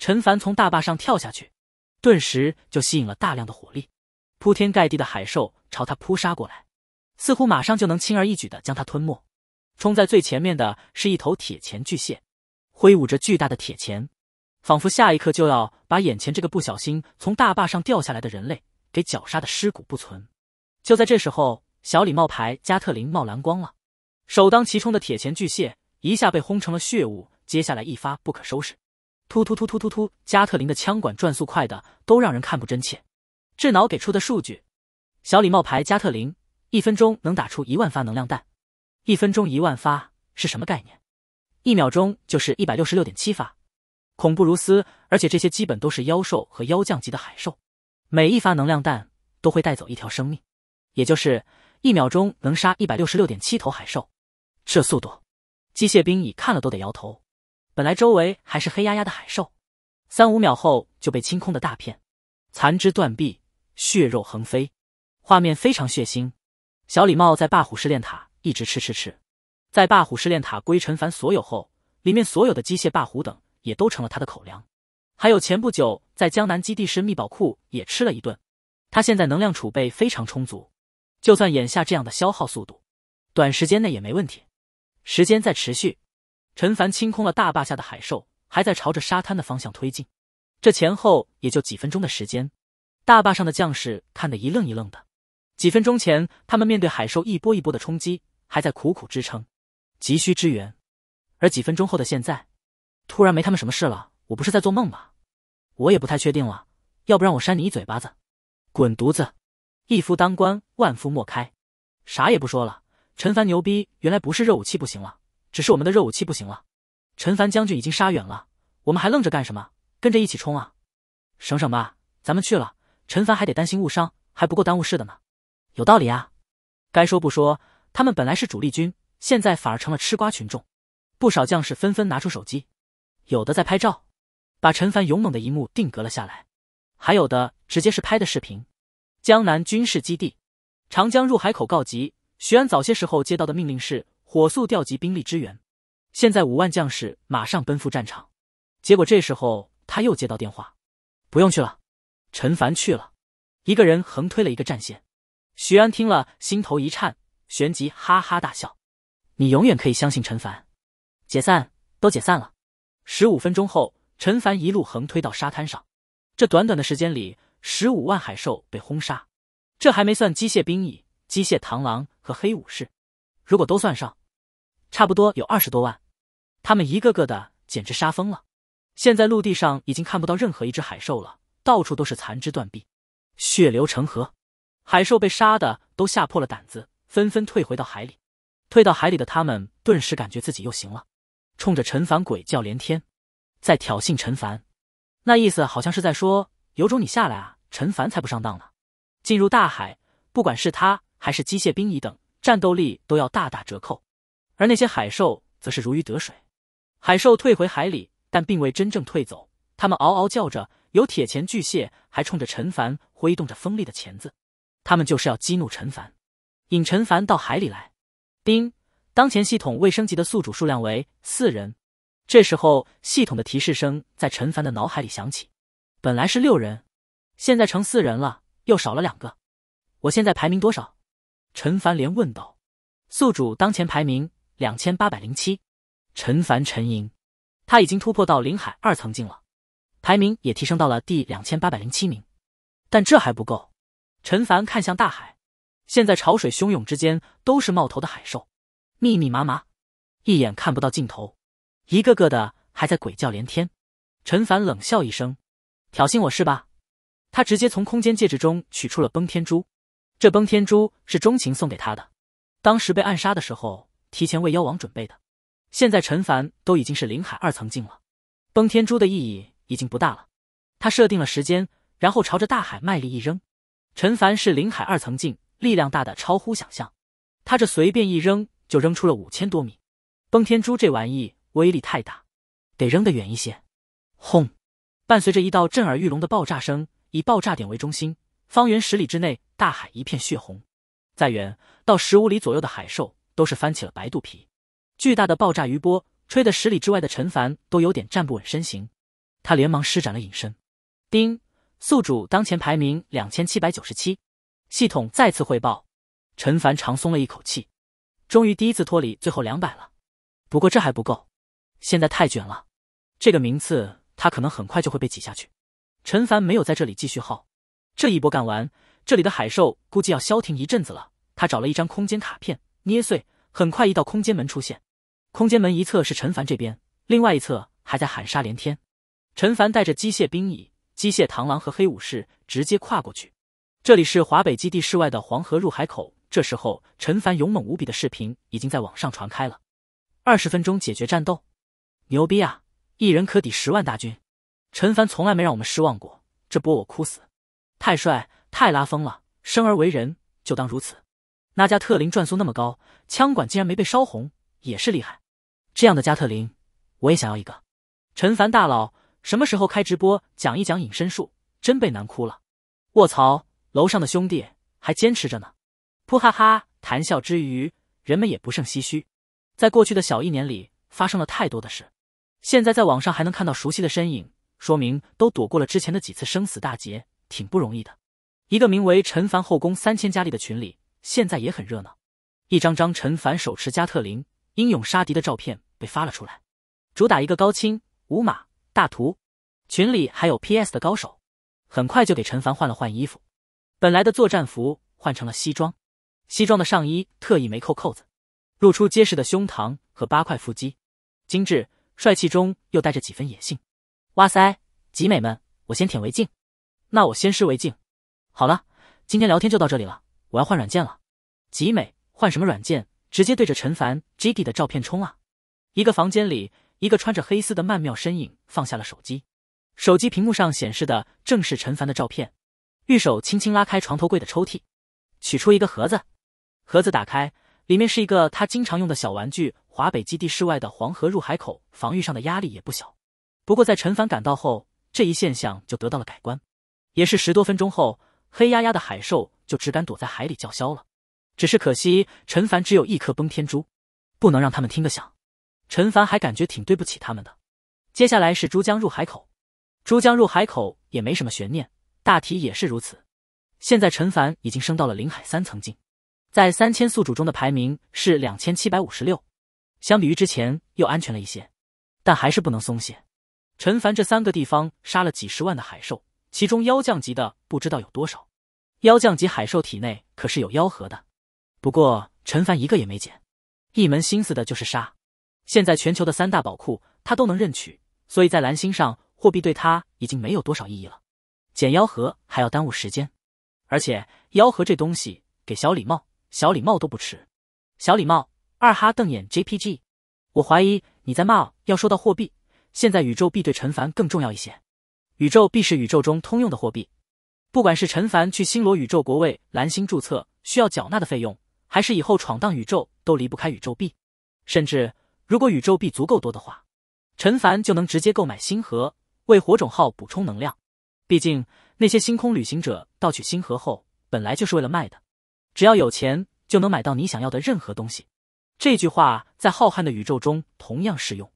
陈凡从大坝上跳下去，顿时就吸引了大量的火力，铺天盖地的海兽朝他扑杀过来，似乎马上就能轻而易举的将他吞没。冲在最前面的是一头铁钳巨蟹，挥舞着巨大的铁钳，仿佛下一刻就要把眼前这个不小心从大坝上掉下来的人类给绞杀的尸骨不存。就在这时候，小礼帽牌加特林冒蓝光了，首当其冲的铁钳巨蟹一下被轰成了血雾，接下来一发不可收拾。突突突突突突！加特林的枪管转速快的都让人看不真切。智脑给出的数据：小礼帽牌加特林一分钟能打出一万发能量弹，一分钟一万发是什么概念？一秒钟就是一百六十六点七发，恐怖如斯！而且这些基本都是妖兽和妖将级的海兽，每一发能量弹都会带走一条生命，也就是一秒钟能杀一百六十六点七头海兽。这速度，机械兵已看了都得摇头。本来周围还是黑压压的海兽，三五秒后就被清空的大片，残肢断臂，血肉横飞，画面非常血腥。小礼帽在霸虎试炼塔一直吃吃吃，在霸虎试炼塔归陈凡所有后，里面所有的机械霸虎等也都成了他的口粮，还有前不久在江南基地时密宝库也吃了一顿，他现在能量储备非常充足，就算眼下这样的消耗速度，短时间内也没问题。时间在持续。陈凡清空了大坝下的海兽，还在朝着沙滩的方向推进。这前后也就几分钟的时间，大坝上的将士看得一愣一愣的。几分钟前，他们面对海兽一波一波的冲击，还在苦苦支撑，急需支援；而几分钟后的现在，突然没他们什么事了。我不是在做梦吧？我也不太确定了。要不然我扇你一嘴巴子，滚犊子！一夫当关，万夫莫开。啥也不说了，陈凡牛逼，原来不是热武器不行了。只是我们的热武器不行了，陈凡将军已经杀远了，我们还愣着干什么？跟着一起冲啊！省省吧，咱们去了，陈凡还得担心误伤，还不够耽误事的呢。有道理啊，该说不说，他们本来是主力军，现在反而成了吃瓜群众。不少将士纷纷拿出手机，有的在拍照，把陈凡勇猛的一幕定格了下来；还有的直接是拍的视频。江南军事基地，长江入海口告急。徐安早些时候接到的命令是。火速调集兵力支援，现在五万将士马上奔赴战场。结果这时候他又接到电话，不用去了，陈凡去了，一个人横推了一个战线。徐安听了心头一颤，旋即哈哈大笑：“你永远可以相信陈凡。”解散，都解散了。十五分钟后，陈凡一路横推到沙滩上。这短短的时间里，十五万海兽被轰杀，这还没算机械兵蚁、机械螳螂和黑武士，如果都算上。差不多有二十多万，他们一个个的简直杀疯了。现在陆地上已经看不到任何一只海兽了，到处都是残肢断臂，血流成河。海兽被杀的都吓破了胆子，纷纷退回到海里。退到海里的他们顿时感觉自己又行了，冲着陈凡鬼叫连天，在挑衅陈凡。那意思好像是在说：“有种你下来啊！”陈凡才不上当呢。进入大海，不管是他还是机械兵乙等，战斗力都要大打折扣。而那些海兽则是如鱼得水，海兽退回海里，但并未真正退走。它们嗷嗷叫着，有铁钳巨蟹还冲着陈凡挥动着锋利的钳子，他们就是要激怒陈凡，引陈凡到海里来。丁，当前系统未升级的宿主数量为四人。这时候系统的提示声在陈凡的脑海里响起。本来是六人，现在成四人了，又少了两个。我现在排名多少？陈凡连问道。宿主当前排名。两千八百零七，陈凡沉吟，他已经突破到林海二层境了，排名也提升到了第两千八百零七名，但这还不够。陈凡看向大海，现在潮水汹涌之间都是冒头的海兽，密密麻麻，一眼看不到尽头，一个个的还在鬼叫连天。陈凡冷笑一声，挑衅我是吧？他直接从空间戒指中取出了崩天珠，这崩天珠是钟情送给他的，当时被暗杀的时候。提前为妖王准备的，现在陈凡都已经是灵海二层境了，崩天珠的意义已经不大了。他设定了时间，然后朝着大海卖力一扔。陈凡是灵海二层境，力量大的超乎想象，他这随便一扔就扔出了五千多米。崩天珠这玩意威力太大，得扔得远一些。轰！伴随着一道震耳欲聋的爆炸声，以爆炸点为中心，方圆十里之内大海一片血红。再远到十五里左右的海兽。都是翻起了白肚皮，巨大的爆炸余波吹得十里之外的陈凡都有点站不稳身形，他连忙施展了隐身。丁宿主当前排名两千七百九十七，系统再次汇报。陈凡长松了一口气，终于第一次脱离最后两百了。不过这还不够，现在太卷了，这个名次他可能很快就会被挤下去。陈凡没有在这里继续耗，这一波干完，这里的海兽估计要消停一阵子了。他找了一张空间卡片。捏碎，很快一道空间门出现。空间门一侧是陈凡这边，另外一侧还在喊杀连天。陈凡带着机械兵蚁、机械螳螂和黑武士直接跨过去。这里是华北基地室外的黄河入海口。这时候，陈凡勇猛无比的视频已经在网上传开了。二十分钟解决战斗，牛逼啊！一人可抵十万大军。陈凡从来没让我们失望过。这波我哭死，太帅，太拉风了。生而为人，就当如此。那加特林转速那么高，枪管竟然没被烧红，也是厉害。这样的加特林，我也想要一个。陈凡大佬什么时候开直播讲一讲隐身术？真被难哭了！卧槽，楼上的兄弟还坚持着呢。噗哈哈，谈笑之余，人们也不胜唏嘘。在过去的小一年里，发生了太多的事。现在在网上还能看到熟悉的身影，说明都躲过了之前的几次生死大劫，挺不容易的。一个名为“陈凡后宫三千佳丽”的群里。现在也很热闹，一张张陈凡手持加特林英勇杀敌的照片被发了出来，主打一个高清、无码、大图。群里还有 PS 的高手，很快就给陈凡换了换衣服，本来的作战服换成了西装，西装的上衣特意没扣扣子，露出结实的胸膛和八块腹肌，精致帅气中又带着几分野性。哇塞，集美们，我先舔为敬，那我先试为敬。好了，今天聊天就到这里了。我要换软件了，集美换什么软件？直接对着陈凡 JD 的照片冲啊！一个房间里，一个穿着黑丝的曼妙身影放下了手机，手机屏幕上显示的正是陈凡的照片。玉手轻轻拉开床头柜的抽屉，取出一个盒子，盒子打开，里面是一个他经常用的小玩具。华北基地室外的黄河入海口防御上的压力也不小，不过在陈凡赶到后，这一现象就得到了改观。也是十多分钟后，黑压压的海兽。就只敢躲在海里叫嚣了，只是可惜陈凡只有一颗崩天珠，不能让他们听个响。陈凡还感觉挺对不起他们的。接下来是珠江入海口，珠江入海口也没什么悬念，大体也是如此。现在陈凡已经升到了临海三层境，在三千宿主中的排名是两千七百五十六，相比于之前又安全了一些，但还是不能松懈。陈凡这三个地方杀了几十万的海兽，其中妖将级的不知道有多少。妖将及海兽体内可是有妖核的，不过陈凡一个也没捡，一门心思的就是杀。现在全球的三大宝库他都能认取，所以在蓝星上货币对他已经没有多少意义了。捡妖核还要耽误时间，而且妖核这东西给小礼貌，小礼貌都不吃。小礼貌二哈瞪眼 JPG，我怀疑你在骂要说到货币，现在宇宙币对陈凡更重要一些。宇宙币是宇宙中通用的货币。不管是陈凡去星罗宇宙国卫蓝星注册需要缴纳的费用，还是以后闯荡宇宙都离不开宇宙币，甚至如果宇宙币足够多的话，陈凡就能直接购买星核为火种号补充能量。毕竟那些星空旅行者盗取星核后，本来就是为了卖的，只要有钱就能买到你想要的任何东西。这句话在浩瀚的宇宙中同样适用。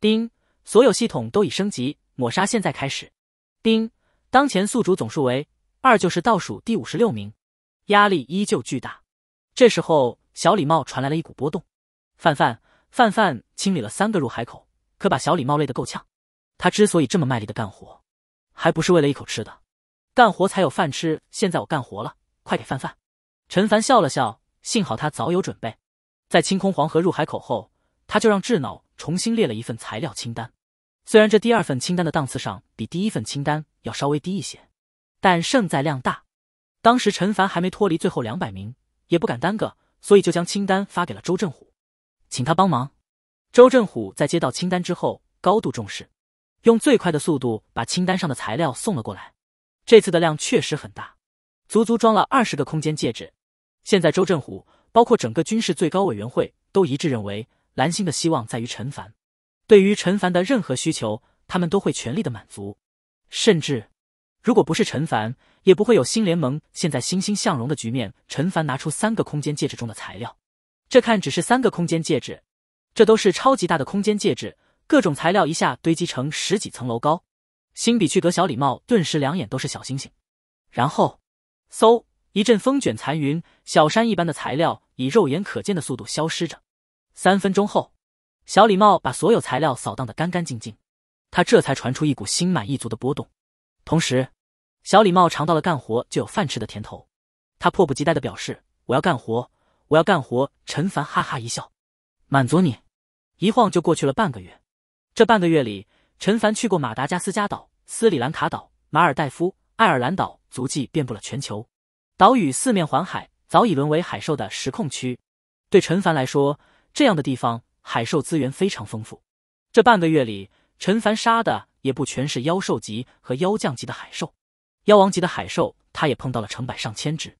丁，所有系统都已升级，抹杀现在开始。丁，当前宿主总数为。二就是倒数第五十六名，压力依旧巨大。这时候，小礼帽传来了一股波动。范范，范范清理了三个入海口，可把小礼帽累得够呛。他之所以这么卖力的干活，还不是为了一口吃的？干活才有饭吃。现在我干活了，快给范范。陈凡笑了笑，幸好他早有准备。在清空黄河入海口后，他就让智脑重新列了一份材料清单。虽然这第二份清单的档次上比第一份清单要稍微低一些。但胜在量大，当时陈凡还没脱离最后两百名，也不敢耽搁，所以就将清单发给了周振虎，请他帮忙。周振虎在接到清单之后，高度重视，用最快的速度把清单上的材料送了过来。这次的量确实很大，足足装了二十个空间戒指。现在周振虎包括整个军事最高委员会都一致认为，蓝星的希望在于陈凡。对于陈凡的任何需求，他们都会全力的满足，甚至。如果不是陈凡，也不会有新联盟现在欣欣向荣的局面。陈凡拿出三个空间戒指中的材料，这看只是三个空间戒指，这都是超级大的空间戒指，各种材料一下堆积成十几层楼高。新比去隔小礼帽，顿时两眼都是小星星。然后，嗖，一阵风卷残云，小山一般的材料以肉眼可见的速度消失着。三分钟后，小礼帽把所有材料扫荡的干干净净，他这才传出一股心满意足的波动，同时。小礼茂尝到了干活就有饭吃的甜头，他迫不及待地表示：“我要干活，我要干活。”陈凡哈哈一笑，满足你。一晃就过去了半个月。这半个月里，陈凡去过马达加斯加岛、斯里兰卡岛、马尔代夫、爱尔兰岛，足迹遍布了全球岛屿四面环海，早已沦为海兽的实控区。对陈凡来说，这样的地方海兽资源非常丰富。这半个月里，陈凡杀的也不全是妖兽级和妖将级的海兽。妖王级的海兽，他也碰到了成百上千只。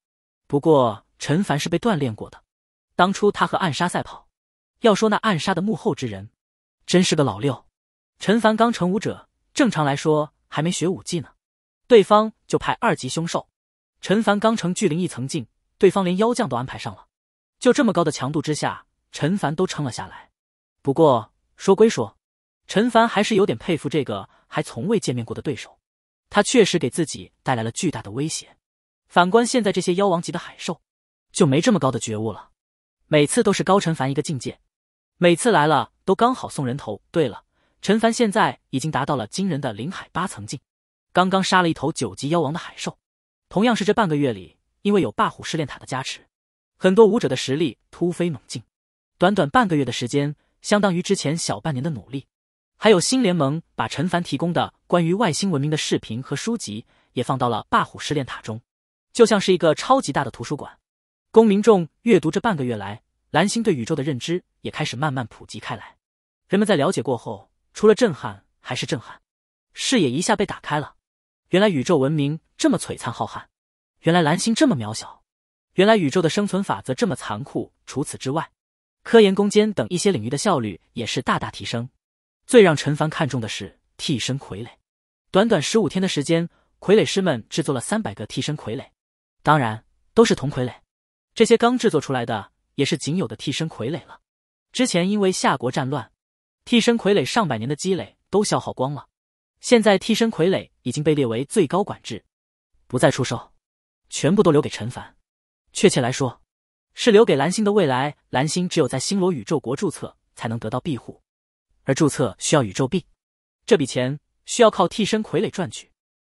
不过陈凡是被锻炼过的，当初他和暗杀赛跑。要说那暗杀的幕后之人，真是个老六。陈凡刚成武者，正常来说还没学武技呢，对方就派二级凶兽。陈凡刚成巨灵一层境，对方连妖将都安排上了。就这么高的强度之下，陈凡都撑了下来。不过说归说，陈凡还是有点佩服这个还从未见面过的对手。他确实给自己带来了巨大的威胁，反观现在这些妖王级的海兽，就没这么高的觉悟了。每次都是高陈凡一个境界，每次来了都刚好送人头。对了，陈凡现在已经达到了惊人的灵海八层境，刚刚杀了一头九级妖王的海兽。同样是这半个月里，因为有霸虎试炼塔的加持，很多武者的实力突飞猛进，短短半个月的时间，相当于之前小半年的努力。还有新联盟把陈凡提供的关于外星文明的视频和书籍也放到了霸虎试炼塔中，就像是一个超级大的图书馆，供民众阅读。这半个月来，蓝星对宇宙的认知也开始慢慢普及开来。人们在了解过后，除了震撼还是震撼，视野一下被打开了。原来宇宙文明这么璀璨浩瀚，原来蓝星这么渺小，原来宇宙的生存法则这么残酷。除此之外，科研攻坚等一些领域的效率也是大大提升。最让陈凡看中的是替身傀儡。短短十五天的时间，傀儡师们制作了三百个替身傀儡，当然都是铜傀儡。这些刚制作出来的也是仅有的替身傀儡了。之前因为夏国战乱，替身傀儡上百年的积累都消耗光了。现在替身傀儡已经被列为最高管制，不再出售，全部都留给陈凡。确切来说，是留给蓝星的未来。蓝星只有在星罗宇宙国注册，才能得到庇护。而注册需要宇宙币，这笔钱需要靠替身傀儡赚取。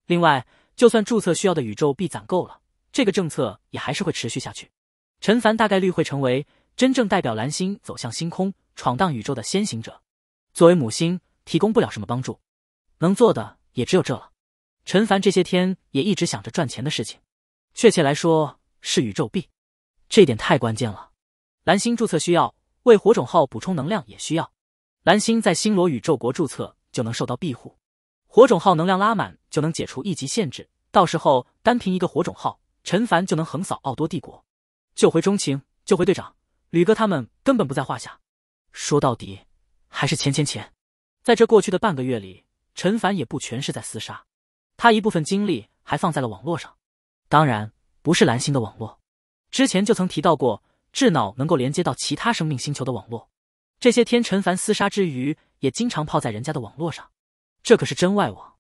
另外，就算注册需要的宇宙币攒够了，这个政策也还是会持续下去。陈凡大概率会成为真正代表蓝星走向星空、闯荡宇宙的先行者。作为母星，提供不了什么帮助，能做的也只有这了。陈凡这些天也一直想着赚钱的事情，确切来说是宇宙币，这点太关键了。蓝星注册需要，为火种号补充能量也需要。蓝星在星罗宇宙国注册就能受到庇护，火种号能量拉满就能解除一级限制，到时候单凭一个火种号，陈凡就能横扫奥多帝国，救回钟情，救回队长，吕哥他们根本不在话下。说到底还是钱钱钱。在这过去的半个月里，陈凡也不全是在厮杀，他一部分精力还放在了网络上，当然不是蓝星的网络，之前就曾提到过，智脑能够连接到其他生命星球的网络。这些天，陈凡厮杀之余，也经常泡在人家的网络上。这可是真外网，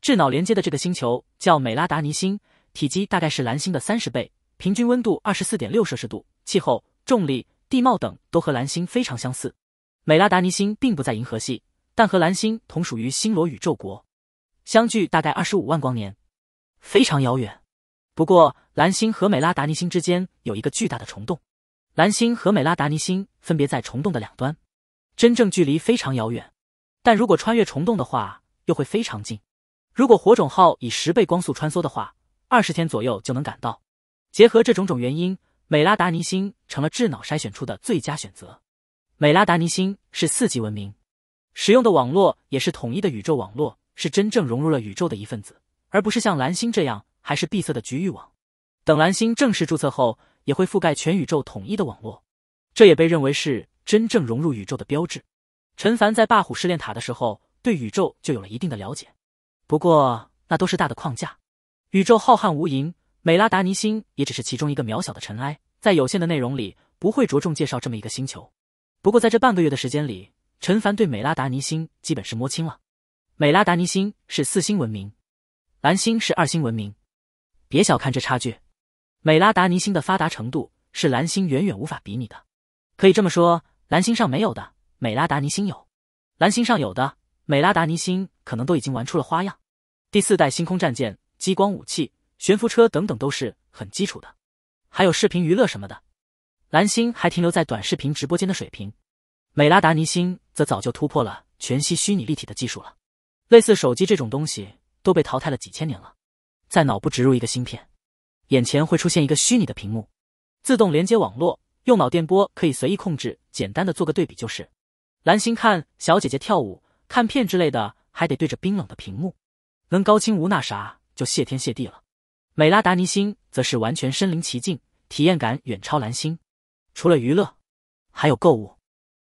智脑连接的这个星球叫美拉达尼星，体积大概是蓝星的三十倍，平均温度二十四点六摄氏度，气候、重力、地貌等都和蓝星非常相似。美拉达尼星并不在银河系，但和蓝星同属于星罗宇宙国，相距大概二十五万光年，非常遥远。不过，蓝星和美拉达尼星之间有一个巨大的虫洞，蓝星和美拉达尼星分别在虫洞的两端。真正距离非常遥远，但如果穿越虫洞的话，又会非常近。如果火种号以十倍光速穿梭的话，二十天左右就能赶到。结合这种种原因，美拉达尼星成了智脑筛选出的最佳选择。美拉达尼星是四级文明，使用的网络也是统一的宇宙网络，是真正融入了宇宙的一份子，而不是像蓝星这样还是闭塞的局域网。等蓝星正式注册后，也会覆盖全宇宙统一的网络。这也被认为是。真正融入宇宙的标志，陈凡在霸虎试炼塔的时候，对宇宙就有了一定的了解。不过那都是大的框架。宇宙浩瀚无垠，美拉达尼星也只是其中一个渺小的尘埃。在有限的内容里，不会着重介绍这么一个星球。不过在这半个月的时间里，陈凡对美拉达尼星基本是摸清了。美拉达尼星是四星文明，蓝星是二星文明。别小看这差距，美拉达尼星的发达程度是蓝星远远无法比拟的。可以这么说。蓝星上没有的，美拉达尼星有；蓝星上有的，美拉达尼星可能都已经玩出了花样。第四代星空战舰、激光武器、悬浮车等等都是很基础的，还有视频娱乐什么的。蓝星还停留在短视频直播间的水平，美拉达尼星则早就突破了全息虚拟立体的技术了。类似手机这种东西都被淘汰了几千年了，在脑部植入一个芯片，眼前会出现一个虚拟的屏幕，自动连接网络，用脑电波可以随意控制。简单的做个对比就是，蓝星看小姐姐跳舞、看片之类的，还得对着冰冷的屏幕，能高清无那啥就谢天谢地了。美拉达尼星则是完全身临其境，体验感远超蓝星。除了娱乐，还有购物。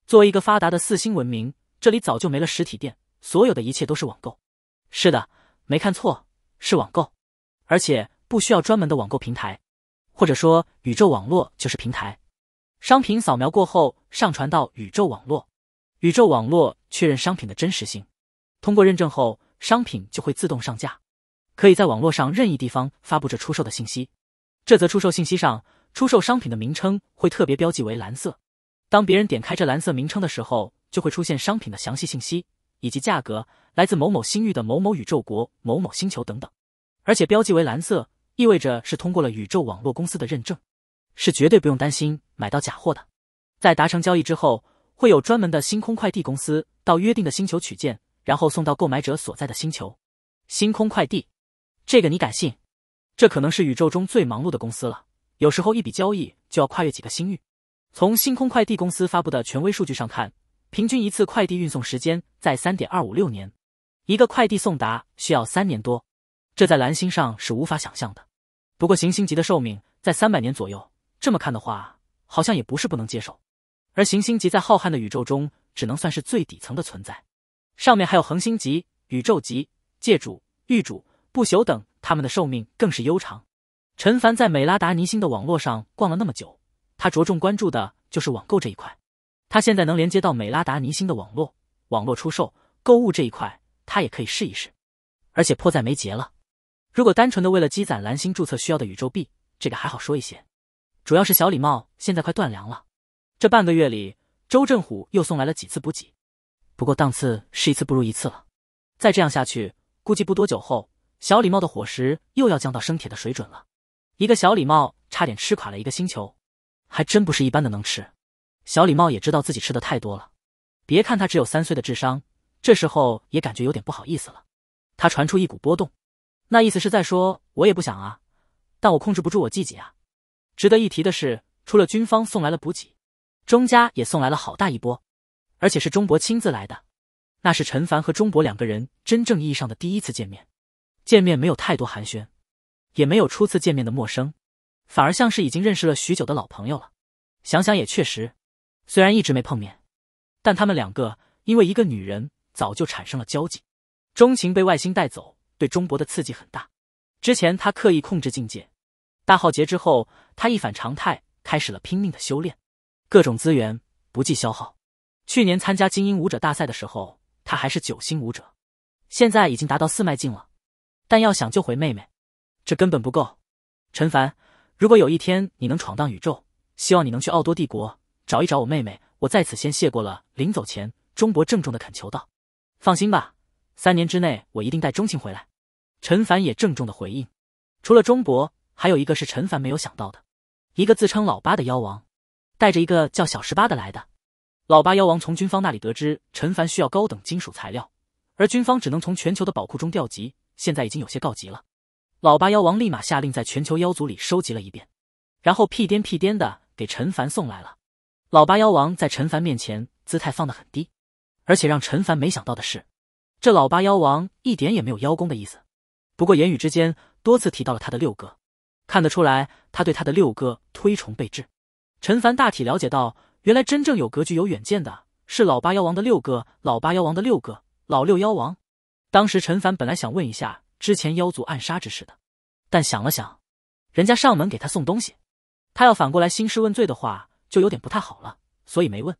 作为一个发达的四星文明，这里早就没了实体店，所有的一切都是网购。是的，没看错，是网购，而且不需要专门的网购平台，或者说宇宙网络就是平台。商品扫描过后，上传到宇宙网络，宇宙网络确认商品的真实性，通过认证后，商品就会自动上架，可以在网络上任意地方发布着出售的信息。这则出售信息上，出售商品的名称会特别标记为蓝色。当别人点开这蓝色名称的时候，就会出现商品的详细信息以及价格，来自某某星域的某某宇宙国某某星球等等，而且标记为蓝色，意味着是通过了宇宙网络公司的认证。是绝对不用担心买到假货的。在达成交易之后，会有专门的星空快递公司到约定的星球取件，然后送到购买者所在的星球。星空快递，这个你敢信？这可能是宇宙中最忙碌的公司了。有时候一笔交易就要跨越几个星域。从星空快递公司发布的权威数据上看，平均一次快递运送时间在三点二五六年，一个快递送达需要三年多，这在蓝星上是无法想象的。不过，行星级的寿命在三百年左右。这么看的话，好像也不是不能接受。而行星级在浩瀚的宇宙中，只能算是最底层的存在，上面还有恒星级、宇宙级、界主、域主、不朽等，他们的寿命更是悠长。陈凡在美拉达尼星的网络上逛了那么久，他着重关注的就是网购这一块。他现在能连接到美拉达尼星的网络，网络出售、购物这一块，他也可以试一试。而且迫在眉睫了，如果单纯的为了积攒蓝星注册需要的宇宙币，这个还好说一些。主要是小礼帽现在快断粮了，这半个月里，周振虎又送来了几次补给，不过档次是一次不如一次了。再这样下去，估计不多久后，小礼帽的伙食又要降到生铁的水准了。一个小礼帽差点吃垮了一个星球，还真不是一般的能吃。小礼帽也知道自己吃的太多了，别看他只有三岁的智商，这时候也感觉有点不好意思了。他传出一股波动，那意思是在说：“我也不想啊，但我控制不住我自己啊。”值得一提的是，除了军方送来了补给，钟家也送来了好大一波，而且是钟博亲自来的。那是陈凡和钟博两个人真正意义上的第一次见面。见面没有太多寒暄，也没有初次见面的陌生，反而像是已经认识了许久的老朋友了。想想也确实，虽然一直没碰面，但他们两个因为一个女人早就产生了交集。钟情被外星带走，对钟博的刺激很大。之前他刻意控制境界。大浩劫之后，他一反常态，开始了拼命的修炼，各种资源不计消耗。去年参加精英武者大赛的时候，他还是九星武者，现在已经达到四脉境了。但要想救回妹妹，这根本不够。陈凡，如果有一天你能闯荡宇宙，希望你能去奥多帝国找一找我妹妹。我在此先谢过了。临走前，钟伯郑重的恳求道：“放心吧，三年之内我一定带钟情回来。”陈凡也郑重的回应：“除了钟伯，还有一个是陈凡没有想到的，一个自称老八的妖王，带着一个叫小十八的来的。老八妖王从军方那里得知陈凡需要高等金属材料，而军方只能从全球的宝库中调集，现在已经有些告急了。老八妖王立马下令，在全球妖族里收集了一遍，然后屁颠屁颠的给陈凡送来了。老八妖王在陈凡面前姿态放得很低，而且让陈凡没想到的是，这老八妖王一点也没有邀功的意思，不过言语之间多次提到了他的六哥。看得出来，他对他的六哥推崇备至。陈凡大体了解到，原来真正有格局、有远见的是老八妖王的六哥。老八妖王的六哥，老六妖王。当时陈凡本来想问一下之前妖族暗杀之事的，但想了想，人家上门给他送东西，他要反过来兴师问罪的话，就有点不太好了，所以没问。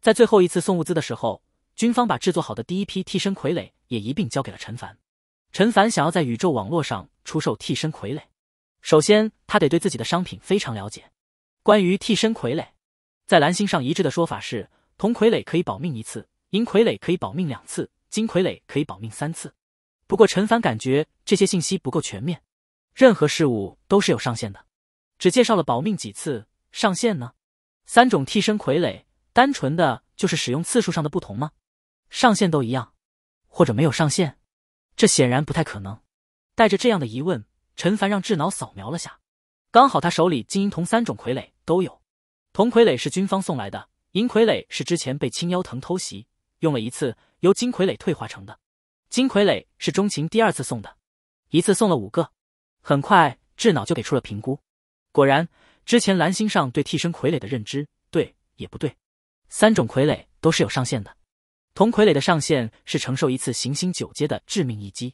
在最后一次送物资的时候，军方把制作好的第一批替身傀儡也一并交给了陈凡。陈凡想要在宇宙网络上出售替身傀儡。首先，他得对自己的商品非常了解。关于替身傀儡，在蓝星上一致的说法是：铜傀儡可以保命一次，银傀儡可以保命两次，金傀儡可以保命三次。不过，陈凡感觉这些信息不够全面。任何事物都是有上限的，只介绍了保命几次，上限呢？三种替身傀儡，单纯的就是使用次数上的不同吗？上限都一样，或者没有上限？这显然不太可能。带着这样的疑问。陈凡让智脑扫描了下，刚好他手里金银铜三种傀儡都有。铜傀儡是军方送来的，银傀儡是之前被青妖藤偷袭用了一次，由金傀儡退化成的。金傀儡是钟情第二次送的，一次送了五个。很快，智脑就给出了评估。果然，之前蓝星上对替身傀儡的认知对也不对，三种傀儡都是有上限的。铜傀儡的上限是承受一次行星九阶的致命一击。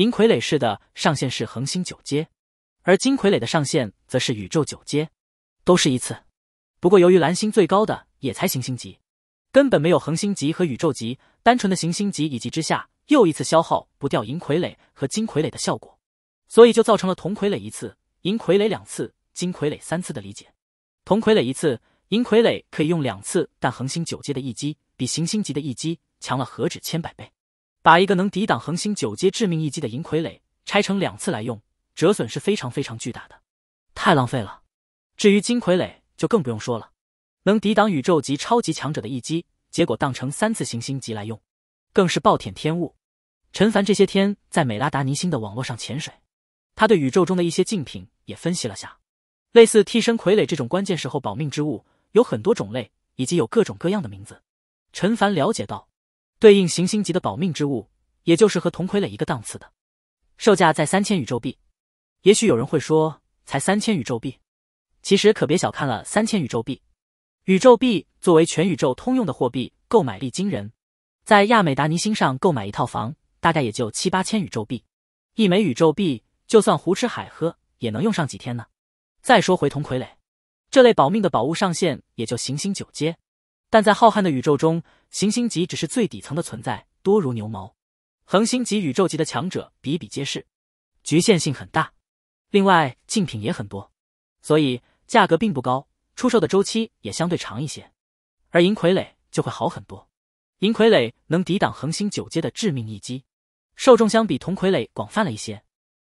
银傀儡式的上限是恒星九阶，而金傀儡的上限则是宇宙九阶，都是一次。不过由于蓝星最高的也才行星级，根本没有恒星级和宇宙级，单纯的行星级以及之下又一次消耗不掉银傀儡和金傀儡的效果，所以就造成了铜傀儡一次，银傀儡两次，金傀儡三次的理解。铜傀儡一次，银傀儡可以用两次，但恒星九阶的一击比行星级的一击强了何止千百倍。把一个能抵挡恒星九阶致命一击的银傀儡拆成两次来用，折损是非常非常巨大的，太浪费了。至于金傀儡就更不用说了，能抵挡宇宙级超级强者的一击，结果当成三次行星级来用，更是暴殄天物。陈凡这些天在美拉达尼星的网络上潜水，他对宇宙中的一些竞品也分析了下，类似替身傀儡这种关键时候保命之物有很多种类，以及有各种各样的名字。陈凡了解到。对应行星级的保命之物，也就是和铜傀儡一个档次的，售价在三千宇宙币。也许有人会说，才三千宇宙币，其实可别小看了三千宇宙币。宇宙币作为全宇宙通用的货币，购买力惊人。在亚美达尼星上购买一套房，大概也就七八千宇宙币。一枚宇宙币，就算胡吃海喝，也能用上几天呢。再说回铜傀儡，这类保命的宝物上限也就行星九阶，但在浩瀚的宇宙中。行星级只是最底层的存在，多如牛毛，恒星级、宇宙级的强者比比皆是，局限性很大。另外，竞品也很多，所以价格并不高，出售的周期也相对长一些。而银傀儡就会好很多，银傀儡能抵挡恒星九阶的致命一击，受众相比铜傀儡广泛了一些，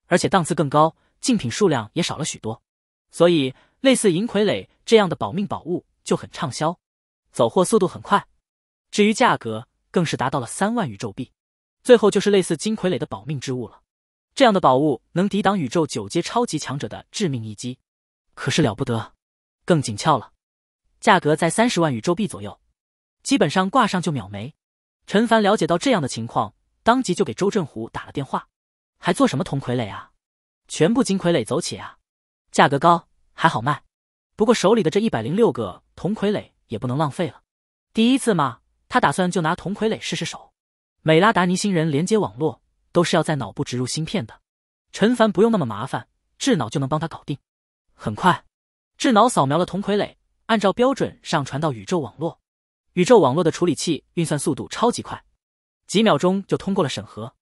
而且档次更高，竞品数量也少了许多，所以类似银傀儡这样的保命宝物就很畅销，走货速度很快。至于价格，更是达到了三万宇宙币。最后就是类似金傀儡的保命之物了。这样的宝物能抵挡宇宙九阶超级强者的致命一击，可是了不得，更紧俏了。价格在三十万宇宙币左右，基本上挂上就秒没。陈凡了解到这样的情况，当即就给周振虎打了电话。还做什么铜傀儡啊？全部金傀儡走起啊！价格高还好卖，不过手里的这一百零六个铜傀儡也不能浪费了。第一次嘛。他打算就拿铜傀儡试试手。美拉达尼星人连接网络都是要在脑部植入芯片的，陈凡不用那么麻烦，智脑就能帮他搞定。很快，智脑扫描了铜傀儡，按照标准上传到宇宙网络。宇宙网络的处理器运算速度超级快，几秒钟就通过了审核。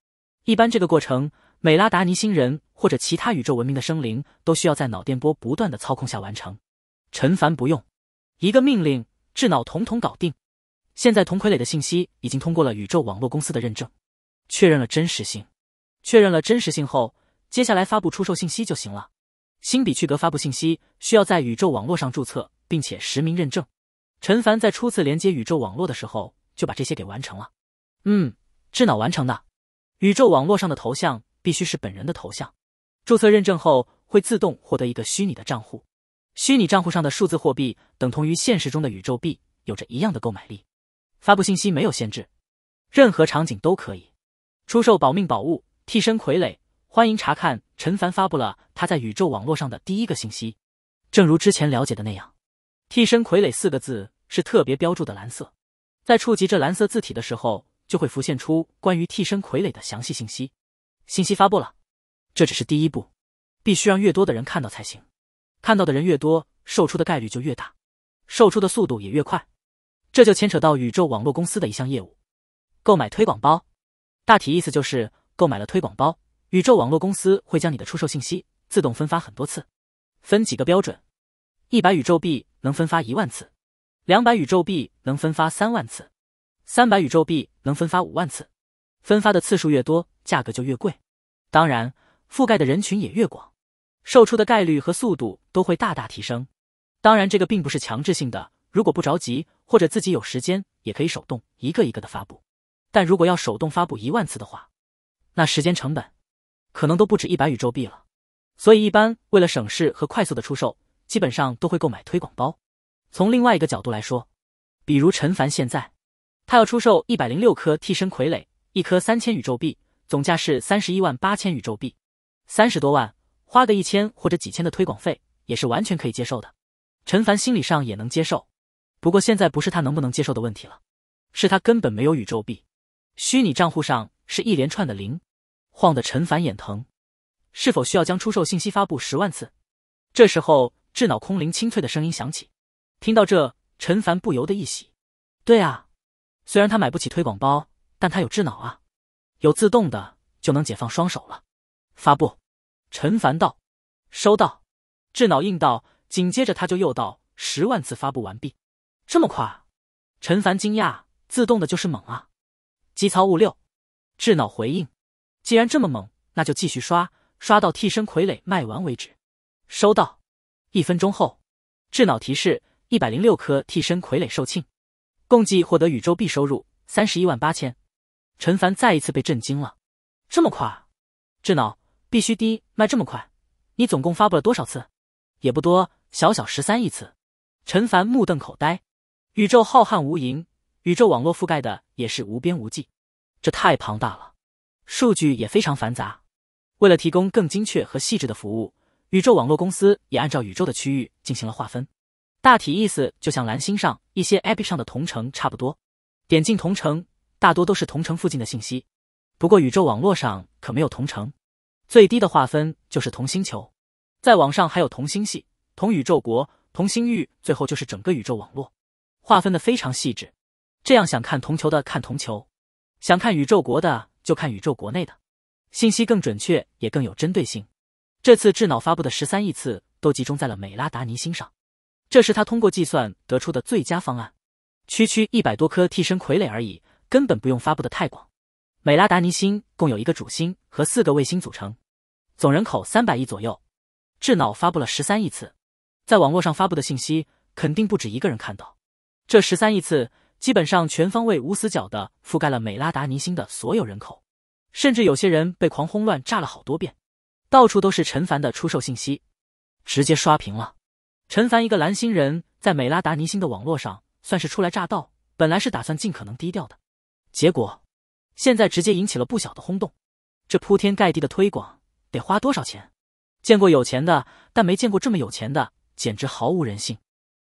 一般这个过程，美拉达尼星人或者其他宇宙文明的生灵都需要在脑电波不断的操控下完成，陈凡不用，一个命令，智脑统统搞定。现在童傀儡的信息已经通过了宇宙网络公司的认证，确认了真实性。确认了真实性后，接下来发布出售信息就行了。新比趣格发布信息需要在宇宙网络上注册，并且实名认证。陈凡在初次连接宇宙网络的时候就把这些给完成了。嗯，智脑完成的。宇宙网络上的头像必须是本人的头像。注册认证后会自动获得一个虚拟的账户，虚拟账户上的数字货币等同于现实中的宇宙币，有着一样的购买力。发布信息没有限制，任何场景都可以出售保命宝物、替身傀儡，欢迎查看。陈凡发布了他在宇宙网络上的第一个信息，正如之前了解的那样，“替身傀儡”四个字是特别标注的蓝色，在触及这蓝色字体的时候，就会浮现出关于替身傀儡的详细信息。信息发布了，这只是第一步，必须让越多的人看到才行。看到的人越多，售出的概率就越大，售出的速度也越快。这就牵扯到宇宙网络公司的一项业务——购买推广包。大体意思就是，购买了推广包，宇宙网络公司会将你的出售信息自动分发很多次。分几个标准：一百宇宙币能分发一万次，两百宇宙币能分发三万次，三百宇宙币能分发五万次。分发的次数越多，价格就越贵，当然覆盖的人群也越广，售出的概率和速度都会大大提升。当然，这个并不是强制性的，如果不着急。或者自己有时间也可以手动一个一个的发布，但如果要手动发布一万次的话，那时间成本可能都不止一百宇宙币了。所以一般为了省事和快速的出售，基本上都会购买推广包。从另外一个角度来说，比如陈凡现在他要出售一百零六颗替身傀儡，一颗三千宇宙币，总价是三十一万八千宇宙币，三十多万，花个一千或者几千的推广费也是完全可以接受的。陈凡心理上也能接受。不过现在不是他能不能接受的问题了，是他根本没有宇宙币，虚拟账户上是一连串的零，晃得陈凡眼疼。是否需要将出售信息发布十万次？这时候智脑空灵清脆的声音响起，听到这，陈凡不由得一喜。对啊，虽然他买不起推广包，但他有智脑啊，有自动的就能解放双手了。发布，陈凡道。收到，智脑应道。紧接着他就又道，十万次发布完毕。这么快，陈凡惊讶。自动的就是猛啊！机操物六，智脑回应。既然这么猛，那就继续刷，刷到替身傀儡卖完为止。收到。一分钟后，智脑提示：一百零六颗替身傀儡售罄，共计获得宇宙币收入三十一万八千。陈凡再一次被震惊了。这么快！智脑必须低卖这么快。你总共发布了多少次？也不多，小小十三亿次。陈凡目瞪口呆。宇宙浩瀚无垠，宇宙网络覆盖的也是无边无际，这太庞大了，数据也非常繁杂。为了提供更精确和细致的服务，宇宙网络公司也按照宇宙的区域进行了划分。大体意思就像蓝星上一些 APP 上的同城差不多，点进同城大多都是同城附近的信息。不过宇宙网络上可没有同城，最低的划分就是同星球，在网上还有同星系、同宇宙国、同星域，最后就是整个宇宙网络。划分的非常细致，这样想看同球的看同球，想看宇宙国的就看宇宙国内的，信息更准确也更有针对性。这次智脑发布的十三亿次都集中在了美拉达尼星上，这是他通过计算得出的最佳方案。区区一百多颗替身傀儡而已，根本不用发布的太广。美拉达尼星共有一个主星和四个卫星组成，总人口三百亿左右。智脑发布了十三亿次，在网络上发布的信息肯定不止一个人看到。这十三亿次基本上全方位无死角的覆盖了美拉达尼星的所有人口，甚至有些人被狂轰乱炸了好多遍，到处都是陈凡的出售信息，直接刷屏了。陈凡一个蓝星人在美拉达尼星的网络上算是初来乍到，本来是打算尽可能低调的，结果现在直接引起了不小的轰动。这铺天盖地的推广得花多少钱？见过有钱的，但没见过这么有钱的，简直毫无人性。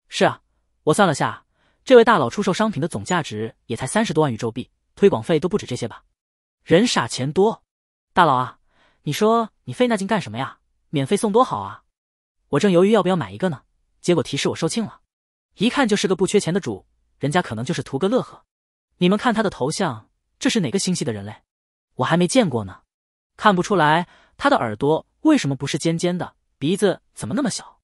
是啊，我算了下。这位大佬出售商品的总价值也才三十多万宇宙币，推广费都不止这些吧？人傻钱多，大佬啊，你说你费那劲干什么呀？免费送多好啊！我正犹豫要不要买一个呢，结果提示我售罄了。一看就是个不缺钱的主，人家可能就是图个乐呵。你们看他的头像，这是哪个星系的人类？我还没见过呢。看不出来他的耳朵为什么不是尖尖的，鼻子怎么那么小？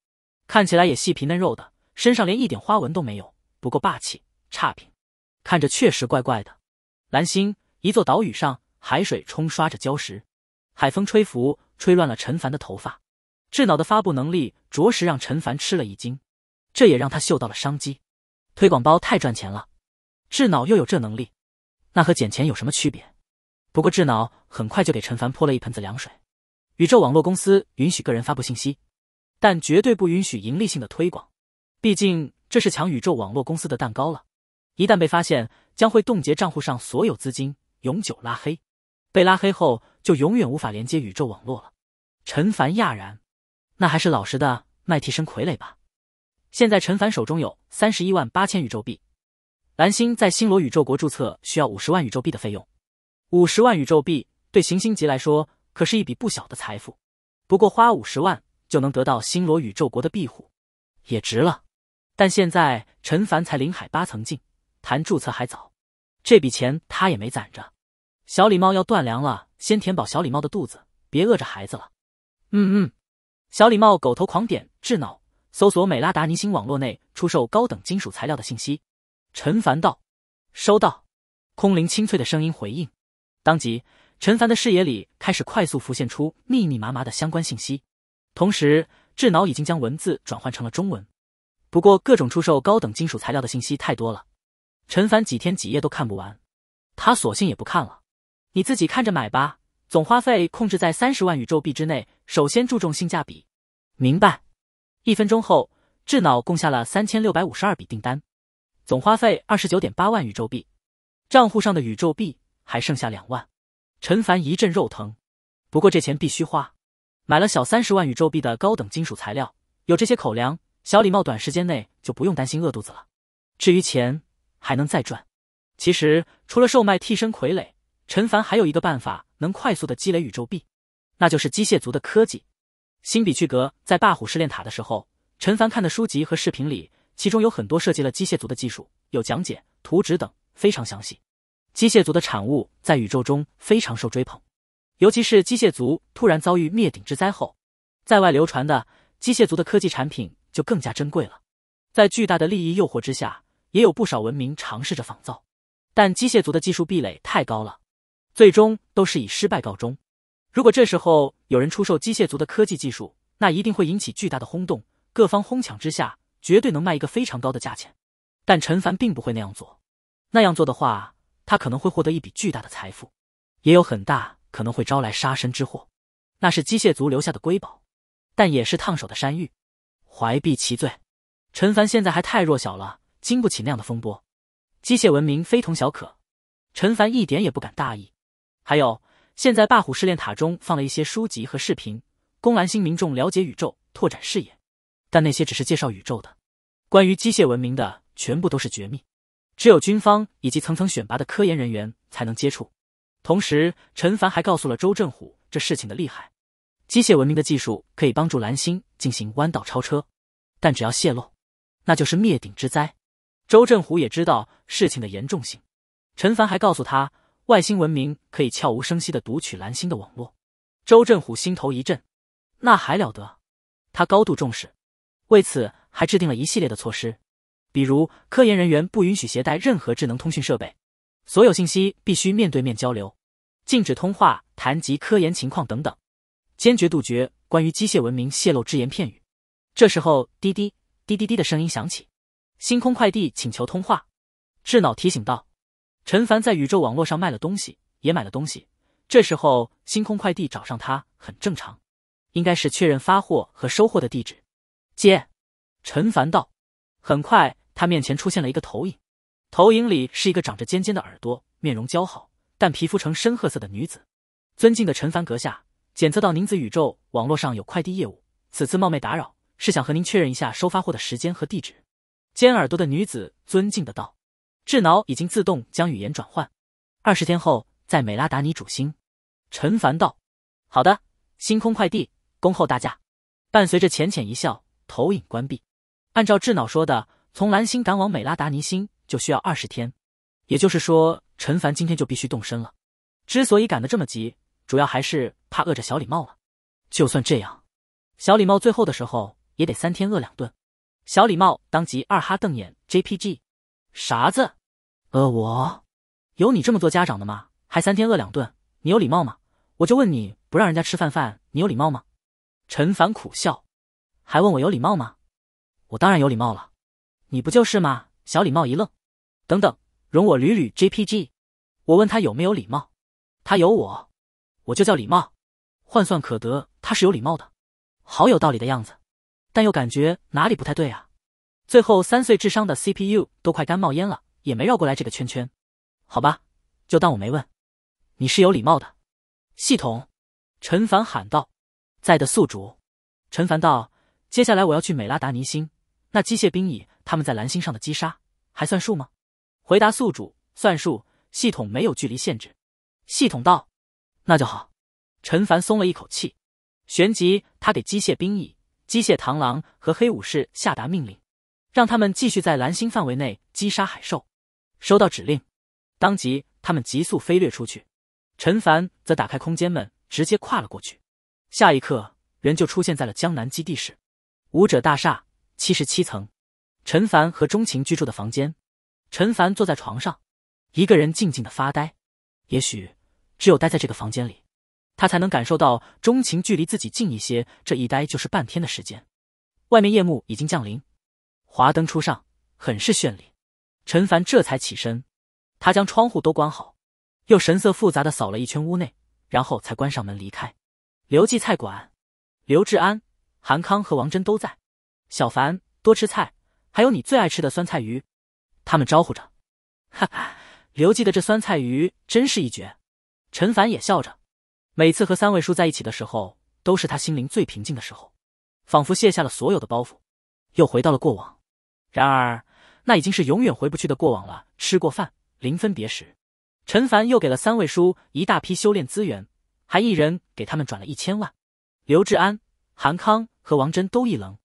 看起来也细皮嫩肉的，身上连一点花纹都没有。不够霸气，差评。看着确实怪怪的。蓝星一座岛屿上，海水冲刷着礁石，海风吹拂，吹乱了陈凡的头发。智脑的发布能力着实让陈凡吃了一惊，这也让他嗅到了商机。推广包太赚钱了，智脑又有这能力，那和捡钱有什么区别？不过智脑很快就给陈凡泼了一盆子凉水。宇宙网络公司允许个人发布信息，但绝对不允许盈利性的推广，毕竟。这是抢宇宙网络公司的蛋糕了，一旦被发现，将会冻结账户上所有资金，永久拉黑。被拉黑后，就永远无法连接宇宙网络了。陈凡讶然，那还是老实的卖替身傀儡吧。现在陈凡手中有三十一万八千宇宙币，蓝星在星罗宇宙国注册需要五十万宇宙币的费用。五十万宇宙币对行星级来说可是一笔不小的财富。不过花五十万就能得到星罗宇宙国的庇护，也值了。但现在陈凡才临海八层境，谈注册还早。这笔钱他也没攒着。小李猫要断粮了，先填饱小李猫的肚子，别饿着孩子了。嗯嗯。小李猫狗头狂点智脑，搜索美拉达尼星网络内出售高等金属材料的信息。陈凡道：“收到。”空灵清脆的声音回应。当即，陈凡的视野里开始快速浮现出密密麻麻的相关信息，同时智脑已经将文字转换成了中文。不过，各种出售高等金属材料的信息太多了，陈凡几天几夜都看不完，他索性也不看了。你自己看着买吧，总花费控制在三十万宇宙币之内，首先注重性价比。明白？一分钟后，智脑共下了三千六百五十二笔订单，总花费二十九点八万宇宙币，账户上的宇宙币还剩下两万。陈凡一阵肉疼，不过这钱必须花，买了小三十万宇宙币的高等金属材料，有这些口粮。小礼帽短时间内就不用担心饿肚子了，至于钱还能再赚。其实除了售卖替身傀儡，陈凡还有一个办法能快速的积累宇宙币，那就是机械族的科技。新比屈格在霸虎试炼塔的时候，陈凡看的书籍和视频里，其中有很多涉及了机械族的技术，有讲解、图纸等，非常详细。机械族的产物在宇宙中非常受追捧，尤其是机械族突然遭遇灭顶之灾后，在外流传的机械族的科技产品。就更加珍贵了。在巨大的利益诱惑之下，也有不少文明尝试着仿造，但机械族的技术壁垒太高了，最终都是以失败告终。如果这时候有人出售机械族的科技技术，那一定会引起巨大的轰动，各方哄抢之下，绝对能卖一个非常高的价钱。但陈凡并不会那样做，那样做的话，他可能会获得一笔巨大的财富，也有很大可能会招来杀身之祸。那是机械族留下的瑰宝，但也是烫手的山芋。怀璧其罪，陈凡现在还太弱小了，经不起那样的风波。机械文明非同小可，陈凡一点也不敢大意。还有，现在霸虎试炼塔中放了一些书籍和视频，供蓝星民众了解宇宙、拓展视野。但那些只是介绍宇宙的，关于机械文明的全部都是绝密，只有军方以及层层选拔的科研人员才能接触。同时，陈凡还告诉了周振虎这事情的厉害。机械文明的技术可以帮助蓝星进行弯道超车，但只要泄露，那就是灭顶之灾。周振虎也知道事情的严重性。陈凡还告诉他，外星文明可以悄无声息的读取蓝星的网络。周振虎心头一震，那还了得？他高度重视，为此还制定了一系列的措施，比如科研人员不允许携带任何智能通讯设备，所有信息必须面对面交流，禁止通话谈及科研情况等等。坚决杜绝关于机械文明泄露只言片语。这时候，滴滴滴滴滴的声音响起，星空快递请求通话。智脑提醒道：“陈凡在宇宙网络上卖了东西，也买了东西。这时候，星空快递找上他很正常，应该是确认发货和收货的地址。”接，陈凡道。很快，他面前出现了一个投影，投影里是一个长着尖尖的耳朵、面容姣好但皮肤呈深褐色的女子。“尊敬的陈凡阁下。”检测到宁子宇宙网络上有快递业务，此次冒昧打扰，是想和您确认一下收发货的时间和地址。尖耳朵的女子尊敬的道：“智脑已经自动将语言转换。二十天后，在美拉达尼主星。”陈凡道：“好的，星空快递恭候大驾。”伴随着浅浅一笑，投影关闭。按照智脑说的，从蓝星赶往美拉达尼星就需要二十天，也就是说，陈凡今天就必须动身了。之所以赶得这么急，主要还是。怕饿着小礼貌了，就算这样，小礼貌最后的时候也得三天饿两顿。小礼貌当即二哈瞪眼 JPG，啥子？呃，我有你这么做家长的吗？还三天饿两顿，你有礼貌吗？我就问你不让人家吃饭饭，你有礼貌吗？陈凡苦笑，还问我有礼貌吗？我当然有礼貌了，你不就是吗？小礼貌一愣，等等，容我捋捋 JPG，我问他有没有礼貌，他有我，我就叫礼貌。换算可得，他是有礼貌的，好有道理的样子，但又感觉哪里不太对啊！最后三岁智商的 CPU 都快干冒烟了，也没绕过来这个圈圈。好吧，就当我没问。你是有礼貌的，系统，陈凡喊道。在的宿主，陈凡道。接下来我要去美拉达尼星，那机械兵蚁他们在蓝星上的击杀还算数吗？回答宿主，算数。系统没有距离限制。系统道。那就好。陈凡松了一口气，旋即他给机械兵蚁、机械螳螂和黑武士下达命令，让他们继续在蓝星范围内击杀海兽。收到指令，当即他们急速飞掠出去。陈凡则打开空间门，直接跨了过去。下一刻，人就出现在了江南基地室，武者大厦七十七层，陈凡和钟晴居住的房间。陈凡坐在床上，一个人静静的发呆。也许只有待在这个房间里。他才能感受到钟情距离自己近一些。这一待就是半天的时间，外面夜幕已经降临，华灯初上，很是绚丽。陈凡这才起身，他将窗户都关好，又神色复杂的扫了一圈屋内，然后才关上门离开。刘记菜馆，刘志安、韩康和王珍都在。小凡，多吃菜，还有你最爱吃的酸菜鱼。他们招呼着，哈哈，刘记的这酸菜鱼真是一绝。陈凡也笑着。每次和三位叔在一起的时候，都是他心灵最平静的时候，仿佛卸下了所有的包袱，又回到了过往。然而，那已经是永远回不去的过往了。吃过饭，临分别时，陈凡又给了三位叔一大批修炼资源，还一人给他们转了一千万。刘志安、韩康和王真都一愣：，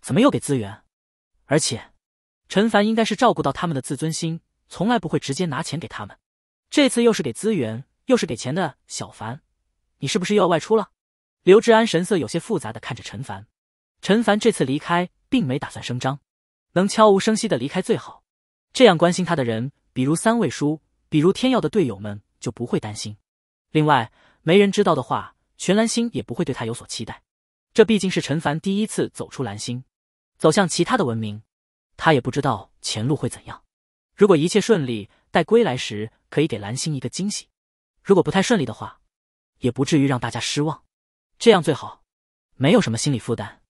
怎么又给资源？而且，陈凡应该是照顾到他们的自尊心，从来不会直接拿钱给他们。这次又是给资源，又是给钱的小凡。你是不是又要外出了？刘志安神色有些复杂的看着陈凡。陈凡这次离开，并没打算声张，能悄无声息的离开最好。这样关心他的人，比如三位叔，比如天耀的队友们就不会担心。另外，没人知道的话，全蓝星也不会对他有所期待。这毕竟是陈凡第一次走出蓝星，走向其他的文明，他也不知道前路会怎样。如果一切顺利，待归来时可以给蓝星一个惊喜；如果不太顺利的话，也不至于让大家失望，这样最好，没有什么心理负担。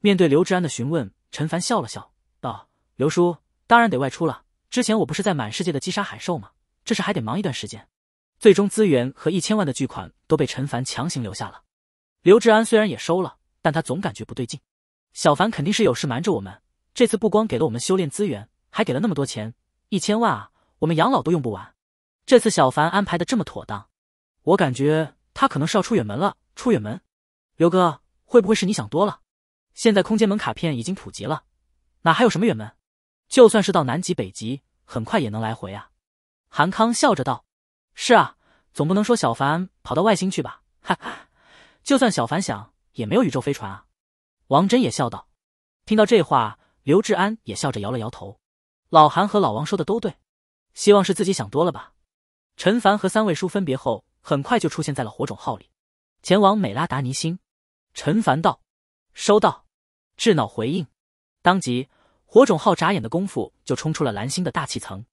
面对刘志安的询问，陈凡笑了笑，道：“刘叔，当然得外出了。之前我不是在满世界的击杀海兽吗？这事还得忙一段时间。最终资源和一千万的巨款都被陈凡强行留下了。刘志安虽然也收了，但他总感觉不对劲。小凡肯定是有事瞒着我们。这次不光给了我们修炼资源，还给了那么多钱，一千万啊！我们养老都用不完。这次小凡安排的这么妥当，我感觉……”他可能是要出远门了。出远门，刘哥，会不会是你想多了？现在空间门卡片已经普及了，哪还有什么远门？就算是到南极、北极，很快也能来回啊。韩康笑着道：“是啊，总不能说小凡跑到外星去吧？哈哈，就算小凡想，也没有宇宙飞船啊。”王真也笑道。听到这话，刘志安也笑着摇了摇头。老韩和老王说的都对，希望是自己想多了吧。陈凡和三位叔分别后。很快就出现在了火种号里，前往美拉达尼星。陈凡道：“收到。”智脑回应。当即，火种号眨眼的功夫就冲出了蓝星的大气层。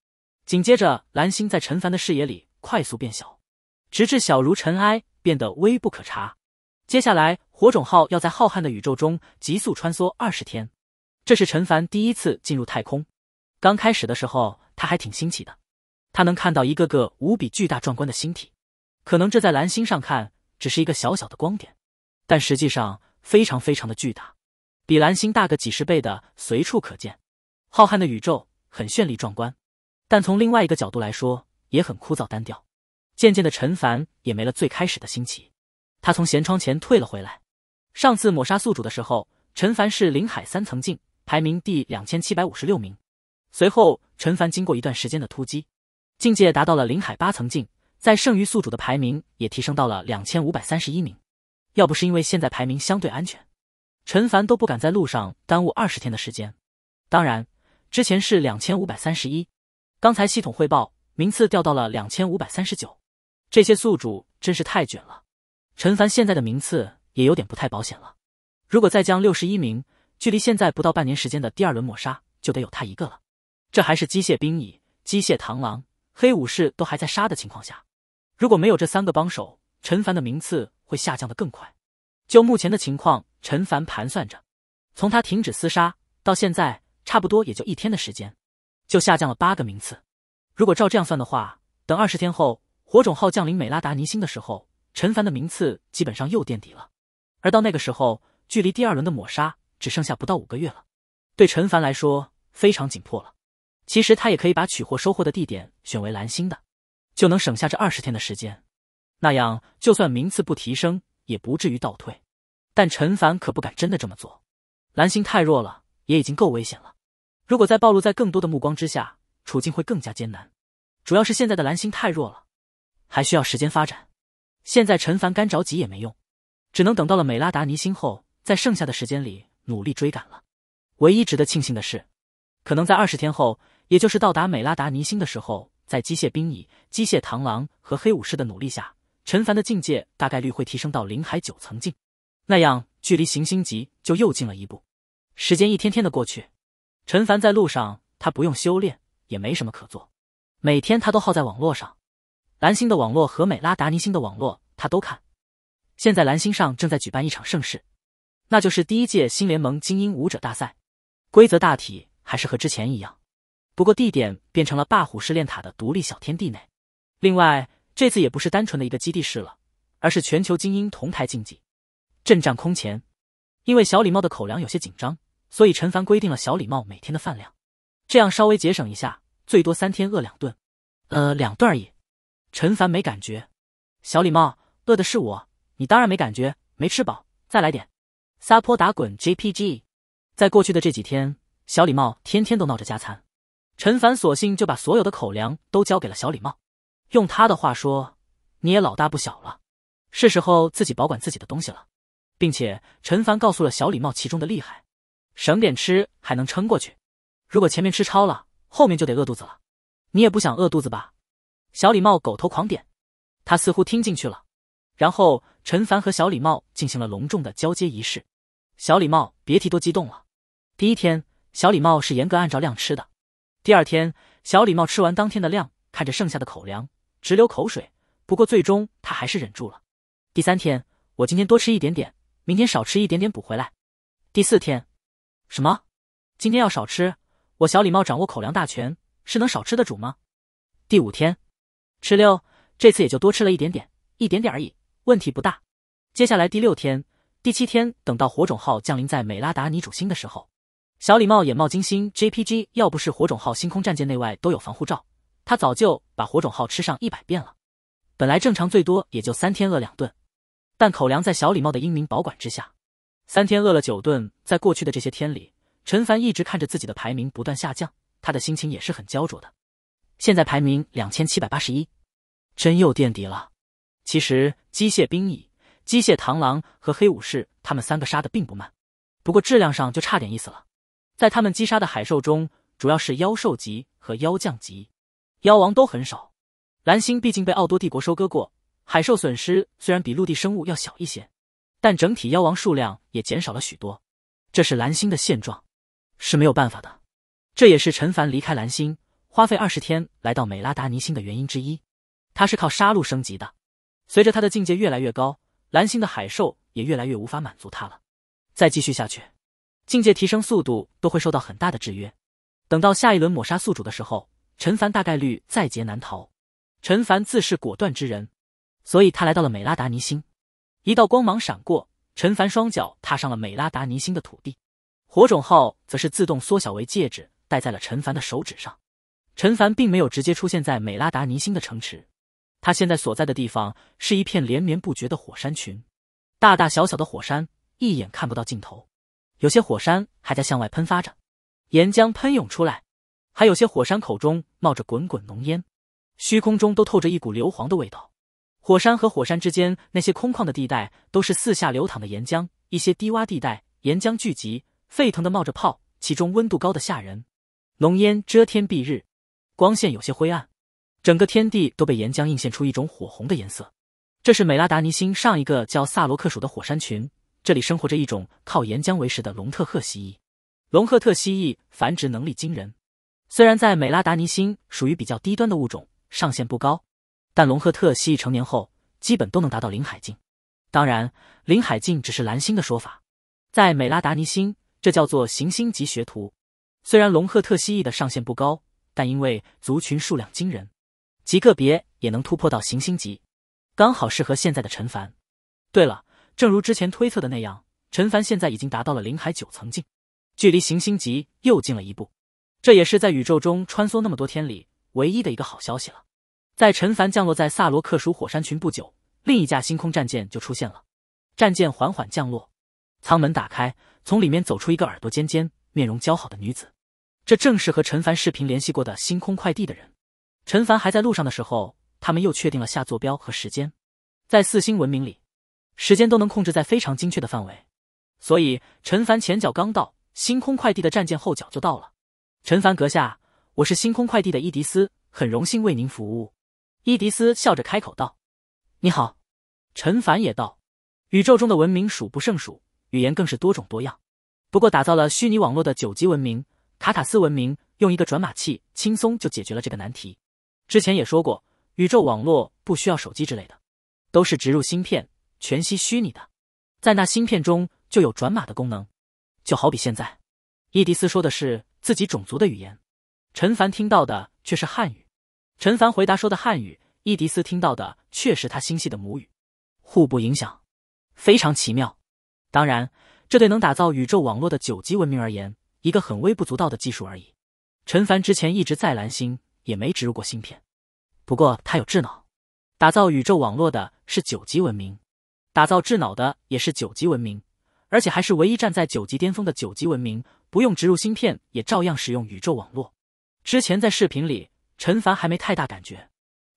紧接着，蓝星在陈凡的视野里快速变小，直至小如尘埃，变得微不可察。接下来，火种号要在浩瀚的宇宙中急速穿梭二十天。这是陈凡第一次进入太空。刚开始的时候，他还挺新奇的，他能看到一个个无比巨大、壮观的星体。可能这在蓝星上看只是一个小小的光点，但实际上非常非常的巨大，比蓝星大个几十倍的随处可见。浩瀚的宇宙很绚丽壮观，但从另外一个角度来说也很枯燥单调。渐渐的，陈凡也没了最开始的新奇，他从舷窗前退了回来。上次抹杀宿主的时候，陈凡是灵海三层境，排名第两千七百五十六名。随后，陈凡经过一段时间的突击，境界达到了灵海八层境。在剩余宿主的排名也提升到了两千五百三十一名，要不是因为现在排名相对安全，陈凡都不敢在路上耽误二十天的时间。当然，之前是两千五百三十一，刚才系统汇报名次掉到了两千五百三十九。这些宿主真是太卷了，陈凡现在的名次也有点不太保险了。如果再降六十一名，距离现在不到半年时间的第二轮抹杀就得有他一个了。这还是机械兵蚁、机械螳螂、黑武士都还在杀的情况下。如果没有这三个帮手，陈凡的名次会下降的更快。就目前的情况，陈凡盘算着，从他停止厮杀到现在，差不多也就一天的时间，就下降了八个名次。如果照这样算的话，等二十天后，火种号降临美拉达尼星的时候，陈凡的名次基本上又垫底了。而到那个时候，距离第二轮的抹杀只剩下不到五个月了，对陈凡来说非常紧迫了。其实他也可以把取货收货的地点选为蓝星的。就能省下这二十天的时间，那样就算名次不提升，也不至于倒退。但陈凡可不敢真的这么做，蓝星太弱了，也已经够危险了。如果再暴露在更多的目光之下，处境会更加艰难。主要是现在的蓝星太弱了，还需要时间发展。现在陈凡干着急也没用，只能等到了美拉达尼星后，在剩下的时间里努力追赶了。唯一值得庆幸的是，可能在二十天后，也就是到达美拉达尼星的时候。在机械兵蚁、机械螳螂和黑武士的努力下，陈凡的境界大概率会提升到灵海九层境，那样距离行星级就又近了一步。时间一天天的过去，陈凡在路上，他不用修炼，也没什么可做，每天他都耗在网络上。蓝星的网络和美拉达尼星的网络他都看。现在蓝星上正在举办一场盛事，那就是第一届新联盟精英武者大赛，规则大体还是和之前一样。不过地点变成了霸虎试炼塔的独立小天地内，另外这次也不是单纯的一个基地试了，而是全球精英同台竞技，阵仗空前。因为小礼帽的口粮有些紧张，所以陈凡规定了小礼帽每天的饭量，这样稍微节省一下，最多三天饿两顿，呃，两顿而已。陈凡没感觉，小礼帽饿的是我，你当然没感觉，没吃饱，再来点。撒泼打滚 JPG，在过去的这几天，小礼帽天天都闹着加餐。陈凡索性就把所有的口粮都交给了小礼帽。用他的话说：“你也老大不小了，是时候自己保管自己的东西了。”并且陈凡告诉了小礼帽其中的厉害：省点吃还能撑过去，如果前面吃超了，后面就得饿肚子了。你也不想饿肚子吧？小礼帽狗头狂点，他似乎听进去了。然后陈凡和小礼帽进行了隆重的交接仪式。小礼貌别提多激动了。第一天，小礼貌是严格按照量吃的。第二天，小礼帽吃完当天的量，看着剩下的口粮，直流口水。不过最终他还是忍住了。第三天，我今天多吃一点点，明天少吃一点点补回来。第四天，什么？今天要少吃？我小礼帽掌握口粮大权，是能少吃的主吗？第五天，吃六，这次也就多吃了一点点，一点点而已，问题不大。接下来第六天、第七天，等到火种号降临在美拉达尼主星的时候。小礼帽眼冒金星，JPG，要不是火种号星空战舰内外都有防护罩，他早就把火种号吃上一百遍了。本来正常最多也就三天饿两顿，但口粮在小礼帽的英明保管之下，三天饿了九顿。在过去的这些天里，陈凡一直看着自己的排名不断下降，他的心情也是很焦灼的。现在排名两千七百八十一，真又垫底了。其实机械兵蚁、机械螳螂和黑武士他们三个杀的并不慢，不过质量上就差点意思了。在他们击杀的海兽中，主要是妖兽级和妖将级，妖王都很少。蓝星毕竟被奥多帝国收割过，海兽损失虽然比陆地生物要小一些，但整体妖王数量也减少了许多。这是蓝星的现状，是没有办法的。这也是陈凡离开蓝星，花费二十天来到美拉达尼星的原因之一。他是靠杀戮升级的，随着他的境界越来越高，蓝星的海兽也越来越无法满足他了。再继续下去。境界提升速度都会受到很大的制约。等到下一轮抹杀宿主的时候，陈凡大概率在劫难逃。陈凡自是果断之人，所以他来到了美拉达尼星。一道光芒闪过，陈凡双脚踏上了美拉达尼星的土地。火种号则是自动缩小为戒指，戴在了陈凡的手指上。陈凡并没有直接出现在美拉达尼星的城池，他现在所在的地方是一片连绵不绝的火山群，大大小小的火山一眼看不到尽头。有些火山还在向外喷发着，岩浆喷涌出来，还有些火山口中冒着滚滚浓烟，虚空中都透着一股硫磺的味道。火山和火山之间那些空旷的地带都是四下流淌的岩浆，一些低洼地带岩浆聚集，沸腾的冒着泡，其中温度高的吓人，浓烟遮天蔽日，光线有些灰暗，整个天地都被岩浆映现出一种火红的颜色。这是美拉达尼星上一个叫萨罗克属的火山群。这里生活着一种靠岩浆为食的龙特赫蜥蜴。龙赫特蜥蜴繁殖能力惊人，虽然在美拉达尼星属于比较低端的物种，上限不高，但龙赫特蜥蜴成年后基本都能达到林海境。当然，林海境只是蓝星的说法，在美拉达尼星这叫做行星级学徒。虽然龙赫特蜥蜴的上限不高，但因为族群数量惊人，极个别也能突破到行星级，刚好适合现在的陈凡。对了。正如之前推测的那样，陈凡现在已经达到了灵海九层境，距离行星级又近了一步。这也是在宇宙中穿梭那么多天里唯一的一个好消息了。在陈凡降落在萨罗克属火山群不久，另一架星空战舰就出现了。战舰缓缓降落，舱门打开，从里面走出一个耳朵尖尖、面容姣好的女子。这正是和陈凡视频联系过的星空快递的人。陈凡还在路上的时候，他们又确定了下坐标和时间，在四星文明里。时间都能控制在非常精确的范围，所以陈凡前脚刚到星空快递的战舰，后脚就到了。陈凡阁下，我是星空快递的伊迪斯，很荣幸为您服务。伊迪斯笑着开口道：“你好。”陈凡也道：“宇宙中的文明数不胜数，语言更是多种多样。不过，打造了虚拟网络的九级文明卡卡斯文明，用一个转码器轻松就解决了这个难题。之前也说过，宇宙网络不需要手机之类的，都是植入芯片。”全息虚拟的，在那芯片中就有转码的功能，就好比现在，伊迪斯说的是自己种族的语言，陈凡听到的却是汉语。陈凡回答说的汉语，伊迪斯听到的却是他星系的母语，互不影响，非常奇妙。当然，这对能打造宇宙网络的九级文明而言，一个很微不足道的技术而已。陈凡之前一直在蓝星，也没植入过芯片，不过他有智脑。打造宇宙网络的是九级文明。打造智脑的也是九级文明，而且还是唯一站在九级巅峰的九级文明，不用植入芯片也照样使用宇宙网络。之前在视频里，陈凡还没太大感觉，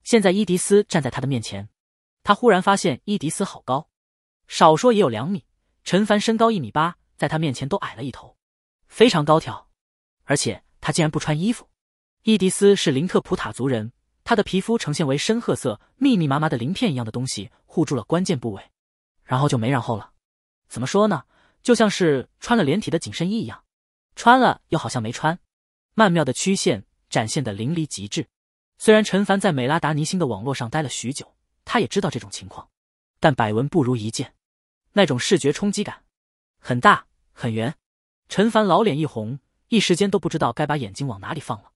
现在伊迪斯站在他的面前，他忽然发现伊迪斯好高，少说也有两米。陈凡身高一米八，在他面前都矮了一头，非常高挑。而且他竟然不穿衣服。伊迪斯是林特普塔族人，他的皮肤呈现为深褐色，密密麻麻的鳞片一样的东西护住了关键部位。然后就没然后了，怎么说呢？就像是穿了连体的紧身衣一样，穿了又好像没穿，曼妙的曲线展现的淋漓极致。虽然陈凡在美拉达尼星的网络上待了许久，他也知道这种情况，但百闻不如一见，那种视觉冲击感很大很圆。陈凡老脸一红，一时间都不知道该把眼睛往哪里放了。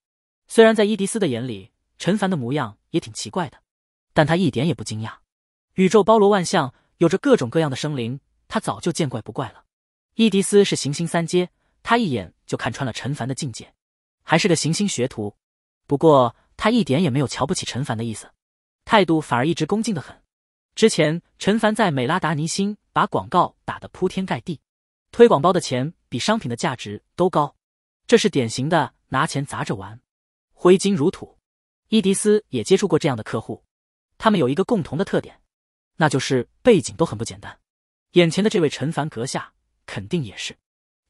虽然在伊迪斯的眼里，陈凡的模样也挺奇怪的，但他一点也不惊讶。宇宙包罗万象。有着各种各样的生灵，他早就见怪不怪了。伊迪斯是行星三阶，他一眼就看穿了陈凡的境界，还是个行星学徒。不过他一点也没有瞧不起陈凡的意思，态度反而一直恭敬的很。之前陈凡在美拉达尼星把广告打得铺天盖地，推广包的钱比商品的价值都高，这是典型的拿钱砸着玩，挥金如土。伊迪斯也接触过这样的客户，他们有一个共同的特点。那就是背景都很不简单，眼前的这位陈凡阁下肯定也是。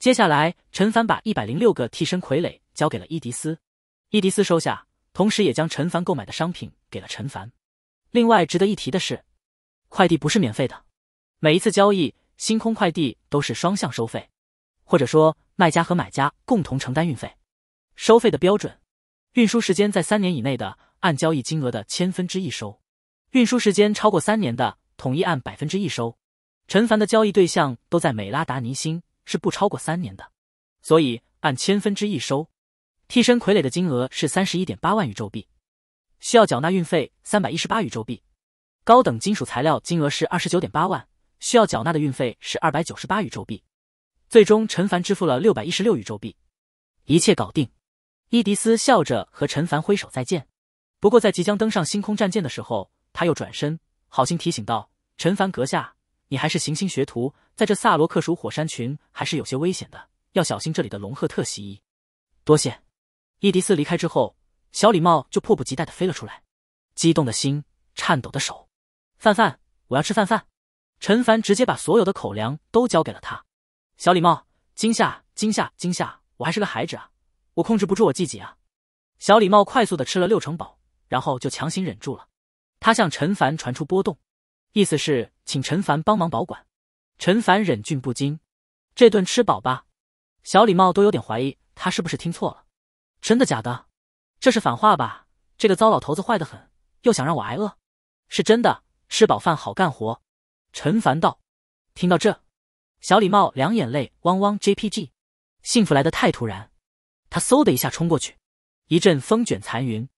接下来，陈凡把一百零六个替身傀儡交给了伊迪丝，伊迪丝收下，同时也将陈凡购买的商品给了陈凡。另外值得一提的是，快递不是免费的，每一次交易，星空快递都是双向收费，或者说卖家和买家共同承担运费。收费的标准，运输时间在三年以内的，按交易金额的千分之一收；运输时间超过三年的。统一按百分之一收，陈凡的交易对象都在美拉达尼星，是不超过三年的，所以按千分之一收。替身傀儡的金额是三十一点八万宇宙币，需要缴纳运费三百一十八宇宙币。高等金属材料金额是二十九点八万，需要缴纳的运费是二百九十八宇宙币。最终，陈凡支付了六百一十六宇宙币，一切搞定。伊迪丝笑着和陈凡挥手再见。不过，在即将登上星空战舰的时候，他又转身，好心提醒道。陈凡阁下，你还是行星学徒，在这萨罗克属火山群还是有些危险的，要小心这里的龙赫特蜥蜴。多谢。伊迪丝离开之后，小礼帽就迫不及待的飞了出来，激动的心，颤抖的手。范范，我要吃饭饭。陈凡直接把所有的口粮都交给了他。小礼帽，惊吓，惊吓，惊吓！我还是个孩子啊，我控制不住我自己啊。小礼帽快速的吃了六成饱，然后就强行忍住了。他向陈凡传出波动。意思是请陈凡帮忙保管。陈凡忍俊不禁，这顿吃饱吧？小礼貌都有点怀疑他是不是听错了。真的假的？这是反话吧？这个糟老头子坏得很，又想让我挨饿？是真的，吃饱饭好干活。陈凡道。听到这，小礼貌两眼泪汪汪。JPG，幸福来的太突然，他嗖的一下冲过去，一阵风卷残云。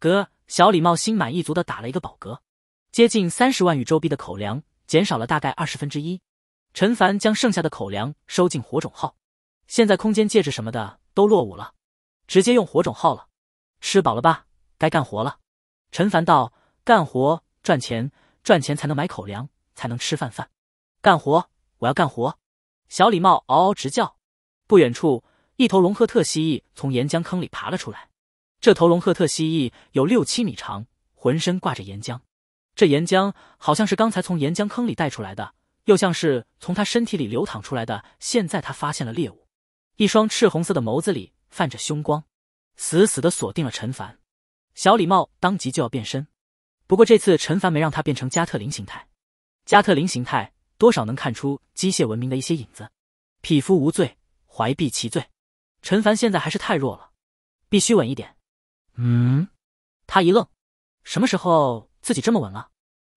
嗝，小礼貌心满意足的打了一个饱嗝。接近三十万宇宙币的口粮减少了大概二十分之一，陈凡将剩下的口粮收进火种号。现在空间戒指什么的都落伍了，直接用火种号了。吃饱了吧？该干活了。陈凡道：“干活赚钱，赚钱才能买口粮，才能吃饭饭。干活，我要干活。”小礼帽嗷嗷直叫。不远处，一头龙赫特蜥蜴从岩浆坑里爬了出来。这头龙赫特蜥蜴有六七米长，浑身挂着岩浆。这岩浆好像是刚才从岩浆坑里带出来的，又像是从他身体里流淌出来的。现在他发现了猎物，一双赤红色的眸子里泛着凶光，死死的锁定了陈凡。小礼帽当即就要变身，不过这次陈凡没让他变成加特林形态。加特林形态多少能看出机械文明的一些影子。匹夫无罪，怀璧其罪。陈凡现在还是太弱了，必须稳一点。嗯，他一愣，什么时候？自己这么稳了？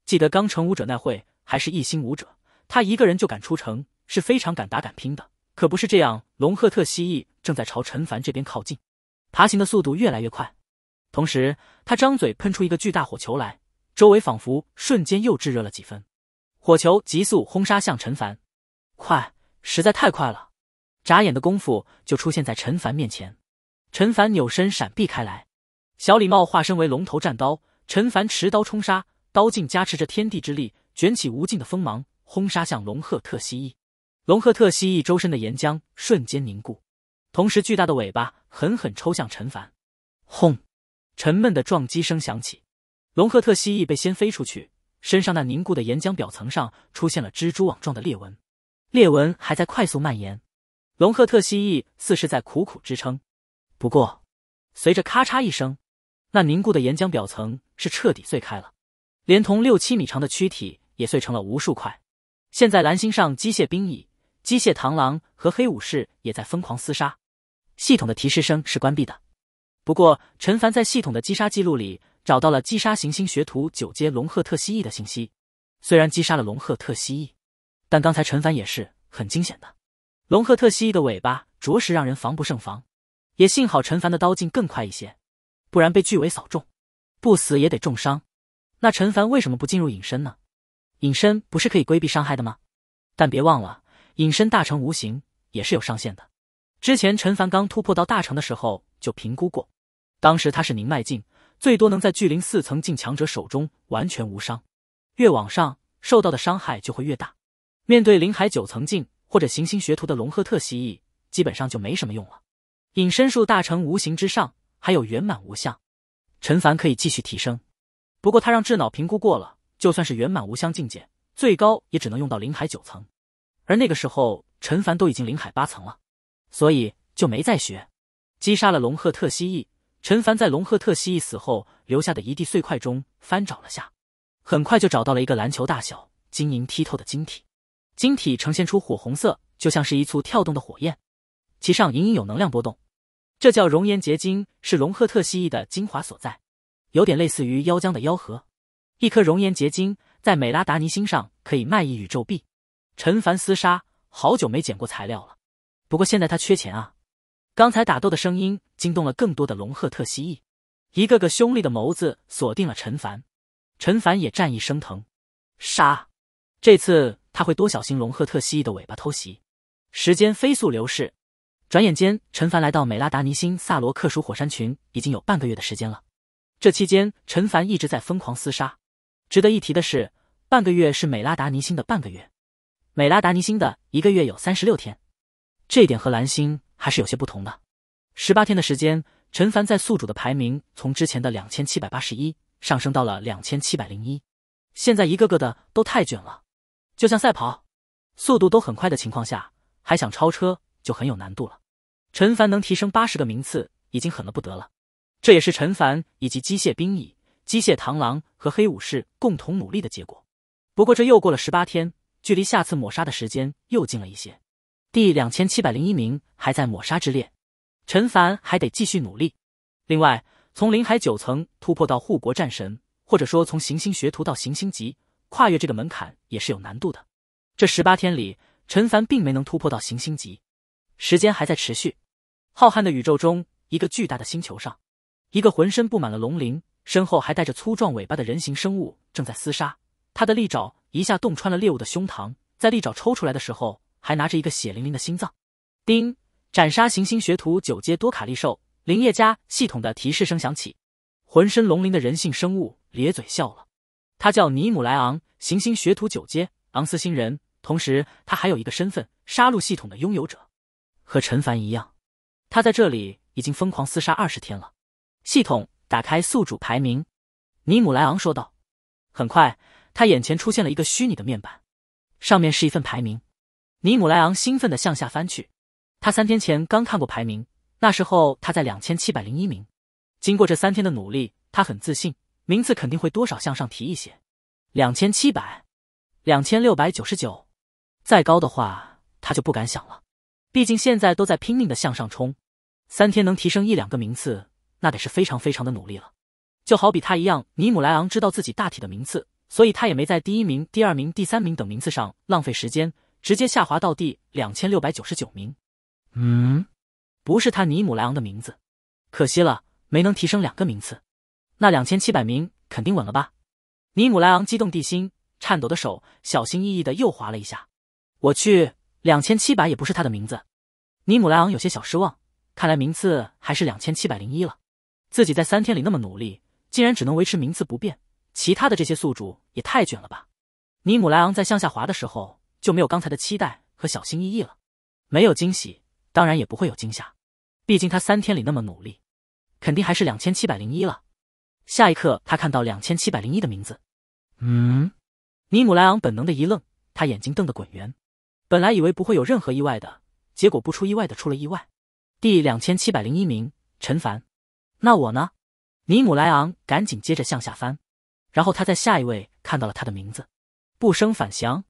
记得刚成武者那会，还是一星武者，他一个人就敢出城，是非常敢打敢拼的。可不是这样。龙赫特蜥蜴正在朝陈凡这边靠近，爬行的速度越来越快，同时他张嘴喷出一个巨大火球来，周围仿佛瞬间又炙热了几分，火球急速轰杀向陈凡，快，实在太快了，眨眼的功夫就出现在陈凡面前。陈凡扭身闪避开来，小礼帽化身为龙头战刀。陈凡持刀冲杀，刀劲加持着天地之力，卷起无尽的锋芒，轰杀向龙赫特蜥蜴。龙赫特蜥蜴周身的岩浆瞬间凝固，同时巨大的尾巴狠狠抽向陈凡。轰！沉闷的撞击声响起，龙赫特蜥蜴被掀飞出去，身上那凝固的岩浆表层上出现了蜘蛛网状的裂纹，裂纹还在快速蔓延。龙赫特蜥蜴似是在苦苦支撑，不过随着咔嚓一声。那凝固的岩浆表层是彻底碎开了，连同六七米长的躯体也碎成了无数块。现在蓝星上机械兵蚁、机械螳螂和黑武士也在疯狂厮杀。系统的提示声是关闭的，不过陈凡在系统的击杀记录里找到了击杀行星学徒九阶龙赫特蜥蜴的信息。虽然击杀了龙赫特蜥蜴，但刚才陈凡也是很惊险的。龙赫特蜥蜴的尾巴着实让人防不胜防，也幸好陈凡的刀劲更快一些。不然被巨尾扫中，不死也得重伤。那陈凡为什么不进入隐身呢？隐身不是可以规避伤害的吗？但别忘了，隐身大成无形也是有上限的。之前陈凡刚突破到大成的时候就评估过，当时他是宁脉境，最多能在巨灵四层境强者手中完全无伤。越往上，受到的伤害就会越大。面对灵海九层境或者行星学徒的龙赫特蜥蜴，基本上就没什么用了。隐身术大成无形之上。还有圆满无相，陈凡可以继续提升。不过他让智脑评估过了，就算是圆满无相境界，最高也只能用到灵海九层。而那个时候，陈凡都已经灵海八层了，所以就没再学。击杀了龙鹤特蜥蜴，陈凡在龙鹤特蜥蜴死后留下的一地碎块中翻找了下，很快就找到了一个篮球大小、晶莹剔透的晶体。晶体呈现出火红色，就像是一簇跳动的火焰，其上隐隐有能量波动。这叫熔岩结晶，是龙赫特蜥蜴的精华所在，有点类似于妖将的妖核。一颗熔岩结晶在美拉达尼星上可以卖一宇宙币。陈凡厮杀，好久没捡过材料了，不过现在他缺钱啊。刚才打斗的声音惊动了更多的龙赫特蜥蜴，一个个凶厉的眸子锁定了陈凡，陈凡也战意升腾，杀！这次他会多小心龙赫特蜥蜴的尾巴偷袭。时间飞速流逝。转眼间，陈凡来到美拉达尼星萨罗克属火山群已经有半个月的时间了。这期间，陈凡一直在疯狂厮杀。值得一提的是，半个月是美拉达尼星的半个月，美拉达尼星的一个月有三十六天，这一点和蓝星还是有些不同的。十八天的时间，陈凡在宿主的排名从之前的两千七百八十一上升到了两千七百零一。现在一个个的都太卷了，就像赛跑，速度都很快的情况下，还想超车就很有难度了。陈凡能提升八十个名次，已经狠了不得了。这也是陈凡以及机械兵蚁、机械螳螂和黑武士共同努力的结果。不过，这又过了十八天，距离下次抹杀的时间又近了一些。第两千七百零一名还在抹杀之列，陈凡还得继续努力。另外，从林海九层突破到护国战神，或者说从行星学徒到行星级，跨越这个门槛也是有难度的。这十八天里，陈凡并没能突破到行星级。时间还在持续，浩瀚的宇宙中，一个巨大的星球上，一个浑身布满了龙鳞、身后还带着粗壮尾巴的人形生物正在厮杀。他的利爪一下洞穿了猎物的胸膛，在利爪抽出来的时候，还拿着一个血淋淋的心脏。叮！斩杀行星学徒九阶多卡利兽，林业家系统的提示声响起。浑身龙鳞的人性生物咧嘴笑了。他叫尼姆莱昂，行星学徒九阶，昂斯星人。同时，他还有一个身份——杀戮系统的拥有者。和陈凡一样，他在这里已经疯狂厮杀二十天了。系统打开宿主排名，尼姆莱昂说道。很快，他眼前出现了一个虚拟的面板，上面是一份排名。尼姆莱昂兴奋的向下翻去。他三天前刚看过排名，那时候他在两千七百零一名。经过这三天的努力，他很自信，名次肯定会多少向上提一些。两千七百，两千六百九十九，再高的话他就不敢想了。毕竟现在都在拼命的向上冲，三天能提升一两个名次，那得是非常非常的努力了。就好比他一样，尼姆莱昂知道自己大体的名次，所以他也没在第一名、第二名、第三名等名次上浪费时间，直接下滑到第两千六百九十九名。嗯，不是他尼姆莱昂的名字，可惜了，没能提升两个名次。那两千七百名肯定稳了吧？尼姆莱昂激动地心颤抖的手小心翼翼的又划了一下。我去。两千七百也不是他的名字，尼姆莱昂有些小失望。看来名次还是两千七百零一了。自己在三天里那么努力，竟然只能维持名次不变。其他的这些宿主也太卷了吧！尼姆莱昂在向下滑的时候就没有刚才的期待和小心翼翼了，没有惊喜，当然也不会有惊吓。毕竟他三天里那么努力，肯定还是两千七百零一了。下一刻，他看到两千七百零一的名字，嗯，尼姆莱昂本能的一愣，他眼睛瞪得滚圆。本来以为不会有任何意外的结果，不出意外的出了意外。第两千七百零一名，陈凡。那我呢？尼姆莱昂赶紧接着向下翻，然后他在下一位看到了他的名字，不生反降。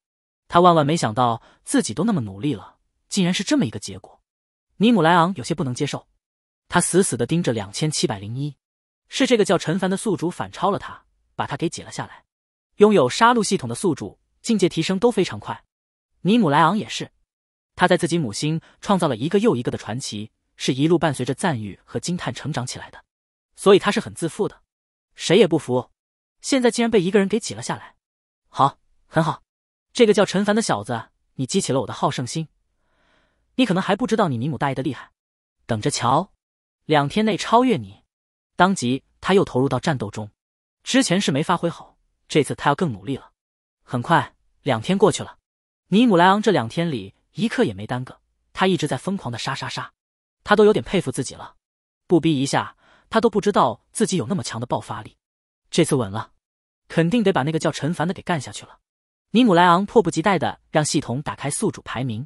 他万万没想到自己都那么努力了，竟然是这么一个结果。尼姆莱昂有些不能接受，他死死的盯着两千七百零一，是这个叫陈凡的宿主反超了他，把他给解了下来。拥有杀戮系统的宿主，境界提升都非常快。尼姆莱昂也是，他在自己母星创造了一个又一个的传奇，是一路伴随着赞誉和惊叹成长起来的，所以他是很自负的，谁也不服。现在竟然被一个人给挤了下来，好，很好，这个叫陈凡的小子，你激起了我的好胜心。你可能还不知道你尼姆大爷的厉害，等着瞧，两天内超越你。当即他又投入到战斗中，之前是没发挥好，这次他要更努力了。很快，两天过去了。尼姆莱昂这两天里一刻也没耽搁，他一直在疯狂的杀杀杀，他都有点佩服自己了，不逼一下他都不知道自己有那么强的爆发力。这次稳了，肯定得把那个叫陈凡的给干下去了。尼姆莱昂迫不及待的让系统打开宿主排名，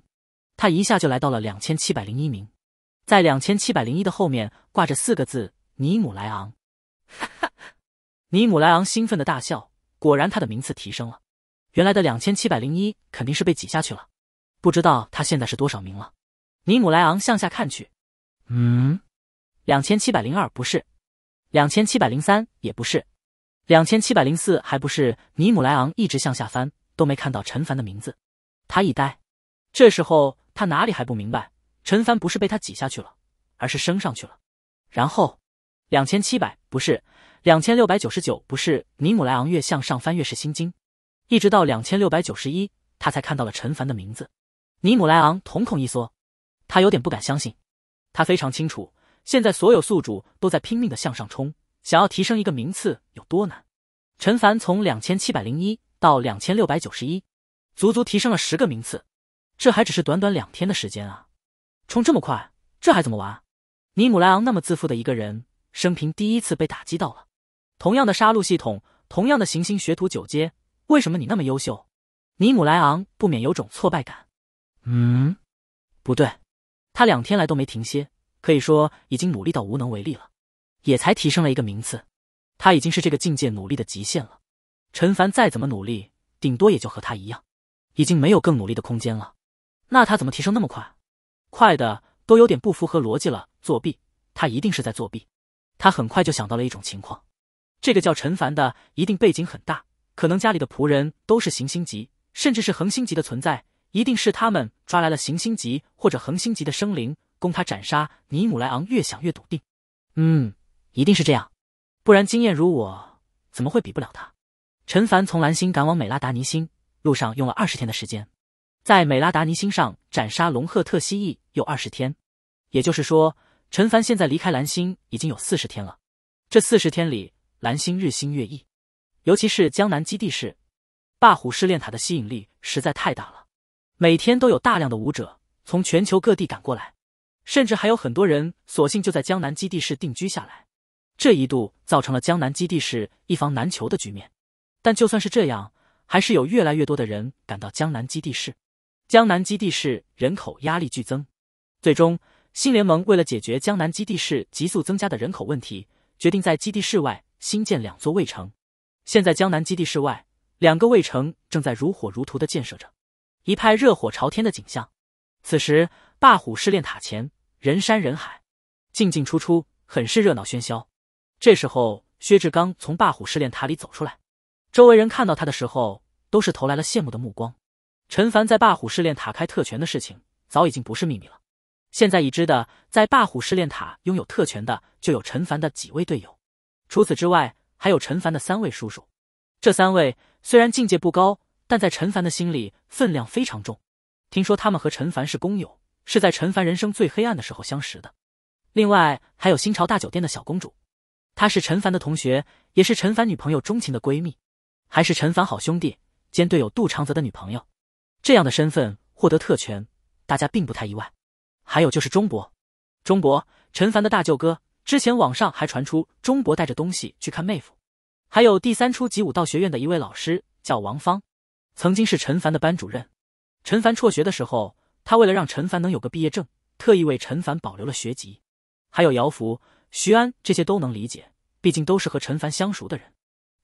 他一下就来到了两千七百零一名，在两千七百零一的后面挂着四个字尼姆莱昂，哈哈，尼姆莱昂兴奋的大笑，果然他的名次提升了。原来的两千七百零一肯定是被挤下去了，不知道他现在是多少名了。尼姆莱昂向下看去，嗯，两千七百零二不是，两千七百零三也不是，两千七百零四还不是。尼姆莱昂一直向下翻，都没看到陈凡的名字。他一呆，这时候他哪里还不明白？陈凡不是被他挤下去了，而是升上去了。然后两千七百不是，两千六百九十九不是。尼姆莱昂越向上翻，越是心惊。一直到两千六百九十一，他才看到了陈凡的名字。尼姆莱昂瞳孔一缩，他有点不敢相信。他非常清楚，现在所有宿主都在拼命的向上冲，想要提升一个名次有多难。陈凡从两千七百零一到两千六百九十一，足足提升了十个名次，这还只是短短两天的时间啊！冲这么快，这还怎么玩？尼姆莱昂那么自负的一个人，生平第一次被打击到了。同样的杀戮系统，同样的行星学徒九阶。为什么你那么优秀？尼姆莱昂不免有种挫败感。嗯，不对，他两天来都没停歇，可以说已经努力到无能为力了，也才提升了一个名次。他已经是这个境界努力的极限了。陈凡再怎么努力，顶多也就和他一样，已经没有更努力的空间了。那他怎么提升那么快？快的都有点不符合逻辑了。作弊，他一定是在作弊。他很快就想到了一种情况：这个叫陈凡的一定背景很大。可能家里的仆人都是行星级，甚至是恒星级的存在，一定是他们抓来了行星级或者恒星级的生灵供他斩杀。尼姆莱昂越想越笃定，嗯，一定是这样，不然经验如我怎么会比不了他？陈凡从蓝星赶往美拉达尼星，路上用了二十天的时间，在美拉达尼星上斩杀龙赫特蜥蜴又二十天，也就是说，陈凡现在离开蓝星已经有四十天了。这四十天里，蓝星日新月异。尤其是江南基地市，霸虎试炼塔的吸引力实在太大了，每天都有大量的武者从全球各地赶过来，甚至还有很多人索性就在江南基地市定居下来。这一度造成了江南基地市一房难求的局面，但就算是这样，还是有越来越多的人赶到江南基地市，江南基地市人口压力剧增。最终，新联盟为了解决江南基地市急速增加的人口问题，决定在基地室外新建两座卫城。现在江南基地室外，两个卫城正在如火如荼的建设着，一派热火朝天的景象。此时，霸虎试炼塔前人山人海，进进出出，很是热闹喧嚣。这时候，薛志刚从霸虎试炼塔里走出来，周围人看到他的时候，都是投来了羡慕的目光。陈凡在霸虎试炼塔开特权的事情，早已经不是秘密了。现在已知的，在霸虎试炼塔拥有特权的，就有陈凡的几位队友。除此之外，还有陈凡的三位叔叔，这三位虽然境界不高，但在陈凡的心里分量非常重。听说他们和陈凡是工友，是在陈凡人生最黑暗的时候相识的。另外还有新潮大酒店的小公主，她是陈凡的同学，也是陈凡女朋友钟晴的闺蜜，还是陈凡好兄弟兼队友杜长泽的女朋友。这样的身份获得特权，大家并不太意外。还有就是钟博，钟博，陈凡的大舅哥。之前网上还传出钟博带着东西去看妹夫，还有第三初级武道学院的一位老师叫王芳，曾经是陈凡的班主任。陈凡辍学的时候，他为了让陈凡能有个毕业证，特意为陈凡保留了学籍。还有姚福、徐安这些都能理解，毕竟都是和陈凡相熟的人。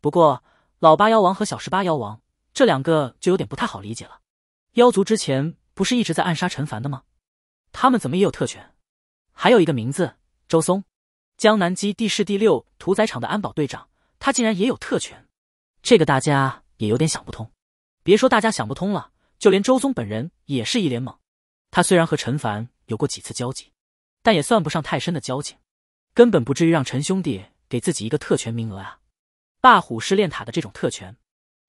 不过老八妖王和小十八妖王这两个就有点不太好理解了。妖族之前不是一直在暗杀陈凡的吗？他们怎么也有特权？还有一个名字，周松。江南基地市第六屠宰场的安保队长，他竟然也有特权，这个大家也有点想不通。别说大家想不通了，就连周松本人也是一脸懵。他虽然和陈凡有过几次交集，但也算不上太深的交情，根本不至于让陈兄弟给自己一个特权名额啊！霸虎试炼塔的这种特权，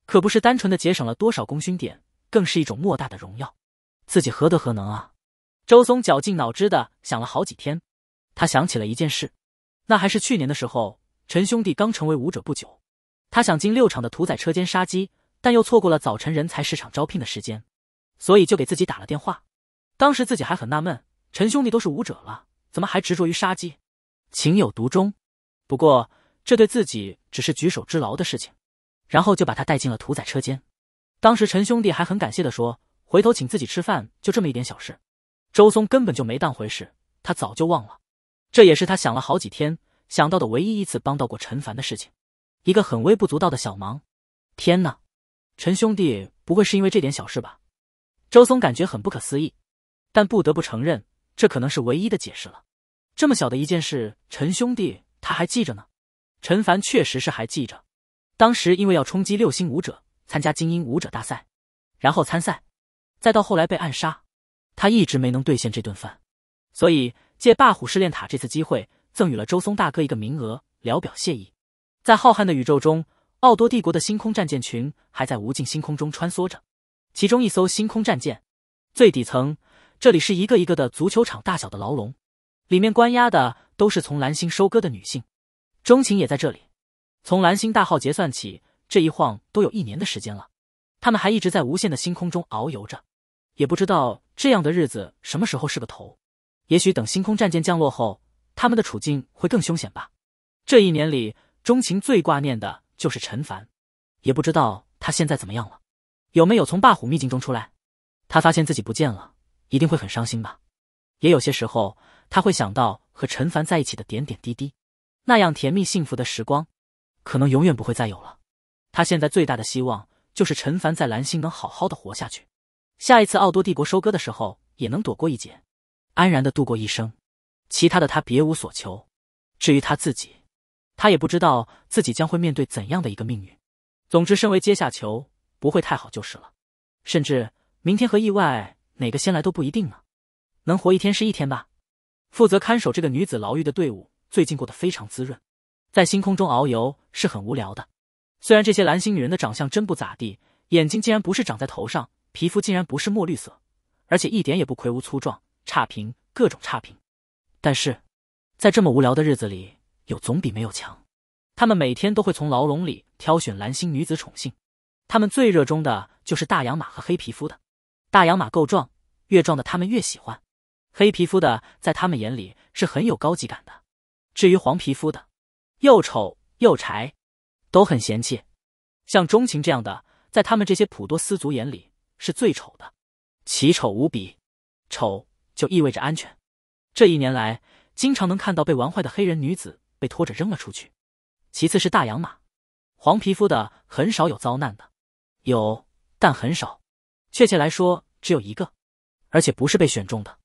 可不是单纯的节省了多少功勋点，更是一种莫大的荣耀。自己何德何能啊？周松绞尽脑汁的想了好几天，他想起了一件事。那还是去年的时候，陈兄弟刚成为武者不久，他想进六厂的屠宰车间杀鸡，但又错过了早晨人才市场招聘的时间，所以就给自己打了电话。当时自己还很纳闷，陈兄弟都是武者了，怎么还执着于杀鸡，情有独钟？不过这对自己只是举手之劳的事情，然后就把他带进了屠宰车间。当时陈兄弟还很感谢的说，回头请自己吃饭。就这么一点小事，周松根本就没当回事，他早就忘了。这也是他想了好几天想到的唯一一次帮到过陈凡的事情，一个很微不足道的小忙。天哪，陈兄弟不会是因为这点小事吧？周松感觉很不可思议，但不得不承认，这可能是唯一的解释了。这么小的一件事，陈兄弟他还记着呢。陈凡确实是还记着，当时因为要冲击六星武者，参加精英武者大赛，然后参赛，再到后来被暗杀，他一直没能兑现这顿饭，所以。借霸虎试炼塔这次机会，赠予了周松大哥一个名额，聊表谢意。在浩瀚的宇宙中，奥多帝国的星空战舰群还在无尽星空中穿梭着。其中一艘星空战舰，最底层这里是一个一个的足球场大小的牢笼，里面关押的都是从蓝星收割的女性。钟情也在这里。从蓝星大号结算起，这一晃都有一年的时间了。他们还一直在无限的星空中遨游着，也不知道这样的日子什么时候是个头。也许等星空战舰降落后，他们的处境会更凶险吧。这一年里，钟情最挂念的就是陈凡，也不知道他现在怎么样了，有没有从霸虎秘境中出来。他发现自己不见了，一定会很伤心吧。也有些时候，他会想到和陈凡在一起的点点滴滴，那样甜蜜幸福的时光，可能永远不会再有了。他现在最大的希望就是陈凡在蓝星能好好的活下去，下一次奥多帝国收割的时候也能躲过一劫。安然的度过一生，其他的他别无所求。至于他自己，他也不知道自己将会面对怎样的一个命运。总之，身为阶下囚，不会太好就是了。甚至明天和意外哪个先来都不一定呢。能活一天是一天吧。负责看守这个女子牢狱的队伍最近过得非常滋润，在星空中遨游是很无聊的。虽然这些蓝星女人的长相真不咋地，眼睛竟然不是长在头上，皮肤竟然不是墨绿色，而且一点也不魁梧粗壮。差评，各种差评。但是，在这么无聊的日子里，有总比没有强。他们每天都会从牢笼里挑选蓝星女子宠幸。他们最热衷的就是大洋马和黑皮肤的。大洋马够壮，越壮的他们越喜欢。黑皮肤的在他们眼里是很有高级感的。至于黄皮肤的，又丑又柴，都很嫌弃。像钟情这样的，在他们这些普多斯族眼里是最丑的，奇丑无比，丑。就意味着安全。这一年来，经常能看到被玩坏的黑人女子被拖着扔了出去。其次是大洋马，黄皮肤的很少有遭难的，有但很少。确切来说，只有一个，而且不是被选中的，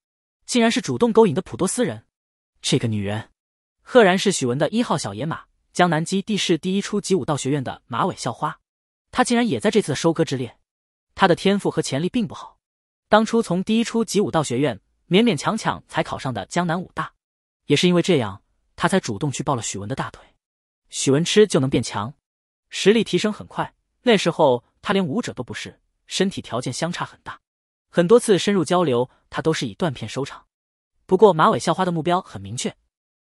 竟然是主动勾引的普多斯人。这个女人，赫然是许文的一号小野马，江南基地市第一初级武道学院的马尾校花。她竟然也在这次的收割之列。她的天赋和潜力并不好，当初从第一初级武道学院。勉勉强强才考上的江南武大，也是因为这样，他才主动去抱了许文的大腿。许文吃就能变强，实力提升很快。那时候他连武者都不是，身体条件相差很大。很多次深入交流，他都是以断片收场。不过马尾校花的目标很明确，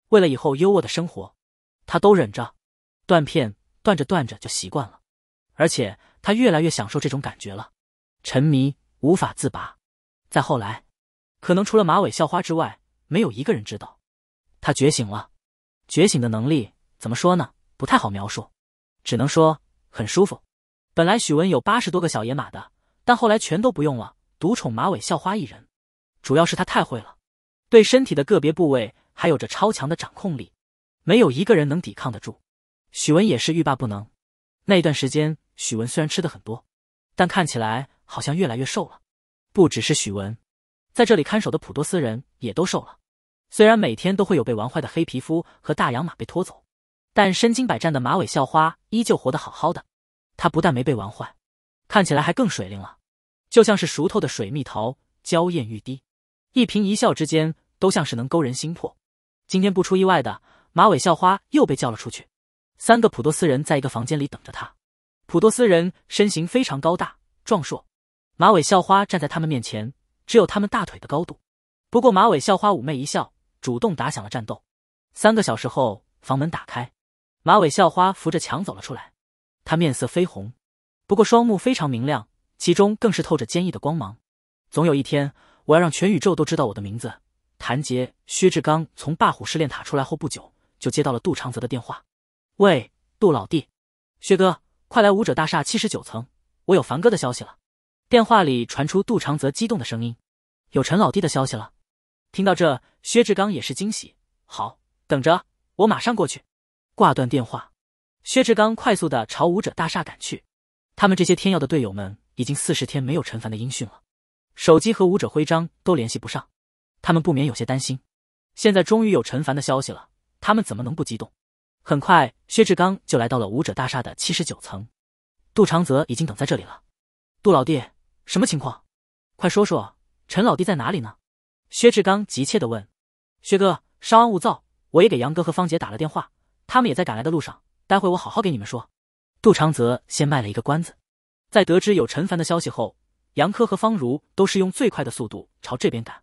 为了以后优渥的生活，他都忍着断片，断着断着就习惯了。而且他越来越享受这种感觉了，沉迷无法自拔。再后来。可能除了马尾校花之外，没有一个人知道，他觉醒了。觉醒的能力怎么说呢？不太好描述，只能说很舒服。本来许文有八十多个小野马的，但后来全都不用了，独宠马尾校花一人。主要是他太会了，对身体的个别部位还有着超强的掌控力，没有一个人能抵抗得住。许文也是欲罢不能。那一段时间，许文虽然吃的很多，但看起来好像越来越瘦了。不只是许文。在这里看守的普多斯人也都瘦了，虽然每天都会有被玩坏的黑皮肤和大洋马被拖走，但身经百战的马尾校花依旧活得好好的。她不但没被玩坏，看起来还更水灵了，就像是熟透的水蜜桃，娇艳欲滴，一颦一笑之间都像是能勾人心魄。今天不出意外的，马尾校花又被叫了出去，三个普多斯人在一个房间里等着他。普多斯人身形非常高大壮硕，马尾校花站在他们面前。只有他们大腿的高度，不过马尾校花妩媚一笑，主动打响了战斗。三个小时后，房门打开，马尾校花扶着墙走了出来。她面色绯红，不过双目非常明亮，其中更是透着坚毅的光芒。总有一天，我要让全宇宙都知道我的名字。谭杰、薛志刚从霸虎试炼塔出来后不久，就接到了杜长泽的电话：“喂，杜老弟，薛哥，快来武者大厦七十九层，我有凡哥的消息了。”电话里传出杜长泽激动的声音：“有陈老弟的消息了！”听到这，薛志刚也是惊喜：“好，等着我马上过去。”挂断电话，薛志刚快速的朝武者大厦赶去。他们这些天耀的队友们已经四十天没有陈凡的音讯了，手机和武者徽章都联系不上，他们不免有些担心。现在终于有陈凡的消息了，他们怎么能不激动？很快，薛志刚就来到了武者大厦的七十九层，杜长泽已经等在这里了。杜老弟。什么情况？快说说，陈老弟在哪里呢？薛志刚急切的问。薛哥，稍安勿躁，我也给杨哥和方姐打了电话，他们也在赶来的路上。待会我好好给你们说。杜长泽先卖了一个关子。在得知有陈凡的消息后，杨科和方如都是用最快的速度朝这边赶。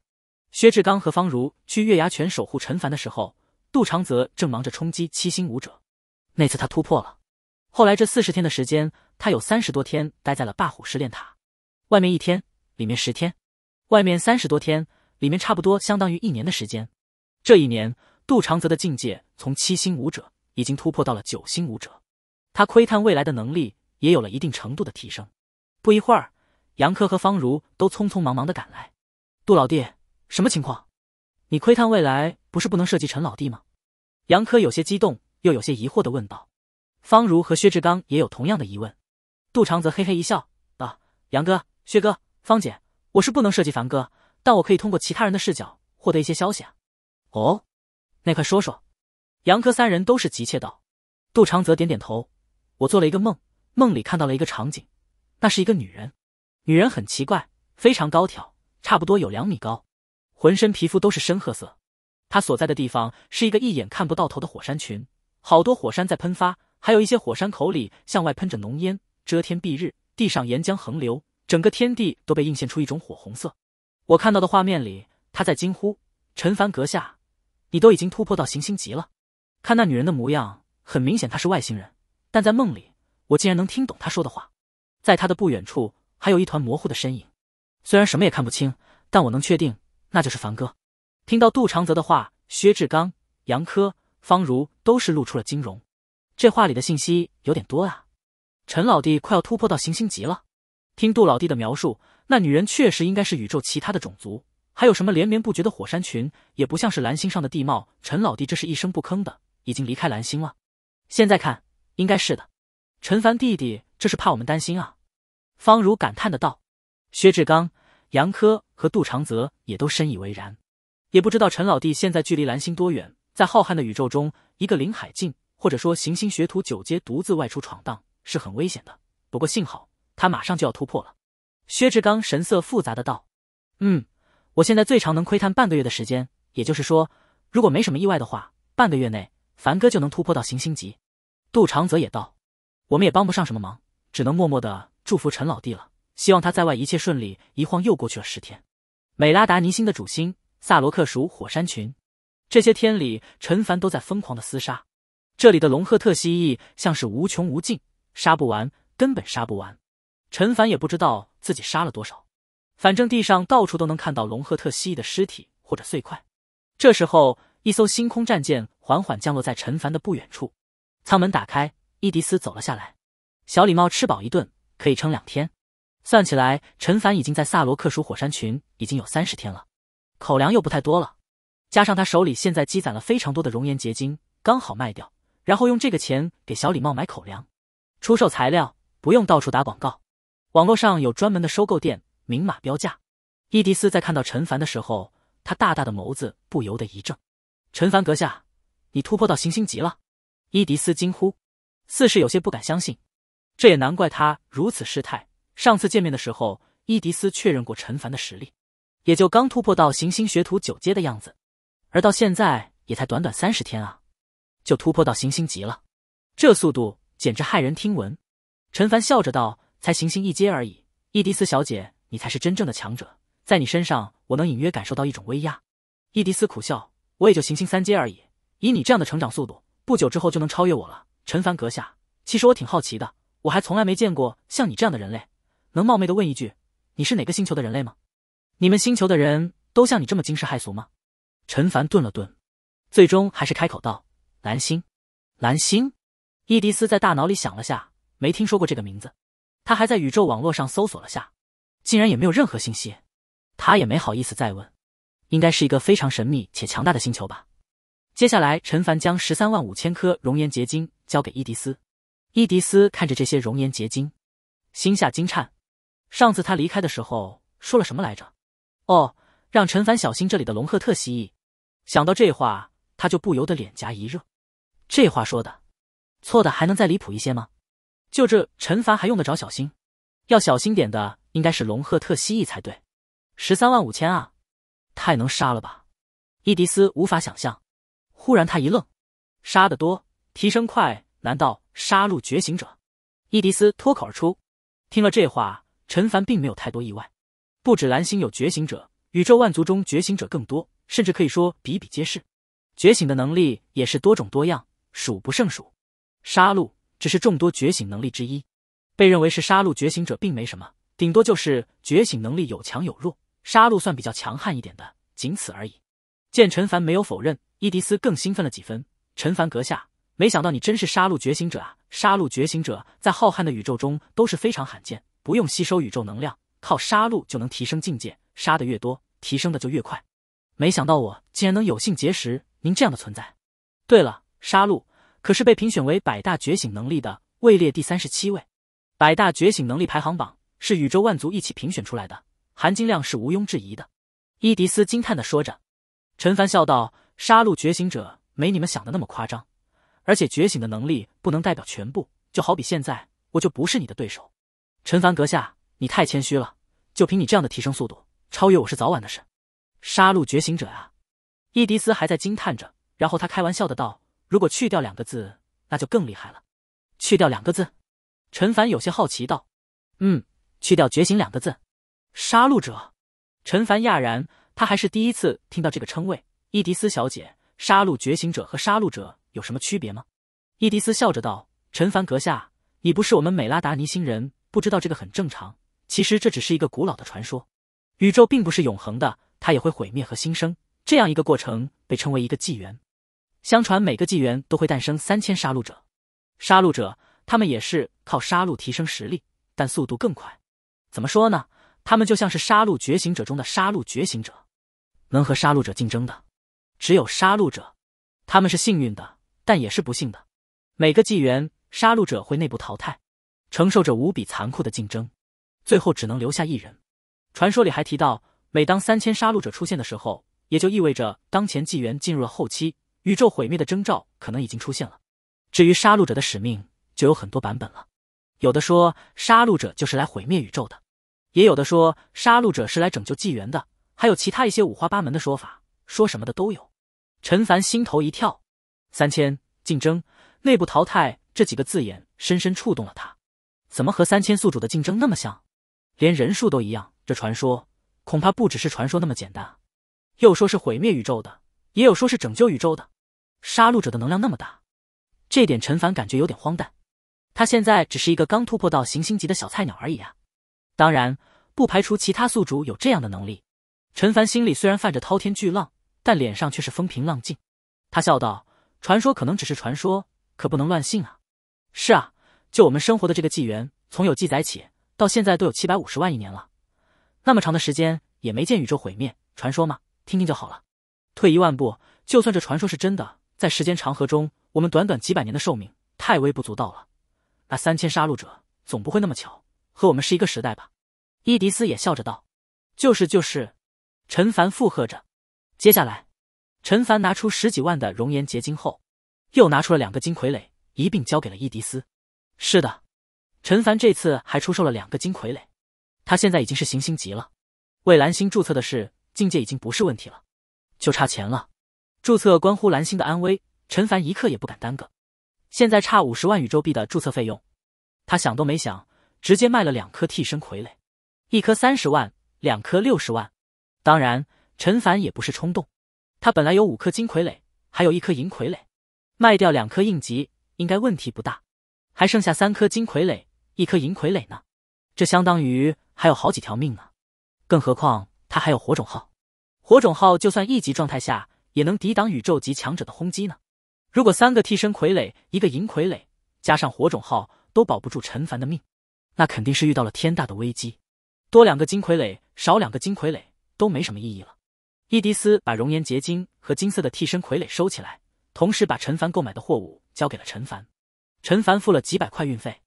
薛志刚和方如去月牙泉守护陈凡的时候，杜长泽正忙着冲击七星武者。那次他突破了，后来这四十天的时间，他有三十多天待在了霸虎试炼塔。外面一天，里面十天，外面三十多天，里面差不多相当于一年的时间。这一年，杜长泽的境界从七星武者已经突破到了九星武者，他窥探未来的能力也有了一定程度的提升。不一会儿，杨科和方如都匆匆忙忙的赶来。杜老弟，什么情况？你窥探未来不是不能涉及陈老弟吗？杨科有些激动又有些疑惑的问道。方如和薛志刚也有同样的疑问。杜长泽嘿嘿一笑，啊，杨哥。薛哥、方姐，我是不能涉及凡哥，但我可以通过其他人的视角获得一些消息啊。哦，那快说说。杨哥三人都是急切道。杜长泽点点头，我做了一个梦，梦里看到了一个场景，那是一个女人，女人很奇怪，非常高挑，差不多有两米高，浑身皮肤都是深褐色。她所在的地方是一个一眼看不到头的火山群，好多火山在喷发，还有一些火山口里向外喷着浓烟，遮天蔽日，地上岩浆横流。整个天地都被映现出一种火红色，我看到的画面里，他在惊呼：“陈凡阁下，你都已经突破到行星级了！”看那女人的模样，很明显她是外星人，但在梦里，我竟然能听懂她说的话。在她的不远处，还有一团模糊的身影，虽然什么也看不清，但我能确定那就是凡哥。听到杜长泽的话，薛志刚、杨科、方如都是露出了惊容。这话里的信息有点多啊，陈老弟快要突破到行星级了。听杜老弟的描述，那女人确实应该是宇宙其他的种族。还有什么连绵不绝的火山群，也不像是蓝星上的地貌。陈老弟这是一声不吭的，已经离开蓝星了。现在看，应该是的。陈凡弟弟这是怕我们担心啊，方如感叹的道。薛志刚、杨科和杜长泽也都深以为然。也不知道陈老弟现在距离蓝星多远，在浩瀚的宇宙中，一个灵海境或者说行星学徒九阶独自外出闯荡是很危险的。不过幸好。他马上就要突破了，薛志刚神色复杂的道：“嗯，我现在最长能窥探半个月的时间，也就是说，如果没什么意外的话，半个月内凡哥就能突破到行星级。”杜长泽也道：“我们也帮不上什么忙，只能默默的祝福陈老弟了，希望他在外一切顺利。”一晃又过去了十天，美拉达尼星的主星萨罗克属火山群，这些天里陈凡都在疯狂的厮杀，这里的龙赫特蜥蜴像是无穷无尽，杀不完，根本杀不完。陈凡也不知道自己杀了多少，反正地上到处都能看到龙赫特蜥蜴的尸体或者碎块。这时候，一艘星空战舰缓缓降落在陈凡的不远处，舱门打开，伊迪丝走了下来。小李帽吃饱一顿可以撑两天。算起来，陈凡已经在萨罗克属火山群已经有三十天了，口粮又不太多了，加上他手里现在积攒了非常多的熔岩结晶，刚好卖掉，然后用这个钱给小李帽买口粮。出售材料不用到处打广告。网络上有专门的收购店，明码标价。伊迪斯在看到陈凡的时候，他大大的眸子不由得一怔：“陈凡阁下，你突破到行星级了！”伊迪斯惊呼，似是有些不敢相信。这也难怪他如此失态。上次见面的时候，伊迪斯确认过陈凡的实力，也就刚突破到行星学徒九阶的样子，而到现在也才短短三十天啊，就突破到行星级了，这速度简直骇人听闻。陈凡笑着道。才行星一阶而已，伊迪斯小姐，你才是真正的强者。在你身上，我能隐约感受到一种威压。伊迪斯苦笑，我也就行星三阶而已。以你这样的成长速度，不久之后就能超越我了。陈凡阁下，其实我挺好奇的，我还从来没见过像你这样的人类。能冒昧的问一句，你是哪个星球的人类吗？你们星球的人都像你这么惊世骇俗吗？陈凡顿了顿，最终还是开口道：“蓝星。”蓝星。伊迪斯在大脑里想了下，没听说过这个名字。他还在宇宙网络上搜索了下，竟然也没有任何信息，他也没好意思再问，应该是一个非常神秘且强大的星球吧。接下来，陈凡将十三万五千颗熔岩结晶交给伊迪斯，伊迪斯看着这些熔岩结晶，心下惊颤。上次他离开的时候说了什么来着？哦，让陈凡小心这里的龙赫特蜥蜴。想到这话，他就不由得脸颊一热。这话说的，错的还能再离谱一些吗？就这，陈凡还用得着小心？要小心点的应该是龙赫特蜥蜴才对。十三万五千啊，太能杀了吧！伊迪斯无法想象。忽然他一愣，杀得多，提升快，难道杀戮觉醒者？伊迪斯脱口而出。听了这话，陈凡并没有太多意外。不止蓝星有觉醒者，宇宙万族中觉醒者更多，甚至可以说比比皆是。觉醒的能力也是多种多样，数不胜数。杀戮。只是众多觉醒能力之一，被认为是杀戮觉醒者并没什么，顶多就是觉醒能力有强有弱，杀戮算比较强悍一点的，仅此而已。见陈凡没有否认，伊迪丝更兴奋了几分。陈凡阁下，没想到你真是杀戮觉醒者啊！杀戮觉醒者在浩瀚的宇宙中都是非常罕见，不用吸收宇宙能量，靠杀戮就能提升境界，杀得越多，提升的就越快。没想到我竟然能有幸结识您这样的存在。对了，杀戮。可是被评选为百大觉醒能力的位列第三十七位，百大觉醒能力排行榜是宇宙万族一起评选出来的，含金量是毋庸置疑的。伊迪斯惊叹的说着，陈凡笑道：“杀戮觉醒者没你们想的那么夸张，而且觉醒的能力不能代表全部，就好比现在我就不是你的对手。”陈凡阁下，你太谦虚了，就凭你这样的提升速度，超越我是早晚的事。杀戮觉醒者啊！伊迪斯还在惊叹着，然后他开玩笑的道。如果去掉两个字，那就更厉害了。去掉两个字，陈凡有些好奇道：“嗯，去掉‘觉醒’两个字，杀戮者。”陈凡讶然，他还是第一次听到这个称谓。伊迪丝小姐，杀戮觉醒者和杀戮者有什么区别吗？伊迪丝笑着道：“陈凡阁下，你不是我们美拉达尼星人，不知道这个很正常。其实这只是一个古老的传说。宇宙并不是永恒的，它也会毁灭和新生，这样一个过程被称为一个纪元。”相传每个纪元都会诞生三千杀戮者，杀戮者他们也是靠杀戮提升实力，但速度更快。怎么说呢？他们就像是杀戮觉醒者中的杀戮觉醒者，能和杀戮者竞争的只有杀戮者。他们是幸运的，但也是不幸的。每个纪元杀戮者会内部淘汰，承受着无比残酷的竞争，最后只能留下一人。传说里还提到，每当三千杀戮者出现的时候，也就意味着当前纪元进入了后期。宇宙毁灭的征兆可能已经出现了。至于杀戮者的使命，就有很多版本了。有的说杀戮者就是来毁灭宇宙的，也有的说杀戮者是来拯救纪元的，还有其他一些五花八门的说法，说什么的都有。陈凡心头一跳，“三千竞争、内部淘汰”这几个字眼深深触动了他。怎么和三千宿主的竞争那么像？连人数都一样。这传说恐怕不只是传说那么简单又说是毁灭宇宙的，也有说是拯救宇宙的。杀戮者的能量那么大，这点陈凡感觉有点荒诞。他现在只是一个刚突破到行星级的小菜鸟而已啊，当然，不排除其他宿主有这样的能力。陈凡心里虽然泛着滔天巨浪，但脸上却是风平浪静。他笑道：“传说可能只是传说，可不能乱信啊。”“是啊，就我们生活的这个纪元，从有记载起到现在都有七百五十万一年了，那么长的时间也没见宇宙毁灭传说嘛，听听就好了。退一万步，就算这传说是真的。”在时间长河中，我们短短几百年的寿命太微不足道了。那三千杀戮者总不会那么巧和我们是一个时代吧？伊迪丝也笑着道：“就是就是。”陈凡附和着。接下来，陈凡拿出十几万的熔岩结晶后，又拿出了两个金傀儡，一并交给了伊迪丝。是的，陈凡这次还出售了两个金傀儡。他现在已经是行星级了，为蓝星注册的事，境界已经不是问题了，就差钱了。注册关乎蓝星的安危，陈凡一刻也不敢耽搁。现在差五十万宇宙币的注册费用，他想都没想，直接卖了两颗替身傀儡，一颗三十万，两颗六十万。当然，陈凡也不是冲动，他本来有五颗金傀儡，还有一颗银傀儡，卖掉两颗应急，应该问题不大。还剩下三颗金傀儡，一颗银傀儡呢，这相当于还有好几条命呢。更何况他还有火种号，火种号就算一级状态下。也能抵挡宇宙级强者的轰击呢？如果三个替身傀儡、一个银傀儡加上火种号都保不住陈凡的命，那肯定是遇到了天大的危机。多两个金傀儡，少两个金傀儡都没什么意义了。伊迪丝把熔岩结晶和金色的替身傀儡收起来，同时把陈凡购买的货物交给了陈凡。陈凡付了几百块运费。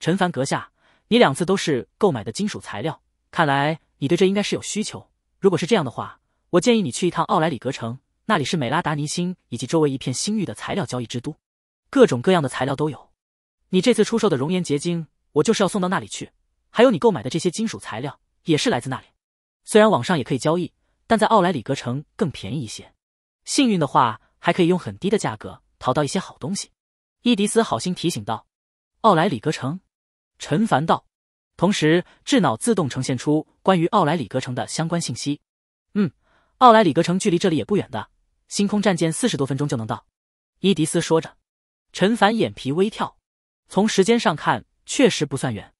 陈凡阁下，你两次都是购买的金属材料，看来你对这应该是有需求。如果是这样的话，我建议你去一趟奥莱里格城。那里是美拉达尼星以及周围一片星域的材料交易之都，各种各样的材料都有。你这次出售的熔岩结晶，我就是要送到那里去。还有你购买的这些金属材料，也是来自那里。虽然网上也可以交易，但在奥莱里格城更便宜一些。幸运的话，还可以用很低的价格淘到一些好东西。伊迪丝好心提醒道：“奥莱里格城。”陈凡道，同时智脑自动呈现出关于奥莱里格城的相关信息。嗯，奥莱里格城距离这里也不远的。星空战舰四十多分钟就能到，伊迪斯说着，陈凡眼皮微跳。从时间上看，确实不算远，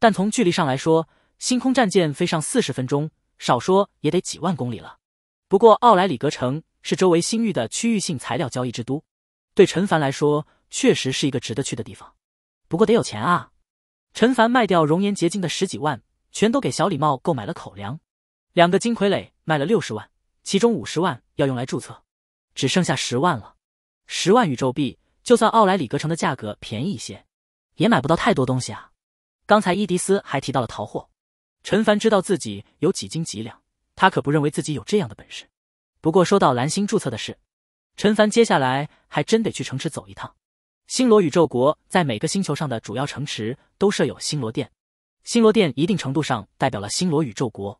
但从距离上来说，星空战舰飞上四十分钟，少说也得几万公里了。不过奥莱里格城是周围星域的区域性材料交易之都，对陈凡来说，确实是一个值得去的地方。不过得有钱啊！陈凡卖掉熔岩结晶的十几万，全都给小礼帽购买了口粮，两个金傀儡卖了六十万，其中五十万要用来注册。只剩下十万了，十万宇宙币，就算奥莱里格城的价格便宜一些，也买不到太多东西啊。刚才伊迪丝还提到了淘货，陈凡知道自己有几斤几两，他可不认为自己有这样的本事。不过说到蓝星注册的事，陈凡接下来还真得去城池走一趟。星罗宇宙国在每个星球上的主要城池都设有星罗殿，星罗殿一定程度上代表了星罗宇宙国，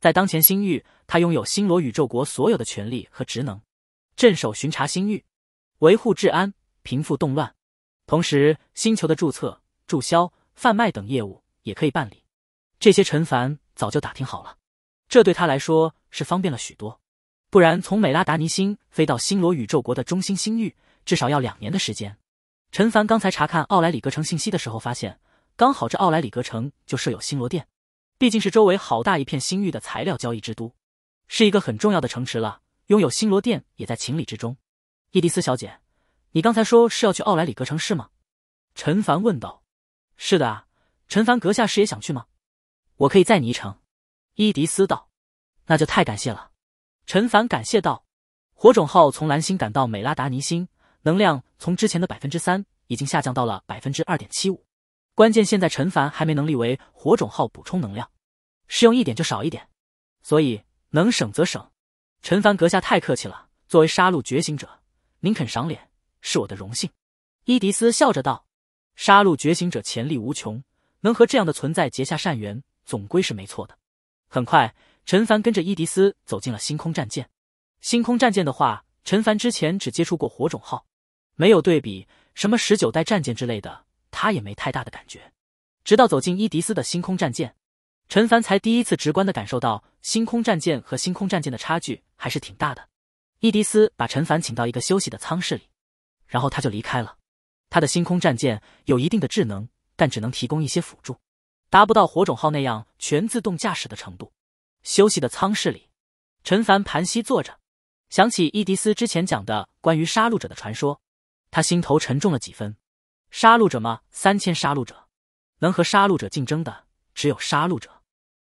在当前星域，他拥有星罗宇宙国所有的权利和职能。镇守巡查星域，维护治安，平复动乱，同时星球的注册、注销、贩卖等业务也可以办理。这些陈凡早就打听好了，这对他来说是方便了许多。不然从美拉达尼星飞到星罗宇宙国的中心星域，至少要两年的时间。陈凡刚才查看奥莱里格城信息的时候，发现刚好这奥莱里格城就设有星罗殿，毕竟是周围好大一片星域的材料交易之都，是一个很重要的城池了。拥有星罗殿也在情理之中，伊迪斯小姐，你刚才说是要去奥莱里格城是吗？陈凡问道。是的，啊，陈凡阁下是也想去吗？我可以载你一程，伊迪斯道。那就太感谢了，陈凡感谢道。火种号从蓝星赶到美拉达尼星，能量从之前的百分之三已经下降到了百分之二点七五。关键现在陈凡还没能力为火种号补充能量，是用一点就少一点，所以能省则省。陈凡阁下太客气了，作为杀戮觉醒者，您肯赏脸，是我的荣幸。”伊迪斯笑着道，“杀戮觉醒者潜力无穷，能和这样的存在结下善缘，总归是没错的。”很快，陈凡跟着伊迪斯走进了星空战舰。星空战舰的话，陈凡之前只接触过火种号，没有对比什么十九代战舰之类的，他也没太大的感觉。直到走进伊迪斯的星空战舰，陈凡才第一次直观的感受到星空战舰和星空战舰的差距。还是挺大的。伊迪丝把陈凡请到一个休息的舱室里，然后他就离开了。他的星空战舰有一定的智能，但只能提供一些辅助，达不到火种号那样全自动驾驶的程度。休息的舱室里，陈凡盘膝坐着，想起伊迪丝之前讲的关于杀戮者的传说，他心头沉重了几分。杀戮者吗？三千杀戮者，能和杀戮者竞争的只有杀戮者。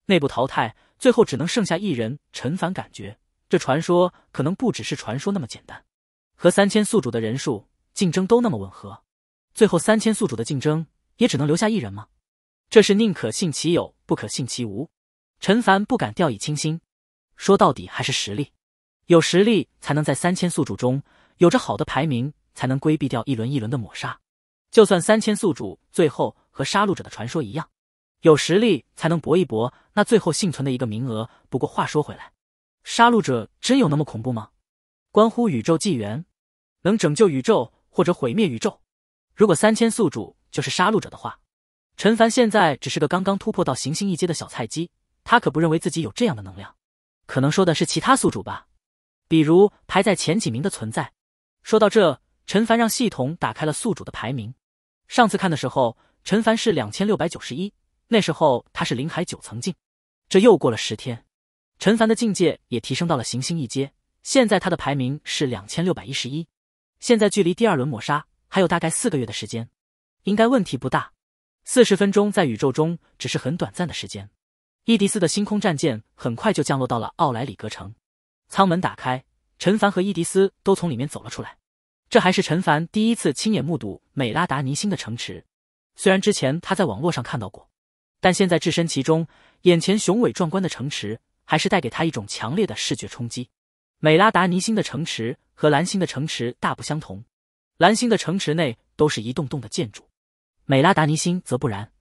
内部淘汰，最后只能剩下一人。陈凡感觉。这传说可能不只是传说那么简单，和三千宿主的人数竞争都那么吻合，最后三千宿主的竞争也只能留下一人吗？这是宁可信其有，不可信其无。陈凡不敢掉以轻心，说到底还是实力，有实力才能在三千宿主中有着好的排名，才能规避掉一轮一轮的抹杀。就算三千宿主最后和杀戮者的传说一样，有实力才能搏一搏那最后幸存的一个名额。不过话说回来。杀戮者真有那么恐怖吗？关乎宇宙纪元，能拯救宇宙或者毁灭宇宙。如果三千宿主就是杀戮者的话，陈凡现在只是个刚刚突破到行星一阶的小菜鸡，他可不认为自己有这样的能量。可能说的是其他宿主吧，比如排在前几名的存在。说到这，陈凡让系统打开了宿主的排名。上次看的时候，陈凡是两千六百九十一，那时候他是灵海九层境。这又过了十天。陈凡的境界也提升到了行星一阶，现在他的排名是两千六百一十一。现在距离第二轮抹杀还有大概四个月的时间，应该问题不大。四十分钟在宇宙中只是很短暂的时间。伊迪斯的星空战舰很快就降落到了奥莱里格城，舱门打开，陈凡和伊迪斯都从里面走了出来。这还是陈凡第一次亲眼目睹美拉达尼星的城池，虽然之前他在网络上看到过，但现在置身其中，眼前雄伟壮观的城池。还是带给他一种强烈的视觉冲击。美拉达尼星的城池和蓝星的城池大不相同。蓝星的城池内都是一栋栋的建筑，美拉达尼星则不然。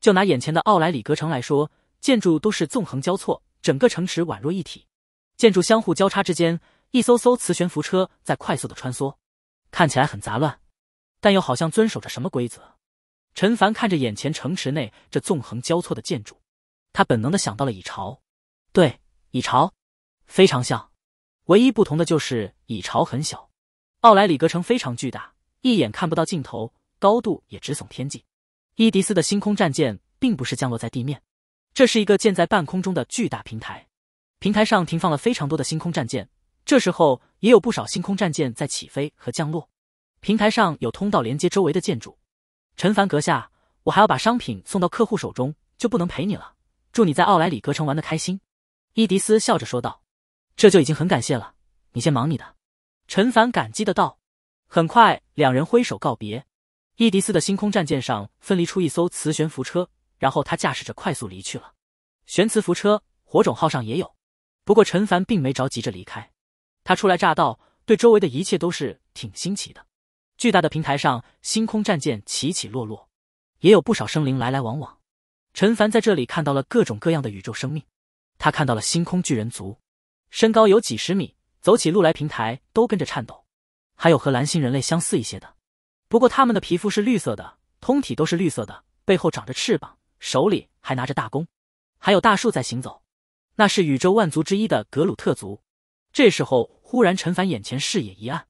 就拿眼前的奥莱里格城来说，建筑都是纵横交错，整个城池宛若一体。建筑相互交叉之间，一艘艘磁悬浮车在快速的穿梭，看起来很杂乱，但又好像遵守着什么规则。陈凡看着眼前城池内这纵横交错的建筑，他本能的想到了蚁巢。对，蚁巢非常像，唯一不同的就是蚁巢很小，奥莱里格城非常巨大，一眼看不到尽头，高度也直耸天际。伊迪斯的星空战舰并不是降落在地面，这是一个建在半空中的巨大平台，平台上停放了非常多的星空战舰，这时候也有不少星空战舰在起飞和降落。平台上有通道连接周围的建筑。陈凡阁下，我还要把商品送到客户手中，就不能陪你了。祝你在奥莱里格城玩的开心。伊迪斯笑着说道：“这就已经很感谢了，你先忙你的。”陈凡感激的道。很快，两人挥手告别。伊迪斯的星空战舰上分离出一艘磁悬浮车，然后他驾驶着快速离去了。悬浮车，火种号上也有，不过陈凡并没着急着离开。他初来乍到，对周围的一切都是挺新奇的。巨大的平台上，星空战舰起起落落，也有不少生灵来来往往。陈凡在这里看到了各种各样的宇宙生命。他看到了星空巨人族，身高有几十米，走起路来平台都跟着颤抖。还有和蓝星人类相似一些的，不过他们的皮肤是绿色的，通体都是绿色的，背后长着翅膀，手里还拿着大弓。还有大树在行走，那是宇宙万族之一的格鲁特族。这时候忽然，陈凡眼前视野一暗，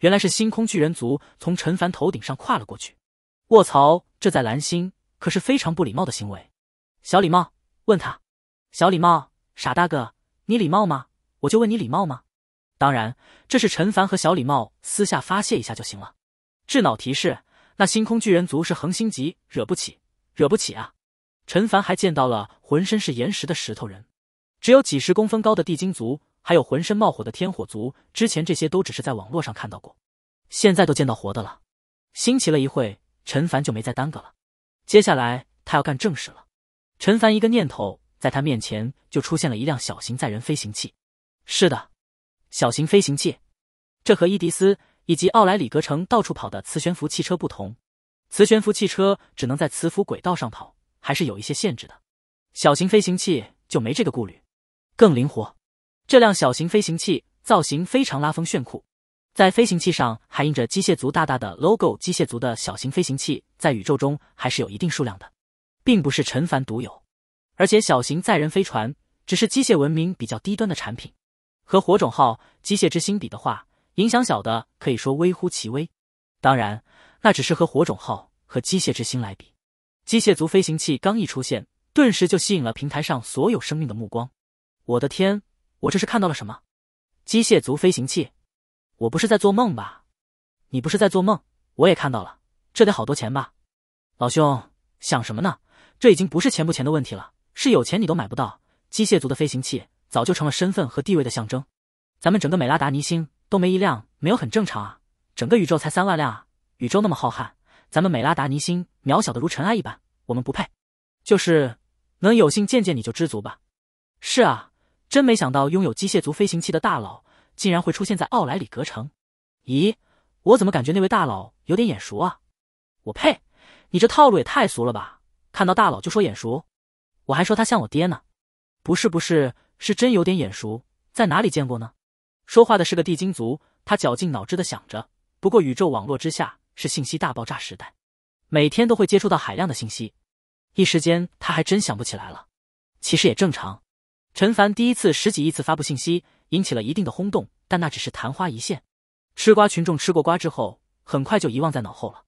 原来是星空巨人族从陈凡头顶上跨了过去。卧槽，这在蓝星可是非常不礼貌的行为。小礼貌问他：“小礼貌。”傻大哥，你礼貌吗？我就问你礼貌吗？当然，这是陈凡和小礼貌私下发泄一下就行了。智脑提示：那星空巨人族是恒星级，惹不起，惹不起啊！陈凡还见到了浑身是岩石的石头人，只有几十公分高的地精族，还有浑身冒火的天火族。之前这些都只是在网络上看到过，现在都见到活的了。新奇了一会，陈凡就没再耽搁了。接下来他要干正事了。陈凡一个念头。在他面前就出现了一辆小型载人飞行器。是的，小型飞行器，这和伊迪斯以及奥莱里格城到处跑的磁悬浮汽车不同。磁悬浮汽车只能在磁浮轨道上跑，还是有一些限制的。小型飞行器就没这个顾虑，更灵活。这辆小型飞行器造型非常拉风炫酷，在飞行器上还印着机械族大大的 logo。机械族的小型飞行器在宇宙中还是有一定数量的，并不是陈凡独有。而且小型载人飞船只是机械文明比较低端的产品，和火种号、机械之星比的话，影响小的可以说微乎其微。当然，那只是和火种号和机械之星来比。机械族飞行器刚一出现，顿时就吸引了平台上所有生命的目光。我的天，我这是看到了什么？机械族飞行器？我不是在做梦吧？你不是在做梦？我也看到了，这得好多钱吧？老兄，想什么呢？这已经不是钱不钱的问题了。是有钱你都买不到，机械族的飞行器早就成了身份和地位的象征。咱们整个美拉达尼星都没一辆，没有很正常啊。整个宇宙才三万辆啊，宇宙那么浩瀚，咱们美拉达尼星渺小的如尘埃一般，我们不配。就是能有幸见见你就知足吧。是啊，真没想到拥有机械族飞行器的大佬竟然会出现在奥莱里格城。咦，我怎么感觉那位大佬有点眼熟啊？我呸，你这套路也太俗了吧！看到大佬就说眼熟。我还说他像我爹呢，不是不是，是真有点眼熟，在哪里见过呢？说话的是个地精族，他绞尽脑汁的想着。不过宇宙网络之下是信息大爆炸时代，每天都会接触到海量的信息，一时间他还真想不起来了。其实也正常，陈凡第一次十几亿次发布信息，引起了一定的轰动，但那只是昙花一现，吃瓜群众吃过瓜之后，很快就遗忘在脑后了。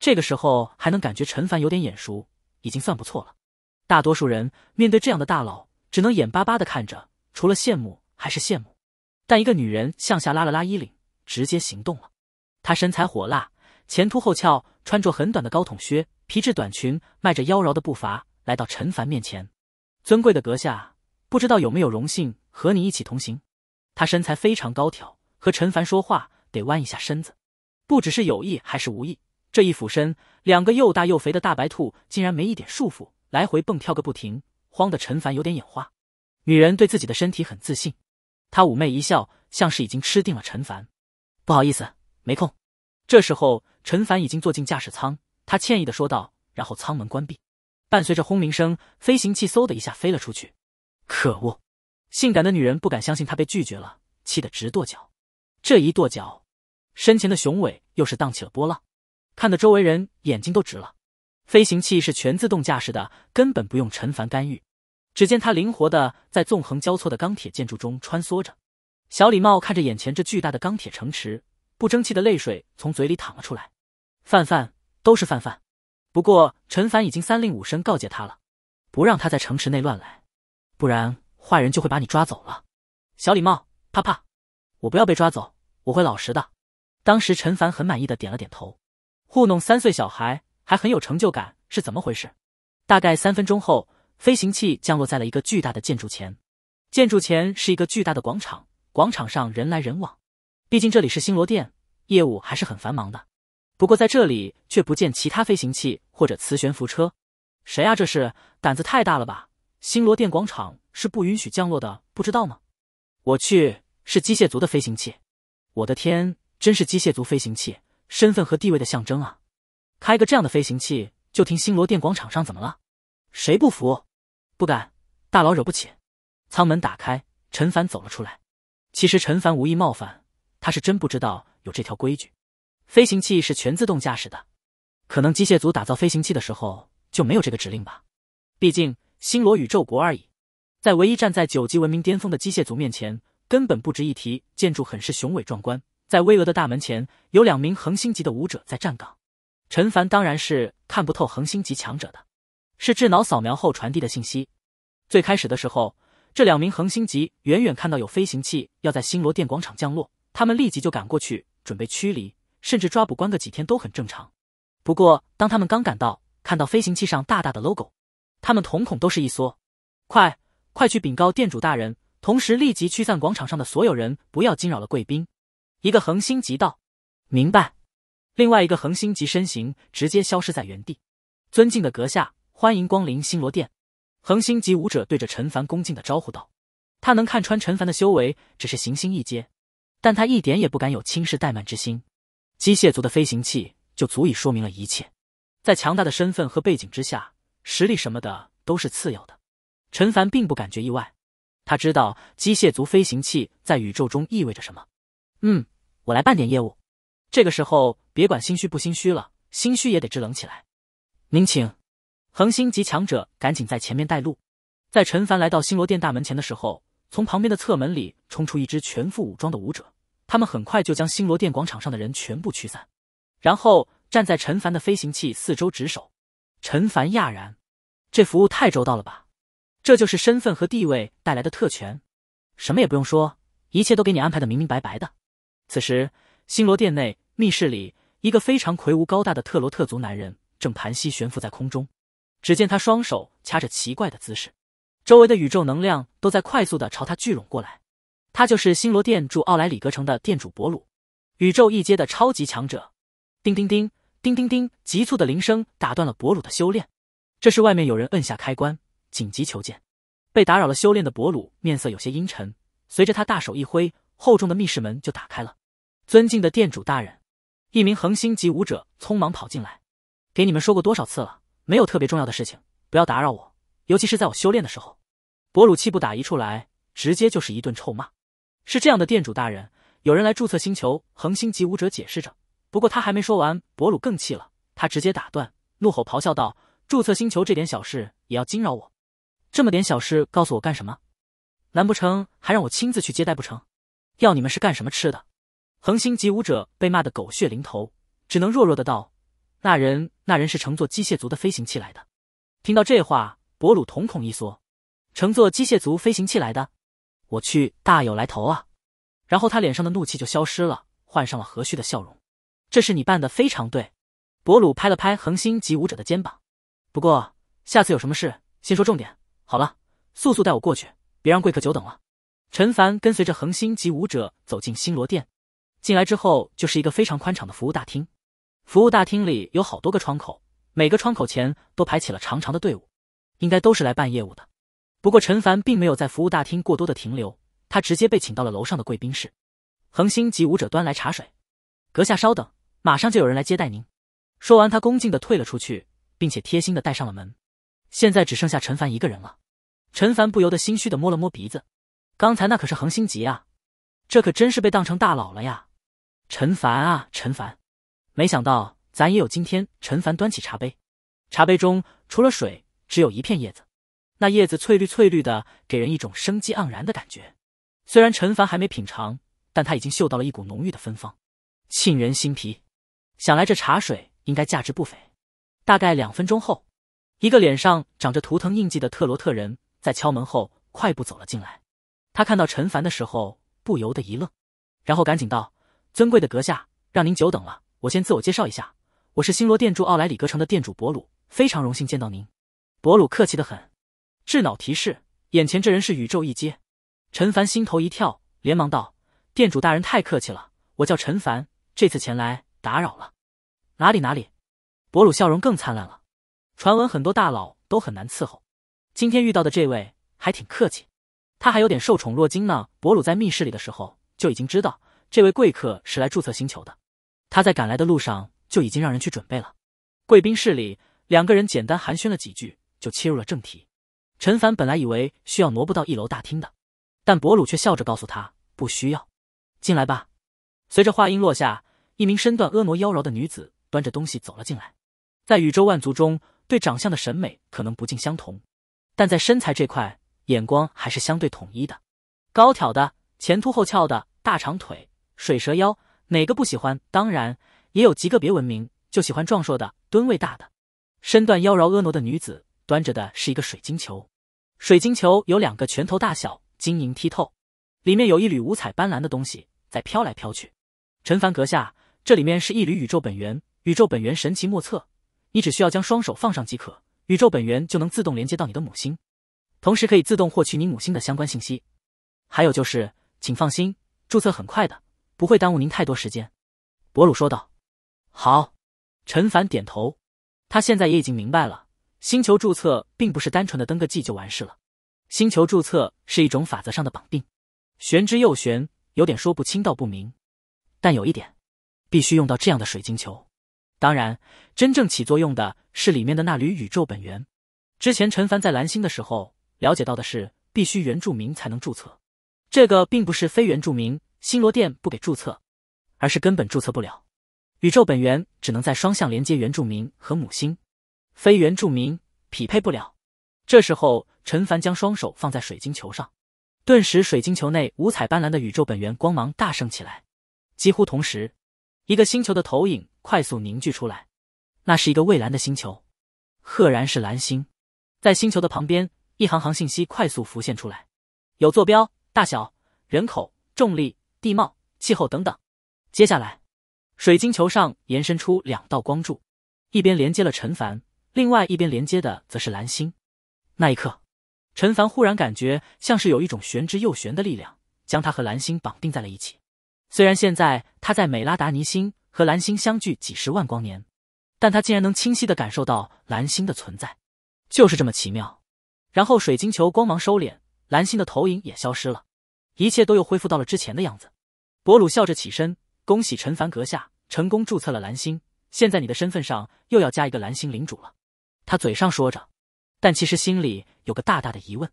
这个时候还能感觉陈凡有点眼熟，已经算不错了。大多数人面对这样的大佬，只能眼巴巴的看着，除了羡慕还是羡慕。但一个女人向下拉了拉衣领，直接行动了。她身材火辣，前凸后翘，穿着很短的高筒靴、皮质短裙，迈着妖娆的步伐来到陈凡面前。尊贵的阁下，不知道有没有荣幸和你一起同行？她身材非常高挑，和陈凡说话得弯一下身子。不只是有意还是无意，这一俯身，两个又大又肥的大白兔竟然没一点束缚。来回蹦跳个不停，慌得陈凡有点眼花。女人对自己的身体很自信，她妩媚一笑，像是已经吃定了陈凡。不好意思，没空。这时候，陈凡已经坐进驾驶舱，他歉意的说道，然后舱门关闭，伴随着轰鸣声，飞行器嗖的一下飞了出去。可恶！性感的女人不敢相信她被拒绝了，气得直跺脚。这一跺脚，身前的雄伟又是荡起了波浪，看得周围人眼睛都直了。飞行器是全自动驾驶的，根本不用陈凡干预。只见他灵活的在纵横交错的钢铁建筑中穿梭着。小礼帽看着眼前这巨大的钢铁城池，不争气的泪水从嘴里淌了出来。范范都是范范，不过陈凡已经三令五申告诫他了，不让他在城池内乱来，不然坏人就会把你抓走了。小礼帽怕怕，我不要被抓走，我会老实的。当时陈凡很满意的点了点头，糊弄三岁小孩。还很有成就感是怎么回事？大概三分钟后，飞行器降落在了一个巨大的建筑前。建筑前是一个巨大的广场，广场上人来人往。毕竟这里是星罗殿，业务还是很繁忙的。不过在这里却不见其他飞行器或者磁悬浮车。谁啊？这是胆子太大了吧？星罗殿广场是不允许降落的，不知道吗？我去，是机械族的飞行器！我的天，真是机械族飞行器，身份和地位的象征啊！开个这样的飞行器就停星罗殿广场上，怎么了？谁不服？不敢，大佬惹不起。舱门打开，陈凡走了出来。其实陈凡无意冒犯，他是真不知道有这条规矩。飞行器是全自动驾驶的，可能机械族打造飞行器的时候就没有这个指令吧。毕竟星罗宇宙国而已，在唯一站在九级文明巅峰的机械族面前，根本不值一提。建筑很是雄伟壮观，在巍峨的大门前，有两名恒星级的武者在站岗。陈凡当然是看不透恒星级强者的，是智脑扫描后传递的信息。最开始的时候，这两名恒星级远远看到有飞行器要在星罗殿广场降落，他们立即就赶过去准备驱离，甚至抓捕关个几天都很正常。不过当他们刚赶到，看到飞行器上大大的 logo，他们瞳孔都是一缩。快，快去禀告店主大人，同时立即驱散广场上的所有人，不要惊扰了贵宾。一个恒星级道：“明白。”另外一个恒星级身形直接消失在原地。尊敬的阁下，欢迎光临星罗殿。恒星级武者对着陈凡恭敬的招呼道：“他能看穿陈凡的修为，只是行星一阶，但他一点也不敢有轻视怠慢之心。机械族的飞行器就足以说明了一切。在强大的身份和背景之下，实力什么的都是次要的。”陈凡并不感觉意外，他知道机械族飞行器在宇宙中意味着什么。嗯，我来办点业务。这个时候，别管心虚不心虚了，心虚也得制冷起来。您请，恒星级强者赶紧在前面带路。在陈凡来到星罗殿大门前的时候，从旁边的侧门里冲出一支全副武装的武者，他们很快就将星罗殿广场上的人全部驱散，然后站在陈凡的飞行器四周值守。陈凡讶然，这服务太周到了吧？这就是身份和地位带来的特权，什么也不用说，一切都给你安排的明明白白的。此时。星罗殿内密室里，一个非常魁梧高大的特罗特族男人正盘膝悬浮在空中。只见他双手掐着奇怪的姿势，周围的宇宙能量都在快速的朝他聚拢过来。他就是星罗殿驻奥莱里格城的店主博鲁，宇宙一阶的超级强者。叮叮叮，叮叮叮，急促的铃声打断了博鲁的修炼。这时外面有人摁下开关，紧急求见。被打扰了修炼的博鲁面色有些阴沉。随着他大手一挥，厚重的密室门就打开了。尊敬的店主大人，一名恒星级武者匆忙跑进来，给你们说过多少次了，没有特别重要的事情，不要打扰我，尤其是在我修炼的时候。博鲁气不打一处来，直接就是一顿臭骂。是这样的，店主大人，有人来注册星球。恒星级武者解释着，不过他还没说完，博鲁更气了，他直接打断，怒吼咆哮道：“注册星球这点小事也要惊扰我？这么点小事告诉我干什么？难不成还让我亲自去接待不成？要你们是干什么吃的？”恒星级武者被骂得狗血淋头，只能弱弱的道：“那人，那人是乘坐机械族的飞行器来的。”听到这话，博鲁瞳孔一缩：“乘坐机械族飞行器来的？我去，大有来头啊！”然后他脸上的怒气就消失了，换上了和煦的笑容：“这是你办的，非常对。”博鲁拍了拍恒星级武者的肩膀：“不过下次有什么事，先说重点。好了，速速带我过去，别让贵客久等了。”陈凡跟随着恒星级武者走进星罗殿。进来之后就是一个非常宽敞的服务大厅，服务大厅里有好多个窗口，每个窗口前都排起了长长的队伍，应该都是来办业务的。不过陈凡并没有在服务大厅过多的停留，他直接被请到了楼上的贵宾室。恒星级舞者端来茶水，阁下稍等，马上就有人来接待您。说完，他恭敬的退了出去，并且贴心的带上了门。现在只剩下陈凡一个人了。陈凡不由得心虚的摸了摸鼻子，刚才那可是恒星级啊，这可真是被当成大佬了呀。陈凡啊，陈凡，没想到咱也有今天。陈凡端起茶杯，茶杯中除了水，只有一片叶子，那叶子翠绿翠绿的，给人一种生机盎然的感觉。虽然陈凡还没品尝，但他已经嗅到了一股浓郁的芬芳，沁人心脾。想来这茶水应该价值不菲。大概两分钟后，一个脸上长着图腾印记的特罗特人在敲门后快步走了进来。他看到陈凡的时候不由得一愣，然后赶紧道。尊贵的阁下，让您久等了。我先自我介绍一下，我是星罗殿驻奥莱里格城的店主博鲁，非常荣幸见到您。博鲁客气的很。智脑提示：眼前这人是宇宙一阶。陈凡心头一跳，连忙道：“店主大人太客气了，我叫陈凡，这次前来打扰了。”哪里哪里。博鲁笑容更灿烂了。传闻很多大佬都很难伺候，今天遇到的这位还挺客气，他还有点受宠若惊呢。博鲁在密室里的时候就已经知道。这位贵客是来注册星球的。他在赶来的路上就已经让人去准备了。贵宾室里，两个人简单寒暄了几句，就切入了正题。陈凡本来以为需要挪步到一楼大厅的，但博鲁却笑着告诉他不需要。进来吧。随着话音落下，一名身段婀娜妖娆的女子端着东西走了进来。在宇宙万族中，对长相的审美可能不尽相同，但在身材这块，眼光还是相对统一的。高挑的，前凸后翘的大长腿。水蛇妖哪个不喜欢？当然，也有极个别文明就喜欢壮硕的、吨位大的、身段妖娆婀娜的女子。端着的是一个水晶球，水晶球有两个拳头大小，晶莹剔透，里面有一缕五彩斑斓的东西在飘来飘去。陈凡阁下，这里面是一缕宇宙本源，宇宙本源神奇莫测，你只需要将双手放上即可，宇宙本源就能自动连接到你的母星，同时可以自动获取你母星的相关信息。还有就是，请放心，注册很快的。不会耽误您太多时间，博鲁说道。好，陈凡点头。他现在也已经明白了，星球注册并不是单纯的登个记就完事了。星球注册是一种法则上的绑定，玄之又玄，有点说不清道不明。但有一点，必须用到这样的水晶球。当然，真正起作用的是里面的那缕宇宙本源。之前陈凡在蓝星的时候了解到的是，必须原住民才能注册。这个并不是非原住民。星罗殿不给注册，而是根本注册不了。宇宙本源只能在双向连接原住民和母星，非原住民匹配不了。这时候，陈凡将双手放在水晶球上，顿时水晶球内五彩斑斓的宇宙本源光芒大盛起来。几乎同时，一个星球的投影快速凝聚出来，那是一个蔚蓝的星球，赫然是蓝星。在星球的旁边，一行行信息快速浮现出来，有坐标、大小、人口、重力。地貌、气候等等。接下来，水晶球上延伸出两道光柱，一边连接了陈凡，另外一边连接的则是蓝星。那一刻，陈凡忽然感觉像是有一种玄之又玄的力量将他和蓝星绑定在了一起。虽然现在他在美拉达尼星和蓝星相距几十万光年，但他竟然能清晰的感受到蓝星的存在，就是这么奇妙。然后，水晶球光芒收敛，蓝星的投影也消失了。一切都又恢复到了之前的样子。博鲁笑着起身，恭喜陈凡阁下成功注册了蓝星，现在你的身份上又要加一个蓝星领主了。他嘴上说着，但其实心里有个大大的疑问：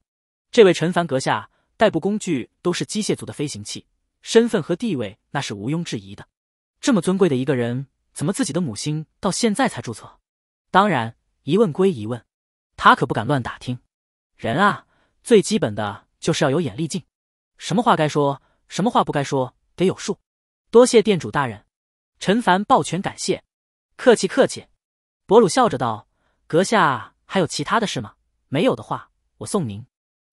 这位陈凡阁下，代步工具都是机械族的飞行器，身份和地位那是毋庸置疑的。这么尊贵的一个人，怎么自己的母星到现在才注册？当然，疑问归疑问，他可不敢乱打听。人啊，最基本的就是要有眼力劲。什么话该说，什么话不该说，得有数。多谢店主大人，陈凡抱拳感谢。客气客气，博鲁笑着道：“阁下还有其他的事吗？没有的话，我送您。”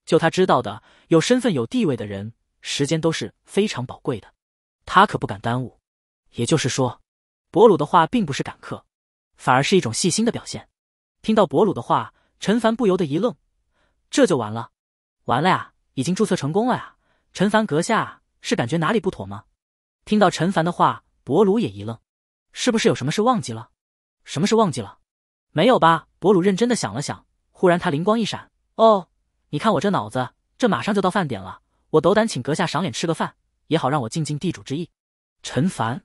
就他知道的，有身份、有地位的人，时间都是非常宝贵的，他可不敢耽误。也就是说，博鲁的话并不是赶客，反而是一种细心的表现。听到博鲁的话，陈凡不由得一愣：“这就完了？完了呀？已经注册成功了呀？”陈凡阁下是感觉哪里不妥吗？听到陈凡的话，博鲁也一愣，是不是有什么事忘记了？什么事忘记了？没有吧？博鲁认真的想了想，忽然他灵光一闪，哦，你看我这脑子，这马上就到饭点了，我斗胆请阁下赏脸吃个饭，也好让我尽尽地主之谊。陈凡，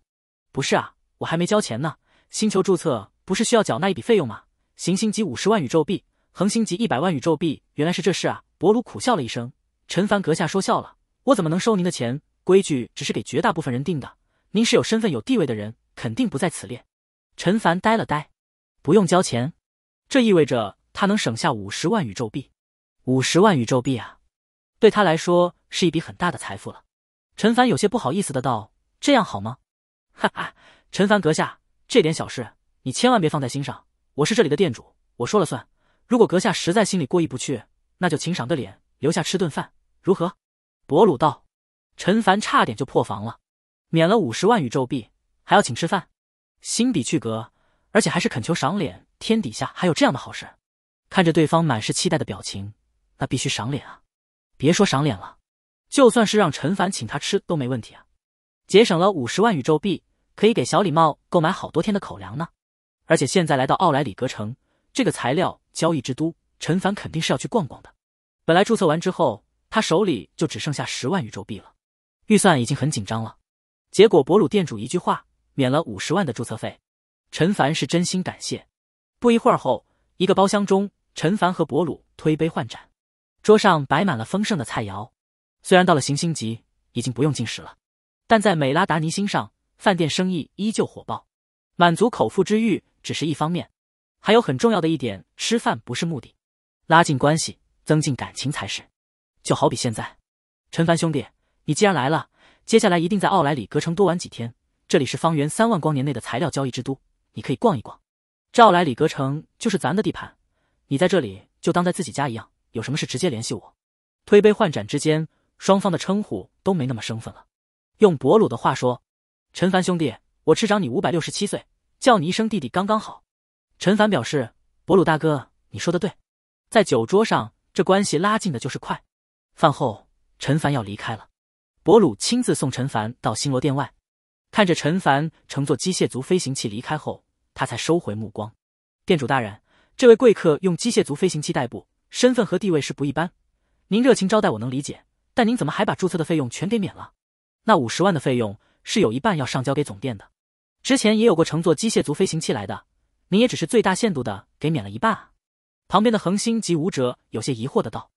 不是啊，我还没交钱呢。星球注册不是需要缴纳一笔费用吗？行星级五十万宇宙币，恒星级一百万宇宙币。原来是这事啊！博鲁苦笑了一声，陈凡阁下说笑了。我怎么能收您的钱？规矩只是给绝大部分人定的。您是有身份有地位的人，肯定不在此列。陈凡呆了呆，不用交钱？这意味着他能省下五十万宇宙币。五十万宇宙币啊，对他来说是一笔很大的财富了。陈凡有些不好意思的道：“这样好吗？”哈哈，陈凡阁下，这点小事你千万别放在心上。我是这里的店主，我说了算。如果阁下实在心里过意不去，那就请赏个脸，留下吃顿饭，如何？博鲁道，陈凡差点就破防了，免了五十万宇宙币，还要请吃饭，心比去格，而且还是恳求赏脸，天底下还有这样的好事？看着对方满是期待的表情，那必须赏脸啊！别说赏脸了，就算是让陈凡请他吃都没问题啊！节省了五十万宇宙币，可以给小礼帽购买好多天的口粮呢。而且现在来到奥莱里格城这个材料交易之都，陈凡肯定是要去逛逛的。本来注册完之后。他手里就只剩下十万宇宙币了，预算已经很紧张了。结果博鲁店主一句话免了五十万的注册费，陈凡是真心感谢。不一会儿后，一个包厢中，陈凡和博鲁推杯换盏，桌上摆满了丰盛的菜肴。虽然到了行星级已经不用进食了，但在美拉达尼星上，饭店生意依旧火爆。满足口腹之欲只是一方面，还有很重要的一点，吃饭不是目的，拉近关系、增进感情才是。就好比现在，陈凡兄弟，你既然来了，接下来一定在奥莱里格城多玩几天。这里是方圆三万光年内的材料交易之都，你可以逛一逛。奥莱里格城就是咱的地盘，你在这里就当在自己家一样，有什么事直接联系我。推杯换盏之间，双方的称呼都没那么生分了。用博鲁的话说，陈凡兄弟，我师长你五百六十七岁，叫你一声弟弟刚刚好。陈凡表示，博鲁大哥，你说的对，在酒桌上这关系拉近的就是快。饭后，陈凡要离开了，博鲁亲自送陈凡到星罗殿外，看着陈凡乘坐机械族飞行器离开后，他才收回目光。店主大人，这位贵客用机械族飞行器代步，身份和地位是不一般，您热情招待我能理解，但您怎么还把注册的费用全给免了？那五十万的费用是有一半要上交给总店的，之前也有过乘坐机械族飞行器来的，您也只是最大限度的给免了一半啊。旁边的恒星及武者有些疑惑的道，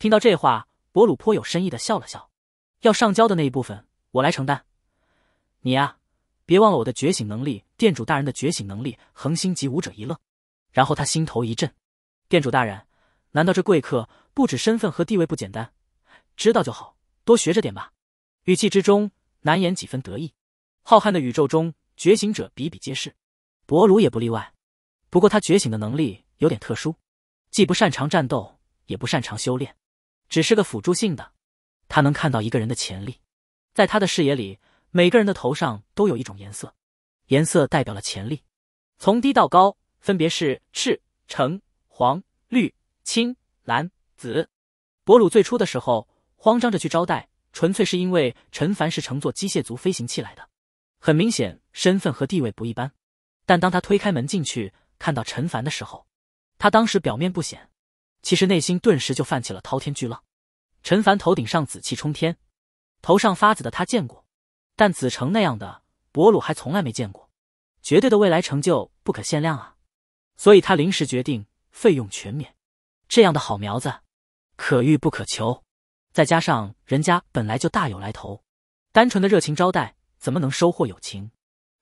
听到这话。博鲁颇有深意的笑了笑，要上交的那一部分我来承担。你呀，别忘了我的觉醒能力，店主大人的觉醒能力。恒星级武者一愣，然后他心头一震。店主大人，难道这贵客不止身份和地位不简单？知道就好，多学着点吧。语气之中难掩几分得意。浩瀚的宇宙中，觉醒者比比皆是，博鲁也不例外。不过他觉醒的能力有点特殊，既不擅长战斗，也不擅长修炼。只是个辅助性的，他能看到一个人的潜力，在他的视野里，每个人的头上都有一种颜色，颜色代表了潜力，从低到高分别是赤、橙、黄、绿、青、蓝、紫。博鲁最初的时候慌张着去招待，纯粹是因为陈凡是乘坐机械族飞行器来的，很明显身份和地位不一般。但当他推开门进去，看到陈凡的时候，他当时表面不显。其实内心顿时就泛起了滔天巨浪，陈凡头顶上紫气冲天，头上发紫的他见过，但子成那样的博鲁还从来没见过，绝对的未来成就不可限量啊！所以他临时决定费用全免，这样的好苗子可遇不可求，再加上人家本来就大有来头，单纯的热情招待怎么能收获友情？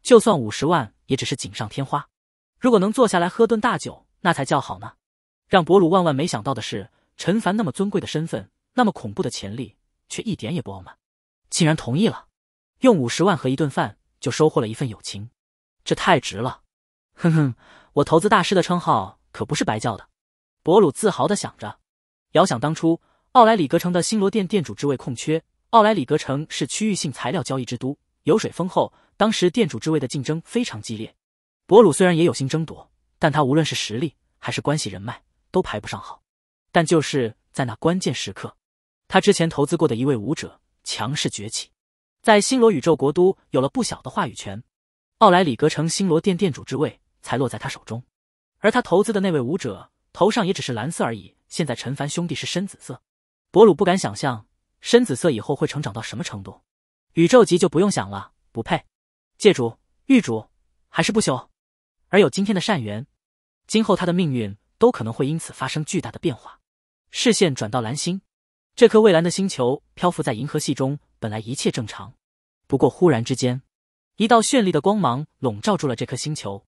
就算五十万也只是锦上添花，如果能坐下来喝顿大酒，那才叫好呢！让博鲁万万没想到的是，陈凡那么尊贵的身份，那么恐怖的潜力，却一点也不傲慢，竟然同意了，用五十万和一顿饭就收获了一份友情，这太值了！哼哼，我投资大师的称号可不是白叫的。博鲁自豪的想着。遥想当初，奥莱里格城的星罗殿店主之位空缺，奥莱里格城是区域性材料交易之都，油水丰厚，当时店主之位的竞争非常激烈。博鲁虽然也有心争夺，但他无论是实力还是关系人脉。都排不上号。但就是在那关键时刻，他之前投资过的一位武者强势崛起，在星罗宇宙国都有了不小的话语权，奥莱里格城星罗殿殿主之位才落在他手中。而他投资的那位武者头上也只是蓝色而已，现在陈凡兄弟是深紫色，博鲁不敢想象深紫色以后会成长到什么程度，宇宙级就不用想了，不配。界主、域主还是不朽，而有今天的善缘，今后他的命运。都可能会因此发生巨大的变化。视线转到蓝星，这颗蔚蓝的星球漂浮在银河系中，本来一切正常，不过忽然之间，一道绚丽的光芒笼罩住了这颗星球。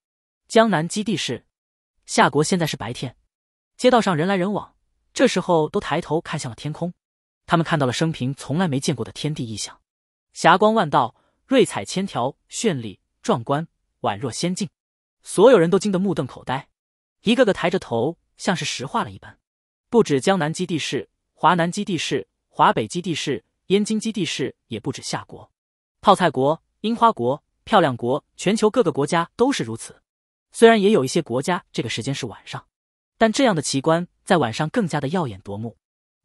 江南基地市，夏国现在是白天，街道上人来人往，这时候都抬头看向了天空，他们看到了生平从来没见过的天地异象，霞光万道，瑞彩千条，绚丽壮观，宛若仙境，所有人都惊得目瞪口呆。一个个抬着头，像是石化了一般。不止江南基地市、华南基地市、华北基地市、燕京基地市，也不止夏国、泡菜国、樱花国、漂亮国，全球各个国家都是如此。虽然也有一些国家这个时间是晚上，但这样的奇观在晚上更加的耀眼夺目。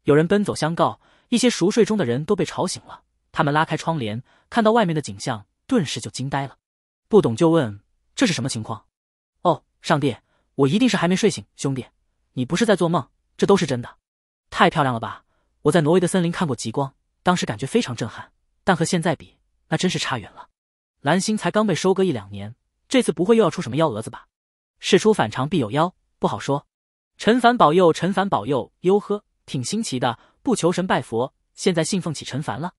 有人奔走相告，一些熟睡中的人都被吵醒了。他们拉开窗帘，看到外面的景象，顿时就惊呆了。不懂就问，这是什么情况？哦，上帝！我一定是还没睡醒，兄弟，你不是在做梦，这都是真的。太漂亮了吧！我在挪威的森林看过极光，当时感觉非常震撼，但和现在比，那真是差远了。蓝星才刚被收割一两年，这次不会又要出什么幺蛾子吧？事出反常必有妖，不好说。陈凡保佑，陈凡保佑，哟呵，挺新奇的，不求神拜佛，现在信奉起陈凡了。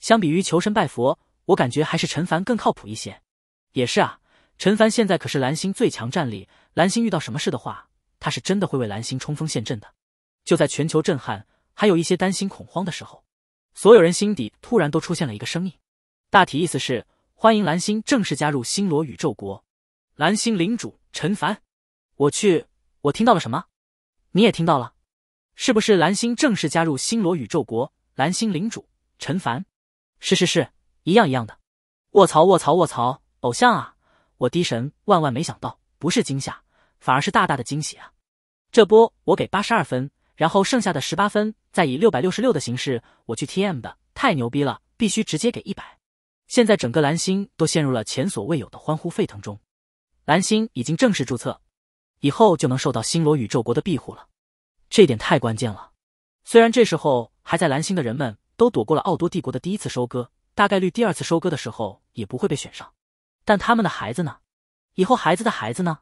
相比于求神拜佛，我感觉还是陈凡更靠谱一些。也是啊。陈凡现在可是蓝星最强战力，蓝星遇到什么事的话，他是真的会为蓝星冲锋陷阵的。就在全球震撼，还有一些担心恐慌的时候，所有人心底突然都出现了一个声音，大体意思是欢迎蓝星正式加入星罗宇宙国。蓝星领主陈凡，我去，我听到了什么？你也听到了？是不是蓝星正式加入星罗宇宙国？蓝星领主陈凡？是是是，一样一样的。卧槽卧槽卧槽，偶像啊！我低神，万万没想到，不是惊吓，反而是大大的惊喜啊！这波我给八十二分，然后剩下的十八分再以六百六十六的形式，我去 T M 的，太牛逼了，必须直接给一百！现在整个蓝星都陷入了前所未有的欢呼沸腾中，蓝星已经正式注册，以后就能受到星罗宇宙国的庇护了，这点太关键了。虽然这时候还在蓝星的人们都躲过了奥多帝国的第一次收割，大概率第二次收割的时候也不会被选上。但他们的孩子呢？以后孩子的孩子呢？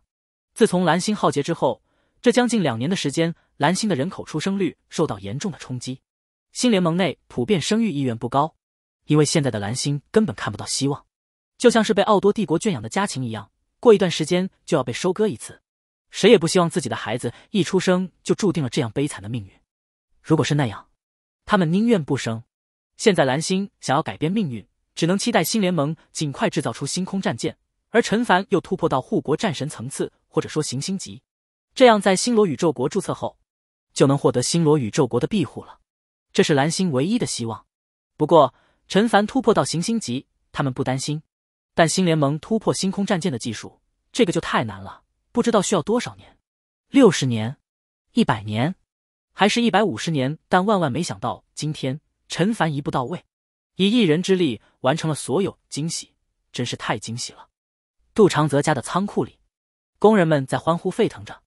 自从蓝星浩劫之后，这将近两年的时间，蓝星的人口出生率受到严重的冲击。新联盟内普遍生育意愿不高，因为现在的蓝星根本看不到希望，就像是被奥多帝国圈养的家禽一样，过一段时间就要被收割一次。谁也不希望自己的孩子一出生就注定了这样悲惨的命运。如果是那样，他们宁愿不生。现在蓝星想要改变命运。只能期待新联盟尽快制造出星空战舰，而陈凡又突破到护国战神层次，或者说行星级，这样在星罗宇宙国注册后，就能获得星罗宇宙国的庇护了。这是蓝星唯一的希望。不过，陈凡突破到行星级，他们不担心，但新联盟突破星空战舰的技术，这个就太难了，不知道需要多少年，六十年、一百年，还是一百五十年？但万万没想到，今天陈凡一步到位。以一人之力完成了所有惊喜，真是太惊喜了！杜长泽家的仓库里，工人们在欢呼沸腾着。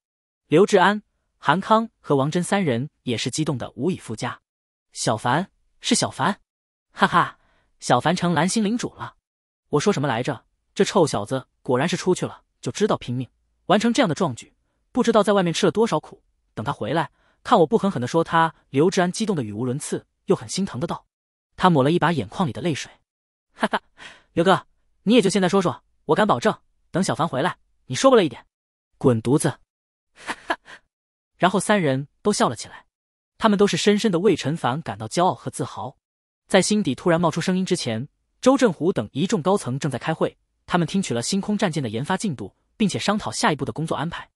刘志安、韩康和王真三人也是激动的无以复加。小凡，是小凡，哈哈，小凡成蓝星领主了！我说什么来着？这臭小子果然是出去了，就知道拼命完成这样的壮举，不知道在外面吃了多少苦。等他回来，看我不狠狠的说他！刘志安激动的语无伦次，又很心疼的道。他抹了一把眼眶里的泪水，哈哈，刘哥，你也就现在说说，我敢保证，等小凡回来，你说不了一点，滚犊子，哈哈。然后三人都笑了起来，他们都是深深的为陈凡感到骄傲和自豪。在心底突然冒出声音之前，周振虎等一众高层正在开会，他们听取了星空战舰的研发进度，并且商讨下一步的工作安排。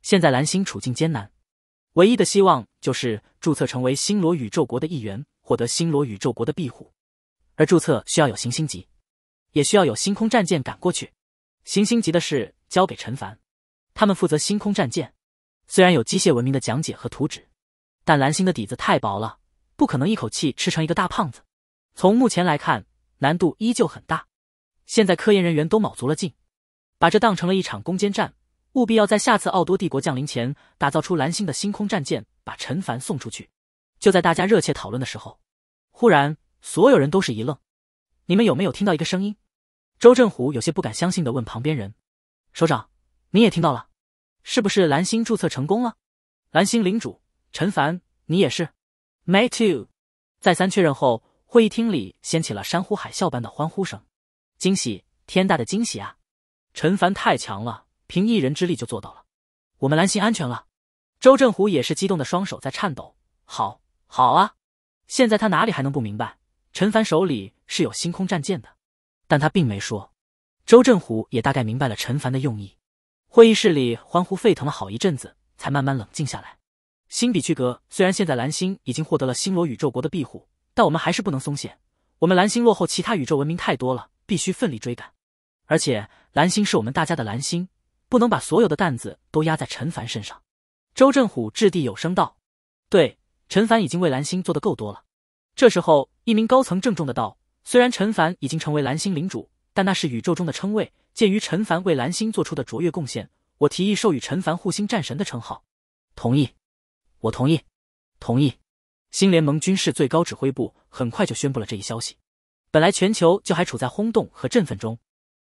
现在蓝星处境艰难，唯一的希望就是注册成为星罗宇宙国的一员。获得星罗宇宙国的庇护，而注册需要有行星级，也需要有星空战舰赶过去。行星级的事交给陈凡，他们负责星空战舰。虽然有机械文明的讲解和图纸，但蓝星的底子太薄了，不可能一口气吃成一个大胖子。从目前来看，难度依旧很大。现在科研人员都卯足了劲，把这当成了一场攻坚战，务必要在下次奥多帝国降临前打造出蓝星的星空战舰，把陈凡送出去。就在大家热切讨论的时候，忽然所有人都是一愣。你们有没有听到一个声音？周振虎有些不敢相信的问旁边人：“首长，你也听到了？是不是蓝星注册成功了？”蓝星领主陈凡，你也是？Me too。再三确认后，会议厅里掀起了山呼海啸般的欢呼声。惊喜，天大的惊喜啊！陈凡太强了，凭一人之力就做到了。我们蓝星安全了。周振虎也是激动的，双手在颤抖。好。好啊，现在他哪里还能不明白？陈凡手里是有星空战舰的，但他并没说。周振虎也大概明白了陈凡的用意。会议室里欢呼沸腾了好一阵子，才慢慢冷静下来。星比区阁，虽然现在蓝星已经获得了星罗宇宙国的庇护，但我们还是不能松懈。我们蓝星落后其他宇宙文明太多了，必须奋力追赶。而且蓝星是我们大家的蓝星，不能把所有的担子都压在陈凡身上。周振虎掷地有声道：“对。”陈凡已经为蓝星做得够多了。这时候，一名高层郑重的道：“虽然陈凡已经成为蓝星领主，但那是宇宙中的称谓。鉴于陈凡为蓝星做出的卓越贡献，我提议授予陈凡护星战神的称号。”“同意，我同意，同意。”新联盟军事最高指挥部很快就宣布了这一消息。本来全球就还处在轰动和振奋中，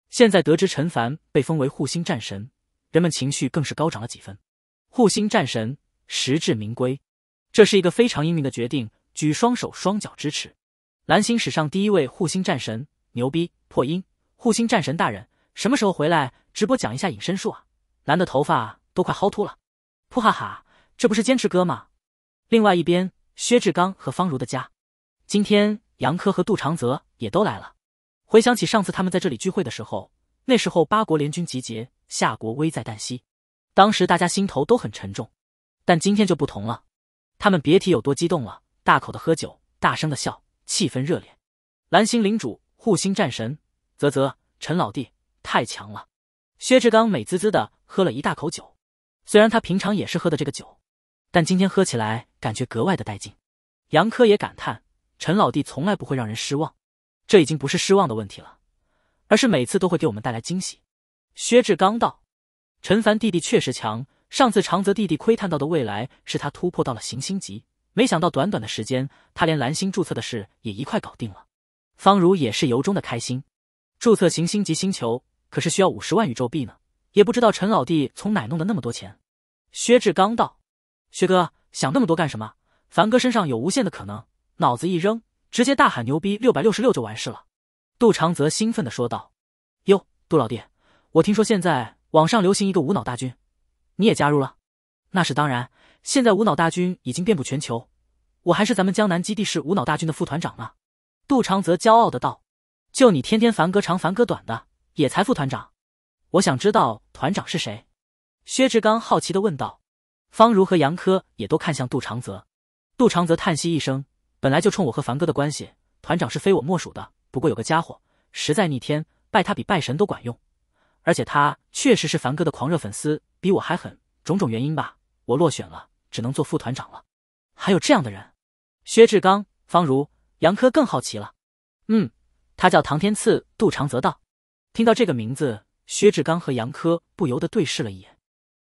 现在得知陈凡被封为护星战神，人们情绪更是高涨了几分。护星战神，实至名归。这是一个非常英明的决定，举双手双脚支持。蓝星史上第一位护星战神，牛逼！破音，护星战神大人什么时候回来直播讲一下隐身术啊？蓝的头发都快薅秃了。噗哈哈，这不是坚持哥吗？另外一边，薛志刚和方如的家，今天杨科和杜长泽也都来了。回想起上次他们在这里聚会的时候，那时候八国联军集结，夏国危在旦夕，当时大家心头都很沉重。但今天就不同了。他们别提有多激动了，大口的喝酒，大声的笑，气氛热烈。蓝星领主，护星战神，啧啧，陈老弟太强了！薛志刚美滋滋的喝了一大口酒，虽然他平常也是喝的这个酒，但今天喝起来感觉格外的带劲。杨科也感叹：陈老弟从来不会让人失望，这已经不是失望的问题了，而是每次都会给我们带来惊喜。薛志刚道：陈凡弟弟确实强。上次长泽弟弟窥探到的未来是他突破到了行星级，没想到短短的时间，他连蓝星注册的事也一块搞定了。方如也是由衷的开心。注册行星级星球可是需要五十万宇宙币呢，也不知道陈老弟从哪弄的那么多钱。薛志刚道：“薛哥想那么多干什么？凡哥身上有无限的可能，脑子一扔，直接大喊牛逼六百六十六就完事了。”杜长泽兴奋地说道：“哟，杜老弟，我听说现在网上流行一个无脑大军。”你也加入了，那是当然。现在无脑大军已经遍布全球，我还是咱们江南基地市无脑大军的副团长呢。杜长泽骄傲的道：“就你天天凡哥长凡哥短的，也才副团长。我想知道团长是谁。”薛志刚好奇的问道。方如和杨科也都看向杜长泽。杜长泽叹息一声：“本来就冲我和凡哥的关系，团长是非我莫属的。不过有个家伙实在逆天，拜他比拜神都管用。”而且他确实是凡哥的狂热粉丝，比我还狠。种种原因吧，我落选了，只能做副团长了。还有这样的人？薛志刚、方如、杨科更好奇了。嗯，他叫唐天赐。杜长泽道。听到这个名字，薛志刚和杨科不由得对视了一眼，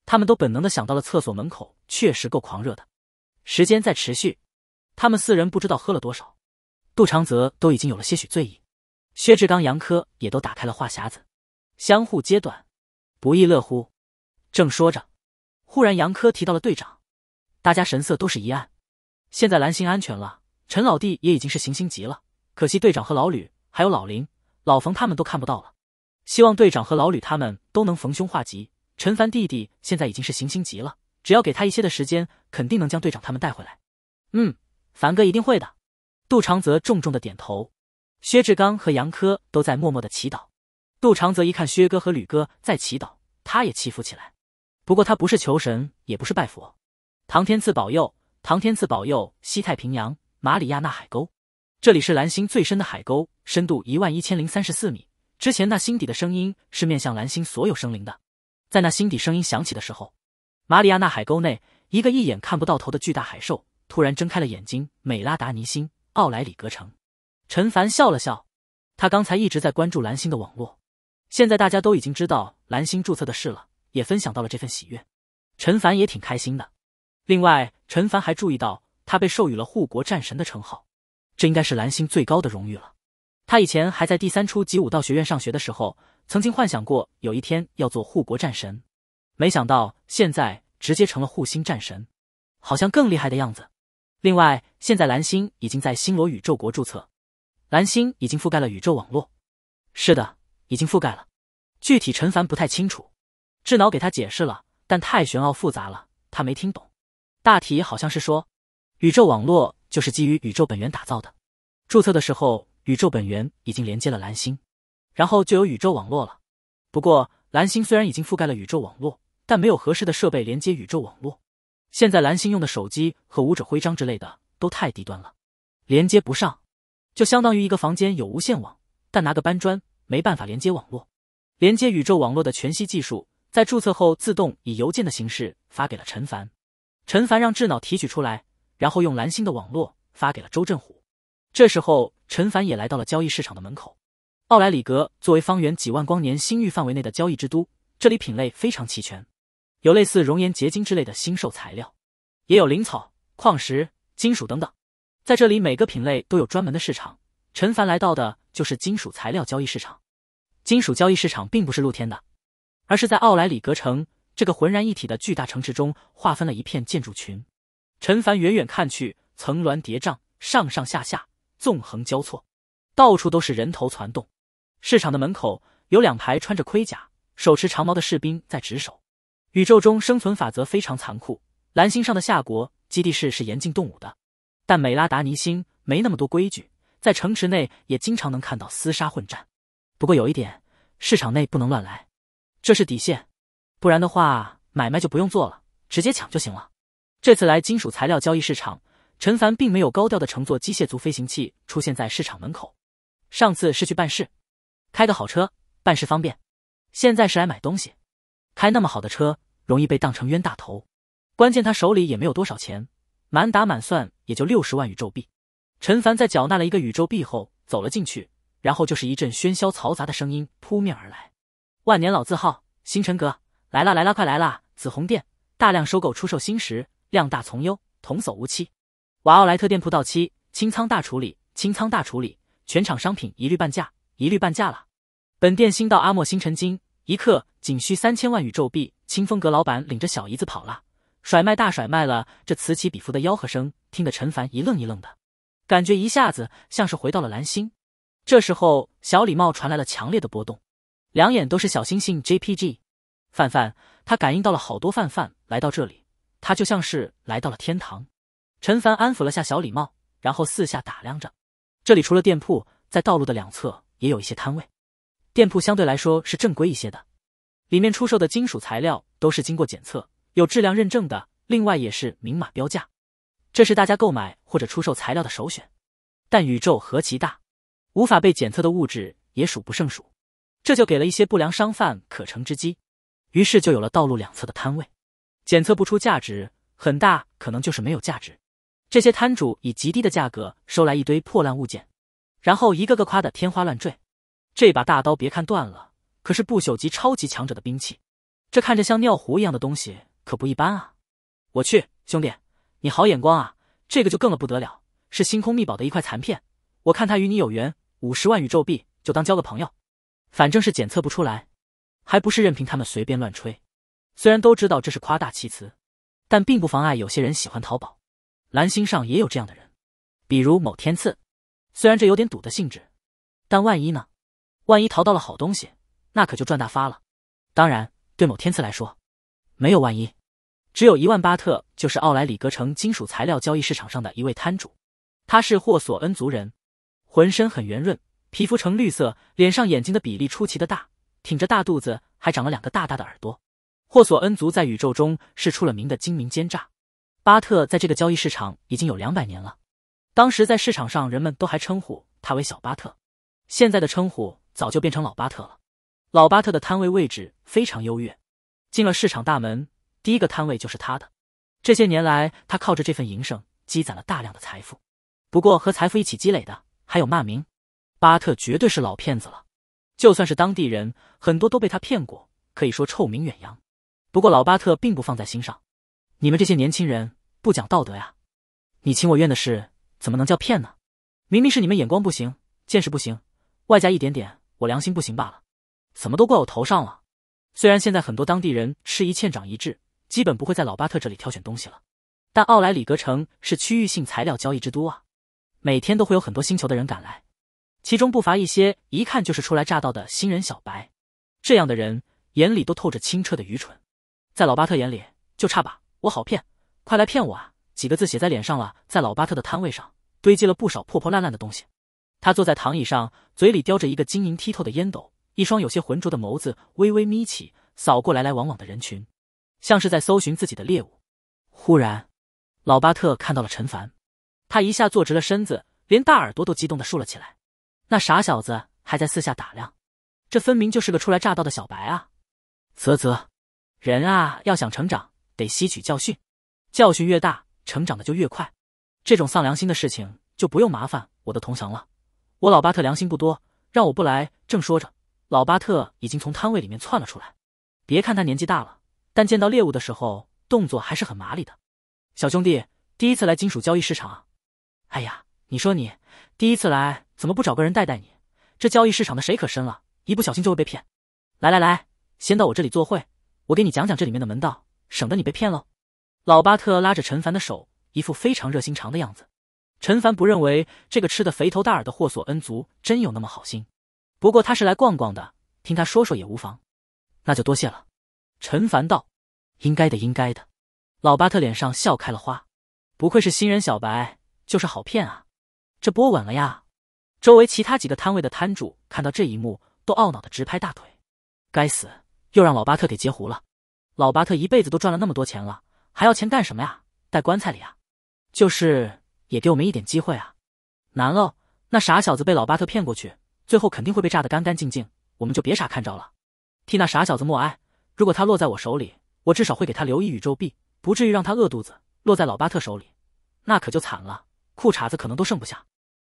他们都本能的想到了厕所门口，确实够狂热的。时间在持续，他们四人不知道喝了多少，杜长泽都已经有了些许醉意，薛志刚、杨科也都打开了话匣子。相互揭短，不亦乐乎。正说着，忽然杨科提到了队长，大家神色都是一暗。现在蓝星安全了，陈老弟也已经是行星级了，可惜队长和老吕还有老林、老冯他们都看不到了。希望队长和老吕他们都能逢凶化吉。陈凡弟弟现在已经是行星级了，只要给他一些的时间，肯定能将队长他们带回来。嗯，凡哥一定会的。杜长泽重重的点头，薛志刚和杨科都在默默的祈祷。杜长泽一看薛哥和吕哥在祈祷，他也祈福起来。不过他不是求神，也不是拜佛。唐天赐保佑，唐天赐保佑西太平洋马里亚纳海沟。这里是蓝星最深的海沟，深度一万一千零三十四米。之前那心底的声音是面向蓝星所有生灵的。在那心底声音响起的时候，马里亚纳海沟内一个一眼看不到头的巨大海兽突然睁开了眼睛。美拉达尼星奥莱里格城，陈凡笑了笑。他刚才一直在关注蓝星的网络。现在大家都已经知道蓝星注册的事了，也分享到了这份喜悦。陈凡也挺开心的。另外，陈凡还注意到他被授予了护国战神的称号，这应该是蓝星最高的荣誉了。他以前还在第三初级武道学院上学的时候，曾经幻想过有一天要做护国战神，没想到现在直接成了护星战神，好像更厉害的样子。另外，现在蓝星已经在星罗宇宙国注册，蓝星已经覆盖了宇宙网络。是的。已经覆盖了，具体陈凡不太清楚，智脑给他解释了，但太玄奥复杂了，他没听懂。大体好像是说，宇宙网络就是基于宇宙本源打造的。注册的时候，宇宙本源已经连接了蓝星，然后就有宇宙网络了。不过蓝星虽然已经覆盖了宇宙网络，但没有合适的设备连接宇宙网络。现在蓝星用的手机和武者徽章之类的都太低端了，连接不上。就相当于一个房间有无线网，但拿个搬砖。没办法连接网络，连接宇宙网络的全息技术在注册后自动以邮件的形式发给了陈凡，陈凡让智脑提取出来，然后用蓝星的网络发给了周振虎。这时候，陈凡也来到了交易市场的门口。奥莱里格作为方圆几万光年星域范围内的交易之都，这里品类非常齐全，有类似熔岩结晶之类的星兽材料，也有灵草、矿石、金属等等。在这里，每个品类都有专门的市场。陈凡来到的。就是金属材料交易市场，金属交易市场并不是露天的，而是在奥莱里格城这个浑然一体的巨大城池中划分了一片建筑群。陈凡远远看去，层峦叠嶂，上上下下，纵横交错，到处都是人头攒动。市场的门口有两排穿着盔甲、手持长矛的士兵在值守。宇宙中生存法则非常残酷，蓝星上的夏国基地市是严禁动武的，但美拉达尼星没那么多规矩。在城池内也经常能看到厮杀混战，不过有一点，市场内不能乱来，这是底线，不然的话买卖就不用做了，直接抢就行了。这次来金属材料交易市场，陈凡并没有高调的乘坐机械族飞行器出现在市场门口。上次是去办事，开个好车办事方便，现在是来买东西，开那么好的车容易被当成冤大头，关键他手里也没有多少钱，满打满算也就六十万宇宙币。陈凡在缴纳了一个宇宙币后走了进去，然后就是一阵喧嚣嘈杂的声音扑面而来。万年老字号星辰阁来啦来啦，快来啦！紫红店大量收购出售新石，量大从优，童叟无欺。瓦奥莱特店铺到期，清仓大处理，清仓大处理，全场商品一律半价，一律半价了。本店新到阿莫星辰金一克，仅需三千万宇宙币。清风阁老板领着小姨子跑了，甩卖大甩卖了！这此起彼伏的吆喝声听得陈凡一愣一愣的。感觉一下子像是回到了蓝星。这时候，小礼帽传来了强烈的波动，两眼都是小星星。JPG，范范，他感应到了好多范范来到这里，他就像是来到了天堂。陈凡安抚了下小礼帽，然后四下打量着，这里除了店铺，在道路的两侧也有一些摊位。店铺相对来说是正规一些的，里面出售的金属材料都是经过检测，有质量认证的，另外也是明码标价。这是大家购买或者出售材料的首选，但宇宙何其大，无法被检测的物质也数不胜数，这就给了一些不良商贩可乘之机，于是就有了道路两侧的摊位，检测不出价值，很大可能就是没有价值。这些摊主以极低的价格收来一堆破烂物件，然后一个个夸得天花乱坠。这把大刀别看断了，可是不朽级超级强者的兵器。这看着像尿壶一样的东西可不一般啊！我去，兄弟。你好眼光啊，这个就更了不得了，是星空秘宝的一块残片。我看他与你有缘，五十万宇宙币就当交个朋友。反正是检测不出来，还不是任凭他们随便乱吹。虽然都知道这是夸大其词，但并不妨碍有些人喜欢淘宝。蓝星上也有这样的人，比如某天赐。虽然这有点赌的性质，但万一呢？万一淘到了好东西，那可就赚大发了。当然，对某天赐来说，没有万一。只有一万巴特，就是奥莱里格城金属材料交易市场上的一位摊主，他是霍索恩族人，浑身很圆润，皮肤呈绿色，脸上眼睛的比例出奇的大，挺着大肚子，还长了两个大大的耳朵。霍索恩族在宇宙中是出了名的精明奸诈。巴特在这个交易市场已经有两百年了，当时在市场上人们都还称呼他为小巴特，现在的称呼早就变成老巴特了。老巴特的摊位位置非常优越，进了市场大门。第一个摊位就是他的，这些年来，他靠着这份营生积攒了大量的财富。不过和财富一起积累的还有骂名，巴特绝对是老骗子了。就算是当地人，很多都被他骗过，可以说臭名远扬。不过老巴特并不放在心上。你们这些年轻人不讲道德呀！你情我愿的事怎么能叫骗呢？明明是你们眼光不行，见识不行，外加一点点我良心不行罢了，怎么都怪我头上了？虽然现在很多当地人吃一堑长一智。基本不会在老巴特这里挑选东西了，但奥莱里格城是区域性材料交易之都啊，每天都会有很多星球的人赶来，其中不乏一些一看就是初来乍到的新人小白。这样的人眼里都透着清澈的愚蠢，在老巴特眼里就差把我好骗，快来骗我啊！几个字写在脸上了。在老巴特的摊位上堆积了不少破破烂烂的东西，他坐在躺椅上，嘴里叼着一个晶莹剔透的烟斗，一双有些浑浊的眸子微微眯起，扫过来来往往的人群。像是在搜寻自己的猎物，忽然，老巴特看到了陈凡，他一下坐直了身子，连大耳朵都激动的竖了起来。那傻小子还在四下打量，这分明就是个初来乍到的小白啊！啧啧，人啊，要想成长，得吸取教训，教训越大，成长的就越快。这种丧良心的事情就不用麻烦我的同行了，我老巴特良心不多，让我不来。正说着，老巴特已经从摊位里面窜了出来。别看他年纪大了。但见到猎物的时候，动作还是很麻利的。小兄弟，第一次来金属交易市场啊？哎呀，你说你第一次来，怎么不找个人带带你？这交易市场的水可深了，一不小心就会被骗。来来来，先到我这里坐会，我给你讲讲这里面的门道，省得你被骗喽。老巴特拉着陈凡的手，一副非常热心肠的样子。陈凡不认为这个吃的肥头大耳的霍索恩族真有那么好心，不过他是来逛逛的，听他说说也无妨。那就多谢了。陈凡道：“应该的，应该的。”老巴特脸上笑开了花，不愧是新人小白，就是好骗啊！这波稳了呀！周围其他几个摊位的摊主看到这一幕，都懊恼的直拍大腿：“该死，又让老巴特给截胡了！”老巴特一辈子都赚了那么多钱了，还要钱干什么呀？带棺材里啊！就是也给我们一点机会啊！难喽，那傻小子被老巴特骗过去，最后肯定会被炸得干干净净，我们就别傻看着了，替那傻小子默哀。如果他落在我手里，我至少会给他留一宇宙币，不至于让他饿肚子。落在老巴特手里，那可就惨了，裤衩子可能都剩不下。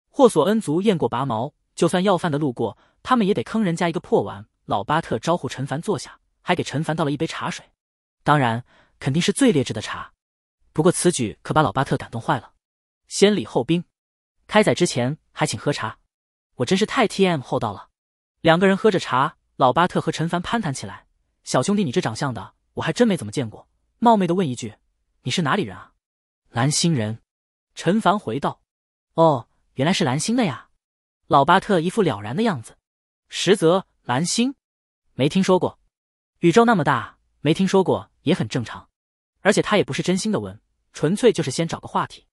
霍索恩族雁过拔毛，就算要饭的路过，他们也得坑人家一个破碗。老巴特招呼陈凡坐下，还给陈凡倒了一杯茶水，当然，肯定是最劣质的茶。不过此举可把老巴特感动坏了。先礼后兵，开宰之前还请喝茶，我真是太 T M 厚道了。两个人喝着茶，老巴特和陈凡攀谈起来。小兄弟，你这长相的，我还真没怎么见过。冒昧的问一句，你是哪里人啊？蓝星人。陈凡回道。哦，原来是蓝星的呀。老巴特一副了然的样子，实则蓝星没听说过。宇宙那么大，没听说过也很正常。而且他也不是真心的问，纯粹就是先找个话题。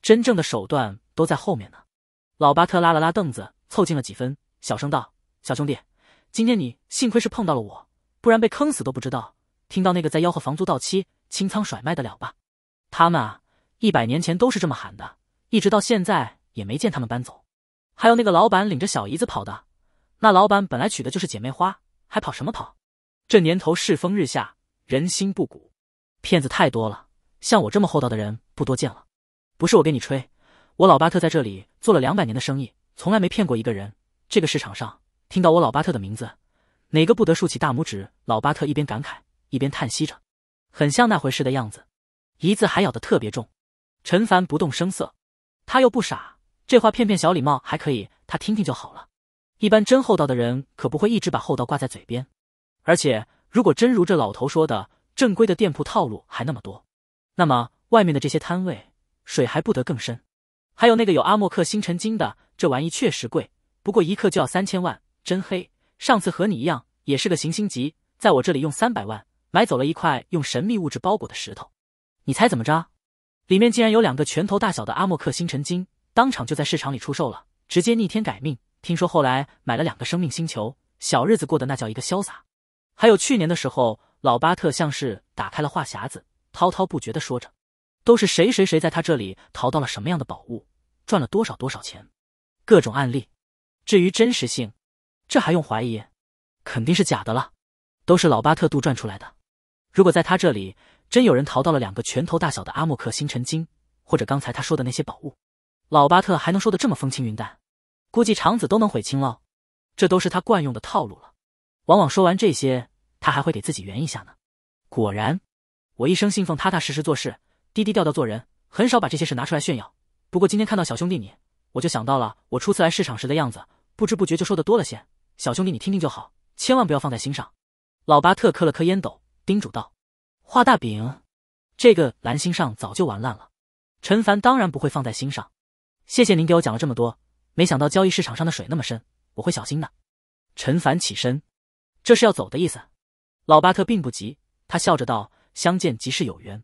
真正的手段都在后面呢。老巴特拉了拉凳子，凑近了几分，小声道：“小兄弟，今天你幸亏是碰到了我。”不然被坑死都不知道。听到那个在吆喝房租到期清仓甩卖的了吧？他们啊，一百年前都是这么喊的，一直到现在也没见他们搬走。还有那个老板领着小姨子跑的，那老板本来娶的就是姐妹花，还跑什么跑？这年头世风日下，人心不古，骗子太多了，像我这么厚道的人不多见了。不是我给你吹，我老巴特在这里做了两百年的生意，从来没骗过一个人。这个市场上，听到我老巴特的名字。哪个不得竖起大拇指？老巴特一边感慨一边叹息着，很像那回事的样子，一字还咬得特别重。陈凡不动声色，他又不傻，这话骗骗小礼貌还可以，他听听就好了。一般真厚道的人可不会一直把厚道挂在嘴边。而且，如果真如这老头说的，正规的店铺套路还那么多，那么外面的这些摊位水还不得更深？还有那个有阿莫克星辰金的，这玩意确实贵，不过一克就要三千万，真黑。上次和你一样，也是个行星级，在我这里用三百万买走了一块用神秘物质包裹的石头。你猜怎么着？里面竟然有两个拳头大小的阿莫克星辰金，当场就在市场里出售了，直接逆天改命。听说后来买了两个生命星球，小日子过得那叫一个潇洒。还有去年的时候，老巴特像是打开了话匣子，滔滔不绝的说着，都是谁谁谁在他这里淘到了什么样的宝物，赚了多少多少钱，各种案例。至于真实性。这还用怀疑？肯定是假的了，都是老巴特杜撰出来的。如果在他这里真有人淘到了两个拳头大小的阿莫克星辰晶，或者刚才他说的那些宝物，老巴特还能说的这么风轻云淡？估计肠子都能悔青了。这都是他惯用的套路了。往往说完这些，他还会给自己圆一下呢。果然，我一生信奉踏踏实实做事，低低调调做人，很少把这些事拿出来炫耀。不过今天看到小兄弟你，我就想到了我初次来市场时的样子，不知不觉就说的多了些。小兄弟，你听听就好，千万不要放在心上。老巴特磕了磕烟斗，叮嘱道：“画大饼，这个蓝星上早就玩烂了。”陈凡当然不会放在心上。谢谢您给我讲了这么多，没想到交易市场上的水那么深，我会小心的。陈凡起身，这是要走的意思。老巴特并不急，他笑着道：“相见即是有缘，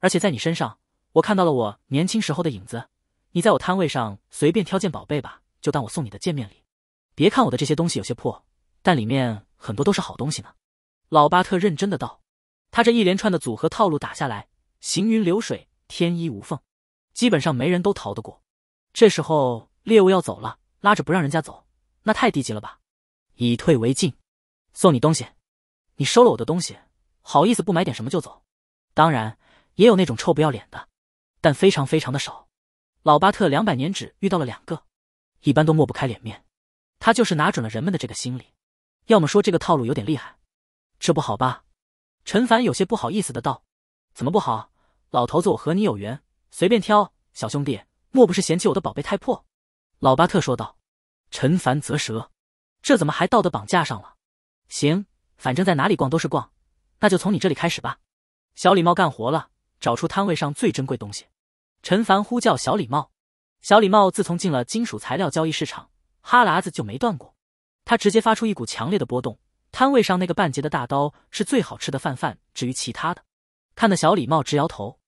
而且在你身上，我看到了我年轻时候的影子。你在我摊位上随便挑件宝贝吧，就当我送你的见面礼。”别看我的这些东西有些破，但里面很多都是好东西呢。”老巴特认真的道。他这一连串的组合套路打下来，行云流水，天衣无缝，基本上没人都逃得过。这时候猎物要走了，拉着不让人家走，那太低级了吧？以退为进，送你东西，你收了我的东西，好意思不买点什么就走？当然，也有那种臭不要脸的，但非常非常的少。老巴特两百年只遇到了两个，一般都抹不开脸面。他就是拿准了人们的这个心理，要么说这个套路有点厉害，这不好吧？陈凡有些不好意思的道：“怎么不好？老头子，我和你有缘，随便挑。小兄弟，莫不是嫌弃我的宝贝太破？”老巴特说道。陈凡啧舌，这怎么还道德绑架上了？行，反正在哪里逛都是逛，那就从你这里开始吧。小礼貌干活了，找出摊位上最珍贵东西。陈凡呼叫小礼貌，小礼貌自从进了金属材料交易市场。哈喇子就没断过，他直接发出一股强烈的波动。摊位上那个半截的大刀是最好吃的饭饭，至于其他的，看的小李茂直摇头。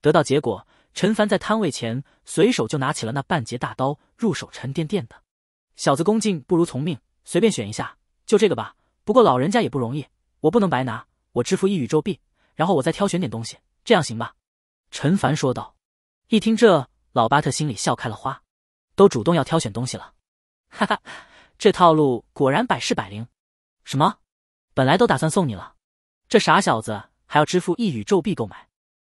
得到结果，陈凡在摊位前随手就拿起了那半截大刀，入手沉甸甸的。小子恭敬不如从命，随便选一下，就这个吧。不过老人家也不容易，我不能白拿，我支付一宇宙币，然后我再挑选点东西，这样行吧？陈凡说道。一听这，老巴特心里笑开了花，都主动要挑选东西了。哈哈，这套路果然百试百灵。什么？本来都打算送你了，这傻小子还要支付一宇宙币购买？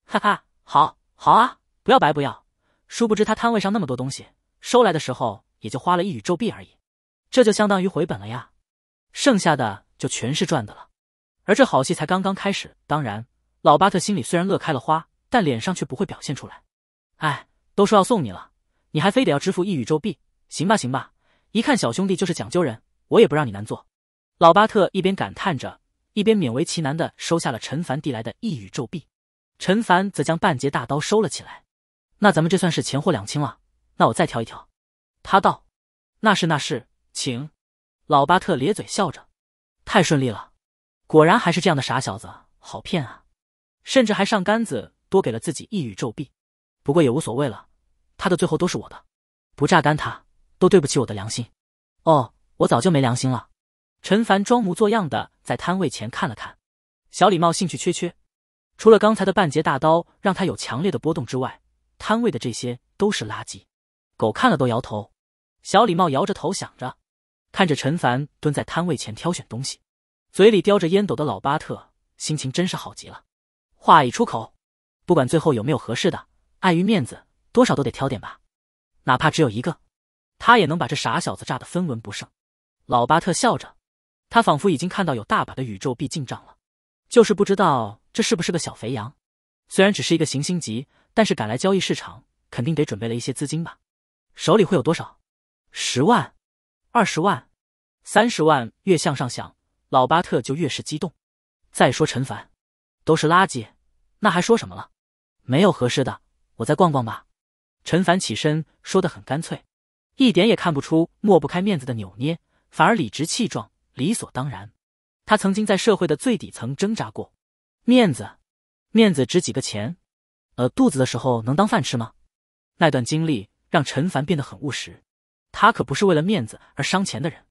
哈哈，好，好啊，不要白不要。殊不知他摊位上那么多东西，收来的时候也就花了一宇宙币而已，这就相当于回本了呀，剩下的就全是赚的了。而这好戏才刚刚开始。当然，老巴特心里虽然乐开了花，但脸上却不会表现出来。哎，都说要送你了，你还非得要支付一宇宙币？行吧，行吧。一看小兄弟就是讲究人，我也不让你难做。老巴特一边感叹着，一边勉为其难的收下了陈凡递来的一宇宙币。陈凡则将半截大刀收了起来。那咱们这算是钱货两清了。那我再挑一挑，他道。那是那是，请。老巴特咧嘴笑着，太顺利了。果然还是这样的傻小子好骗啊，甚至还上杆子多给了自己一宇宙币。不过也无所谓了，他的最后都是我的，不榨干他。都对不起我的良心，哦，我早就没良心了。陈凡装模作样的在摊位前看了看，小礼帽兴趣缺缺。除了刚才的半截大刀让他有强烈的波动之外，摊位的这些都是垃圾，狗看了都摇头。小礼貌摇着头想着，看着陈凡蹲在摊位前挑选东西，嘴里叼着烟斗的老巴特心情真是好极了。话一出口，不管最后有没有合适的，碍于面子，多少都得挑点吧，哪怕只有一个。他也能把这傻小子炸得分文不剩，老巴特笑着，他仿佛已经看到有大把的宇宙币进账了，就是不知道这是不是个小肥羊。虽然只是一个行星级，但是赶来交易市场，肯定得准备了一些资金吧？手里会有多少？十万？二十万？三十万？越向上想，老巴特就越是激动。再说陈凡，都是垃圾，那还说什么了？没有合适的，我再逛逛吧。陈凡起身，说得很干脆。一点也看不出抹不开面子的扭捏，反而理直气壮、理所当然。他曾经在社会的最底层挣扎过，面子，面子值几个钱？呃，肚子的时候能当饭吃吗？那段经历让陈凡变得很务实，他可不是为了面子而伤钱的人。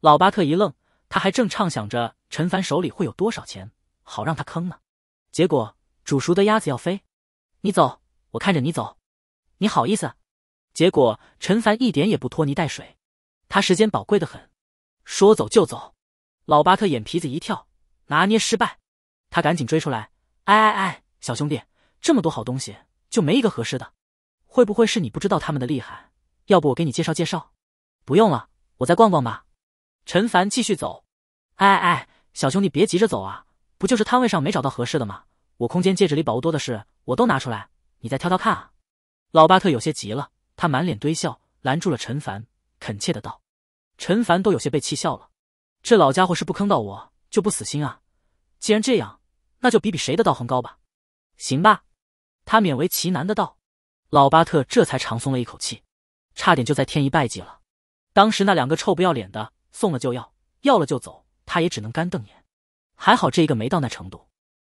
老巴特一愣，他还正畅想着陈凡手里会有多少钱，好让他坑呢。结果煮熟的鸭子要飞，你走，我看着你走，你好意思？结果陈凡一点也不拖泥带水，他时间宝贵的很，说走就走。老巴特眼皮子一跳，拿捏失败，他赶紧追出来。哎哎哎，小兄弟，这么多好东西，就没一个合适的？会不会是你不知道他们的厉害？要不我给你介绍介绍？不用了，我再逛逛吧。陈凡继续走。哎哎，小兄弟别急着走啊，不就是摊位上没找到合适的吗？我空间戒指里宝物多的是，我都拿出来，你再挑挑看啊。老巴特有些急了。他满脸堆笑，拦住了陈凡，恳切的道：“陈凡都有些被气笑了，这老家伙是不坑到我就不死心啊！既然这样，那就比比谁的道行高吧，行吧？”他勉为其难的道。老巴特这才长松了一口气，差点就在天一败绩了。当时那两个臭不要脸的，送了就要，要了就走，他也只能干瞪眼。还好这一个没到那程度。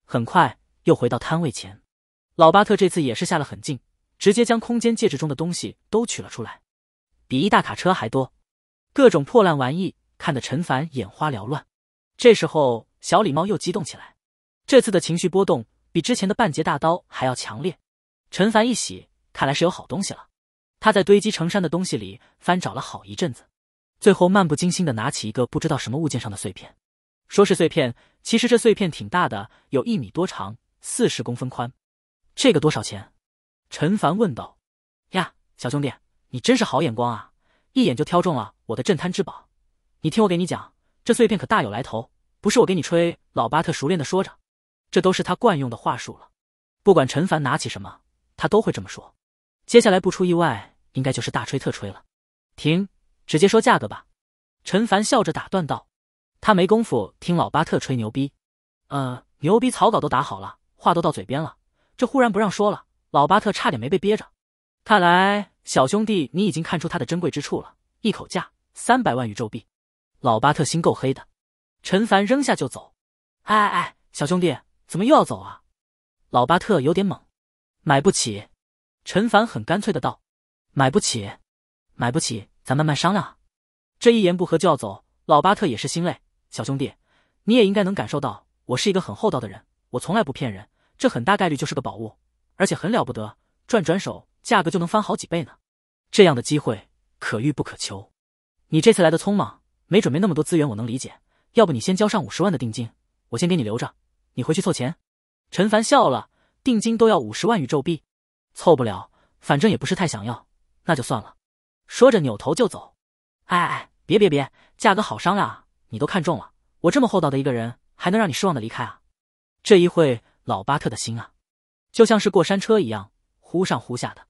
很快又回到摊位前，老巴特这次也是下了狠劲。直接将空间戒指中的东西都取了出来，比一大卡车还多，各种破烂玩意看得陈凡眼花缭乱。这时候，小礼猫又激动起来，这次的情绪波动比之前的半截大刀还要强烈。陈凡一喜，看来是有好东西了。他在堆积成山的东西里翻找了好一阵子，最后漫不经心的拿起一个不知道什么物件上的碎片，说是碎片，其实这碎片挺大的，有一米多长，四十公分宽。这个多少钱？陈凡问道：“呀，小兄弟，你真是好眼光啊，一眼就挑中了我的镇摊之宝。你听我给你讲，这碎片可大有来头，不是我给你吹。”老巴特熟练的说着，这都是他惯用的话术了。不管陈凡拿起什么，他都会这么说。接下来不出意外，应该就是大吹特吹了。停，直接说价格吧。”陈凡笑着打断道，他没工夫听老巴特吹牛逼。呃，牛逼草稿都打好了，话都到嘴边了，这忽然不让说了。老巴特差点没被憋着，看来小兄弟你已经看出它的珍贵之处了。一口价三百万宇宙币，老巴特心够黑的。陈凡扔下就走。哎哎，小兄弟怎么又要走啊？老巴特有点懵。买不起。陈凡很干脆的道。买不起？买不起，咱慢慢商量这一言不合就要走，老巴特也是心累。小兄弟，你也应该能感受到，我是一个很厚道的人，我从来不骗人。这很大概率就是个宝物。而且很了不得，转转手价格就能翻好几倍呢，这样的机会可遇不可求。你这次来的匆忙，没准备那么多资源，我能理解。要不你先交上五十万的定金，我先给你留着，你回去凑钱。陈凡笑了，定金都要五十万宇宙币，凑不了，反正也不是太想要，那就算了。说着扭头就走。哎哎，别别别，价格好商量啊，你都看中了，我这么厚道的一个人，还能让你失望的离开啊？这一会老巴特的心啊。就像是过山车一样，忽上忽下的。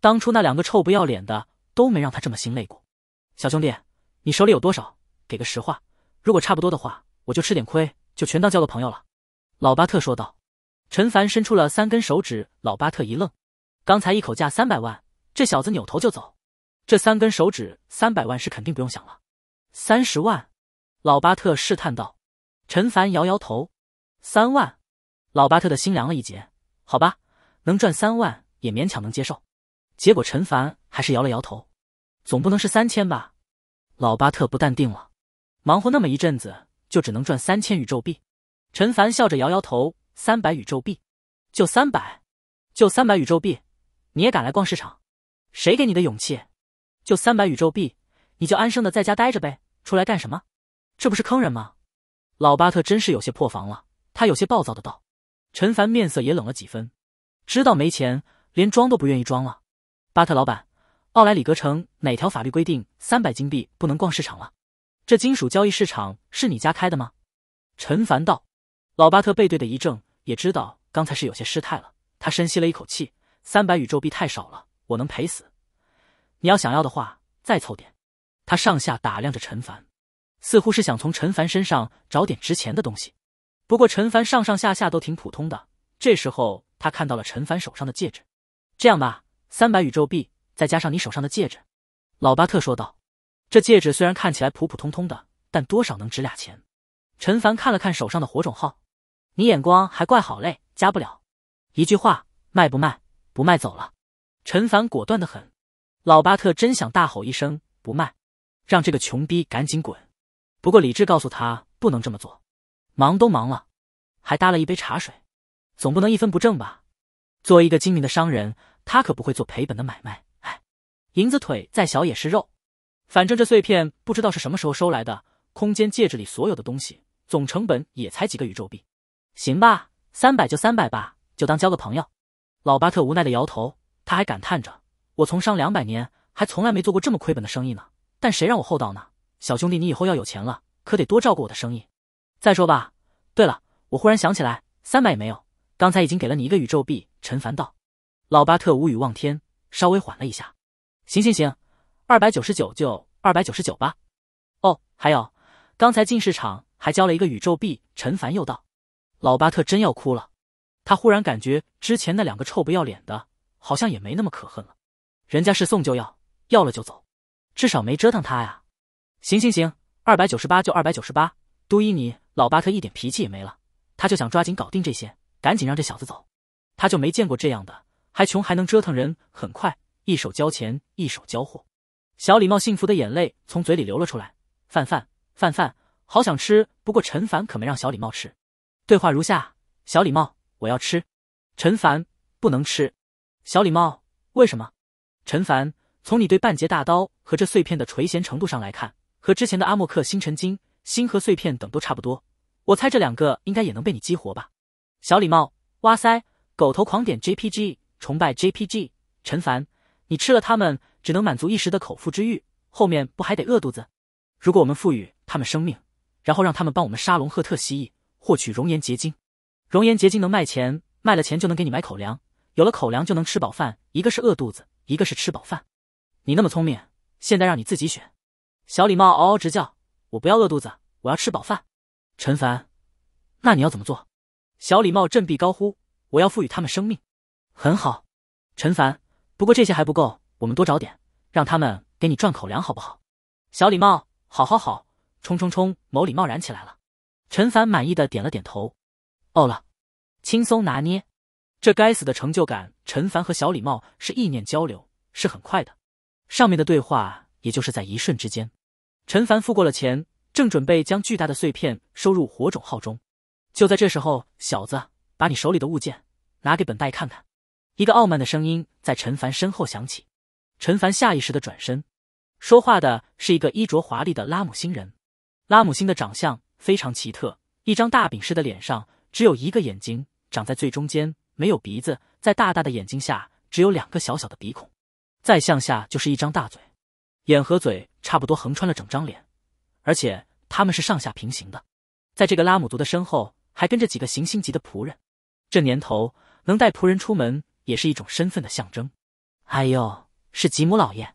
当初那两个臭不要脸的都没让他这么心累过。小兄弟，你手里有多少？给个实话。如果差不多的话，我就吃点亏，就全当交个朋友了。”老巴特说道。陈凡伸出了三根手指，老巴特一愣。刚才一口价三百万，这小子扭头就走。这三根手指三百万是肯定不用想了。三十万？老巴特试探道。陈凡摇摇头。三万？老巴特的心凉了一截。好吧，能赚三万也勉强能接受。结果陈凡还是摇了摇头，总不能是三千吧？老巴特不淡定了，忙活那么一阵子，就只能赚三千宇宙币？陈凡笑着摇摇头，三百宇宙币，就三百，就三百宇宙币，你也敢来逛市场？谁给你的勇气？就三百宇宙币，你就安生的在家待着呗，出来干什么？这不是坑人吗？老巴特真是有些破防了，他有些暴躁的道。陈凡面色也冷了几分，知道没钱，连装都不愿意装了。巴特老板，奥莱里格城哪条法律规定三百金币不能逛市场了？这金属交易市场是你家开的吗？陈凡道。老巴特背对的一怔，也知道刚才是有些失态了。他深吸了一口气，三百宇宙币太少了，我能赔死。你要想要的话，再凑点。他上下打量着陈凡，似乎是想从陈凡身上找点值钱的东西。不过陈凡上上下下都挺普通的。这时候他看到了陈凡手上的戒指。这样吧，三百宇宙币，再加上你手上的戒指。老巴特说道：“这戒指虽然看起来普普通通的，但多少能值俩钱。”陈凡看了看手上的火种号，“你眼光还怪好嘞，加不了。”一句话，卖不卖？不卖，走了。陈凡果断的很。老巴特真想大吼一声：“不卖！”让这个穷逼赶紧滚。不过理智告诉他不能这么做。忙都忙了，还搭了一杯茶水，总不能一分不挣吧？作为一个精明的商人，他可不会做赔本的买卖。哎，银子腿再小也是肉，反正这碎片不知道是什么时候收来的，空间戒指里所有的东西总成本也才几个宇宙币，行吧，三百就三百吧，就当交个朋友。老巴特无奈的摇头，他还感叹着：“我从商两百年，还从来没做过这么亏本的生意呢。但谁让我厚道呢？小兄弟，你以后要有钱了，可得多照顾我的生意。”再说吧。对了，我忽然想起来，三百也没有，刚才已经给了你一个宇宙币。陈凡道。老巴特无语望天，稍微缓了一下。行行行，二百九十九就二百九十九吧。哦，还有，刚才进市场还交了一个宇宙币。陈凡又道。老巴特真要哭了。他忽然感觉之前那两个臭不要脸的，好像也没那么可恨了。人家是送就要，要了就走，至少没折腾他呀。行行行，二百九十八就二百九十八。都依你。老巴特一点脾气也没了，他就想抓紧搞定这些，赶紧让这小子走。他就没见过这样的，还穷还能折腾人。很快，一手交钱，一手交货。小礼帽幸福的眼泪从嘴里流了出来。饭饭饭饭，好想吃。不过陈凡可没让小礼帽吃。对话如下：小礼帽，我要吃。陈凡，不能吃。小礼帽，为什么？陈凡，从你对半截大刀和这碎片的垂涎程度上来看，和之前的阿莫克星辰金。星核碎片等都差不多，我猜这两个应该也能被你激活吧？小礼帽，哇塞，狗头狂点 JPG，崇拜 JPG。陈凡，你吃了他们只能满足一时的口腹之欲，后面不还得饿肚子？如果我们赋予他们生命，然后让他们帮我们杀龙赫特蜥蜴，获取熔岩结晶，熔岩结晶能卖钱，卖了钱就能给你买口粮，有了口粮就能吃饱饭。一个是饿肚子，一个是吃饱饭。你那么聪明，现在让你自己选。小礼帽嗷嗷直叫。我不要饿肚子，我要吃饱饭。陈凡，那你要怎么做？小礼貌振臂高呼：“我要赋予他们生命。”很好，陈凡。不过这些还不够，我们多找点，让他们给你赚口粮，好不好？小礼貌，好好好，冲冲冲！某礼貌燃起来了。陈凡满意的点了点头。哦了，轻松拿捏。这该死的成就感，陈凡和小礼貌是意念交流，是很快的。上面的对话也就是在一瞬之间。陈凡付过了钱，正准备将巨大的碎片收入火种号中，就在这时候，小子，把你手里的物件拿给本大爷看看。一个傲慢的声音在陈凡身后响起。陈凡下意识的转身，说话的是一个衣着华丽的拉姆星人。拉姆星的长相非常奇特，一张大饼似的脸上只有一个眼睛，长在最中间，没有鼻子，在大大的眼睛下只有两个小小的鼻孔，再向下就是一张大嘴，眼和嘴。差不多横穿了整张脸，而且他们是上下平行的。在这个拉姆族的身后，还跟着几个行星级的仆人。这年头，能带仆人出门也是一种身份的象征。哎呦，是吉姆老爷！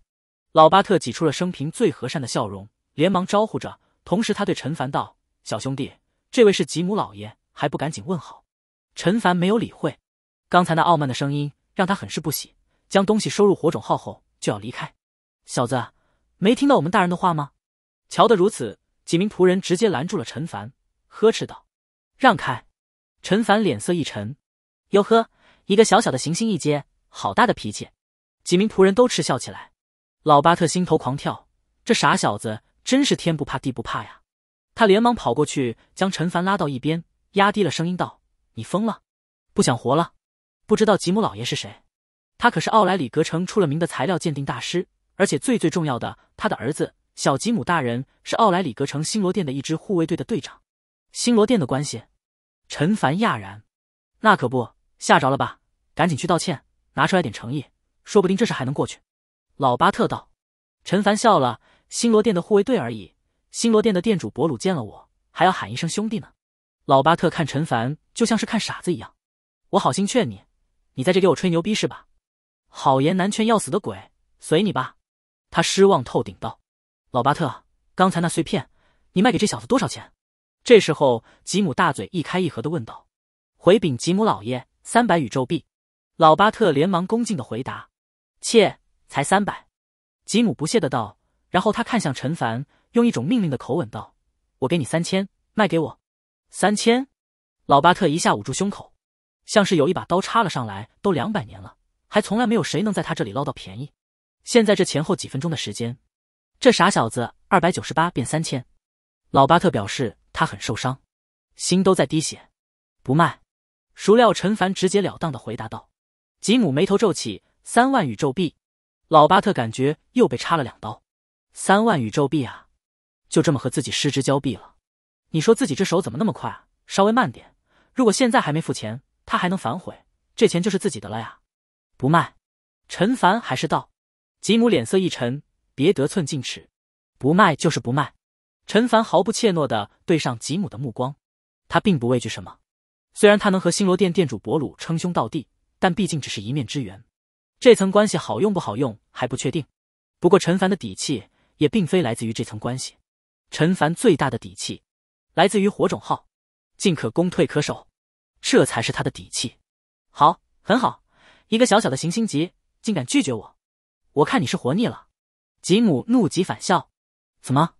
老巴特挤出了生平最和善的笑容，连忙招呼着，同时他对陈凡道：“小兄弟，这位是吉姆老爷，还不赶紧问好？”陈凡没有理会，刚才那傲慢的声音让他很是不喜，将东西收入火种号后就要离开。小子。没听到我们大人的话吗？瞧得如此，几名仆人直接拦住了陈凡，呵斥道：“让开！”陈凡脸色一沉：“哟呵，一个小小的行星一阶，好大的脾气！”几名仆人都嗤笑起来。老巴特心头狂跳，这傻小子真是天不怕地不怕呀！他连忙跑过去，将陈凡拉到一边，压低了声音道：“你疯了？不想活了？不知道吉姆老爷是谁？他可是奥莱里格城出了名的材料鉴定大师。”而且最最重要的，他的儿子小吉姆大人是奥莱里格城星罗殿的一支护卫队的队长，星罗殿的关系。陈凡讶然，那可不吓着了吧？赶紧去道歉，拿出来点诚意，说不定这事还能过去。老巴特道。陈凡笑了，星罗殿的护卫队而已。星罗殿的店主博鲁见了我还要喊一声兄弟呢。老巴特看陈凡就像是看傻子一样，我好心劝你，你在这给我吹牛逼是吧？好言难劝要死的鬼，随你吧。他失望透顶道：“老巴特，刚才那碎片，你卖给这小子多少钱？”这时候，吉姆大嘴一开一合的问道：“回禀吉姆老爷，三百宇宙币。”老巴特连忙恭敬的回答：“切，才三百。”吉姆不屑的道。然后他看向陈凡，用一种命令的口吻道：“我给你三千，卖给我。”三千？老巴特一下捂住胸口，像是有一把刀插了上来。都两百年了，还从来没有谁能在他这里捞到便宜。现在这前后几分钟的时间，这傻小子二百九十八变三千，老巴特表示他很受伤，心都在滴血，不卖。孰料陈凡直截了当的回答道：“吉姆眉头皱起，三万宇宙币。”老巴特感觉又被插了两刀，三万宇宙币啊，就这么和自己失之交臂了。你说自己这手怎么那么快啊？稍微慢点，如果现在还没付钱，他还能反悔，这钱就是自己的了呀。不卖。陈凡还是道。吉姆脸色一沉：“别得寸进尺，不卖就是不卖。”陈凡毫不怯懦的对上吉姆的目光，他并不畏惧什么。虽然他能和星罗殿殿主博鲁称兄道弟，但毕竟只是一面之缘，这层关系好用不好用还不确定。不过陈凡的底气也并非来自于这层关系，陈凡最大的底气来自于火种号，进可攻，退可守，这才是他的底气。好，很好，一个小小的行星级竟敢拒绝我！我看你是活腻了，吉姆怒极反笑。怎么，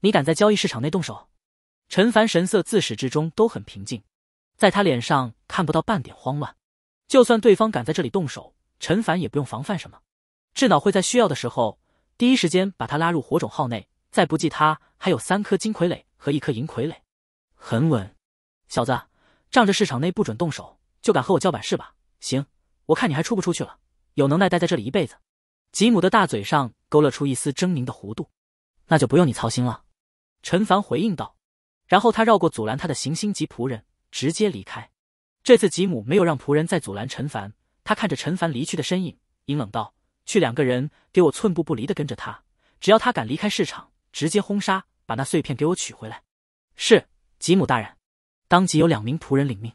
你敢在交易市场内动手？陈凡神色自始至终都很平静，在他脸上看不到半点慌乱。就算对方敢在这里动手，陈凡也不用防范什么，智脑会在需要的时候第一时间把他拉入火种号内。再不济，他还有三颗金傀儡和一颗银傀儡，很稳。小子，仗着市场内不准动手就敢和我叫板是吧？行，我看你还出不出去了？有能耐待在这里一辈子。吉姆的大嘴上勾勒出一丝狰狞的弧度，那就不用你操心了。”陈凡回应道。然后他绕过阻拦他的行星级仆人，直接离开。这次吉姆没有让仆人再阻拦陈凡，他看着陈凡离去的身影，阴冷道：“去两个人，给我寸步不离的跟着他，只要他敢离开市场，直接轰杀，把那碎片给我取回来。”“是，吉姆大人。”当即有两名仆人领命。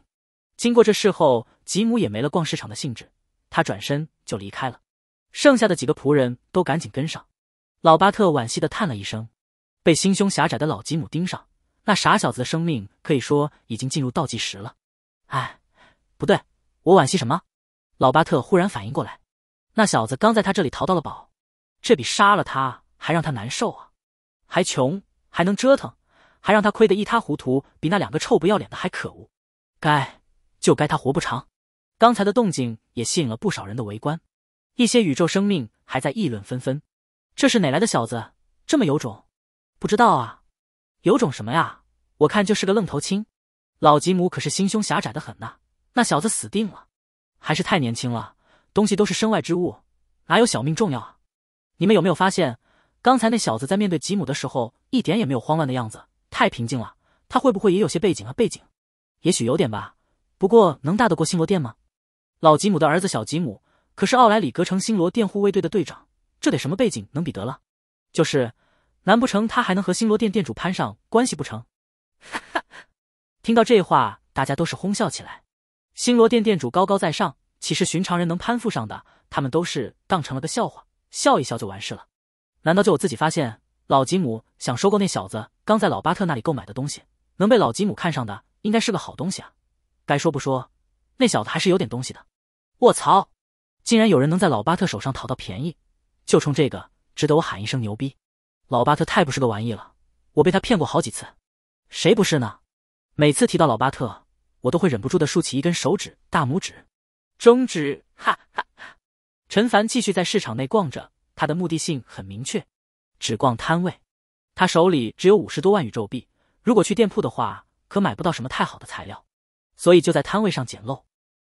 经过这事后，吉姆也没了逛市场的兴致，他转身就离开了。剩下的几个仆人都赶紧跟上。老巴特惋惜的叹了一声，被心胸狭窄的老吉姆盯上，那傻小子的生命可以说已经进入倒计时了。哎，不对，我惋惜什么？老巴特忽然反应过来，那小子刚在他这里淘到了宝，这比杀了他还让他难受啊！还穷，还能折腾，还让他亏得一塌糊涂，比那两个臭不要脸的还可恶。该，就该他活不长。刚才的动静也吸引了不少人的围观。一些宇宙生命还在议论纷纷：“这是哪来的小子，这么有种？”“不知道啊，有种什么呀？我看就是个愣头青。”“老吉姆可是心胸狭窄的很呐，那小子死定了。”“还是太年轻了，东西都是身外之物，哪有小命重要啊？”“你们有没有发现，刚才那小子在面对吉姆的时候，一点也没有慌乱的样子，太平静了。他会不会也有些背景啊？背景？也许有点吧，不过能大得过星罗殿吗？”“老吉姆的儿子小吉姆。”可是奥莱里格成星罗殿护卫队的队长，这得什么背景能比得了？就是，难不成他还能和星罗殿殿主攀上关系不成？哈哈！听到这话，大家都是哄笑起来。星罗殿殿主高高在上，岂是寻常人能攀附上的？他们都是当成了个笑话，笑一笑就完事了。难道就我自己发现，老吉姆想收购那小子刚在老巴特那里购买的东西？能被老吉姆看上的，应该是个好东西啊！该说不说，那小子还是有点东西的。我操！竟然有人能在老巴特手上讨到便宜，就冲这个值得我喊一声牛逼！老巴特太不是个玩意了，我被他骗过好几次，谁不是呢？每次提到老巴特，我都会忍不住的竖起一根手指、大拇指、中指，哈哈哈！陈凡继续在市场内逛着，他的目的性很明确，只逛摊位。他手里只有五十多万宇宙币，如果去店铺的话，可买不到什么太好的材料，所以就在摊位上捡漏，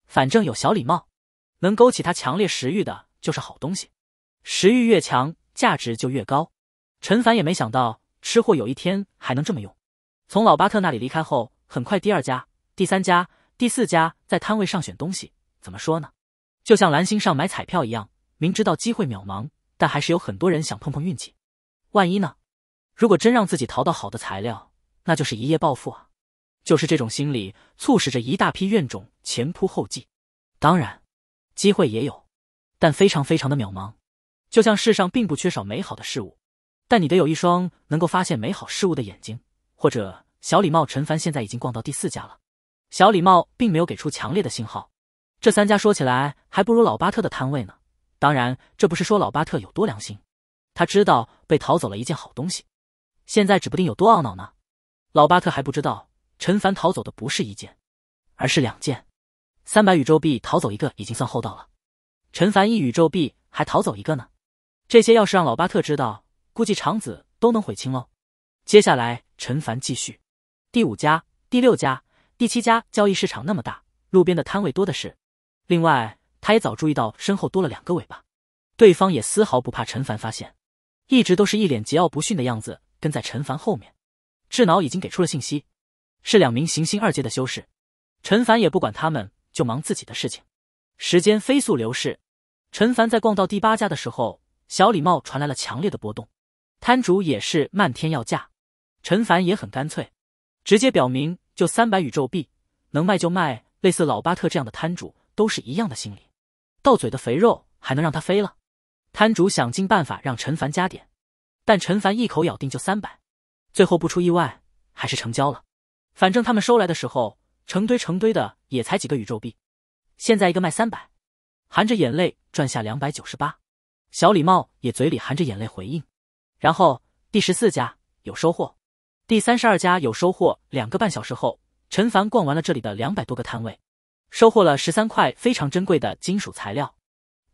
反正有小礼帽。能勾起他强烈食欲的就是好东西，食欲越强，价值就越高。陈凡也没想到，吃货有一天还能这么用。从老巴特那里离开后，很快第二家、第三家、第四家在摊位上选东西。怎么说呢？就像蓝星上买彩票一样，明知道机会渺茫，但还是有很多人想碰碰运气。万一呢？如果真让自己淘到好的材料，那就是一夜暴富啊！就是这种心理，促使着一大批怨种前仆后继。当然。机会也有，但非常非常的渺茫。就像世上并不缺少美好的事物，但你得有一双能够发现美好事物的眼睛。或者小礼帽，陈凡现在已经逛到第四家了。小礼帽并没有给出强烈的信号。这三家说起来还不如老巴特的摊位呢。当然，这不是说老巴特有多良心，他知道被逃走了一件好东西，现在指不定有多懊恼呢。老巴特还不知道，陈凡逃走的不是一件，而是两件。三百宇宙币逃走一个已经算厚道了，陈凡一宇宙币还逃走一个呢，这些要是让老巴特知道，估计肠子都能悔青喽。接下来，陈凡继续，第五家、第六家、第七家交易市场那么大，路边的摊位多的是。另外，他也早注意到身后多了两个尾巴，对方也丝毫不怕陈凡发现，一直都是一脸桀骜不驯的样子，跟在陈凡后面。智脑已经给出了信息，是两名行星二阶的修士。陈凡也不管他们。就忙自己的事情，时间飞速流逝。陈凡在逛到第八家的时候，小礼帽传来了强烈的波动，摊主也是漫天要价。陈凡也很干脆，直接表明就三百宇宙币，能卖就卖。类似老巴特这样的摊主都是一样的心理，到嘴的肥肉还能让他飞了。摊主想尽办法让陈凡加点，但陈凡一口咬定就三百，最后不出意外还是成交了。反正他们收来的时候。成堆成堆的，也才几个宇宙币。现在一个卖三百，含着眼泪赚下两百九十八。小礼帽也嘴里含着眼泪回应。然后第十四家有收获，第三十二家有收获。两个半小时后，陈凡逛完了这里的两百多个摊位，收获了十三块非常珍贵的金属材料，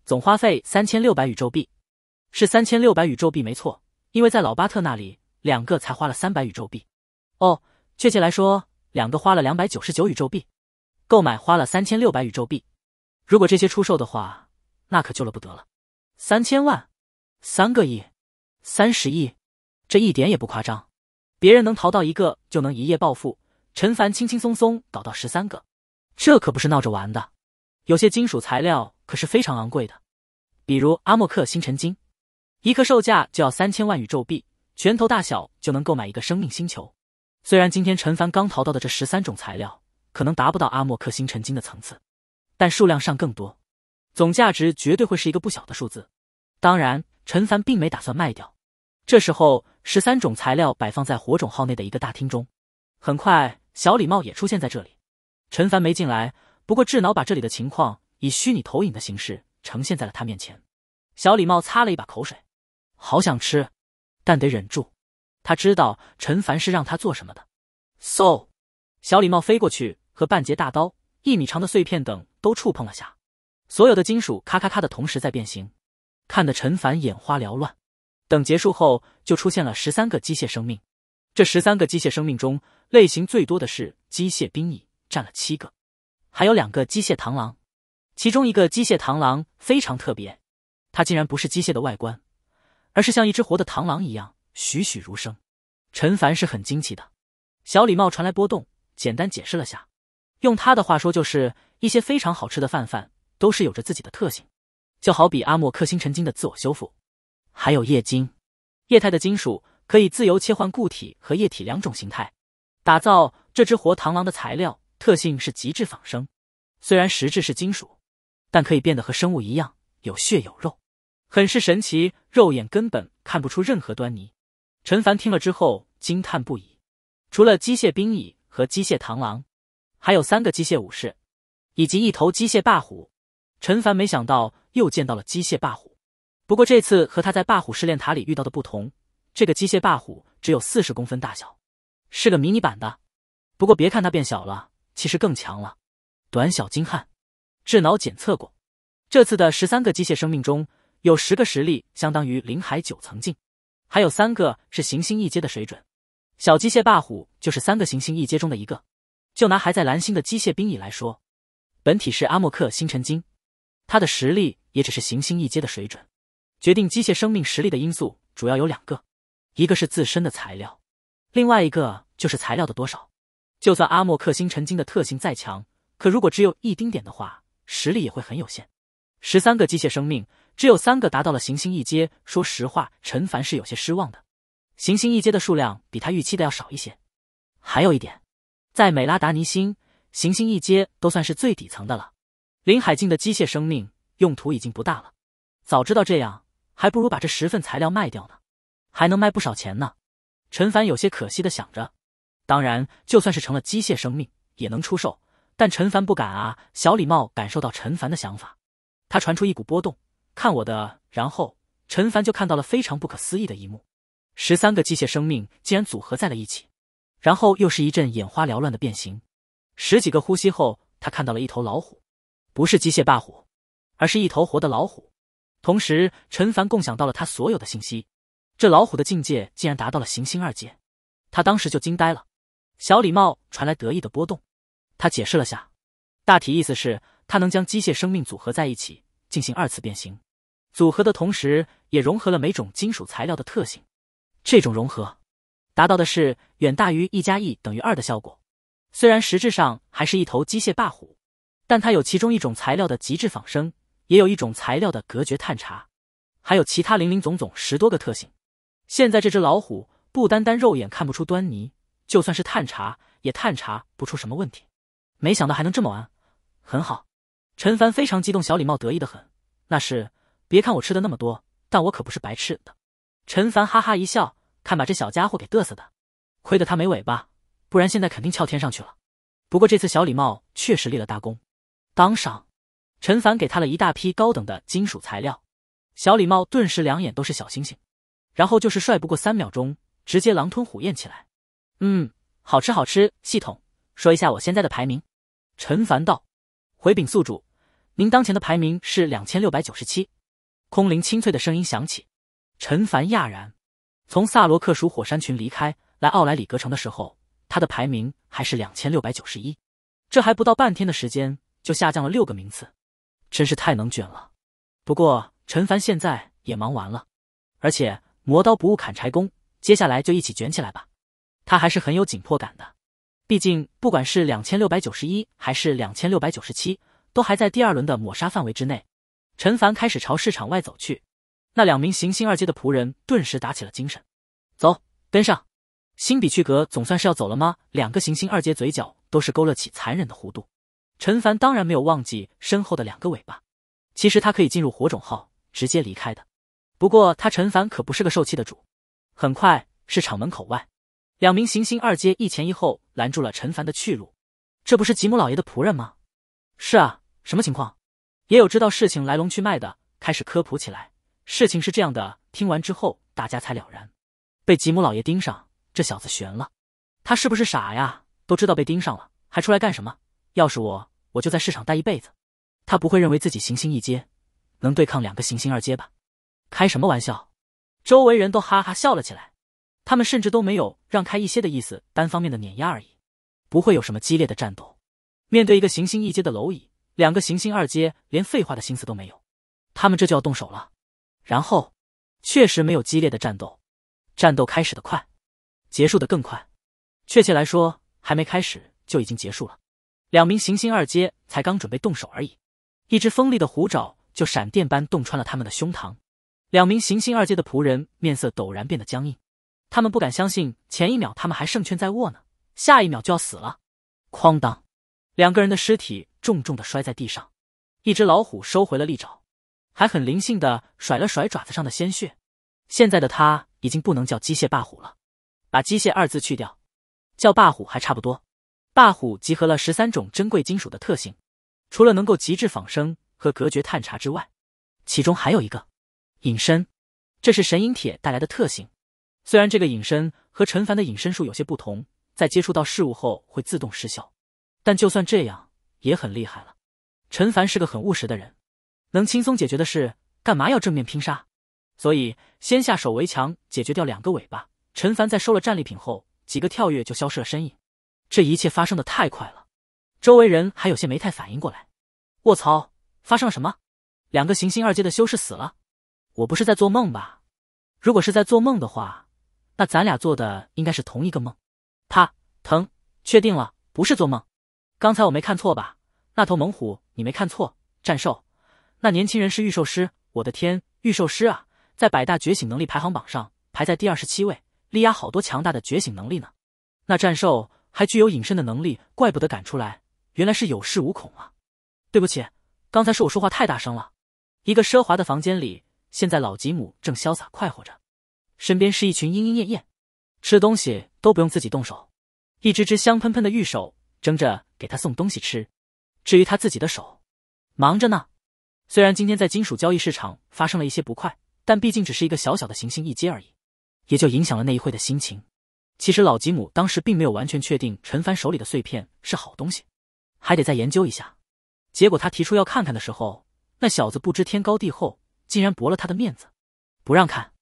总花费三千六百宇宙币，是三千六百宇宙币没错。因为在老巴特那里，两个才花了三百宇宙币。哦，确切来说。两个花了两百九十九宇宙币，购买花了三千六百宇宙币。如果这些出售的话，那可救了不得了，三千万、三个亿、三十亿，这一点也不夸张。别人能淘到一个就能一夜暴富，陈凡轻轻松松搞到十三个，这可不是闹着玩的。有些金属材料可是非常昂贵的，比如阿莫克星辰金，一颗售价就要三千万宇宙币，拳头大小就能购买一个生命星球。虽然今天陈凡刚淘到的这十三种材料可能达不到阿莫克星辰金的层次，但数量上更多，总价值绝对会是一个不小的数字。当然，陈凡并没打算卖掉。这时候，十三种材料摆放在火种号内的一个大厅中。很快，小礼帽也出现在这里。陈凡没进来，不过智脑把这里的情况以虚拟投影的形式呈现在了他面前。小礼帽擦了一把口水，好想吃，但得忍住。他知道陈凡是让他做什么的，嗖，小礼帽飞过去，和半截大刀、一米长的碎片等都触碰了下，所有的金属咔咔咔的同时在变形，看得陈凡眼花缭乱。等结束后，就出现了十三个机械生命。这十三个机械生命中，类型最多的是机械兵蚁，占了七个，还有两个机械螳螂。其中一个机械螳螂非常特别，它竟然不是机械的外观，而是像一只活的螳螂一样。栩栩如生，陈凡是很惊奇的。小礼帽传来波动，简单解释了下，用他的话说就是一些非常好吃的饭饭，都是有着自己的特性，就好比阿莫克星尘金的自我修复，还有液晶，液态的金属可以自由切换固体和液体两种形态。打造这只活螳螂的材料特性是极致仿生，虽然实质是金属，但可以变得和生物一样有血有肉，很是神奇，肉眼根本看不出任何端倪。陈凡听了之后惊叹不已，除了机械兵蚁和机械螳螂，还有三个机械武士，以及一头机械霸虎。陈凡没想到又见到了机械霸虎，不过这次和他在霸虎试炼塔里遇到的不同，这个机械霸虎只有四十公分大小，是个迷你版的。不过别看它变小了，其实更强了，短小精悍。智脑检测过，这次的十三个机械生命中有十个实力相当于灵海九层境。还有三个是行星一阶的水准，小机械霸虎就是三个行星一阶中的一个。就拿还在蓝星的机械兵蚁来说，本体是阿莫克星辰晶，它的实力也只是行星一阶的水准。决定机械生命实力的因素主要有两个，一个是自身的材料，另外一个就是材料的多少。就算阿莫克星辰晶的特性再强，可如果只有一丁点的话，实力也会很有限。十三个机械生命，只有三个达到了行星一阶。说实话，陈凡是有些失望的。行星一阶的数量比他预期的要少一些。还有一点，在美拉达尼星，行星一阶都算是最底层的了。林海静的机械生命用途已经不大了。早知道这样，还不如把这十份材料卖掉呢，还能卖不少钱呢。陈凡有些可惜的想着。当然，就算是成了机械生命，也能出售，但陈凡不敢啊。小礼貌感受到陈凡的想法。他传出一股波动，看我的！然后陈凡就看到了非常不可思议的一幕：十三个机械生命竟然组合在了一起，然后又是一阵眼花缭乱的变形。十几个呼吸后，他看到了一头老虎，不是机械霸虎，而是一头活的老虎。同时，陈凡共享到了他所有的信息，这老虎的境界竟然达到了行星二阶，他当时就惊呆了。小礼帽传来得意的波动，他解释了下，大体意思是他能将机械生命组合在一起。进行二次变形组合的同时，也融合了每种金属材料的特性。这种融合达到的是远大于一加一等于二的效果。虽然实质上还是一头机械霸虎，但它有其中一种材料的极致仿生，也有一种材料的隔绝探查，还有其他林林总总十多个特性。现在这只老虎不单单肉眼看不出端倪，就算是探查也探查不出什么问题。没想到还能这么玩，很好。陈凡非常激动，小礼帽得意的很。那是，别看我吃的那么多，但我可不是白吃的。陈凡哈哈一笑，看把这小家伙给嘚瑟的，亏得他没尾巴，不然现在肯定翘天上去了。不过这次小礼帽确实立了大功，当赏，陈凡给他了一大批高等的金属材料。小礼帽顿时两眼都是小星星，然后就是帅不过三秒钟，直接狼吞虎咽起来。嗯，好吃好吃。系统，说一下我现在的排名。陈凡道，回禀宿主。您当前的排名是两千六百九十七，空灵清脆的声音响起。陈凡讶然，从萨罗克属火山群离开来奥莱里格城的时候，他的排名还是两千六百九十一，这还不到半天的时间就下降了六个名次，真是太能卷了。不过陈凡现在也忙完了，而且磨刀不误砍柴工，接下来就一起卷起来吧。他还是很有紧迫感的，毕竟不管是两千六百九十一还是两千六百九十七。都还在第二轮的抹杀范围之内。陈凡开始朝市场外走去，那两名行星二阶的仆人顿时打起了精神，走，跟上。新比去格总算是要走了吗？两个行星二阶嘴角都是勾勒起残忍的弧度。陈凡当然没有忘记身后的两个尾巴。其实他可以进入火种号直接离开的，不过他陈凡可不是个受气的主。很快，市场门口外，两名行星二阶一前一后拦住了陈凡的去路。这不是吉姆老爷的仆人吗？是啊。什么情况？也有知道事情来龙去脉的，开始科普起来。事情是这样的，听完之后大家才了然。被吉姆老爷盯上，这小子悬了。他是不是傻呀？都知道被盯上了，还出来干什么？要是我，我就在市场待一辈子。他不会认为自己行星一阶，能对抗两个行星二阶吧？开什么玩笑！周围人都哈哈笑了起来。他们甚至都没有让开一些的意思，单方面的碾压而已，不会有什么激烈的战斗。面对一个行星一阶的蝼蚁。两个行星二阶连废话的心思都没有，他们这就要动手了。然后，确实没有激烈的战斗，战斗开始的快，结束的更快。确切来说，还没开始就已经结束了。两名行星二阶才刚准备动手而已，一只锋利的虎爪就闪电般洞穿了他们的胸膛。两名行星二阶的仆人面色陡然变得僵硬，他们不敢相信，前一秒他们还胜券在握呢，下一秒就要死了。哐当。两个人的尸体重重的摔在地上，一只老虎收回了利爪，还很灵性的甩了甩爪子上的鲜血。现在的他已经不能叫机械霸虎了，把“机械”二字去掉，叫霸虎还差不多。霸虎集合了十三种珍贵金属的特性，除了能够极致仿生和隔绝探查之外，其中还有一个隐身，这是神隐铁带来的特性。虽然这个隐身和陈凡的隐身术有些不同，在接触到事物后会自动失效。但就算这样也很厉害了。陈凡是个很务实的人，能轻松解决的事，干嘛要正面拼杀？所以先下手为强，解决掉两个尾巴。陈凡在收了战利品后，几个跳跃就消失了身影。这一切发生的太快了，周围人还有些没太反应过来。卧槽，发生了什么？两个行星二阶的修士死了？我不是在做梦吧？如果是在做梦的话，那咱俩做的应该是同一个梦。他，疼，确定了，不是做梦。刚才我没看错吧？那头猛虎你没看错，战兽。那年轻人是御兽师。我的天，御兽师啊，在百大觉醒能力排行榜上排在第二十七位，力压好多强大的觉醒能力呢。那战兽还具有隐身的能力，怪不得敢出来，原来是有恃无恐啊。对不起，刚才是我说话太大声了。一个奢华的房间里，现在老吉姆正潇洒快活着，身边是一群莺莺燕燕，吃东西都不用自己动手，一只只香喷喷的玉手争着。给他送东西吃，至于他自己的手，忙着呢。虽然今天在金属交易市场发生了一些不快，但毕竟只是一个小小的行星一阶而已，也就影响了那一会的心情。其实老吉姆当时并没有完全确定陈凡手里的碎片是好东西，还得再研究一下。结果他提出要看看的时候，那小子不知天高地厚，竟然驳了他的面子，不让看，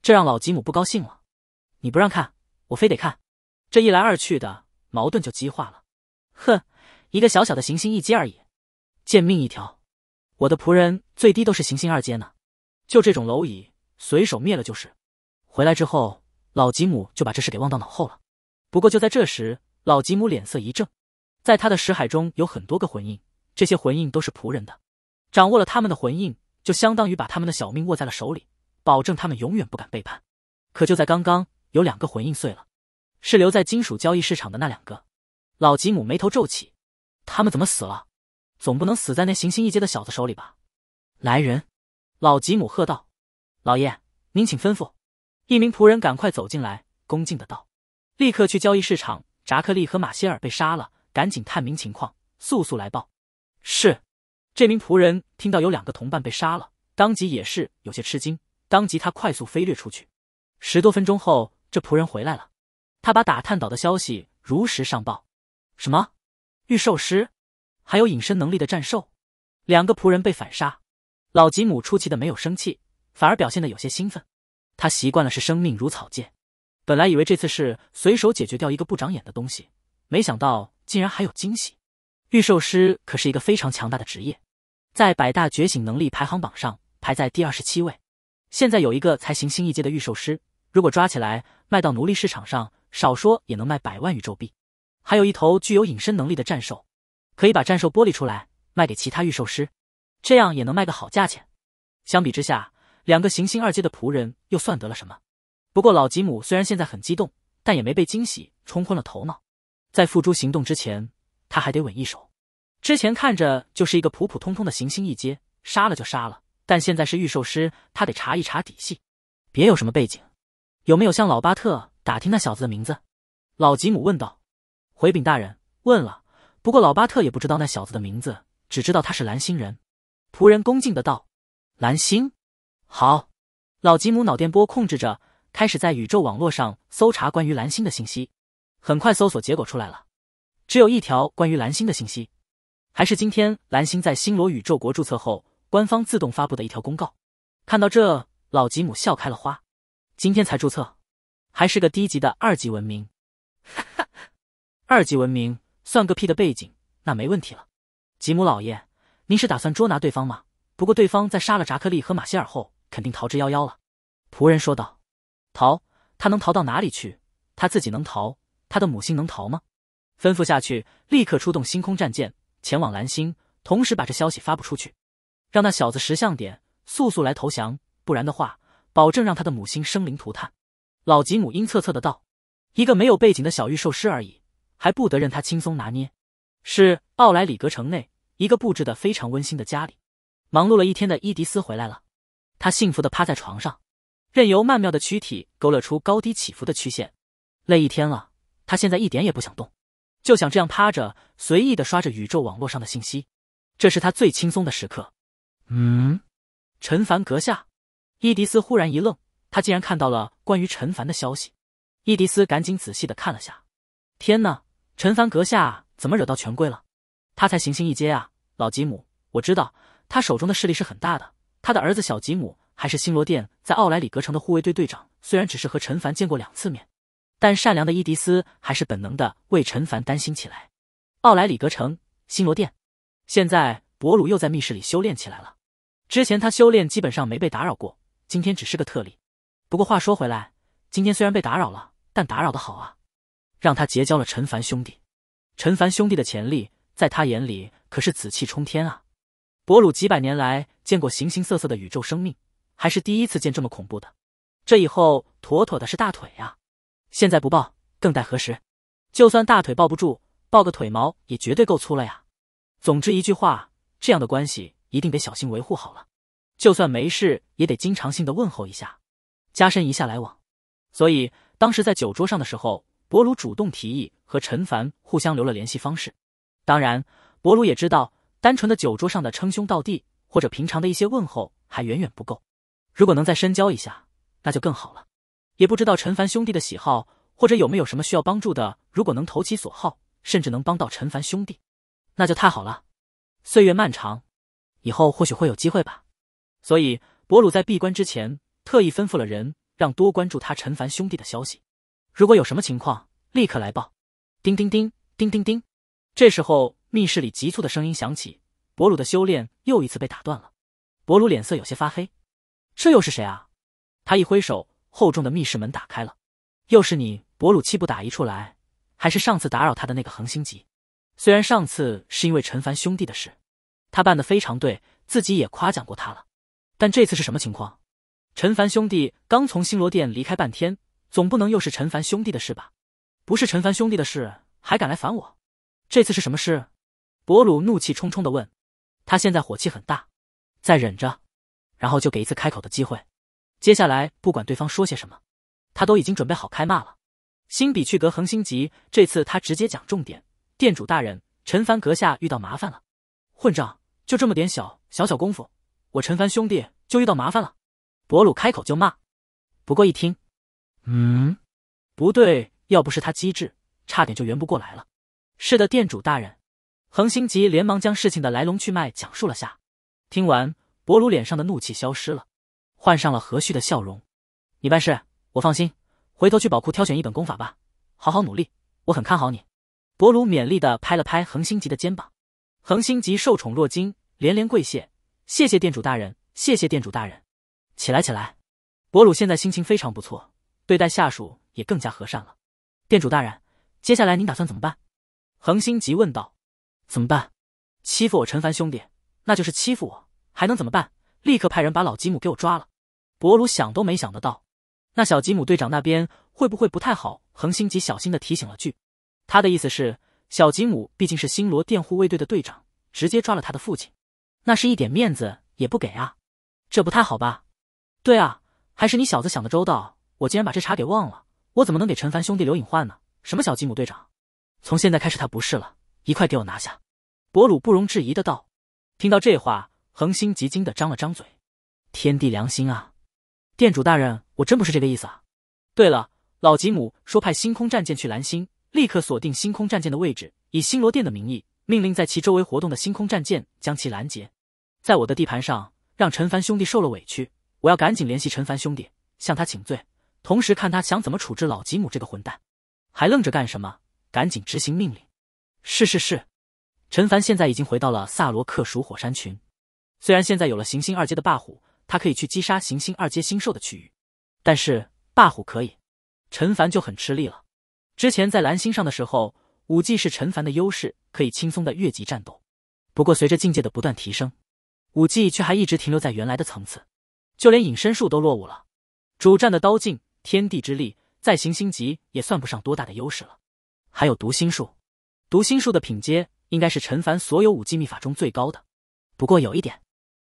这让老吉姆不高兴了。你不让看，我非得看，这一来二去的矛盾就激化了。哼，一个小小的行星一阶而已，贱命一条。我的仆人最低都是行星二阶呢，就这种蝼蚁，随手灭了就是。回来之后，老吉姆就把这事给忘到脑后了。不过就在这时，老吉姆脸色一正，在他的识海中有很多个魂印，这些魂印都是仆人的，掌握了他们的魂印，就相当于把他们的小命握在了手里，保证他们永远不敢背叛。可就在刚刚，有两个魂印碎了，是留在金属交易市场的那两个。老吉姆眉头皱起，他们怎么死了？总不能死在那行星一阶的小子手里吧？来人！老吉姆喝道：“老爷，您请吩咐。”一名仆人赶快走进来，恭敬的道：“立刻去交易市场，扎克利和马歇尔被杀了，赶紧探明情况，速速来报。”是。这名仆人听到有两个同伴被杀了，当即也是有些吃惊，当即他快速飞掠出去。十多分钟后，这仆人回来了，他把打探到的消息如实上报。什么，御兽师，还有隐身能力的战兽，两个仆人被反杀，老吉姆出奇的没有生气，反而表现得有些兴奋。他习惯了是生命如草芥，本来以为这次是随手解决掉一个不长眼的东西，没想到竟然还有惊喜。御兽师可是一个非常强大的职业，在百大觉醒能力排行榜上排在第二十七位。现在有一个才行星一阶的御兽师，如果抓起来卖到奴隶市场上，少说也能卖百万宇宙币。还有一头具有隐身能力的战兽，可以把战兽剥离出来卖给其他御兽师，这样也能卖个好价钱。相比之下，两个行星二阶的仆人又算得了什么？不过老吉姆虽然现在很激动，但也没被惊喜冲昏了头脑。在付诸行动之前，他还得稳一手。之前看着就是一个普普通通的行星一阶，杀了就杀了。但现在是御兽师，他得查一查底细，别有什么背景，有没有向老巴特打听那小子的名字？老吉姆问道。回禀大人，问了，不过老巴特也不知道那小子的名字，只知道他是蓝星人。仆人恭敬的道：“蓝星，好。”老吉姆脑电波控制着，开始在宇宙网络上搜查关于蓝星的信息。很快搜索结果出来了，只有一条关于蓝星的信息，还是今天蓝星在星罗宇宙国注册后，官方自动发布的一条公告。看到这，老吉姆笑开了花。今天才注册，还是个低级的二级文明，哈哈。二级文明算个屁的背景，那没问题了。吉姆老爷，您是打算捉拿对方吗？不过对方在杀了扎克利和马歇尔后，肯定逃之夭夭了。仆人说道：“逃？他能逃到哪里去？他自己能逃，他的母星能逃吗？”吩咐下去，立刻出动星空战舰前往蓝星，同时把这消息发布出去，让那小子识相点，速速来投降，不然的话，保证让他的母星生灵涂炭。”老吉姆阴恻恻的道：“一个没有背景的小御兽师而已。”还不得任他轻松拿捏？是奥莱里格城内一个布置的非常温馨的家里，忙碌了一天的伊迪斯回来了，他幸福的趴在床上，任由曼妙的躯体勾勒出高低起伏的曲线。累一天了，他现在一点也不想动，就想这样趴着，随意的刷着宇宙网络上的信息。这是他最轻松的时刻。嗯，陈凡阁下，伊迪斯忽然一愣，他竟然看到了关于陈凡的消息。伊迪斯赶紧仔细的看了下，天呐！陈凡阁下怎么惹到权贵了？他才行刑一阶啊！老吉姆，我知道他手中的势力是很大的。他的儿子小吉姆还是星罗殿在奥莱里格城的护卫队队长。虽然只是和陈凡见过两次面，但善良的伊迪斯还是本能的为陈凡担心起来。奥莱里格城，星罗殿，现在博鲁又在密室里修炼起来了。之前他修炼基本上没被打扰过，今天只是个特例。不过话说回来，今天虽然被打扰了，但打扰的好啊。让他结交了陈凡兄弟，陈凡兄弟的潜力在他眼里可是紫气冲天啊！博鲁几百年来见过形形色色的宇宙生命，还是第一次见这么恐怖的，这以后妥妥的是大腿呀！现在不抱，更待何时？就算大腿抱不住，抱个腿毛也绝对够粗了呀！总之一句话，这样的关系一定得小心维护好了，就算没事也得经常性的问候一下，加深一下来往。所以当时在酒桌上的时候。博鲁主动提议和陈凡互相留了联系方式，当然，博鲁也知道，单纯的酒桌上的称兄道弟或者平常的一些问候还远远不够，如果能再深交一下，那就更好了。也不知道陈凡兄弟的喜好或者有没有什么需要帮助的，如果能投其所好，甚至能帮到陈凡兄弟，那就太好了。岁月漫长，以后或许会有机会吧。所以，博鲁在闭关之前特意吩咐了人，让多关注他陈凡兄弟的消息。如果有什么情况，立刻来报。叮叮叮叮叮叮，这时候密室里急促的声音响起，博鲁的修炼又一次被打断了。博鲁脸色有些发黑，这又是谁啊？他一挥手，厚重的密室门打开了，又是你，博鲁气不打一处来，还是上次打扰他的那个恒星级。虽然上次是因为陈凡兄弟的事，他办的非常对，自己也夸奖过他了，但这次是什么情况？陈凡兄弟刚从星罗殿离开半天。总不能又是陈凡兄弟的事吧？不是陈凡兄弟的事，还敢来烦我？这次是什么事？博鲁怒气冲冲的问，他现在火气很大，在忍着，然后就给一次开口的机会。接下来不管对方说些什么，他都已经准备好开骂了。新比去格恒星级，这次他直接讲重点，店主大人，陈凡阁下遇到麻烦了。混账！就这么点小小小功夫，我陈凡兄弟就遇到麻烦了。博鲁开口就骂，不过一听。嗯，不对，要不是他机智，差点就圆不过来了。是的，店主大人，恒星级连忙将事情的来龙去脉讲述了下。听完，博鲁脸上的怒气消失了，换上了和煦的笑容。你办事，我放心。回头去宝库挑选一本功法吧，好好努力，我很看好你。博鲁勉励的拍了拍恒星级的肩膀，恒星级受宠若惊，连连跪谢，谢谢店主大人，谢谢店主大人。起来，起来。博鲁现在心情非常不错。对待下属也更加和善了，店主大人，接下来您打算怎么办？恒星急问道。怎么办？欺负我陈凡兄弟，那就是欺负我，还能怎么办？立刻派人把老吉姆给我抓了。博鲁想都没想得到，那小吉姆队长那边会不会不太好？恒星急小心的提醒了句，他的意思是，小吉姆毕竟是星罗殿护卫队的队长，直接抓了他的父亲，那是一点面子也不给啊，这不太好吧？对啊，还是你小子想的周到。我竟然把这茬给忘了！我怎么能给陈凡兄弟留隐患呢？什么小吉姆队长，从现在开始他不是了！一块给我拿下！博鲁不容置疑的道。听到这话，恒星急惊的张了张嘴。天地良心啊！店主大人，我真不是这个意思啊！对了，老吉姆说派星空战舰去蓝星，立刻锁定星空战舰的位置，以星罗殿的名义命令在其周围活动的星空战舰将其拦截。在我的地盘上，让陈凡兄弟受了委屈，我要赶紧联系陈凡兄弟，向他请罪。同时看他想怎么处置老吉姆这个混蛋，还愣着干什么？赶紧执行命令！是是是，陈凡现在已经回到了萨罗克属火山群。虽然现在有了行星二阶的霸虎，他可以去击杀行星二阶星兽的区域，但是霸虎可以，陈凡就很吃力了。之前在蓝星上的时候，武技是陈凡的优势，可以轻松的越级战斗。不过随着境界的不断提升，武技却还一直停留在原来的层次，就连隐身术都落伍了。主战的刀镜天地之力在行星级也算不上多大的优势了。还有读心术，读心术的品阶应该是陈凡所有武技秘法中最高的。不过有一点，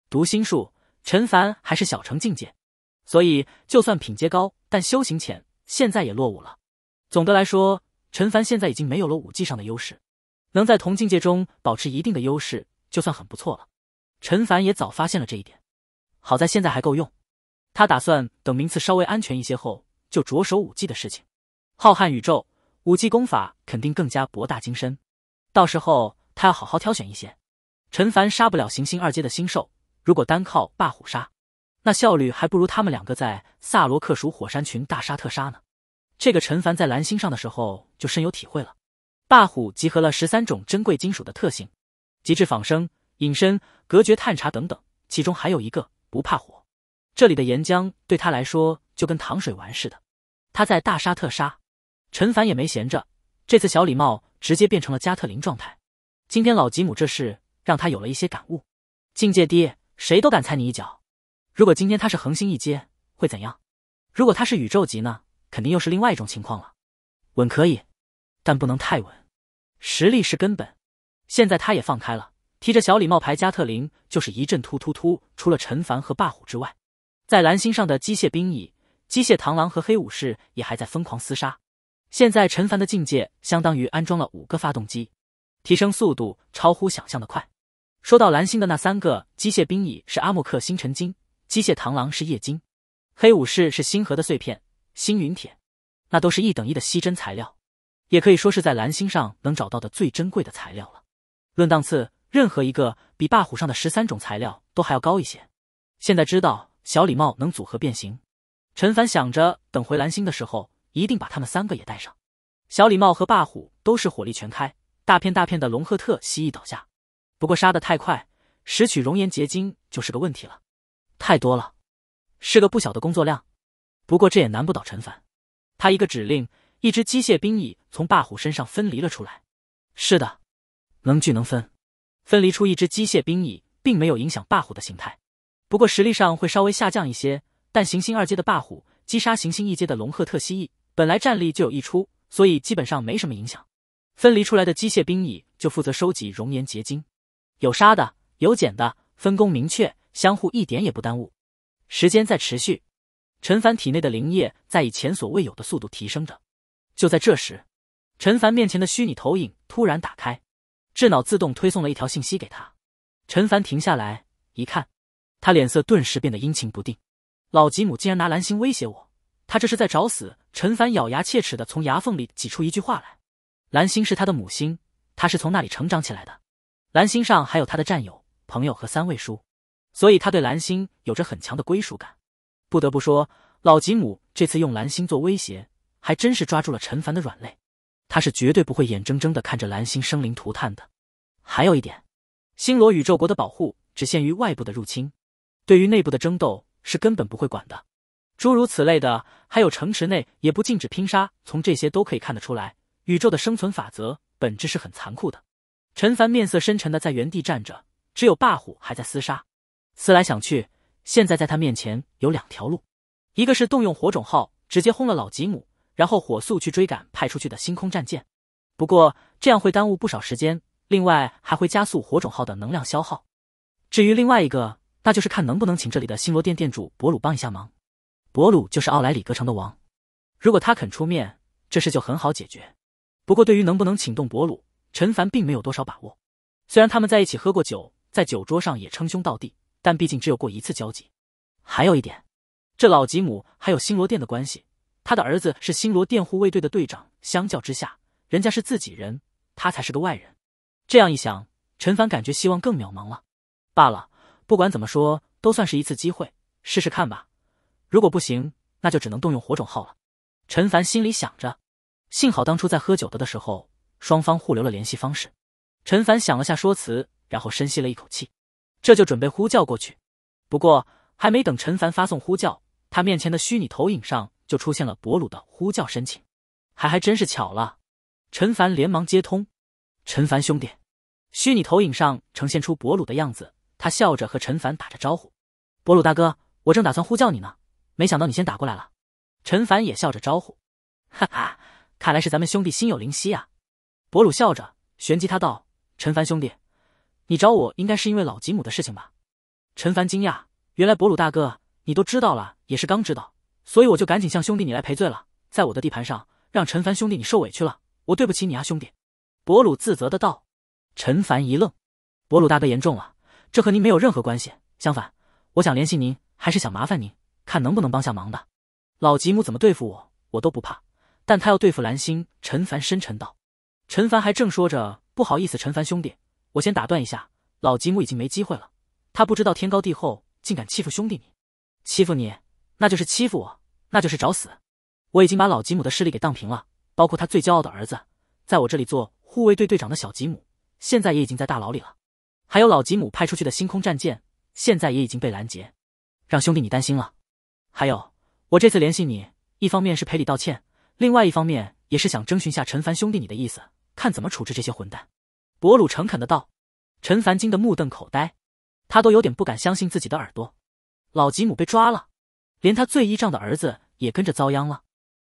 读心术陈凡还是小成境界，所以就算品阶高，但修行浅，现在也落伍了。总的来说，陈凡现在已经没有了武技上的优势，能在同境界中保持一定的优势，就算很不错了。陈凡也早发现了这一点，好在现在还够用。他打算等名次稍微安全一些后。就着手武技的事情，浩瀚宇宙，武技功法肯定更加博大精深。到时候他要好好挑选一些。陈凡杀不了行星二阶的星兽，如果单靠霸虎杀，那效率还不如他们两个在萨罗克属火山群大杀特杀呢。这个陈凡在蓝星上的时候就深有体会了。霸虎集合了十三种珍贵金属的特性，极致仿生、隐身、隔绝、探查等等，其中还有一个不怕火。这里的岩浆对他来说就跟糖水丸似的。他在大杀特杀，陈凡也没闲着。这次小礼帽直接变成了加特林状态。今天老吉姆这事让他有了一些感悟：境界低，谁都敢踩你一脚。如果今天他是恒星一阶，会怎样？如果他是宇宙级呢？肯定又是另外一种情况了。稳可以，但不能太稳。实力是根本。现在他也放开了，提着小礼帽牌加特林就是一阵突突突。除了陈凡和霸虎之外，在蓝星上的机械兵蚁。机械螳螂和黑武士也还在疯狂厮杀。现在陈凡的境界相当于安装了五个发动机，提升速度超乎想象的快。说到蓝星的那三个机械兵蚁是阿莫克星辰金，机械螳螂是液晶，黑武士是星核的碎片星云铁，那都是一等一的吸针材料，也可以说是在蓝星上能找到的最珍贵的材料了。论档次，任何一个比霸虎上的十三种材料都还要高一些。现在知道小礼帽能组合变形。陈凡想着，等回蓝星的时候，一定把他们三个也带上。小礼帽和霸虎都是火力全开，大片大片的龙赫特蜥蜴倒下。不过杀得太快，拾取熔岩结晶就是个问题了，太多了，是个不小的工作量。不过这也难不倒陈凡，他一个指令，一只机械兵蚁从霸虎身上分离了出来。是的，能聚能分，分离出一只机械兵蚁，并没有影响霸虎的形态，不过实力上会稍微下降一些。但行星二阶的霸虎击杀行星一阶的龙赫特蜥蜴，本来战力就有一出，所以基本上没什么影响。分离出来的机械兵蚁就负责收集熔岩结晶，有杀的，有捡的，分工明确，相互一点也不耽误。时间在持续，陈凡体内的灵液在以前所未有的速度提升着。就在这时，陈凡面前的虚拟投影突然打开，智脑自动推送了一条信息给他。陈凡停下来一看，他脸色顿时变得阴晴不定。老吉姆竟然拿蓝星威胁我，他这是在找死！陈凡咬牙切齿的从牙缝里挤出一句话来：“蓝星是他的母星，他是从那里成长起来的。蓝星上还有他的战友、朋友和三位叔，所以他对蓝星有着很强的归属感。不得不说，老吉姆这次用蓝星做威胁，还真是抓住了陈凡的软肋。他是绝对不会眼睁睁的看着蓝星生灵涂炭的。还有一点，星罗宇宙国的保护只限于外部的入侵，对于内部的争斗。”是根本不会管的，诸如此类的，还有城池内也不禁止拼杀。从这些都可以看得出来，宇宙的生存法则本质是很残酷的。陈凡面色深沉的在原地站着，只有霸虎还在厮杀。思来想去，现在在他面前有两条路，一个是动用火种号直接轰了老吉姆，然后火速去追赶派出去的星空战舰。不过这样会耽误不少时间，另外还会加速火种号的能量消耗。至于另外一个。那就是看能不能请这里的星罗店店主博鲁帮一下忙，博鲁就是奥莱里格城的王，如果他肯出面，这事就很好解决。不过对于能不能请动博鲁，陈凡并没有多少把握。虽然他们在一起喝过酒，在酒桌上也称兄道弟，但毕竟只有过一次交集。还有一点，这老吉姆还有星罗店的关系，他的儿子是星罗店护卫队的队长，相较之下，人家是自己人，他才是个外人。这样一想，陈凡感觉希望更渺茫了。罢了。不管怎么说，都算是一次机会，试试看吧。如果不行，那就只能动用火种号了。陈凡心里想着，幸好当初在喝酒的的时候，双方互留了联系方式。陈凡想了下说辞，然后深吸了一口气，这就准备呼叫过去。不过还没等陈凡发送呼叫，他面前的虚拟投影上就出现了博鲁的呼叫申请。还还真是巧了。陈凡连忙接通。陈凡兄弟，虚拟投影上呈现出博鲁的样子。他笑着和陈凡打着招呼：“博鲁大哥，我正打算呼叫你呢，没想到你先打过来了。”陈凡也笑着招呼：“哈哈，看来是咱们兄弟心有灵犀啊。”博鲁笑着，旋即他道：“陈凡兄弟，你找我应该是因为老吉姆的事情吧？”陈凡惊讶：“原来博鲁大哥你都知道了，也是刚知道，所以我就赶紧向兄弟你来赔罪了。在我的地盘上，让陈凡兄弟你受委屈了，我对不起你啊，兄弟。”博鲁自责的道。陈凡一愣：“博鲁大哥，严重了。”这和您没有任何关系。相反，我想联系您，还是想麻烦您，看能不能帮下忙的。老吉姆怎么对付我，我都不怕，但他要对付蓝星，陈凡深沉道。陈凡还正说着，不好意思，陈凡兄弟，我先打断一下。老吉姆已经没机会了，他不知道天高地厚，竟敢欺负兄弟你，欺负你，那就是欺负我，那就是找死。我已经把老吉姆的势力给荡平了，包括他最骄傲的儿子，在我这里做护卫队队长的小吉姆，现在也已经在大牢里了。还有老吉姆派出去的星空战舰，现在也已经被拦截，让兄弟你担心了。还有，我这次联系你，一方面是赔礼道歉，另外一方面也是想征询下陈凡兄弟你的意思，看怎么处置这些混蛋。博鲁诚恳的道。陈凡惊得目瞪口呆，他都有点不敢相信自己的耳朵，老吉姆被抓了，连他最依仗的儿子也跟着遭殃了，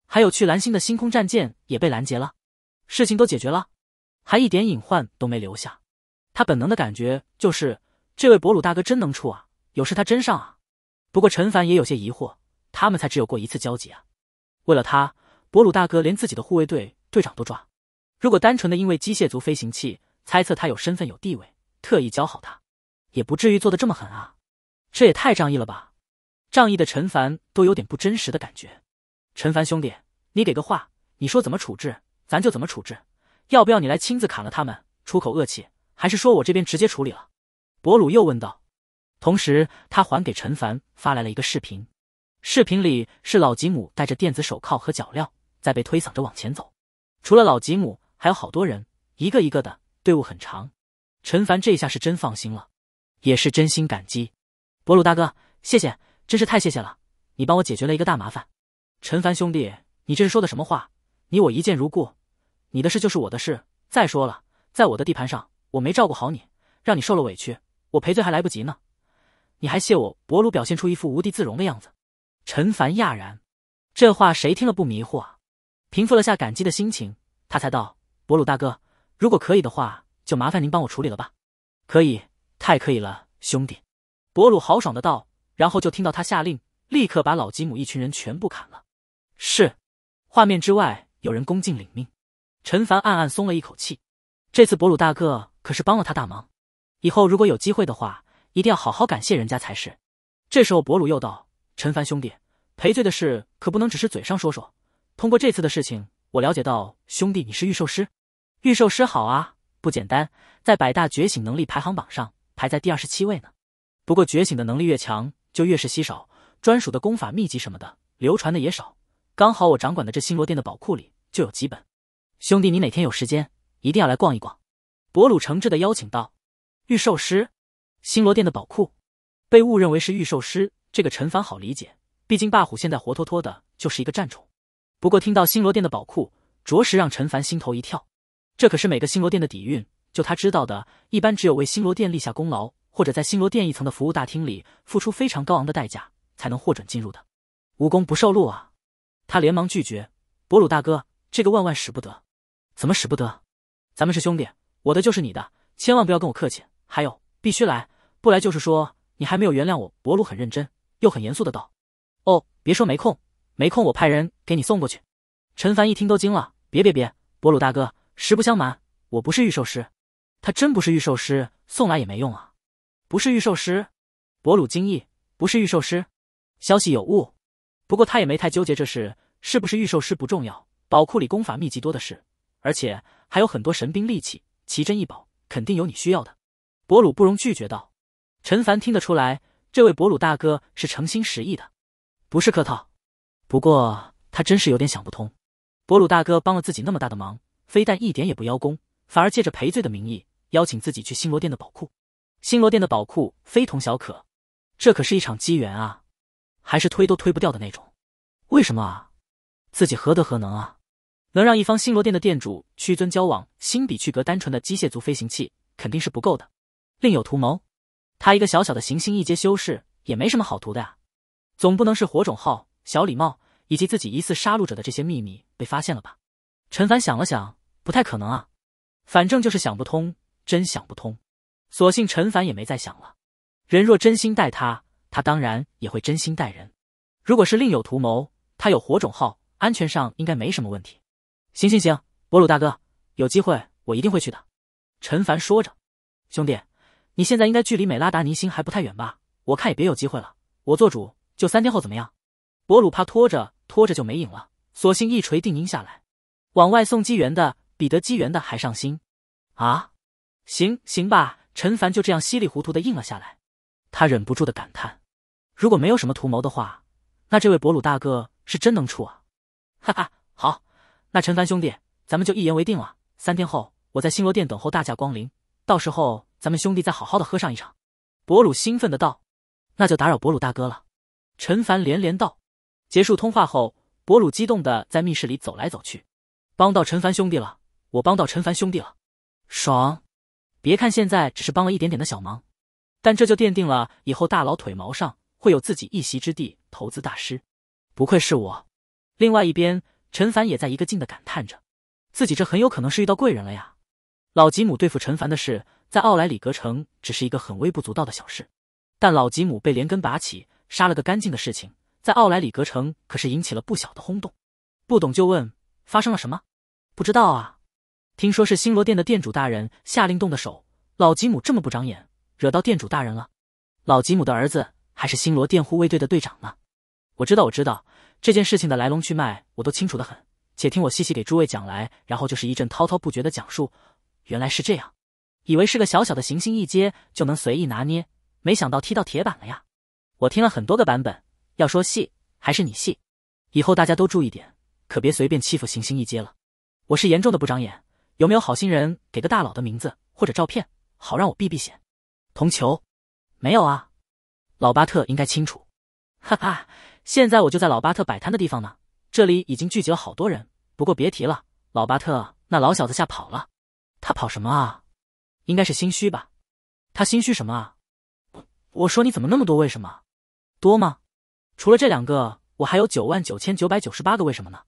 还有去蓝星的星空战舰也被拦截了，事情都解决了，还一点隐患都没留下。他本能的感觉就是，这位博鲁大哥真能处啊，有事他真上啊。不过陈凡也有些疑惑，他们才只有过一次交集啊。为了他，博鲁大哥连自己的护卫队队长都抓。如果单纯的因为机械族飞行器，猜测他有身份有地位，特意教好他，也不至于做的这么狠啊。这也太仗义了吧！仗义的陈凡都有点不真实的感觉。陈凡兄弟，你给个话，你说怎么处置，咱就怎么处置。要不要你来亲自砍了他们，出口恶气？还是说我这边直接处理了，博鲁又问道，同时他还给陈凡发来了一个视频，视频里是老吉姆戴着电子手铐和脚镣，在被推搡着往前走。除了老吉姆，还有好多人，一个一个的，队伍很长。陈凡这下是真放心了，也是真心感激博鲁大哥，谢谢，真是太谢谢了，你帮我解决了一个大麻烦。陈凡兄弟，你这是说的什么话？你我一见如故，你的事就是我的事。再说了，在我的地盘上。我没照顾好你，让你受了委屈，我赔罪还来不及呢，你还谢我？博鲁表现出一副无地自容的样子。陈凡讶然，这话谁听了不迷糊啊？平复了下感激的心情，他才道：“博鲁大哥，如果可以的话，就麻烦您帮我处理了吧。”“可以，太可以了，兄弟。”博鲁豪爽的道，然后就听到他下令：“立刻把老吉姆一群人全部砍了。”“是。”画面之外有人恭敬领命。陈凡暗暗松了一口气。这次博鲁大哥可是帮了他大忙，以后如果有机会的话，一定要好好感谢人家才是。这时候博鲁又道：“陈凡兄弟，赔罪的事可不能只是嘴上说说。通过这次的事情，我了解到兄弟你是御兽师，御兽师好啊，不简单，在百大觉醒能力排行榜上排在第二十七位呢。不过觉醒的能力越强，就越是稀少，专属的功法秘籍什么的流传的也少。刚好我掌管的这星罗殿的宝库里就有几本，兄弟你哪天有时间？”一定要来逛一逛，博鲁诚挚的邀请道：“御兽师，星罗殿的宝库，被误认为是御兽师，这个陈凡好理解，毕竟霸虎现在活脱脱的就是一个战宠。不过听到星罗殿的宝库，着实让陈凡心头一跳。这可是每个星罗殿的底蕴，就他知道的，一般只有为星罗殿立下功劳，或者在星罗殿一层的服务大厅里付出非常高昂的代价，才能获准进入的，无功不受禄啊！他连忙拒绝：“博鲁大哥，这个万万使不得，怎么使不得？”咱们是兄弟，我的就是你的，千万不要跟我客气。还有，必须来，不来就是说你还没有原谅我。博鲁很认真又很严肃的道：“哦，别说没空，没空我派人给你送过去。”陈凡一听都惊了：“别别别，博鲁大哥，实不相瞒，我不是御兽师，他真不是御兽师，送来也没用啊。不是御兽师？”博鲁惊异：“不是御兽师？消息有误？不过他也没太纠结这事，是不是御兽师不重要，宝库里功法秘籍多的是。”而且还有很多神兵利器、奇珍异宝，肯定有你需要的。博鲁不容拒绝道。陈凡听得出来，这位博鲁大哥是诚心实意的，不是客套。不过他真是有点想不通，博鲁大哥帮了自己那么大的忙，非但一点也不邀功，反而借着赔罪的名义邀请自己去星罗殿的宝库。星罗殿的宝库非同小可，这可是一场机缘啊，还是推都推不掉的那种。为什么啊？自己何德何能啊？能让一方星罗殿的店主屈尊交往，星比去格单纯的机械族飞行器肯定是不够的，另有图谋。他一个小小的行星一阶修士也没什么好图的呀，总不能是火种号、小礼帽以及自己疑似杀戮者的这些秘密被发现了吧？陈凡想了想，不太可能啊，反正就是想不通，真想不通。索性陈凡也没再想了。人若真心待他，他当然也会真心待人。如果是另有图谋，他有火种号，安全上应该没什么问题。行行行，博鲁大哥，有机会我一定会去的。陈凡说着：“兄弟，你现在应该距离美拉达尼星还不太远吧？我看也别有机会了，我做主，就三天后怎么样？”博鲁怕拖着拖着就没影了，索性一锤定音下来。往外送机缘的比得机缘的还上心啊！行行吧，陈凡就这样稀里糊涂的应了下来。他忍不住的感叹：“如果没有什么图谋的话，那这位博鲁大哥是真能处啊！”哈哈，好。那陈凡兄弟，咱们就一言为定了。三天后，我在星罗殿等候大驾光临，到时候咱们兄弟再好好的喝上一场。博鲁兴奋的道：“那就打扰博鲁大哥了。”陈凡连连道。结束通话后，博鲁激动的在密室里走来走去：“帮到陈凡兄弟了，我帮到陈凡兄弟了，爽！别看现在只是帮了一点点的小忙，但这就奠定了以后大佬腿毛上会有自己一席之地。投资大师，不愧是我。”另外一边。陈凡也在一个劲的感叹着，自己这很有可能是遇到贵人了呀。老吉姆对付陈凡的事，在奥莱里格城只是一个很微不足道的小事，但老吉姆被连根拔起、杀了个干净的事情，在奥莱里格城可是引起了不小的轰动。不懂就问，发生了什么？不知道啊，听说是星罗殿的殿主大人下令动的手。老吉姆这么不长眼，惹到殿主大人了。老吉姆的儿子还是星罗殿护卫队的队长呢。我知道，我知道。这件事情的来龙去脉我都清楚的很，且听我细细给诸位讲来。然后就是一阵滔滔不绝的讲述。原来是这样，以为是个小小的行星一阶就能随意拿捏，没想到踢到铁板了呀！我听了很多个版本，要说细还是你细。以后大家都注意点，可别随便欺负行星一阶了。我是严重的不长眼，有没有好心人给个大佬的名字或者照片，好让我避避险？同求。没有啊，老巴特应该清楚。哈哈。现在我就在老巴特摆摊的地方呢，这里已经聚集了好多人。不过别提了，老巴特那老小子吓跑了，他跑什么啊？应该是心虚吧？他心虚什么啊？我我说你怎么那么多为什么？多吗？除了这两个，我还有九万九千九百九十八个为什么呢！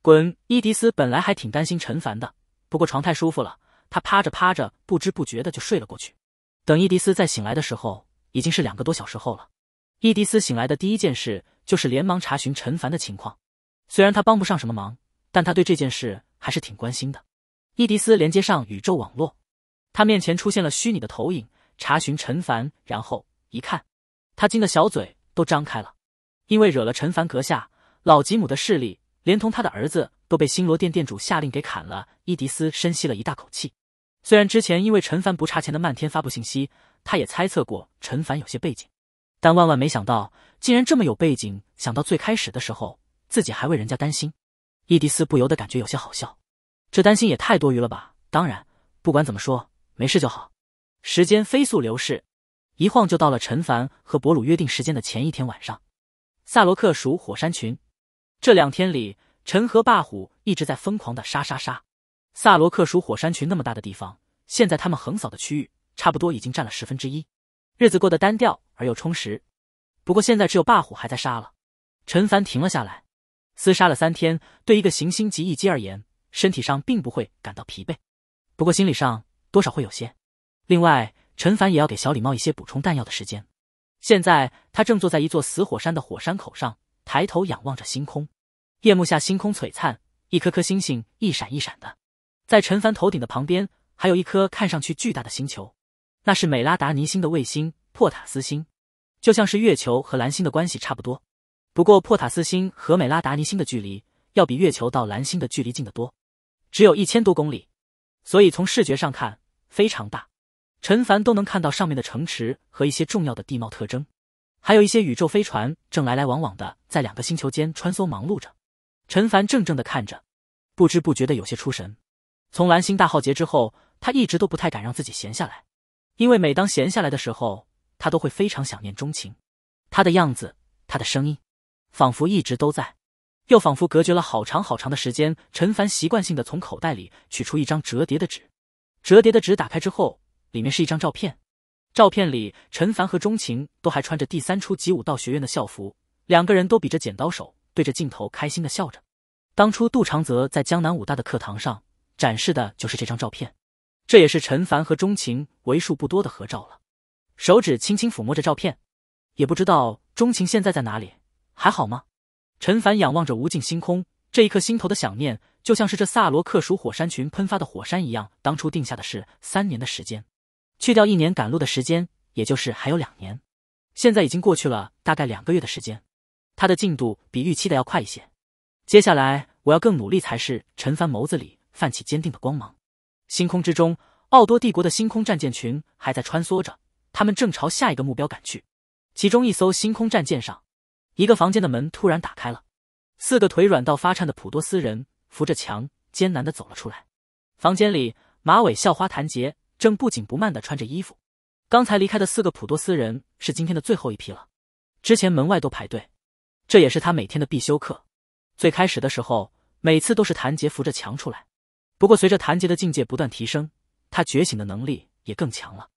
滚！伊迪丝本来还挺担心陈凡的，不过床太舒服了，他趴着趴着，不知不觉的就睡了过去。等伊迪丝再醒来的时候，已经是两个多小时后了。伊迪丝醒来的第一件事。就是连忙查询陈凡的情况，虽然他帮不上什么忙，但他对这件事还是挺关心的。伊迪斯连接上宇宙网络，他面前出现了虚拟的投影，查询陈凡，然后一看，他惊得小嘴都张开了，因为惹了陈凡阁下老吉姆的势力，连同他的儿子都被星罗殿店主下令给砍了。伊迪斯深吸了一大口气，虽然之前因为陈凡不差钱的漫天发布信息，他也猜测过陈凡有些背景。但万万没想到，竟然这么有背景。想到最开始的时候，自己还为人家担心，伊迪丝不由得感觉有些好笑。这担心也太多余了吧？当然，不管怎么说，没事就好。时间飞速流逝，一晃就到了陈凡和博鲁约定时间的前一天晚上。萨罗克属火山群，这两天里，陈和霸虎一直在疯狂的杀杀杀。萨罗克属火山群那么大的地方，现在他们横扫的区域差不多已经占了十分之一。日子过得单调。而又充实，不过现在只有霸虎还在杀了。陈凡停了下来，厮杀了三天，对一个行星级一阶而言，身体上并不会感到疲惫，不过心理上多少会有些。另外，陈凡也要给小李猫一些补充弹药的时间。现在他正坐在一座死火山的火山口上，抬头仰望着星空。夜幕下，星空璀璨，一颗颗星星一闪一闪的。在陈凡头顶的旁边，还有一颗看上去巨大的星球，那是美拉达尼星的卫星。破塔斯星，就像是月球和蓝星的关系差不多，不过破塔斯星和美拉达尼星的距离要比月球到蓝星的距离近得多，只有一千多公里，所以从视觉上看非常大，陈凡都能看到上面的城池和一些重要的地貌特征，还有一些宇宙飞船正来来往往的在两个星球间穿梭忙碌着。陈凡怔怔的看着，不知不觉的有些出神。从蓝星大浩劫之后，他一直都不太敢让自己闲下来，因为每当闲下来的时候。他都会非常想念钟情，他的样子，他的声音，仿佛一直都在，又仿佛隔绝了好长好长的时间。陈凡习惯性的从口袋里取出一张折叠的纸，折叠的纸打开之后，里面是一张照片。照片里，陈凡和钟情都还穿着第三初级武道学院的校服，两个人都比着剪刀手，对着镜头开心的笑着。当初杜长泽在江南武大的课堂上展示的就是这张照片，这也是陈凡和钟情为数不多的合照了。手指轻轻抚摸着照片，也不知道钟情现在在哪里，还好吗？陈凡仰望着无尽星空，这一刻心头的想念就像是这萨罗克属火山群喷发的火山一样。当初定下的是三年的时间，去掉一年赶路的时间，也就是还有两年。现在已经过去了大概两个月的时间，他的进度比预期的要快一些。接下来我要更努力才是。陈凡眸子里泛起坚定的光芒。星空之中，奥多帝国的星空战舰群还在穿梭着。他们正朝下一个目标赶去。其中一艘星空战舰上，一个房间的门突然打开了。四个腿软到发颤的普多斯人扶着墙，艰难的走了出来。房间里，马尾校花谭杰正不紧不慢的穿着衣服。刚才离开的四个普多斯人是今天的最后一批了。之前门外都排队，这也是他每天的必修课。最开始的时候，每次都是谭杰扶着墙出来。不过随着谭杰的境界不断提升，他觉醒的能力也更强了。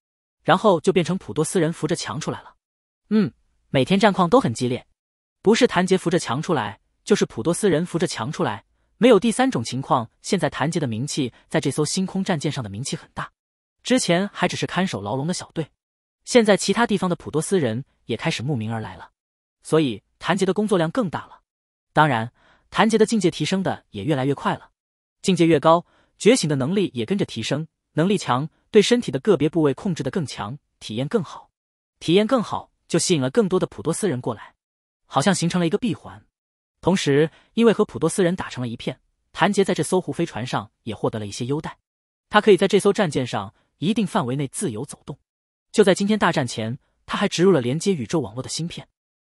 然后就变成普多斯人扶着墙出来了。嗯，每天战况都很激烈，不是谭杰扶着墙出来，就是普多斯人扶着墙出来，没有第三种情况。现在谭杰的名气在这艘星空战舰上的名气很大，之前还只是看守牢笼的小队，现在其他地方的普多斯人也开始慕名而来了，所以谭杰的工作量更大了。当然，谭杰的境界提升的也越来越快了，境界越高，觉醒的能力也跟着提升。能力强，对身体的个别部位控制的更强，体验更好。体验更好，就吸引了更多的普多斯人过来，好像形成了一个闭环。同时，因为和普多斯人打成了一片，谭杰在这艘湖飞船上也获得了一些优待。他可以在这艘战舰上一定范围内自由走动。就在今天大战前，他还植入了连接宇宙网络的芯片。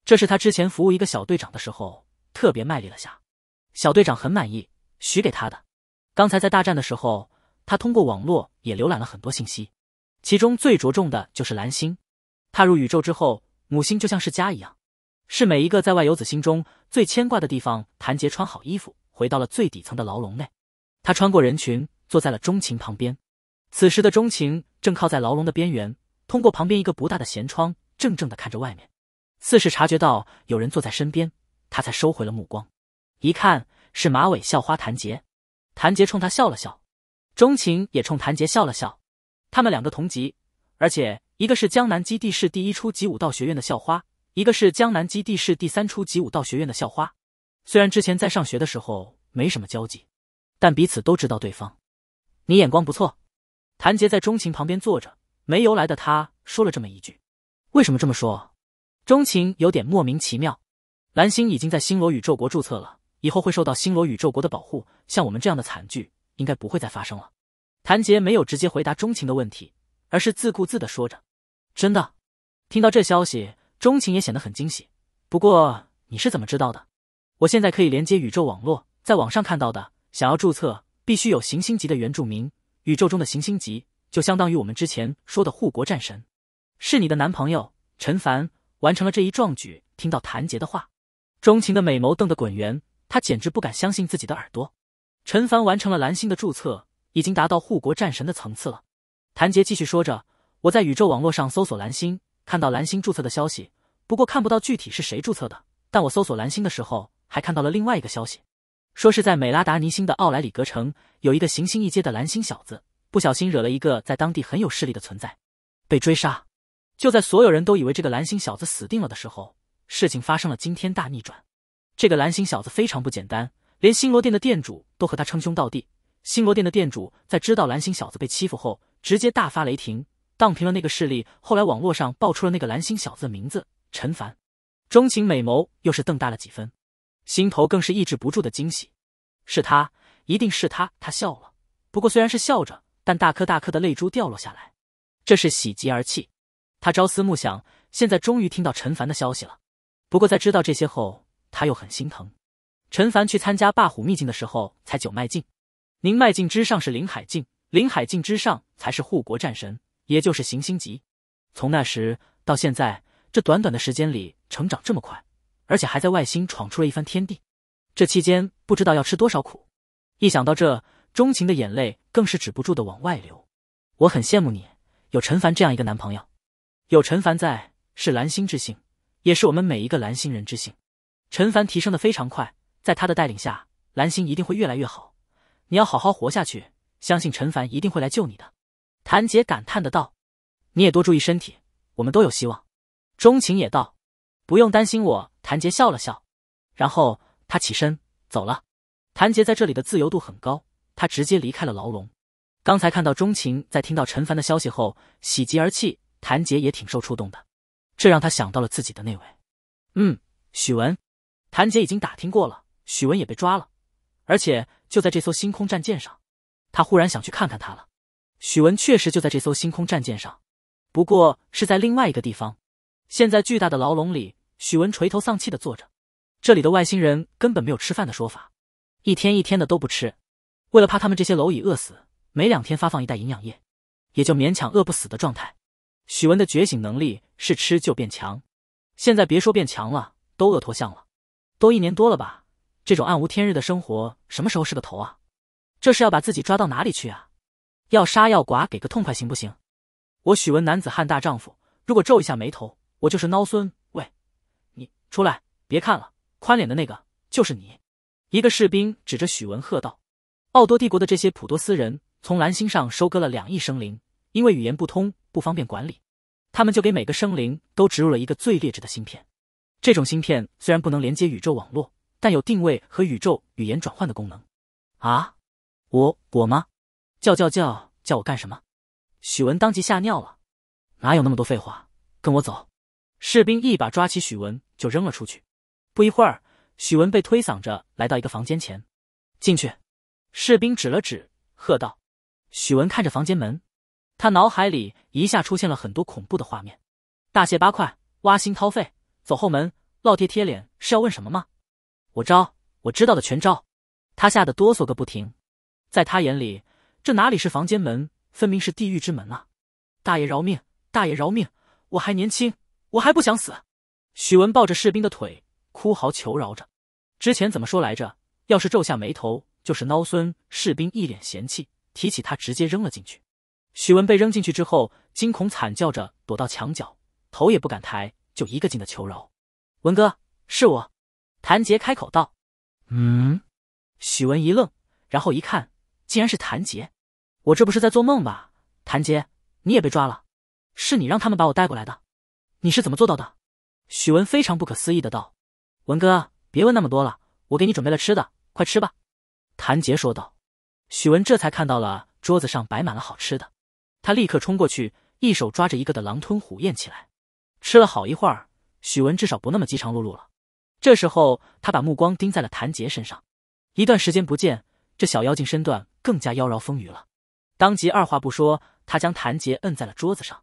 这是他之前服务一个小队长的时候特别卖力了下，小队长很满意，许给他的。刚才在大战的时候。他通过网络也浏览了很多信息，其中最着重的就是蓝星。踏入宇宙之后，母星就像是家一样，是每一个在外游子心中最牵挂的地方。谭杰穿好衣服，回到了最底层的牢笼内。他穿过人群，坐在了钟情旁边。此时的钟情正靠在牢笼的边缘，通过旁边一个不大的舷窗，怔怔地看着外面。似是察觉到有人坐在身边，他才收回了目光。一看是马尾校花谭杰，谭杰冲他笑了笑。钟情也冲谭杰笑了笑，他们两个同级，而且一个是江南基地市第一初级武道学院的校花，一个是江南基地市第三初级武道学院的校花。虽然之前在上学的时候没什么交际，但彼此都知道对方。你眼光不错。谭杰在钟情旁边坐着，没由来的他说了这么一句：“为什么这么说？”钟情有点莫名其妙。蓝星已经在星罗宇宙国注册了，以后会受到星罗宇宙国的保护。像我们这样的惨剧。应该不会再发生了。谭杰没有直接回答钟情的问题，而是自顾自的说着：“真的。”听到这消息，钟情也显得很惊喜。不过你是怎么知道的？我现在可以连接宇宙网络，在网上看到的。想要注册，必须有行星级的原住民。宇宙中的行星级，就相当于我们之前说的护国战神，是你的男朋友陈凡完成了这一壮举。听到谭杰的话，钟情的美眸瞪得滚圆，她简直不敢相信自己的耳朵。陈凡完成了蓝星的注册，已经达到护国战神的层次了。谭杰继续说着：“我在宇宙网络上搜索蓝星，看到蓝星注册的消息，不过看不到具体是谁注册的。但我搜索蓝星的时候，还看到了另外一个消息，说是在美拉达尼星的奥莱里格城，有一个行星一阶的蓝星小子，不小心惹了一个在当地很有势力的存在，被追杀。就在所有人都以为这个蓝星小子死定了的时候，事情发生了惊天大逆转。这个蓝星小子非常不简单。”连星罗店的店主都和他称兄道弟。星罗店的店主在知道蓝星小子被欺负后，直接大发雷霆，荡平了那个势力。后来，网络上爆出了那个蓝星小子的名字——陈凡。钟情美眸又是瞪大了几分，心头更是抑制不住的惊喜。是他，一定是他！他笑了，不过虽然是笑着，但大颗大颗的泪珠掉落下来，这是喜极而泣。他朝思暮想，现在终于听到陈凡的消息了。不过在知道这些后，他又很心疼。陈凡去参加霸虎秘境的时候才九脉境，您脉境之上是林海境，林海境之上才是护国战神，也就是行星级。从那时到现在，这短短的时间里成长这么快，而且还在外星闯出了一番天地，这期间不知道要吃多少苦。一想到这，钟情的眼泪更是止不住的往外流。我很羡慕你，有陈凡这样一个男朋友，有陈凡在是蓝星之幸，也是我们每一个蓝星人之幸。陈凡提升的非常快。在他的带领下，兰心一定会越来越好。你要好好活下去，相信陈凡一定会来救你的。谭杰感叹的道：“你也多注意身体，我们都有希望。”钟情也道：“不用担心我。”谭杰笑了笑，然后他起身走了。谭杰在这里的自由度很高，他直接离开了牢笼。刚才看到钟情在听到陈凡的消息后喜极而泣，谭杰也挺受触动的，这让他想到了自己的那位，嗯，许文。谭杰已经打听过了。许文也被抓了，而且就在这艘星空战舰上。他忽然想去看看他了。许文确实就在这艘星空战舰上，不过是在另外一个地方。现在巨大的牢笼里，许文垂头丧气的坐着。这里的外星人根本没有吃饭的说法，一天一天的都不吃。为了怕他们这些蝼蚁饿死，每两天发放一袋营养液，也就勉强饿不死的状态。许文的觉醒能力是吃就变强，现在别说变强了，都饿脱相了，都一年多了吧。这种暗无天日的生活什么时候是个头啊？这是要把自己抓到哪里去啊？要杀要剐，给个痛快行不行？我许文男子汉大丈夫，如果皱一下眉头，我就是孬孙。喂，你出来，别看了，宽脸的那个就是你。一个士兵指着许文喝道：“奥多帝国的这些普多斯人从蓝星上收割了两亿生灵，因为语言不通，不方便管理，他们就给每个生灵都植入了一个最劣质的芯片。这种芯片虽然不能连接宇宙网络。”但有定位和宇宙语言转换的功能，啊，我我吗？叫叫叫叫我干什么？许文当即吓尿了，哪有那么多废话？跟我走！士兵一把抓起许文就扔了出去。不一会儿，许文被推搡着来到一个房间前，进去。士兵指了指，喝道：“许文，看着房间门。”他脑海里一下出现了很多恐怖的画面：大卸八块、挖心掏肺、走后门、烙贴贴脸，是要问什么吗？我招，我知道的全招。他吓得哆嗦个不停，在他眼里，这哪里是房间门，分明是地狱之门啊！大爷饶命，大爷饶命！我还年轻，我还不想死。许文抱着士兵的腿，哭嚎求饶着。之前怎么说来着？要是皱下眉头，就是孬孙。士兵一脸嫌弃，提起他直接扔了进去。许文被扔进去之后，惊恐惨叫着，躲到墙角，头也不敢抬，就一个劲的求饶。文哥，是我。谭杰开口道：“嗯。”许文一愣，然后一看，竟然是谭杰，我这不是在做梦吧？谭杰，你也被抓了？是你让他们把我带过来的？你是怎么做到的？”许文非常不可思议的道。“文哥，别问那么多了，我给你准备了吃的，快吃吧。”谭杰说道。许文这才看到了桌子上摆满了好吃的，他立刻冲过去，一手抓着一个的狼吞虎咽起来。吃了好一会儿，许文至少不那么饥肠辘辘了。这时候，他把目光盯在了谭杰身上。一段时间不见，这小妖精身段更加妖娆丰腴了。当即二话不说，他将谭杰摁在了桌子上。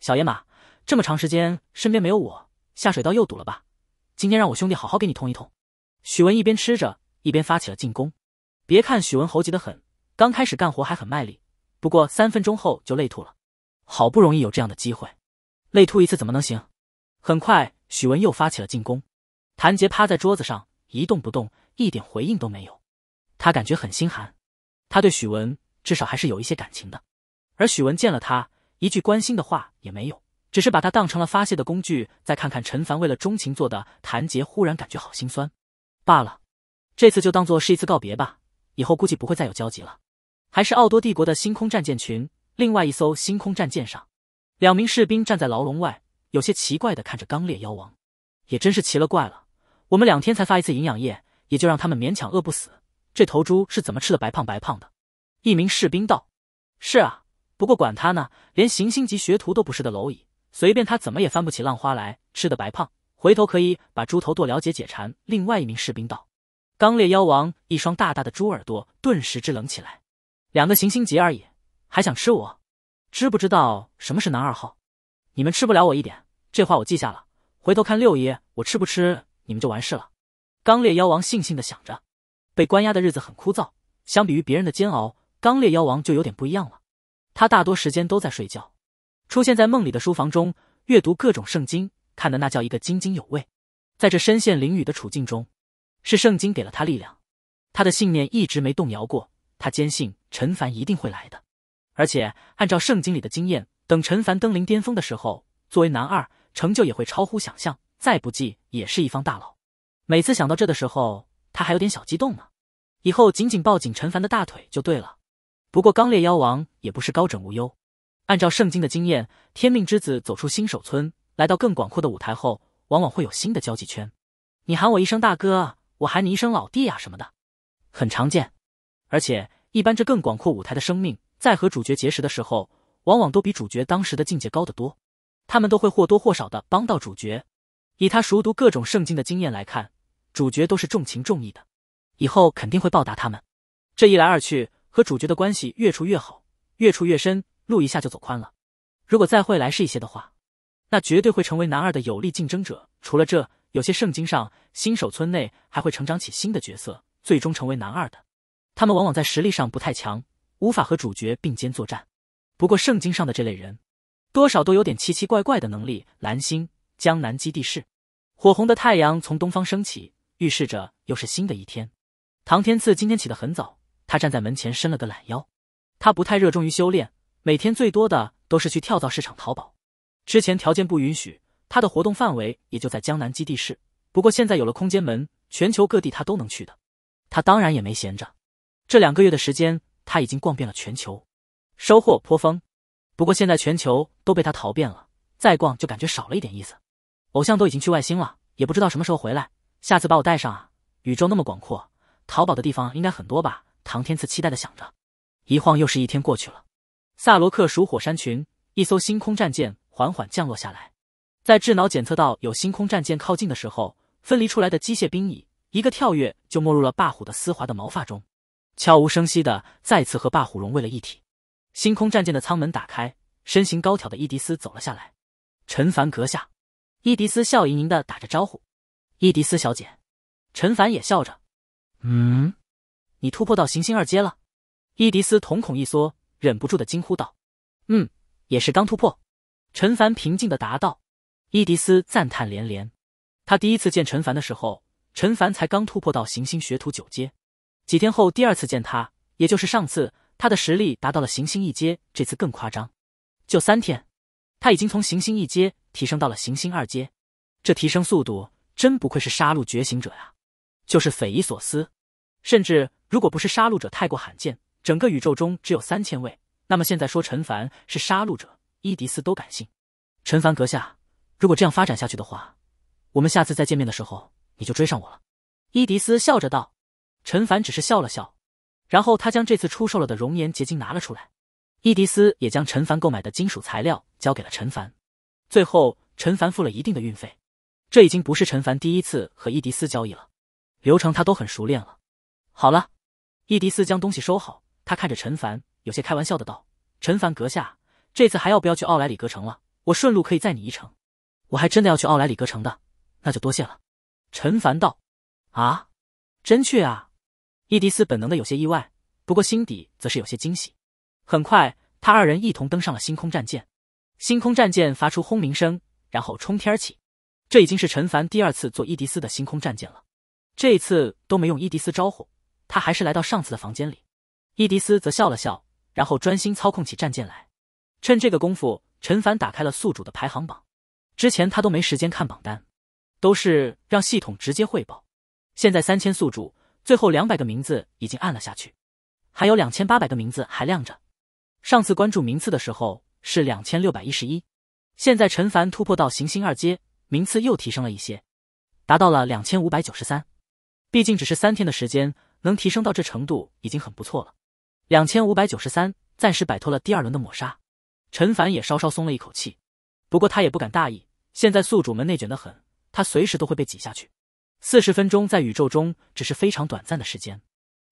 小野马，这么长时间身边没有我，下水道又堵了吧？今天让我兄弟好好给你通一通。许文一边吃着，一边发起了进攻。别看许文猴急得很，刚开始干活还很卖力，不过三分钟后就累吐了。好不容易有这样的机会，累吐一次怎么能行？很快，许文又发起了进攻。谭杰趴在桌子上一动不动，一点回应都没有。他感觉很心寒。他对许文至少还是有一些感情的，而许文见了他一句关心的话也没有，只是把他当成了发泄的工具。再看看陈凡为了钟情做的，谭杰忽然感觉好心酸。罢了，这次就当做是一次告别吧，以后估计不会再有交集了。还是奥多帝国的星空战舰群，另外一艘星空战舰上，两名士兵站在牢笼外，有些奇怪的看着刚烈妖王。也真是奇了怪了。我们两天才发一次营养液，也就让他们勉强饿不死。这头猪是怎么吃的白胖白胖的？一名士兵道：“是啊，不过管他呢，连行星级学徒都不是的蝼蚁，随便他怎么也翻不起浪花来。吃的白胖，回头可以把猪头剁了解解馋。”另外一名士兵道：“刚烈妖王，一双大大的猪耳朵顿时支棱起来。两个行星级而已，还想吃我？知不知道什么是男二号？你们吃不了我一点，这话我记下了。回头看六爷，我吃不吃？”你们就完事了。刚烈妖王悻悻的想着，被关押的日子很枯燥。相比于别人的煎熬，刚烈妖王就有点不一样了。他大多时间都在睡觉，出现在梦里的书房中，阅读各种圣经，看的那叫一个津津有味。在这深陷囹圄的处境中，是圣经给了他力量，他的信念一直没动摇过。他坚信陈凡一定会来的，而且按照圣经里的经验，等陈凡登临巅峰的时候，作为男二，成就也会超乎想象。再不济也是一方大佬，每次想到这的时候，他还有点小激动呢。以后紧紧抱紧陈凡的大腿就对了。不过刚烈妖王也不是高枕无忧。按照圣经的经验，天命之子走出新手村，来到更广阔的舞台后，往往会有新的交际圈。你喊我一声大哥，我喊你一声老弟啊什么的，很常见。而且一般这更广阔舞台的生命，在和主角结识的时候，往往都比主角当时的境界高得多。他们都会或多或少的帮到主角。以他熟读各种圣经的经验来看，主角都是重情重义的，以后肯定会报答他们。这一来二去，和主角的关系越处越好，越处越深，路一下就走宽了。如果再会来世一些的话，那绝对会成为男二的有力竞争者。除了这，有些圣经上新手村内还会成长起新的角色，最终成为男二的。他们往往在实力上不太强，无法和主角并肩作战。不过圣经上的这类人，多少都有点奇奇怪怪的能力。蓝星。江南基地市，火红的太阳从东方升起，预示着又是新的一天。唐天赐今天起得很早，他站在门前伸了个懒腰。他不太热衷于修炼，每天最多的都是去跳蚤市场淘宝。之前条件不允许，他的活动范围也就在江南基地市。不过现在有了空间门，全球各地他都能去的。他当然也没闲着，这两个月的时间他已经逛遍了全球，收获颇丰。不过现在全球都被他淘遍了，再逛就感觉少了一点意思。偶像都已经去外星了，也不知道什么时候回来。下次把我带上啊！宇宙那么广阔，淘宝的地方应该很多吧？唐天赐期待的想着。一晃又是一天过去了。萨罗克属火山群，一艘星空战舰缓缓降落下来。在智脑检测到有星空战舰靠近的时候，分离出来的机械兵蚁一个跳跃就没入了霸虎的丝滑的毛发中，悄无声息的再次和霸虎融为了一体。星空战舰的舱门打开，身形高挑的伊迪丝走了下来。陈凡阁下。伊迪斯笑盈盈的打着招呼，伊迪斯小姐，陈凡也笑着，嗯，你突破到行星二阶了。伊迪斯瞳孔一缩，忍不住的惊呼道：“嗯，也是刚突破。”陈凡平静的答道。伊迪斯赞叹连连。他第一次见陈凡的时候，陈凡才刚突破到行星学徒九阶。几天后，第二次见他，也就是上次，他的实力达到了行星一阶。这次更夸张，就三天，他已经从行星一阶。提升到了行星二阶，这提升速度真不愧是杀戮觉醒者呀，就是匪夷所思。甚至如果不是杀戮者太过罕见，整个宇宙中只有三千位，那么现在说陈凡是杀戮者，伊迪斯都敢信。陈凡阁下，如果这样发展下去的话，我们下次再见面的时候，你就追上我了。”伊迪斯笑着道。陈凡只是笑了笑，然后他将这次出售了的熔岩结晶拿了出来。伊迪斯也将陈凡购买的金属材料交给了陈凡。最后，陈凡付了一定的运费，这已经不是陈凡第一次和伊迪丝交易了，流程他都很熟练了。好了，伊迪丝将东西收好，他看着陈凡，有些开玩笑的道：“陈凡阁下，这次还要不要去奥莱里格城了？我顺路可以载你一程。”“我还真的要去奥莱里格城的，那就多谢了。”陈凡道。“啊，真去啊？”伊迪丝本能的有些意外，不过心底则是有些惊喜。很快，他二人一同登上了星空战舰。星空战舰发出轰鸣声，然后冲天起。这已经是陈凡第二次坐伊迪斯的星空战舰了。这一次都没用伊迪斯招呼，他还是来到上次的房间里。伊迪斯则笑了笑，然后专心操控起战舰来。趁这个功夫，陈凡打开了宿主的排行榜。之前他都没时间看榜单，都是让系统直接汇报。现在三千宿主，最后两百个名字已经按了下去，还有两千八百个名字还亮着。上次关注名次的时候。是两千六百一十一，现在陈凡突破到行星二阶，名次又提升了一些，达到了两千五百九十三。毕竟只是三天的时间，能提升到这程度已经很不错了。两千五百九十三暂时摆脱了第二轮的抹杀，陈凡也稍稍松了一口气。不过他也不敢大意，现在宿主们内卷的很，他随时都会被挤下去。四十分钟在宇宙中只是非常短暂的时间，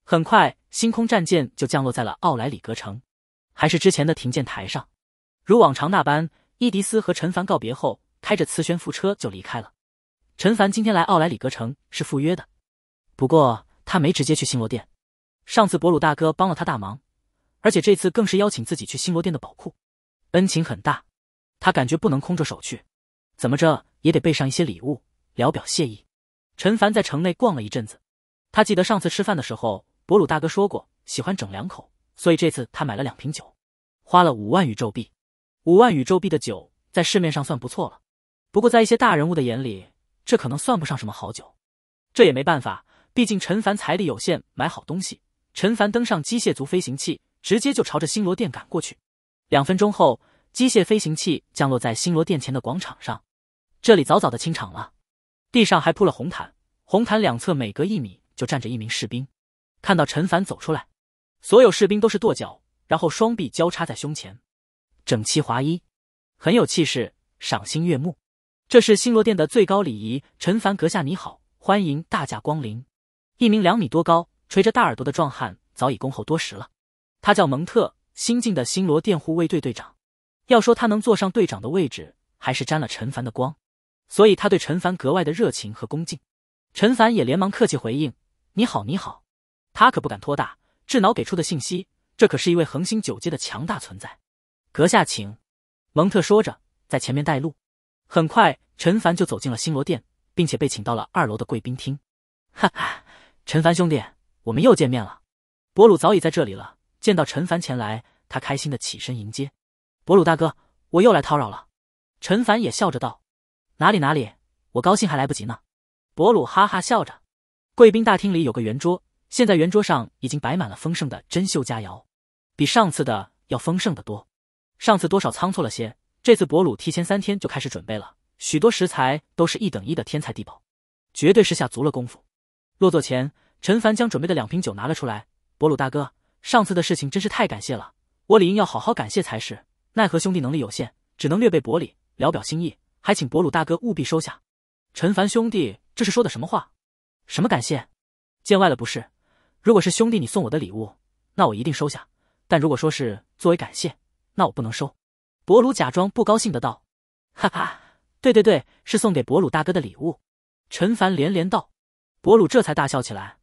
很快，星空战舰就降落在了奥莱里格城，还是之前的停舰台上。如往常那般，伊迪丝和陈凡告别后，开着磁悬浮车就离开了。陈凡今天来奥莱里格城是赴约的，不过他没直接去星罗殿。上次博鲁大哥帮了他大忙，而且这次更是邀请自己去星罗殿的宝库，恩情很大，他感觉不能空着手去，怎么着也得备上一些礼物，聊表谢意。陈凡在城内逛了一阵子，他记得上次吃饭的时候，博鲁大哥说过喜欢整两口，所以这次他买了两瓶酒，花了五万宇宙币。五万宇宙币的酒在市面上算不错了，不过在一些大人物的眼里，这可能算不上什么好酒。这也没办法，毕竟陈凡财力有限，买好东西。陈凡登上机械族飞行器，直接就朝着星罗殿赶过去。两分钟后，机械飞行器降落在星罗殿前的广场上。这里早早的清场了，地上还铺了红毯，红毯两侧每隔一米就站着一名士兵。看到陈凡走出来，所有士兵都是跺脚，然后双臂交叉在胸前。整齐划一，很有气势，赏心悦目。这是星罗殿的最高礼仪。陈凡阁下，你好，欢迎大驾光临。一名两米多高、垂着大耳朵的壮汉早已恭候多时了。他叫蒙特，新晋的星罗殿护卫队队长。要说他能坐上队长的位置，还是沾了陈凡的光，所以他对陈凡格外的热情和恭敬。陈凡也连忙客气回应：“你好，你好。”他可不敢托大。智脑给出的信息，这可是一位恒星九阶的强大存在。阁下请，蒙特说着，在前面带路。很快，陈凡就走进了星罗殿，并且被请到了二楼的贵宾厅。哈哈，陈凡兄弟，我们又见面了。博鲁早已在这里了，见到陈凡前来，他开心的起身迎接。博鲁大哥，我又来叨扰了。陈凡也笑着道：“哪里哪里，我高兴还来不及呢。”博鲁哈哈笑着。贵宾大厅里有个圆桌，现在圆桌上已经摆满了丰盛的珍馐佳肴，比上次的要丰盛的多。上次多少仓促了些，这次博鲁提前三天就开始准备了，许多食材都是一等一的天才地宝，绝对是下足了功夫。落座前，陈凡将准备的两瓶酒拿了出来。博鲁大哥，上次的事情真是太感谢了，我理应要好好感谢才是，奈何兄弟能力有限，只能略备薄礼，聊表心意，还请博鲁大哥务必收下。陈凡兄弟，这是说的什么话？什么感谢？见外了不是？如果是兄弟你送我的礼物，那我一定收下；但如果说是作为感谢，那我不能收，博鲁假装不高兴的道：“哈哈，对对对，是送给博鲁大哥的礼物。”陈凡连连道。博鲁这才大笑起来：“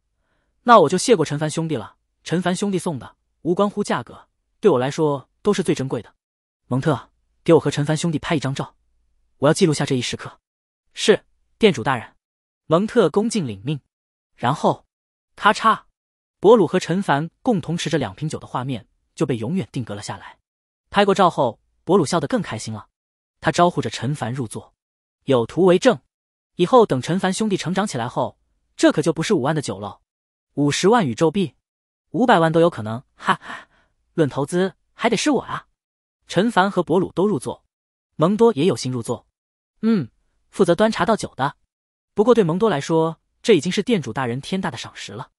那我就谢过陈凡兄弟了。陈凡兄弟送的，无关乎价格，对我来说都是最珍贵的。”蒙特，给我和陈凡兄弟拍一张照，我要记录下这一时刻。是，店主大人。蒙特恭敬领命。然后，咔嚓，博鲁和陈凡共同持着两瓶酒的画面就被永远定格了下来。拍过照后，博鲁笑得更开心了。他招呼着陈凡入座，有图为证。以后等陈凡兄弟成长起来后，这可就不是五万的酒了，五十万宇宙币，五百万都有可能。哈哈，论投资还得是我啊！陈凡和博鲁都入座，蒙多也有心入座。嗯，负责端茶倒酒的。不过对蒙多来说，这已经是店主大人天大的赏识了。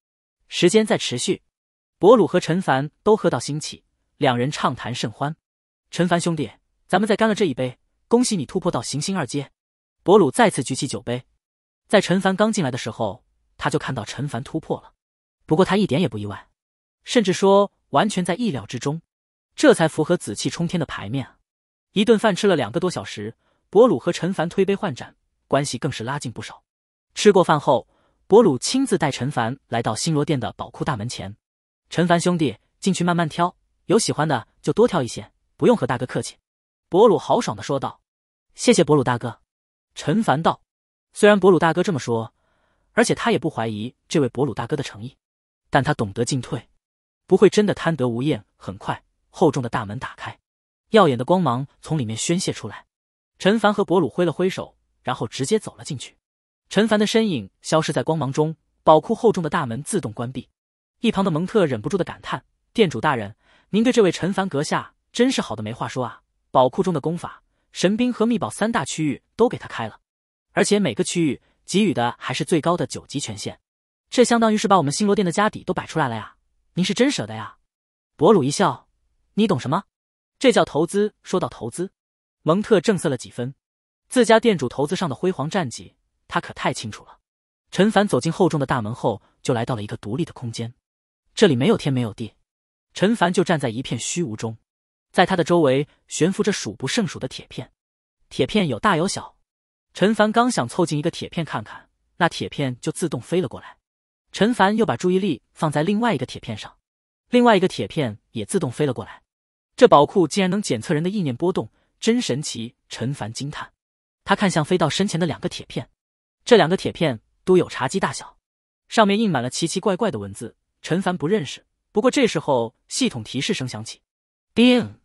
时间在持续，博鲁和陈凡都喝到兴起，两人畅谈甚欢。陈凡兄弟，咱们再干了这一杯！恭喜你突破到行星二阶！博鲁再次举起酒杯，在陈凡刚进来的时候，他就看到陈凡突破了，不过他一点也不意外，甚至说完全在意料之中，这才符合紫气冲天的牌面啊！一顿饭吃了两个多小时，博鲁和陈凡推杯换盏，关系更是拉近不少。吃过饭后，博鲁亲自带陈凡来到星罗殿的宝库大门前，陈凡兄弟进去慢慢挑，有喜欢的就多挑一些。不用和大哥客气，博鲁豪爽的说道。谢谢博鲁大哥，陈凡道。虽然博鲁大哥这么说，而且他也不怀疑这位博鲁大哥的诚意，但他懂得进退，不会真的贪得无厌。很快，厚重的大门打开，耀眼的光芒从里面宣泄出来。陈凡和博鲁挥了挥手，然后直接走了进去。陈凡的身影消失在光芒中，宝库厚重的大门自动关闭。一旁的蒙特忍不住的感叹：“店主大人，您对这位陈凡阁下……”真是好的没话说啊！宝库中的功法、神兵和秘宝三大区域都给他开了，而且每个区域给予的还是最高的九级权限，这相当于是把我们星罗殿的家底都摆出来了呀！您是真舍得呀！博鲁一笑，你懂什么？这叫投资。说到投资，蒙特正色了几分，自家店主投资上的辉煌战绩，他可太清楚了。陈凡走进厚重的大门后，就来到了一个独立的空间，这里没有天，没有地，陈凡就站在一片虚无中。在他的周围悬浮着数不胜数的铁片，铁片有大有小。陈凡刚想凑近一个铁片看看，那铁片就自动飞了过来。陈凡又把注意力放在另外一个铁片上，另外一个铁片也自动飞了过来。这宝库竟然能检测人的意念波动，真神奇！陈凡惊叹。他看向飞到身前的两个铁片，这两个铁片都有茶几大小，上面印满了奇奇怪怪的文字，陈凡不认识。不过这时候系统提示声响起，叮。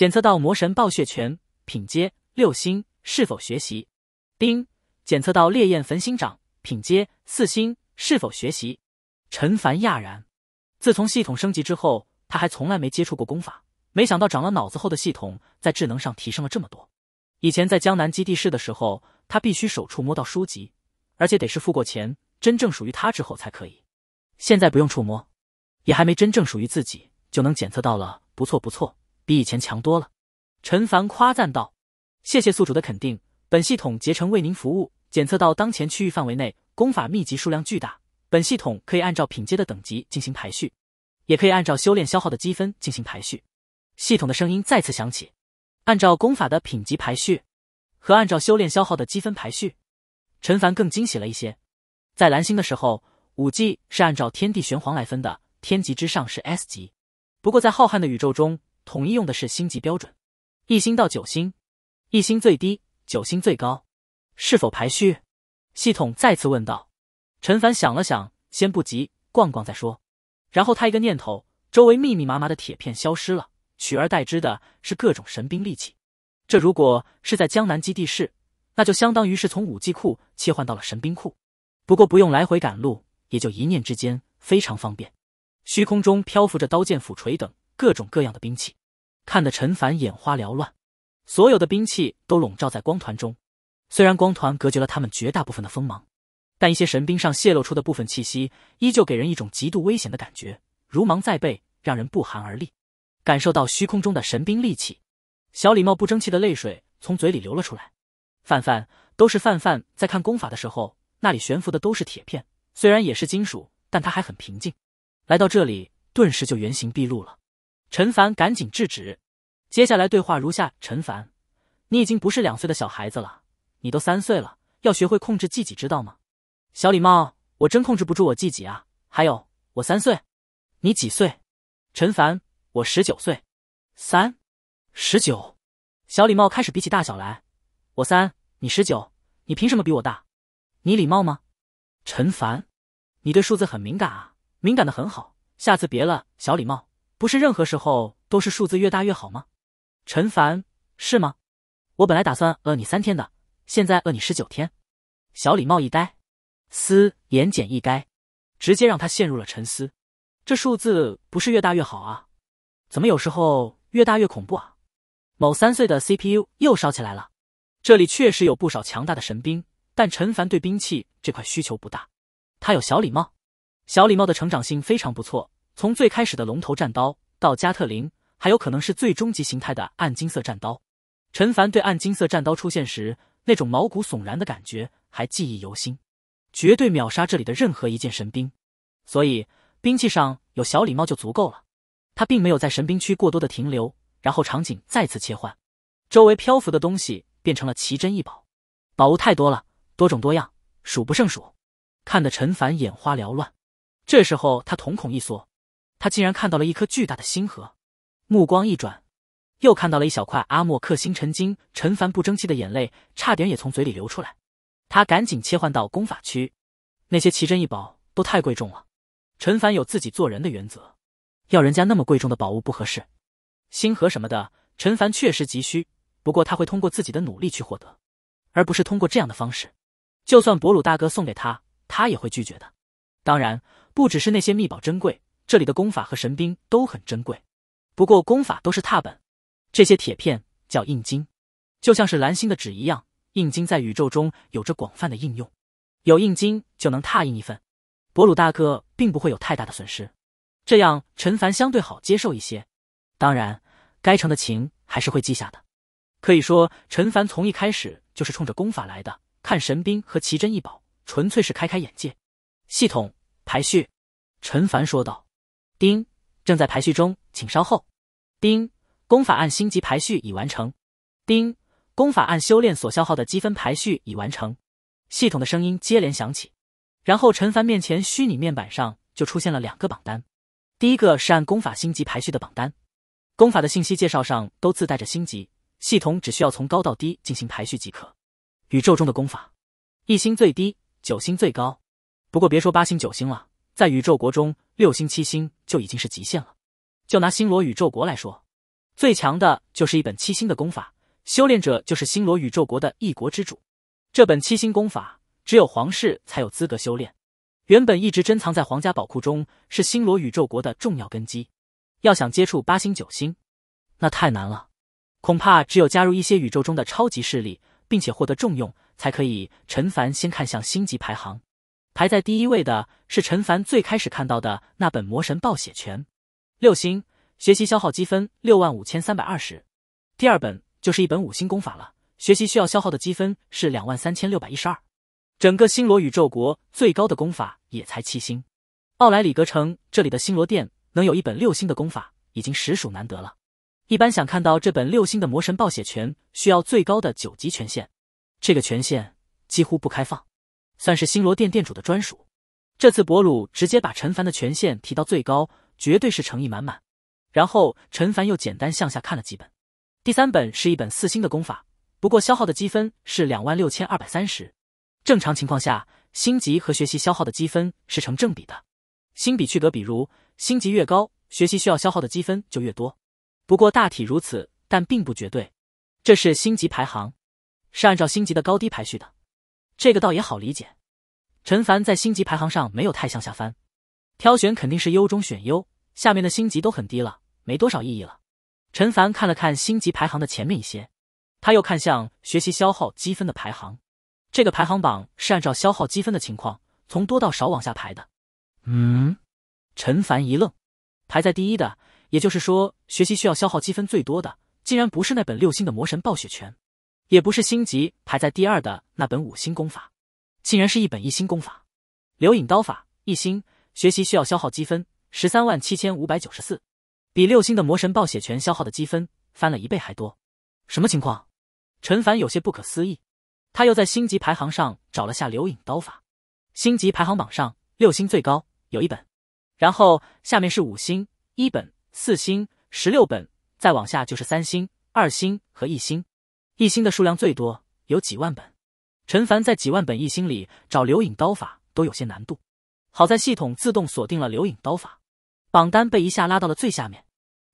检测到魔神暴血拳，品阶六星，是否学习？丁，检测到烈焰焚心掌，品阶四星，是否学习？陈凡讶然，自从系统升级之后，他还从来没接触过功法。没想到长了脑子后的系统，在智能上提升了这么多。以前在江南基地市的时候，他必须手触摸到书籍，而且得是付过钱，真正属于他之后才可以。现在不用触摸，也还没真正属于自己，就能检测到了。不错不错。比以前强多了，陈凡夸赞道：“谢谢宿主的肯定，本系统竭诚为您服务。检测到当前区域范围内功法秘籍数量巨大，本系统可以按照品阶的等级进行排序，也可以按照修炼消耗的积分进行排序。”系统的声音再次响起：“按照功法的品级排序，和按照修炼消耗的积分排序。”陈凡更惊喜了一些，在蓝星的时候，五 g 是按照天地玄黄来分的，天级之上是 S 级，不过在浩瀚的宇宙中。统一用的是星级标准，一星到九星，一星最低，九星最高。是否排序？系统再次问道。陈凡想了想，先不急，逛逛再说。然后他一个念头，周围密密麻麻的铁片消失了，取而代之的是各种神兵利器。这如果是在江南基地市，那就相当于是从武器库切换到了神兵库。不过不用来回赶路，也就一念之间，非常方便。虚空中漂浮着刀剑、斧锤等。各种各样的兵器，看得陈凡眼花缭乱。所有的兵器都笼罩在光团中，虽然光团隔绝了他们绝大部分的锋芒，但一些神兵上泄露出的部分气息，依旧给人一种极度危险的感觉，如芒在背，让人不寒而栗。感受到虚空中的神兵利器，小礼帽不争气的泪水从嘴里流了出来。范范都是范范在看功法的时候，那里悬浮的都是铁片，虽然也是金属，但他还很平静。来到这里，顿时就原形毕露了。陈凡赶紧制止，接下来对话如下：陈凡，你已经不是两岁的小孩子了，你都三岁了，要学会控制自己，知道吗？小礼貌，我真控制不住我自己啊！还有，我三岁，你几岁？陈凡，我十九岁。三十九，小礼貌开始比起大小来，我三，你十九，你凭什么比我大？你礼貌吗？陈凡，你对数字很敏感啊，敏感的很好，下次别了，小礼貌。不是任何时候都是数字越大越好吗？陈凡，是吗？我本来打算饿你三天的，现在饿你十九天。小礼貌一呆，嘶，言简意赅，直接让他陷入了沉思。这数字不是越大越好啊？怎么有时候越大越恐怖啊？某三岁的 CPU 又烧起来了。这里确实有不少强大的神兵，但陈凡对兵器这块需求不大。他有小礼貌，小礼貌的成长性非常不错。从最开始的龙头战刀到加特林，还有可能是最终极形态的暗金色战刀。陈凡对暗金色战刀出现时那种毛骨悚然的感觉还记忆犹新，绝对秒杀这里的任何一件神兵。所以，兵器上有小礼帽就足够了。他并没有在神兵区过多的停留，然后场景再次切换，周围漂浮的东西变成了奇珍异宝，宝物太多了，多种多样，数不胜数，看得陈凡眼花缭乱。这时候，他瞳孔一缩。他竟然看到了一颗巨大的星河，目光一转，又看到了一小块阿莫克星辰晶。陈凡不争气的眼泪差点也从嘴里流出来，他赶紧切换到功法区。那些奇珍异宝都太贵重了，陈凡有自己做人的原则，要人家那么贵重的宝物不合适。星河什么的，陈凡确实急需，不过他会通过自己的努力去获得，而不是通过这样的方式。就算博鲁大哥送给他，他也会拒绝的。当然，不只是那些秘宝珍贵。这里的功法和神兵都很珍贵，不过功法都是拓本，这些铁片叫印金，就像是蓝星的纸一样。印金在宇宙中有着广泛的应用，有印金就能拓印一份。博鲁大哥并不会有太大的损失，这样陈凡相对好接受一些。当然，该承的情还是会记下的。可以说，陈凡从一开始就是冲着功法来的，看神兵和奇珍异宝纯粹是开开眼界。系统排序，陈凡说道。丁，正在排序中，请稍后。丁，功法按星级排序已完成。丁，功法按修炼所消耗的积分排序已完成。系统的声音接连响起，然后陈凡面前虚拟面板上就出现了两个榜单，第一个是按功法星级排序的榜单，功法的信息介绍上都自带着星级，系统只需要从高到低进行排序即可。宇宙中的功法，一星最低，九星最高，不过别说八星九星了。在宇宙国中，六星七星就已经是极限了。就拿星罗宇宙国来说，最强的就是一本七星的功法，修炼者就是星罗宇宙国的一国之主。这本七星功法只有皇室才有资格修炼，原本一直珍藏在皇家宝库中，是星罗宇宙国的重要根基。要想接触八星九星，那太难了，恐怕只有加入一些宇宙中的超级势力，并且获得重用，才可以。陈凡先看向星级排行。排在第一位的是陈凡最开始看到的那本《魔神暴血拳》，六星，学习消耗积分六万五千三百二十。第二本就是一本五星功法了，学习需要消耗的积分是两万三千六百一十二。整个星罗宇宙国最高的功法也才七星。奥莱里格城这里的星罗殿能有一本六星的功法，已经实属难得了。一般想看到这本六星的魔神暴血拳，需要最高的九级权限，这个权限几乎不开放。算是星罗殿殿主的专属，这次博鲁直接把陈凡的权限提到最高，绝对是诚意满满。然后陈凡又简单向下看了几本，第三本是一本四星的功法，不过消耗的积分是两万六千二百三十。正常情况下，星级和学习消耗的积分是成正比的，星比去格，比如星级越高，学习需要消耗的积分就越多。不过大体如此，但并不绝对。这是星级排行，是按照星级的高低排序的。这个倒也好理解，陈凡在星级排行上没有太向下翻，挑选肯定是优中选优，下面的星级都很低了，没多少意义了。陈凡看了看星级排行的前面一些，他又看向学习消耗积分的排行，这个排行榜是按照消耗积分的情况从多到少往下排的。嗯，陈凡一愣，排在第一的，也就是说学习需要消耗积分最多的，竟然不是那本六星的魔神暴雪拳。也不是星级排在第二的那本五星功法，竟然是一本一星功法——流影刀法，一星。学习需要消耗积分十三万七千五百九十四，比六星的魔神暴血拳消耗的积分翻了一倍还多。什么情况？陈凡有些不可思议。他又在星级排行上找了下流影刀法，星级排行榜上六星最高有一本，然后下面是五星一本，四星十六本，再往下就是三星、二星和一星。一星的数量最多有几万本，陈凡在几万本一星里找留影刀法都有些难度。好在系统自动锁定了留影刀法，榜单被一下拉到了最下面，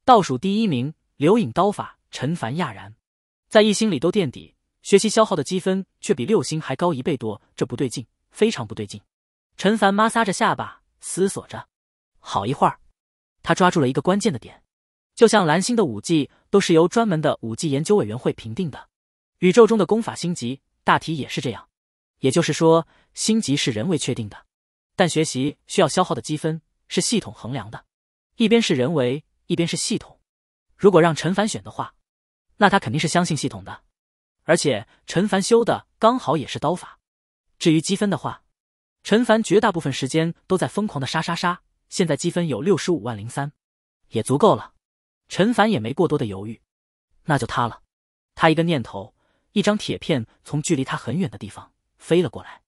倒数第一名。留影刀法，陈凡讶然，在一星里都垫底，学习消耗的积分却比六星还高一倍多，这不对劲，非常不对劲。陈凡摩挲着下巴思索着，好一会儿，他抓住了一个关键的点，就像蓝星的武技都是由专门的武技研究委员会评定的。宇宙中的功法星级大体也是这样，也就是说，星级是人为确定的，但学习需要消耗的积分是系统衡量的，一边是人为，一边是系统。如果让陈凡选的话，那他肯定是相信系统的。而且陈凡修的刚好也是刀法，至于积分的话，陈凡绝大部分时间都在疯狂的杀杀杀，现在积分有六十五万零三，也足够了。陈凡也没过多的犹豫，那就他了。他一个念头。一张铁片从距离他很远的地方飞了过来。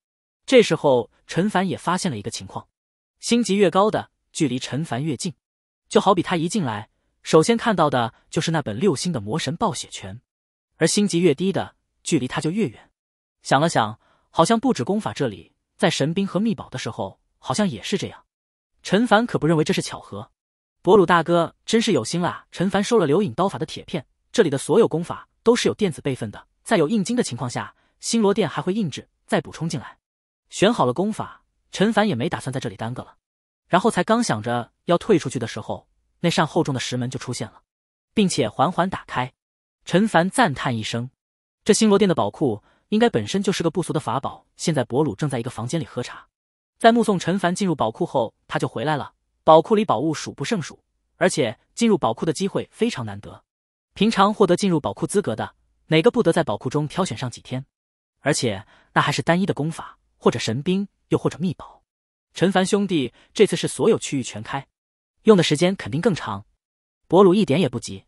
这时候，陈凡也发现了一个情况：星级越高的距离陈凡越近，就好比他一进来，首先看到的就是那本六星的魔神暴血拳；而星级越低的距离他就越远。想了想，好像不止功法，这里在神兵和秘宝的时候，好像也是这样。陈凡可不认为这是巧合。博鲁大哥真是有心啦！陈凡收了留影刀法的铁片，这里的所有功法都是有电子备份的。在有印经的情况下，星罗殿还会印制再补充进来。选好了功法，陈凡也没打算在这里耽搁了。然后才刚想着要退出去的时候，那扇厚重的石门就出现了，并且缓缓打开。陈凡赞叹一声：“这星罗殿的宝库，应该本身就是个不俗的法宝。”现在博鲁正在一个房间里喝茶，在目送陈凡进入宝库后，他就回来了。宝库里宝物数不胜数，而且进入宝库的机会非常难得。平常获得进入宝库资格的。哪个不得在宝库中挑选上几天？而且那还是单一的功法，或者神兵，又或者秘宝。陈凡兄弟这次是所有区域全开，用的时间肯定更长。博鲁一点也不急。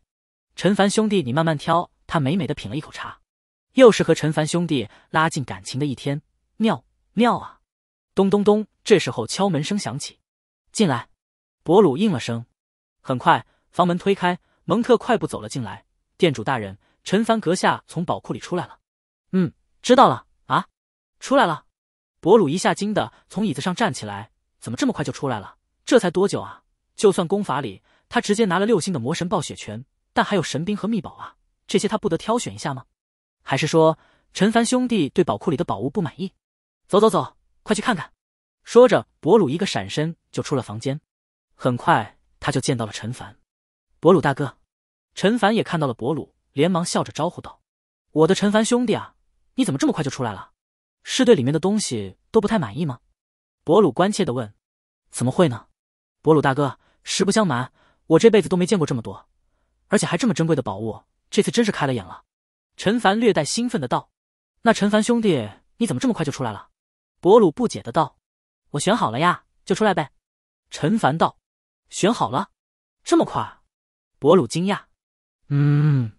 陈凡兄弟，你慢慢挑。他美美的品了一口茶，又是和陈凡兄弟拉近感情的一天。妙妙啊！咚咚咚，这时候敲门声响起，进来。博鲁应了声，很快房门推开，蒙特快步走了进来。店主大人。陈凡阁下从宝库里出来了，嗯，知道了啊，出来了。博鲁一下惊的从椅子上站起来，怎么这么快就出来了？这才多久啊？就算功法里他直接拿了六星的魔神暴雪拳，但还有神兵和秘宝啊，这些他不得挑选一下吗？还是说陈凡兄弟对宝库里的宝物不满意？走走走，快去看看！说着，博鲁一个闪身就出了房间。很快他就见到了陈凡，博鲁大哥。陈凡也看到了博鲁。连忙笑着招呼道：“我的陈凡兄弟啊，你怎么这么快就出来了？是对里面的东西都不太满意吗？”博鲁关切的问。“怎么会呢？博鲁大哥，实不相瞒，我这辈子都没见过这么多，而且还这么珍贵的宝物，这次真是开了眼了。”陈凡略带兴奋的道。“那陈凡兄弟，你怎么这么快就出来了？”博鲁不解的道。“我选好了呀，就出来呗。”陈凡道。“选好了，这么快？”博鲁惊讶。“嗯。”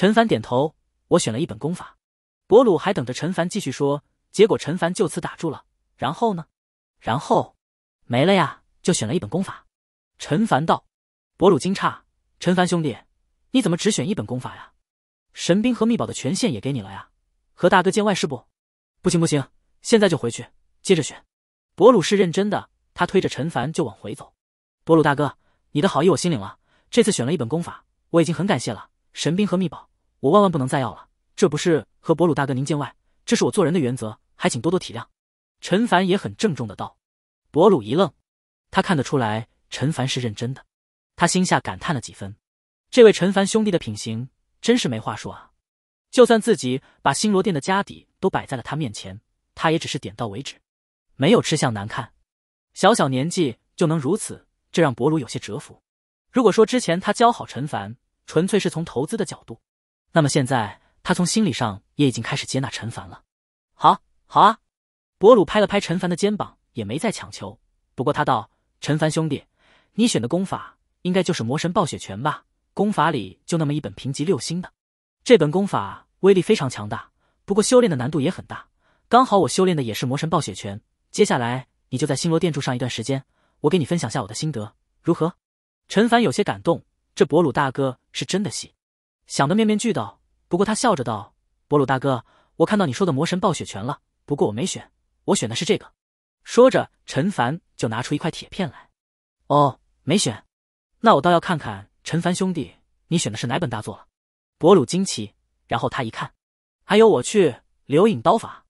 陈凡点头，我选了一本功法。博鲁还等着陈凡继续说，结果陈凡就此打住了。然后呢？然后，没了呀，就选了一本功法。陈凡道。博鲁惊诧：“陈凡兄弟，你怎么只选一本功法呀？神兵和秘宝的权限也给你了呀？和大哥见外是不？不行不行，现在就回去接着选。”博鲁是认真的，他推着陈凡就往回走。博鲁大哥，你的好意我心领了。这次选了一本功法，我已经很感谢了。神兵和秘宝。我万万不能再要了，这不是和博鲁大哥您见外，这是我做人的原则，还请多多体谅。陈凡也很郑重的道。博鲁一愣，他看得出来陈凡是认真的，他心下感叹了几分，这位陈凡兄弟的品行真是没话说啊！就算自己把星罗殿的家底都摆在了他面前，他也只是点到为止，没有吃相难看。小小年纪就能如此，这让博鲁有些折服。如果说之前他交好陈凡，纯粹是从投资的角度。那么现在，他从心理上也已经开始接纳陈凡了。好，好啊！博鲁拍了拍陈凡的肩膀，也没再强求。不过他道：“陈凡兄弟，你选的功法应该就是魔神暴雪拳吧？功法里就那么一本评级六星的，这本功法威力非常强大，不过修炼的难度也很大。刚好我修炼的也是魔神暴雪拳，接下来你就在星罗殿住上一段时间，我给你分享下我的心得，如何？”陈凡有些感动，这博鲁大哥是真的细。想得面面俱到，不过他笑着道：“博鲁大哥，我看到你说的魔神暴雪拳了，不过我没选，我选的是这个。”说着，陈凡就拿出一块铁片来。“哦，没选，那我倒要看看陈凡兄弟，你选的是哪本大作了？”博鲁惊奇，然后他一看，还有我去留影刀法，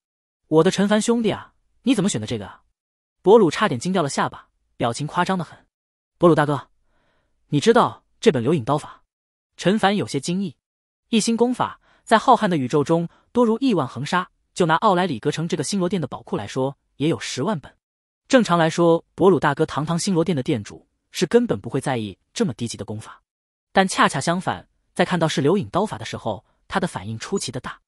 我的陈凡兄弟啊，你怎么选的这个？博鲁差点惊掉了下巴，表情夸张的很。博鲁大哥，你知道这本留影刀法？陈凡有些惊异，一星功法在浩瀚的宇宙中多如亿万恒沙。就拿奥莱里格城这个星罗殿的宝库来说，也有十万本。正常来说，博鲁大哥堂堂星罗殿的殿主是根本不会在意这么低级的功法，但恰恰相反，在看到是流影刀法的时候，他的反应出奇的大。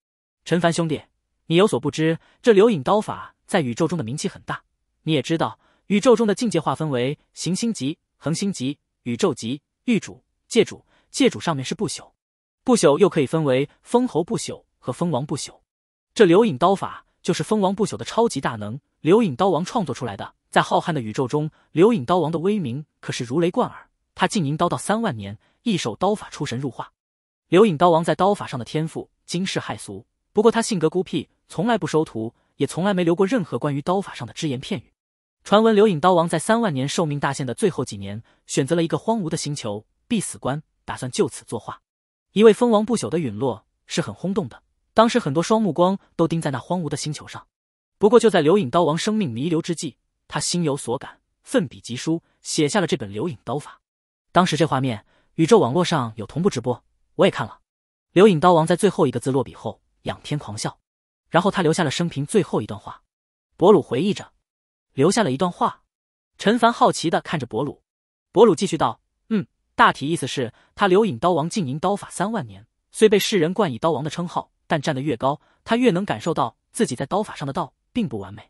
陈凡兄弟，你有所不知，这流影刀法在宇宙中的名气很大。你也知道，宇宙中的境界划分为行星级、恒星级、宇宙级、域主、界主。界主上面是不朽，不朽又可以分为封侯不朽和封王不朽。这流影刀法就是封王不朽的超级大能流影刀王创作出来的。在浩瀚的宇宙中，流影刀王的威名可是如雷贯耳。他静营刀道三万年，一手刀法出神入化。流影刀王在刀法上的天赋惊世骇俗，不过他性格孤僻，从来不收徒，也从来没留过任何关于刀法上的只言片语。传闻流影刀王在三万年寿命大限的最后几年，选择了一个荒芜的星球——必死关。打算就此作画。一位封王不朽的陨落是很轰动的，当时很多双目光都盯在那荒芜的星球上。不过就在留影刀王生命弥留之际，他心有所感，奋笔疾书写下了这本留影刀法。当时这画面，宇宙网络上有同步直播，我也看了。留影刀王在最后一个字落笔后，仰天狂笑，然后他留下了生平最后一段话。博鲁回忆着，留下了一段话。陈凡好奇的看着博鲁，博鲁继续道。大体意思是他留影刀王静凝刀法三万年，虽被世人冠以刀王的称号，但站得越高，他越能感受到自己在刀法上的道并不完美。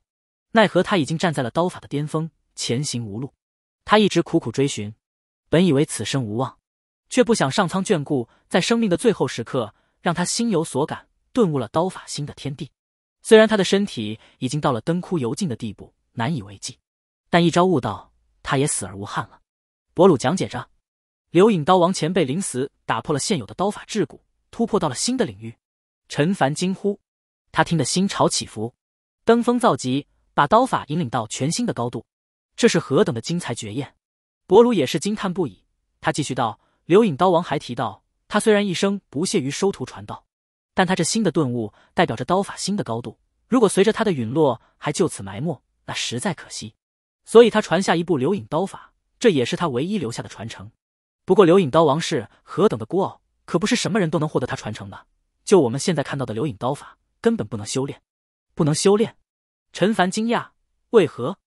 奈何他已经站在了刀法的巅峰，前行无路。他一直苦苦追寻，本以为此生无望，却不想上苍眷顾，在生命的最后时刻，让他心有所感，顿悟了刀法新的天地。虽然他的身体已经到了灯枯油尽的地步，难以为继，但一朝悟道，他也死而无憾了。博鲁讲解着。流影刀王前辈临死打破了现有的刀法桎梏，突破到了新的领域。陈凡惊呼，他听得心潮起伏，登峰造极，把刀法引领到全新的高度，这是何等的精彩绝艳！博鲁也是惊叹不已。他继续道：“流影刀王还提到，他虽然一生不屑于收徒传道，但他这新的顿悟代表着刀法新的高度。如果随着他的陨落还就此埋没，那实在可惜。所以他传下一部流影刀法，这也是他唯一留下的传承。”不过，留影刀王是何等的孤傲，可不是什么人都能获得他传承的。就我们现在看到的留影刀法，根本不能修炼。不能修炼？陈凡惊讶。为何？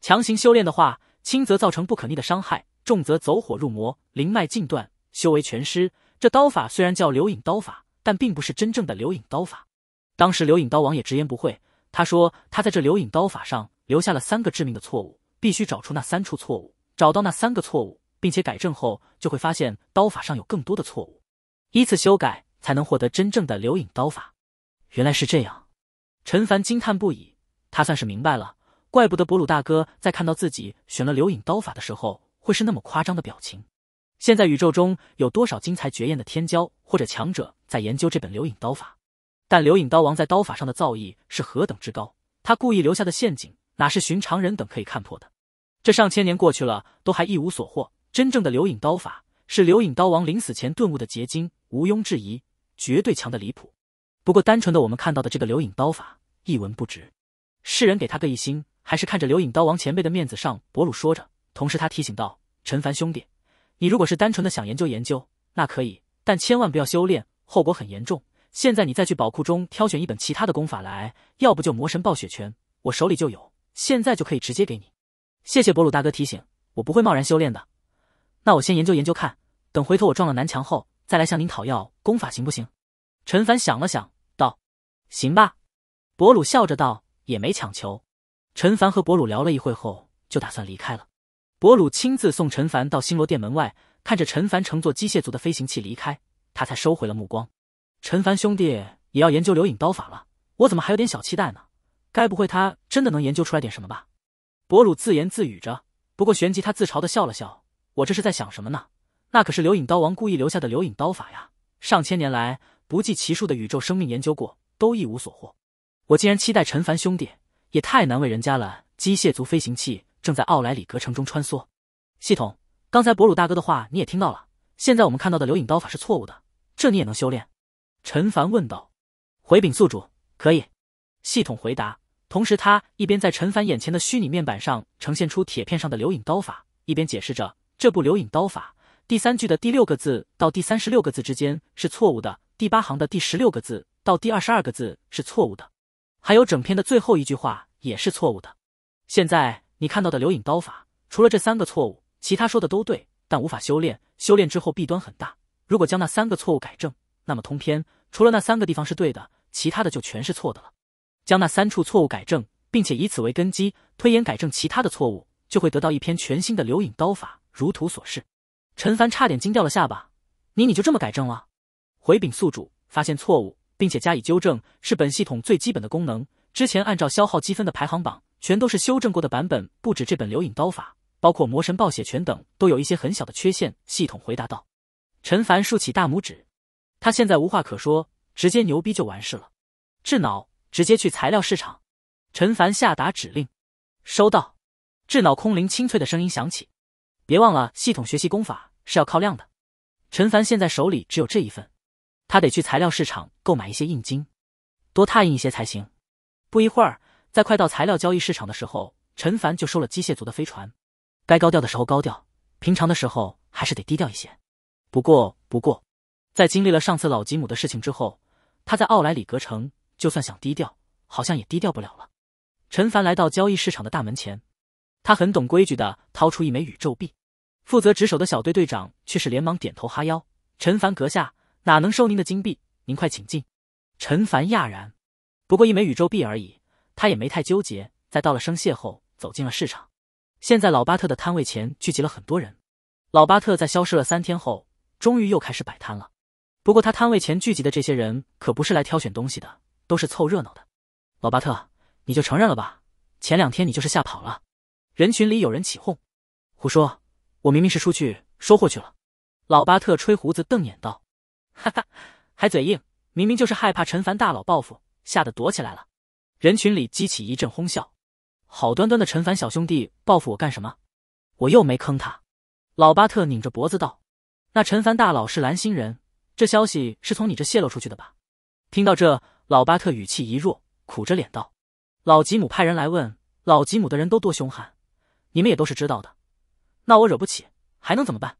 强行修炼的话，轻则造成不可逆的伤害，重则走火入魔，灵脉尽断，修为全失。这刀法虽然叫留影刀法，但并不是真正的留影刀法。当时留影刀王也直言不讳，他说他在这留影刀法上留下了三个致命的错误，必须找出那三处错误，找到那三个错误。并且改正后，就会发现刀法上有更多的错误，依次修改才能获得真正的留影刀法。原来是这样，陈凡惊叹不已。他算是明白了，怪不得伯鲁大哥在看到自己选了留影刀法的时候会是那么夸张的表情。现在宇宙中有多少精彩绝艳的天骄或者强者在研究这本留影刀法？但留影刀王在刀法上的造诣是何等之高，他故意留下的陷阱哪是寻常人等可以看破的？这上千年过去了，都还一无所获。真正的留影刀法是留影刀王临死前顿悟的结晶，毋庸置疑，绝对强的离谱。不过单纯的我们看到的这个留影刀法一文不值，世人给他个一星，还是看着留影刀王前辈的面子上。博鲁说着，同时他提醒道：“陈凡兄弟，你如果是单纯的想研究研究，那可以，但千万不要修炼，后果很严重。现在你再去宝库中挑选一本其他的功法来，要不就魔神暴雪拳，我手里就有，现在就可以直接给你。谢谢博鲁大哥提醒，我不会贸然修炼的。”那我先研究研究看，等回头我撞了南墙后再来向您讨要功法，行不行？陈凡想了想，道：“行吧。”博鲁笑着道，也没强求。陈凡和博鲁聊了一会后，就打算离开了。博鲁亲自送陈凡到星罗殿门外，看着陈凡乘坐机械族的飞行器离开，他才收回了目光。陈凡兄弟也要研究留影刀法了，我怎么还有点小期待呢？该不会他真的能研究出来点什么吧？博鲁自言自语着，不过旋即他自嘲地笑了笑。我这是在想什么呢？那可是留影刀王故意留下的留影刀法呀！上千年来，不计其数的宇宙生命研究过，都一无所获。我竟然期待陈凡兄弟，也太难为人家了。机械族飞行器正在奥莱里格城中穿梭。系统，刚才博鲁大哥的话你也听到了。现在我们看到的留影刀法是错误的，这你也能修炼？陈凡问道。回禀宿主，可以。系统回答，同时他一边在陈凡眼前的虚拟面板上呈现出铁片上的留影刀法，一边解释着。这部留影刀法第三句的第六个字到第三十六个字之间是错误的，第八行的第十六个字到第二十二个字是错误的，还有整篇的最后一句话也是错误的。现在你看到的留影刀法除了这三个错误，其他说的都对，但无法修炼。修炼之后弊端很大。如果将那三个错误改正，那么通篇除了那三个地方是对的，其他的就全是错的了。将那三处错误改正，并且以此为根基推演改正其他的错误，就会得到一篇全新的留影刀法。如图所示，陈凡差点惊掉了下巴。你你就这么改正了？回禀宿主，发现错误并且加以纠正是本系统最基本的功能。之前按照消耗积分的排行榜，全都是修正过的版本。不止这本流影刀法，包括魔神暴血拳等，都有一些很小的缺陷。系统回答道。陈凡竖起大拇指，他现在无话可说，直接牛逼就完事了。智脑，直接去材料市场。陈凡下达指令。收到。智脑空灵清脆的声音响起。别忘了，系统学习功法是要靠量的。陈凡现在手里只有这一份，他得去材料市场购买一些硬金，多拓印一些才行。不一会儿，在快到材料交易市场的时候，陈凡就收了机械族的飞船。该高调的时候高调，平常的时候还是得低调一些。不过，不过，在经历了上次老吉姆的事情之后，他在奥莱里格城就算想低调，好像也低调不了了。陈凡来到交易市场的大门前，他很懂规矩的掏出一枚宇宙币。负责值守的小队队长却是连忙点头哈腰：“陈凡阁下，哪能收您的金币？您快请进。”陈凡讶然，不过一枚宇宙币而已，他也没太纠结。在道了声谢后，走进了市场。现在老巴特的摊位前聚集了很多人。老巴特在消失了三天后，终于又开始摆摊了。不过他摊位前聚集的这些人可不是来挑选东西的，都是凑热闹的。老巴特，你就承认了吧？前两天你就是吓跑了。人群里有人起哄：“胡说！”我明明是出去收货去了，老巴特吹胡子瞪眼道：“哈哈，还嘴硬，明明就是害怕陈凡大佬报复，吓得躲起来了。”人群里激起一阵哄笑。好端端的陈凡小兄弟报复我干什么？我又没坑他。老巴特拧着脖子道：“那陈凡大佬是蓝星人，这消息是从你这泄露出去的吧？”听到这，老巴特语气一弱，苦着脸道：“老吉姆派人来问，老吉姆的人都多凶悍，你们也都是知道的。”那我惹不起，还能怎么办？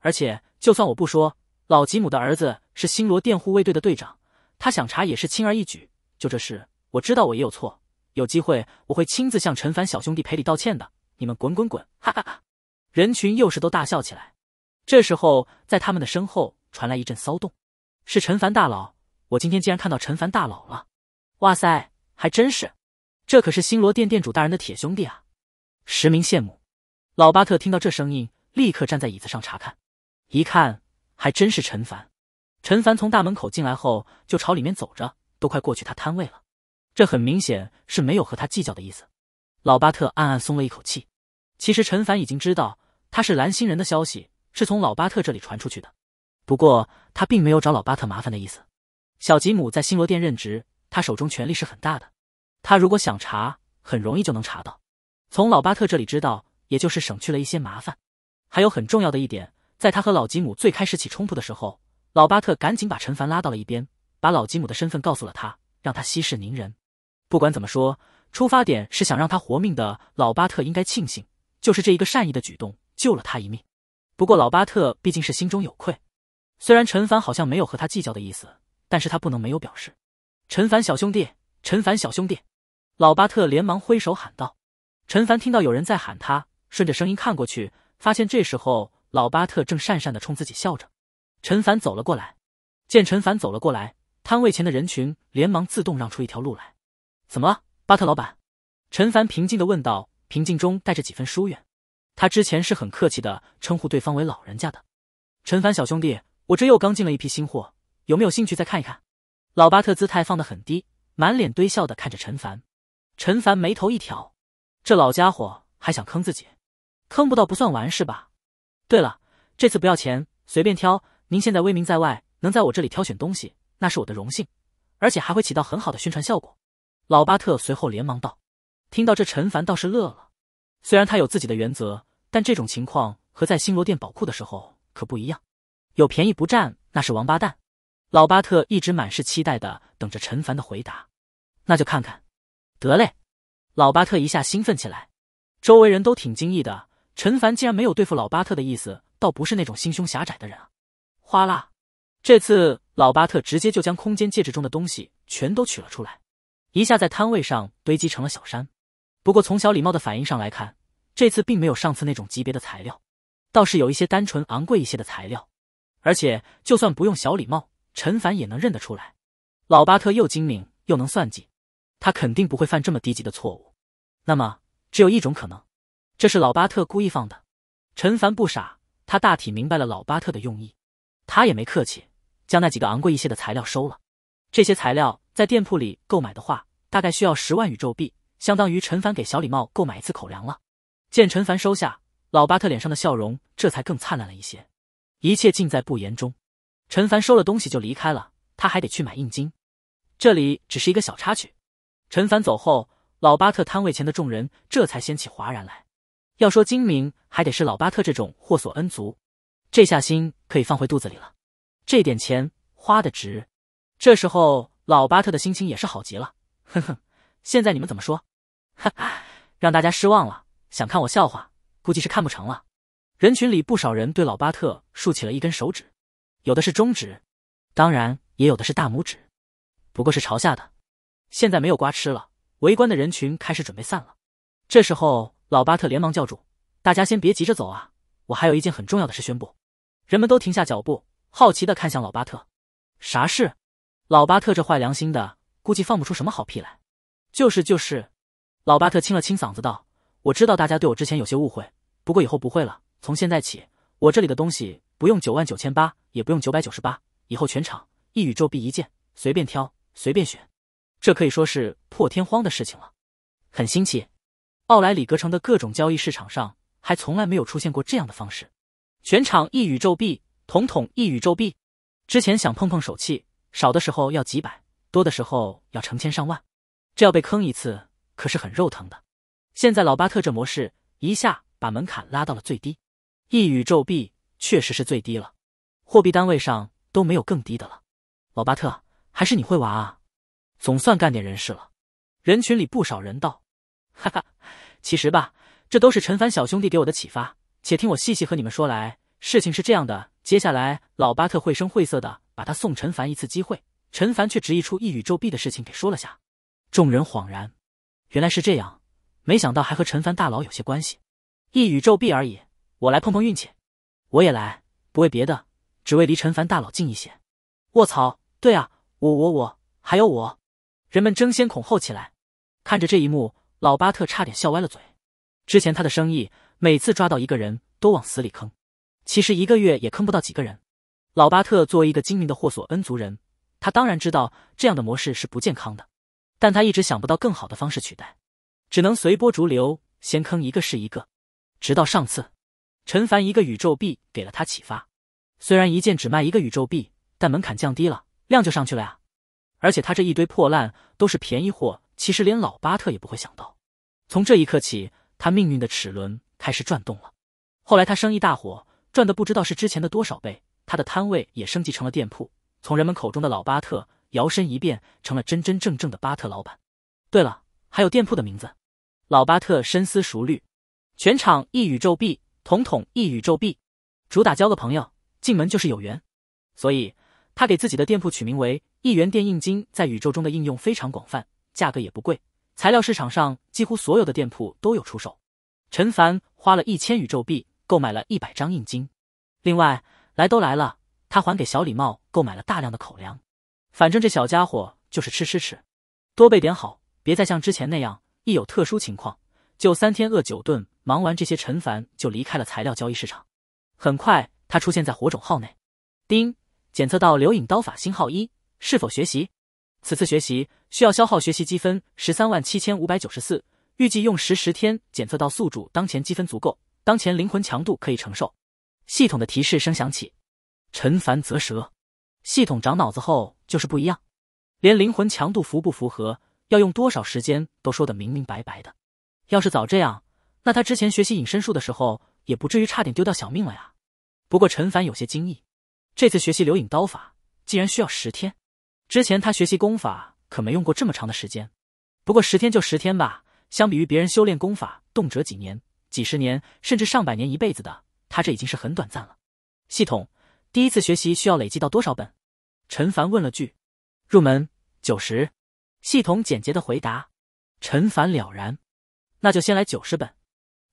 而且就算我不说，老吉姆的儿子是星罗殿护卫队的队长，他想查也是轻而易举。就这事，我知道我也有错，有机会我会亲自向陈凡小兄弟赔礼道歉的。你们滚滚滚！哈哈哈！人群又是都大笑起来。这时候，在他们的身后传来一阵骚动，是陈凡大佬！我今天竟然看到陈凡大佬了！哇塞，还真是！这可是星罗殿殿主大人的铁兄弟啊！实名羡慕。老巴特听到这声音，立刻站在椅子上查看。一看，还真是陈凡。陈凡从大门口进来后，就朝里面走着，都快过去他摊位了。这很明显是没有和他计较的意思。老巴特暗暗松了一口气。其实陈凡已经知道他是蓝星人的消息，是从老巴特这里传出去的。不过他并没有找老巴特麻烦的意思。小吉姆在星罗殿任职，他手中权力是很大的。他如果想查，很容易就能查到。从老巴特这里知道。也就是省去了一些麻烦，还有很重要的一点，在他和老吉姆最开始起冲突的时候，老巴特赶紧把陈凡拉到了一边，把老吉姆的身份告诉了他，让他息事宁人。不管怎么说，出发点是想让他活命的老巴特应该庆幸，就是这一个善意的举动救了他一命。不过老巴特毕竟是心中有愧，虽然陈凡好像没有和他计较的意思，但是他不能没有表示。陈凡小兄弟，陈凡小兄弟，老巴特连忙挥手喊道。陈凡听到有人在喊他。顺着声音看过去，发现这时候老巴特正讪讪地冲自己笑着。陈凡走了过来，见陈凡走了过来，摊位前的人群连忙自动让出一条路来。怎么了，巴特老板？陈凡平静地问道，平静中带着几分疏远。他之前是很客气的称呼对方为老人家的。陈凡小兄弟，我这又刚进了一批新货，有没有兴趣再看一看？老巴特姿态放得很低，满脸堆笑地看着陈凡。陈凡眉头一挑，这老家伙还想坑自己。坑不到不算完是吧？对了，这次不要钱，随便挑。您现在威名在外，能在我这里挑选东西，那是我的荣幸，而且还会起到很好的宣传效果。老巴特随后连忙道。听到这，陈凡倒是乐了。虽然他有自己的原则，但这种情况和在星罗殿宝库的时候可不一样。有便宜不占，那是王八蛋。老巴特一直满是期待的等着陈凡的回答。那就看看。得嘞！老巴特一下兴奋起来，周围人都挺惊异的。陈凡竟然没有对付老巴特的意思，倒不是那种心胸狭窄的人啊！哗啦，这次老巴特直接就将空间戒指中的东西全都取了出来，一下在摊位上堆积成了小山。不过从小礼貌的反应上来看，这次并没有上次那种级别的材料，倒是有一些单纯昂贵一些的材料。而且就算不用小礼貌，陈凡也能认得出来。老巴特又精明又能算计，他肯定不会犯这么低级的错误。那么只有一种可能。这是老巴特故意放的，陈凡不傻，他大体明白了老巴特的用意，他也没客气，将那几个昂贵一些的材料收了。这些材料在店铺里购买的话，大概需要十万宇宙币，相当于陈凡给小礼帽购买一次口粮了。见陈凡收下，老巴特脸上的笑容这才更灿烂了一些。一切尽在不言中。陈凡收了东西就离开了，他还得去买硬金。这里只是一个小插曲。陈凡走后，老巴特摊位前的众人这才掀起哗然来。要说精明，还得是老巴特这种祸索恩族。这下心可以放回肚子里了，这点钱花的值。这时候，老巴特的心情也是好极了。哼哼，现在你们怎么说？哈哈，让大家失望了。想看我笑话，估计是看不成了。人群里不少人对老巴特竖起了一根手指，有的是中指，当然也有的是大拇指，不过是朝下的。现在没有瓜吃了，围观的人群开始准备散了。这时候。老巴特连忙叫住：“大家先别急着走啊，我还有一件很重要的事宣布。”人们都停下脚步，好奇的看向老巴特。啥事？老巴特这坏良心的，估计放不出什么好屁来。就是就是，老巴特清了清嗓子道：“我知道大家对我之前有些误会，不过以后不会了。从现在起，我这里的东西不用九万九千八，也不用九百九十八，以后全场一宇宙币一件，随便挑，随便选。这可以说是破天荒的事情了，很新奇。”奥莱里格城的各种交易市场上，还从来没有出现过这样的方式。全场一宇宙币，统统一宇宙币。之前想碰碰手气，少的时候要几百，多的时候要成千上万。这要被坑一次，可是很肉疼的。现在老巴特这模式，一下把门槛拉到了最低。一宇宙币确实是最低了，货币单位上都没有更低的了。老巴特还是你会玩啊，总算干点人事了。人群里不少人道。哈哈，其实吧，这都是陈凡小兄弟给我的启发。且听我细细和你们说来，事情是这样的。接下来，老巴特绘声绘色的把他送陈凡一次机会，陈凡却执意出一宇宙币的事情给说了下。众人恍然，原来是这样。没想到还和陈凡大佬有些关系。一宇宙币而已，我来碰碰运气。我也来，不为别的，只为离陈凡大佬近一些。卧槽，对啊，我我我，还有我。人们争先恐后起来，看着这一幕。老巴特差点笑歪了嘴。之前他的生意每次抓到一个人都往死里坑，其实一个月也坑不到几个人。老巴特作为一个精明的霍索恩族人，他当然知道这样的模式是不健康的，但他一直想不到更好的方式取代，只能随波逐流，先坑一个是一个。直到上次，陈凡一个宇宙币给了他启发。虽然一件只卖一个宇宙币，但门槛降低了，量就上去了呀。而且他这一堆破烂都是便宜货。其实连老巴特也不会想到，从这一刻起，他命运的齿轮开始转动了。后来他生意大火，赚的不知道是之前的多少倍，他的摊位也升级成了店铺。从人们口中的老巴特，摇身一变成了真真正正的巴特老板。对了，还有店铺的名字，老巴特深思熟虑，全场一宇宙币，统统一宇宙币，主打交个朋友，进门就是有缘。所以他给自己的店铺取名为一元店。印金”。在宇宙中的应用非常广泛。价格也不贵，材料市场上几乎所有的店铺都有出售。陈凡花了一千宇宙币购买了一百张硬金。另外，来都来了，他还给小礼帽购买了大量的口粮。反正这小家伙就是吃吃吃，多备点好，别再像之前那样，一有特殊情况就三天饿九顿。忙完这些，陈凡就离开了材料交易市场。很快，他出现在火种号内。丁，检测到流影刀法星号一，是否学习？此次学习。需要消耗学习积分十三万七千五百九十四，预计用时十天。检测到宿主当前积分足够，当前灵魂强度可以承受。系统的提示声响起，陈凡则舌：系统长脑子后就是不一样，连灵魂强度符不符合，要用多少时间都说得明明白白的。要是早这样，那他之前学习隐身术的时候也不至于差点丢掉小命了呀。不过陈凡有些惊异，这次学习留影刀法竟然需要十天，之前他学习功法。可没用过这么长的时间，不过十天就十天吧。相比于别人修炼功法动辄几年、几十年甚至上百年一辈子的，他这已经是很短暂了。系统，第一次学习需要累积到多少本？陈凡问了句。入门九十。系统简洁的回答。陈凡了然，那就先来九十本。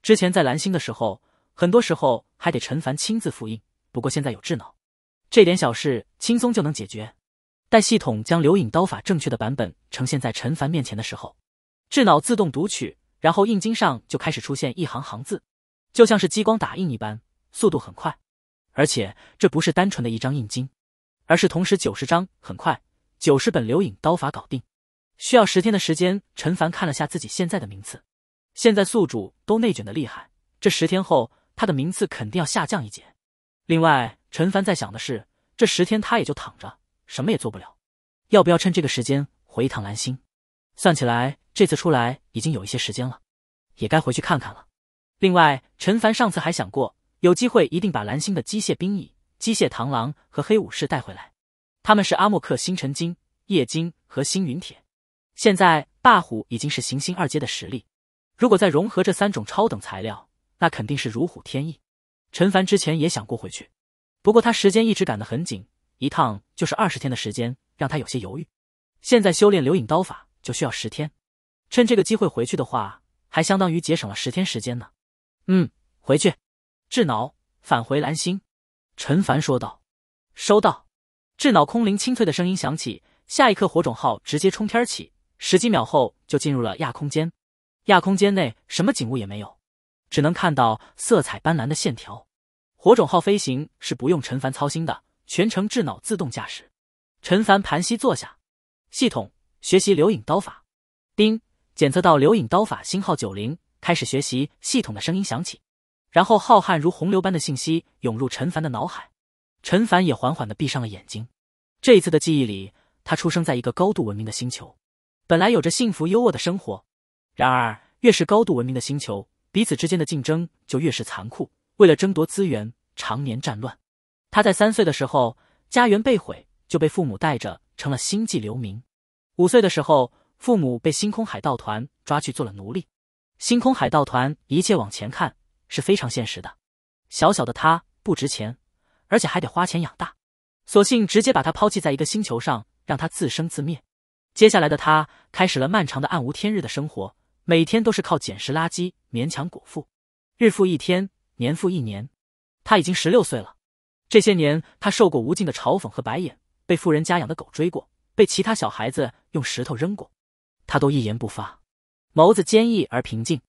之前在蓝星的时候，很多时候还得陈凡亲自复印，不过现在有智脑，这点小事轻松就能解决。待系统将留影刀法正确的版本呈现在陈凡面前的时候，智脑自动读取，然后印经上就开始出现一行行字，就像是激光打印一般，速度很快。而且这不是单纯的一张印经，而是同时九十张，很快，九十本留影刀法搞定，需要十天的时间。陈凡看了下自己现在的名次，现在宿主都内卷的厉害，这十天后他的名次肯定要下降一截。另外，陈凡在想的是，这十天他也就躺着。什么也做不了，要不要趁这个时间回一趟蓝星？算起来，这次出来已经有一些时间了，也该回去看看了。另外，陈凡上次还想过，有机会一定把蓝星的机械兵蚁、机械螳螂和黑武士带回来。他们是阿莫克、星辰金、夜金和星云铁。现在霸虎已经是行星二阶的实力，如果再融合这三种超等材料，那肯定是如虎添翼。陈凡之前也想过回去，不过他时间一直赶得很紧。一趟就是二十天的时间，让他有些犹豫。现在修炼留影刀法就需要十天，趁这个机会回去的话，还相当于节省了十天时间呢。嗯，回去，智脑，返回蓝星。陈凡说道。收到，智脑空灵清脆的声音响起。下一刻，火种号直接冲天起，十几秒后就进入了亚空间。亚空间内什么景物也没有，只能看到色彩斑斓的线条。火种号飞行是不用陈凡操心的。全程智脑自动驾驶。陈凡盘膝坐下，系统学习留影刀法。叮，检测到留影刀法星号九零，开始学习。系统的声音响起，然后浩瀚如洪流般的信息涌入陈凡的脑海。陈凡也缓缓地闭上了眼睛。这一次的记忆里，他出生在一个高度文明的星球，本来有着幸福优渥的生活。然而，越是高度文明的星球，彼此之间的竞争就越是残酷。为了争夺资源，常年战乱。他在三岁的时候，家园被毁，就被父母带着成了星际流民。五岁的时候，父母被星空海盗团抓去做了奴隶。星空海盗团一切往前看是非常现实的，小小的他不值钱，而且还得花钱养大，索性直接把他抛弃在一个星球上，让他自生自灭。接下来的他开始了漫长的暗无天日的生活，每天都是靠捡拾垃圾勉强果腹，日复一天，年复一年，他已经十六岁了。这些年，他受过无尽的嘲讽和白眼，被富人家养的狗追过，被其他小孩子用石头扔过，他都一言不发，眸子坚毅而平静。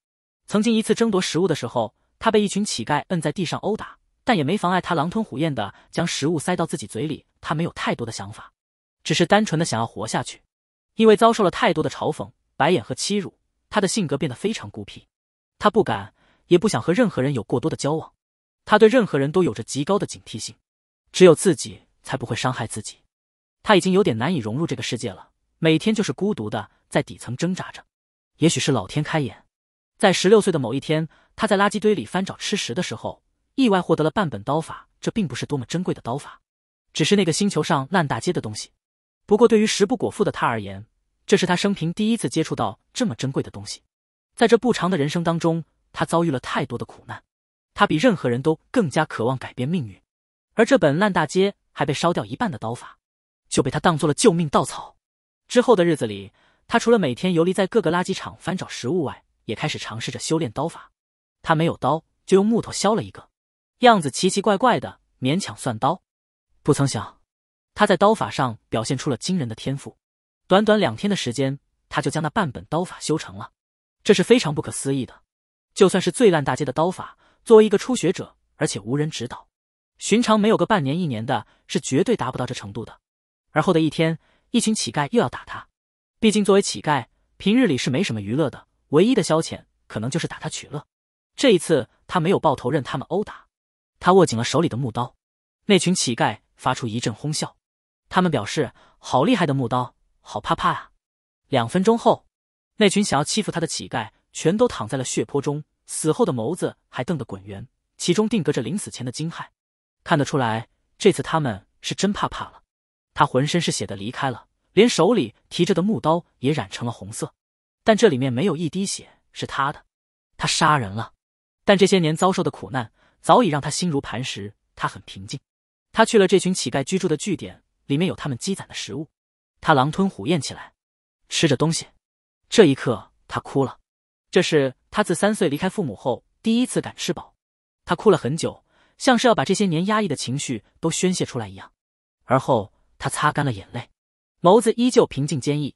曾经一次争夺食物的时候，他被一群乞丐摁在地上殴打，但也没妨碍他狼吞虎咽的将食物塞到自己嘴里。他没有太多的想法，只是单纯的想要活下去。因为遭受了太多的嘲讽、白眼和欺辱，他的性格变得非常孤僻，他不敢也不想和任何人有过多的交往。他对任何人都有着极高的警惕性，只有自己才不会伤害自己。他已经有点难以融入这个世界了，每天就是孤独的在底层挣扎着。也许是老天开眼，在十六岁的某一天，他在垃圾堆里翻找吃食的时候，意外获得了半本刀法。这并不是多么珍贵的刀法，只是那个星球上烂大街的东西。不过对于食不果腹的他而言，这是他生平第一次接触到这么珍贵的东西。在这不长的人生当中，他遭遇了太多的苦难。他比任何人都更加渴望改变命运，而这本烂大街还被烧掉一半的刀法，就被他当做了救命稻草。之后的日子里，他除了每天游离在各个垃圾场翻找食物外，也开始尝试着修炼刀法。他没有刀，就用木头削了一个，样子奇奇怪怪的，勉强算刀。不曾想，他在刀法上表现出了惊人的天赋。短短两天的时间，他就将那半本刀法修成了，这是非常不可思议的。就算是最烂大街的刀法。作为一个初学者，而且无人指导，寻常没有个半年一年的，是绝对达不到这程度的。而后的一天，一群乞丐又要打他，毕竟作为乞丐，平日里是没什么娱乐的，唯一的消遣可能就是打他取乐。这一次，他没有抱头任他们殴打，他握紧了手里的木刀。那群乞丐发出一阵哄笑，他们表示：“好厉害的木刀，好怕怕啊！”两分钟后，那群想要欺负他的乞丐全都躺在了血泊中。死后的眸子还瞪得滚圆，其中定格着临死前的惊骇。看得出来，这次他们是真怕怕了。他浑身是血的离开了，连手里提着的木刀也染成了红色。但这里面没有一滴血是他的。他杀人了，但这些年遭受的苦难早已让他心如磐石。他很平静。他去了这群乞丐居住的据点，里面有他们积攒的食物。他狼吞虎咽起来，吃着东西。这一刻，他哭了。这是他自三岁离开父母后第一次敢吃饱，他哭了很久，像是要把这些年压抑的情绪都宣泄出来一样。而后他擦干了眼泪，眸子依旧平静坚毅，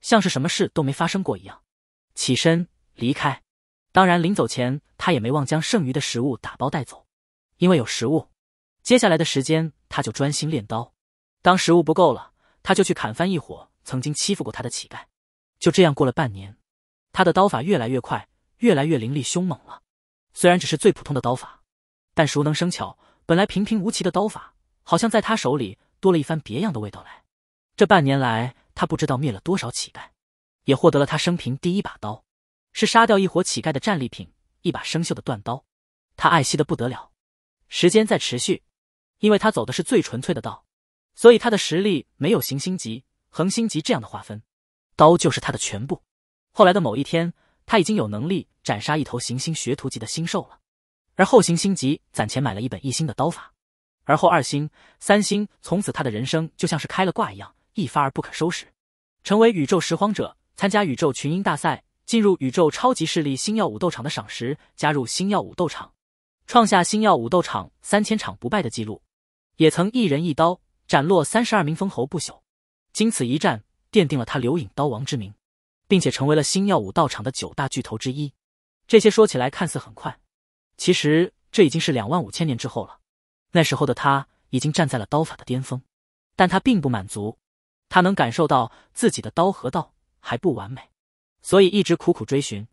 像是什么事都没发生过一样，起身离开。当然，临走前他也没忘将剩余的食物打包带走，因为有食物，接下来的时间他就专心练刀。当食物不够了，他就去砍翻一伙曾经欺负过他的乞丐。就这样过了半年。他的刀法越来越快，越来越凌厉凶猛了。虽然只是最普通的刀法，但熟能生巧，本来平平无奇的刀法，好像在他手里多了一番别样的味道来。这半年来，他不知道灭了多少乞丐，也获得了他生平第一把刀，是杀掉一伙乞丐的战利品，一把生锈的断刀，他爱惜的不得了。时间在持续，因为他走的是最纯粹的道，所以他的实力没有行星级、恒星级这样的划分，刀就是他的全部。后来的某一天，他已经有能力斩杀一头行星学徒级的星兽了。而后行星级攒钱买了一本一星的刀法，而后二星、三星。从此他的人生就像是开了挂一样，一发而不可收拾，成为宇宙拾荒者，参加宇宙群英大赛，进入宇宙超级势力星耀武斗场的赏识，加入星耀武斗场，创下星耀武斗场三千场不败的记录，也曾一人一刀斩落三十二名封侯不朽。经此一战，奠定了他留影刀王之名。并且成为了星耀武道场的九大巨头之一。这些说起来看似很快，其实这已经是两万五千年之后了。那时候的他已经站在了刀法的巅峰，但他并不满足，他能感受到自己的刀和道还不完美，所以一直苦苦追寻。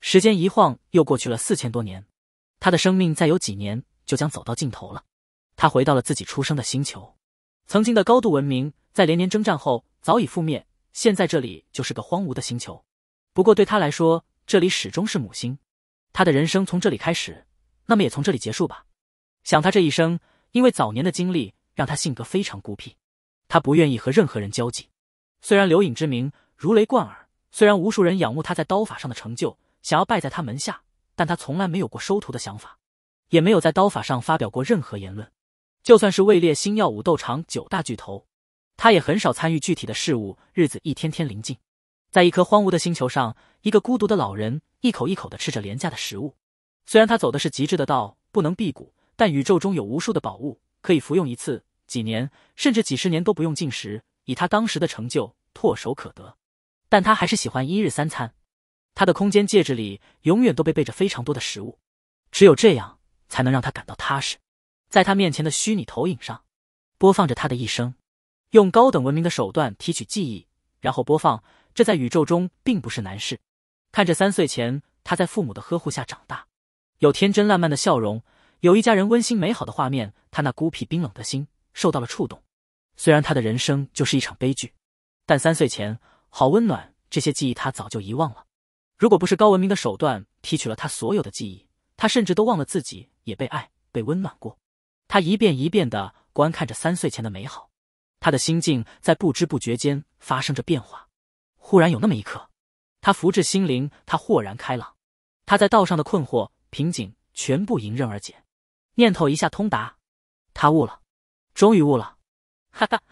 时间一晃又过去了四千多年，他的生命再有几年就将走到尽头了。他回到了自己出生的星球，曾经的高度文明在连年征战后早已覆灭。现在这里就是个荒芜的星球，不过对他来说，这里始终是母星。他的人生从这里开始，那么也从这里结束吧。想他这一生，因为早年的经历，让他性格非常孤僻，他不愿意和任何人交际。虽然留影之名如雷贯耳，虽然无数人仰慕他在刀法上的成就，想要拜在他门下，但他从来没有过收徒的想法，也没有在刀法上发表过任何言论。就算是位列星耀武斗场九大巨头。他也很少参与具体的事物，日子一天天临近。在一颗荒芜的星球上，一个孤独的老人一口一口地吃着廉价的食物。虽然他走的是极致的道，不能辟谷，但宇宙中有无数的宝物可以服用一次、几年甚至几十年都不用进食。以他当时的成就，唾手可得。但他还是喜欢一日三餐。他的空间戒指里永远都被备着非常多的食物，只有这样才能让他感到踏实。在他面前的虚拟投影上，播放着他的一生。用高等文明的手段提取记忆，然后播放，这在宇宙中并不是难事。看着三岁前他在父母的呵护下长大，有天真烂漫的笑容，有一家人温馨美好的画面，他那孤僻冰冷的心受到了触动。虽然他的人生就是一场悲剧，但三岁前好温暖，这些记忆他早就遗忘了。如果不是高文明的手段提取了他所有的记忆，他甚至都忘了自己也被爱、被温暖过。他一遍一遍地观看着三岁前的美好。他的心境在不知不觉间发生着变化，忽然有那么一刻，他福至心灵，他豁然开朗，他在道上的困惑瓶颈全部迎刃而解，念头一下通达，他悟了，终于悟了，哈哈，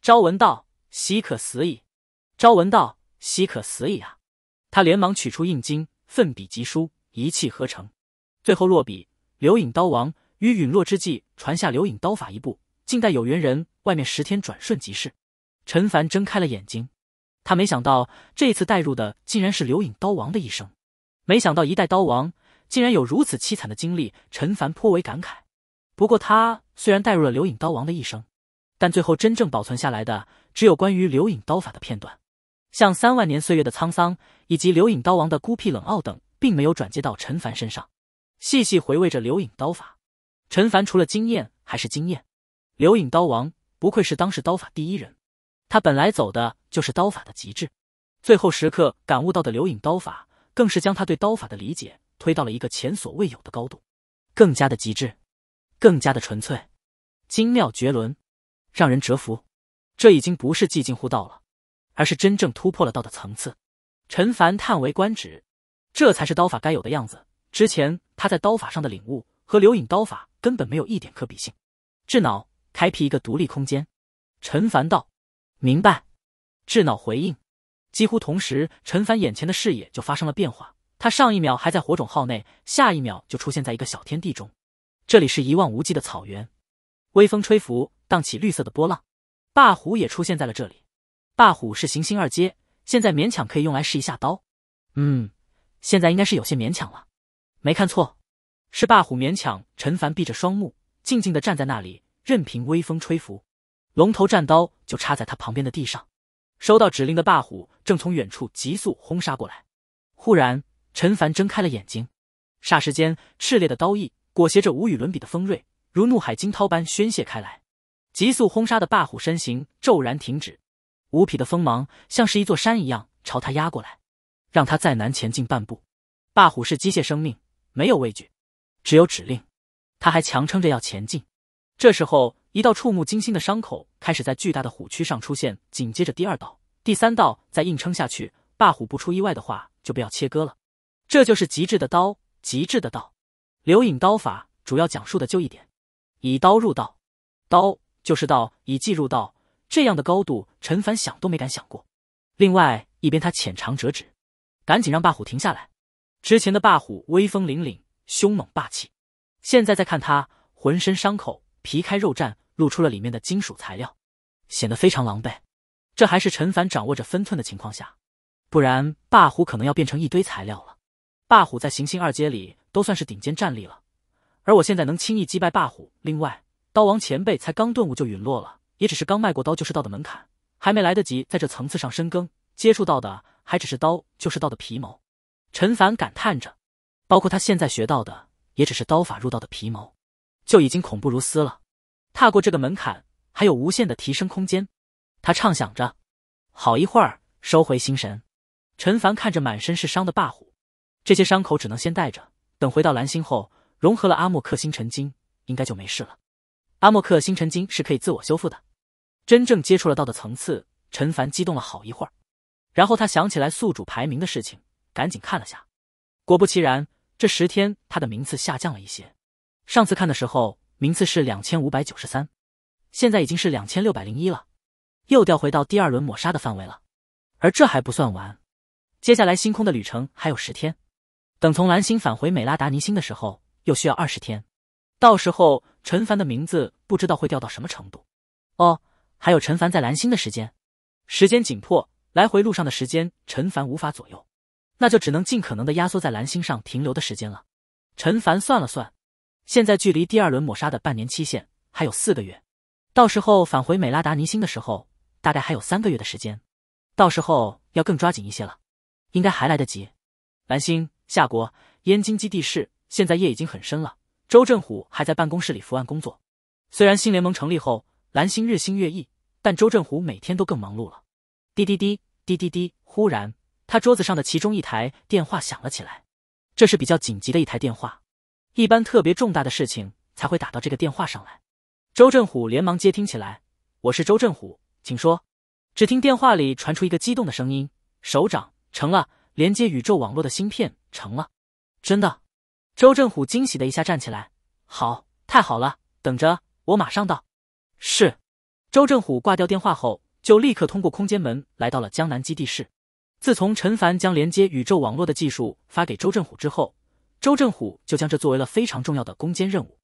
朝闻道，夕可死矣，朝闻道，夕可死矣啊！他连忙取出印经，奋笔疾书，一气呵成，最后落笔，留影刀王于陨落之际传下留影刀法一部，静待有缘人。外面十天转瞬即逝，陈凡睁开了眼睛。他没想到这次带入的竟然是流影刀王的一生。没想到一代刀王竟然有如此凄惨的经历，陈凡颇为感慨。不过他虽然带入了刘影刀王的一生，但最后真正保存下来的只有关于刘影刀法的片段，像三万年岁月的沧桑以及刘影刀王的孤僻冷傲等，并没有转接到陈凡身上。细细回味着刘影刀法，陈凡除了惊艳还是惊艳。刘影刀王。不愧是当时刀法第一人，他本来走的就是刀法的极致，最后时刻感悟到的留影刀法，更是将他对刀法的理解推到了一个前所未有的高度，更加的极致，更加的纯粹，精妙绝伦，让人折服。这已经不是寂静乎道了，而是真正突破了道的层次。陈凡叹为观止，这才是刀法该有的样子。之前他在刀法上的领悟和留影刀法根本没有一点可比性。智脑。开辟一个独立空间，陈凡道：“明白。”智脑回应。几乎同时，陈凡眼前的视野就发生了变化。他上一秒还在火种号内，下一秒就出现在一个小天地中。这里是一望无际的草原，微风吹拂，荡起绿色的波浪。霸虎也出现在了这里。霸虎是行星二阶，现在勉强可以用来试一下刀。嗯，现在应该是有些勉强了。没看错，是霸虎勉强。陈凡闭着双目，静静的站在那里。任凭微风吹拂，龙头战刀就插在他旁边的地上。收到指令的霸虎正从远处急速轰杀过来。忽然，陈凡睁开了眼睛。霎时间，炽烈的刀意裹挟着无与伦比的锋锐，如怒海惊涛般宣泄开来。急速轰杀的霸虎身形骤然停止，无匹的锋芒像是一座山一样朝他压过来，让他再难前进半步。霸虎是机械生命，没有畏惧，只有指令。他还强撑着要前进。这时候，一道触目惊心的伤口开始在巨大的虎躯上出现，紧接着第二道、第三道，再硬撑下去，霸虎不出意外的话就不要切割了。这就是极致的刀，极致的道。留影刀法主要讲述的就一点：以刀入道，刀就是道；以技入道，这样的高度，陈凡想都没敢想过。另外一边，他浅尝辄止，赶紧让霸虎停下来。之前的霸虎威风凛凛，凶猛霸气，现在再看他，浑身伤口。皮开肉绽，露出了里面的金属材料，显得非常狼狈。这还是陈凡掌握着分寸的情况下，不然霸虎可能要变成一堆材料了。霸虎在行星二阶里都算是顶尖战力了，而我现在能轻易击败霸虎。另外，刀王前辈才刚顿悟就陨落了，也只是刚迈过刀就是道的门槛，还没来得及在这层次上深耕，接触到的还只是刀就是道的皮毛。陈凡感叹着，包括他现在学到的，也只是刀法入道的皮毛。就已经恐怖如斯了，踏过这个门槛还有无限的提升空间。他畅想着，好一会儿收回心神。陈凡看着满身是伤的霸虎，这些伤口只能先带着，等回到蓝星后，融合了阿莫克星辰金，应该就没事了。阿莫克星辰金是可以自我修复的。真正接触了道的层次，陈凡激动了好一会儿，然后他想起来宿主排名的事情，赶紧看了下，果不其然，这十天他的名次下降了一些。上次看的时候，名次是两千五百九十三，现在已经是两千六百零一了，又掉回到第二轮抹杀的范围了。而这还不算完，接下来星空的旅程还有十天，等从蓝星返回美拉达尼星的时候，又需要二十天，到时候陈凡的名字不知道会掉到什么程度。哦，还有陈凡在蓝星的时间，时间紧迫，来回路上的时间陈凡无法左右，那就只能尽可能的压缩在蓝星上停留的时间了。陈凡算了算。现在距离第二轮抹杀的半年期限还有四个月，到时候返回美拉达尼星的时候，大概还有三个月的时间，到时候要更抓紧一些了。应该还来得及。蓝星夏国燕京基地市，现在夜已经很深了。周振虎还在办公室里伏案工作。虽然新联盟成立后，蓝星日新月异，但周振虎每天都更忙碌了。滴滴滴滴滴滴，忽然他桌子上的其中一台电话响了起来，这是比较紧急的一台电话。一般特别重大的事情才会打到这个电话上来。周振虎连忙接听起来：“我是周振虎，请说。”只听电话里传出一个激动的声音：“首长，成了！连接宇宙网络的芯片成了！真的！”周振虎惊喜的一下站起来：“好，太好了！等着，我马上到。”是。周振虎挂掉电话后，就立刻通过空间门来到了江南基地室。自从陈凡将连接宇宙网络的技术发给周振虎之后。周正虎就将这作为了非常重要的攻坚任务。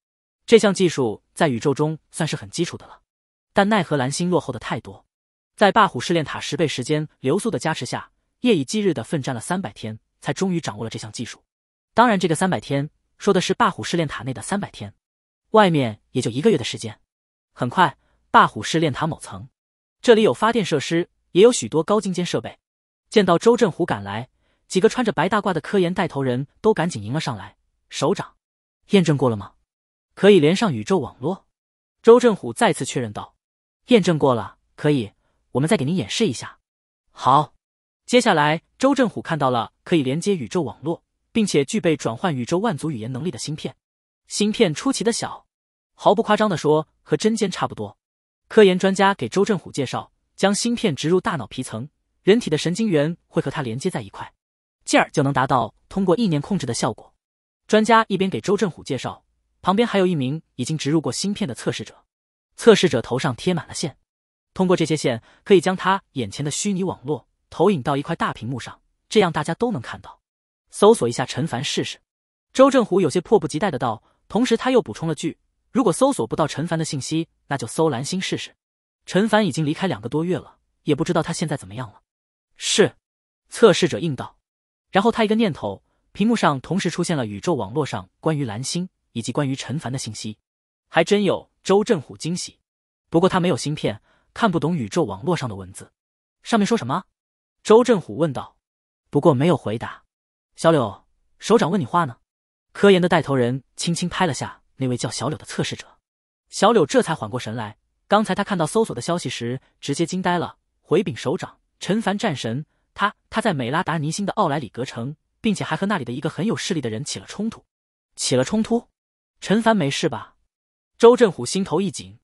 这项技术在宇宙中算是很基础的了，但奈何蓝星落后的太多，在霸虎试炼塔十倍时间流速的加持下，夜以继日的奋战了三百天，才终于掌握了这项技术。当然，这个三百天说的是霸虎试炼塔内的三百天，外面也就一个月的时间。很快，霸虎试炼塔某层，这里有发电设施，也有许多高精尖设备。见到周振虎赶来。几个穿着白大褂的科研带头人都赶紧迎了上来。首长，验证过了吗？可以连上宇宙网络。周振虎再次确认道：“验证过了，可以。我们再给您演示一下。”好。接下来，周振虎看到了可以连接宇宙网络，并且具备转换宇宙万族语言能力的芯片。芯片出奇的小，毫不夸张的说，和针尖差不多。科研专家给周振虎介绍，将芯片植入大脑皮层，人体的神经元会和它连接在一块。进而就能达到通过意念控制的效果。专家一边给周振虎介绍，旁边还有一名已经植入过芯片的测试者。测试者头上贴满了线，通过这些线可以将他眼前的虚拟网络投影到一块大屏幕上，这样大家都能看到。搜索一下陈凡试试。周振虎有些迫不及待的道，同时他又补充了句：“如果搜索不到陈凡的信息，那就搜蓝星试试。”陈凡已经离开两个多月了，也不知道他现在怎么样了。是，测试者应道。然后他一个念头，屏幕上同时出现了宇宙网络上关于蓝星以及关于陈凡的信息，还真有周振虎惊喜。不过他没有芯片，看不懂宇宙网络上的文字。上面说什么？周振虎问道。不过没有回答。小柳，首长问你话呢。科研的带头人轻轻拍了下那位叫小柳的测试者，小柳这才缓过神来。刚才他看到搜索的消息时，直接惊呆了。回禀首长，陈凡战神。他他在美拉达尼星的奥莱里格城，并且还和那里的一个很有势力的人起了冲突，起了冲突。陈凡没事吧？周振虎心头一紧。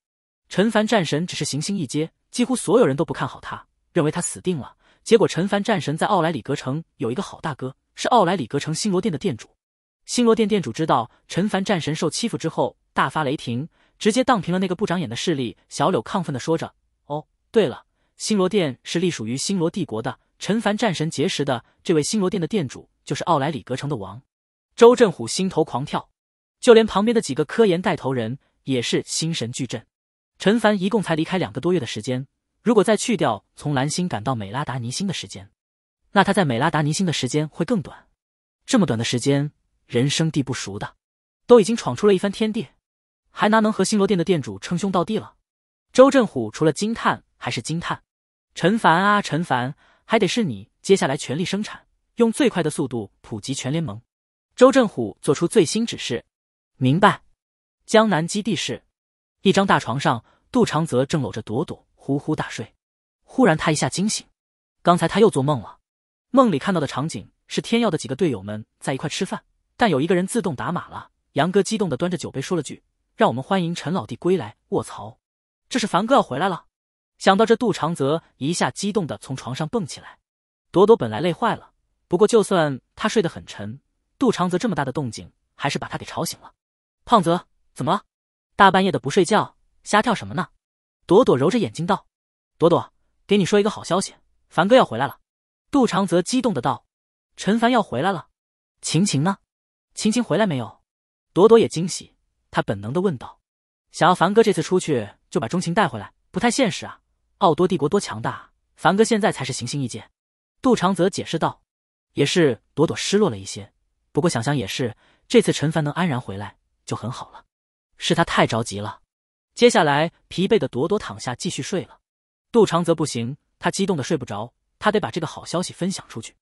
陈凡战神只是行星一阶，几乎所有人都不看好他，认为他死定了。结果陈凡战神在奥莱里格城有一个好大哥，是奥莱里格城星罗殿的店主。星罗殿店主知道陈凡战神受欺负之后，大发雷霆，直接荡平了那个不长眼的势力。小柳亢奋地说着：“哦，对了，星罗殿是隶属于星罗帝国的。”陈凡战神结识的这位星罗殿的店主，就是奥莱里格城的王周振虎，心头狂跳，就连旁边的几个科研带头人也是心神俱震。陈凡一共才离开两个多月的时间，如果再去掉从蓝星赶到美拉达尼星的时间，那他在美拉达尼星的时间会更短。这么短的时间，人生地不熟的，都已经闯出了一番天地，还哪能和星罗殿的店主称兄道弟了？周振虎除了惊叹还是惊叹，陈凡啊，陈凡！还得是你，接下来全力生产，用最快的速度普及全联盟。周振虎做出最新指示，明白。江南基地市，一张大床上，杜长泽正搂着朵朵呼呼大睡。忽然他一下惊醒，刚才他又做梦了。梦里看到的场景是天耀的几个队友们在一块吃饭，但有一个人自动打码了。杨哥激动的端着酒杯说了句：“让我们欢迎陈老弟归来。”卧槽，这是凡哥要回来了。想到这，杜长泽一下激动的从床上蹦起来。朵朵本来累坏了，不过就算他睡得很沉，杜长泽这么大的动静还是把他给吵醒了。胖子，怎么了？大半夜的不睡觉，瞎跳什么呢？朵朵揉着眼睛道：“朵朵，给你说一个好消息，凡哥要回来了。”杜长泽激动的道：“陈凡要回来了？晴晴呢？晴晴回来没有？”朵朵也惊喜，他本能的问道：“想要凡哥这次出去就把钟晴带回来，不太现实啊。”奥多帝国多强大！凡哥现在才是行星一界。”杜长泽解释道。也是朵朵失落了一些，不过想想也是，这次陈凡能安然回来就很好了。是他太着急了。接下来疲惫的朵朵躺下继续睡了。杜长泽不行，他激动的睡不着，他得把这个好消息分享出去。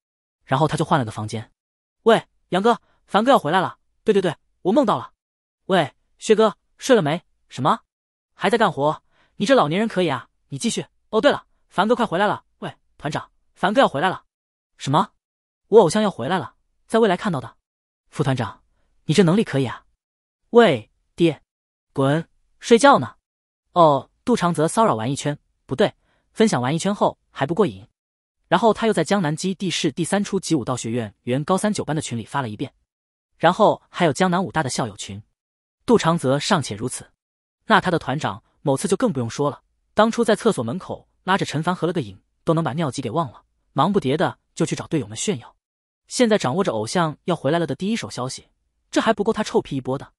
然后他就换了个房间。喂，杨哥，凡哥要回来了。对对对，我梦到了。喂，薛哥，睡了没？什么？还在干活？你这老年人可以啊。你继续。哦，对了，凡哥快回来了。喂，团长，凡哥要回来了。什么？我偶像要回来了？在未来看到的。副团长，你这能力可以啊。喂，爹。滚，睡觉呢。哦，杜长泽骚扰完一圈，不对，分享完一圈后还不过瘾，然后他又在江南基地市第三初级武道学院原高三九班的群里发了一遍，然后还有江南武大的校友群。杜长泽尚且如此，那他的团长某次就更不用说了。当初在厕所门口拉着陈凡合了个影，都能把尿急给忘了，忙不迭的就去找队友们炫耀。现在掌握着偶像要回来了的第一手消息，这还不够他臭屁一波的？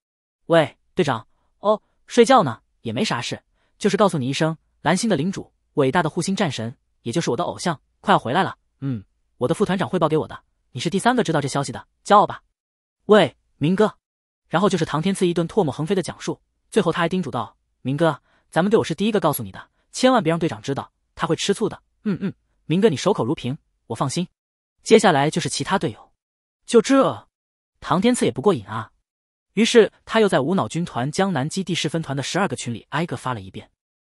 喂，队长，哦，睡觉呢，也没啥事，就是告诉你一声，蓝星的领主，伟大的护星战神，也就是我的偶像，快要回来了。嗯，我的副团长汇报给我的，你是第三个知道这消息的，骄傲吧？喂，明哥，然后就是唐天赐一顿唾沫横飞的讲述，最后他还叮嘱道，明哥。咱们队我是第一个告诉你的，千万别让队长知道，他会吃醋的。嗯嗯，明哥你守口如瓶，我放心。接下来就是其他队友，就这，唐天赐也不过瘾啊。于是他又在无脑军团江南基地市分团的十二个群里挨个发了一遍，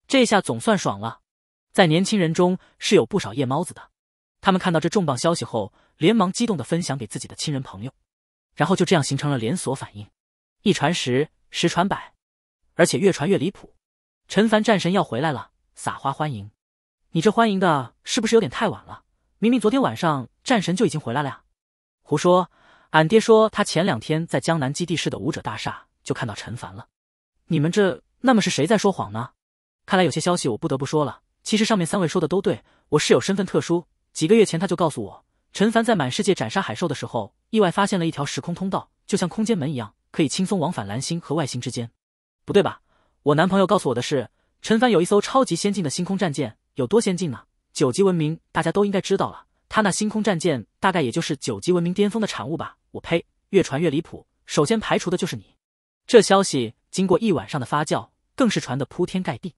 这下总算爽了。在年轻人中是有不少夜猫子的，他们看到这重磅消息后，连忙激动的分享给自己的亲人朋友，然后就这样形成了连锁反应，一传十，十传百，而且越传越离谱。陈凡战神要回来了，撒花欢迎！你这欢迎的是不是有点太晚了？明明昨天晚上战神就已经回来了呀！胡说，俺爹说他前两天在江南基地市的武者大厦就看到陈凡了。你们这那么是谁在说谎呢？看来有些消息我不得不说了。其实上面三位说的都对，我室友身份特殊，几个月前他就告诉我，陈凡在满世界斩杀海兽的时候，意外发现了一条时空通道，就像空间门一样，可以轻松往返蓝星和外星之间。不对吧？我男朋友告诉我的是，陈凡有一艘超级先进的星空战舰，有多先进呢？九级文明，大家都应该知道了。他那星空战舰大概也就是九级文明巅峰的产物吧。我呸，越传越离谱。首先排除的就是你。这消息经过一晚上的发酵，更是传得铺天盖地。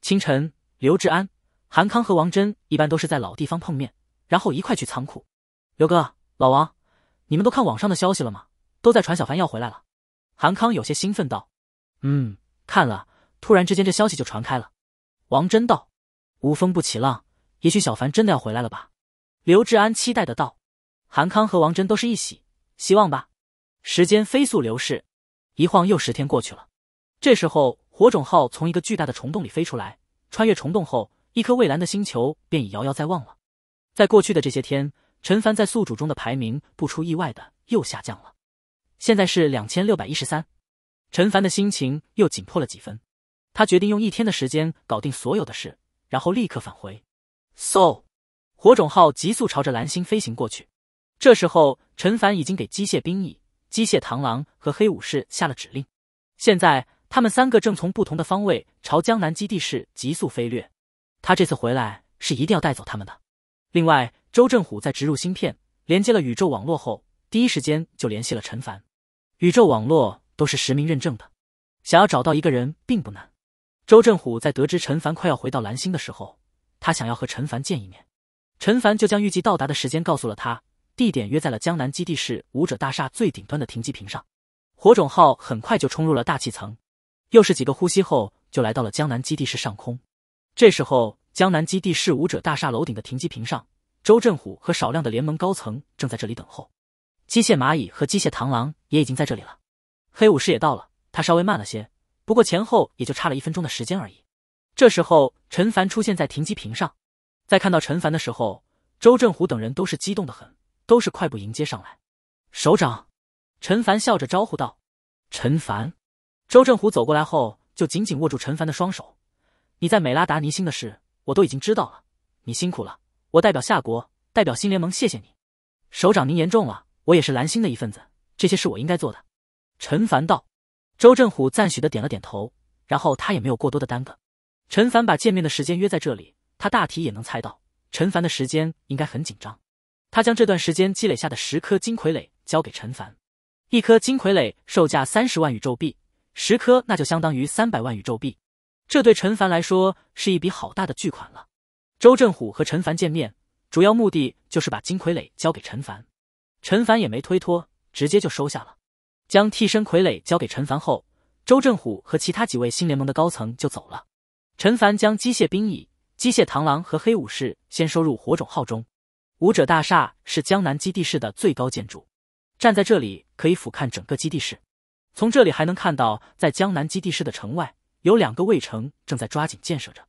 清晨，刘志安、韩康和王真一般都是在老地方碰面，然后一块去仓库。刘哥，老王，你们都看网上的消息了吗？都在传小凡要回来了。韩康有些兴奋道：“嗯，看了。”突然之间，这消息就传开了。王真道：“无风不起浪，也许小凡真的要回来了吧。”刘志安期待的道。韩康和王真都是一喜，希望吧。时间飞速流逝，一晃又十天过去了。这时候，火种号从一个巨大的虫洞里飞出来，穿越虫洞后，一颗蔚蓝的星球便已遥遥在望了。在过去的这些天，陈凡在宿主中的排名不出意外的又下降了，现在是两千六百一十三。陈凡的心情又紧迫了几分。他决定用一天的时间搞定所有的事，然后立刻返回。So，火种号急速朝着蓝星飞行过去。这时候，陈凡已经给机械兵蚁、机械螳螂和黑武士下了指令。现在，他们三个正从不同的方位朝江南基地市急速飞掠。他这次回来是一定要带走他们的。另外，周振虎在植入芯片、连接了宇宙网络后，第一时间就联系了陈凡。宇宙网络都是实名认证的，想要找到一个人并不难。周振虎在得知陈凡快要回到蓝星的时候，他想要和陈凡见一面。陈凡就将预计到达的时间告诉了他，地点约在了江南基地市武者大厦最顶端的停机坪上。火种号很快就冲入了大气层，又是几个呼吸后就来到了江南基地市上空。这时候，江南基地市武者大厦楼顶的停机坪上，周振虎和少量的联盟高层正在这里等候。机械蚂蚁和机械螳螂也已经在这里了，黑武士也到了，他稍微慢了些。不过前后也就差了一分钟的时间而已。这时候，陈凡出现在停机坪上，在看到陈凡的时候，周正虎等人都是激动的很，都是快步迎接上来。首长，陈凡笑着招呼道：“陈凡。”周正虎走过来后，就紧紧握住陈凡的双手：“你在美拉达尼星的事，我都已经知道了，你辛苦了。我代表夏国，代表新联盟，谢谢你。”首长，您言重了，我也是蓝星的一份子，这些是我应该做的。”陈凡道。周正虎赞许的点了点头，然后他也没有过多的耽搁。陈凡把见面的时间约在这里，他大体也能猜到，陈凡的时间应该很紧张。他将这段时间积累下的十颗金傀儡交给陈凡，一颗金傀儡售价三十万宇宙币，十颗那就相当于三百万宇宙币，这对陈凡来说是一笔好大的巨款了。周正虎和陈凡见面，主要目的就是把金傀儡交给陈凡，陈凡也没推脱，直接就收下了。将替身傀儡交给陈凡后，周正虎和其他几位新联盟的高层就走了。陈凡将机械兵蚁、机械螳螂和黑武士先收入火种号中。武者大厦是江南基地市的最高建筑，站在这里可以俯瞰整个基地市。从这里还能看到，在江南基地市的城外有两个卫城正在抓紧建设着。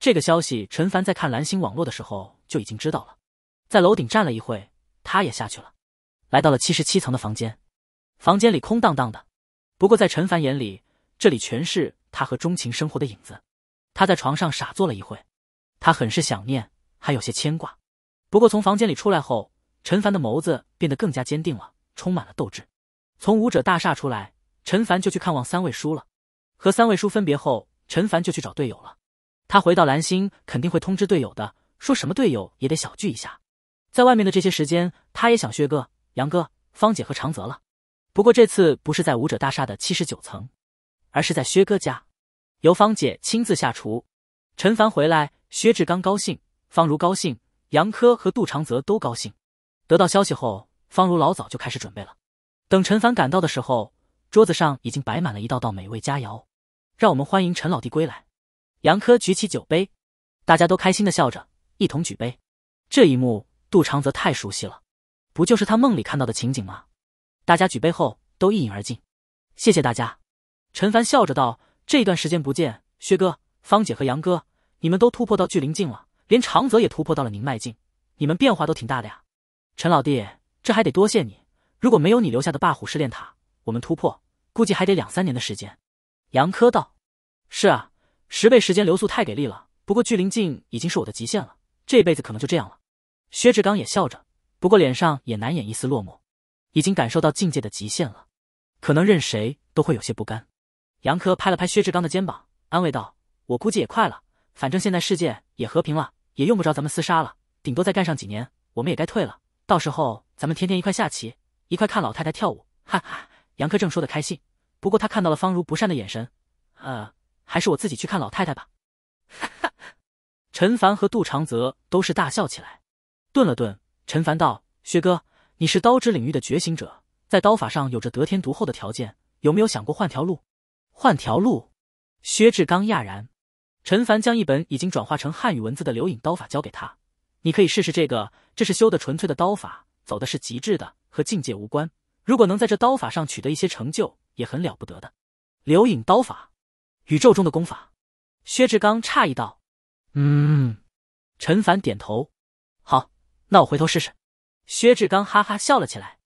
这个消息，陈凡在看蓝星网络的时候就已经知道了。在楼顶站了一会，他也下去了，来到了七十七层的房间。房间里空荡荡的，不过在陈凡眼里，这里全是他和钟情生活的影子。他在床上傻坐了一会，他很是想念，还有些牵挂。不过从房间里出来后，陈凡的眸子变得更加坚定了，充满了斗志。从武者大厦出来，陈凡就去看望三位叔了。和三位叔分别后，陈凡就去找队友了。他回到蓝星肯定会通知队友的，说什么队友也得小聚一下。在外面的这些时间，他也想薛哥、杨哥、芳姐和长泽了。不过这次不是在武者大厦的七十九层，而是在薛哥家，由方姐亲自下厨。陈凡回来，薛志刚高兴，方如高兴，杨科和杜长泽都高兴。得到消息后，方如老早就开始准备了。等陈凡赶到的时候，桌子上已经摆满了一道道美味佳肴。让我们欢迎陈老弟归来！杨科举起酒杯，大家都开心的笑着，一同举杯。这一幕，杜长泽太熟悉了，不就是他梦里看到的情景吗？大家举杯后都一饮而尽，谢谢大家。陈凡笑着道：“这段时间不见，薛哥、方姐和杨哥，你们都突破到聚灵境了，连长泽也突破到了凝脉境，你们变化都挺大的呀。”陈老弟，这还得多谢你，如果没有你留下的霸虎试炼塔，我们突破估计还得两三年的时间。”杨科道：“是啊，十倍时间流速太给力了，不过聚灵境已经是我的极限了，这辈子可能就这样了。”薛志刚也笑着，不过脸上也难掩一丝落寞。已经感受到境界的极限了，可能任谁都会有些不甘。杨科拍了拍薛志刚的肩膀，安慰道：“我估计也快了，反正现在世界也和平了，也用不着咱们厮杀了。顶多再干上几年，我们也该退了。到时候咱们天天一块下棋，一块看老太太跳舞。”哈哈。杨科正说的开心，不过他看到了方如不善的眼神，呃，还是我自己去看老太太吧。哈哈。陈凡和杜长泽都是大笑起来。顿了顿，陈凡道：“薛哥。”你是刀之领域的觉醒者，在刀法上有着得天独厚的条件。有没有想过换条路？换条路？薛志刚讶然。陈凡将一本已经转化成汉语文字的流影刀法交给他，你可以试试这个。这是修的纯粹的刀法，走的是极致的，和境界无关。如果能在这刀法上取得一些成就，也很了不得的。流影刀法，宇宙中的功法。薛志刚诧异道：“嗯。”陈凡点头：“好，那我回头试试。”薛志刚哈哈笑了起来，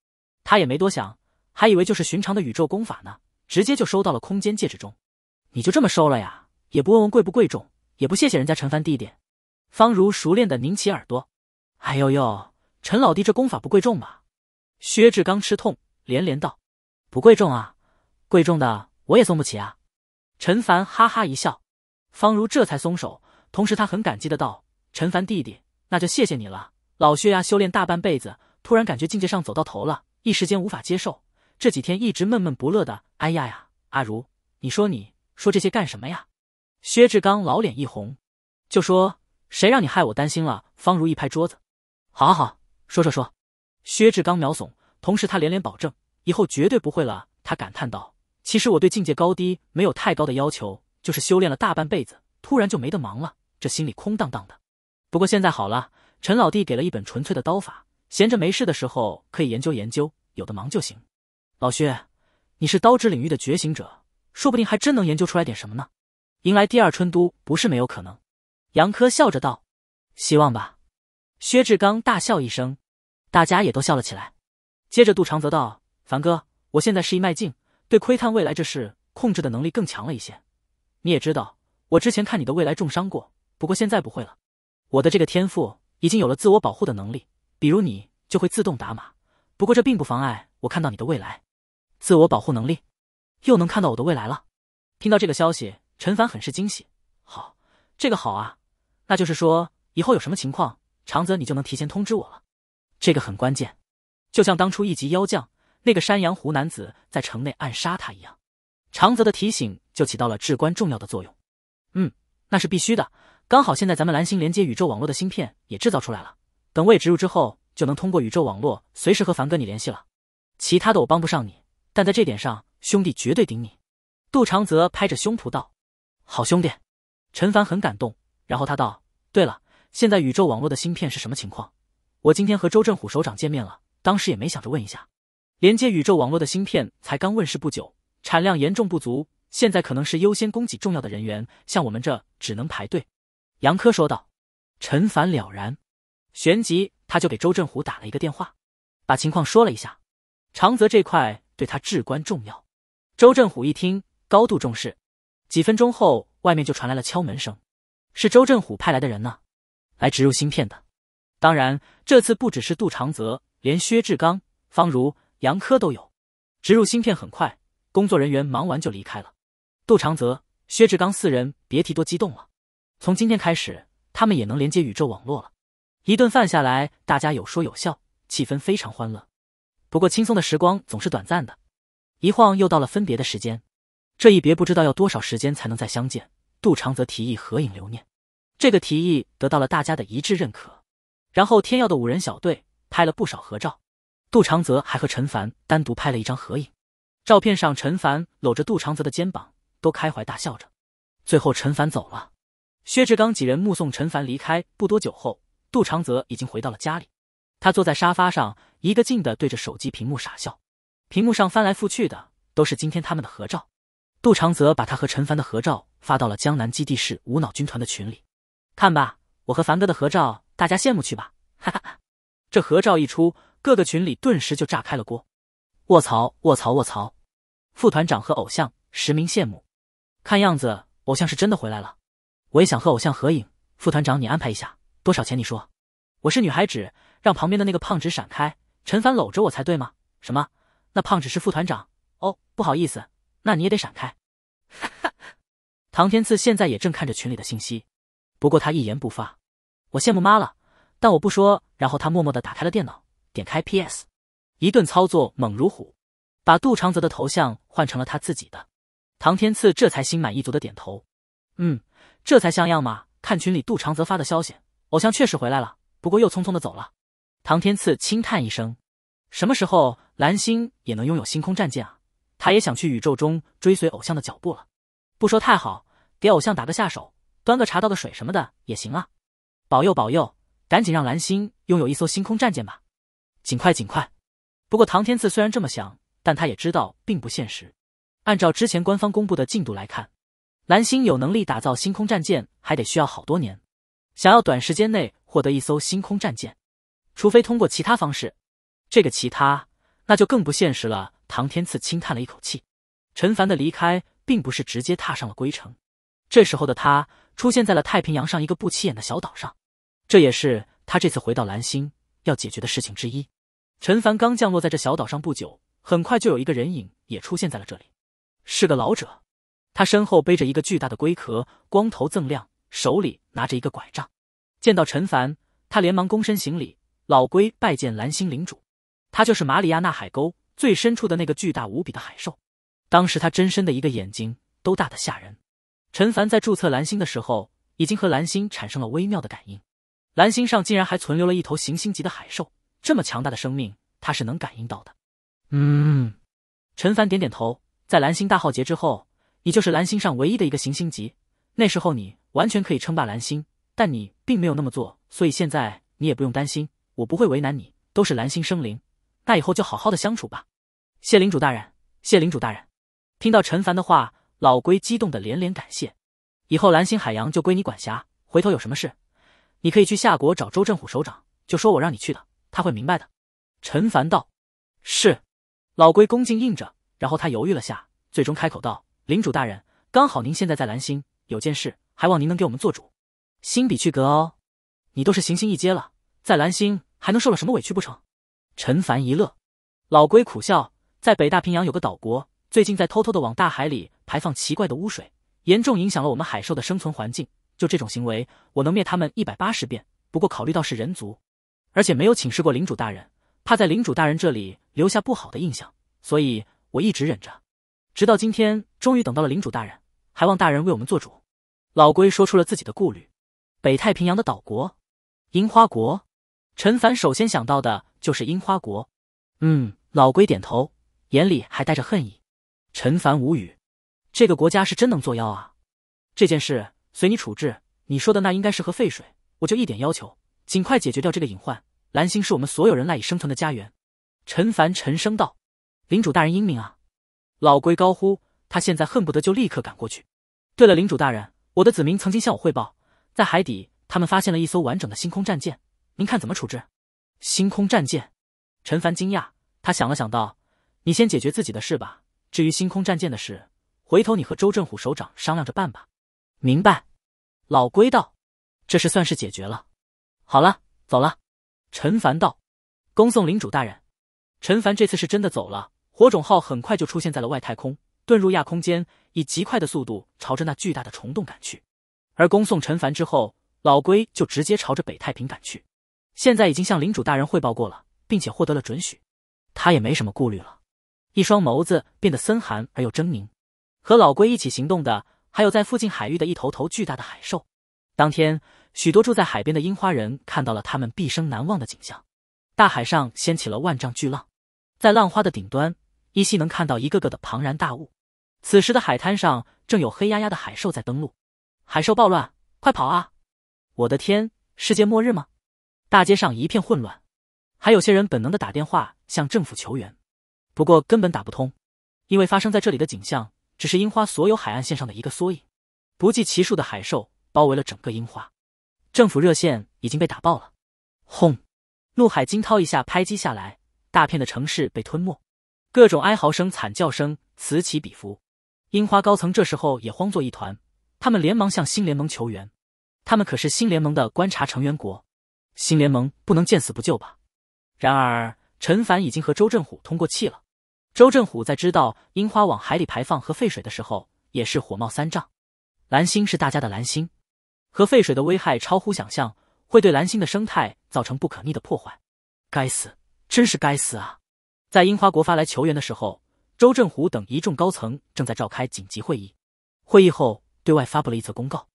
他也没多想，还以为就是寻常的宇宙功法呢，直接就收到了空间戒指中。你就这么收了呀？也不问问贵不贵重，也不谢谢人家陈凡弟弟。方如熟练的拧起耳朵，哎呦呦，陈老弟这功法不贵重吧？薛志刚吃痛连连道，不贵重啊，贵重的我也送不起啊。陈凡哈哈一笑，方如这才松手，同时他很感激的道，陈凡弟弟，那就谢谢你了。老薛呀，修炼大半辈子，突然感觉境界上走到头了，一时间无法接受。这几天一直闷闷不乐的。哎呀呀，阿如，你说你说这些干什么呀？薛志刚老脸一红，就说：“谁让你害我担心了。”方如一拍桌子：“好好好，说说说。”薛志刚秒怂，同时他连连保证：“以后绝对不会了。”他感叹道：“其实我对境界高低没有太高的要求，就是修炼了大半辈子，突然就没得忙了，这心里空荡荡的。不过现在好了。”陈老弟给了一本纯粹的刀法，闲着没事的时候可以研究研究，有的忙就行。老薛，你是刀之领域的觉醒者，说不定还真能研究出来点什么呢？迎来第二春都不是没有可能。杨科笑着道：“希望吧。”薛志刚大笑一声，大家也都笑了起来。接着杜长泽道：“凡哥，我现在是一迈进，对窥探未来这事控制的能力更强了一些。你也知道，我之前看你的未来重伤过，不过现在不会了。我的这个天赋。”已经有了自我保护的能力，比如你就会自动打码。不过这并不妨碍我看到你的未来。自我保护能力，又能看到我的未来了。听到这个消息，陈凡很是惊喜。好，这个好啊。那就是说，以后有什么情况，长泽你就能提前通知我了。这个很关键。就像当初一级妖将那个山羊胡男子在城内暗杀他一样，长泽的提醒就起到了至关重要的作用。嗯，那是必须的。刚好现在咱们蓝星连接宇宙网络的芯片也制造出来了，等位植入之后，就能通过宇宙网络随时和凡哥你联系了。其他的我帮不上你，但在这点上，兄弟绝对顶你。”杜长泽拍着胸脯道，“好兄弟。”陈凡很感动，然后他道：“对了，现在宇宙网络的芯片是什么情况？我今天和周振虎首长见面了，当时也没想着问一下，连接宇宙网络的芯片才刚问世不久，产量严重不足，现在可能是优先供给重要的人员，像我们这只能排队。”杨科说道，陈凡了然，旋即他就给周振虎打了一个电话，把情况说了一下。长泽这块对他至关重要。周振虎一听，高度重视。几分钟后，外面就传来了敲门声，是周振虎派来的人呢，来植入芯片的。当然，这次不只是杜长泽，连薛志刚、方如、杨科都有。植入芯片很快，工作人员忙完就离开了。杜长泽、薛志刚四人别提多激动了。从今天开始，他们也能连接宇宙网络了。一顿饭下来，大家有说有笑，气氛非常欢乐。不过，轻松的时光总是短暂的，一晃又到了分别的时间。这一别，不知道要多少时间才能再相见。杜长泽提议合影留念，这个提议得到了大家的一致认可。然后，天耀的五人小队拍了不少合照。杜长泽还和陈凡单独拍了一张合影，照片上陈凡搂着杜长泽的肩膀，都开怀大笑着。最后，陈凡走了。薛志刚几人目送陈凡离开不多久后，杜长泽已经回到了家里。他坐在沙发上，一个劲的对着手机屏幕傻笑。屏幕上翻来覆去的都是今天他们的合照。杜长泽把他和陈凡的合照发到了江南基地市无脑军团的群里：“看吧，我和凡哥的合照，大家羡慕去吧！”哈哈哈。这合照一出，各个群里顿时就炸开了锅。卧槽！卧槽！卧槽！副团长和偶像实名羡慕。看样子，偶像是真的回来了。我也想和偶像合影，副团长，你安排一下，多少钱？你说，我是女孩纸，让旁边的那个胖纸闪开，陈凡搂着我才对吗？什么？那胖纸是副团长？哦，不好意思，那你也得闪开。哈哈，唐天赐现在也正看着群里的信息，不过他一言不发。我羡慕妈了，但我不说。然后他默默的打开了电脑，点开 PS，一顿操作猛如虎，把杜长泽的头像换成了他自己的。唐天赐这才心满意足的点头，嗯。这才像样嘛！看群里杜长泽发的消息，偶像确实回来了，不过又匆匆的走了。唐天赐轻叹一声：“什么时候蓝星也能拥有星空战舰啊？他也想去宇宙中追随偶像的脚步了。不说太好，给偶像打个下手，端个茶倒个水什么的也行啊！保佑保佑，赶紧让蓝星拥有一艘星空战舰吧！尽快尽快！不过唐天赐虽然这么想，但他也知道并不现实。按照之前官方公布的进度来看。”蓝星有能力打造星空战舰，还得需要好多年。想要短时间内获得一艘星空战舰，除非通过其他方式。这个其他，那就更不现实了。唐天赐轻叹了一口气。陈凡的离开，并不是直接踏上了归程。这时候的他，出现在了太平洋上一个不起眼的小岛上。这也是他这次回到蓝星要解决的事情之一。陈凡刚降落在这小岛上不久，很快就有一个人影也出现在了这里，是个老者。他身后背着一个巨大的龟壳，光头锃亮，手里拿着一个拐杖。见到陈凡，他连忙躬身行礼：“老龟拜见蓝星领主。”他就是马里亚纳海沟最深处的那个巨大无比的海兽。当时他真身的一个眼睛都大得吓人。陈凡在注册蓝星的时候，已经和蓝星产生了微妙的感应。蓝星上竟然还存留了一头行星级的海兽，这么强大的生命，他是能感应到的。嗯，陈凡点点头。在蓝星大浩劫之后。你就是蓝星上唯一的一个行星级，那时候你完全可以称霸蓝星，但你并没有那么做，所以现在你也不用担心，我不会为难你，都是蓝星生灵，那以后就好好的相处吧。谢领主大人，谢领主大人。听到陈凡的话，老龟激动的连连感谢。以后蓝星海洋就归你管辖，回头有什么事，你可以去夏国找周振虎首长，就说我让你去的，他会明白的。陈凡道。是。老龟恭敬应着，然后他犹豫了下，最终开口道。领主大人，刚好您现在在蓝星，有件事还望您能给我们做主。心比去阁哦，你都是行星一阶了，在蓝星还能受了什么委屈不成？陈凡一乐，老龟苦笑。在北大平洋有个岛国，最近在偷偷的往大海里排放奇怪的污水，严重影响了我们海兽的生存环境。就这种行为，我能灭他们一百八十遍。不过考虑到是人族，而且没有请示过领主大人，怕在领主大人这里留下不好的印象，所以我一直忍着。直到今天，终于等到了领主大人，还望大人为我们做主。老龟说出了自己的顾虑：北太平洋的岛国，樱花国。陈凡首先想到的就是樱花国。嗯，老龟点头，眼里还带着恨意。陈凡无语，这个国家是真能作妖啊！这件事随你处置。你说的那应该是核废水，我就一点要求，尽快解决掉这个隐患。蓝星是我们所有人赖以生存的家园。陈凡沉声道：“领主大人英明啊！”老龟高呼，他现在恨不得就立刻赶过去。对了，领主大人，我的子民曾经向我汇报，在海底他们发现了一艘完整的星空战舰，您看怎么处置？星空战舰？陈凡惊讶，他想了想道：“你先解决自己的事吧，至于星空战舰的事，回头你和周振虎首长商量着办吧。”明白。老龟道：“这事算是解决了。”好了，走了。陈凡道：“恭送领主大人。”陈凡这次是真的走了。火种号很快就出现在了外太空，遁入亚空间，以极快的速度朝着那巨大的虫洞赶去。而恭送陈凡之后，老龟就直接朝着北太平赶去。现在已经向领主大人汇报过了，并且获得了准许，他也没什么顾虑了。一双眸子变得森寒而又狰狞。和老龟一起行动的，还有在附近海域的一头头巨大的海兽。当天，许多住在海边的樱花人看到了他们毕生难忘的景象：大海上掀起了万丈巨浪，在浪花的顶端。依稀能看到一个个的庞然大物，此时的海滩上正有黑压压的海兽在登陆，海兽暴乱，快跑啊！我的天，世界末日吗？大街上一片混乱，还有些人本能的打电话向政府求援，不过根本打不通，因为发生在这里的景象只是樱花所有海岸线上的一个缩影，不计其数的海兽包围了整个樱花，政府热线已经被打爆了。轰，怒海惊涛一下拍击下来，大片的城市被吞没。各种哀嚎声、惨叫声此起彼伏，樱花高层这时候也慌作一团，他们连忙向新联盟求援，他们可是新联盟的观察成员国，新联盟不能见死不救吧？然而陈凡已经和周振虎通过气了，周振虎在知道樱花往海里排放核废水的时候，也是火冒三丈。蓝星是大家的蓝星，核废水的危害超乎想象，会对蓝星的生态造成不可逆的破坏。该死，真是该死啊！在樱花国发来求援的时候，周正虎等一众高层正在召开紧急会议。会议后，对外发布了一则公告，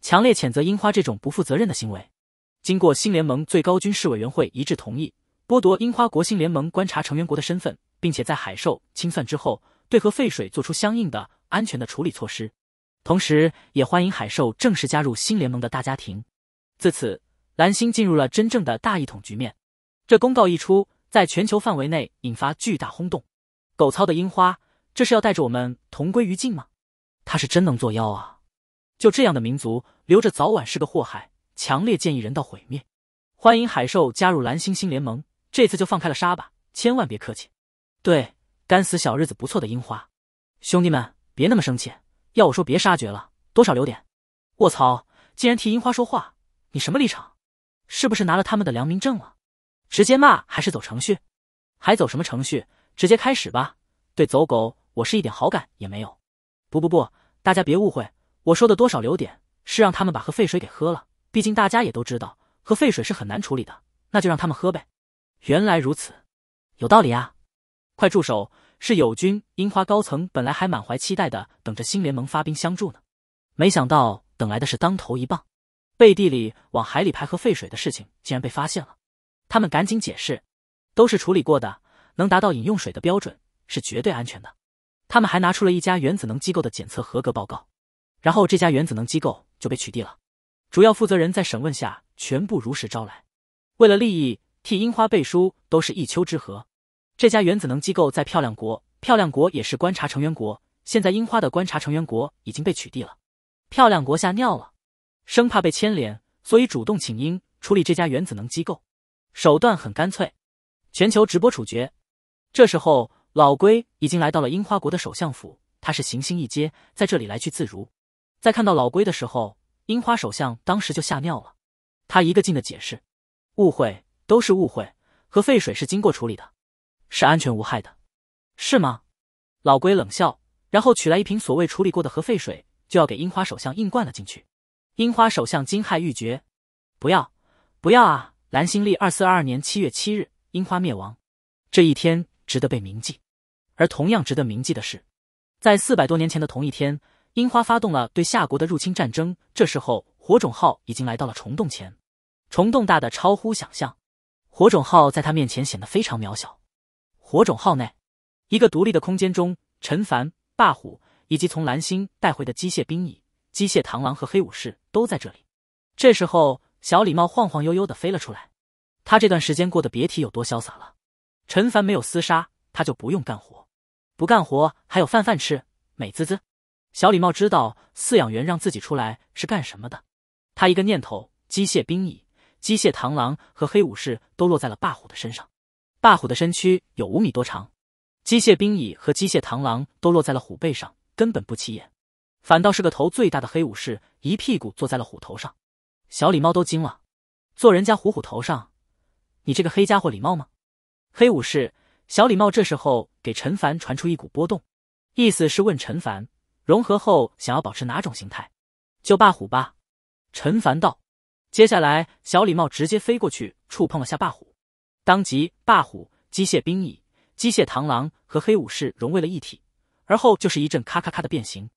强烈谴责樱花这种不负责任的行为。经过新联盟最高军事委员会一致同意，剥夺樱花国新联盟观察成员国的身份，并且在海兽清算之后，对核废水做出相应的安全的处理措施。同时，也欢迎海兽正式加入新联盟的大家庭。自此，蓝星进入了真正的大一统局面。这公告一出。在全球范围内引发巨大轰动，狗操的樱花，这是要带着我们同归于尽吗？他是真能作妖啊！就这样的民族，留着早晚是个祸害，强烈建议人道毁灭。欢迎海兽加入蓝星星联盟，这次就放开了杀吧，千万别客气。对，干死小日子不错的樱花，兄弟们别那么生气，要我说别杀绝了，多少留点。卧槽，竟然替樱花说话，你什么立场？是不是拿了他们的良民证了？直接骂还是走程序？还走什么程序？直接开始吧。对走狗，我是一点好感也没有。不不不，大家别误会，我说的多少留点，是让他们把核废水给喝了。毕竟大家也都知道，核废水是很难处理的，那就让他们喝呗。原来如此，有道理啊！快住手！是友军樱花高层本来还满怀期待的等着新联盟发兵相助呢，没想到等来的是当头一棒，背地里往海里排核废水的事情竟然被发现了。他们赶紧解释，都是处理过的，能达到饮用水的标准，是绝对安全的。他们还拿出了一家原子能机构的检测合格报告，然后这家原子能机构就被取缔了。主要负责人在审问下全部如实招来。为了利益替樱花背书，都是一丘之貉。这家原子能机构在漂亮国，漂亮国也是观察成员国。现在樱花的观察成员国已经被取缔了，漂亮国吓尿了，生怕被牵连，所以主动请缨处理这家原子能机构。手段很干脆，全球直播处决。这时候，老龟已经来到了樱花国的首相府。他是行星一阶，在这里来去自如。在看到老龟的时候，樱花首相当时就吓尿了。他一个劲的解释，误会都是误会，核废水是经过处理的，是安全无害的，是吗？老龟冷笑，然后取来一瓶所谓处理过的核废水，就要给樱花首相硬灌了进去。樱花首相惊骇欲绝，不要，不要啊！蓝星历二四二二年七月七日，樱花灭亡，这一天值得被铭记。而同样值得铭记的是，在四百多年前的同一天，樱花发动了对夏国的入侵战争。这时候，火种号已经来到了虫洞前，虫洞大的超乎想象，火种号在它面前显得非常渺小。火种号内，一个独立的空间中，陈凡、霸虎以及从蓝星带回的机械兵蚁、机械螳螂和黑武士都在这里。这时候。小礼帽晃晃悠悠的飞了出来，他这段时间过得别提有多潇洒了。陈凡没有厮杀，他就不用干活，不干活还有饭饭吃，美滋滋。小礼帽知道饲养员让自己出来是干什么的，他一个念头，机械兵蚁、机械螳螂和黑武士都落在了霸虎的身上。霸虎的身躯有五米多长，机械兵蚁和机械螳螂都落在了虎背上，根本不起眼，反倒是个头最大的黑武士一屁股坐在了虎头上。小礼帽都惊了，坐人家虎虎头上，你这个黑家伙礼貌吗？黑武士小礼帽这时候给陈凡传出一股波动，意思是问陈凡融合后想要保持哪种形态？就霸虎吧。陈凡道。接下来，小礼帽直接飞过去触碰了下霸虎，当即霸虎、机械兵蚁、机械螳螂和黑武士融为了一体，而后就是一阵咔咔咔的变形。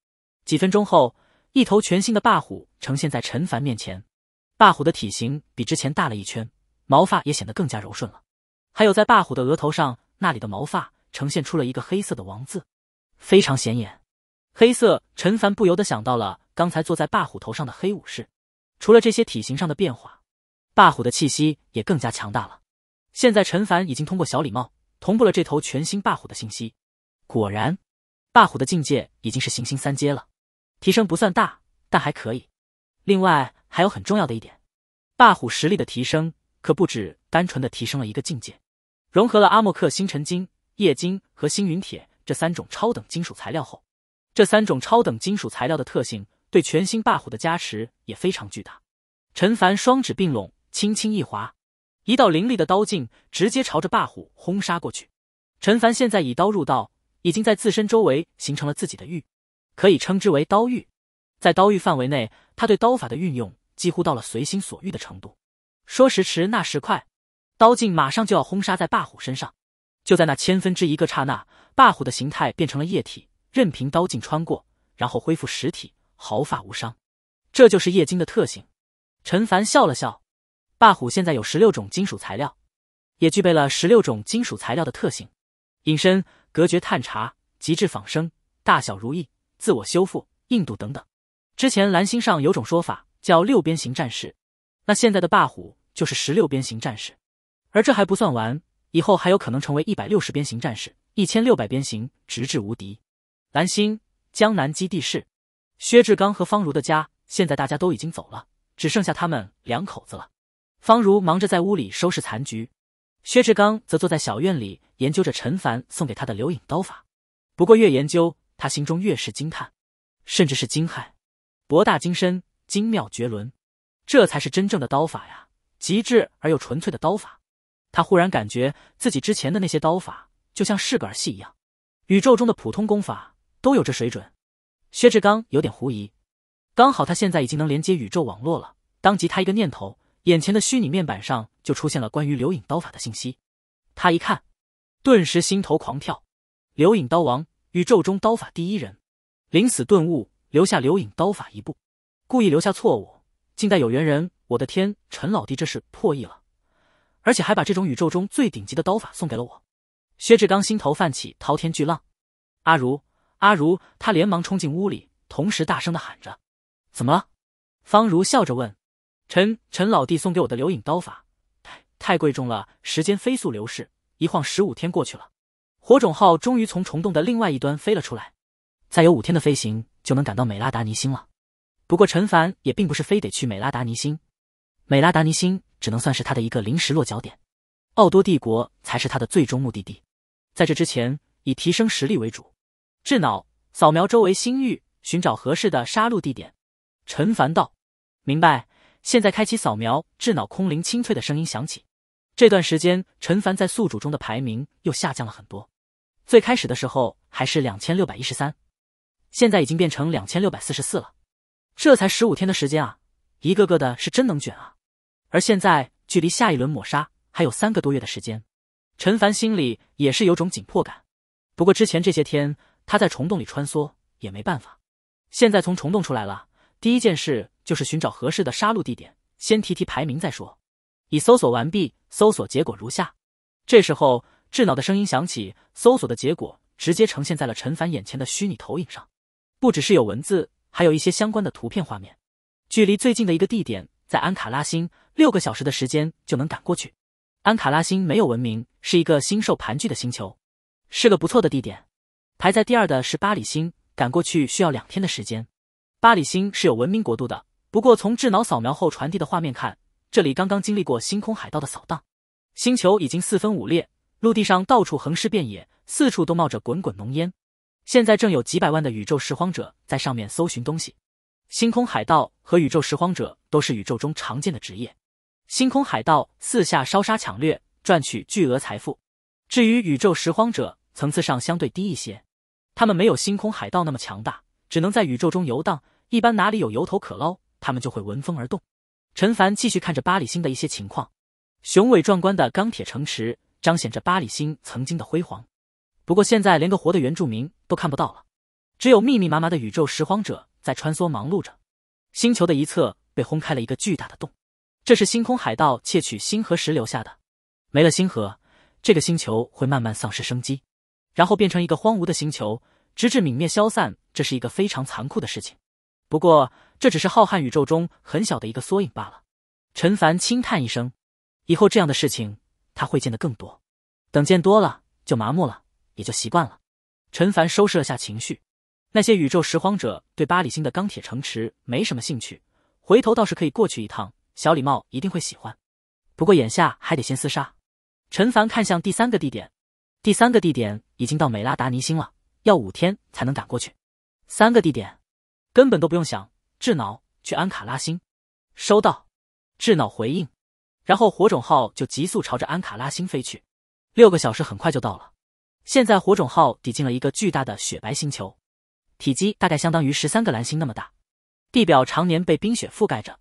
几分钟后，一头全新的霸虎呈现在陈凡面前。霸虎的体型比之前大了一圈，毛发也显得更加柔顺了。还有在霸虎的额头上，那里的毛发呈现出了一个黑色的王字，非常显眼。黑色，陈凡不由得想到了刚才坐在霸虎头上的黑武士。除了这些体型上的变化，霸虎的气息也更加强大了。现在陈凡已经通过小礼帽同步了这头全新霸虎的信息。果然，霸虎的境界已经是行星三阶了，提升不算大，但还可以。另外还有很重要的一点，霸虎实力的提升可不止单纯的提升了一个境界，融合了阿莫克星辰金、液金和星云铁这三种超等金属材料后，这三种超等金属材料的特性对全新霸虎的加持也非常巨大。陈凡双指并拢，轻轻一划，一道凌厉的刀劲直接朝着霸虎轰杀过去。陈凡现在以刀入道，已经在自身周围形成了自己的域，可以称之为刀域。在刀域范围内，他对刀法的运用几乎到了随心所欲的程度。说时迟，那时快，刀劲马上就要轰杀在霸虎身上。就在那千分之一个刹那，霸虎的形态变成了液体，任凭刀劲穿过，然后恢复实体，毫发无伤。这就是液晶的特性。陈凡笑了笑，霸虎现在有十六种金属材料，也具备了十六种金属材料的特性：隐身、隔绝、探查、极致仿生、大小如意、自我修复、硬度等等。之前蓝星上有种说法叫六边形战士，那现在的霸虎就是十六边形战士，而这还不算完，以后还有可能成为一百六十边形战士、一千六百边形，直至无敌。蓝星江南基地市，薛志刚和方如的家，现在大家都已经走了，只剩下他们两口子了。方如忙着在屋里收拾残局，薛志刚则坐在小院里研究着陈凡送给他的留影刀法。不过越研究，他心中越是惊叹，甚至是惊骇。博大精深，精妙绝伦，这才是真正的刀法呀！极致而又纯粹的刀法。他忽然感觉自己之前的那些刀法就像是个儿戏一样。宇宙中的普通功法都有这水准？薛志刚有点狐疑。刚好他现在已经能连接宇宙网络了，当即他一个念头，眼前的虚拟面板上就出现了关于留影刀法的信息。他一看，顿时心头狂跳。留影刀王，宇宙中刀法第一人，临死顿悟。留下留影刀法一步，故意留下错误，静待有缘人。我的天，陈老弟这是破译了，而且还把这种宇宙中最顶级的刀法送给了我。薛志刚心头泛起滔天巨浪，阿如，阿如！他连忙冲进屋里，同时大声的喊着：“怎么了？”方如笑着问：“陈陈老弟送给我的留影刀法，太贵重了。”时间飞速流逝，一晃十五天过去了，火种号终于从虫洞的另外一端飞了出来，再有五天的飞行。就能赶到美拉达尼星了。不过陈凡也并不是非得去美拉达尼星，美拉达尼星只能算是他的一个临时落脚点，奥多帝国才是他的最终目的地。在这之前，以提升实力为主。智脑扫描周围星域，寻找合适的杀戮地点。陈凡道：“明白。”现在开启扫描。智脑空灵清脆的声音响起。这段时间，陈凡在宿主中的排名又下降了很多。最开始的时候还是两千六百一十三。现在已经变成两千六百四十四了，这才十五天的时间啊！一个个的是真能卷啊！而现在距离下一轮抹杀还有三个多月的时间，陈凡心里也是有种紧迫感。不过之前这些天他在虫洞里穿梭也没办法，现在从虫洞出来了，第一件事就是寻找合适的杀戮地点，先提提排名再说。已搜索完毕，搜索结果如下。这时候智脑的声音响起，搜索的结果直接呈现在了陈凡眼前的虚拟投影上。不只是有文字，还有一些相关的图片画面。距离最近的一个地点在安卡拉星，六个小时的时间就能赶过去。安卡拉星没有文明，是一个星兽盘踞的星球，是个不错的地点。排在第二的是巴里星，赶过去需要两天的时间。巴里星是有文明国度的，不过从智脑扫描后传递的画面看，这里刚刚经历过星空海盗的扫荡，星球已经四分五裂，陆地上到处横尸遍野，四处都冒着滚滚浓烟。现在正有几百万的宇宙拾荒者在上面搜寻东西。星空海盗和宇宙拾荒者都是宇宙中常见的职业。星空海盗四下烧杀抢掠，赚取巨额财富。至于宇宙拾荒者，层次上相对低一些，他们没有星空海盗那么强大，只能在宇宙中游荡。一般哪里有油头可捞，他们就会闻风而动。陈凡继续看着八里星的一些情况，雄伟壮观的钢铁城池彰显着八里星曾经的辉煌。不过现在连个活的原住民都看不到了，只有密密麻麻的宇宙拾荒者在穿梭忙碌着。星球的一侧被轰开了一个巨大的洞，这是星空海盗窃取星河时留下的。没了星河，这个星球会慢慢丧失生机，然后变成一个荒芜的星球，直至泯灭消散。这是一个非常残酷的事情。不过这只是浩瀚宇宙中很小的一个缩影罢了。陈凡轻叹一声，以后这样的事情他会见得更多，等见多了就麻木了。也就习惯了。陈凡收拾了下情绪，那些宇宙拾荒者对八里星的钢铁城池没什么兴趣，回头倒是可以过去一趟，小礼帽一定会喜欢。不过眼下还得先厮杀。陈凡看向第三个地点，第三个地点已经到美拉达尼星了，要五天才能赶过去。三个地点，根本都不用想。智脑，去安卡拉星。收到。智脑回应，然后火种号就急速朝着安卡拉星飞去，六个小时很快就到了。现在火种号抵近了一个巨大的雪白星球，体积大概相当于十三个蓝星那么大，地表常年被冰雪覆盖着。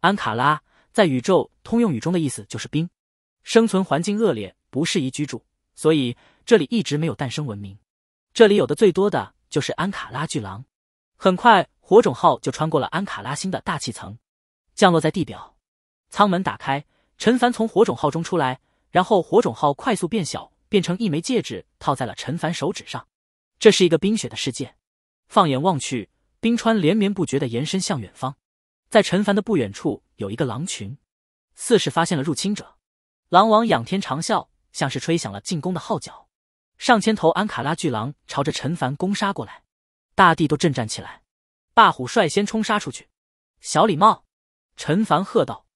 安卡拉在宇宙通用语中的意思就是冰，生存环境恶劣，不适宜居住，所以这里一直没有诞生文明。这里有的最多的就是安卡拉巨狼。很快，火种号就穿过了安卡拉星的大气层，降落在地表。舱门打开，陈凡从火种号中出来，然后火种号快速变小。变成一枚戒指，套在了陈凡手指上。这是一个冰雪的世界，放眼望去，冰川连绵不绝的延伸向远方。在陈凡的不远处，有一个狼群，似是发现了入侵者。狼王仰天长啸，像是吹响了进攻的号角。上千头安卡拉巨狼朝着陈凡攻杀过来，大地都震颤起来。霸虎率先冲杀出去，小礼帽，陈凡喝道。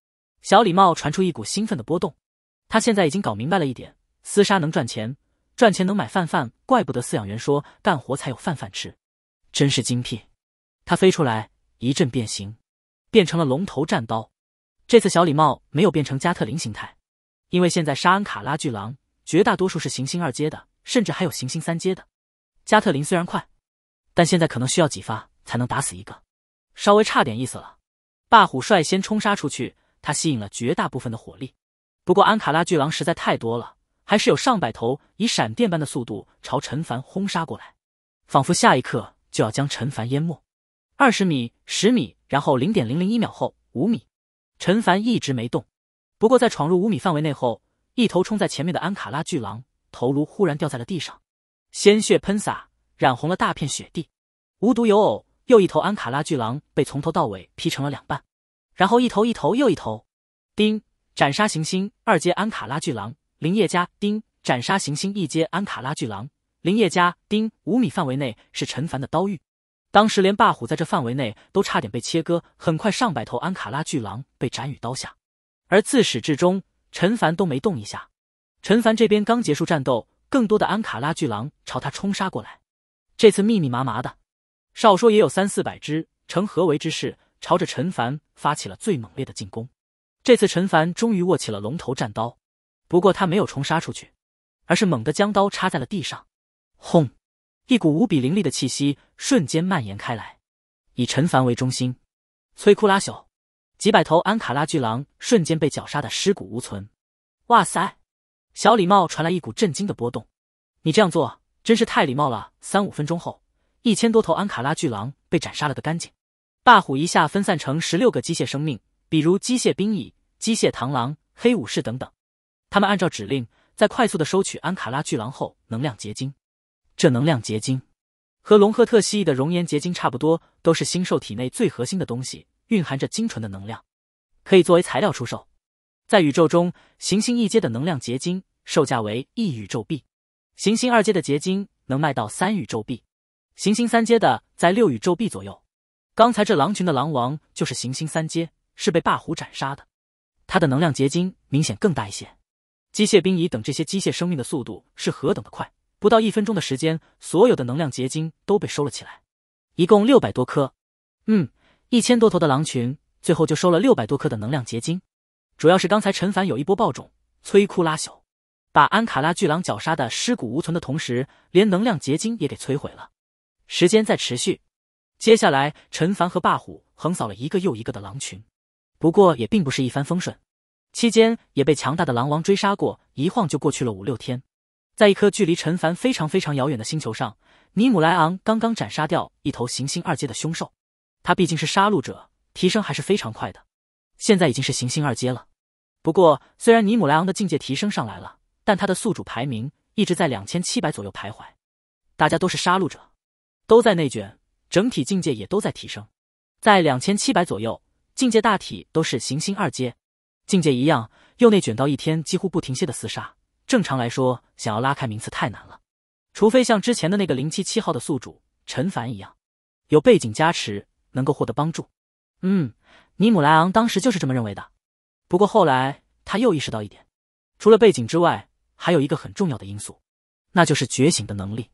小礼帽传出一股兴奋的波动，他现在已经搞明白了一点。厮杀能赚钱，赚钱能买饭饭，怪不得饲养员说干活才有饭饭吃，真是精辟。他飞出来一阵变形，变成了龙头战刀。这次小礼帽没有变成加特林形态，因为现在沙安卡拉巨狼绝大多数是行星二阶的，甚至还有行星三阶的。加特林虽然快，但现在可能需要几发才能打死一个，稍微差点意思了。霸虎率先冲杀出去，他吸引了绝大部分的火力。不过安卡拉巨狼实在太多了。还是有上百头以闪电般的速度朝陈凡轰杀过来，仿佛下一刻就要将陈凡淹没。二十米、十米，然后零点零零一秒后五米，陈凡一直没动。不过在闯入五米范围内后，一头冲在前面的安卡拉巨狼头颅忽然掉在了地上，鲜血喷洒，染红了大片雪地。无独有偶，又一头安卡拉巨狼被从头到尾劈成了两半，然后一头一头又一头。丁斩杀行星二阶安卡拉巨狼。林业家丁斩杀行星一阶安卡拉巨狼，林业家丁五米范围内是陈凡的刀域。当时连霸虎在这范围内都差点被切割。很快，上百头安卡拉巨狼被斩于刀下，而自始至终，陈凡都没动一下。陈凡这边刚结束战斗，更多的安卡拉巨狼朝他冲杀过来。这次密密麻麻的，少说也有三四百只，成合围之势，朝着陈凡发起了最猛烈的进攻。这次，陈凡终于握起了龙头战刀。不过他没有冲杀出去，而是猛地将刀插在了地上。轰！一股无比凌厉的气息瞬间蔓延开来，以陈凡为中心，摧枯拉朽。几百头安卡拉巨狼瞬间被绞杀的尸骨无存。哇塞！小礼貌传来一股震惊的波动。你这样做真是太礼貌了。三五分钟后，一千多头安卡拉巨狼被斩杀了个干净。霸虎一下分散成十六个机械生命，比如机械兵蚁、机械螳螂、黑武士等等。他们按照指令，在快速的收取安卡拉巨狼后能量结晶。这能量结晶和龙赫特蜥蜴的熔岩结晶差不多，都是星兽体内最核心的东西，蕴含着精纯的能量，可以作为材料出售。在宇宙中，行星一阶的能量结晶售价为一宇宙币，行星二阶的结晶能卖到三宇宙币，行星三阶的在六宇宙币左右。刚才这狼群的狼王就是行星三阶，是被霸虎斩杀的，他的能量结晶明显更大一些。机械兵蚁等这些机械生命的速度是何等的快！不到一分钟的时间，所有的能量结晶都被收了起来，一共六百多颗。嗯，一千多头的狼群，最后就收了六百多颗的能量结晶。主要是刚才陈凡有一波爆种，摧枯拉朽，把安卡拉巨狼绞杀的尸骨无存的同时，连能量结晶也给摧毁了。时间在持续，接下来陈凡和霸虎横扫了一个又一个的狼群，不过也并不是一帆风顺。期间也被强大的狼王追杀过，一晃就过去了五六天。在一颗距离陈凡非常非常遥远的星球上，尼姆莱昂刚刚斩杀掉一头行星二阶的凶兽。他毕竟是杀戮者，提升还是非常快的。现在已经是行星二阶了。不过，虽然尼姆莱昂的境界提升上来了，但他的宿主排名一直在两千七百左右徘徊。大家都是杀戮者，都在内卷，整体境界也都在提升，在两千七百左右，境界大体都是行星二阶。境界一样，又内卷到一天几乎不停歇的厮杀。正常来说，想要拉开名次太难了，除非像之前的那个零七七号的宿主陈凡一样，有背景加持，能够获得帮助。嗯，尼姆莱昂当时就是这么认为的。不过后来他又意识到一点，除了背景之外，还有一个很重要的因素，那就是觉醒的能力。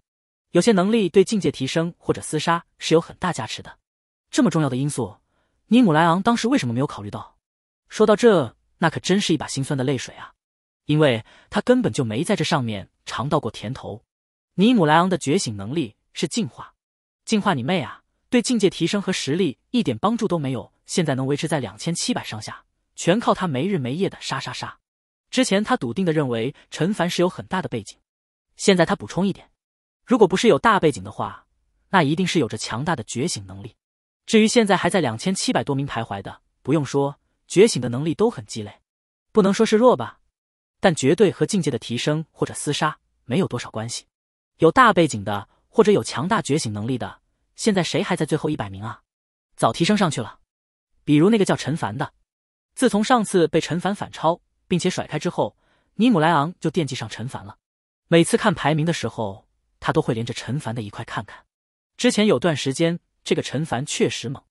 有些能力对境界提升或者厮杀是有很大加持的。这么重要的因素，尼姆莱昂当时为什么没有考虑到？说到这。那可真是一把心酸的泪水啊，因为他根本就没在这上面尝到过甜头。尼姆莱昂的觉醒能力是进化，进化你妹啊！对境界提升和实力一点帮助都没有。现在能维持在两千七百上下，全靠他没日没夜的杀杀杀。之前他笃定的认为陈凡是有很大的背景，现在他补充一点：如果不是有大背景的话，那一定是有着强大的觉醒能力。至于现在还在两千七百多名徘徊的，不用说。觉醒的能力都很鸡肋，不能说是弱吧，但绝对和境界的提升或者厮杀没有多少关系。有大背景的，或者有强大觉醒能力的，现在谁还在最后一百名啊？早提升上去了。比如那个叫陈凡的，自从上次被陈凡反超并且甩开之后，尼姆莱昂就惦记上陈凡了。每次看排名的时候，他都会连着陈凡的一块看看。之前有段时间，这个陈凡确实猛，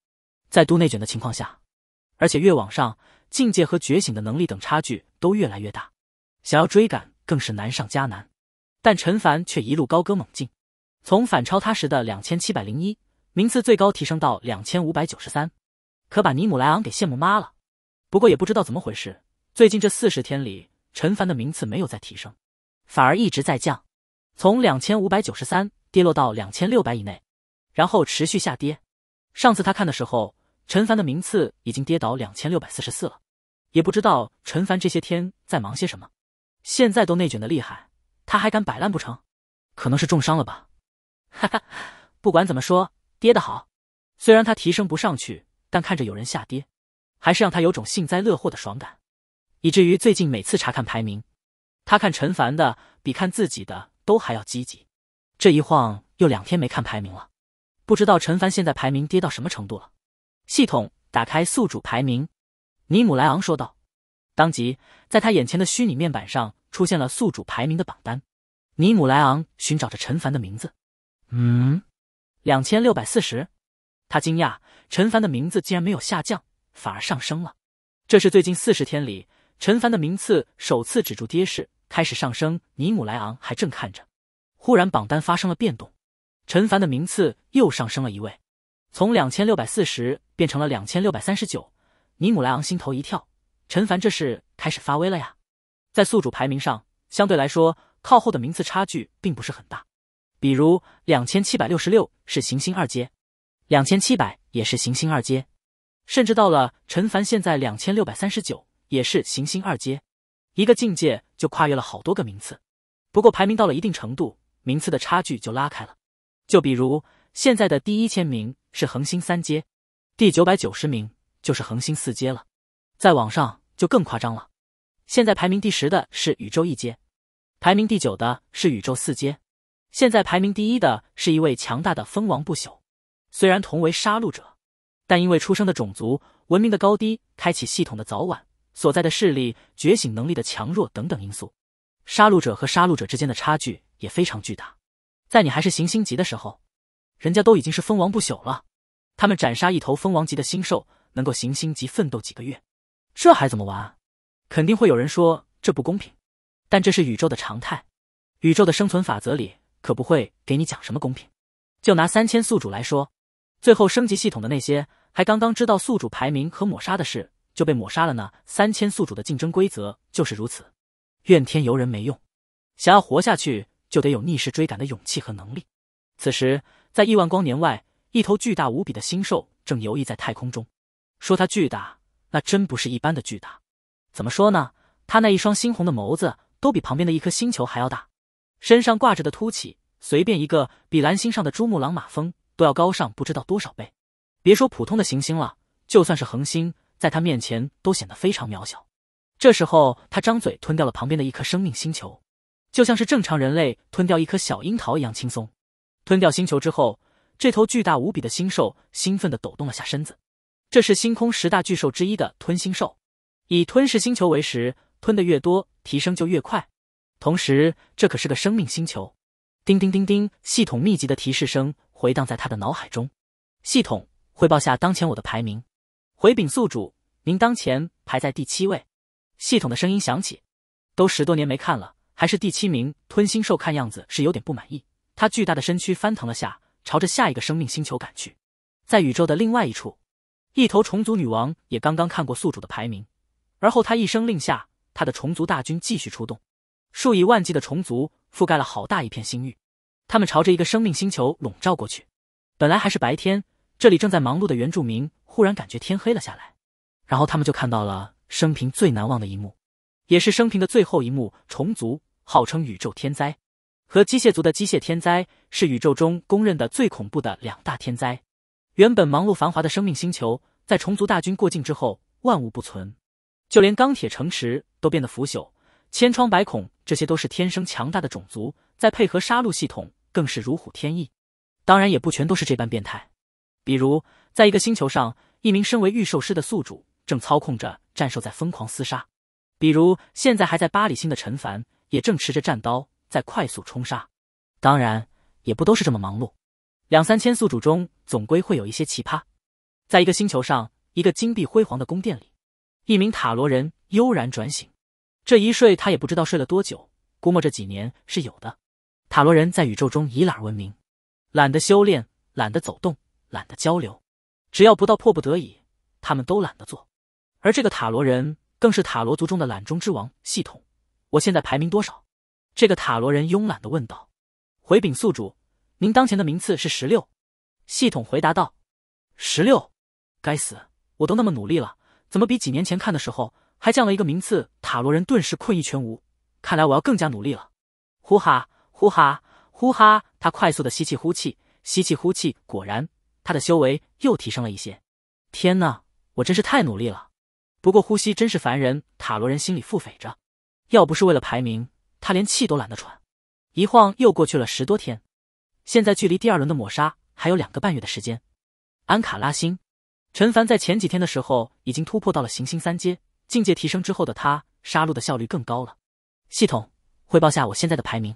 在都内卷的情况下。而且越往上，境界和觉醒的能力等差距都越来越大，想要追赶更是难上加难。但陈凡却一路高歌猛进，从反超他时的两千七百零一名次，最高提升到两千五百九十三，可把尼姆莱昂给羡慕妈了。不过也不知道怎么回事，最近这四十天里，陈凡的名次没有再提升，反而一直在降，从两千五百九十三跌落到两千六百以内，然后持续下跌。上次他看的时候。陈凡的名次已经跌到两千六百四十四了，也不知道陈凡这些天在忙些什么。现在都内卷的厉害，他还敢摆烂不成？可能是重伤了吧。哈哈，不管怎么说，跌的好。虽然他提升不上去，但看着有人下跌，还是让他有种幸灾乐祸的爽感。以至于最近每次查看排名，他看陈凡的比看自己的都还要积极。这一晃又两天没看排名了，不知道陈凡现在排名跌到什么程度了。系统打开宿主排名，尼姆莱昂说道。当即，在他眼前的虚拟面板上出现了宿主排名的榜单。尼姆莱昂寻找着陈凡的名字，嗯，两千六百四十。他惊讶，陈凡的名字竟然没有下降，反而上升了。这是最近四十天里，陈凡的名次首次止住跌势，开始上升。尼姆莱昂还正看着，忽然榜单发生了变动，陈凡的名次又上升了一位。从两千六百四十变成了两千六百三十九，尼姆莱昂心头一跳，陈凡这是开始发威了呀！在宿主排名上，相对来说靠后的名次差距并不是很大，比如两千七百六十六是行星二阶，两千七百也是行星二阶，甚至到了陈凡现在两千六百三十九也是行星二阶，一个境界就跨越了好多个名次。不过排名到了一定程度，名次的差距就拉开了，就比如现在的第一千名。是恒星三阶，第九百九十名就是恒星四阶了。再往上就更夸张了。现在排名第十的是宇宙一阶，排名第九的是宇宙四阶。现在排名第一的是一位强大的蜂王不朽。虽然同为杀戮者，但因为出生的种族、文明的高低、开启系统的早晚、所在的势力、觉醒能力的强弱等等因素，杀戮者和杀戮者之间的差距也非常巨大。在你还是行星级的时候。人家都已经是蜂王不朽了，他们斩杀一头蜂王级的星兽，能够行星级奋斗几个月，这还怎么玩？肯定会有人说这不公平，但这是宇宙的常态，宇宙的生存法则里可不会给你讲什么公平。就拿三千宿主来说，最后升级系统的那些，还刚刚知道宿主排名和抹杀的事，就被抹杀了呢。三千宿主的竞争规则就是如此，怨天尤人没用，想要活下去就得有逆势追赶的勇气和能力。此时。在亿万光年外，一头巨大无比的星兽正游弋在太空中。说它巨大，那真不是一般的巨大。怎么说呢？它那一双猩红的眸子都比旁边的一颗星球还要大，身上挂着的凸起，随便一个比蓝星上的珠穆朗玛峰都要高上不知道多少倍。别说普通的行星了，就算是恒星，在它面前都显得非常渺小。这时候，它张嘴吞掉了旁边的一颗生命星球，就像是正常人类吞掉一颗小樱桃一样轻松。吞掉星球之后，这头巨大无比的星兽兴奋的抖动了下身子。这是星空十大巨兽之一的吞星兽，以吞噬星球为食，吞得越多，提升就越快。同时，这可是个生命星球。叮叮叮叮，系统密集的提示声回荡在他的脑海中。系统，汇报下当前我的排名。回禀宿主，您当前排在第七位。系统的声音响起。都十多年没看了，还是第七名。吞星兽看样子是有点不满意。他巨大的身躯翻腾了下，朝着下一个生命星球赶去。在宇宙的另外一处，一头虫族女王也刚刚看过宿主的排名，而后她一声令下，她的虫族大军继续出动，数以万计的虫族覆盖了好大一片星域，他们朝着一个生命星球笼罩过去。本来还是白天，这里正在忙碌的原住民忽然感觉天黑了下来，然后他们就看到了生平最难忘的一幕，也是生平的最后一幕：虫族号称宇宙天灾。和机械族的机械天灾是宇宙中公认的最恐怖的两大天灾。原本忙碌繁华的生命星球，在虫族大军过境之后，万物不存，就连钢铁城池都变得腐朽、千疮百孔。这些都是天生强大的种族，再配合杀戮系统，更是如虎添翼。当然，也不全都是这般变态。比如，在一个星球上，一名身为御兽师的宿主正操控着战兽在疯狂厮杀；比如，现在还在巴里星的陈凡，也正持着战刀。在快速冲杀，当然也不都是这么忙碌。两三千宿主中，总归会有一些奇葩。在一个星球上，一个金碧辉煌的宫殿里，一名塔罗人悠然转醒。这一睡，他也不知道睡了多久，估摸这几年是有的。塔罗人在宇宙中以懒闻名，懒得修炼，懒得走动，懒得交流，只要不到迫不得已，他们都懒得做。而这个塔罗人，更是塔罗族中的懒中之王。系统，我现在排名多少？这个塔罗人慵懒的问道：“回禀宿主，您当前的名次是十六。”系统回答道：“十六，该死，我都那么努力了，怎么比几年前看的时候还降了一个名次？”塔罗人顿时困意全无，看来我要更加努力了。呼哈，呼哈，呼哈，他快速的吸气呼气，吸气呼气。果然，他的修为又提升了一些。天呐，我真是太努力了。不过呼吸真是烦人，塔罗人心里腹诽着。要不是为了排名。他连气都懒得喘，一晃又过去了十多天，现在距离第二轮的抹杀还有两个半月的时间。安卡拉星，陈凡在前几天的时候已经突破到了行星三阶境界，提升之后的他杀戮的效率更高了。系统，汇报下我现在的排名。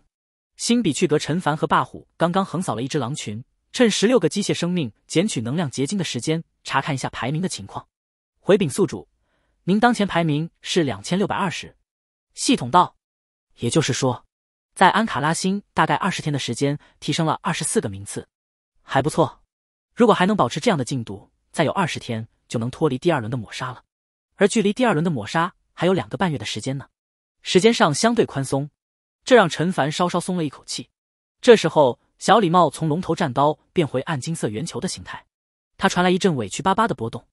星比去格，陈凡和霸虎刚刚横扫了一只狼群，趁十六个机械生命捡取能量结晶的时间，查看一下排名的情况。回禀宿主，您当前排名是两千六百二十。系统道。也就是说，在安卡拉星大概二十天的时间，提升了二十四个名次，还不错。如果还能保持这样的进度，再有二十天就能脱离第二轮的抹杀了。而距离第二轮的抹杀还有两个半月的时间呢，时间上相对宽松，这让陈凡稍稍松了一口气。这时候，小礼帽从龙头战刀变回暗金色圆球的形态，他传来一阵委屈巴巴的波动。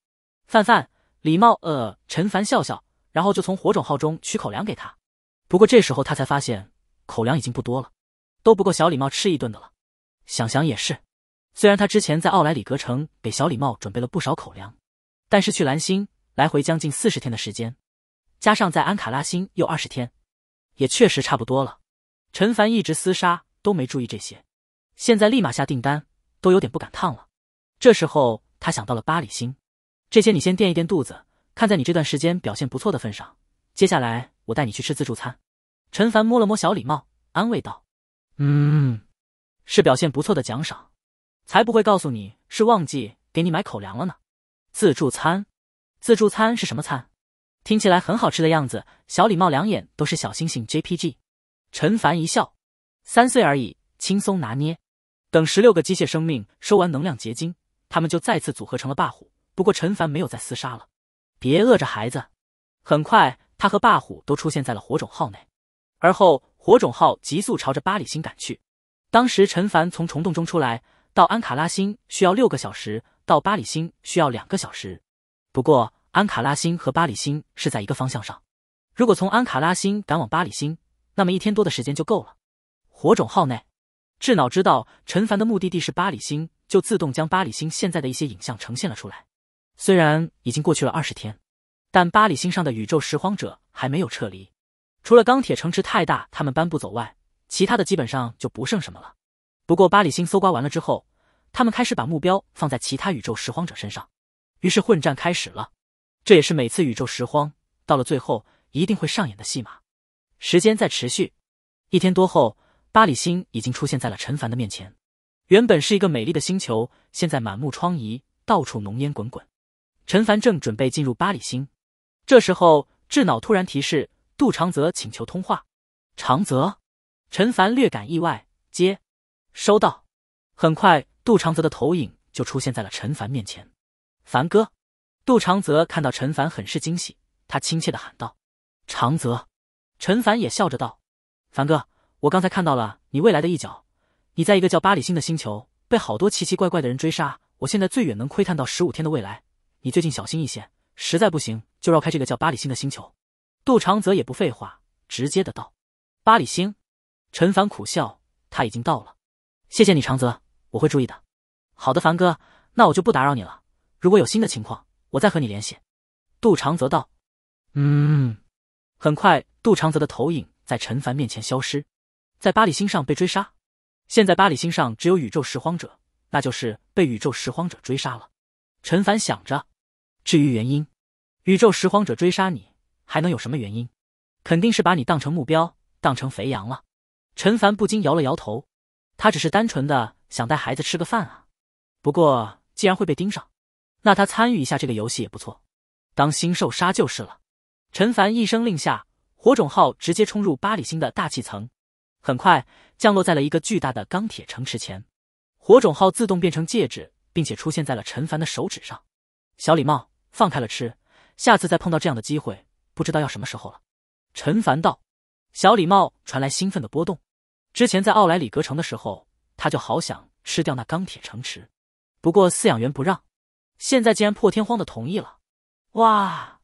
范范，礼帽呃，陈凡笑笑，然后就从火种号中取口粮给他。不过这时候他才发现，口粮已经不多了，都不够小礼帽吃一顿的了。想想也是，虽然他之前在奥莱里格城给小礼帽准备了不少口粮，但是去蓝星来回将近四十天的时间，加上在安卡拉星又二十天，也确实差不多了。陈凡一直厮杀都没注意这些，现在立马下订单都有点不敢烫了。这时候他想到了巴里星，这些你先垫一垫肚子，看在你这段时间表现不错的份上。接下来我带你去吃自助餐，陈凡摸了摸小礼帽，安慰道：“嗯，是表现不错的奖赏，才不会告诉你是忘记给你买口粮了呢。”自助餐，自助餐是什么餐？听起来很好吃的样子。小礼帽两眼都是小星星。JPG，陈凡一笑，三岁而已，轻松拿捏。等十六个机械生命收完能量结晶，他们就再次组合成了霸虎。不过陈凡没有再厮杀了，别饿着孩子。很快。他和霸虎都出现在了火种号内，而后火种号急速朝着巴里星赶去。当时陈凡从虫洞中出来，到安卡拉星需要六个小时，到巴里星需要两个小时。不过安卡拉星和巴里星是在一个方向上，如果从安卡拉星赶往巴里星，那么一天多的时间就够了。火种号内，智脑知道陈凡的目的地是巴里星，就自动将巴里星现在的一些影像呈现了出来。虽然已经过去了二十天。但巴里星上的宇宙拾荒者还没有撤离，除了钢铁城池太大，他们搬不走外，其他的基本上就不剩什么了。不过巴里星搜刮完了之后，他们开始把目标放在其他宇宙拾荒者身上，于是混战开始了。这也是每次宇宙拾荒到了最后一定会上演的戏码。时间在持续，一天多后，巴里星已经出现在了陈凡的面前。原本是一个美丽的星球，现在满目疮痍，到处浓烟滚滚。陈凡正准备进入巴里星。这时候，智脑突然提示：“杜长泽请求通话。”长泽，陈凡略感意外，接，收到。很快，杜长泽的投影就出现在了陈凡面前。凡哥，杜长泽看到陈凡，很是惊喜，他亲切的喊道：“长泽。”陈凡也笑着道：“凡哥，我刚才看到了你未来的一角，你在一个叫巴里星的星球被好多奇奇怪怪的人追杀。我现在最远能窥探到十五天的未来，你最近小心一些，实在不行。”就绕开这个叫巴里星的星球，杜长泽也不废话，直接的道：“巴里星。”陈凡苦笑，他已经到了。谢谢你，长泽，我会注意的。好的，凡哥，那我就不打扰你了。如果有新的情况，我再和你联系。”杜长泽道：“嗯。”很快，杜长泽的投影在陈凡面前消失。在巴里星上被追杀，现在巴里星上只有宇宙拾荒者，那就是被宇宙拾荒者追杀了。陈凡想着，至于原因。宇宙拾荒者追杀你，还能有什么原因？肯定是把你当成目标，当成肥羊了。陈凡不禁摇了摇头，他只是单纯的想带孩子吃个饭啊。不过既然会被盯上，那他参与一下这个游戏也不错，当星兽杀就是了。陈凡一声令下，火种号直接冲入八里星的大气层，很快降落在了一个巨大的钢铁城池前。火种号自动变成戒指，并且出现在了陈凡的手指上。小礼帽，放开了吃。下次再碰到这样的机会，不知道要什么时候了。陈凡道：“小礼帽传来兴奋的波动。之前在奥莱里格城的时候，他就好想吃掉那钢铁城池，不过饲养员不让。现在竟然破天荒的同意了，哇！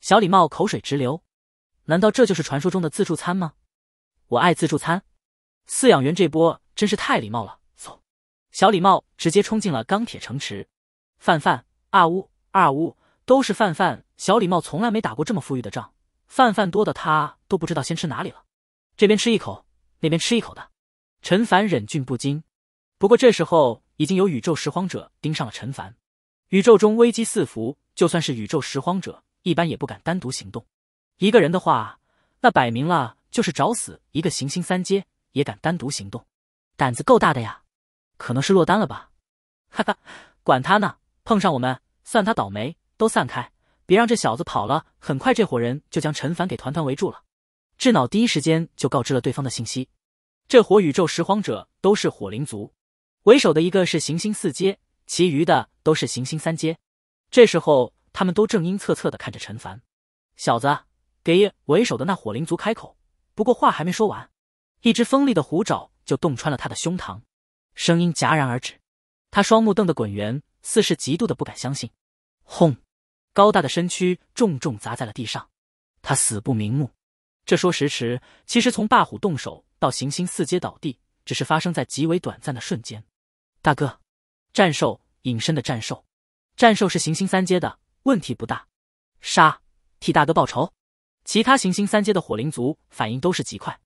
小礼帽口水直流。难道这就是传说中的自助餐吗？我爱自助餐！饲养员这波真是太礼貌了。嗖！小礼帽直接冲进了钢铁城池。范范，啊呜啊呜，都是范范。”小礼帽从来没打过这么富裕的仗，饭饭多的他都不知道先吃哪里了，这边吃一口，那边吃一口的。陈凡忍俊不禁。不过这时候已经有宇宙拾荒者盯上了陈凡，宇宙中危机四伏，就算是宇宙拾荒者，一般也不敢单独行动。一个人的话，那摆明了就是找死。一个行星三阶也敢单独行动，胆子够大的呀。可能是落单了吧。哈哈，管他呢，碰上我们算他倒霉。都散开。别让这小子跑了！很快，这伙人就将陈凡给团团围住了。智脑第一时间就告知了对方的信息。这伙宇宙拾荒者都是火灵族，为首的一个是行星四阶，其余的都是行星三阶。这时候，他们都正阴恻恻的看着陈凡。小子，给为首的那火灵族开口。不过话还没说完，一只锋利的虎爪就洞穿了他的胸膛，声音戛然而止。他双目瞪得滚圆，似是极度的不敢相信。轰！高大的身躯重重砸在了地上，他死不瞑目。这说时迟，其实从霸虎动手到行星四阶倒地，只是发生在极为短暂的瞬间。大哥，战兽，隐身的战兽，战兽是行星三阶的，问题不大。杀，替大哥报仇。其他行星三阶的火灵族反应都是极快，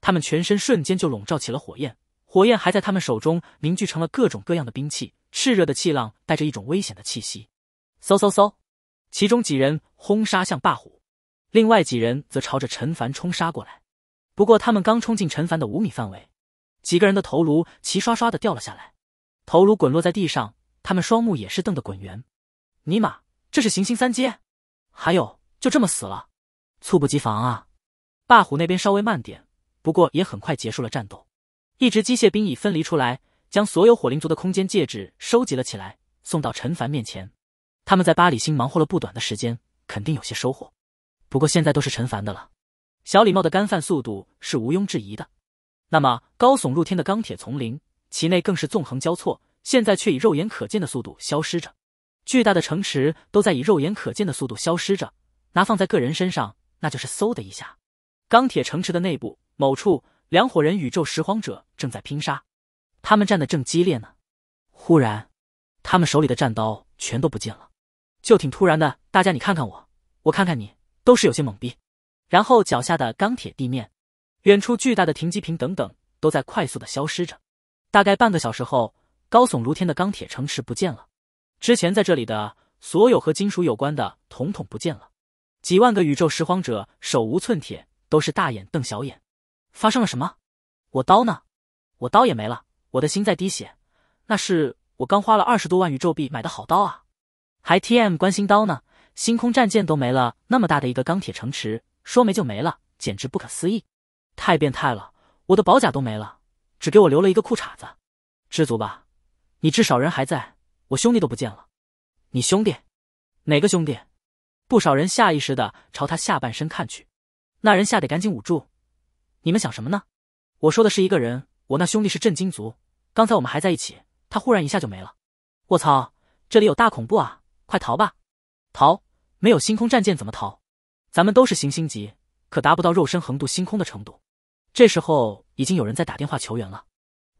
他们全身瞬间就笼罩起了火焰，火焰还在他们手中凝聚成了各种各样的兵器，炽热的气浪带着一种危险的气息。嗖嗖嗖！其中几人轰杀向霸虎，另外几人则朝着陈凡冲杀过来。不过他们刚冲进陈凡的五米范围，几个人的头颅齐刷刷的掉了下来，头颅滚落在地上，他们双目也是瞪得滚圆。尼玛，这是行星三阶！还有，就这么死了，猝不及防啊！霸虎那边稍微慢点，不过也很快结束了战斗。一只机械兵已分离出来，将所有火灵族的空间戒指收集了起来，送到陈凡面前。他们在巴里星忙活了不短的时间，肯定有些收获。不过现在都是陈凡的了。小礼貌的干饭速度是毋庸置疑的。那么高耸入天的钢铁丛林，其内更是纵横交错，现在却以肉眼可见的速度消失着。巨大的城池都在以肉眼可见的速度消失着。拿放在个人身上，那就是嗖的一下。钢铁城池的内部，某处两伙人宇宙拾荒者正在拼杀，他们战得正激烈呢。忽然，他们手里的战刀全都不见了。就挺突然的，大家你看看我，我看看你，都是有些懵逼。然后脚下的钢铁地面，远处巨大的停机坪等等，都在快速的消失着。大概半个小时后，高耸如天的钢铁城池不见了，之前在这里的所有和金属有关的统统不见了。几万个宇宙拾荒者手无寸铁，都是大眼瞪小眼。发生了什么？我刀呢？我刀也没了，我的心在滴血。那是我刚花了二十多万宇宙币买的好刀啊！还 T M 关心刀呢？星空战舰都没了，那么大的一个钢铁城池，说没就没了，简直不可思议！太变态了！我的宝甲都没了，只给我留了一个裤衩子，知足吧！你至少人还在，我兄弟都不见了。你兄弟？哪个兄弟？不少人下意识的朝他下半身看去，那人吓得赶紧捂住。你们想什么呢？我说的是一个人，我那兄弟是震惊族，刚才我们还在一起，他忽然一下就没了。我操，这里有大恐怖啊！快逃吧！逃，没有星空战舰怎么逃？咱们都是行星级，可达不到肉身横渡星空的程度。这时候已经有人在打电话求援了。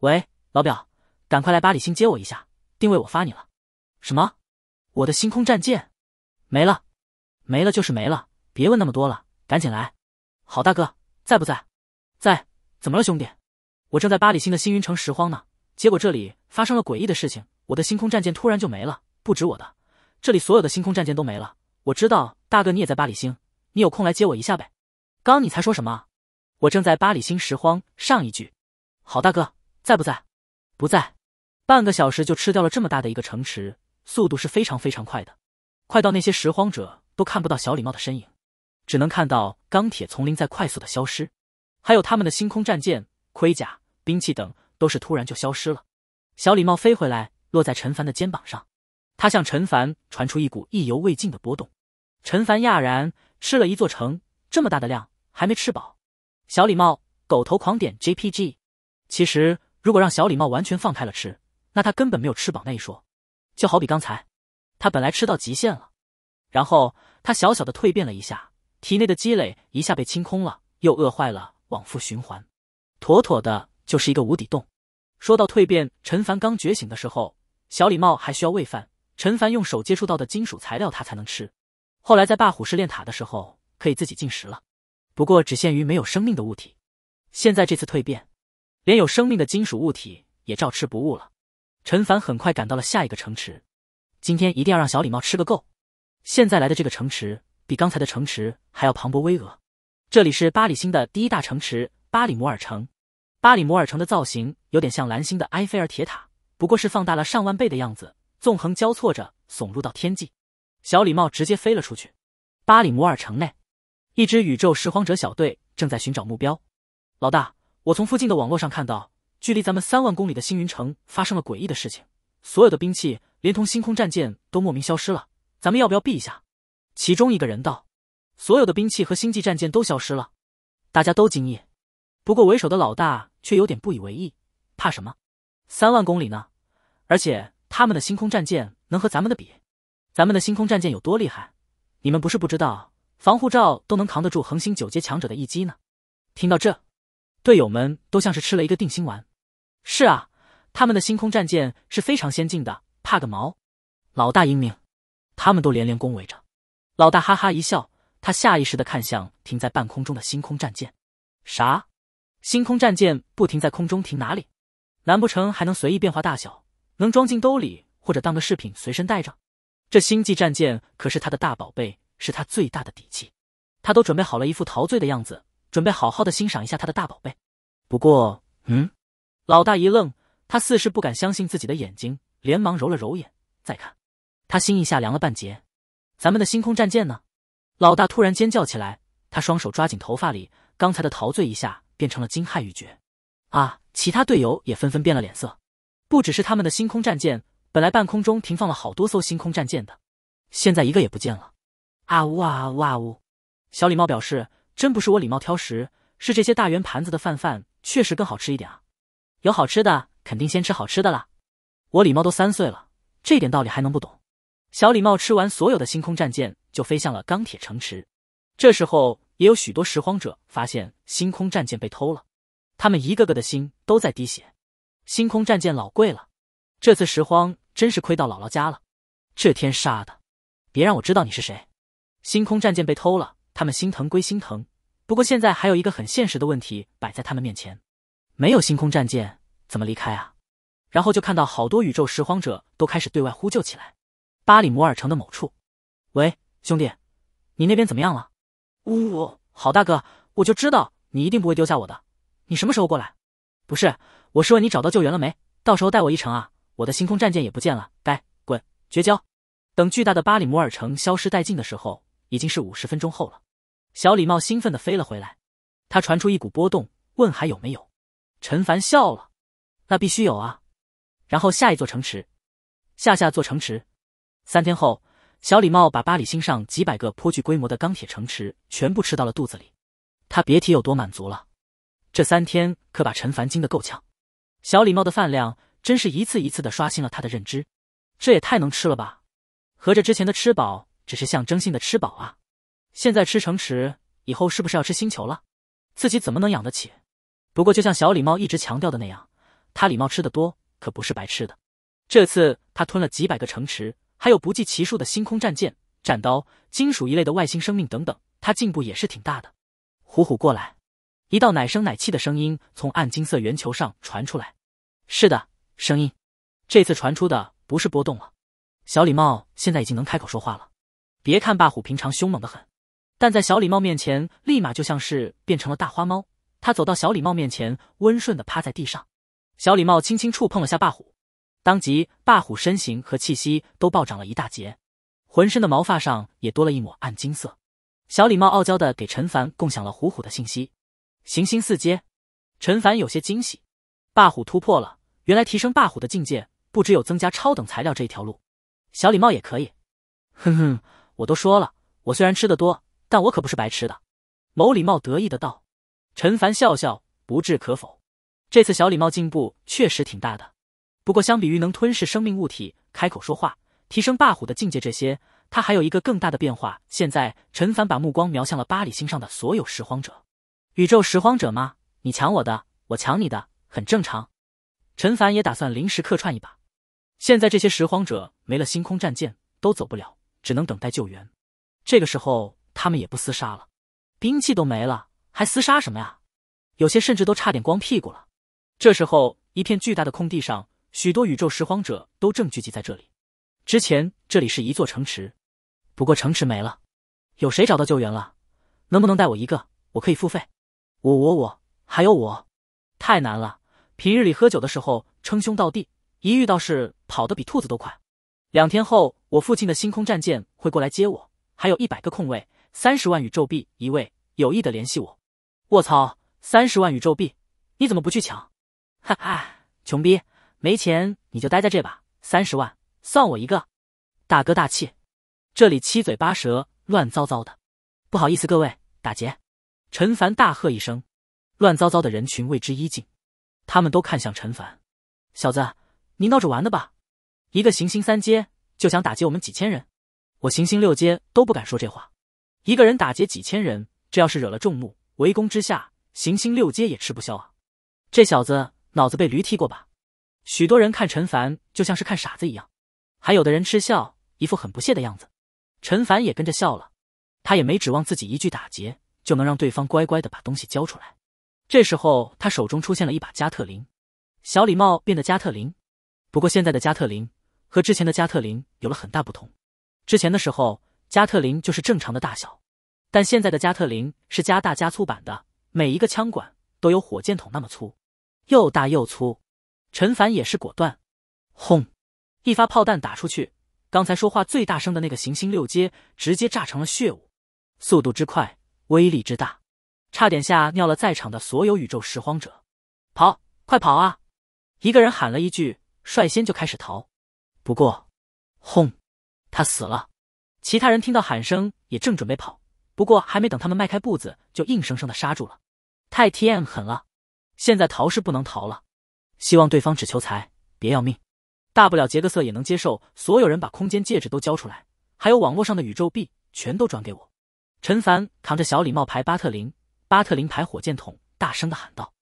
喂，老表，赶快来八里星接我一下，定位我发你了。什么？我的星空战舰没了？没了就是没了，别问那么多了，赶紧来。好大哥在不在？在，怎么了兄弟？我正在八里星的星云城拾荒呢，结果这里发生了诡异的事情，我的星空战舰突然就没了，不止我的。这里所有的星空战舰都没了。我知道，大哥你也在八里星，你有空来接我一下呗。刚你才说什么？我正在八里星拾荒。上一句，好大哥在不在？不在。半个小时就吃掉了这么大的一个城池，速度是非常非常快的，快到那些拾荒者都看不到小礼帽的身影，只能看到钢铁丛林在快速的消失，还有他们的星空战舰、盔甲、兵器等都是突然就消失了。小礼帽飞回来，落在陈凡的肩膀上。他向陈凡传出一股意犹未尽的波动，陈凡讶然，吃了一座城这么大的量还没吃饱？小礼帽狗头狂点 JPG。其实，如果让小礼帽完全放开了吃，那他根本没有吃饱那一说。就好比刚才，他本来吃到极限了，然后他小小的蜕变了一下，体内的积累一下被清空了，又饿坏了，往复循环，妥妥的就是一个无底洞。说到蜕变，陈凡刚觉醒的时候，小礼帽还需要喂饭。陈凡用手接触到的金属材料，他才能吃。后来在霸虎试炼塔的时候，可以自己进食了，不过只限于没有生命的物体。现在这次蜕变，连有生命的金属物体也照吃不误了。陈凡很快赶到了下一个城池，今天一定要让小礼帽吃个够。现在来的这个城池比刚才的城池还要磅礴巍峨，这里是巴里星的第一大城池——巴里摩尔城。巴里摩尔城的造型有点像蓝星的埃菲尔铁塔，不过是放大了上万倍的样子。纵横交错着，耸入到天际。小礼帽直接飞了出去。巴里摩尔城内，一支宇宙拾荒者小队正在寻找目标。老大，我从附近的网络上看到，距离咱们三万公里的星云城发生了诡异的事情，所有的兵器连同星空战舰都莫名消失了。咱们要不要避一下？其中一个人道：“所有的兵器和星际战舰都消失了。”大家都惊异，不过为首的老大却有点不以为意：“怕什么？三万公里呢？而且……”他们的星空战舰能和咱们的比？咱们的星空战舰有多厉害？你们不是不知道，防护罩都能扛得住恒星九阶强者的一击呢。听到这，队友们都像是吃了一个定心丸。是啊，他们的星空战舰是非常先进的，怕个毛！老大英明，他们都连连恭维着。老大哈哈一笑，他下意识的看向停在半空中的星空战舰。啥？星空战舰不停在空中停哪里？难不成还能随意变化大小？能装进兜里，或者当个饰品随身带着。这星际战舰可是他的大宝贝，是他最大的底气。他都准备好了一副陶醉的样子，准备好好的欣赏一下他的大宝贝。不过，嗯，老大一愣，他似是不敢相信自己的眼睛，连忙揉了揉眼，再看，他心一下凉了半截。咱们的星空战舰呢？老大突然尖叫起来，他双手抓紧头发，里刚才的陶醉一下变成了惊骇欲绝。啊！其他队友也纷纷变了脸色。不只是他们的星空战舰，本来半空中停放了好多艘星空战舰的，现在一个也不见了。啊呜啊呜啊呜！小礼貌表示，真不是我礼貌挑食，是这些大圆盘子的饭饭确实更好吃一点啊。有好吃的，肯定先吃好吃的啦。我礼貌都三岁了，这点道理还能不懂？小礼貌吃完所有的星空战舰，就飞向了钢铁城池。这时候，也有许多拾荒者发现星空战舰被偷了，他们一个个的心都在滴血。星空战舰老贵了，这次拾荒真是亏到姥姥家了。这天杀的，别让我知道你是谁！星空战舰被偷了，他们心疼归心疼，不过现在还有一个很现实的问题摆在他们面前：没有星空战舰，怎么离开啊？然后就看到好多宇宙拾荒者都开始对外呼救起来。巴里摩尔城的某处，喂，兄弟，你那边怎么样了？呜呜，好大哥，我就知道你一定不会丢下我的。你什么时候过来？不是。我是问你找到救援了没？到时候带我一程啊！我的星空战舰也不见了，该滚绝交！等巨大的巴里摩尔城消失殆尽的时候，已经是五十分钟后了。小礼帽兴奋地飞了回来，他传出一股波动，问还有没有？陈凡笑了，那必须有啊！然后下一座城池，下下座城池。三天后，小礼帽把巴里星上几百个颇具规模的钢铁城池全部吃到了肚子里，他别提有多满足了。这三天可把陈凡惊得够呛。小礼貌的饭量真是一次一次的刷新了他的认知，这也太能吃了吧！合着之前的吃饱只是象征性的吃饱啊，现在吃城池，以后是不是要吃星球了？自己怎么能养得起？不过就像小礼貌一直强调的那样，他礼貌吃的多可不是白吃的。这次他吞了几百个城池，还有不计其数的星空战舰、战刀、金属一类的外星生命等等，他进步也是挺大的。虎虎过来，一道奶声奶气的声音从暗金色圆球上传出来。是的，声音，这次传出的不是波动了。小礼帽现在已经能开口说话了。别看霸虎平常凶猛的很，但在小礼帽面前，立马就像是变成了大花猫。他走到小礼帽面前，温顺的趴在地上。小礼帽轻轻触碰了下霸虎，当即霸虎身形和气息都暴涨了一大截，浑身的毛发上也多了一抹暗金色。小礼帽傲娇的给陈凡共享了虎虎的信息，行星四阶。陈凡有些惊喜。霸虎突破了，原来提升霸虎的境界不只有增加超等材料这一条路，小礼貌也可以。哼哼，我都说了，我虽然吃的多，但我可不是白吃的。某礼貌得意的道。陈凡笑笑，不置可否。这次小礼貌进步确实挺大的，不过相比于能吞噬生命物体、开口说话、提升霸虎的境界，这些他还有一个更大的变化。现在，陈凡把目光瞄向了巴里星上的所有拾荒者，宇宙拾荒者吗？你抢我的，我抢你的。很正常，陈凡也打算临时客串一把。现在这些拾荒者没了，星空战舰都走不了，只能等待救援。这个时候他们也不厮杀了，兵器都没了，还厮杀什么呀？有些甚至都差点光屁股了。这时候，一片巨大的空地上，许多宇宙拾荒者都正聚集在这里。之前这里是一座城池，不过城池没了。有谁找到救援了？能不能带我一个？我可以付费。我我我，还有我。太难了，平日里喝酒的时候称兄道弟，一遇到事跑得比兔子都快。两天后，我父亲的星空战舰会过来接我，还有一百个空位，三十万宇宙币一位。有意的联系我。卧槽，三十万宇宙币，你怎么不去抢？哈哈，穷逼，没钱你就待在这吧。三十万，算我一个。大哥大气，这里七嘴八舌，乱糟糟的。不好意思各位，打劫！陈凡大喝一声。乱糟糟的人群为之一静，他们都看向陈凡，小子，你闹着玩的吧？一个行星三阶就想打劫我们几千人？我行星六阶都不敢说这话。一个人打劫几千人，这要是惹了众怒，围攻之下，行星六阶也吃不消啊！这小子脑子被驴踢过吧？许多人看陈凡就像是看傻子一样，还有的人嗤笑，一副很不屑的样子。陈凡也跟着笑了，他也没指望自己一句打劫就能让对方乖乖的把东西交出来。这时候，他手中出现了一把加特林，小礼帽变的加特林。不过现在的加特林和之前的加特林有了很大不同。之前的时候，加特林就是正常的大小，但现在的加特林是加大加粗版的，每一个枪管都有火箭筒那么粗，又大又粗。陈凡也是果断，轰，一发炮弹打出去，刚才说话最大声的那个行星六阶直接炸成了血雾，速度之快，威力之大。差点吓尿了在场的所有宇宙拾荒者，跑，快跑啊！一个人喊了一句，率先就开始逃。不过，轰，他死了。其他人听到喊声也正准备跑，不过还没等他们迈开步子，就硬生生的刹住了。太 T M 狠了！现在逃是不能逃了，希望对方只求财，别要命。大不了杰克瑟也能接受，所有人把空间戒指都交出来，还有网络上的宇宙币全都转给我。陈凡扛着小礼帽牌巴特林。巴特林牌火箭筒大声的喊道：“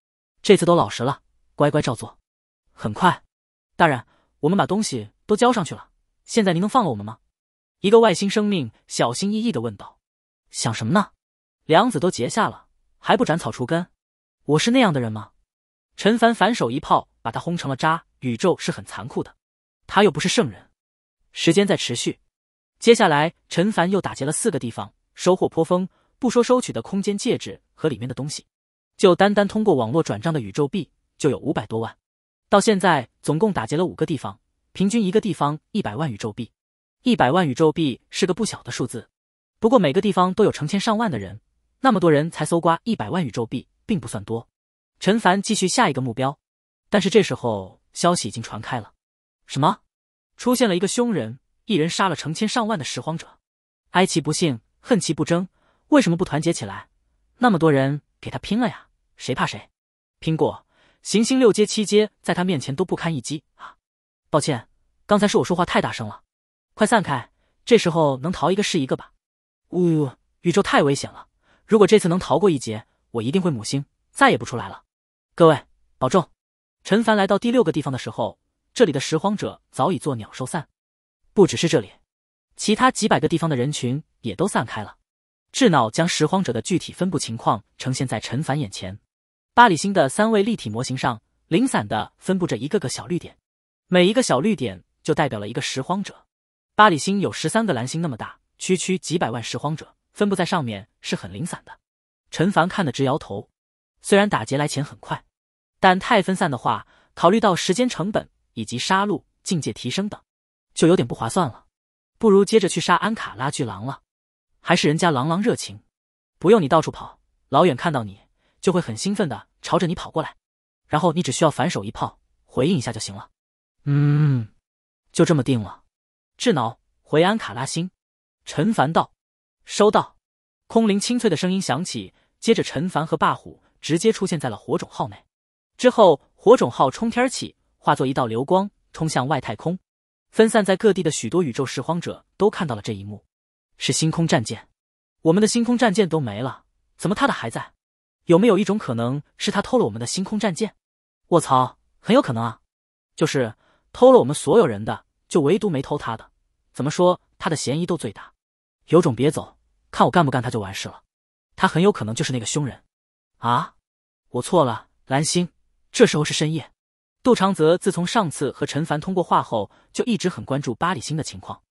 这次都老实了，乖乖照做。”很快，大人，我们把东西都交上去了。现在您能放了我们吗？”一个外星生命小心翼翼的问道。“想什么呢？梁子都结下了，还不斩草除根？我是那样的人吗？”陈凡反手一炮把他轰成了渣。宇宙是很残酷的，他又不是圣人。时间在持续，接下来陈凡又打劫了四个地方，收获颇丰。不说收取的空间戒指和里面的东西，就单单通过网络转账的宇宙币就有五百多万。到现在总共打劫了五个地方，平均一个地方一百万宇宙币。一百万宇宙币是个不小的数字，不过每个地方都有成千上万的人，那么多人才搜刮一百万宇宙币并不算多。陈凡继续下一个目标，但是这时候消息已经传开了，什么？出现了一个凶人，一人杀了成千上万的拾荒者，哀其不幸，恨其不争。为什么不团结起来？那么多人给他拼了呀！谁怕谁？苹果行星六阶七阶在他面前都不堪一击啊！抱歉，刚才是我说话太大声了，快散开！这时候能逃一个是一个吧。呜，宇宙太危险了！如果这次能逃过一劫，我一定会母星再也不出来了。各位保重！陈凡来到第六个地方的时候，这里的拾荒者早已作鸟兽散。不只是这里，其他几百个地方的人群也都散开了。智脑将拾荒者的具体分布情况呈现在陈凡眼前，八里星的三位立体模型上，零散的分布着一个个小绿点，每一个小绿点就代表了一个拾荒者。八里星有十三个蓝星那么大，区区几百万拾荒者分布在上面是很零散的。陈凡看得直摇头。虽然打劫来钱很快，但太分散的话，考虑到时间成本以及杀戮境界提升等，就有点不划算了。不如接着去杀安卡拉巨狼了。还是人家郎朗热情，不用你到处跑，老远看到你就会很兴奋的朝着你跑过来，然后你只需要反手一炮回应一下就行了。嗯，就这么定了。智脑回安卡拉星，陈凡道。收到。空灵清脆的声音响起，接着陈凡和霸虎直接出现在了火种号内。之后，火种号冲天起，化作一道流光冲向外太空。分散在各地的许多宇宙拾荒者都看到了这一幕。是星空战舰，我们的星空战舰都没了，怎么他的还在？有没有一种可能是他偷了我们的星空战舰？卧槽，很有可能啊！就是偷了我们所有人的，就唯独没偷他的。怎么说他的嫌疑都最大。有种别走，看我干不干他就完事了。他很有可能就是那个凶人。啊，我错了，蓝星。这时候是深夜。杜长泽自从上次和陈凡通过话后，就一直很关注八里星的情况。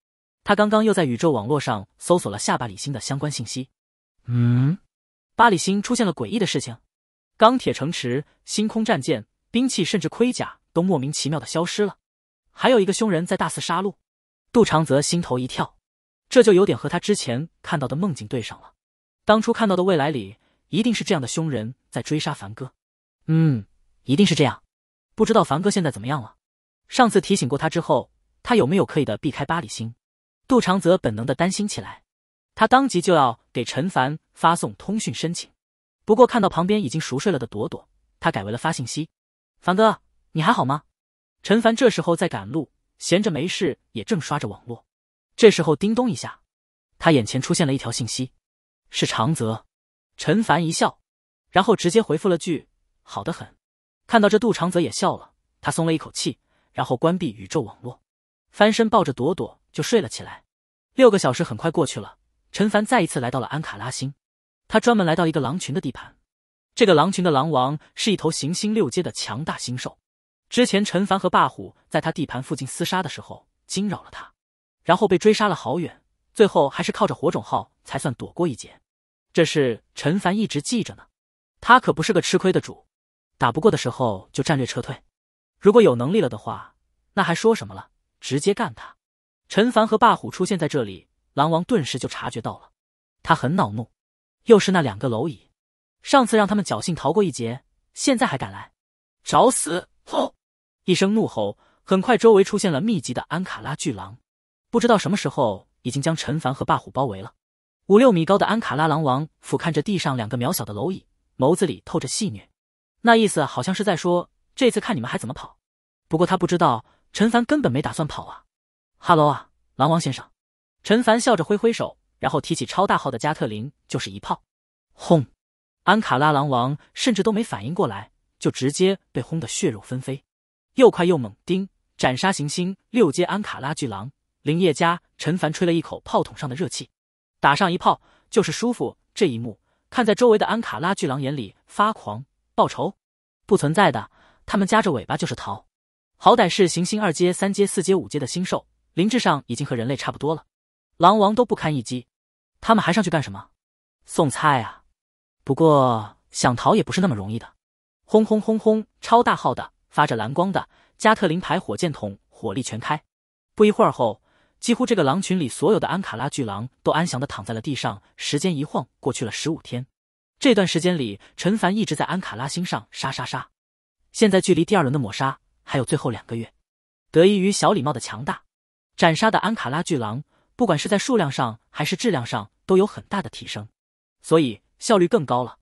他刚刚又在宇宙网络上搜索了下巴里星的相关信息。嗯，巴里星出现了诡异的事情，钢铁城池、星空战舰、兵器甚至盔甲都莫名其妙的消失了，还有一个凶人在大肆杀戮。杜长泽心头一跳，这就有点和他之前看到的梦境对上了。当初看到的未来里，一定是这样的凶人在追杀凡哥。嗯，一定是这样。不知道凡哥现在怎么样了？上次提醒过他之后，他有没有刻意的避开巴里星？杜长泽本能的担心起来，他当即就要给陈凡发送通讯申请，不过看到旁边已经熟睡了的朵朵，他改为了发信息。凡哥，你还好吗？陈凡这时候在赶路，闲着没事也正刷着网络，这时候叮咚一下，他眼前出现了一条信息，是长泽。陈凡一笑，然后直接回复了句好的很。看到这，杜长泽也笑了，他松了一口气，然后关闭宇宙网络。翻身抱着朵朵就睡了起来，六个小时很快过去了。陈凡再一次来到了安卡拉星，他专门来到一个狼群的地盘。这个狼群的狼王是一头行星六阶的强大星兽。之前陈凡和霸虎在他地盘附近厮杀的时候惊扰了他，然后被追杀了好远，最后还是靠着火种号才算躲过一劫。这事陈凡一直记着呢。他可不是个吃亏的主，打不过的时候就战略撤退，如果有能力了的话，那还说什么了？直接干他！陈凡和霸虎出现在这里，狼王顿时就察觉到了，他很恼怒，又是那两个蝼蚁，上次让他们侥幸逃过一劫，现在还敢来找死！吼！一声怒吼，很快周围出现了密集的安卡拉巨狼，不知道什么时候已经将陈凡和霸虎包围了。五六米高的安卡拉狼王俯瞰着地上两个渺小的蝼蚁，眸子里透着戏谑，那意思好像是在说，这次看你们还怎么跑。不过他不知道。陈凡根本没打算跑啊哈喽啊，狼王先生！陈凡笑着挥挥手，然后提起超大号的加特林就是一炮，轰！安卡拉狼王甚至都没反应过来，就直接被轰得血肉纷飞。又快又猛，叮！斩杀行星六阶安卡拉巨狼。林业家陈凡吹了一口炮筒上的热气，打上一炮就是舒服。这一幕看在周围的安卡拉巨狼眼里发狂，报仇？不存在的，他们夹着尾巴就是逃。好歹是行星二阶、三阶、四阶、五阶的星兽，灵智上已经和人类差不多了，狼王都不堪一击，他们还上去干什么？送菜啊？不过想逃也不是那么容易的。轰轰轰轰！超大号的发着蓝光的加特林牌火箭筒火力全开，不一会儿后，几乎这个狼群里所有的安卡拉巨狼都安详的躺在了地上。时间一晃过去了十五天，这段时间里，陈凡一直在安卡拉星上杀杀杀，现在距离第二轮的抹杀。还有最后两个月，得益于小礼貌的强大，斩杀的安卡拉巨狼，不管是在数量上还是质量上都有很大的提升，所以效率更高了。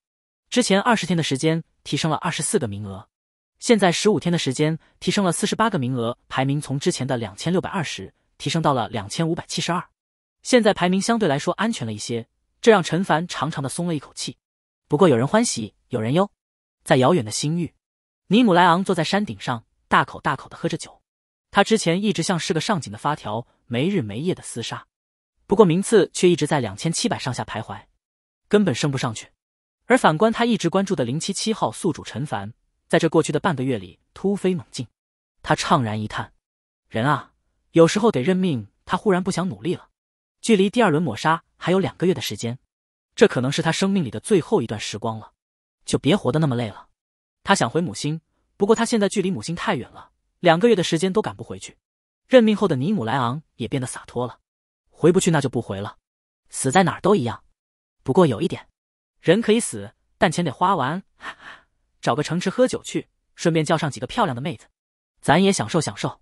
之前二十天的时间提升了二十四个名额，现在十五天的时间提升了四十八个名额，排名从之前的两千六百二十提升到了两千五百七十二，现在排名相对来说安全了一些，这让陈凡长长的松了一口气。不过有人欢喜有人忧，在遥远的星域，尼姆莱昂坐在山顶上。大口大口的喝着酒，他之前一直像是个上紧的发条，没日没夜的厮杀，不过名次却一直在两千七百上下徘徊，根本升不上去。而反观他一直关注的零七七号宿主陈凡，在这过去的半个月里突飞猛进。他怅然一叹，人啊，有时候得认命。他忽然不想努力了。距离第二轮抹杀还有两个月的时间，这可能是他生命里的最后一段时光了，就别活得那么累了。他想回母星。不过他现在距离母星太远了，两个月的时间都赶不回去。任命后的尼姆莱昂也变得洒脱了，回不去那就不回了，死在哪儿都一样。不过有一点，人可以死，但钱得花完。找个城池喝酒去，顺便叫上几个漂亮的妹子，咱也享受享受。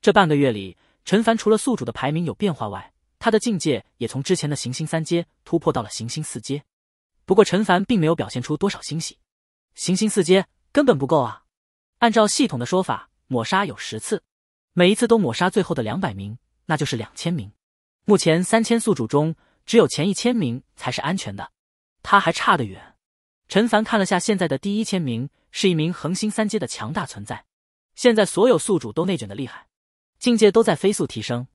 这半个月里，陈凡除了宿主的排名有变化外，他的境界也从之前的行星三阶突破到了行星四阶。不过陈凡并没有表现出多少欣喜，行星四阶根本不够啊。按照系统的说法，抹杀有十次，每一次都抹杀最后的两百名，那就是两千名。目前三千宿主中，只有前一千名才是安全的，他还差得远。陈凡看了下现在的第一千名，是一名恒星三阶的强大存在。现在所有宿主都内卷的厉害，境界都在飞速提升。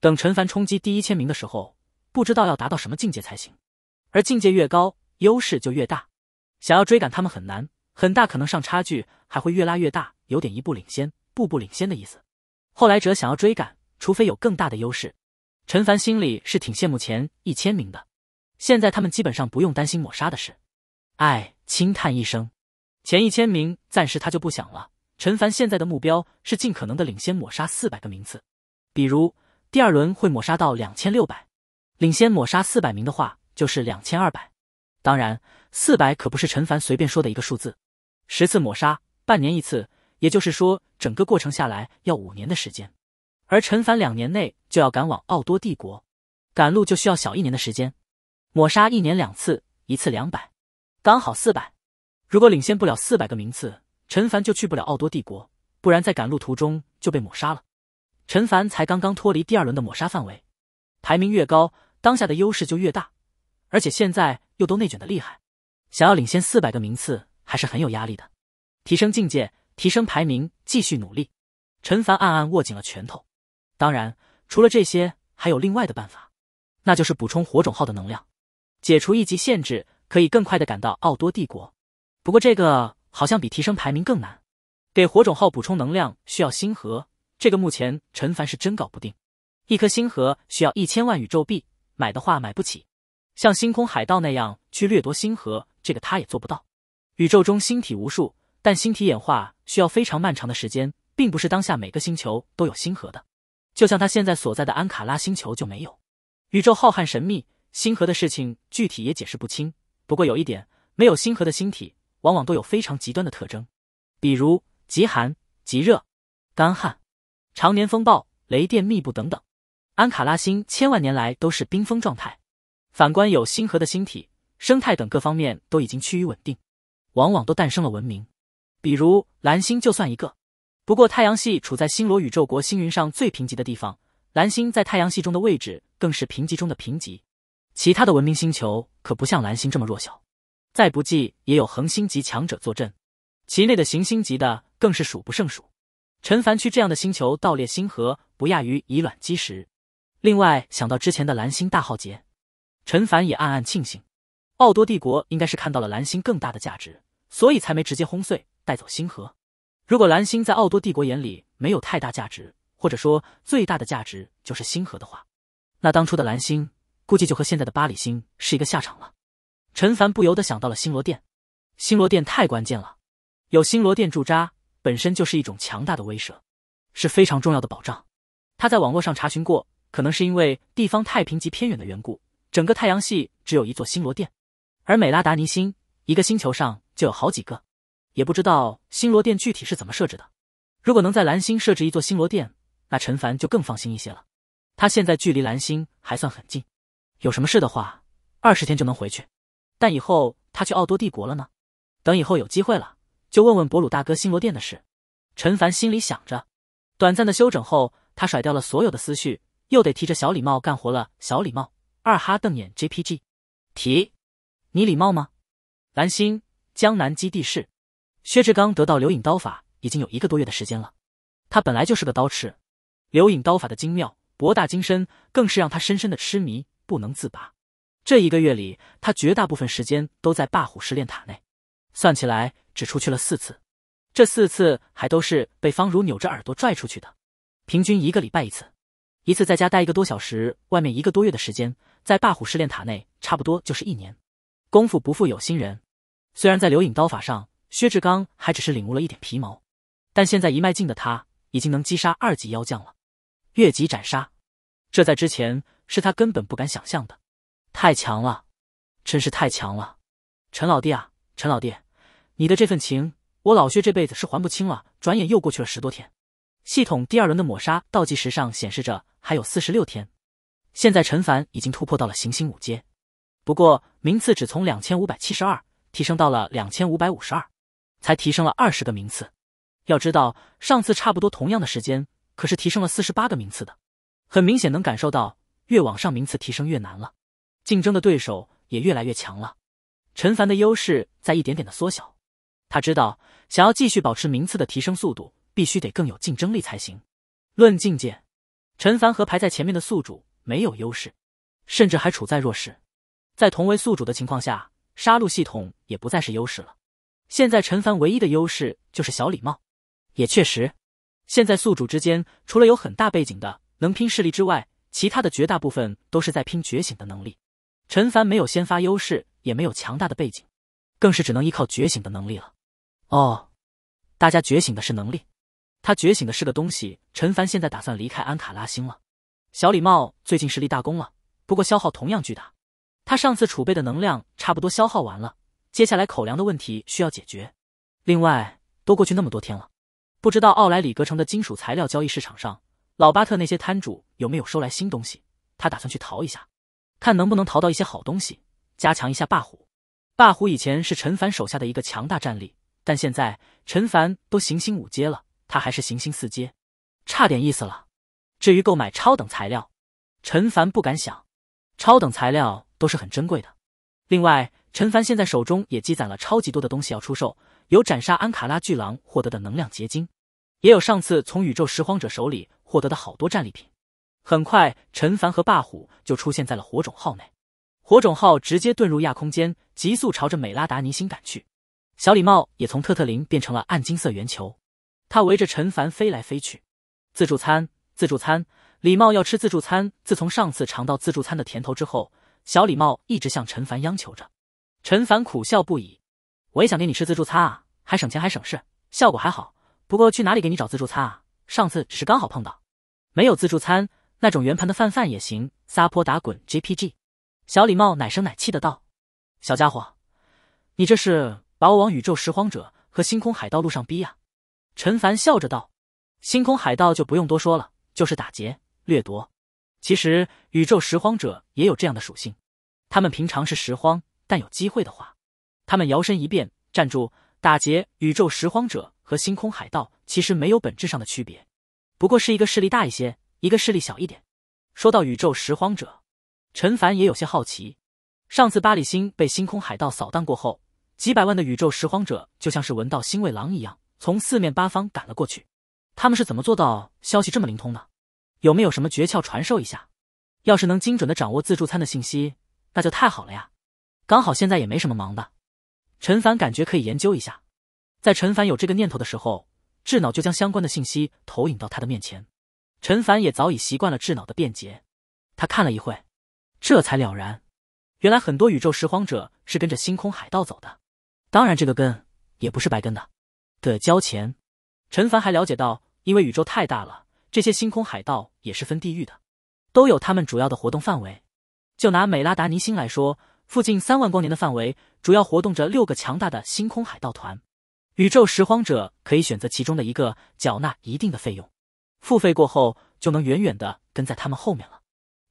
等陈凡冲击第一千名的时候，不知道要达到什么境界才行。而境界越高，优势就越大，想要追赶他们很难。很大可能上差距还会越拉越大，有点一步领先、步步领先的意思。后来者想要追赶，除非有更大的优势。陈凡心里是挺羡慕前一千名的，现在他们基本上不用担心抹杀的事。唉，轻叹一声，前一千名暂时他就不想了。陈凡现在的目标是尽可能的领先抹杀四百个名次，比如第二轮会抹杀到两千六百，领先抹杀四百名的话就是两千二百。当然，四百可不是陈凡随便说的一个数字。十次抹杀，半年一次，也就是说，整个过程下来要五年的时间。而陈凡两年内就要赶往奥多帝国，赶路就需要小一年的时间。抹杀一年两次，一次两百，刚好四百。如果领先不了四百个名次，陈凡就去不了奥多帝国，不然在赶路途中就被抹杀了。陈凡才刚刚脱离第二轮的抹杀范围，排名越高，当下的优势就越大。而且现在又都内卷的厉害，想要领先四百个名次。还是很有压力的，提升境界，提升排名，继续努力。陈凡暗暗握紧了拳头。当然，除了这些，还有另外的办法，那就是补充火种号的能量，解除一级限制，可以更快的赶到奥多帝国。不过这个好像比提升排名更难。给火种号补充能量需要星核，这个目前陈凡是真搞不定。一颗星核需要一千万宇宙币，买的话买不起。像星空海盗那样去掠夺星核，这个他也做不到。宇宙中星体无数，但星体演化需要非常漫长的时间，并不是当下每个星球都有星核的。就像他现在所在的安卡拉星球就没有。宇宙浩瀚神秘，星核的事情具体也解释不清。不过有一点，没有星核的星体往往都有非常极端的特征，比如极寒、极热、干旱、常年风暴、雷电密布等等。安卡拉星千万年来都是冰封状态，反观有星核的星体，生态等各方面都已经趋于稳定。往往都诞生了文明，比如蓝星就算一个。不过太阳系处在星罗宇宙国星云上最贫瘠的地方，蓝星在太阳系中的位置更是贫瘠中的贫瘠。其他的文明星球可不像蓝星这么弱小，再不济也有恒星级强者坐镇，其内的行星级的更是数不胜数。陈凡去这样的星球盗猎星河不亚于以卵击石。另外想到之前的蓝星大浩劫，陈凡也暗暗庆幸，奥多帝国应该是看到了蓝星更大的价值。所以才没直接轰碎带走星河。如果蓝星在奥多帝国眼里没有太大价值，或者说最大的价值就是星河的话，那当初的蓝星估计就和现在的巴里星是一个下场了。陈凡不由得想到了星罗殿，星罗殿太关键了，有星罗殿驻扎本身就是一种强大的威慑，是非常重要的保障。他在网络上查询过，可能是因为地方太平瘠偏远的缘故，整个太阳系只有一座星罗殿，而美拉达尼星一个星球上。就有好几个，也不知道星罗殿具体是怎么设置的。如果能在蓝星设置一座星罗殿，那陈凡就更放心一些了。他现在距离蓝星还算很近，有什么事的话，二十天就能回去。但以后他去奥多帝国了呢？等以后有机会了，就问问博鲁大哥星罗殿的事。陈凡心里想着。短暂的休整后，他甩掉了所有的思绪，又得提着小礼帽干活了。小礼帽，二哈瞪眼 JPG，提，你礼貌吗？蓝星。江南基地市，薛志刚得到留影刀法已经有一个多月的时间了。他本来就是个刀痴，留影刀法的精妙博大精深，更是让他深深的痴迷不能自拔。这一个月里，他绝大部分时间都在霸虎试炼塔内，算起来只出去了四次。这四次还都是被方如扭着耳朵拽出去的，平均一个礼拜一次，一次在家待一个多小时，外面一个多月的时间，在霸虎试炼塔内差不多就是一年。功夫不负有心人。虽然在留影刀法上，薛志刚还只是领悟了一点皮毛，但现在一迈进的他已经能击杀二级妖将了，越级斩杀，这在之前是他根本不敢想象的，太强了，真是太强了！陈老弟啊，陈老弟，你的这份情，我老薛这辈子是还不清了。转眼又过去了十多天，系统第二轮的抹杀倒计时上显示着还有四十六天，现在陈凡已经突破到了行星五阶，不过名次只从两千五百七十二。提升到了两千五百五十二，才提升了二十个名次。要知道上次差不多同样的时间，可是提升了四十八个名次的。很明显能感受到，越往上名次提升越难了，竞争的对手也越来越强了。陈凡的优势在一点点的缩小。他知道，想要继续保持名次的提升速度，必须得更有竞争力才行。论境界，陈凡和排在前面的宿主没有优势，甚至还处在弱势。在同为宿主的情况下。杀戮系统也不再是优势了，现在陈凡唯一的优势就是小礼帽。也确实，现在宿主之间除了有很大背景的能拼势力之外，其他的绝大部分都是在拼觉醒的能力。陈凡没有先发优势，也没有强大的背景，更是只能依靠觉醒的能力了。哦，大家觉醒的是能力，他觉醒的是个东西。陈凡现在打算离开安卡拉星了。小礼帽最近是立大功了，不过消耗同样巨大。他上次储备的能量差不多消耗完了，接下来口粮的问题需要解决。另外，都过去那么多天了，不知道奥莱里格城的金属材料交易市场上，老巴特那些摊主有没有收来新东西？他打算去淘一下，看能不能淘到一些好东西，加强一下霸虎。霸虎以前是陈凡手下的一个强大战力，但现在陈凡都行星五阶了，他还是行星四阶，差点意思了。至于购买超等材料，陈凡不敢想，超等材料。都是很珍贵的。另外，陈凡现在手中也积攒了超级多的东西要出售，有斩杀安卡拉巨狼获得的能量结晶，也有上次从宇宙拾荒者手里获得的好多战利品。很快，陈凡和霸虎就出现在了火种号内，火种号直接遁入亚空间，急速朝着美拉达尼星赶去。小礼帽也从特特林变成了暗金色圆球，它围着陈凡飞来飞去。自助餐，自助餐，礼帽要吃自助餐。自从上次尝到自助餐的甜头之后，小礼貌一直向陈凡央求着，陈凡苦笑不已。我也想给你吃自助餐啊，还省钱还省事，效果还好。不过去哪里给你找自助餐啊？上次只是刚好碰到，没有自助餐，那种圆盘的饭饭也行。撒泼打滚，JPG。小礼貌奶声奶气的道：“小家伙，你这是把我往宇宙拾荒者和星空海盗路上逼呀？”陈凡笑着道：“星空海盗就不用多说了，就是打劫掠夺。”其实，宇宙拾荒者也有这样的属性，他们平常是拾荒，但有机会的话，他们摇身一变，站住打劫。宇宙拾荒者和星空海盗其实没有本质上的区别，不过是一个势力大一些，一个势力小一点。说到宇宙拾荒者，陈凡也有些好奇，上次八里星被星空海盗扫荡过后，几百万的宇宙拾荒者就像是闻到腥味狼一样，从四面八方赶了过去，他们是怎么做到消息这么灵通的？有没有什么诀窍传授一下？要是能精准的掌握自助餐的信息，那就太好了呀！刚好现在也没什么忙的，陈凡感觉可以研究一下。在陈凡有这个念头的时候，智脑就将相关的信息投影到他的面前。陈凡也早已习惯了智脑的便捷，他看了一会，这才了然，原来很多宇宙拾荒者是跟着星空海盗走的。当然，这个跟也不是白跟的，得交钱。陈凡还了解到，因为宇宙太大了。这些星空海盗也是分地域的，都有他们主要的活动范围。就拿美拉达尼星来说，附近三万光年的范围，主要活动着六个强大的星空海盗团。宇宙拾荒者可以选择其中的一个，缴纳一定的费用。付费过后，就能远远的跟在他们后面了。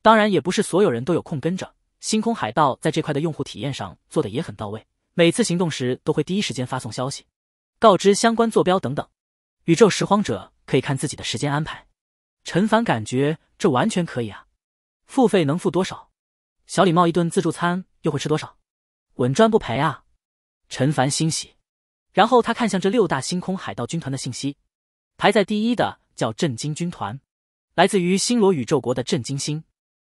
当然，也不是所有人都有空跟着。星空海盗在这块的用户体验上做的也很到位，每次行动时都会第一时间发送消息，告知相关坐标等等。宇宙拾荒者可以看自己的时间安排。陈凡感觉这完全可以啊，付费能付多少？小李冒一顿自助餐又会吃多少？稳赚不赔啊！陈凡欣喜，然后他看向这六大星空海盗军团的信息，排在第一的叫震惊军团，来自于星罗宇宙国的震惊星。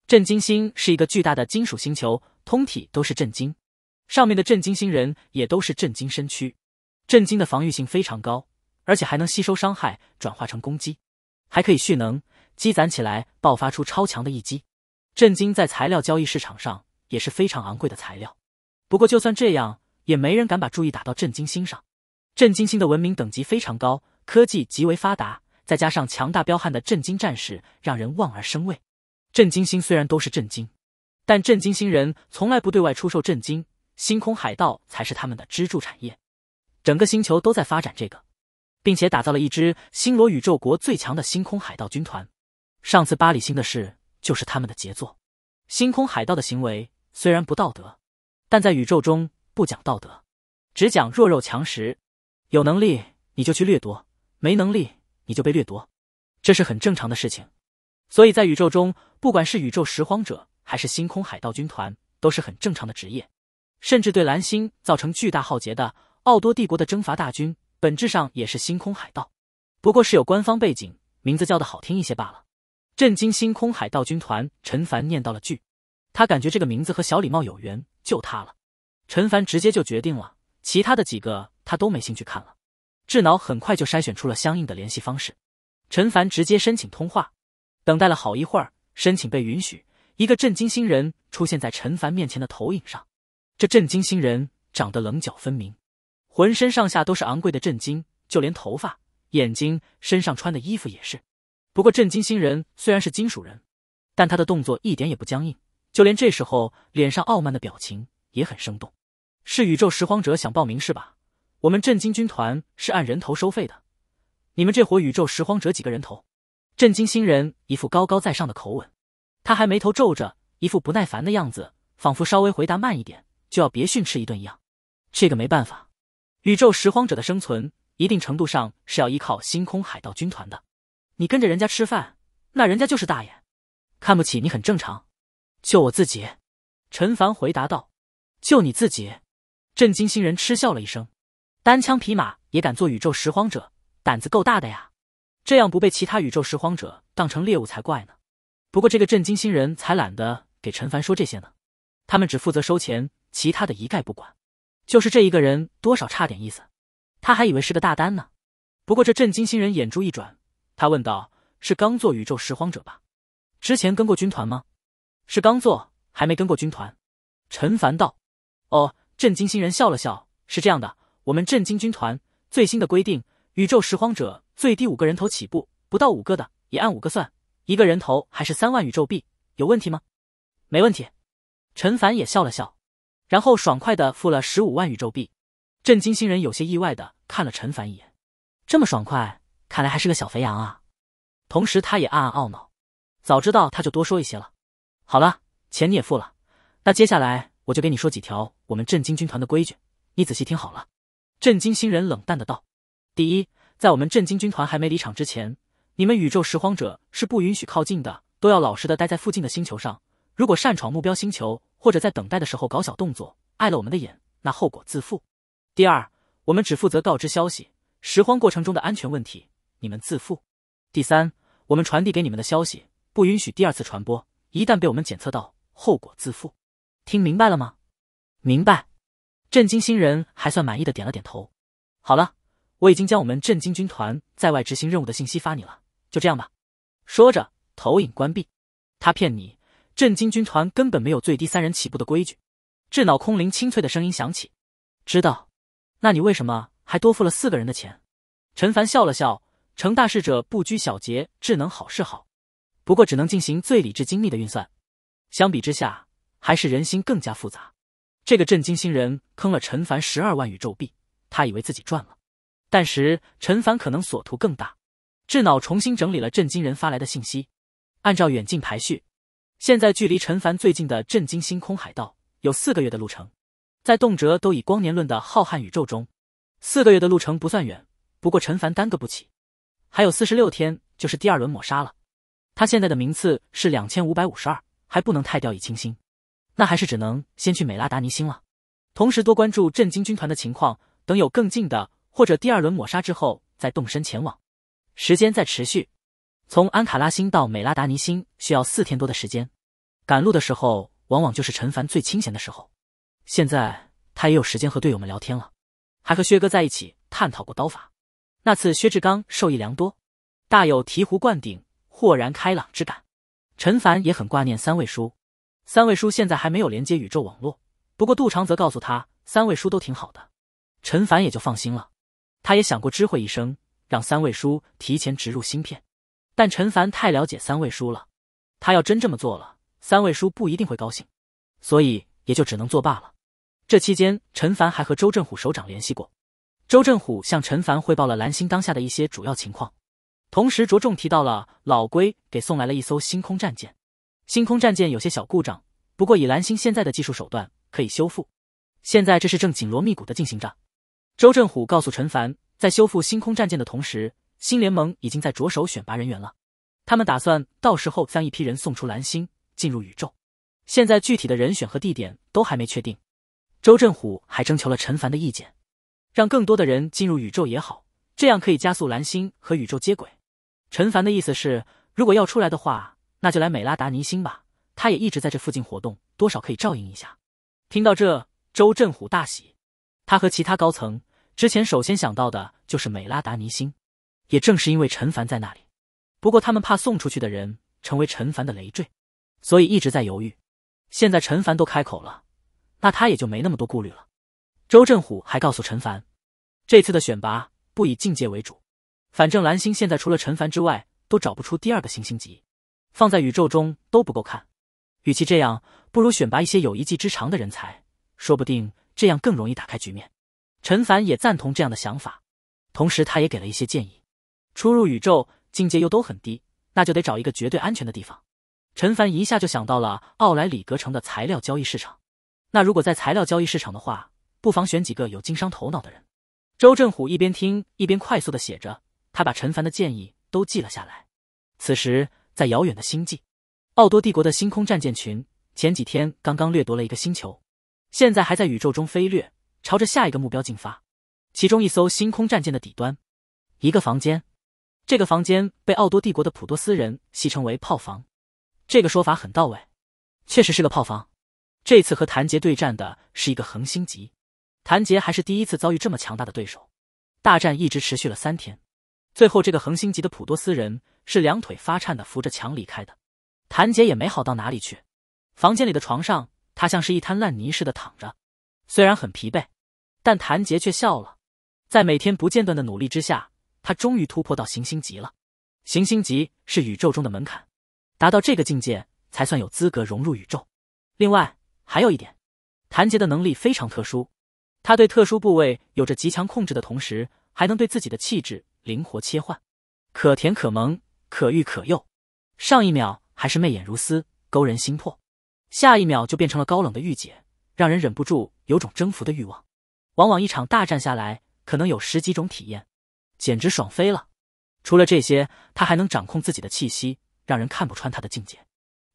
震惊星是一个巨大的金属星球，通体都是震惊，上面的震惊星人也都是震惊身躯。震惊的防御性非常高，而且还能吸收伤害转化成攻击。还可以蓄能，积攒起来爆发出超强的一击。震惊在材料交易市场上也是非常昂贵的材料，不过就算这样，也没人敢把注意打到震惊星上。震惊星的文明等级非常高，科技极为发达，再加上强大彪悍的震惊战士，让人望而生畏。震惊星虽然都是震惊，但震惊星人从来不对外出售震惊，星空海盗才是他们的支柱产业，整个星球都在发展这个。并且打造了一支星罗宇宙国最强的星空海盗军团。上次巴里星的事就是他们的杰作。星空海盗的行为虽然不道德，但在宇宙中不讲道德，只讲弱肉强食。有能力你就去掠夺，没能力你就被掠夺，这是很正常的事情。所以在宇宙中，不管是宇宙拾荒者，还是星空海盗军团，都是很正常的职业。甚至对蓝星造成巨大浩劫的奥多帝国的征伐大军。本质上也是星空海盗，不过是有官方背景，名字叫的好听一些罢了。震惊星空海盗军团，陈凡念到了句，他感觉这个名字和小礼帽有缘，就他了。陈凡直接就决定了，其他的几个他都没兴趣看了。智脑很快就筛选出了相应的联系方式，陈凡直接申请通话。等待了好一会儿，申请被允许，一个震惊星人出现在陈凡面前的投影上。这震惊星人长得棱角分明。浑身上下都是昂贵的震惊，就连头发、眼睛、身上穿的衣服也是。不过震惊星人虽然是金属人，但他的动作一点也不僵硬，就连这时候脸上傲慢的表情也很生动。是宇宙拾荒者想报名是吧？我们震惊军团是按人头收费的，你们这伙宇宙拾荒者几个人头？震惊星人一副高高在上的口吻，他还眉头皱着，一副不耐烦的样子，仿佛稍微回答慢一点就要别训斥一顿一样。这个没办法。宇宙拾荒者的生存，一定程度上是要依靠星空海盗军团的。你跟着人家吃饭，那人家就是大爷，看不起你很正常。就我自己，陈凡回答道。就你自己？震惊星人嗤笑了一声，单枪匹马也敢做宇宙拾荒者，胆子够大的呀！这样不被其他宇宙拾荒者当成猎物才怪呢。不过这个震惊星人才懒得给陈凡说这些呢，他们只负责收钱，其他的一概不管。就是这一个人，多少差点意思。他还以为是个大单呢。不过这震惊新人眼珠一转，他问道：“是刚做宇宙拾荒者吧？之前跟过军团吗？”“是刚做，还没跟过军团。”陈凡道。哦，震惊新人笑了笑：“是这样的，我们震惊军团最新的规定，宇宙拾荒者最低五个人头起步，不到五个的也按五个算，一个人头还是三万宇宙币，有问题吗？”“没问题。”陈凡也笑了笑。然后爽快的付了十五万宇宙币，震惊星人有些意外的看了陈凡一眼，这么爽快，看来还是个小肥羊啊。同时他也暗暗懊恼，早知道他就多说一些了。好了，钱你也付了，那接下来我就给你说几条我们震惊军团的规矩，你仔细听好了。震惊星人冷淡的道：“第一，在我们震惊军团还没离场之前，你们宇宙拾荒者是不允许靠近的，都要老实的待在附近的星球上。”如果擅闯目标星球，或者在等待的时候搞小动作，碍了我们的眼，那后果自负。第二，我们只负责告知消息，拾荒过程中的安全问题，你们自负。第三，我们传递给你们的消息不允许第二次传播，一旦被我们检测到，后果自负。听明白了吗？明白。震惊星人还算满意的点了点头。好了，我已经将我们震惊军团在外执行任务的信息发你了，就这样吧。说着，投影关闭。他骗你。震惊军团根本没有最低三人起步的规矩。智脑空灵清脆的声音响起：“知道，那你为什么还多付了四个人的钱？”陈凡笑了笑：“成大事者不拘小节，智能好事好，不过只能进行最理智精密的运算。相比之下，还是人心更加复杂。”这个震惊星人坑了陈凡十二万宇宙币，他以为自己赚了，但是陈凡可能所图更大。智脑重新整理了震惊人发来的信息，按照远近排序。现在距离陈凡最近的震惊星空海盗有四个月的路程，在动辄都以光年论的浩瀚宇宙中，四个月的路程不算远，不过陈凡耽搁不起。还有四十六天就是第二轮抹杀了，他现在的名次是两千五百五十二，还不能太掉以轻心。那还是只能先去美拉达尼星了，同时多关注震惊军团的情况，等有更近的或者第二轮抹杀之后再动身前往。时间在持续。从安卡拉星到美拉达尼星需要四天多的时间，赶路的时候往往就是陈凡最清闲的时候。现在他也有时间和队友们聊天了，还和薛哥在一起探讨过刀法。那次薛志刚受益良多，大有醍醐灌顶、豁然开朗之感。陈凡也很挂念三位叔，三位叔现在还没有连接宇宙网络，不过杜长则告诉他三位叔都挺好的，陈凡也就放心了。他也想过知会一声，让三位叔提前植入芯片。但陈凡太了解三位叔了，他要真这么做了，三位叔不一定会高兴，所以也就只能作罢了。这期间，陈凡还和周振虎首长联系过，周振虎向陈凡汇报了蓝星当下的一些主要情况，同时着重提到了老龟给送来了一艘星空战舰，星空战舰有些小故障，不过以蓝星现在的技术手段可以修复，现在这是正紧锣密鼓的进行着。周振虎告诉陈凡，在修复星空战舰的同时。新联盟已经在着手选拔人员了，他们打算到时候将一批人送出蓝星，进入宇宙。现在具体的人选和地点都还没确定。周振虎还征求了陈凡的意见，让更多的人进入宇宙也好，这样可以加速蓝星和宇宙接轨。陈凡的意思是，如果要出来的话，那就来美拉达尼星吧，他也一直在这附近活动，多少可以照应一下。听到这，周振虎大喜，他和其他高层之前首先想到的就是美拉达尼星。也正是因为陈凡在那里，不过他们怕送出去的人成为陈凡的累赘，所以一直在犹豫。现在陈凡都开口了，那他也就没那么多顾虑了。周振虎还告诉陈凡，这次的选拔不以境界为主，反正蓝星现在除了陈凡之外，都找不出第二个星星级，放在宇宙中都不够看。与其这样，不如选拔一些有一技之长的人才，说不定这样更容易打开局面。陈凡也赞同这样的想法，同时他也给了一些建议。出入宇宙，境界又都很低，那就得找一个绝对安全的地方。陈凡一下就想到了奥莱里格城的材料交易市场。那如果在材料交易市场的话，不妨选几个有经商头脑的人。周振虎一边听一边快速的写着，他把陈凡的建议都记了下来。此时，在遥远的星际，奥多帝国的星空战舰群前几天刚刚掠夺了一个星球，现在还在宇宙中飞掠，朝着下一个目标进发。其中一艘星空战舰的底端，一个房间。这个房间被奥多帝国的普多斯人戏称为“炮房”，这个说法很到位，确实是个炮房。这次和谭杰对战的是一个恒星级，谭杰还是第一次遭遇这么强大的对手。大战一直持续了三天，最后这个恒星级的普多斯人是两腿发颤的扶着墙离开的。谭杰也没好到哪里去，房间里的床上，他像是一滩烂泥似的躺着。虽然很疲惫，但谭杰却笑了。在每天不间断的努力之下。他终于突破到行星级了。行星级是宇宙中的门槛，达到这个境界才算有资格融入宇宙。另外还有一点，谭杰的能力非常特殊，他对特殊部位有着极强控制的同时，还能对自己的气质灵活切换，可甜可萌可欲可诱。上一秒还是媚眼如丝、勾人心魄，下一秒就变成了高冷的御姐，让人忍不住有种征服的欲望。往往一场大战下来，可能有十几种体验。简直爽飞了！除了这些，他还能掌控自己的气息，让人看不穿他的境界。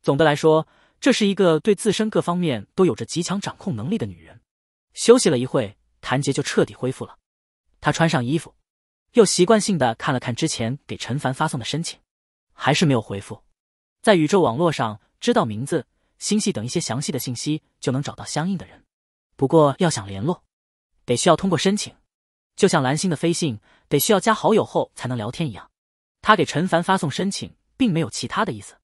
总的来说，这是一个对自身各方面都有着极强掌控能力的女人。休息了一会，谭杰就彻底恢复了。他穿上衣服，又习惯性的看了看之前给陈凡发送的申请，还是没有回复。在宇宙网络上，知道名字、星系等一些详细的信息，就能找到相应的人。不过要想联络，得需要通过申请。就像蓝星的飞信得需要加好友后才能聊天一样，他给陈凡发送申请，并没有其他的意思，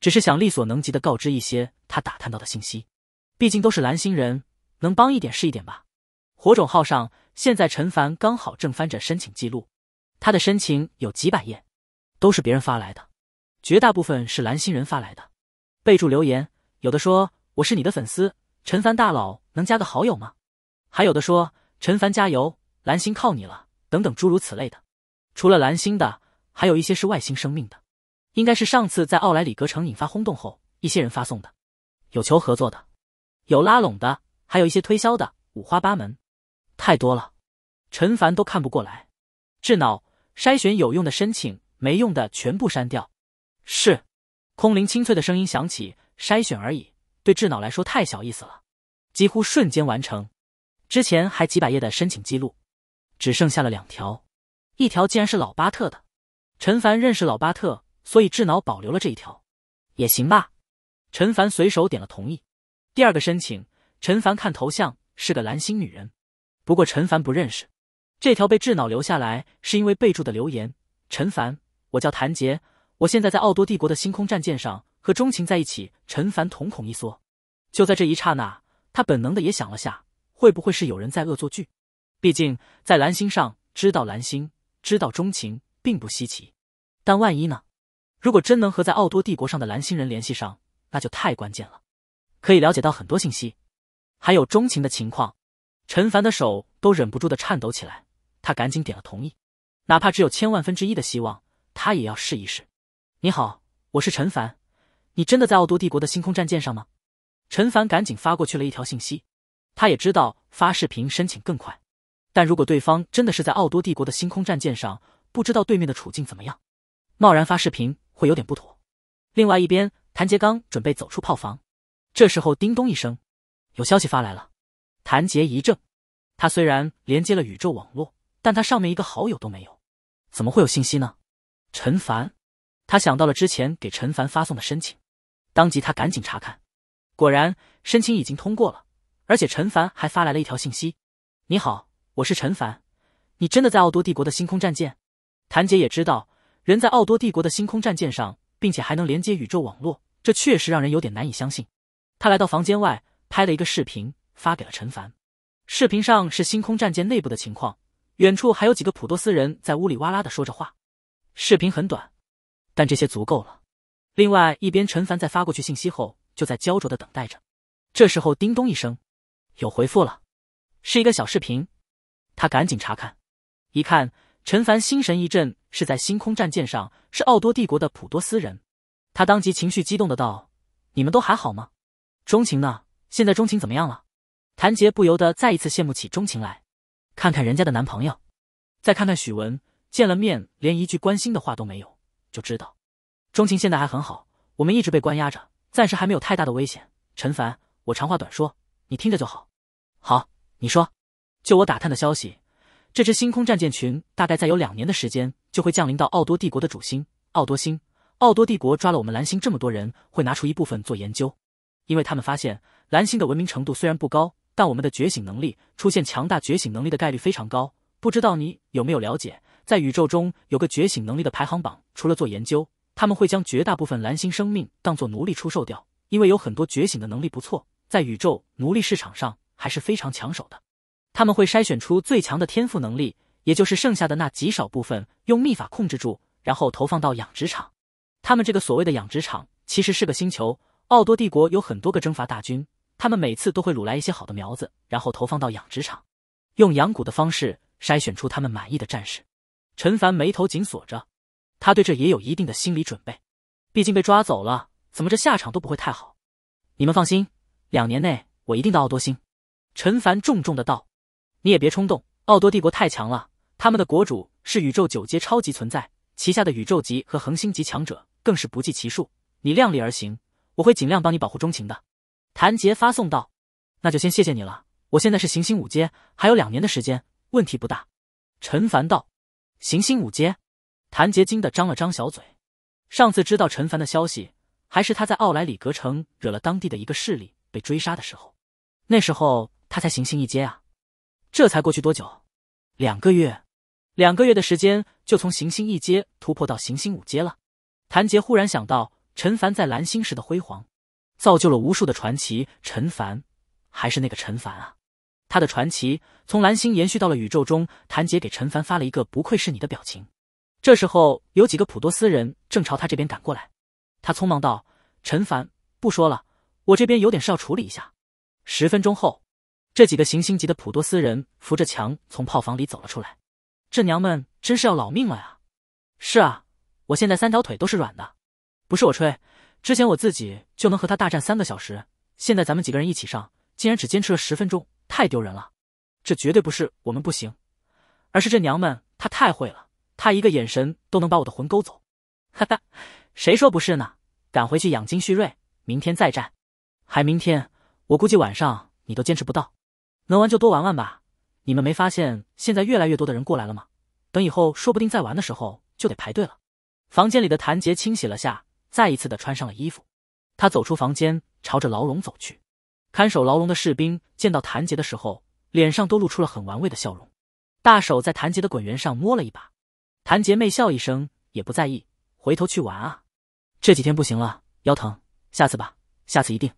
只是想力所能及的告知一些他打探到的信息。毕竟都是蓝星人，能帮一点是一点吧。火种号上，现在陈凡刚好正翻着申请记录，他的申请有几百页，都是别人发来的，绝大部分是蓝星人发来的，备注留言，有的说我是你的粉丝，陈凡大佬能加个好友吗？还有的说陈凡加油。蓝星靠你了，等等，诸如此类的，除了蓝星的，还有一些是外星生命的，应该是上次在奥莱里格城引发轰动后，一些人发送的，有求合作的，有拉拢的，还有一些推销的，五花八门，太多了，陈凡都看不过来。智脑筛选有用的申请，没用的全部删掉。是，空灵清脆的声音响起，筛选而已，对智脑来说太小意思了，几乎瞬间完成，之前还几百页的申请记录。只剩下了两条，一条竟然是老巴特的。陈凡认识老巴特，所以智脑保留了这一条，也行吧。陈凡随手点了同意。第二个申请，陈凡看头像是个蓝星女人，不过陈凡不认识。这条被智脑留下来是因为备注的留言：陈凡，我叫谭杰，我现在在奥多帝国的星空战舰上和钟情在一起。陈凡瞳孔一缩，就在这一刹那，他本能的也想了下，会不会是有人在恶作剧？毕竟，在蓝星上知道蓝星，知道钟情并不稀奇，但万一呢？如果真能和在奥多帝国上的蓝星人联系上，那就太关键了，可以了解到很多信息，还有钟情的情况。陈凡的手都忍不住的颤抖起来，他赶紧点了同意，哪怕只有千万分之一的希望，他也要试一试。你好，我是陈凡，你真的在奥多帝国的星空战舰上吗？陈凡赶紧发过去了一条信息，他也知道发视频申请更快。但如果对方真的是在奥多帝国的星空战舰上，不知道对面的处境怎么样，贸然发视频会有点不妥。另外一边，谭杰刚准备走出炮房，这时候叮咚一声，有消息发来了。谭杰一怔，他虽然连接了宇宙网络，但他上面一个好友都没有，怎么会有信息呢？陈凡，他想到了之前给陈凡发送的申请，当即他赶紧查看，果然申请已经通过了，而且陈凡还发来了一条信息：“你好。”我是陈凡，你真的在奥多帝国的星空战舰？谭姐也知道，人在奥多帝国的星空战舰上，并且还能连接宇宙网络，这确实让人有点难以相信。他来到房间外，拍了一个视频发给了陈凡。视频上是星空战舰内部的情况，远处还有几个普多斯人在屋里哇啦的说着话。视频很短，但这些足够了。另外一边，陈凡在发过去信息后，就在焦灼的等待着。这时候，叮咚一声，有回复了，是一个小视频。他赶紧查看，一看，陈凡心神一震，是在星空战舰上，是奥多帝国的普多斯人。他当即情绪激动的道：“你们都还好吗？钟情呢？现在钟情怎么样了？”谭杰不由得再一次羡慕起钟情来，看看人家的男朋友，再看看许文，见了面连一句关心的话都没有，就知道，钟情现在还很好，我们一直被关押着，暂时还没有太大的危险。陈凡，我长话短说，你听着就好。好，你说。就我打探的消息，这支星空战舰群大概再有两年的时间，就会降临到奥多帝国的主星奥多星。奥多帝国抓了我们蓝星这么多人，会拿出一部分做研究，因为他们发现蓝星的文明程度虽然不高，但我们的觉醒能力出现强大觉醒能力的概率非常高。不知道你有没有了解，在宇宙中有个觉醒能力的排行榜。除了做研究，他们会将绝大部分蓝星生命当做奴隶出售掉，因为有很多觉醒的能力不错，在宇宙奴隶市场上还是非常抢手的。他们会筛选出最强的天赋能力，也就是剩下的那极少部分，用秘法控制住，然后投放到养殖场。他们这个所谓的养殖场，其实是个星球。奥多帝国有很多个征伐大军，他们每次都会掳来一些好的苗子，然后投放到养殖场，用养蛊的方式筛选出他们满意的战士。陈凡眉头紧锁着，他对这也有一定的心理准备，毕竟被抓走了，怎么这下场都不会太好。你们放心，两年内我一定到奥多星。陈凡重重的道。你也别冲动，奥多帝国太强了，他们的国主是宇宙九阶超级存在，旗下的宇宙级和恒星级强者更是不计其数。你量力而行，我会尽量帮你保护钟情的。谭杰发送道。那就先谢谢你了，我现在是行星五阶，还有两年的时间，问题不大。陈凡道。行星五阶？谭杰惊的张了张小嘴。上次知道陈凡的消息，还是他在奥莱里格城惹了当地的一个势力，被追杀的时候，那时候他才行星一阶啊。这才过去多久？两个月，两个月的时间就从行星一阶突破到行星五阶了。谭杰忽然想到，陈凡在蓝星时的辉煌，造就了无数的传奇。陈凡，还是那个陈凡啊！他的传奇从蓝星延续到了宇宙中。谭杰给陈凡发了一个“不愧是你的”表情。这时候，有几个普多斯人正朝他这边赶过来，他匆忙道：“陈凡，不说了，我这边有点事要处理一下。”十分钟后。这几个行星级的普多斯人扶着墙从炮房里走了出来，这娘们真是要老命了呀！是啊，我现在三条腿都是软的。不是我吹，之前我自己就能和他大战三个小时，现在咱们几个人一起上，竟然只坚持了十分钟，太丢人了。这绝对不是我们不行，而是这娘们她太会了，她一个眼神都能把我的魂勾走。哈哈，谁说不是呢？赶回去养精蓄锐，明天再战。还明天？我估计晚上你都坚持不到。能玩就多玩玩吧，你们没发现现在越来越多的人过来了吗？等以后说不定再玩的时候就得排队了。房间里的谭杰清洗了下，再一次的穿上了衣服，他走出房间，朝着牢笼走去。看守牢笼的士兵见到谭杰的时候，脸上都露出了很玩味的笑容，大手在谭杰的滚圆上摸了一把。谭杰媚笑一声，也不在意，回头去玩啊。这几天不行了，腰疼，下次吧，下次一定。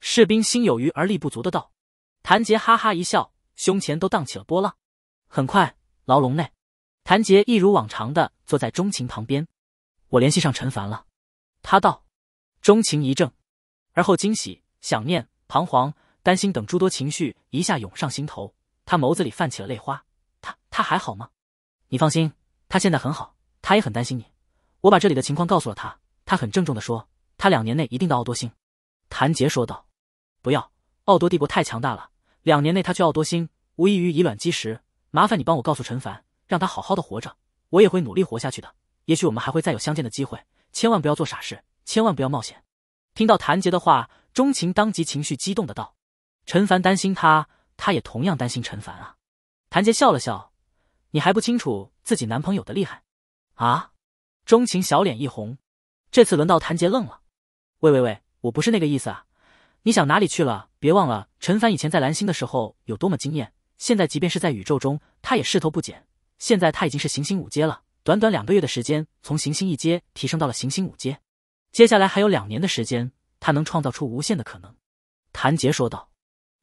士兵心有余而力不足的道。谭杰哈哈一笑，胸前都荡起了波浪。很快，牢笼内，谭杰一如往常的坐在钟情旁边。我联系上陈凡了，他道。钟情一怔，而后惊喜、想念、彷徨、担心等诸多情绪一下涌上心头，他眸子里泛起了泪花。他他还好吗？你放心，他现在很好，他也很担心你。我把这里的情况告诉了他，他很郑重的说，他两年内一定到奥多星。谭杰说道。不要，奥多帝国太强大了。两年内他却要多心，无异于以卵击石。麻烦你帮我告诉陈凡，让他好好的活着，我也会努力活下去的。也许我们还会再有相见的机会，千万不要做傻事，千万不要冒险。听到谭杰的话，钟情当即情绪激动的道：“陈凡担心他，他也同样担心陈凡啊。”谭杰笑了笑：“你还不清楚自己男朋友的厉害啊？”钟情小脸一红。这次轮到谭杰愣了：“喂喂喂，我不是那个意思啊。”你想哪里去了？别忘了，陈凡以前在蓝星的时候有多么惊艳。现在，即便是在宇宙中，他也势头不减。现在他已经是行星五阶了，短短两个月的时间，从行星一阶提升到了行星五阶。接下来还有两年的时间，他能创造出无限的可能。谭杰说道。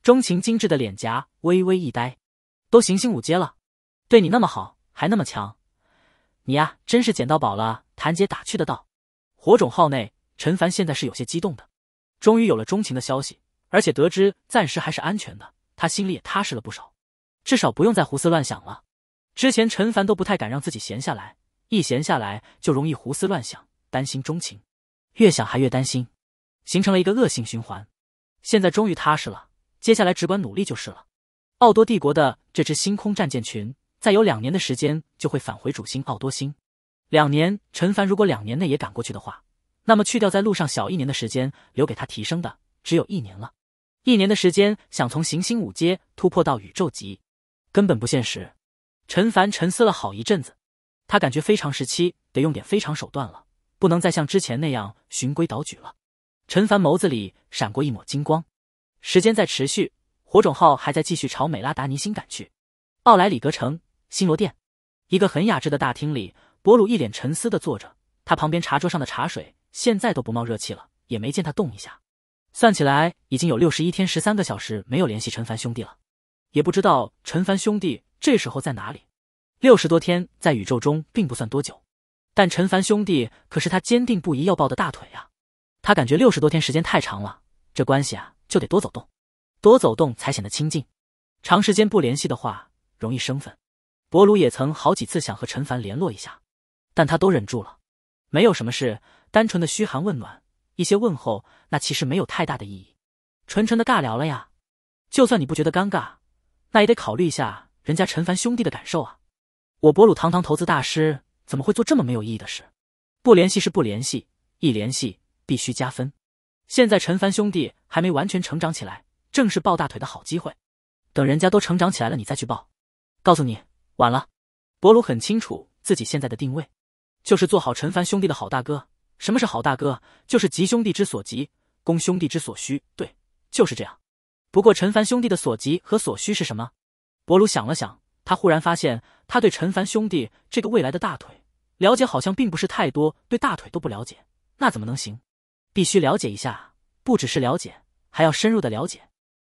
钟情精致的脸颊微微一呆，都行星五阶了，对你那么好，还那么强，你呀，真是捡到宝了。谭杰打趣的道。火种号内，陈凡现在是有些激动的。终于有了钟情的消息，而且得知暂时还是安全的，他心里也踏实了不少，至少不用再胡思乱想了。之前陈凡都不太敢让自己闲下来，一闲下来就容易胡思乱想，担心钟情，越想还越担心，形成了一个恶性循环。现在终于踏实了，接下来只管努力就是了。奥多帝国的这支星空战舰群，再有两年的时间就会返回主星奥多星。两年，陈凡如果两年内也赶过去的话。那么去掉在路上小一年的时间，留给他提升的只有一年了。一年的时间想从行星五阶突破到宇宙级，根本不现实。陈凡沉思了好一阵子，他感觉非常时期得用点非常手段了，不能再像之前那样循规蹈矩了。陈凡眸子里闪过一抹金光。时间在持续，火种号还在继续朝美拉达尼星赶去。奥莱里格城星罗殿，一个很雅致的大厅里，博鲁一脸沉思的坐着，他旁边茶桌上的茶水。现在都不冒热气了，也没见他动一下。算起来已经有六十一天十三个小时没有联系陈凡兄弟了，也不知道陈凡兄弟这时候在哪里。六十多天在宇宙中并不算多久，但陈凡兄弟可是他坚定不移要抱的大腿呀。他感觉六十多天时间太长了，这关系啊就得多走动，多走动才显得亲近。长时间不联系的话，容易生分。博鲁也曾好几次想和陈凡联络一下，但他都忍住了，没有什么事。单纯的嘘寒问暖，一些问候，那其实没有太大的意义，纯纯的尬聊了呀。就算你不觉得尴尬，那也得考虑一下人家陈凡兄弟的感受啊。我博鲁堂堂投资大师，怎么会做这么没有意义的事？不联系是不联系，一联系必须加分。现在陈凡兄弟还没完全成长起来，正是抱大腿的好机会。等人家都成长起来了，你再去抱，告诉你晚了。博鲁很清楚自己现在的定位，就是做好陈凡兄弟的好大哥。什么是好大哥？就是急兄弟之所急，供兄弟之所需。对，就是这样。不过陈凡兄弟的所急和所需是什么？博鲁想了想，他忽然发现他对陈凡兄弟这个未来的大腿了解好像并不是太多，对大腿都不了解，那怎么能行？必须了解一下，不只是了解，还要深入的了解。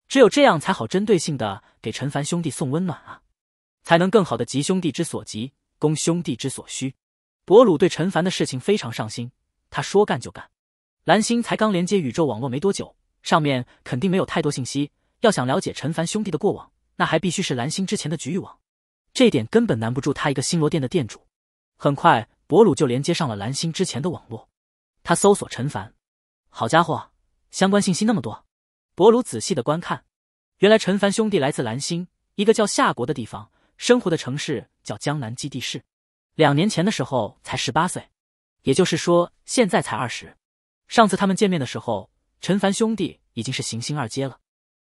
只有这样才好针对性的给陈凡兄弟送温暖啊，才能更好的急兄弟之所急，供兄弟之所需。博鲁对陈凡的事情非常上心。他说干就干，蓝星才刚连接宇宙网络没多久，上面肯定没有太多信息。要想了解陈凡兄弟的过往，那还必须是蓝星之前的局域网，这点根本难不住他一个星罗店的店主。很快，博鲁就连接上了蓝星之前的网络，他搜索陈凡。好家伙，相关信息那么多！博鲁仔细的观看，原来陈凡兄弟来自蓝星一个叫夏国的地方，生活的城市叫江南基地市，两年前的时候才十八岁。也就是说，现在才二十。上次他们见面的时候，陈凡兄弟已经是行星二阶了。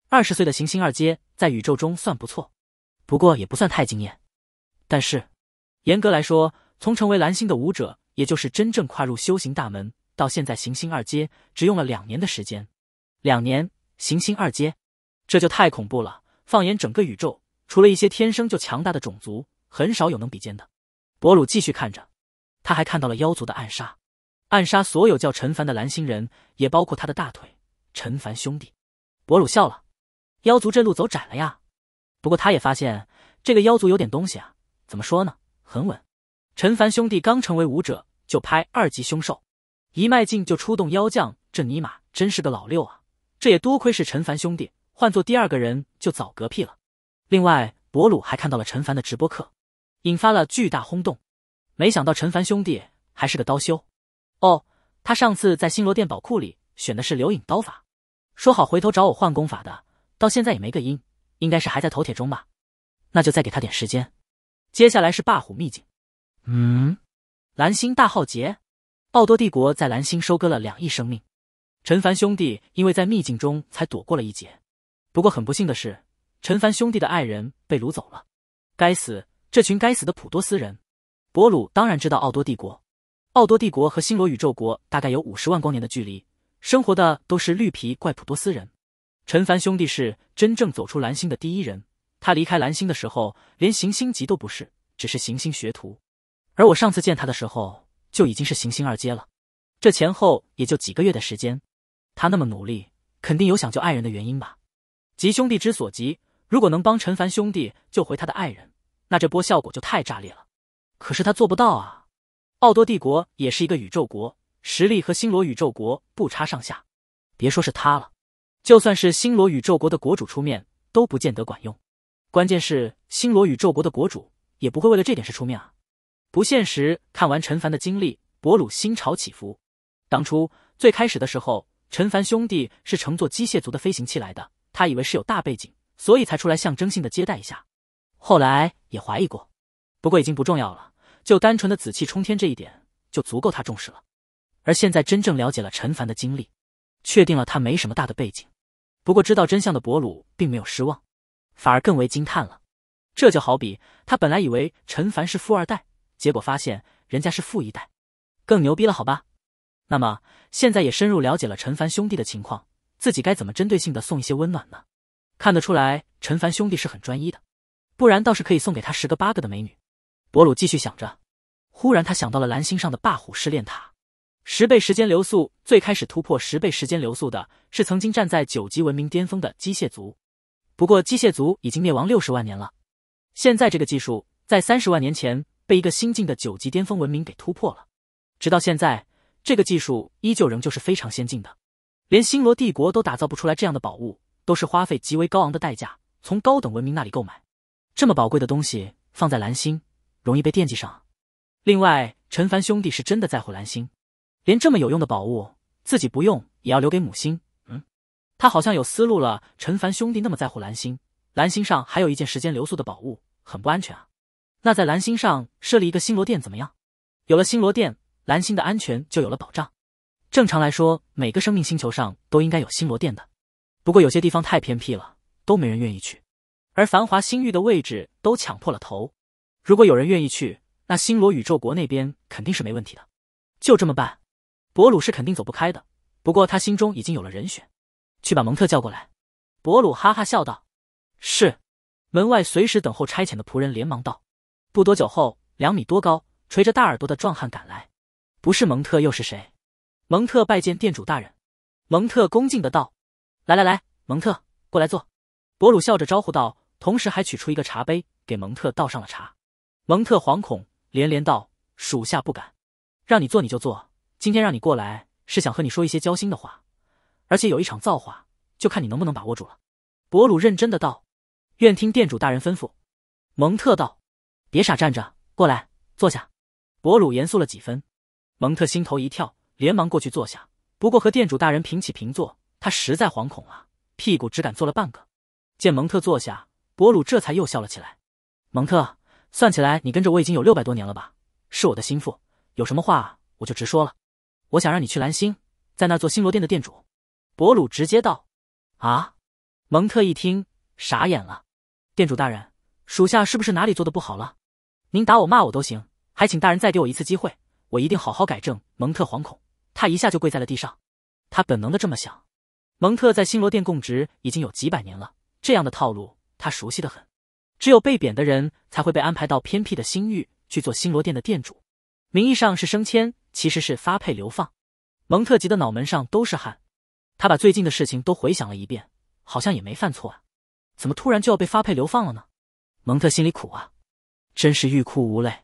二十岁的行星二阶，在宇宙中算不错，不过也不算太惊艳。但是，严格来说，从成为蓝星的武者，也就是真正跨入修行大门，到现在行星二阶，只用了两年的时间。两年，行星二阶，这就太恐怖了。放眼整个宇宙，除了一些天生就强大的种族，很少有能比肩的。博鲁继续看着。他还看到了妖族的暗杀，暗杀所有叫陈凡的蓝星人，也包括他的大腿陈凡兄弟。博鲁笑了，妖族这路走窄了呀。不过他也发现，这个妖族有点东西啊。怎么说呢？很稳。陈凡兄弟刚成为武者就拍二级凶兽，一迈进就出动妖将，这尼玛真是个老六啊！这也多亏是陈凡兄弟，换做第二个人就早嗝屁了。另外，博鲁还看到了陈凡的直播课，引发了巨大轰动。没想到陈凡兄弟还是个刀修，哦，他上次在星罗殿宝库里选的是流影刀法，说好回头找我换功法的，到现在也没个音，应该是还在头铁中吧？那就再给他点时间。接下来是霸虎秘境，嗯，蓝星大浩劫，奥多帝国在蓝星收割了两亿生命，陈凡兄弟因为在秘境中才躲过了一劫，不过很不幸的是，陈凡兄弟的爱人被掳走了，该死，这群该死的普多斯人！博鲁当然知道奥多帝国，奥多帝国和星罗宇宙国大概有五十万光年的距离，生活的都是绿皮怪普多斯人。陈凡兄弟是真正走出蓝星的第一人，他离开蓝星的时候连行星级都不是，只是行星学徒。而我上次见他的时候就已经是行星二阶了，这前后也就几个月的时间。他那么努力，肯定有想救爱人的原因吧？急兄弟之所急，如果能帮陈凡兄弟救回他的爱人，那这波效果就太炸裂了。可是他做不到啊！奥多帝国也是一个宇宙国，实力和星罗宇宙国不差上下。别说是他了，就算是星罗宇宙国的国主出面，都不见得管用。关键是星罗宇宙国的国主也不会为了这点事出面啊，不现实。看完陈凡的经历，博鲁心潮起伏。当初最开始的时候，陈凡兄弟是乘坐机械族的飞行器来的，他以为是有大背景，所以才出来象征性的接待一下。后来也怀疑过。不过已经不重要了，就单纯的紫气冲天这一点就足够他重视了。而现在真正了解了陈凡的经历，确定了他没什么大的背景。不过知道真相的博鲁并没有失望，反而更为惊叹了。这就好比他本来以为陈凡是富二代，结果发现人家是富一代，更牛逼了好吧？那么现在也深入了解了陈凡兄弟的情况，自己该怎么针对性的送一些温暖呢？看得出来陈凡兄弟是很专一的，不然倒是可以送给他十个八个的美女。博鲁继续想着，忽然他想到了蓝星上的霸虎试炼塔，十倍时间流速。最开始突破十倍时间流速的是曾经站在九级文明巅峰的机械族，不过机械族已经灭亡六十万年了。现在这个技术在三十万年前被一个新晋的九级巅峰文明给突破了，直到现在，这个技术依旧仍旧是非常先进的，连星罗帝国都打造不出来这样的宝物，都是花费极为高昂的代价从高等文明那里购买。这么宝贵的东西放在蓝星。容易被惦记上。另外，陈凡兄弟是真的在乎蓝星，连这么有用的宝物，自己不用也要留给母星。嗯，他好像有思路了。陈凡兄弟那么在乎蓝星，蓝星上还有一件时间流速的宝物，很不安全啊。那在蓝星上设立一个星罗殿怎么样？有了星罗殿，蓝星的安全就有了保障。正常来说，每个生命星球上都应该有星罗殿的，不过有些地方太偏僻了，都没人愿意去。而繁华星域的位置都抢破了头。如果有人愿意去，那星罗宇宙国那边肯定是没问题的。就这么办。博鲁是肯定走不开的，不过他心中已经有了人选。去把蒙特叫过来。博鲁哈哈笑道：“是。”门外随时等候差遣的仆人连忙道：“不多久后，两米多高、垂着大耳朵的壮汉赶来，不是蒙特又是谁？”蒙特拜见店主大人。蒙特恭敬的道：“来来来，蒙特过来坐。”博鲁笑着招呼道，同时还取出一个茶杯给蒙特倒上了茶。蒙特惶恐连连道：“属下不敢，让你做你就做。今天让你过来是想和你说一些交心的话，而且有一场造化，就看你能不能把握住了。”博鲁认真的道：“愿听店主大人吩咐。”蒙特道：“别傻站着，过来坐下。”博鲁严肃了几分。蒙特心头一跳，连忙过去坐下。不过和店主大人平起平坐，他实在惶恐啊，屁股只敢坐了半个。见蒙特坐下，博鲁这才又笑了起来。蒙特。算起来，你跟着我已经有六百多年了吧？是我的心腹，有什么话我就直说了。我想让你去蓝星，在那做星罗殿的店主。博鲁直接道。啊！蒙特一听，傻眼了。店主大人，属下是不是哪里做的不好了？您打我骂我都行，还请大人再给我一次机会，我一定好好改正。蒙特惶恐，他一下就跪在了地上。他本能的这么想。蒙特在星罗殿供职已经有几百年了，这样的套路他熟悉的很。只有被贬的人才会被安排到偏僻的星域去做星罗殿的店主，名义上是升迁，其实是发配流放。蒙特吉的脑门上都是汗，他把最近的事情都回想了一遍，好像也没犯错啊，怎么突然就要被发配流放了呢？蒙特心里苦啊，真是欲哭无泪。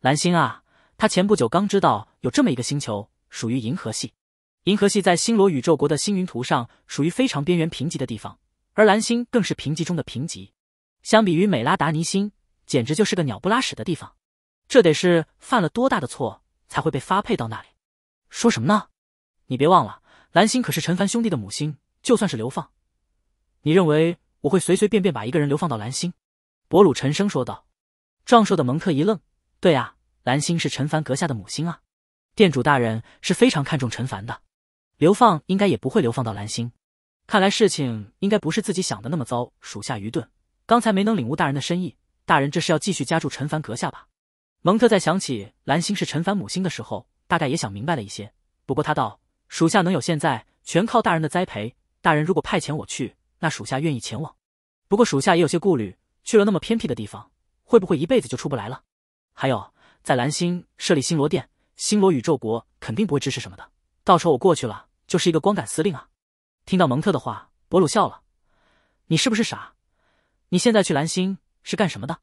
蓝星啊，他前不久刚知道有这么一个星球属于银河系，银河系在星罗宇宙国的星云图上属于非常边缘贫瘠的地方，而蓝星更是贫瘠中的贫瘠。相比于美拉达尼星，简直就是个鸟不拉屎的地方。这得是犯了多大的错才会被发配到那里？说什么呢？你别忘了，蓝星可是陈凡兄弟的母星。就算是流放，你认为我会随随便便把一个人流放到蓝星？博鲁沉声说道。壮硕的蒙特一愣：“对啊，蓝星是陈凡阁下的母星啊。店主大人是非常看重陈凡的，流放应该也不会流放到蓝星。看来事情应该不是自己想的那么糟，属下愚钝。”刚才没能领悟大人的深意，大人这是要继续加住陈凡阁下吧？蒙特在想起蓝星是陈凡母星的时候，大概也想明白了一些。不过他道：“属下能有现在，全靠大人的栽培。大人如果派遣我去，那属下愿意前往。不过属下也有些顾虑，去了那么偏僻的地方，会不会一辈子就出不来了？还有，在蓝星设立星罗殿，星罗宇宙国肯定不会支持什么的。到时候我过去了，就是一个光杆司令啊！”听到蒙特的话，博鲁笑了：“你是不是傻？”你现在去蓝星是干什么的？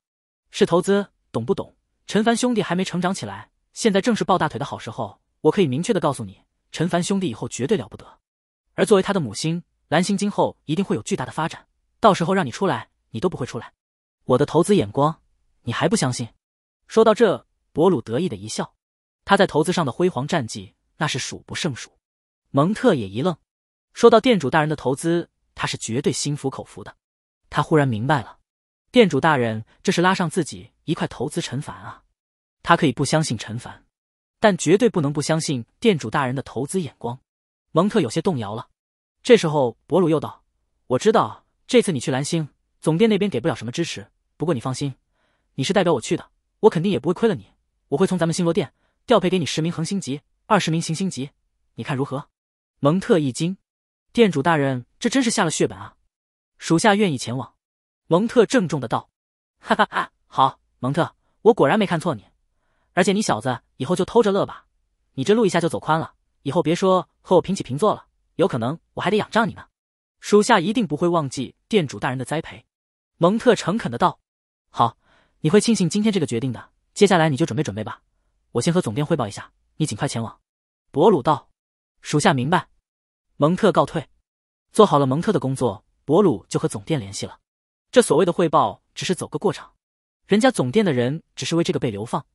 是投资，懂不懂？陈凡兄弟还没成长起来，现在正是抱大腿的好时候。我可以明确的告诉你，陈凡兄弟以后绝对了不得，而作为他的母星，蓝星今后一定会有巨大的发展。到时候让你出来，你都不会出来。我的投资眼光，你还不相信？说到这，博鲁得意的一笑，他在投资上的辉煌战绩那是数不胜数。蒙特也一愣，说到店主大人的投资，他是绝对心服口服的。他忽然明白了，店主大人这是拉上自己一块投资陈凡啊。他可以不相信陈凡，但绝对不能不相信店主大人的投资眼光。蒙特有些动摇了。这时候，博鲁又道：“我知道这次你去蓝星总店那边给不了什么支持，不过你放心，你是代表我去的，我肯定也不会亏了你。我会从咱们星罗店调配给你十名恒星级、二十名行星级，你看如何？”蒙特一惊，店主大人这真是下了血本啊。属下愿意前往，蒙特郑重的道：“哈哈哈，好，蒙特，我果然没看错你。而且你小子以后就偷着乐吧，你这路一下就走宽了，以后别说和我平起平坐了，有可能我还得仰仗你呢。”属下一定不会忘记店主大人的栽培，蒙特诚恳的道：“好，你会庆幸今天这个决定的。接下来你就准备准备吧，我先和总店汇报一下，你尽快前往。”博鲁道：“属下明白。”蒙特告退，做好了蒙特的工作。博鲁就和总店联系了，这所谓的汇报只是走个过场，人家总店的人只是为这个被流放，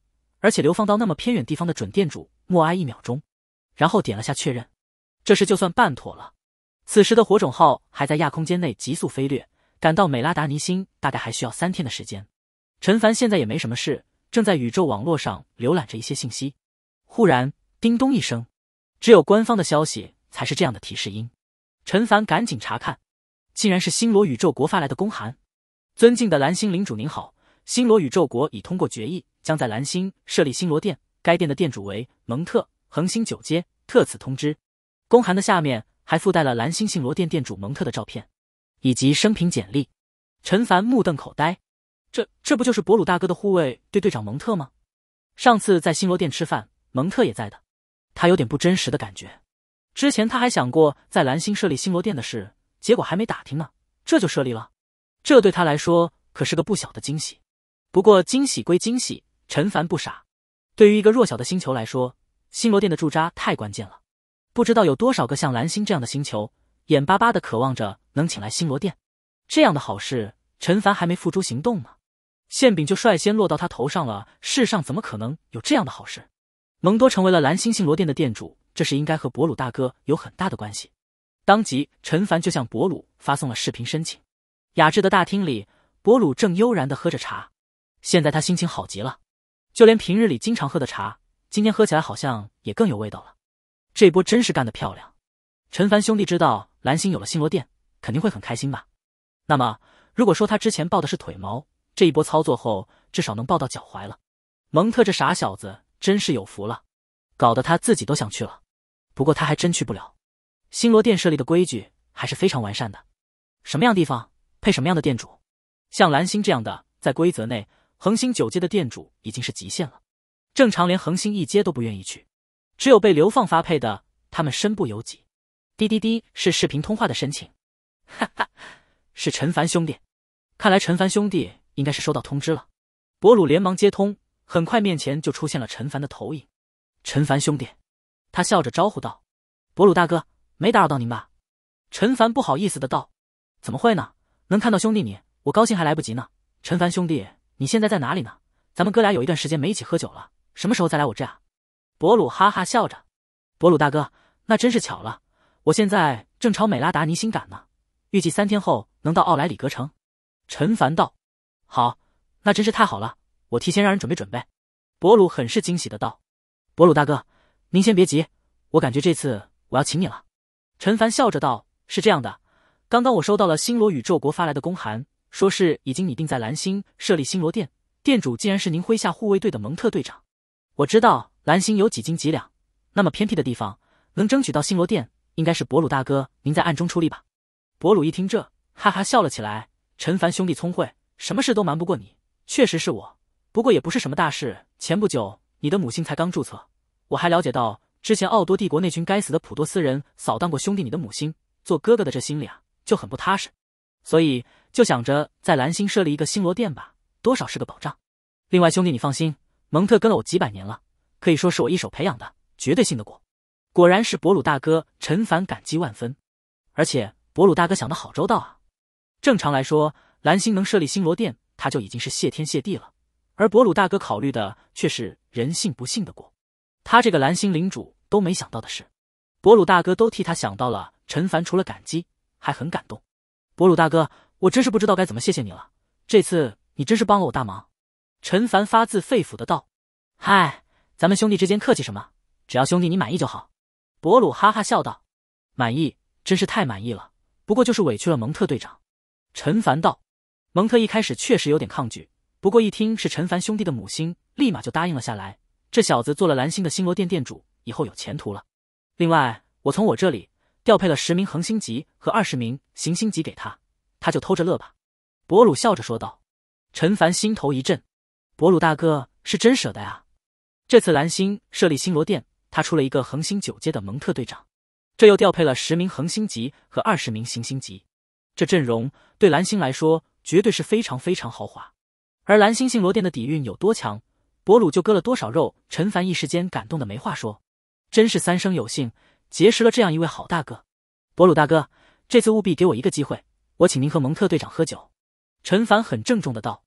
而且流放到那么偏远地方的准店主默哀一秒钟，然后点了下确认，这事就算办妥了。此时的火种号还在亚空间内急速飞掠，赶到美拉达尼星大概还需要三天的时间。陈凡现在也没什么事，正在宇宙网络上浏览着一些信息，忽然叮咚一声，只有官方的消息才是这样的提示音。陈凡赶紧查看。竟然是星罗宇宙国发来的公函。尊敬的蓝星领主，您好，星罗宇宙国已通过决议，将在蓝星设立星罗殿，该殿的店主为蒙特，恒星九阶，特此通知。公函的下面还附带了蓝星星罗殿店主蒙特的照片以及生平简历。陈凡目瞪口呆，这这不就是博鲁大哥的护卫队队长蒙特吗？上次在星罗殿吃饭，蒙特也在的，他有点不真实的感觉。之前他还想过在蓝星设立星罗殿的事。结果还没打听呢，这就设立了，这对他来说可是个不小的惊喜。不过惊喜归惊喜，陈凡不傻，对于一个弱小的星球来说，星罗殿的驻扎太关键了。不知道有多少个像蓝星这样的星球，眼巴巴的渴望着能请来星罗殿。这样的好事，陈凡还没付诸行动呢，馅饼就率先落到他头上了。世上怎么可能有这样的好事？蒙多成为了蓝星星罗殿的殿主，这是应该和博鲁大哥有很大的关系。当即，陈凡就向博鲁发送了视频申请。雅致的大厅里，博鲁正悠然地喝着茶。现在他心情好极了，就连平日里经常喝的茶，今天喝起来好像也更有味道了。这波真是干得漂亮！陈凡兄弟知道蓝星有了新罗店，肯定会很开心吧？那么，如果说他之前抱的是腿毛，这一波操作后，至少能抱到脚踝了。蒙特这傻小子真是有福了，搞得他自己都想去了。不过他还真去不了。星罗殿设立的规矩还是非常完善的，什么样地方配什么样的店主，像蓝星这样的，在规则内，恒星九阶的店主已经是极限了，正常连恒星一阶都不愿意去，只有被流放发配的，他们身不由己。滴滴滴，是视频通话的申请，哈哈，是陈凡兄弟，看来陈凡兄弟应该是收到通知了。博鲁连忙接通，很快面前就出现了陈凡的投影。陈凡兄弟，他笑着招呼道：“博鲁大哥。”没打扰到您吧？陈凡不好意思的道：“怎么会呢？能看到兄弟你，我高兴还来不及呢。”陈凡兄弟，你现在在哪里呢？咱们哥俩有一段时间没一起喝酒了，什么时候再来我这？”啊？”博鲁哈哈笑着：“博鲁大哥，那真是巧了，我现在正朝美拉达尼星赶呢，预计三天后能到奥莱里格城。”陈凡道：“好，那真是太好了，我提前让人准备准备。”博鲁很是惊喜的道：“博鲁大哥，您先别急，我感觉这次我要请你了。”陈凡笑着道：“是这样的，刚刚我收到了星罗宇宙国发来的公函，说是已经拟定在蓝星设立星罗殿，殿主竟然是您麾下护卫队的蒙特队长。我知道蓝星有几斤几两，那么偏僻的地方能争取到星罗殿，应该是伯鲁大哥您在暗中出力吧？”伯鲁一听这，哈哈笑了起来。陈凡兄弟聪慧，什么事都瞒不过你，确实是我，不过也不是什么大事。前不久你的母星才刚注册，我还了解到。之前奥多帝国那群该死的普多斯人扫荡过兄弟你的母星，做哥哥的这心里啊就很不踏实，所以就想着在蓝星设立一个星罗殿吧，多少是个保障。另外兄弟你放心，蒙特跟了我几百年了，可以说是我一手培养的，绝对信得过。果然是博鲁大哥，陈凡感激万分。而且博鲁大哥想的好周到啊！正常来说，蓝星能设立星罗殿，他就已经是谢天谢地了，而博鲁大哥考虑的却是人信不信得过。他这个蓝星领主都没想到的是，博鲁大哥都替他想到了。陈凡除了感激，还很感动。博鲁大哥，我真是不知道该怎么谢谢你了，这次你真是帮了我大忙。陈凡发自肺腑的道：“嗨，咱们兄弟之间客气什么？只要兄弟你满意就好。”博鲁哈哈笑道：“满意，真是太满意了。不过就是委屈了蒙特队长。”陈凡道：“蒙特一开始确实有点抗拒，不过一听是陈凡兄弟的母星，立马就答应了下来。”这小子做了蓝星的星罗殿店主，以后有前途了。另外，我从我这里调配了十名恒星级和二十名行星级给他，他就偷着乐吧。博鲁笑着说道。陈凡心头一震，博鲁大哥是真舍得呀。这次蓝星设立星罗殿，他出了一个恒星九阶的蒙特队长，这又调配了十名恒星级和二十名行星级，这阵容对蓝星来说绝对是非常非常豪华。而蓝星星罗殿的底蕴有多强？博鲁就割了多少肉？陈凡一时间感动的没话说，真是三生有幸，结识了这样一位好大哥，博鲁大哥，这次务必给我一个机会，我请您和蒙特队长喝酒。陈凡很郑重的道：“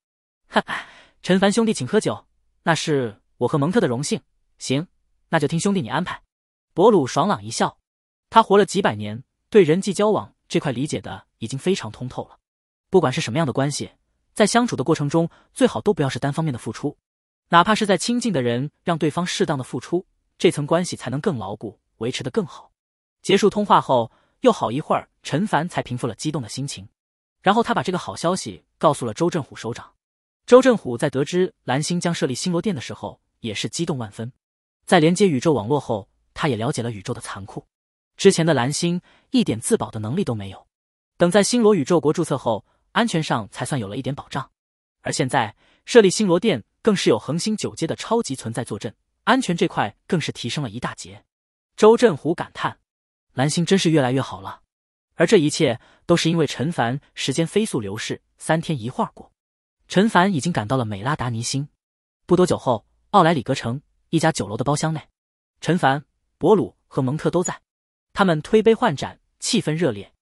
哈哈，陈凡兄弟请喝酒，那是我和蒙特的荣幸。行，那就听兄弟你安排。”博鲁爽朗一笑，他活了几百年，对人际交往这块理解的已经非常通透了。不管是什么样的关系，在相处的过程中，最好都不要是单方面的付出。哪怕是在亲近的人，让对方适当的付出，这层关系才能更牢固，维持的更好。结束通话后，又好一会儿，陈凡才平复了激动的心情，然后他把这个好消息告诉了周振虎首长。周振虎在得知蓝星将设立星罗殿的时候，也是激动万分。在连接宇宙网络后，他也了解了宇宙的残酷。之前的蓝星一点自保的能力都没有，等在星罗宇宙国注册后，安全上才算有了一点保障。而现在设立星罗殿。更是有恒星九阶的超级存在坐镇，安全这块更是提升了一大截。周振虎感叹：“蓝星真是越来越好了。”而这一切都是因为陈凡。时间飞速流逝，三天一晃过，陈凡已经赶到了美拉达尼星。不多久后，奥莱里格城一家酒楼的包厢内，陈凡、博鲁和蒙特都在。他们推杯换盏，气氛热烈。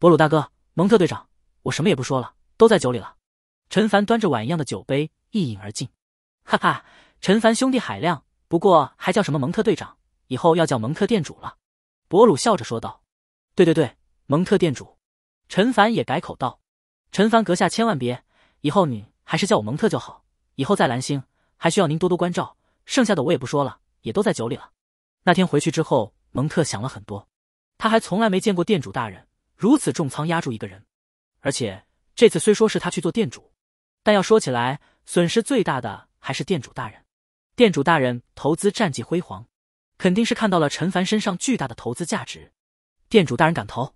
博鲁大哥，蒙特队长，我什么也不说了，都在酒里了。陈凡端着碗一样的酒杯，一饮而尽。哈哈，陈凡兄弟海量，不过还叫什么蒙特队长？以后要叫蒙特店主了。”博鲁笑着说道。“对对对，蒙特店主。”陈凡也改口道。“陈凡阁下千万别，以后你还是叫我蒙特就好。以后在蓝星还需要您多多关照。剩下的我也不说了，也都在酒里了。”那天回去之后，蒙特想了很多。他还从来没见过店主大人如此重仓压住一个人，而且这次虽说是他去做店主，但要说起来，损失最大的。还是店主大人，店主大人投资战绩辉煌，肯定是看到了陈凡身上巨大的投资价值。店主大人敢投，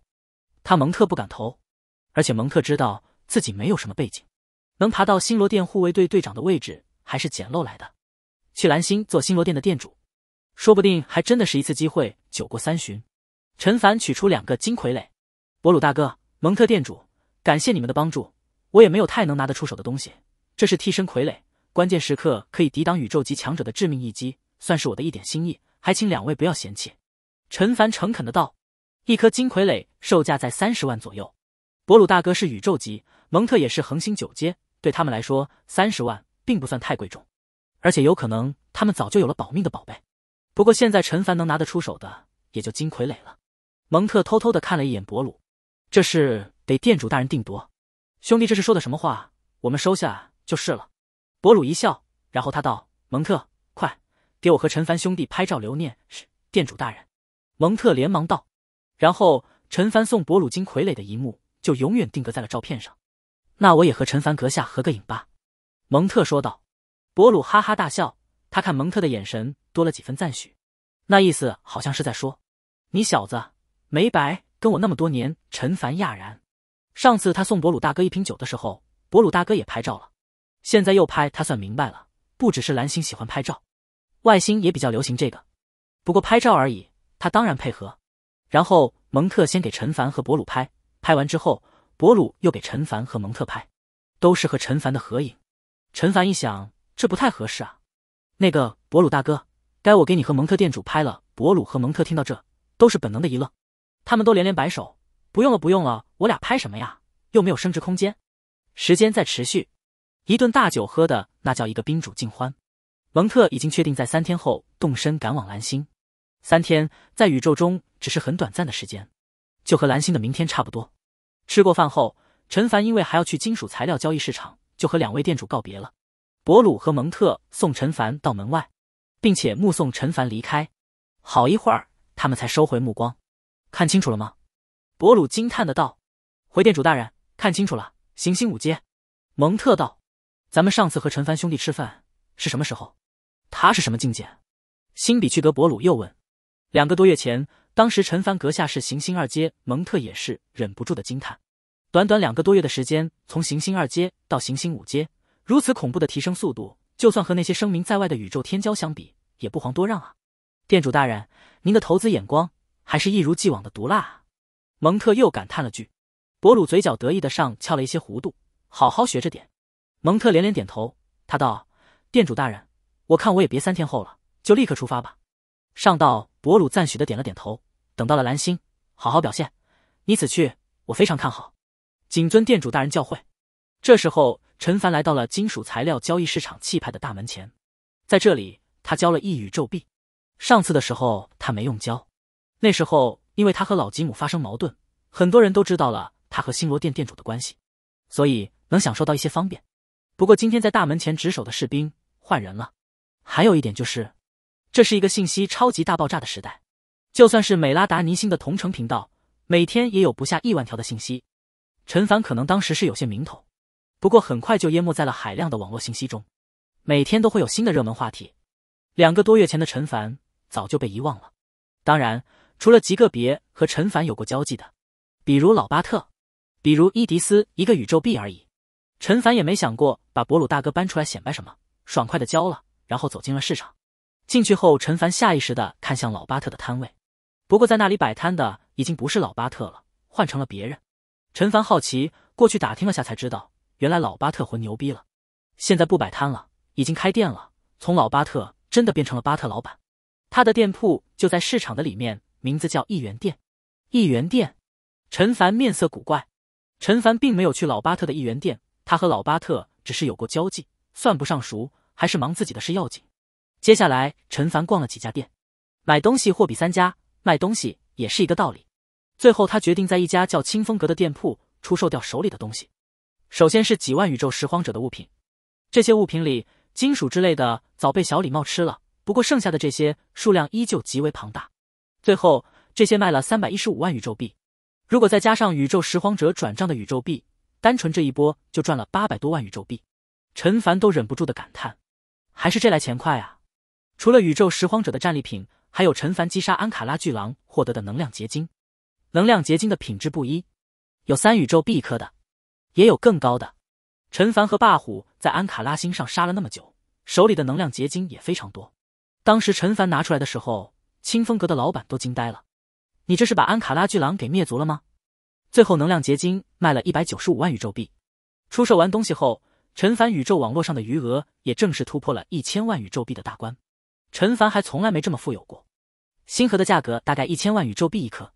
他蒙特不敢投，而且蒙特知道自己没有什么背景，能爬到星罗殿护卫队队长的位置还是捡漏来的。去蓝星做星罗殿的店主，说不定还真的是一次机会。酒过三巡，陈凡取出两个金傀儡，博鲁大哥，蒙特店主，感谢你们的帮助。我也没有太能拿得出手的东西，这是替身傀儡。关键时刻可以抵挡宇宙级强者的致命一击，算是我的一点心意，还请两位不要嫌弃。”陈凡诚恳的道，“一颗金傀儡售价在三十万左右。博鲁大哥是宇宙级，蒙特也是恒星九阶，对他们来说三十万并不算太贵重，而且有可能他们早就有了保命的宝贝。不过现在陈凡能拿得出手的也就金傀儡了。蒙特偷偷的看了一眼博鲁，这事得店主大人定夺。兄弟，这是说的什么话？我们收下就是了。”博鲁一笑，然后他道：“蒙特，快给我和陈凡兄弟拍照留念。”是，店主大人。”蒙特连忙道。然后，陈凡送博鲁金傀儡的一幕就永远定格在了照片上。那我也和陈凡阁下合个影吧。”蒙特说道。博鲁哈哈大笑，他看蒙特的眼神多了几分赞许，那意思好像是在说：“你小子没白跟我那么多年。”陈凡讶然。上次他送博鲁大哥一瓶酒的时候，博鲁大哥也拍照了。现在又拍，他算明白了，不只是蓝星喜欢拍照，外星也比较流行这个。不过拍照而已，他当然配合。然后蒙特先给陈凡和博鲁拍，拍完之后，博鲁又给陈凡和蒙特拍，都是和陈凡的合影。陈凡一想，这不太合适啊。那个博鲁大哥，该我给你和蒙特店主拍了。博鲁和蒙特听到这，都是本能的一愣，他们都连连摆手：“不用了，不用了，我俩拍什么呀？又没有升值空间。”时间在持续。一顿大酒喝的那叫一个宾主尽欢，蒙特已经确定在三天后动身赶往蓝星。三天在宇宙中只是很短暂的时间，就和蓝星的明天差不多。吃过饭后，陈凡因为还要去金属材料交易市场，就和两位店主告别了。博鲁和蒙特送陈凡到门外，并且目送陈凡离开。好一会儿，他们才收回目光，看清楚了吗？博鲁惊叹的道。回店主大人，看清楚了，行星五阶。蒙特道。咱们上次和陈凡兄弟吃饭是什么时候？他是什么境界？辛比去格伯鲁又问。两个多月前，当时陈凡阁下是行星二阶，蒙特也是忍不住的惊叹。短短两个多月的时间，从行星二阶到行星五阶，如此恐怖的提升速度，就算和那些声名在外的宇宙天骄相比，也不遑多让啊！店主大人，您的投资眼光还是一如既往的毒辣啊！蒙特又感叹了句。伯鲁嘴角得意的上翘了一些弧度，好好学着点。蒙特连连点头，他道：“店主大人，我看我也别三天后了，就立刻出发吧。”上道博鲁赞许的点了点头。等到了蓝星，好好表现，你此去我非常看好。谨遵店主大人教诲。这时候，陈凡来到了金属材料交易市场气派的大门前，在这里，他交了一宇宙币。上次的时候他没用交，那时候因为他和老吉姆发生矛盾，很多人都知道了他和星罗店店主的关系，所以能享受到一些方便。不过今天在大门前值守的士兵换人了，还有一点就是，这是一个信息超级大爆炸的时代，就算是美拉达尼星的同城频道，每天也有不下亿万条的信息。陈凡可能当时是有些名头，不过很快就淹没在了海量的网络信息中。每天都会有新的热门话题，两个多月前的陈凡早就被遗忘了。当然，除了极个别和陈凡有过交际的，比如老巴特，比如伊迪丝，一个宇宙币而已。陈凡也没想过把博鲁大哥搬出来显摆什么，爽快的交了，然后走进了市场。进去后，陈凡下意识的看向老巴特的摊位，不过在那里摆摊的已经不是老巴特了，换成了别人。陈凡好奇过去打听了下，才知道原来老巴特混牛逼了，现在不摆摊了，已经开店了。从老巴特真的变成了巴特老板，他的店铺就在市场的里面，名字叫一元店。一元店，陈凡面色古怪。陈凡并没有去老巴特的一元店。他和老巴特只是有过交际，算不上熟，还是忙自己的事要紧。接下来，陈凡逛了几家店，买东西货比三家，卖东西也是一个道理。最后，他决定在一家叫清风阁的店铺出售掉手里的东西。首先是几万宇宙拾荒者的物品，这些物品里金属之类的早被小礼帽吃了，不过剩下的这些数量依旧极为庞大。最后，这些卖了三百一十五万宇宙币，如果再加上宇宙拾荒者转账的宇宙币。单纯这一波就赚了八百多万宇宙币，陈凡都忍不住的感叹，还是这来钱快啊！除了宇宙拾荒者的战利品，还有陈凡击杀安卡拉巨狼获得的能量结晶。能量结晶的品质不一，有三宇宙币一颗的，也有更高的。陈凡和霸虎在安卡拉星上杀了那么久，手里的能量结晶也非常多。当时陈凡拿出来的时候，清风阁的老板都惊呆了，你这是把安卡拉巨狼给灭族了吗？最后，能量结晶卖了一百九十五万宇宙币。出售完东西后，陈凡宇宙网络上的余额也正式突破了一千万宇宙币的大关。陈凡还从来没这么富有过。星核的价格大概一千万宇宙币一颗，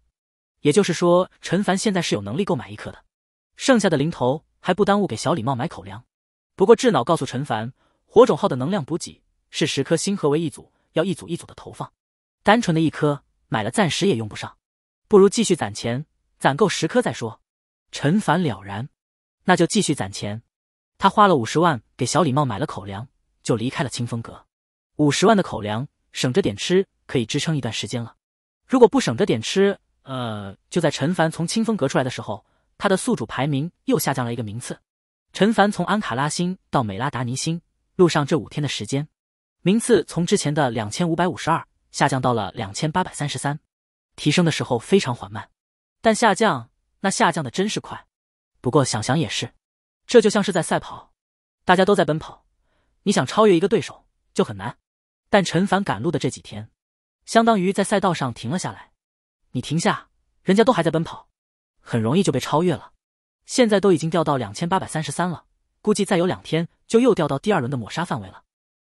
也就是说，陈凡现在是有能力购买一颗的。剩下的零头还不耽误给小礼帽买口粮。不过智脑告诉陈凡，火种号的能量补给是十颗星核为一组，要一组一组的投放。单纯的一颗买了暂时也用不上，不如继续攒钱。攒够十颗再说。陈凡了然，那就继续攒钱。他花了五十万给小李茂买了口粮，就离开了清风阁。五十万的口粮，省着点吃，可以支撑一段时间了。如果不省着点吃，呃，就在陈凡从清风阁出来的时候，他的宿主排名又下降了一个名次。陈凡从安卡拉星到美拉达尼星路上这五天的时间，名次从之前的两千五百五十二下降到了两千八百三十三，提升的时候非常缓慢。但下降，那下降的真是快。不过想想也是，这就像是在赛跑，大家都在奔跑，你想超越一个对手就很难。但陈凡赶路的这几天，相当于在赛道上停了下来。你停下，人家都还在奔跑，很容易就被超越了。现在都已经掉到两千八百三十三了，估计再有两天就又掉到第二轮的抹杀范围了。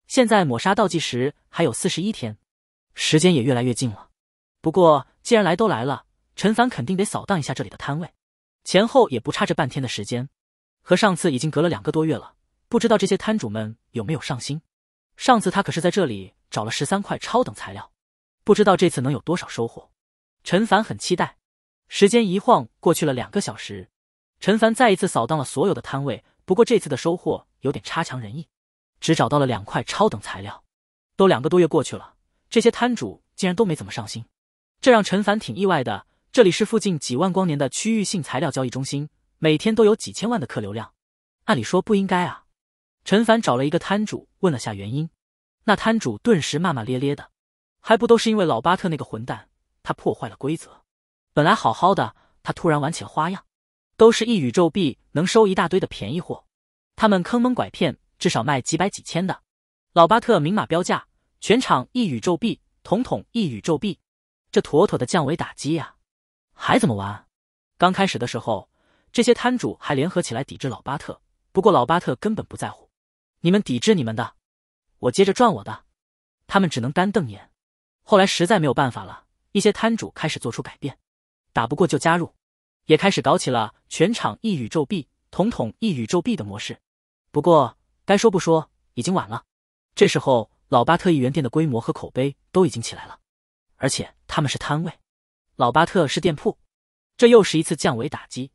现在抹杀倒计时还有四十一天，时间也越来越近了。不过既然来都来了。陈凡肯定得扫荡一下这里的摊位，前后也不差这半天的时间，和上次已经隔了两个多月了，不知道这些摊主们有没有上心。上次他可是在这里找了十三块超等材料，不知道这次能有多少收获。陈凡很期待。时间一晃过去了两个小时，陈凡再一次扫荡了所有的摊位，不过这次的收获有点差强人意，只找到了两块超等材料。都两个多月过去了，这些摊主竟然都没怎么上心，这让陈凡挺意外的。这里是附近几万光年的区域性材料交易中心，每天都有几千万的客流量，按理说不应该啊。陈凡找了一个摊主问了下原因，那摊主顿时骂骂咧咧的，还不都是因为老巴特那个混蛋，他破坏了规则。本来好好的，他突然玩起了花样，都是一宇宙币能收一大堆的便宜货，他们坑蒙拐骗，至少卖几百几千的。老巴特明码标价，全场一宇宙币，统统一宇宙币，这妥妥的降维打击呀！还怎么玩？刚开始的时候，这些摊主还联合起来抵制老巴特。不过老巴特根本不在乎，你们抵制你们的，我接着赚我的。他们只能干瞪眼。后来实在没有办法了，一些摊主开始做出改变，打不过就加入，也开始搞起了全场一宇宙币，统统一宇宙币的模式。不过该说不说，已经晚了。这时候，老巴特一元店的规模和口碑都已经起来了，而且他们是摊位。老巴特是店铺，这又是一次降维打击。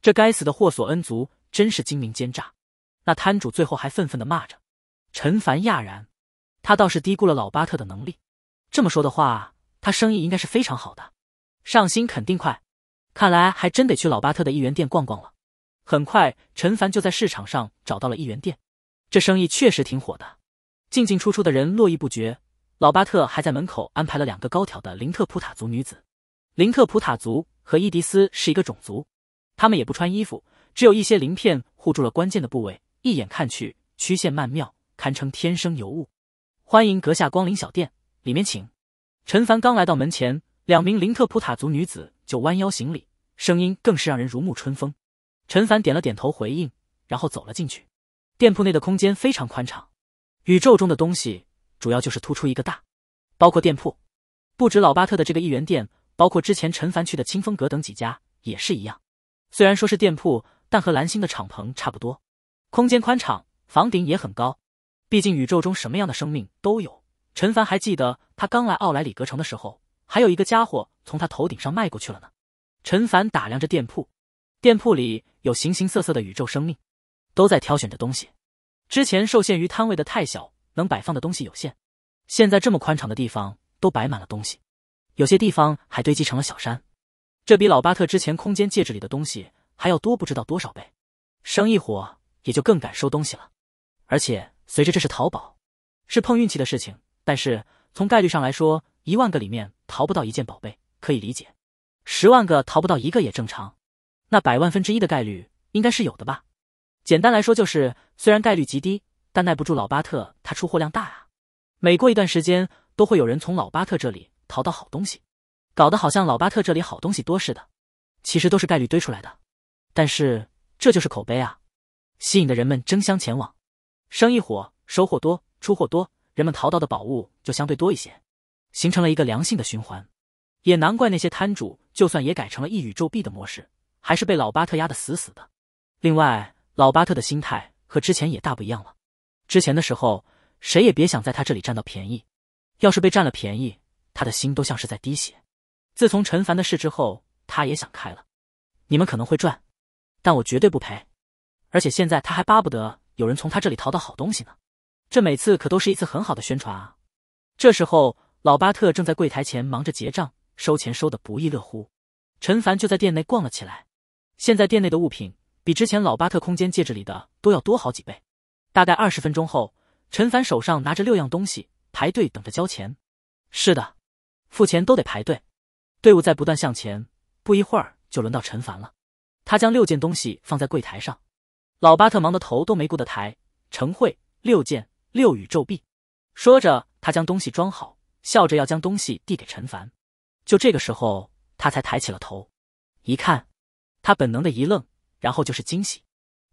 这该死的霍索恩族真是精明奸诈。那摊主最后还愤愤的骂着。陈凡讶然，他倒是低估了老巴特的能力。这么说的话，他生意应该是非常好的，上新肯定快。看来还真得去老巴特的一元店逛逛了。很快，陈凡就在市场上找到了一元店，这生意确实挺火的，进进出出的人络绎不绝。老巴特还在门口安排了两个高挑的林特普塔族女子。林特普塔族和伊迪斯是一个种族，他们也不穿衣服，只有一些鳞片护住了关键的部位，一眼看去，曲线曼妙，堪称天生尤物。欢迎阁下光临小店，里面请。陈凡刚来到门前，两名林特普塔族女子就弯腰行礼，声音更是让人如沐春风。陈凡点了点头回应，然后走了进去。店铺内的空间非常宽敞，宇宙中的东西主要就是突出一个大，包括店铺，不止老巴特的这个一元店。包括之前陈凡去的清风阁等几家也是一样，虽然说是店铺，但和蓝星的敞篷差不多，空间宽敞，房顶也很高。毕竟宇宙中什么样的生命都有。陈凡还记得他刚来奥莱里格城的时候，还有一个家伙从他头顶上迈过去了呢。陈凡打量着店铺，店铺里有形形色色的宇宙生命，都在挑选着东西。之前受限于摊位的太小，能摆放的东西有限，现在这么宽敞的地方都摆满了东西。有些地方还堆积成了小山，这比老巴特之前空间戒指里的东西还要多不知道多少倍。生意火也就更敢收东西了。而且随着这是淘宝，是碰运气的事情，但是从概率上来说，一万个里面淘不到一件宝贝可以理解，十万个淘不到一个也正常。那百万分之一的概率应该是有的吧？简单来说就是，虽然概率极低，但耐不住老巴特他出货量大啊，每过一段时间都会有人从老巴特这里。淘到好东西，搞得好像老巴特这里好东西多似的，其实都是概率堆出来的。但是这就是口碑啊，吸引的人们争相前往，生意火，收获多，出货多，人们淘到的宝物就相对多一些，形成了一个良性的循环。也难怪那些摊主就算也改成了一宇宙币的模式，还是被老巴特压得死死的。另外，老巴特的心态和之前也大不一样了，之前的时候谁也别想在他这里占到便宜，要是被占了便宜。他的心都像是在滴血。自从陈凡的事之后，他也想开了。你们可能会赚，但我绝对不赔。而且现在他还巴不得有人从他这里淘到好东西呢。这每次可都是一次很好的宣传啊。这时候，老巴特正在柜台前忙着结账，收钱收的不亦乐乎。陈凡就在店内逛了起来。现在店内的物品比之前老巴特空间戒指里的都要多好几倍。大概二十分钟后，陈凡手上拿着六样东西，排队等着交钱。是的。付钱都得排队，队伍在不断向前，不一会儿就轮到陈凡了。他将六件东西放在柜台上，老巴特忙得头都没顾得抬。陈慧，六件六宇宙币。说着，他将东西装好，笑着要将东西递给陈凡。就这个时候，他才抬起了头，一看，他本能的一愣，然后就是惊喜。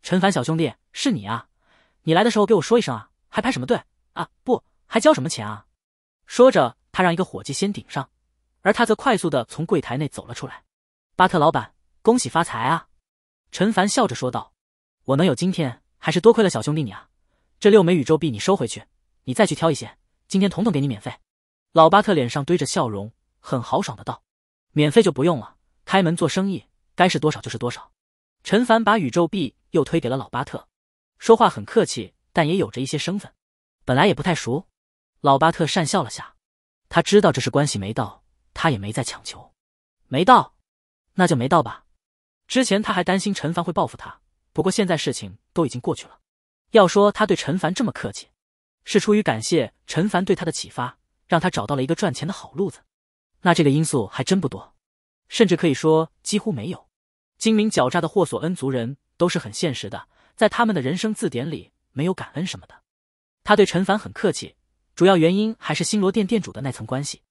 陈凡小兄弟，是你啊！你来的时候给我说一声啊，还排什么队啊？不，还交什么钱啊？说着。他让一个伙计先顶上，而他则快速的从柜台内走了出来。巴特老板，恭喜发财啊！陈凡笑着说道：“我能有今天，还是多亏了小兄弟你啊！这六枚宇宙币你收回去，你再去挑一些。今天统统给你免费。”老巴特脸上堆着笑容，很豪爽的道：“免费就不用了，开门做生意，该是多少就是多少。”陈凡把宇宙币又推给了老巴特，说话很客气，但也有着一些生分，本来也不太熟。老巴特讪笑了下。他知道这是关系没到，他也没再强求。没到，那就没到吧。之前他还担心陈凡会报复他，不过现在事情都已经过去了。要说他对陈凡这么客气，是出于感谢陈凡对他的启发，让他找到了一个赚钱的好路子。那这个因素还真不多，甚至可以说几乎没有。精明狡诈的霍索恩族人都是很现实的，在他们的人生字典里没有感恩什么的。他对陈凡很客气。主要原因还是星罗店店主的那层关系，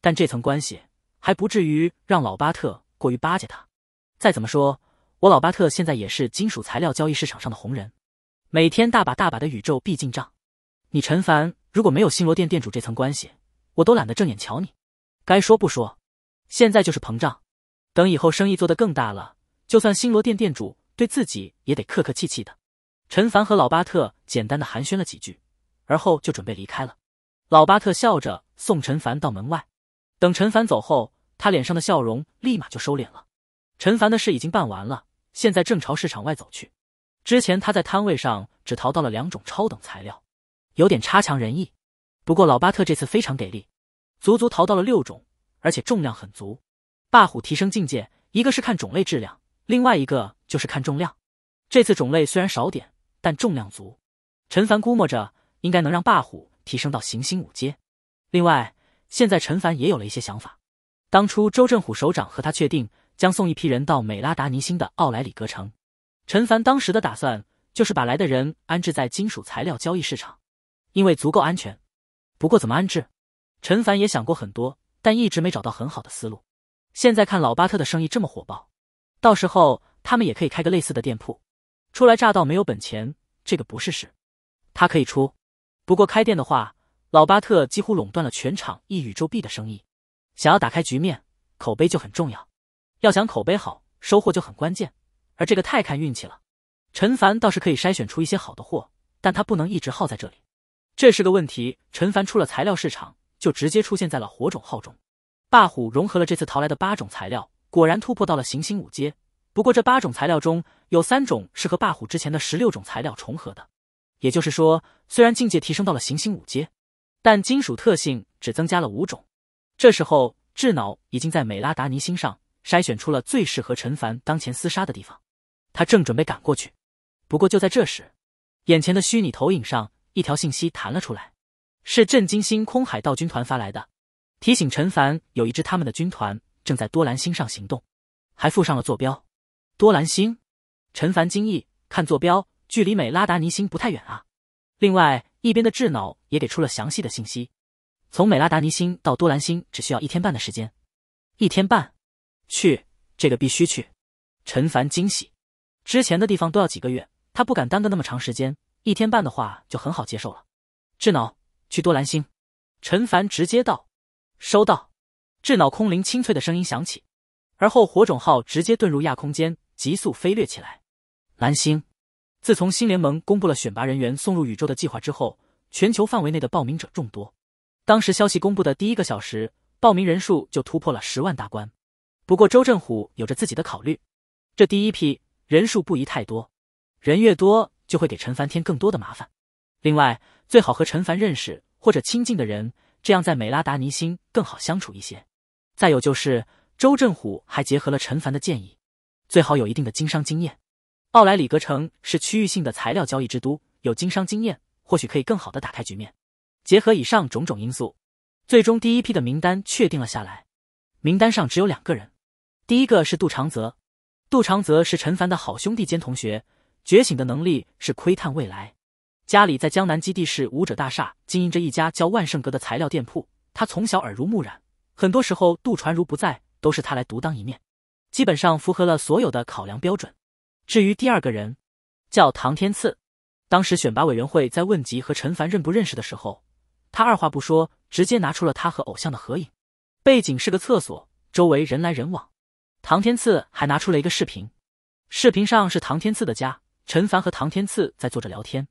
但这层关系还不至于让老巴特过于巴结他。再怎么说，我老巴特现在也是金属材料交易市场上的红人，每天大把大把的宇宙币进账。你陈凡如果没有星罗店店主这层关系，我都懒得正眼瞧你。该说不说，现在就是膨胀。等以后生意做得更大了，就算星罗店店主对自己也得客客气气的。陈凡和老巴特简单的寒暄了几句，而后就准备离开了。老巴特笑着送陈凡到门外，等陈凡走后，他脸上的笑容立马就收敛了。陈凡的事已经办完了，现在正朝市场外走去。之前他在摊位上只淘到了两种超等材料，有点差强人意。不过老巴特这次非常给力，足足淘到了六种，而且重量很足。霸虎提升境界，一个是看种类质量，另外一个就是看重量。这次种类虽然少点，但重量足。陈凡估摸着应该能让霸虎。提升到行星五阶。另外，现在陈凡也有了一些想法。当初周振虎首长和他确定将送一批人到美拉达尼星的奥莱里格城，陈凡当时的打算就是把来的人安置在金属材料交易市场，因为足够安全。不过怎么安置，陈凡也想过很多，但一直没找到很好的思路。现在看老巴特的生意这么火爆，到时候他们也可以开个类似的店铺。初来乍到，没有本钱，这个不是事，他可以出。不过开店的话，老巴特几乎垄断了全场一宇宙币的生意。想要打开局面，口碑就很重要。要想口碑好，收获就很关键，而这个太看运气了。陈凡倒是可以筛选出一些好的货，但他不能一直耗在这里，这是个问题。陈凡出了材料市场，就直接出现在了火种号中。霸虎融合了这次淘来的八种材料，果然突破到了行星五阶。不过这八种材料中有三种是和霸虎之前的十六种材料重合的。也就是说，虽然境界提升到了行星五阶，但金属特性只增加了五种。这时候，智脑已经在美拉达尼星上筛选出了最适合陈凡当前厮杀的地方，他正准备赶过去。不过，就在这时，眼前的虚拟投影上一条信息弹了出来，是震惊星空海盗军团发来的，提醒陈凡有一支他们的军团正在多兰星上行动，还附上了坐标。多兰星，陈凡惊异，看坐标。距离美拉达尼星不太远啊，另外一边的智脑也给出了详细的信息，从美拉达尼星到多兰星只需要一天半的时间。一天半，去这个必须去。陈凡惊喜，之前的地方都要几个月，他不敢耽搁那么长时间，一天半的话就很好接受了。智脑，去多兰星。陈凡直接道。收到，智脑空灵清脆的声音响起，而后火种号直接遁入亚空间，急速飞掠起来。蓝星。自从新联盟公布了选拔人员送入宇宙的计划之后，全球范围内的报名者众多。当时消息公布的第一个小时，报名人数就突破了十万大关。不过周振虎有着自己的考虑，这第一批人数不宜太多，人越多就会给陈凡添更多的麻烦。另外，最好和陈凡认识或者亲近的人，这样在美拉达尼星更好相处一些。再有就是，周振虎还结合了陈凡的建议，最好有一定的经商经验。奥来，里格城是区域性的材料交易之都，有经商经验，或许可以更好的打开局面。结合以上种种因素，最终第一批的名单确定了下来。名单上只有两个人，第一个是杜长泽。杜长泽是陈凡的好兄弟兼同学，觉醒的能力是窥探未来。家里在江南基地市武者大厦经营着一家叫万圣阁的材料店铺。他从小耳濡目染，很多时候杜传如不在，都是他来独当一面，基本上符合了所有的考量标准。至于第二个人，叫唐天赐。当时选拔委员会在问及和陈凡认不认识的时候，他二话不说，直接拿出了他和偶像的合影，背景是个厕所，周围人来人往。唐天赐还拿出了一个视频，视频上是唐天赐的家，陈凡和唐天赐在坐着聊天。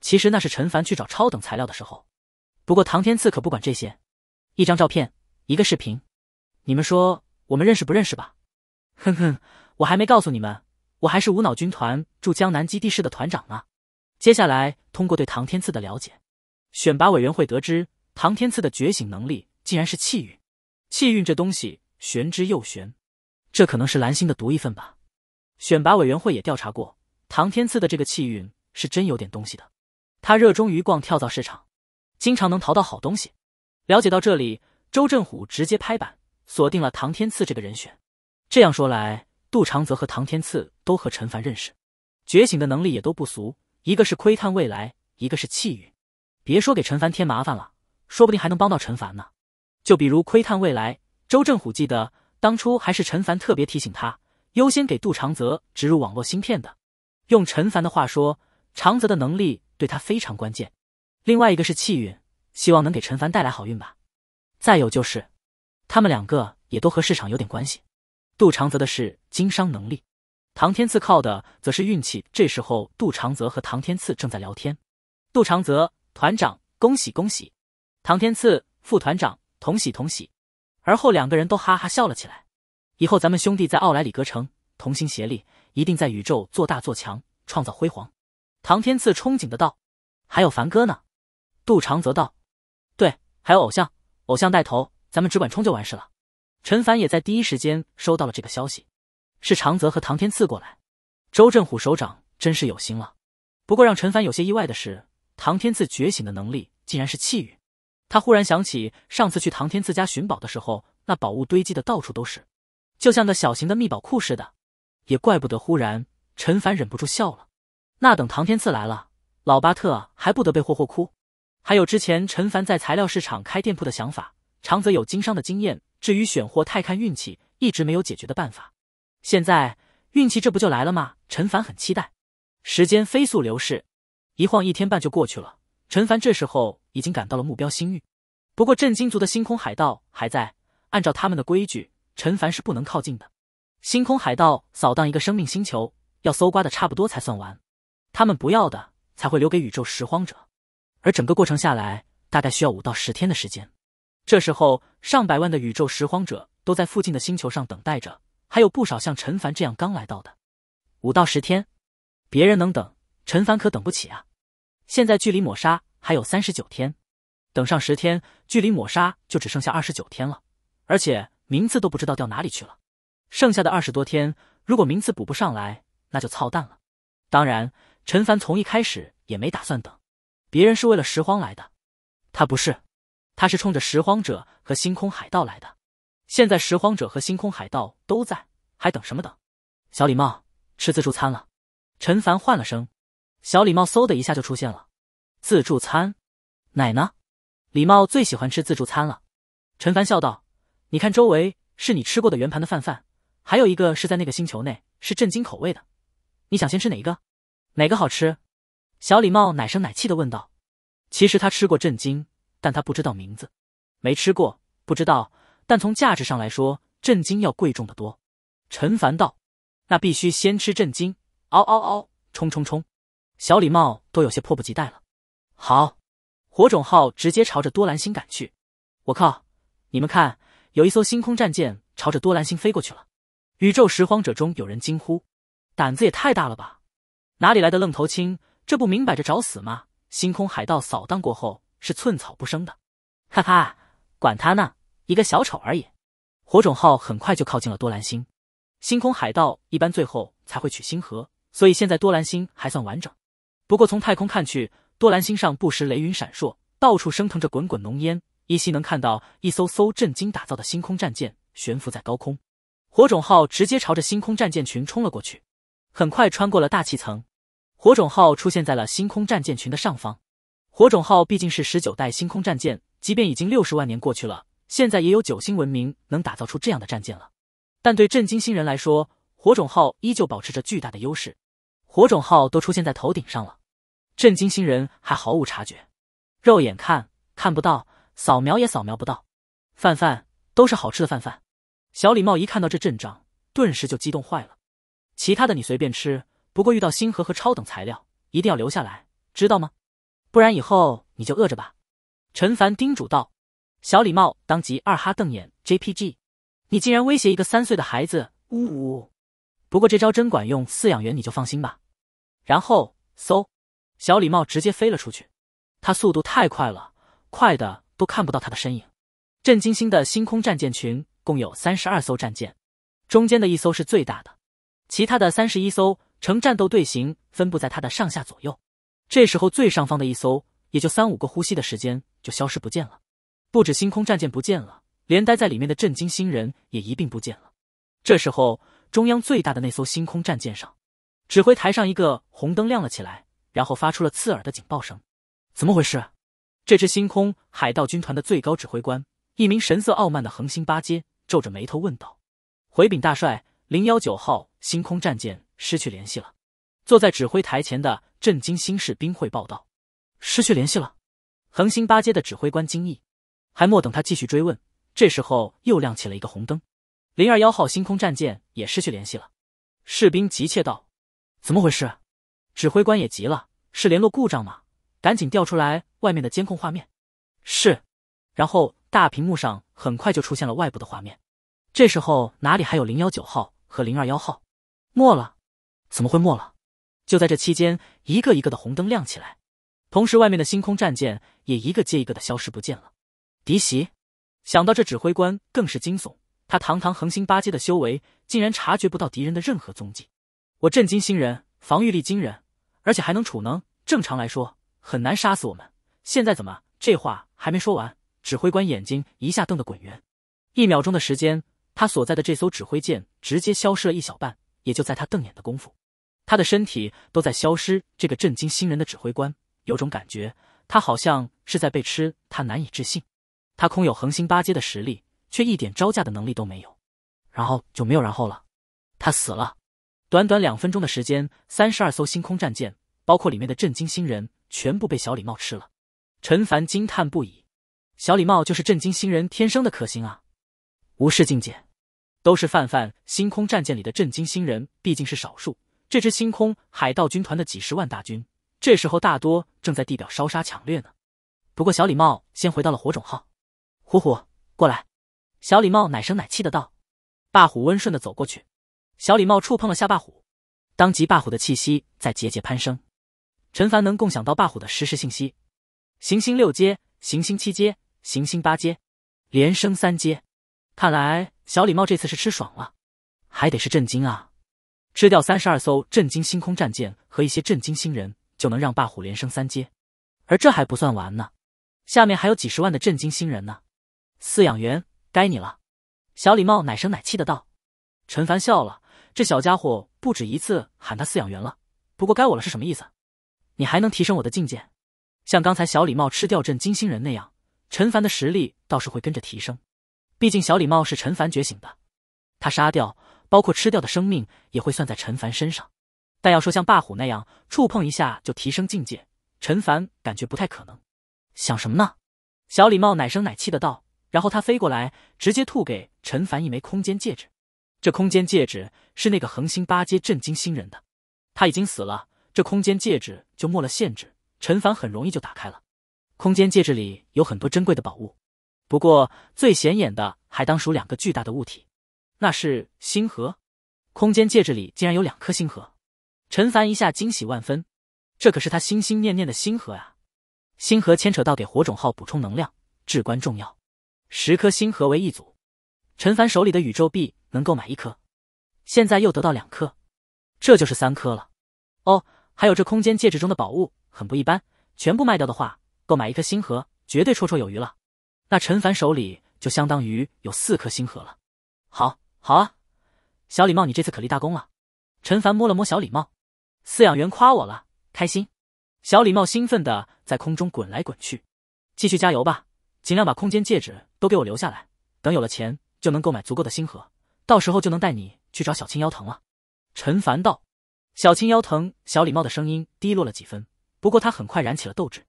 其实那是陈凡去找超等材料的时候，不过唐天赐可不管这些。一张照片，一个视频，你们说我们认识不认识吧？哼哼，我还没告诉你们。我还是无脑军团驻江南基地市的团长呢。接下来，通过对唐天赐的了解，选拔委员会得知唐天赐的觉醒能力竟然是气运。气运这东西玄之又玄，这可能是蓝星的独一份吧。选拔委员会也调查过，唐天赐的这个气运是真有点东西的。他热衷于逛跳蚤市场，经常能淘到好东西。了解到这里，周振虎直接拍板，锁定了唐天赐这个人选。这样说来。杜长泽和唐天赐都和陈凡认识，觉醒的能力也都不俗。一个是窥探未来，一个是气运。别说给陈凡添麻烦了，说不定还能帮到陈凡呢。就比如窥探未来，周正虎记得当初还是陈凡特别提醒他，优先给杜长泽植入网络芯片的。用陈凡的话说，长泽的能力对他非常关键。另外一个是气运，希望能给陈凡带来好运吧。再有就是，他们两个也都和市场有点关系。杜长泽的是经商能力，唐天赐靠的则是运气。这时候，杜长泽和唐天赐正在聊天。杜长泽团长，恭喜恭喜！唐天赐副团长，同喜同喜！而后两个人都哈哈笑了起来。以后咱们兄弟在奥莱里格城同心协力，一定在宇宙做大做强，创造辉煌！唐天赐憧憬的道。还有凡哥呢？杜长泽道。对，还有偶像，偶像带头，咱们只管冲就完事了。陈凡也在第一时间收到了这个消息，是长泽和唐天赐过来。周振虎首长真是有心了。不过让陈凡有些意外的是，唐天赐觉醒的能力竟然是气运。他忽然想起上次去唐天赐家寻宝的时候，那宝物堆积的到处都是，就像个小型的密宝库似的。也怪不得，忽然陈凡忍不住笑了。那等唐天赐来了，老巴特还不得被霍霍哭？还有之前陈凡在材料市场开店铺的想法。长则有经商的经验，至于选货太看运气，一直没有解决的办法。现在运气这不就来了吗？陈凡很期待。时间飞速流逝，一晃一天半就过去了。陈凡这时候已经赶到了目标星域，不过震惊族的星空海盗还在。按照他们的规矩，陈凡是不能靠近的。星空海盗扫荡一个生命星球，要搜刮的差不多才算完，他们不要的才会留给宇宙拾荒者。而整个过程下来，大概需要五到十天的时间。这时候，上百万的宇宙拾荒者都在附近的星球上等待着，还有不少像陈凡这样刚来到的。五到十天，别人能等，陈凡可等不起啊！现在距离抹杀还有三十九天，等上十天，距离抹杀就只剩下二十九天了。而且名次都不知道掉哪里去了，剩下的二十多天，如果名次补不上来，那就操蛋了。当然，陈凡从一开始也没打算等。别人是为了拾荒来的，他不是。他是冲着拾荒者和星空海盗来的，现在拾荒者和星空海盗都在，还等什么等？小礼帽吃自助餐了。陈凡唤了声，小礼帽嗖的一下就出现了。自助餐，奶呢？礼茂最喜欢吃自助餐了。陈凡笑道：“你看周围是你吃过的圆盘的饭饭，还有一个是在那个星球内是震惊口味的，你想先吃哪一个？哪个好吃？”小礼帽奶声奶气的问道。其实他吃过震惊。但他不知道名字，没吃过，不知道。但从价值上来说，震惊要贵重的多。陈凡道：“那必须先吃震惊！”嗷嗷嗷，冲冲冲！小礼帽都有些迫不及待了。好，火种号直接朝着多兰星赶去。我靠！你们看，有一艘星空战舰朝着多兰星飞过去了。宇宙拾荒者中有人惊呼：“胆子也太大了吧！哪里来的愣头青？这不明摆着找死吗？”星空海盗扫荡过后。是寸草不生的，哈哈，管他呢，一个小丑而已。火种号很快就靠近了多兰星。星空海盗一般最后才会取星河，所以现在多兰星还算完整。不过从太空看去，多兰星上不时雷云闪烁，到处升腾着滚滚浓烟，依稀能看到一艘艘震惊打造的星空战舰悬浮在高空。火种号直接朝着星空战舰群冲了过去，很快穿过了大气层，火种号出现在了星空战舰群的上方。火种号毕竟是十九代星空战舰，即便已经六十万年过去了，现在也有九星文明能打造出这样的战舰了。但对震惊星人来说，火种号依旧保持着巨大的优势。火种号都出现在头顶上了，震惊星人还毫无察觉，肉眼看看不到，扫描也扫描不到。饭饭都是好吃的饭饭。小礼帽一看到这阵仗，顿时就激动坏了。其他的你随便吃，不过遇到星核和超等材料，一定要留下来，知道吗？不然以后你就饿着吧，陈凡叮嘱道。小礼帽当即二哈瞪眼。JPG，你竟然威胁一个三岁的孩子！呜呜。不过这招真管用，饲养员你就放心吧。然后，嗖！小礼帽直接飞了出去，他速度太快了，快的都看不到他的身影。震惊星的星空战舰群共有三十二艘战舰，中间的一艘是最大的，其他的三十一艘呈战斗队形分布在它的上下左右。这时候，最上方的一艘，也就三五个呼吸的时间，就消失不见了。不止星空战舰不见了，连待在里面的震惊星人也一并不见了。这时候，中央最大的那艘星空战舰上，指挥台上一个红灯亮了起来，然后发出了刺耳的警报声。怎么回事？这支星空海盗军团的最高指挥官，一名神色傲慢的恒星八阶，皱着眉头问道：“回禀大帅，零幺九号星空战舰失去联系了。”坐在指挥台前的震惊新士兵会报道：“失去联系了。”恒星八街的指挥官惊异，还莫等他继续追问，这时候又亮起了一个红灯，零二幺号星空战舰也失去联系了。士兵急切道：“怎么回事？”指挥官也急了：“是联络故障吗？赶紧调出来外面的监控画面。”是，然后大屏幕上很快就出现了外部的画面。这时候哪里还有零幺九号和零二幺号？没了？怎么会没了？就在这期间，一个一个的红灯亮起来，同时外面的星空战舰也一个接一个的消失不见了。敌袭！想到这，指挥官更是惊悚。他堂堂恒星八阶的修为，竟然察觉不到敌人的任何踪迹。我震惊，星人防御力惊人，而且还能储能，正常来说很难杀死我们。现在怎么？这话还没说完，指挥官眼睛一下瞪得滚圆。一秒钟的时间，他所在的这艘指挥舰直接消失了一小半。也就在他瞪眼的功夫。他的身体都在消失。这个震惊星人的指挥官有种感觉，他好像是在被吃。他难以置信，他空有恒星八阶的实力，却一点招架的能力都没有。然后就没有然后了，他死了。短短两分钟的时间，三十二艘星空战舰，包括里面的震惊星人，全部被小礼帽吃了。陈凡惊叹不已，小礼帽就是震惊星人天生的克星啊！无视境界，都是泛泛。星空战舰里的震惊星人毕竟是少数。这支星空海盗军团的几十万大军，这时候大多正在地表烧杀抢掠呢。不过小礼帽先回到了火种号，虎虎过来，小礼帽奶声奶气的道：“霸虎，温顺的走过去。”小礼帽触碰了下霸虎，当即霸虎的气息在节节攀升。陈凡能共享到霸虎的实时信息：行星六阶，行星七阶，行星八阶，连升三阶。看来小礼帽这次是吃爽了，还得是震惊啊！吃掉三十二艘震惊星空战舰和一些震惊星人，就能让霸虎连升三阶，而这还不算完呢，下面还有几十万的震惊星人呢。饲养员，该你了。”小礼貌奶声奶气的道。陈凡笑了，这小家伙不止一次喊他饲养员了。不过该我了是什么意思？你还能提升我的境界？像刚才小礼貌吃掉震惊星人那样，陈凡的实力倒是会跟着提升，毕竟小礼貌是陈凡觉醒的，他杀掉。包括吃掉的生命也会算在陈凡身上，但要说像霸虎那样触碰一下就提升境界，陈凡感觉不太可能。想什么呢？小礼帽奶声奶气的道，然后他飞过来，直接吐给陈凡一枚空间戒指。这空间戒指是那个恒星八阶震惊星人的，他已经死了，这空间戒指就没了限制，陈凡很容易就打开了。空间戒指里有很多珍贵的宝物，不过最显眼的还当属两个巨大的物体。那是星河，空间戒指里竟然有两颗星河。陈凡一下惊喜万分，这可是他心心念念的星河啊！星河牵扯到给火种号补充能量，至关重要。十颗星河为一组，陈凡手里的宇宙币能购买一颗，现在又得到两颗，这就是三颗了。哦，还有这空间戒指中的宝物很不一般，全部卖掉的话，购买一颗星河绝对绰绰有余了。那陈凡手里就相当于有四颗星河了。好。好啊，小礼貌，你这次可立大功了。陈凡摸了摸小礼貌，饲养员夸我了，开心。小礼貌兴奋的在空中滚来滚去，继续加油吧，尽量把空间戒指都给我留下来，等有了钱就能购买足够的星河，到时候就能带你去找小青腰疼了。陈凡道。小青腰疼，小礼貌的声音低落了几分，不过他很快燃起了斗志，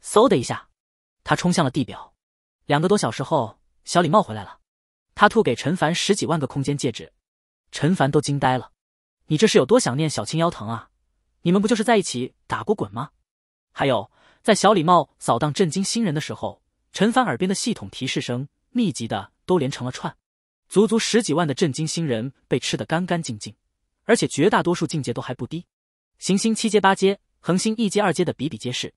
嗖的一下，他冲向了地表。两个多小时后，小礼貌回来了。他吐给陈凡十几万个空间戒指，陈凡都惊呆了。你这是有多想念小青腰疼啊？你们不就是在一起打过滚吗？还有，在小礼帽扫荡震惊新人的时候，陈凡耳边的系统提示声密集的都连成了串，足足十几万的震惊新人被吃得干干净净，而且绝大多数境界都还不低，行星七阶八阶，恒星一阶二阶的比比皆是，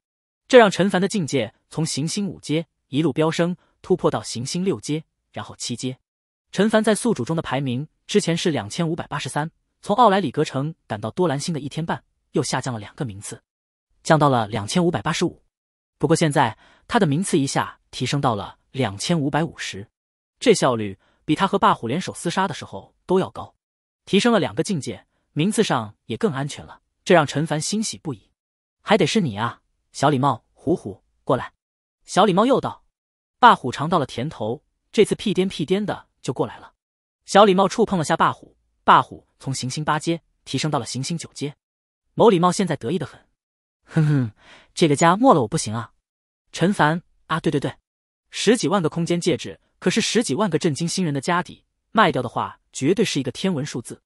这让陈凡的境界从行星五阶一路飙升，突破到行星六阶，然后七阶。陈凡在宿主中的排名之前是两千五百八十三，从奥莱里格城赶到多兰星的一天半，又下降了两个名次，降到了两千五百八十五。不过现在他的名次一下提升到了两千五百五十，这效率比他和霸虎联手厮杀的时候都要高，提升了两个境界，名次上也更安全了，这让陈凡欣喜不已。还得是你啊，小礼帽，虎虎过来。小礼帽又道：“霸虎尝到了甜头，这次屁颠屁颠的。”就过来了，小礼貌触碰了下霸虎，霸虎从行星八阶提升到了行星九阶，某礼貌现在得意的很，哼哼，这个家没了我不行啊！陈凡啊，对对对，十几万个空间戒指可是十几万个震惊新人的家底，卖掉的话绝对是一个天文数字。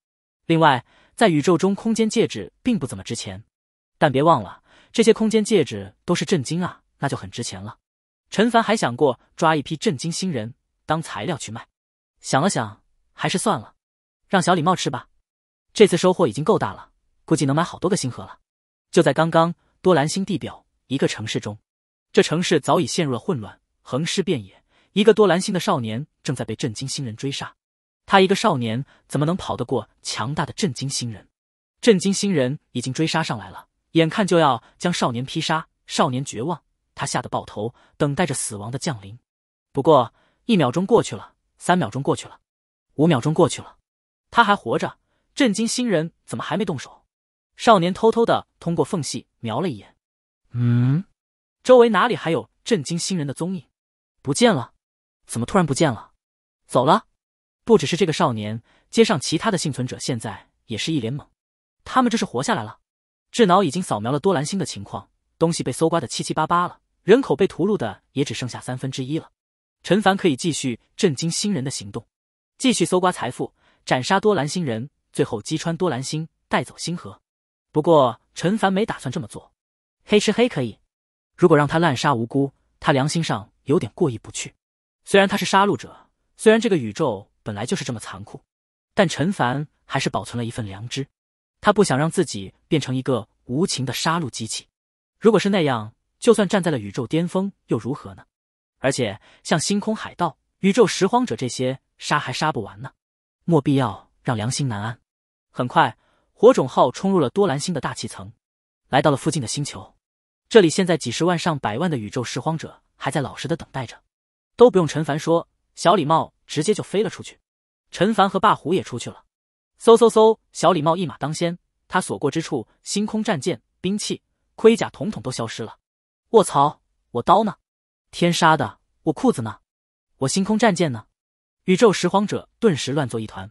另外，在宇宙中，空间戒指并不怎么值钱，但别忘了，这些空间戒指都是震惊啊，那就很值钱了。陈凡还想过抓一批震惊新人当材料去卖。想了想，还是算了，让小礼帽吃吧。这次收获已经够大了，估计能买好多个星河了。就在刚刚，多兰星地表一个城市中，这城市早已陷入了混乱，横尸遍野。一个多兰星的少年正在被震惊星人追杀，他一个少年怎么能跑得过强大的震惊星人？震惊星人已经追杀上来了，眼看就要将少年劈杀，少年绝望，他吓得爆头，等待着死亡的降临。不过一秒钟过去了。三秒钟过去了，五秒钟过去了，他还活着！震惊新人怎么还没动手？少年偷偷的通过缝隙瞄了一眼，嗯，周围哪里还有震惊新人的踪影？不见了？怎么突然不见了？走了？不只是这个少年，街上其他的幸存者现在也是一脸懵，他们这是活下来了？智脑已经扫描了多兰星的情况，东西被搜刮的七七八八了，人口被屠戮的也只剩下三分之一了。陈凡可以继续震惊新人的行动，继续搜刮财富，斩杀多兰星人，最后击穿多兰星，带走星河。不过，陈凡没打算这么做，黑吃黑可以。如果让他滥杀无辜，他良心上有点过意不去。虽然他是杀戮者，虽然这个宇宙本来就是这么残酷，但陈凡还是保存了一份良知。他不想让自己变成一个无情的杀戮机器。如果是那样，就算站在了宇宙巅峰，又如何呢？而且像星空海盗、宇宙拾荒者这些杀还杀不完呢，莫必要让良心难安。很快，火种号冲入了多兰星的大气层，来到了附近的星球。这里现在几十万上百万的宇宙拾荒者还在老实的等待着。都不用陈凡说，小礼帽直接就飞了出去。陈凡和霸虎也出去了。嗖嗖嗖，小礼帽一马当先，他所过之处，星空战舰、兵器、盔甲统统都消失了。卧槽，我刀呢？天杀的！我裤子呢？我星空战舰呢？宇宙拾荒者顿时乱作一团。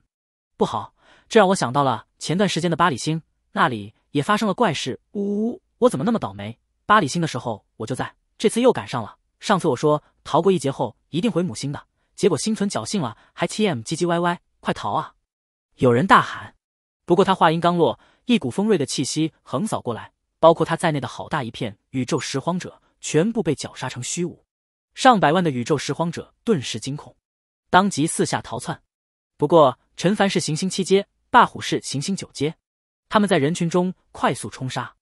不好，这让我想到了前段时间的八里星，那里也发生了怪事。呜呜，我怎么那么倒霉？八里星的时候我就在，这次又赶上了。上次我说逃过一劫后一定回母星的，结果心存侥幸了，还 tm 唧唧歪歪。快逃啊！有人大喊。不过他话音刚落，一股锋锐的气息横扫过来，包括他在内的好大一片宇宙拾荒者全部被绞杀成虚无。上百万的宇宙拾荒者顿时惊恐，当即四下逃窜。不过陈凡是行星七阶，霸虎是行星九阶，他们在人群中快速冲杀。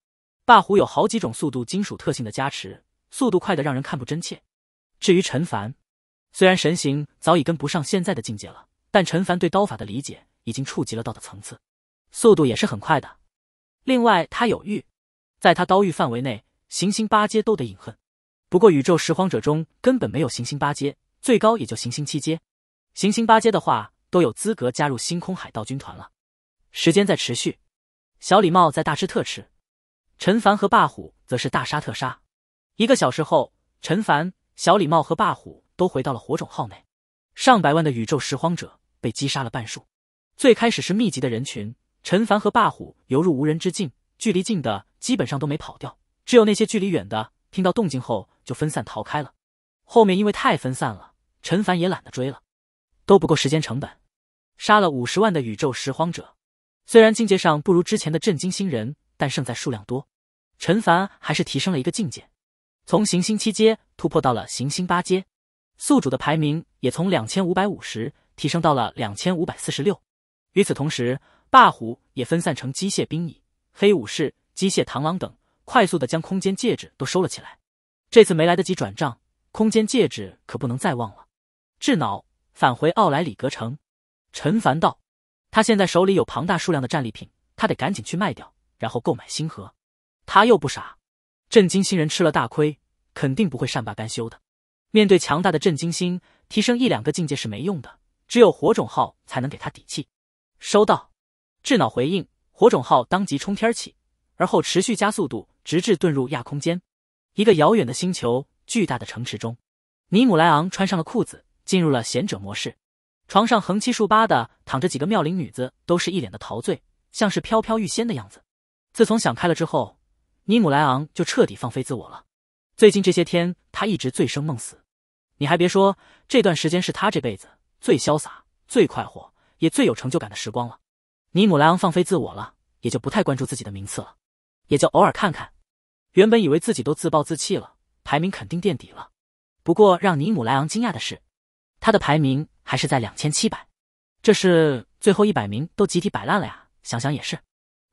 霸虎有好几种速度金属特性的加持，速度快的让人看不真切。至于陈凡，虽然神行早已跟不上现在的境界了，但陈凡对刀法的理解已经触及了道的层次，速度也是很快的。另外他有玉，在他刀玉范围内，行星八阶都得饮恨。不过，宇宙拾荒者中根本没有行星八阶，最高也就行星七阶。行星八阶的话，都有资格加入星空海盗军团了。时间在持续，小礼帽在大吃特吃，陈凡和霸虎则是大杀特杀。一个小时后，陈凡、小礼帽和霸虎都回到了火种号内，上百万的宇宙拾荒者被击杀了半数。最开始是密集的人群，陈凡和霸虎犹如无人之境，距离近的基本上都没跑掉，只有那些距离远的，听到动静后。就分散逃开了，后面因为太分散了，陈凡也懒得追了，都不够时间成本。杀了五十万的宇宙拾荒者，虽然境界上不如之前的震惊星人，但胜在数量多，陈凡还是提升了一个境界，从行星七阶突破到了行星八阶，宿主的排名也从两千五百五十提升到了两千五百四十六。与此同时，霸虎也分散成机械兵蚁、黑武士、机械螳螂等，快速的将空间戒指都收了起来。这次没来得及转账，空间戒指可不能再忘了。智脑，返回奥莱里格城。陈凡道，他现在手里有庞大数量的战利品，他得赶紧去卖掉，然后购买星核。他又不傻，震惊星人吃了大亏，肯定不会善罢甘休的。面对强大的震惊星，提升一两个境界是没用的，只有火种号才能给他底气。收到，智脑回应，火种号当即冲天起，而后持续加速度，直至遁入亚空间。一个遥远的星球，巨大的城池中，尼姆莱昂穿上了裤子，进入了贤者模式。床上横七竖八的躺着几个妙龄女子，都是一脸的陶醉，像是飘飘欲仙的样子。自从想开了之后，尼姆莱昂就彻底放飞自我了。最近这些天，他一直醉生梦死。你还别说，这段时间是他这辈子最潇洒、最快活，也最有成就感的时光了。尼姆莱昂放飞自我了，也就不太关注自己的名次了，也就偶尔看看。原本以为自己都自暴自弃了，排名肯定垫底了。不过让尼姆莱昂惊讶的是，他的排名还是在两千七百，这是最后一百名都集体摆烂了呀！想想也是，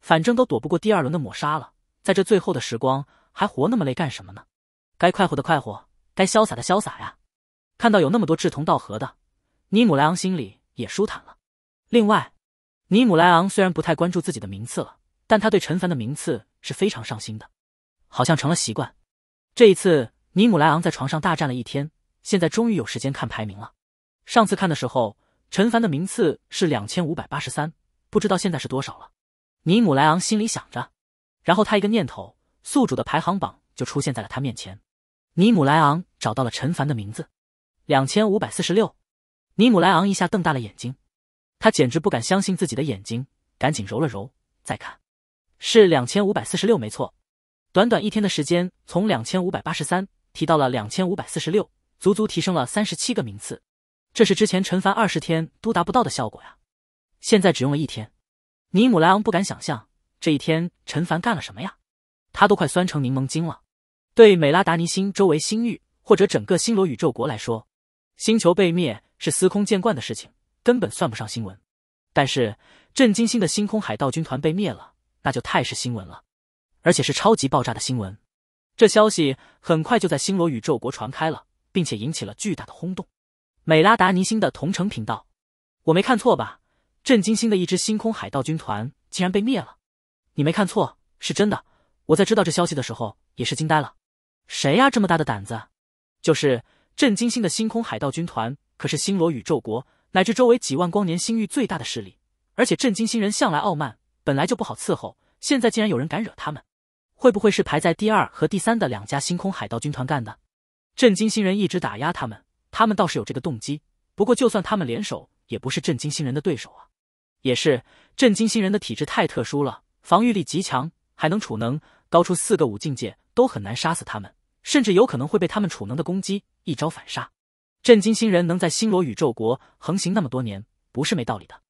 反正都躲不过第二轮的抹杀了，在这最后的时光还活那么累干什么呢？该快活的快活，该潇洒的潇洒呀！看到有那么多志同道合的，尼姆莱昂心里也舒坦了。另外，尼姆莱昂虽然不太关注自己的名次了，但他对陈凡的名次是非常上心的。好像成了习惯。这一次，尼姆莱昂在床上大战了一天，现在终于有时间看排名了。上次看的时候，陈凡的名次是两千五百八十三，不知道现在是多少了。尼姆莱昂心里想着，然后他一个念头，宿主的排行榜就出现在了他面前。尼姆莱昂找到了陈凡的名字，两千五百四十六。尼姆莱昂一下瞪大了眼睛，他简直不敢相信自己的眼睛，赶紧揉了揉，再看，是两千五百四十六，没错。短短一天的时间，从两千五百八十三提到了两千五百四十六，足足提升了三十七个名次。这是之前陈凡二十天都达不到的效果呀！现在只用了一天，尼姆莱昂不敢想象这一天陈凡干了什么呀？他都快酸成柠檬精了。对美拉达尼星周围星域或者整个星罗宇宙国来说，星球被灭是司空见惯的事情，根本算不上新闻。但是震惊星的星空海盗军团被灭了，那就太是新闻了。而且是超级爆炸的新闻，这消息很快就在星罗宇宙国传开了，并且引起了巨大的轰动。美拉达尼星的同城频道，我没看错吧？震惊星的一支星空海盗军团竟然被灭了！你没看错，是真的。我在知道这消息的时候也是惊呆了。谁呀，这么大的胆子？就是震惊星的星空海盗军团，可是星罗宇宙国乃至周围几万光年星域最大的势力。而且震惊星人向来傲慢，本来就不好伺候，现在竟然有人敢惹他们！会不会是排在第二和第三的两家星空海盗军团干的？震惊星人一直打压他们，他们倒是有这个动机。不过，就算他们联手，也不是震惊星人的对手啊。也是，震惊星人的体质太特殊了，防御力极强，还能储能，高出四个五境界都很难杀死他们，甚至有可能会被他们储能的攻击一招反杀。震惊星人能在星罗宇宙国横行那么多年，不是没道理的。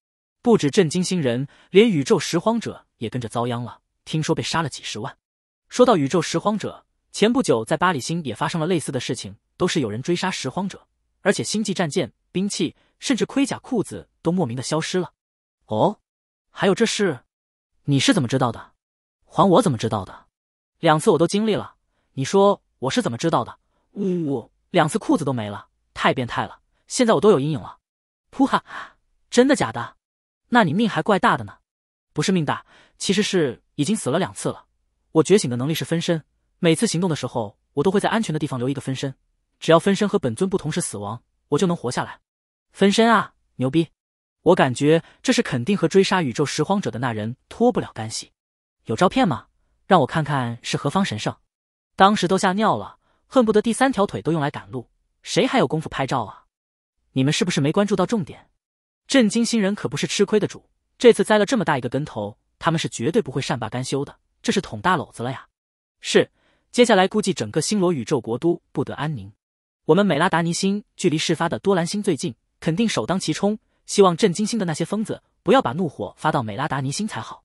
不止震惊星人，连宇宙拾荒者也跟着遭殃了，听说被杀了几十万。说到宇宙拾荒者，前不久在巴里星也发生了类似的事情，都是有人追杀拾荒者，而且星际战舰、兵器，甚至盔甲、裤子都莫名的消失了。哦，还有这事，你是怎么知道的？还我怎么知道的？两次我都经历了。你说我是怎么知道的？呜呜，两次裤子都没了，太变态了，现在我都有阴影了。噗哈哈，真的假的？那你命还怪大的呢，不是命大，其实是已经死了两次了。我觉醒的能力是分身，每次行动的时候，我都会在安全的地方留一个分身。只要分身和本尊不同时死亡，我就能活下来。分身啊，牛逼！我感觉这是肯定和追杀宇宙拾荒者的那人脱不了干系。有照片吗？让我看看是何方神圣。当时都吓尿了，恨不得第三条腿都用来赶路，谁还有功夫拍照啊？你们是不是没关注到重点？震惊星人可不是吃亏的主，这次栽了这么大一个跟头，他们是绝对不会善罢甘休的。这是捅大篓子了呀！是，接下来估计整个星罗宇宙国都不得安宁。我们美拉达尼星距离事发的多兰星最近，肯定首当其冲。希望震惊星的那些疯子不要把怒火发到美拉达尼星才好。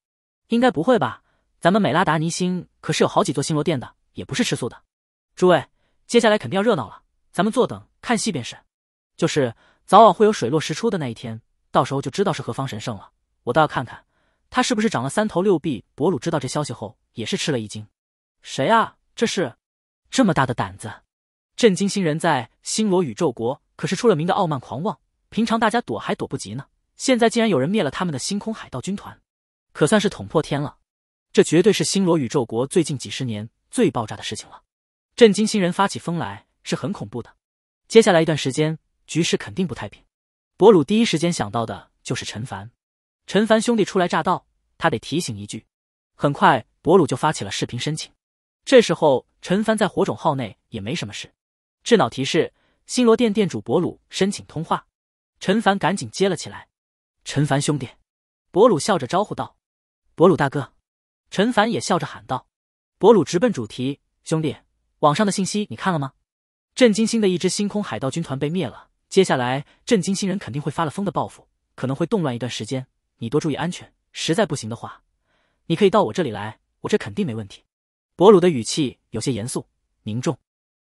应该不会吧？咱们美拉达尼星可是有好几座星罗殿的，也不是吃素的。诸位，接下来肯定要热闹了，咱们坐等看戏便是。就是，早晚会有水落石出的那一天，到时候就知道是何方神圣了。我倒要看看。他是不是长了三头六臂？博鲁知道这消息后也是吃了一惊。谁啊？这是这么大的胆子？震惊星人在星罗宇宙国可是出了名的傲慢狂妄，平常大家躲还躲不及呢。现在竟然有人灭了他们的星空海盗军团，可算是捅破天了。这绝对是星罗宇宙国最近几十年最爆炸的事情了。震惊星人发起疯来是很恐怖的，接下来一段时间局势肯定不太平。博鲁第一时间想到的就是陈凡。陈凡兄弟初来乍到，他得提醒一句。很快，博鲁就发起了视频申请。这时候，陈凡在火种号内也没什么事。智脑提示：星罗店店主博鲁申请通话。陈凡赶紧接了起来。陈凡兄弟，博鲁笑着招呼道：“博鲁大哥。”陈凡也笑着喊道：“博鲁，直奔主题，兄弟，网上的信息你看了吗？震惊星的一支星空海盗军团被灭了，接下来震惊星人肯定会发了疯的报复，可能会动乱一段时间。”你多注意安全，实在不行的话，你可以到我这里来，我这肯定没问题。博鲁的语气有些严肃凝重。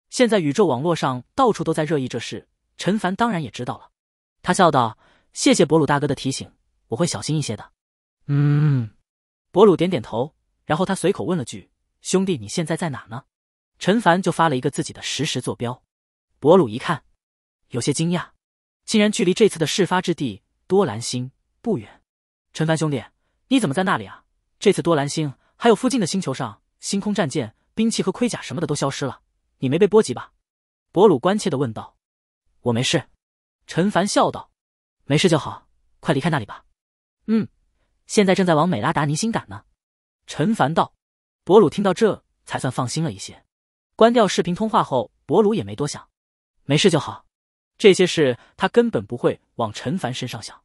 现在宇宙网络上到处都在热议这事，陈凡当然也知道了。他笑道：“谢谢博鲁大哥的提醒，我会小心一些的。”嗯，博鲁点点头，然后他随口问了句：“兄弟，你现在在哪呢？”陈凡就发了一个自己的实时坐标。博鲁一看，有些惊讶，竟然距离这次的事发之地多兰星不远。陈凡兄弟，你怎么在那里啊？这次多兰星还有附近的星球上，星空战舰、兵器和盔甲什么的都消失了，你没被波及吧？博鲁关切的问道。我没事，陈凡笑道。没事就好，快离开那里吧。嗯，现在正在往美拉达尼星赶呢。陈凡道。博鲁听到这，才算放心了一些。关掉视频通话后，博鲁也没多想，没事就好。这些事他根本不会往陈凡身上想，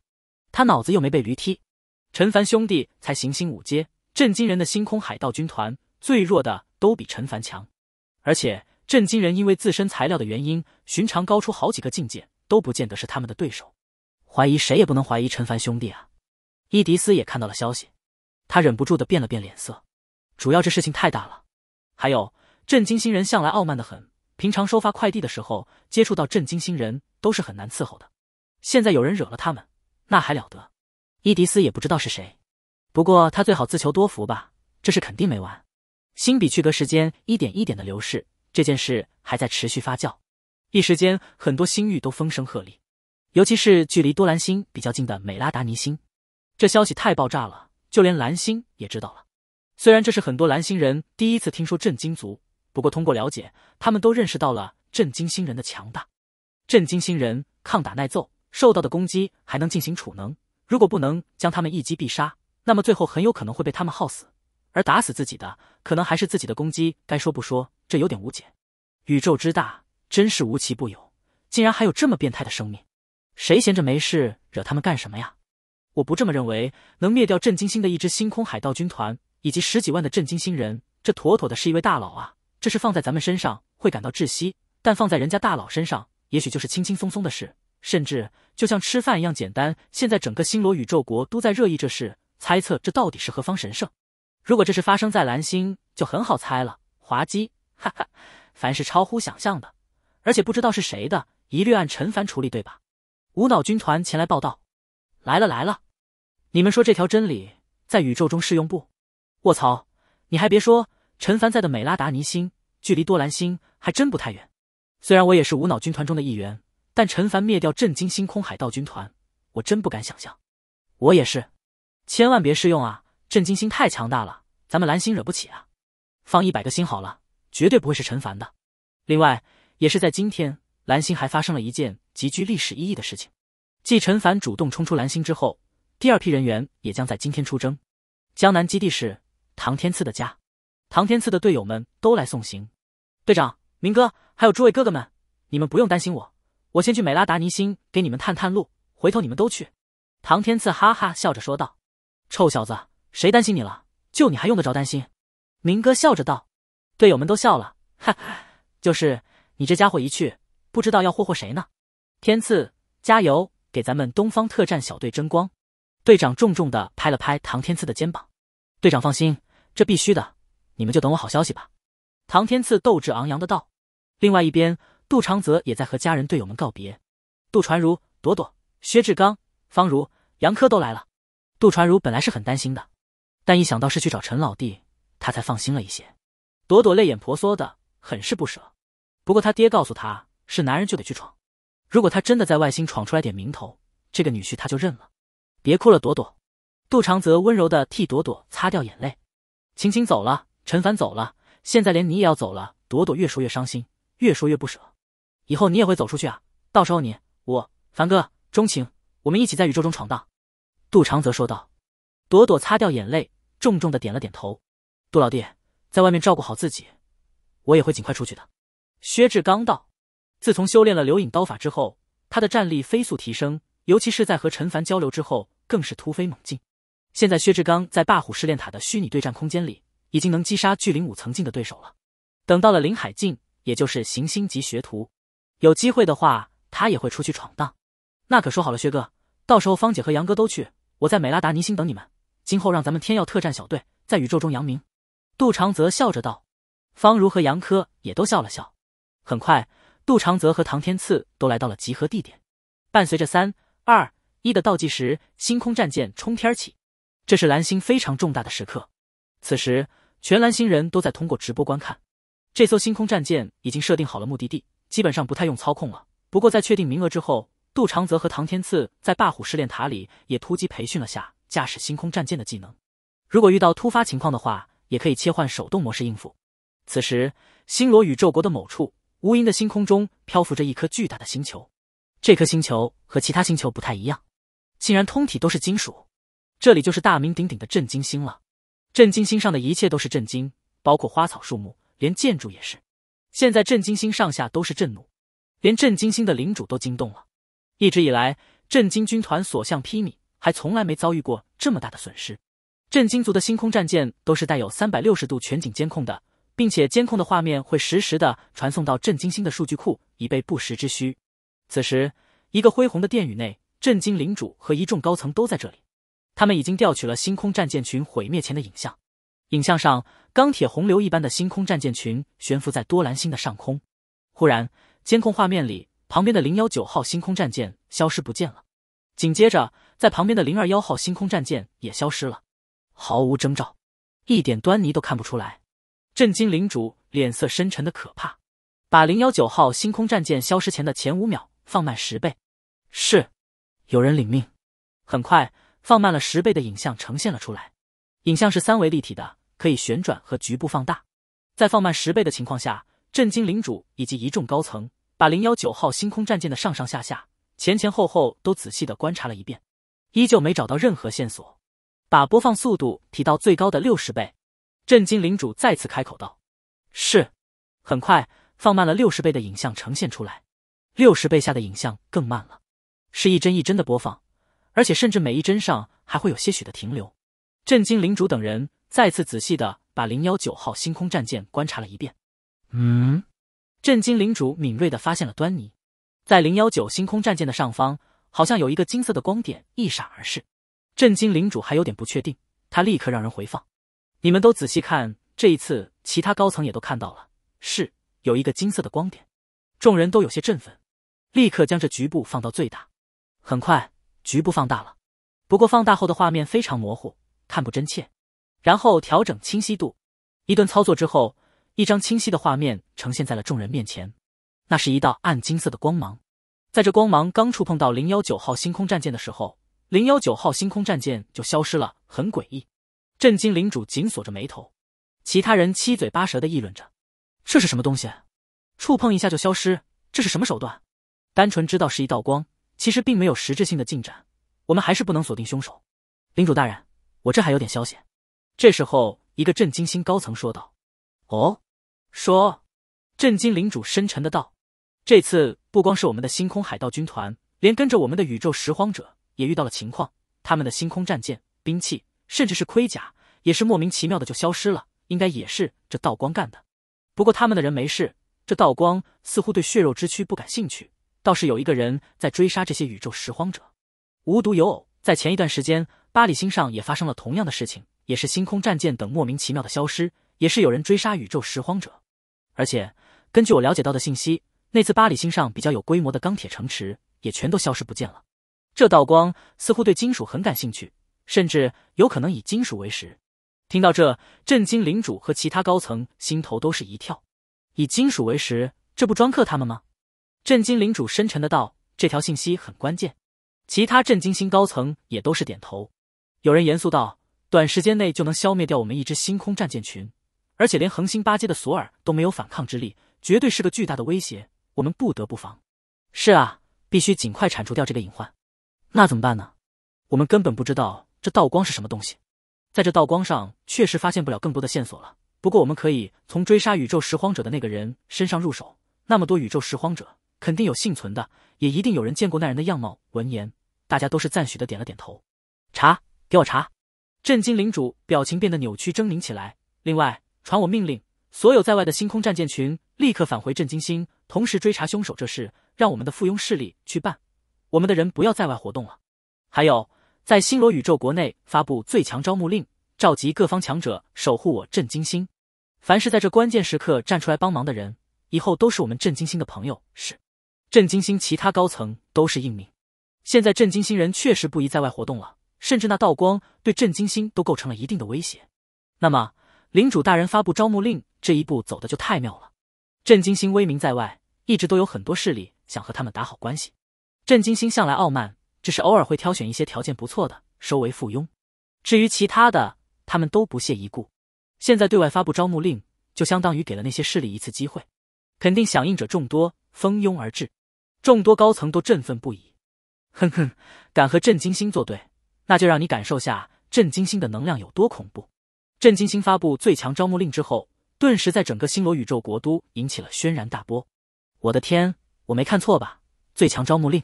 他脑子又没被驴踢。陈凡兄弟才行星五阶，震惊人的星空海盗军团最弱的都比陈凡强，而且震惊人因为自身材料的原因，寻常高出好几个境界都不见得是他们的对手。怀疑谁也不能怀疑陈凡兄弟啊！伊迪丝也看到了消息，他忍不住的变了变脸色，主要这事情太大了。还有震惊星人向来傲慢的很，平常收发快递的时候接触到震惊星人都是很难伺候的，现在有人惹了他们，那还了得？伊迪丝也不知道是谁，不过他最好自求多福吧，这事肯定没完。星比去隔时间一点一点的流逝，这件事还在持续发酵。一时间，很多星域都风声鹤唳，尤其是距离多兰星比较近的美拉达尼星，这消息太爆炸了，就连蓝星也知道了。虽然这是很多蓝星人第一次听说震惊族，不过通过了解，他们都认识到了震惊星人的强大。震惊星人抗打耐揍，受到的攻击还能进行储能。如果不能将他们一击必杀，那么最后很有可能会被他们耗死，而打死自己的可能还是自己的攻击。该说不说，这有点无解。宇宙之大，真是无奇不有，竟然还有这么变态的生命。谁闲着没事惹他们干什么呀？我不这么认为，能灭掉震惊星的一支星空海盗军团以及十几万的震惊星人，这妥妥的是一位大佬啊！这是放在咱们身上会感到窒息，但放在人家大佬身上，也许就是轻轻松松的事。甚至就像吃饭一样简单。现在整个星罗宇宙国都在热议这事，猜测这到底是何方神圣。如果这事发生在蓝星，就很好猜了。滑稽，哈哈。凡是超乎想象的，而且不知道是谁的，一律按陈凡处理，对吧？无脑军团前来报道，来了来了。你们说这条真理在宇宙中适用不？卧槽，你还别说，陈凡在的美拉达尼星，距离多兰星还真不太远。虽然我也是无脑军团中的一员。但陈凡灭掉震惊星空海盗军团，我真不敢想象。我也是，千万别试用啊！震惊星太强大了，咱们蓝星惹不起啊！放一百个心好了，绝对不会是陈凡的。另外，也是在今天，蓝星还发生了一件极具历史意义的事情，继陈凡主动冲出蓝星之后，第二批人员也将在今天出征。江南基地是唐天赐的家，唐天赐的队友们都来送行。队长明哥，还有诸位哥哥们，你们不用担心我。我先去美拉达尼星给你们探探路，回头你们都去。”唐天赐哈哈笑着说道。“臭小子，谁担心你了？就你还用得着担心？”明哥笑着道。队友们都笑了，哈哈，就是你这家伙一去，不知道要祸祸谁呢。天赐，加油，给咱们东方特战小队争光！”队长重重的拍了拍唐天赐的肩膀。“队长放心，这必须的，你们就等我好消息吧。”唐天赐斗志昂扬的道。另外一边。杜长泽也在和家人、队友们告别。杜传如、朵朵、薛志刚、方如、杨科都来了。杜传如本来是很担心的，但一想到是去找陈老弟，他才放心了一些。朵朵泪眼婆娑的，很是不舍。不过他爹告诉他是男人就得去闯，如果他真的在外星闯出来点名头，这个女婿他就认了。别哭了，朵朵。杜长泽温柔的替朵朵擦掉眼泪。晴晴走了，陈凡走了，现在连你也要走了。朵朵越说越伤心，越说越不舍。以后你也会走出去啊！到时候你、我、凡哥、钟情，我们一起在宇宙中闯荡。”杜长泽说道。朵朵擦掉眼泪，重重的点了点头。“杜老弟，在外面照顾好自己，我也会尽快出去的。”薛志刚道。自从修炼了流影刀法之后，他的战力飞速提升，尤其是在和陈凡交流之后，更是突飞猛进。现在薛志刚在霸虎试炼塔的虚拟对战空间里，已经能击杀巨灵五层境的对手了。等到了林海境，也就是行星级学徒。有机会的话，他也会出去闯荡。那可说好了，薛哥，到时候方姐和杨哥都去，我在美拉达尼星等你们。今后让咱们天耀特战小队在宇宙中扬名。”杜长泽笑着道。方如和杨科也都笑了笑。很快，杜长泽和唐天赐都来到了集合地点。伴随着三二一的倒计时，星空战舰冲天起。这是蓝星非常重大的时刻。此时，全蓝星人都在通过直播观看。这艘星空战舰已经设定好了目的地。基本上不太用操控了。不过在确定名额之后，杜长泽和唐天赐在霸虎试炼塔里也突击培训了下驾驶星空战舰的技能。如果遇到突发情况的话，也可以切换手动模式应付。此时，星罗宇宙国的某处，无垠的星空中漂浮着一颗巨大的星球。这颗星球和其他星球不太一样，竟然通体都是金属。这里就是大名鼎鼎的震惊星了。震惊星上的一切都是震惊，包括花草树木，连建筑也是。现在震惊星上下都是震怒，连震惊星的领主都惊动了。一直以来，震惊军团所向披靡，还从来没遭遇过这么大的损失。震惊族的星空战舰都是带有三百六十度全景监控的，并且监控的画面会实时的传送到震惊星的数据库，以备不时之需。此时，一个恢宏的殿宇内，震惊领主和一众高层都在这里。他们已经调取了星空战舰群毁灭前的影像，影像上。钢铁洪流一般的星空战舰群悬浮在多兰星的上空。忽然，监控画面里旁边的零幺九号星空战舰消失不见了。紧接着，在旁边的零二幺号星空战舰也消失了，毫无征兆，一点端倪都看不出来。震惊领主脸色深沉的可怕。把零幺九号星空战舰消失前的前五秒放慢十倍。是，有人领命。很快，放慢了十倍的影像呈现了出来。影像是三维立体的。可以旋转和局部放大，在放慢十倍的情况下，震惊领主以及一众高层把零幺九号星空战舰的上上下下、前前后后都仔细的观察了一遍，依旧没找到任何线索。把播放速度提到最高的六十倍，震惊领主再次开口道：“是。”很快，放慢了六十倍的影像呈现出来，六十倍下的影像更慢了，是一帧一帧的播放，而且甚至每一帧上还会有些许的停留。震惊领主等人。再次仔细的把零幺九号星空战舰观察了一遍，嗯，震惊领主敏锐的发现了端倪，在零幺九星空战舰的上方，好像有一个金色的光点一闪而逝。震惊领主还有点不确定，他立刻让人回放，你们都仔细看。这一次，其他高层也都看到了，是有一个金色的光点。众人都有些振奋，立刻将这局部放到最大。很快，局部放大了，不过放大后的画面非常模糊，看不真切。然后调整清晰度，一顿操作之后，一张清晰的画面呈现在了众人面前。那是一道暗金色的光芒，在这光芒刚触碰到零幺九号星空战舰的时候，零幺九号星空战舰就消失了，很诡异。震惊领主紧锁着眉头，其他人七嘴八舌的议论着：“这是什么东西？触碰一下就消失，这是什么手段？”单纯知道是一道光，其实并没有实质性的进展，我们还是不能锁定凶手。领主大人，我这还有点消息。这时候，一个震惊星高层说道：“哦，说。”震惊领主深沉的道：“这次不光是我们的星空海盗军团，连跟着我们的宇宙拾荒者也遇到了情况。他们的星空战舰、兵器，甚至是盔甲，也是莫名其妙的就消失了。应该也是这道光干的。不过他们的人没事。这道光似乎对血肉之躯不感兴趣，倒是有一个人在追杀这些宇宙拾荒者。无独有偶，在前一段时间，巴里星上也发生了同样的事情。”也是星空战舰等莫名其妙的消失，也是有人追杀宇宙拾荒者，而且根据我了解到的信息，那次巴里星上比较有规模的钢铁城池也全都消失不见了。这道光似乎对金属很感兴趣，甚至有可能以金属为食。听到这，震惊领主和其他高层心头都是一跳。以金属为食，这不专克他们吗？震惊领主深沉的道：“这条信息很关键。”其他震惊星高层也都是点头。有人严肃道。短时间内就能消灭掉我们一支星空战舰群，而且连恒星八阶的索尔都没有反抗之力，绝对是个巨大的威胁。我们不得不防。是啊，必须尽快铲除掉这个隐患。那怎么办呢？我们根本不知道这道光是什么东西，在这道光上确实发现不了更多的线索了。不过我们可以从追杀宇宙拾荒者的那个人身上入手。那么多宇宙拾荒者，肯定有幸存的，也一定有人见过那人的样貌。闻言，大家都是赞许的，点了点头。查，给我查。震惊领主表情变得扭曲狰狞起来。另外，传我命令，所有在外的星空战舰群立刻返回震惊星，同时追查凶手这事，让我们的附庸势力去办。我们的人不要在外活动了。还有，在星罗宇宙国内发布最强招募令，召集各方强者守护我震惊星。凡是在这关键时刻站出来帮忙的人，以后都是我们震惊星的朋友。是，震惊星其他高层都是应命。现在震惊星人确实不宜在外活动了。甚至那道光对震惊星都构成了一定的威胁。那么，领主大人发布招募令这一步走的就太妙了。震惊星威名在外，一直都有很多势力想和他们打好关系。震惊星向来傲慢，只是偶尔会挑选一些条件不错的收为附庸，至于其他的，他们都不屑一顾。现在对外发布招募令，就相当于给了那些势力一次机会，肯定响应者众多，蜂拥而至。众多高层都振奋不已。哼哼，敢和震惊星作对！那就让你感受下震惊星的能量有多恐怖。震惊星发布最强招募令之后，顿时在整个星罗宇宙国都引起了轩然大波。我的天，我没看错吧？最强招募令，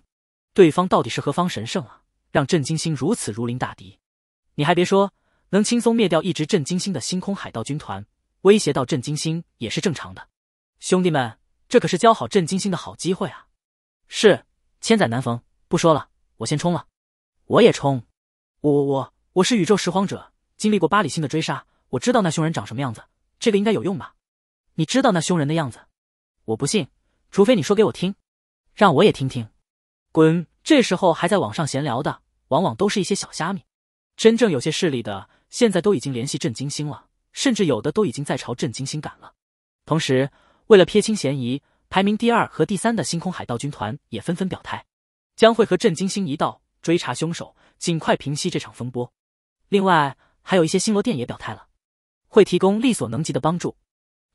对方到底是何方神圣啊？让震惊星如此如临大敌。你还别说，能轻松灭掉一直震惊星的星空海盗军团，威胁到震惊星也是正常的。兄弟们，这可是教好震惊星的好机会啊！是，千载难逢。不说了，我先冲了。我也冲。我我我我是宇宙拾荒者，经历过八里星的追杀，我知道那凶人长什么样子，这个应该有用吧？你知道那凶人的样子？我不信，除非你说给我听，让我也听听。滚！这时候还在网上闲聊的，往往都是一些小虾米，真正有些势力的，现在都已经联系震惊星了，甚至有的都已经在朝震惊星赶了。同时，为了撇清嫌疑，排名第二和第三的星空海盗军团也纷纷表态，将会和震惊星一道。追查凶手，尽快平息这场风波。另外，还有一些星罗殿也表态了，会提供力所能及的帮助。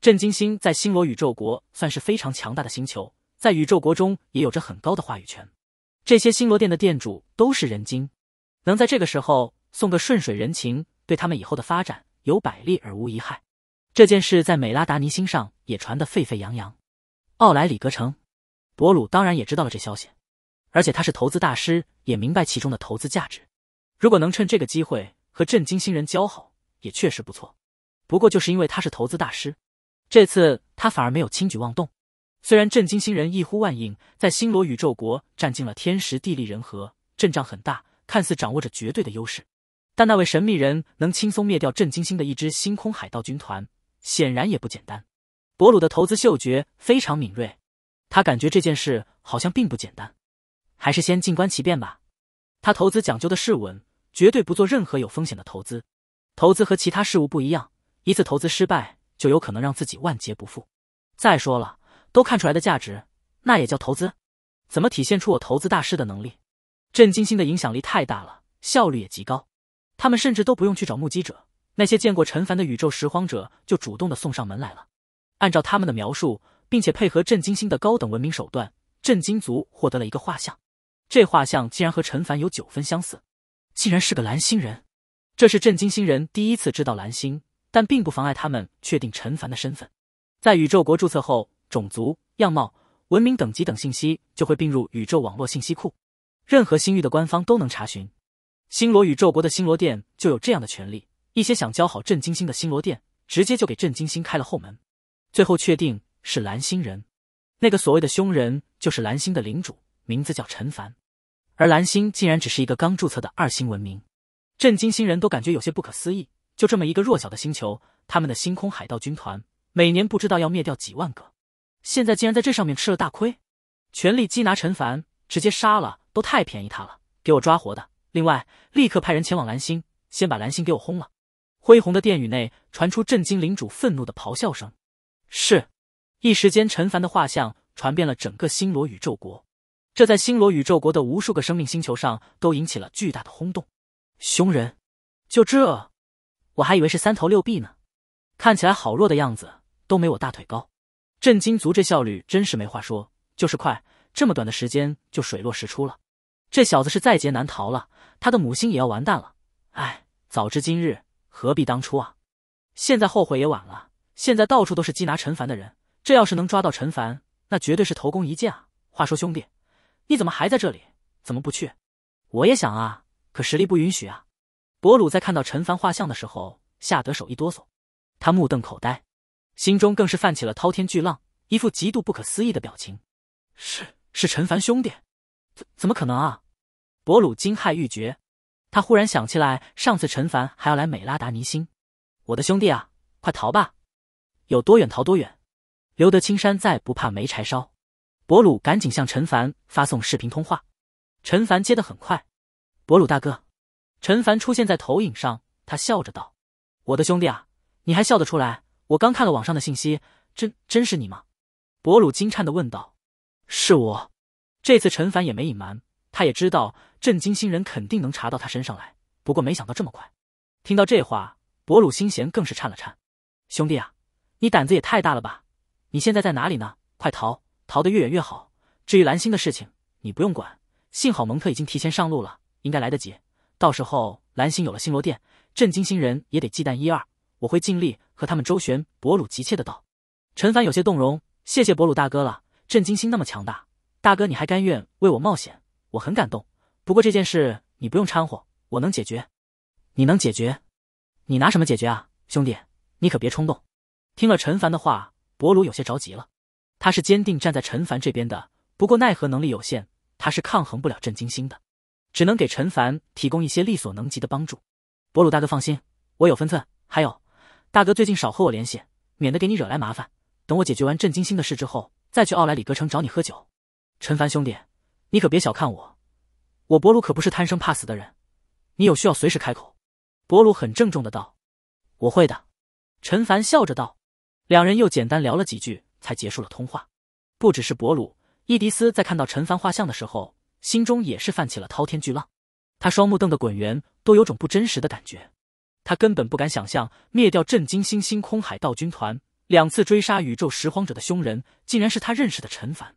震惊星在星罗宇宙国算是非常强大的星球，在宇宙国中也有着很高的话语权。这些星罗殿的殿主都是人精，能在这个时候送个顺水人情，对他们以后的发展有百利而无一害。这件事在美拉达尼星上也传得沸沸扬扬。奥莱里格城，博鲁当然也知道了这消息。而且他是投资大师，也明白其中的投资价值。如果能趁这个机会和震惊星人交好，也确实不错。不过，就是因为他是投资大师，这次他反而没有轻举妄动。虽然震惊星人一呼万应，在星罗宇宙国占尽了天时地利人和，阵仗很大，看似掌握着绝对的优势，但那位神秘人能轻松灭掉震惊星的一支星空海盗军团，显然也不简单。博鲁的投资嗅觉非常敏锐，他感觉这件事好像并不简单。还是先静观其变吧。他投资讲究的是稳，绝对不做任何有风险的投资。投资和其他事物不一样，一次投资失败就有可能让自己万劫不复。再说了，都看出来的价值，那也叫投资？怎么体现出我投资大师的能力？震惊星的影响力太大了，效率也极高。他们甚至都不用去找目击者，那些见过陈凡的宇宙拾荒者就主动的送上门来了。按照他们的描述，并且配合震惊星的高等文明手段，震惊族获得了一个画像。这画像竟然和陈凡有九分相似，竟然是个蓝星人。这是震惊星人第一次知道蓝星，但并不妨碍他们确定陈凡的身份。在宇宙国注册后，种族、样貌、文明等级等信息就会并入宇宙网络信息库，任何星域的官方都能查询。星罗宇宙国的星罗殿就有这样的权利，一些想交好震惊星的星罗殿直接就给震惊星开了后门。最后确定是蓝星人，那个所谓的凶人就是蓝星的领主，名字叫陈凡。而蓝星竟然只是一个刚注册的二星文明，震惊星人都感觉有些不可思议。就这么一个弱小的星球，他们的星空海盗军团每年不知道要灭掉几万个，现在竟然在这上面吃了大亏，全力缉拿陈凡，直接杀了都太便宜他了，给我抓活的！另外，立刻派人前往蓝星，先把蓝星给我轰了！恢宏的殿宇内传出震惊领主愤怒的咆哮声。是，一时间陈凡的画像传遍了整个星罗宇宙国。这在星罗宇宙国的无数个生命星球上都引起了巨大的轰动。凶人，就这？我还以为是三头六臂呢，看起来好弱的样子，都没我大腿高。震惊族这效率真是没话说，就是快，这么短的时间就水落石出了。这小子是在劫难逃了，他的母星也要完蛋了。哎，早知今日何必当初啊！现在后悔也晚了。现在到处都是缉拿陈凡的人，这要是能抓到陈凡，那绝对是头功一件啊。话说兄弟。你怎么还在这里？怎么不去？我也想啊，可实力不允许啊。博鲁在看到陈凡画像的时候，吓得手一哆嗦，他目瞪口呆，心中更是泛起了滔天巨浪，一副极度不可思议的表情。是是陈凡兄弟？怎怎么可能啊？博鲁惊骇欲绝，他忽然想起来上次陈凡还要来美拉达尼星。我的兄弟啊，快逃吧，有多远逃多远，留得青山在，不怕没柴烧。博鲁赶紧向陈凡发送视频通话，陈凡接得很快。博鲁大哥，陈凡出现在投影上，他笑着道：“我的兄弟啊，你还笑得出来？我刚看了网上的信息，真真是你吗？”博鲁惊颤地问道：“是我。”这次陈凡也没隐瞒，他也知道震惊星人肯定能查到他身上来，不过没想到这么快。听到这话，博鲁心弦更是颤了颤。“兄弟啊，你胆子也太大了吧？你现在在哪里呢？快逃！”逃得越远越好。至于蓝星的事情，你不用管。幸好蒙特已经提前上路了，应该来得及。到时候蓝星有了星罗殿，震惊星人也得忌惮一二。我会尽力和他们周旋。”博鲁急切的道。陈凡有些动容：“谢谢博鲁大哥了。震惊星那么强大，大哥你还甘愿为我冒险，我很感动。不过这件事你不用掺和，我能解决。你能解决？你拿什么解决啊，兄弟？你可别冲动。”听了陈凡的话，博鲁有些着急了。他是坚定站在陈凡这边的，不过奈何能力有限，他是抗衡不了震惊星的，只能给陈凡提供一些力所能及的帮助。博鲁大哥放心，我有分寸。还有，大哥最近少和我联系，免得给你惹来麻烦。等我解决完震惊星的事之后，再去奥莱里格城找你喝酒。陈凡兄弟，你可别小看我，我博鲁可不是贪生怕死的人，你有需要随时开口。博鲁很郑重的道。我会的。陈凡笑着道。两人又简单聊了几句。才结束了通话。不只是博鲁，伊迪斯在看到陈凡画像的时候，心中也是泛起了滔天巨浪。他双目瞪得滚圆，都有种不真实的感觉。他根本不敢想象，灭掉震惊星星空海盗军团、两次追杀宇宙拾荒者的凶人，竟然是他认识的陈凡。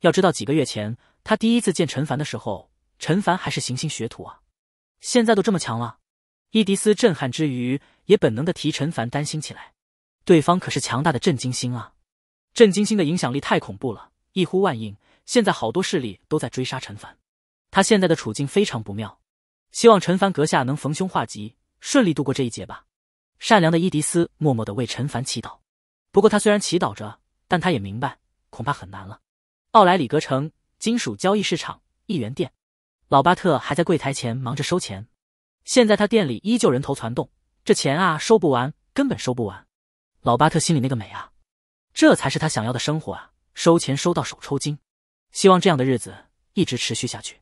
要知道，几个月前他第一次见陈凡的时候，陈凡还是行星学徒啊。现在都这么强了，伊迪斯震撼之余，也本能的替陈凡担心起来。对方可是强大的震惊星啊。震惊星的影响力太恐怖了，一呼万应。现在好多势力都在追杀陈凡，他现在的处境非常不妙。希望陈凡阁下能逢凶化吉，顺利度过这一劫吧。善良的伊迪丝默默的为陈凡祈祷。不过他虽然祈祷着，但他也明白，恐怕很难了。奥莱里格城金属交易市场一元店，老巴特还在柜台前忙着收钱。现在他店里依旧人头攒动，这钱啊收不完，根本收不完。老巴特心里那个美啊！这才是他想要的生活啊！收钱收到手抽筋，希望这样的日子一直持续下去。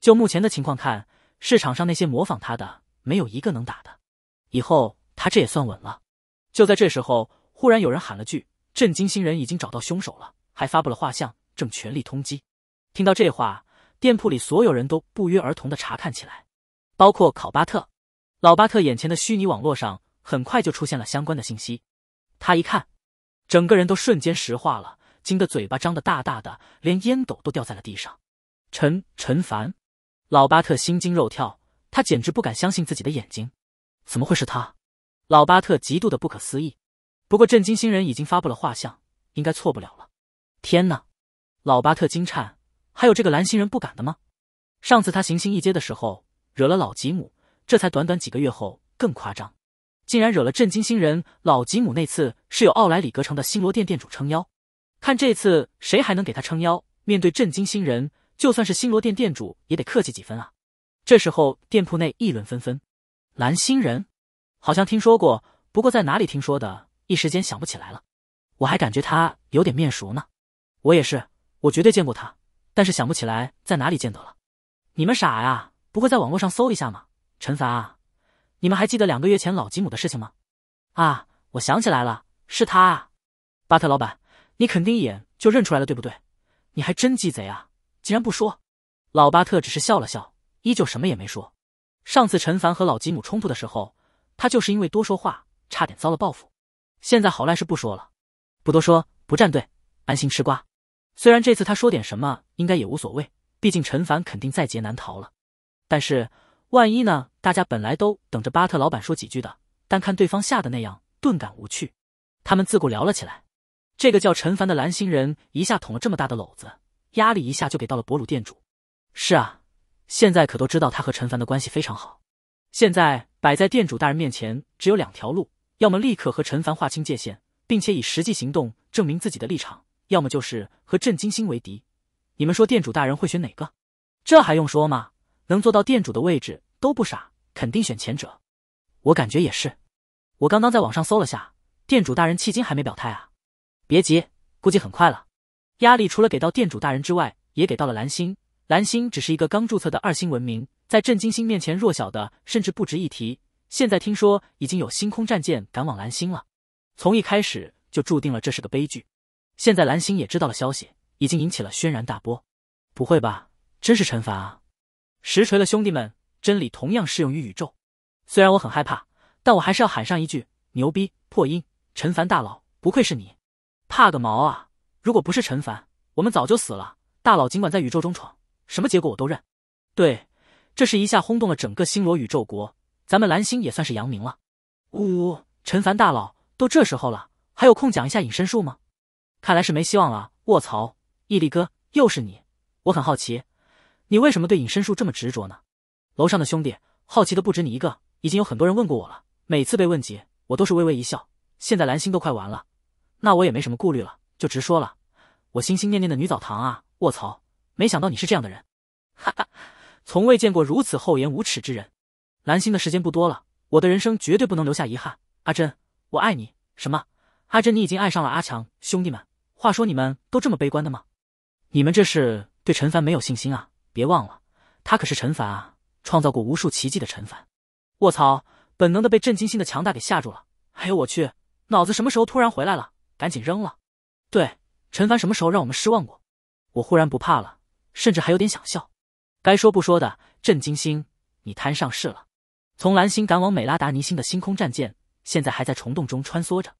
就目前的情况看，市场上那些模仿他的，没有一个能打的。以后他这也算稳了。就在这时候，忽然有人喊了句：“震惊！新人已经找到凶手了，还发布了画像，正全力通缉。”听到这话，店铺里所有人都不约而同的查看起来，包括考巴特、老巴特。眼前的虚拟网络上很快就出现了相关的信息，他一看。整个人都瞬间石化了，惊得嘴巴张得大大的，连烟斗都掉在了地上。陈陈凡，老巴特心惊肉跳，他简直不敢相信自己的眼睛，怎么会是他？老巴特极度的不可思议。不过震惊星人已经发布了画像，应该错不了了。天哪！老巴特惊颤，还有这个蓝星人不敢的吗？上次他行星一阶的时候惹了老吉姆，这才短短几个月后更夸张。竟然惹了震惊星人老吉姆，那次是有奥莱里格城的星罗店店主撑腰，看这次谁还能给他撑腰？面对震惊星人，就算是星罗店店主也得客气几分啊！这时候店铺内议论纷纷，蓝星人好像听说过，不过在哪里听说的，一时间想不起来了。我还感觉他有点面熟呢，我也是，我绝对见过他，但是想不起来在哪里见得了。你们傻呀，不会在网络上搜一下吗？陈凡啊！你们还记得两个月前老吉姆的事情吗？啊，我想起来了，是他啊，巴特老板，你肯定一眼就认出来了对不对？你还真鸡贼啊，竟然不说。老巴特只是笑了笑，依旧什么也没说。上次陈凡和老吉姆冲突的时候，他就是因为多说话，差点遭了报复。现在好赖是不说了，不多说，不站队，安心吃瓜。虽然这次他说点什么应该也无所谓，毕竟陈凡肯定在劫难逃了，但是。万一呢？大家本来都等着巴特老板说几句的，但看对方吓的那样，顿感无趣。他们自顾聊了起来。这个叫陈凡的蓝星人一下捅了这么大的篓子，压力一下就给到了博鲁店主。是啊，现在可都知道他和陈凡的关系非常好。现在摆在店主大人面前只有两条路：要么立刻和陈凡划清界限，并且以实际行动证明自己的立场；要么就是和震惊星为敌。你们说店主大人会选哪个？这还用说吗？能做到店主的位置都不傻，肯定选前者。我感觉也是。我刚刚在网上搜了下，店主大人迄今还没表态啊。别急，估计很快了。压力除了给到店主大人之外，也给到了蓝星。蓝星只是一个刚注册的二星文明，在震惊星面前弱小的，甚至不值一提。现在听说已经有星空战舰赶往蓝星了，从一开始就注定了这是个悲剧。现在蓝星也知道了消息，已经引起了轩然大波。不会吧，真是惩罚啊！实锤了，兄弟们，真理同样适用于宇宙。虽然我很害怕，但我还是要喊上一句：牛逼！破音，陈凡大佬，不愧是你，怕个毛啊！如果不是陈凡，我们早就死了。大佬尽管在宇宙中闯，什么结果我都认。对，这是一下轰动了整个星罗宇宙国，咱们蓝星也算是扬名了。呜呜，陈凡大佬，都这时候了，还有空讲一下隐身术吗？看来是没希望了。卧槽，毅力哥，又是你！我很好奇。你为什么对隐身术这么执着呢？楼上的兄弟，好奇的不止你一个，已经有很多人问过我了。每次被问及，我都是微微一笑。现在蓝星都快完了，那我也没什么顾虑了，就直说了。我心心念念的女澡堂啊！卧槽，没想到你是这样的人，哈哈，从未见过如此厚颜无耻之人。蓝星的时间不多了，我的人生绝对不能留下遗憾。阿珍，我爱你。什么？阿珍，你已经爱上了阿强？兄弟们，话说你们都这么悲观的吗？你们这是对陈凡没有信心啊？别忘了，他可是陈凡啊，创造过无数奇迹的陈凡。卧槽！本能的被震惊星的强大给吓住了。哎呦我去，脑子什么时候突然回来了？赶紧扔了！对，陈凡什么时候让我们失望过？我忽然不怕了，甚至还有点想笑。该说不说的，震惊星，你摊上事了。从蓝星赶往美拉达尼星的星空战舰，现在还在虫洞中穿梭着。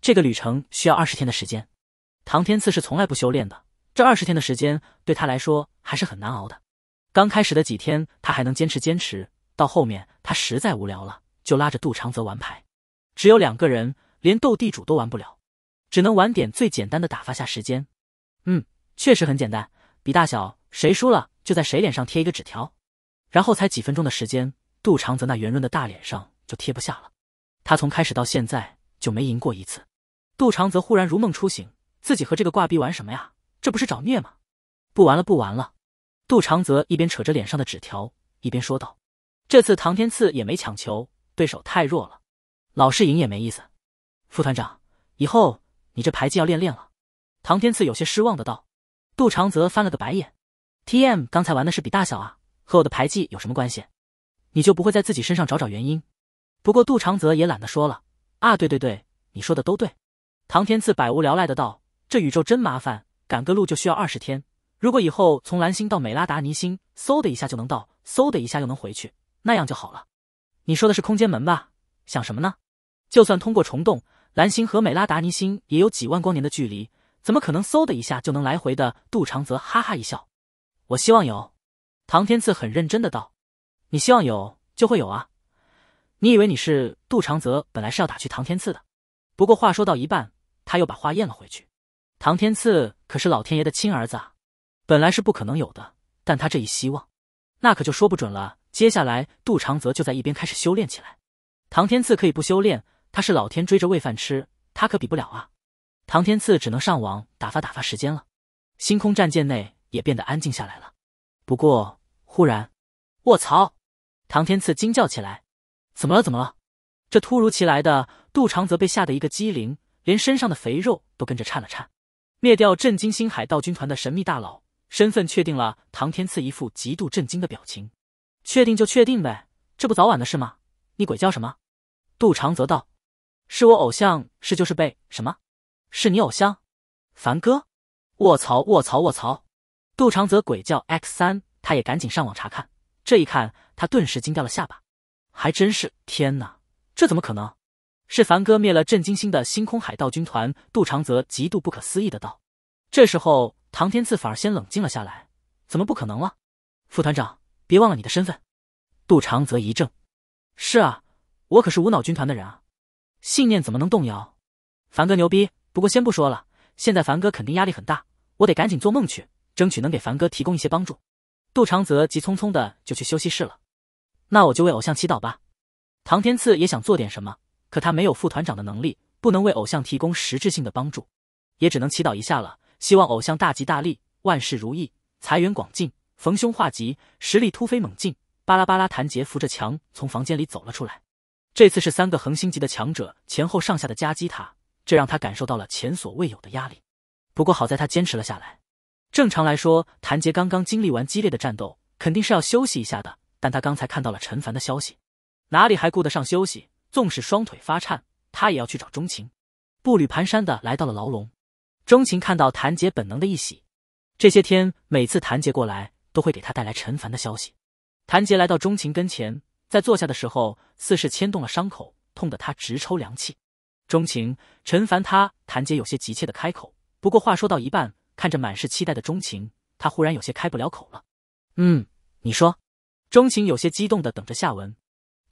这个旅程需要二十天的时间。唐天赐是从来不修炼的。这二十天的时间对他来说还是很难熬的。刚开始的几天他还能坚持坚持，到后面他实在无聊了，就拉着杜长泽玩牌。只有两个人，连斗地主都玩不了，只能玩点最简单的打发下时间。嗯，确实很简单，比大小，谁输了就在谁脸上贴一个纸条。然后才几分钟的时间，杜长泽那圆润的大脸上就贴不下了。他从开始到现在就没赢过一次。杜长泽忽然如梦初醒，自己和这个挂逼玩什么呀？这不是找虐吗？不玩了，不玩了！杜长泽一边扯着脸上的纸条，一边说道：“这次唐天赐也没强求，对手太弱了，老是赢也没意思。”副团长，以后你这牌技要练练了。”唐天赐有些失望的道。杜长泽翻了个白眼：“T M 刚才玩的是比大小啊，和我的牌技有什么关系？你就不会在自己身上找找原因？”不过杜长泽也懒得说了：“啊，对对对，你说的都对。”唐天赐百无聊赖的道：“这宇宙真麻烦。”赶个路就需要二十天，如果以后从蓝星到美拉达尼星，嗖的一下就能到，嗖的一下又能回去，那样就好了。你说的是空间门吧？想什么呢？就算通过虫洞，蓝星和美拉达尼星也有几万光年的距离，怎么可能嗖的一下就能来回的？杜长泽哈哈一笑。我希望有。唐天赐很认真的道。你希望有就会有啊？你以为你是？杜长泽本来是要打去唐天赐的，不过话说到一半，他又把话咽了回去。唐天赐可是老天爷的亲儿子，啊，本来是不可能有的，但他这一希望，那可就说不准了。接下来，杜长泽就在一边开始修炼起来。唐天赐可以不修炼，他是老天追着喂饭吃，他可比不了啊。唐天赐只能上网打发打发时间了。星空战舰内也变得安静下来了。不过，忽然，卧槽！唐天赐惊叫起来：“怎么了？怎么了？”这突如其来的，杜长泽被吓得一个机灵，连身上的肥肉都跟着颤了颤。灭掉震惊星海盗军团的神秘大佬，身份确定了。唐天赐一副极度震惊的表情。确定就确定呗，这不早晚的事吗？你鬼叫什么？杜长泽道：“是我偶像，是就是被什么？是你偶像，凡哥？卧槽！卧槽！卧槽！”杜长泽鬼叫 X 三，他也赶紧上网查看。这一看，他顿时惊掉了下巴，还真是天哪，这怎么可能？是凡哥灭了震惊星的星空海盗军团，杜长泽极度不可思议的道。这时候，唐天赐反而先冷静了下来。怎么不可能了？副团长，别忘了你的身份。杜长泽一怔：“是啊，我可是无脑军团的人啊，信念怎么能动摇？”凡哥牛逼，不过先不说了。现在凡哥肯定压力很大，我得赶紧做梦去，争取能给凡哥提供一些帮助。杜长泽急匆匆的就去休息室了。那我就为偶像祈祷吧。唐天赐也想做点什么。可他没有副团长的能力，不能为偶像提供实质性的帮助，也只能祈祷一下了。希望偶像大吉大利，万事如意，财源广进，逢凶化吉，实力突飞猛进。巴拉巴拉，谭杰扶着墙从房间里走了出来。这次是三个恒星级的强者前后上下的夹击他，这让他感受到了前所未有的压力。不过好在他坚持了下来。正常来说，谭杰刚刚经历完激烈的战斗，肯定是要休息一下的。但他刚才看到了陈凡的消息，哪里还顾得上休息？纵使双腿发颤，他也要去找钟情。步履蹒跚的来到了牢笼。钟情看到谭杰，本能的一喜。这些天每次谭杰过来，都会给他带来陈凡的消息。谭杰来到钟情跟前，在坐下的时候，似是牵动了伤口，痛得他直抽凉气。钟情，陈凡，他谭杰有些急切的开口，不过话说到一半，看着满是期待的钟情，他忽然有些开不了口了。嗯，你说。钟情有些激动的等着下文。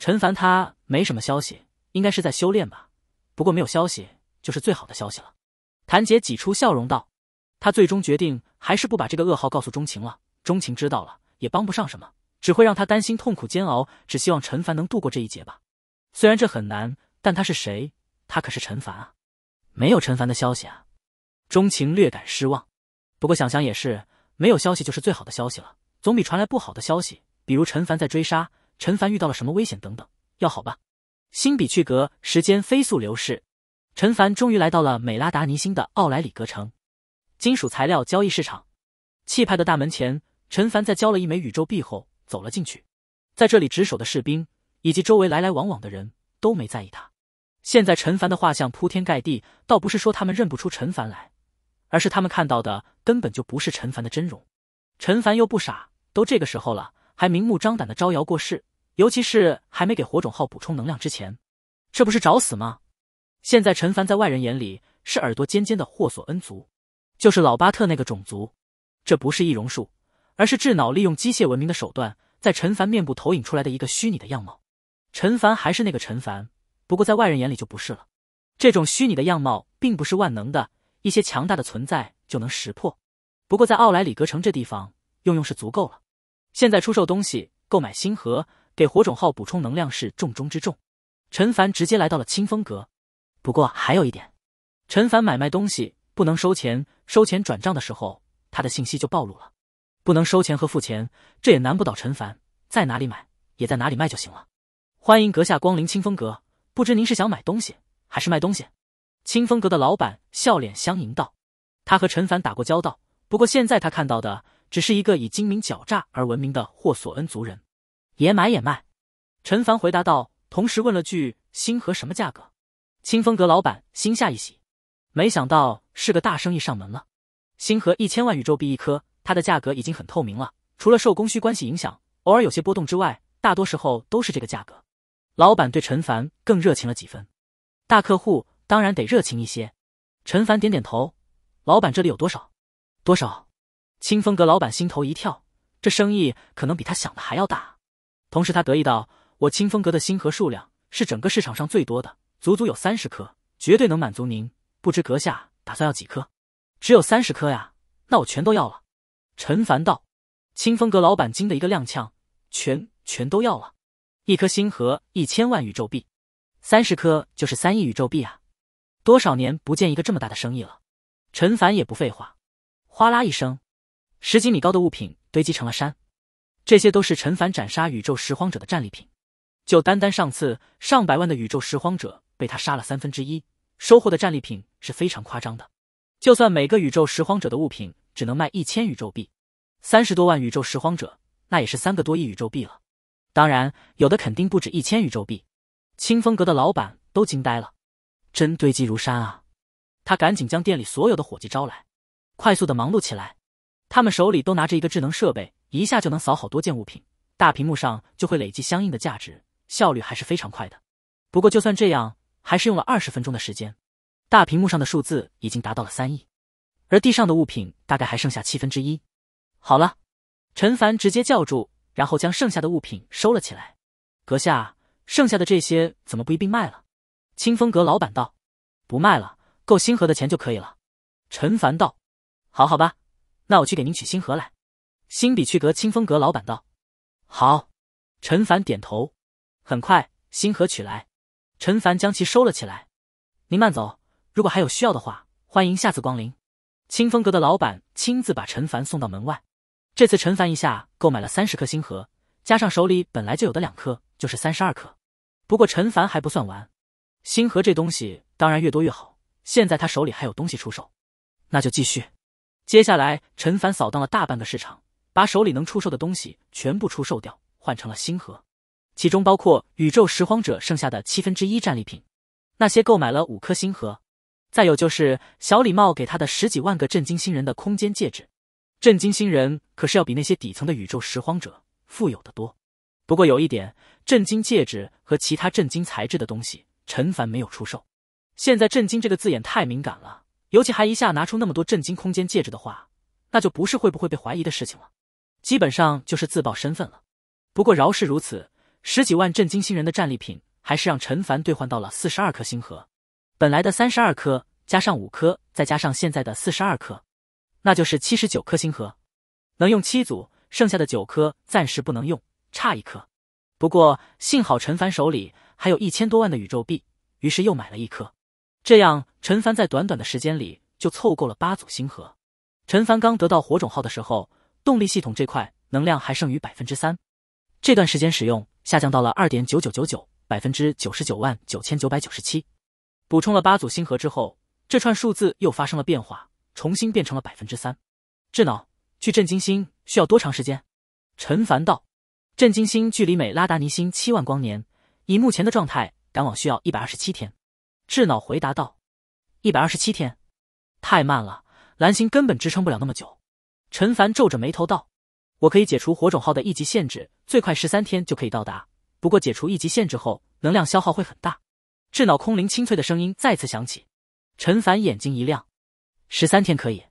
陈凡他没什么消息，应该是在修炼吧。不过没有消息就是最好的消息了。谭姐挤出笑容道：“她最终决定还是不把这个噩耗告诉钟情了。钟情知道了也帮不上什么，只会让他担心、痛苦煎熬。只希望陈凡能度过这一劫吧。虽然这很难，但他是谁？他可是陈凡啊！没有陈凡的消息啊！”钟情略感失望，不过想想也是，没有消息就是最好的消息了，总比传来不好的消息，比如陈凡在追杀。陈凡遇到了什么危险等等，要好吧？新比去格，时间飞速流逝，陈凡终于来到了美拉达尼星的奥莱里格城，金属材料交易市场，气派的大门前，陈凡在交了一枚宇宙币后走了进去。在这里值守的士兵以及周围来来往往的人都没在意他。现在陈凡的画像铺天盖地，倒不是说他们认不出陈凡来，而是他们看到的根本就不是陈凡的真容。陈凡又不傻，都这个时候了。还明目张胆的招摇过市，尤其是还没给火种号补充能量之前，这不是找死吗？现在陈凡在外人眼里是耳朵尖尖的霍索恩族，就是老巴特那个种族。这不是易容术，而是智脑利用机械文明的手段，在陈凡面部投影出来的一个虚拟的样貌。陈凡还是那个陈凡，不过在外人眼里就不是了。这种虚拟的样貌并不是万能的，一些强大的存在就能识破。不过在奥莱里格城这地方，用用是足够了。现在出售东西，购买星核，给火种号补充能量是重中之重。陈凡直接来到了清风阁。不过还有一点，陈凡买卖东西不能收钱，收钱转账的时候，他的信息就暴露了。不能收钱和付钱，这也难不倒陈凡，在哪里买也在哪里卖就行了。欢迎阁下光临清风阁，不知您是想买东西还是卖东西？清风阁的老板笑脸相迎道：“他和陈凡打过交道，不过现在他看到的。”只是一个以精明狡诈而闻名的霍索恩族人，也买也卖。陈凡回答道，同时问了句：“星河什么价格？”清风阁老板心下一喜，没想到是个大生意上门了。星河一千万宇宙币一颗，它的价格已经很透明了，除了受供需关系影响，偶尔有些波动之外，大多时候都是这个价格。老板对陈凡更热情了几分，大客户当然得热情一些。陈凡点点头，老板这里有多少？多少？清风阁老板心头一跳，这生意可能比他想的还要大。同时，他得意道：“我清风阁的星核数量是整个市场上最多的，足足有三十颗，绝对能满足您。不知阁下打算要几颗？”“只有三十颗呀，那我全都要了。”陈凡道。清风阁老板惊的一个踉跄，全全都要了！一颗星核一千万宇宙币，三十颗就是三亿宇宙币啊！多少年不见一个这么大的生意了。陈凡也不废话，哗啦一声。十几米高的物品堆积成了山，这些都是陈凡斩杀宇宙拾荒者的战利品。就单单上次，上百万的宇宙拾荒者被他杀了三分之一，收获的战利品是非常夸张的。就算每个宇宙拾荒者的物品只能卖一千宇宙币，三十多万宇宙拾荒者，那也是三个多亿宇宙币了。当然，有的肯定不止一千宇宙币。清风阁的老板都惊呆了，真堆积如山啊！他赶紧将店里所有的伙计招来，快速的忙碌起来。他们手里都拿着一个智能设备，一下就能扫好多件物品，大屏幕上就会累积相应的价值，效率还是非常快的。不过，就算这样，还是用了二十分钟的时间，大屏幕上的数字已经达到了三亿，而地上的物品大概还剩下七分之一。好了，陈凡直接叫住，然后将剩下的物品收了起来。阁下，剩下的这些怎么不一并卖了？清风阁老板道：“不卖了，够星河的钱就可以了。”陈凡道：“好好吧。”那我去给您取星河来，星比去阁清风阁老板道：“好。”陈凡点头。很快，星河取来，陈凡将其收了起来。您慢走，如果还有需要的话，欢迎下次光临。清风阁的老板亲自把陈凡送到门外。这次陈凡一下购买了三十颗星河，加上手里本来就有的两颗，就是三十二颗。不过陈凡还不算完，星河这东西当然越多越好。现在他手里还有东西出售，那就继续。接下来，陈凡扫荡了大半个市场，把手里能出售的东西全部出售掉，换成了星核，其中包括宇宙拾荒者剩下的七分之一战利品，那些购买了五颗星核，再有就是小礼帽给他的十几万个震惊星人的空间戒指。震惊星人可是要比那些底层的宇宙拾荒者富有的多。不过有一点，震惊戒指和其他震惊材质的东西，陈凡没有出售。现在“震惊”这个字眼太敏感了。尤其还一下拿出那么多震惊空间戒指的话，那就不是会不会被怀疑的事情了，基本上就是自曝身份了。不过饶是如此，十几万震惊星人的战利品还是让陈凡兑换到了四十二颗星核，本来的三十二颗加上五颗，再加上现在的四十二颗，那就是七十九颗星核，能用七组，剩下的九颗暂时不能用，差一颗。不过幸好陈凡手里还有一千多万的宇宙币，于是又买了一颗。这样，陈凡在短短的时间里就凑够了八组星核。陈凡刚得到火种号的时候，动力系统这块能量还剩余百分之三，这段时间使用下降到了二点九九九九百分之九十九万九千九百九十七。补充了八组星核之后，这串数字又发生了变化，重新变成了百分之三。智脑，去震惊星需要多长时间？陈凡道。震惊星距离美拉达尼星七万光年，以目前的状态赶往需要一百二十七天。智脑回答道：“一百二十七天，太慢了，蓝星根本支撑不了那么久。”陈凡皱着眉头道：“我可以解除火种号的一级限制，最快十三天就可以到达。不过解除一级限制后，能量消耗会很大。”智脑空灵清脆的声音再次响起。陈凡眼睛一亮：“十三天可以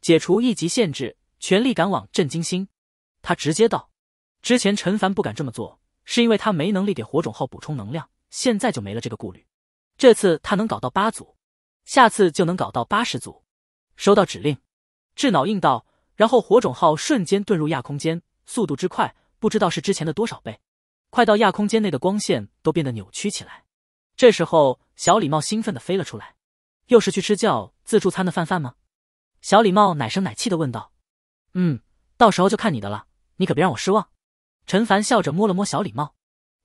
解除一级限制，全力赶往震惊星。”他直接道：“之前陈凡不敢这么做，是因为他没能力给火种号补充能量。现在就没了这个顾虑。”这次他能搞到八组，下次就能搞到八十组。收到指令，智脑应道，然后火种号瞬间遁入亚空间，速度之快，不知道是之前的多少倍，快到亚空间内的光线都变得扭曲起来。这时候，小礼帽兴奋的飞了出来，又是去吃叫自助餐的饭饭吗？小礼帽奶声奶气的问道。嗯，到时候就看你的了，你可别让我失望。陈凡笑着摸了摸小礼帽，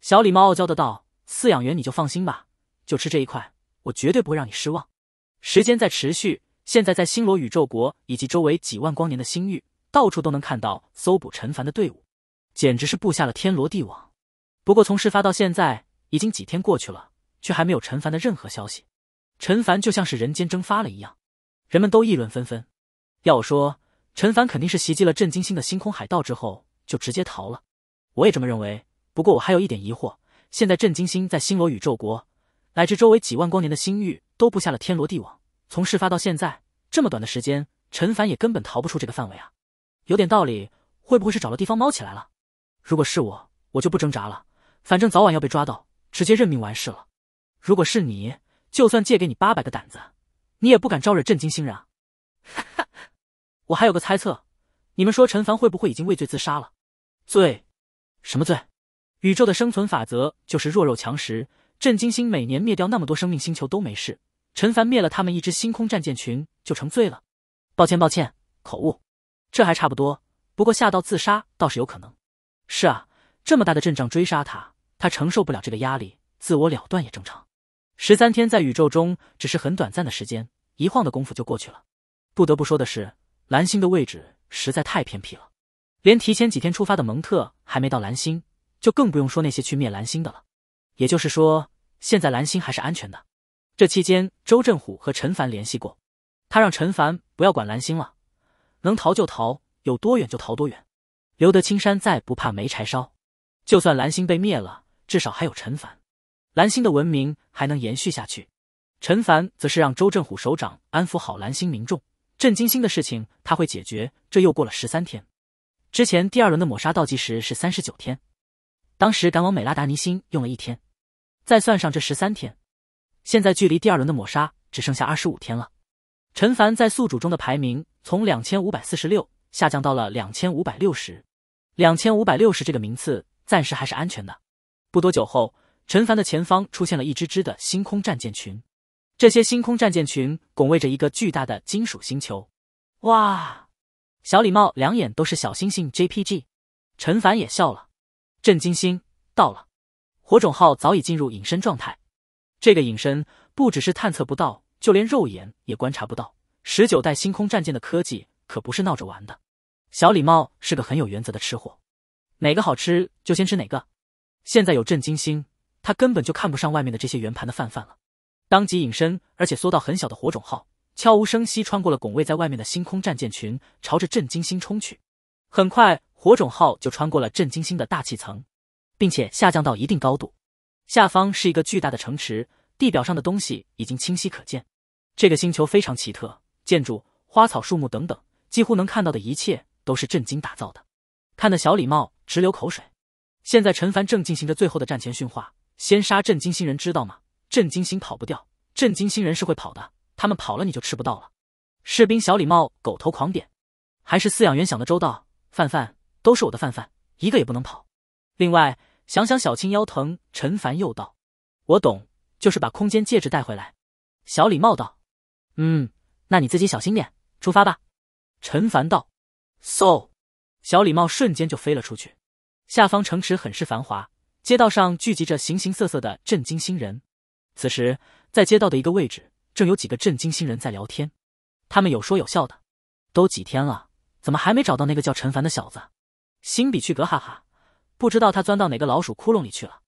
小礼帽傲娇的道：“饲养员你就放心吧。”就吃这一块，我绝对不会让你失望。时间在持续，现在在星罗宇宙国以及周围几万光年的星域，到处都能看到搜捕陈凡的队伍，简直是布下了天罗地网。不过从事发到现在已经几天过去了，却还没有陈凡的任何消息，陈凡就像是人间蒸发了一样。人们都议论纷纷，要我说，陈凡肯定是袭击了震惊星的星空海盗之后就直接逃了。我也这么认为，不过我还有一点疑惑，现在震惊星在星罗宇宙国。乃至周围几万光年的星域都布下了天罗地网。从事发到现在这么短的时间，陈凡也根本逃不出这个范围啊！有点道理，会不会是找了地方猫起来了？如果是我，我就不挣扎了，反正早晚要被抓到，直接认命完事了。如果是你，就算借给你八百个胆子，你也不敢招惹震惊星人啊！哈哈，我还有个猜测，你们说陈凡会不会已经畏罪自杀了？罪？什么罪？宇宙的生存法则就是弱肉强食。震惊星每年灭掉那么多生命星球都没事，陈凡灭了他们一支星空战舰群就成罪了。抱歉，抱歉，口误，这还差不多。不过吓到自杀倒是有可能。是啊，这么大的阵仗追杀他，他承受不了这个压力，自我了断也正常。十三天在宇宙中只是很短暂的时间，一晃的功夫就过去了。不得不说的是，蓝星的位置实在太偏僻了，连提前几天出发的蒙特还没到蓝星，就更不用说那些去灭蓝星的了。也就是说，现在蓝星还是安全的。这期间，周振虎和陈凡联系过，他让陈凡不要管蓝星了，能逃就逃，有多远就逃多远，留得青山在，不怕没柴烧。就算蓝星被灭了，至少还有陈凡，蓝星的文明还能延续下去。陈凡则是让周振虎首长安抚好蓝星民众，震惊星的事情他会解决。这又过了十三天，之前第二轮的抹杀倒计时是三十九天，当时赶往美拉达尼星用了一天。再算上这十三天，现在距离第二轮的抹杀只剩下二十五天了。陈凡在宿主中的排名从两千五百四十六下降到了两千五百六十。两千五百六十这个名次暂时还是安全的。不多久后，陈凡的前方出现了一只只的星空战舰群，这些星空战舰群拱卫着一个巨大的金属星球。哇，小礼帽两眼都是小星星。JPG，陈凡也笑了。震惊星到了。火种号早已进入隐身状态，这个隐身不只是探测不到，就连肉眼也观察不到。十九代星空战舰的科技可不是闹着玩的。小礼帽是个很有原则的吃货，哪个好吃就先吃哪个。现在有震惊星，他根本就看不上外面的这些圆盘的饭饭了。当即隐身，而且缩到很小的火种号，悄无声息穿过了拱卫在外面的星空战舰群，朝着震惊星冲去。很快，火种号就穿过了震惊星的大气层。并且下降到一定高度，下方是一个巨大的城池，地表上的东西已经清晰可见。这个星球非常奇特，建筑、花草、树木等等，几乎能看到的一切都是震惊打造的。看的小礼帽直流口水。现在陈凡正进行着最后的战前训话：“先杀震惊星人，知道吗？震惊星跑不掉，震惊星人是会跑的，他们跑了你就吃不到了。”士兵小礼帽狗头狂点，还是饲养员想的周到。范范都是我的范范，一个也不能跑。另外。想想小青腰疼，陈凡又道：“我懂，就是把空间戒指带回来。”小李帽道：“嗯，那你自己小心点，出发吧。”陈凡道：“嗖！”小李帽瞬间就飞了出去。下方城池很是繁华，街道上聚集着形形色色的震惊星人。此时，在街道的一个位置，正有几个震惊星人在聊天，他们有说有笑的。都几天了，怎么还没找到那个叫陈凡的小子？新比去格哈哈。不知道他钻到哪个老鼠窟窿里去了，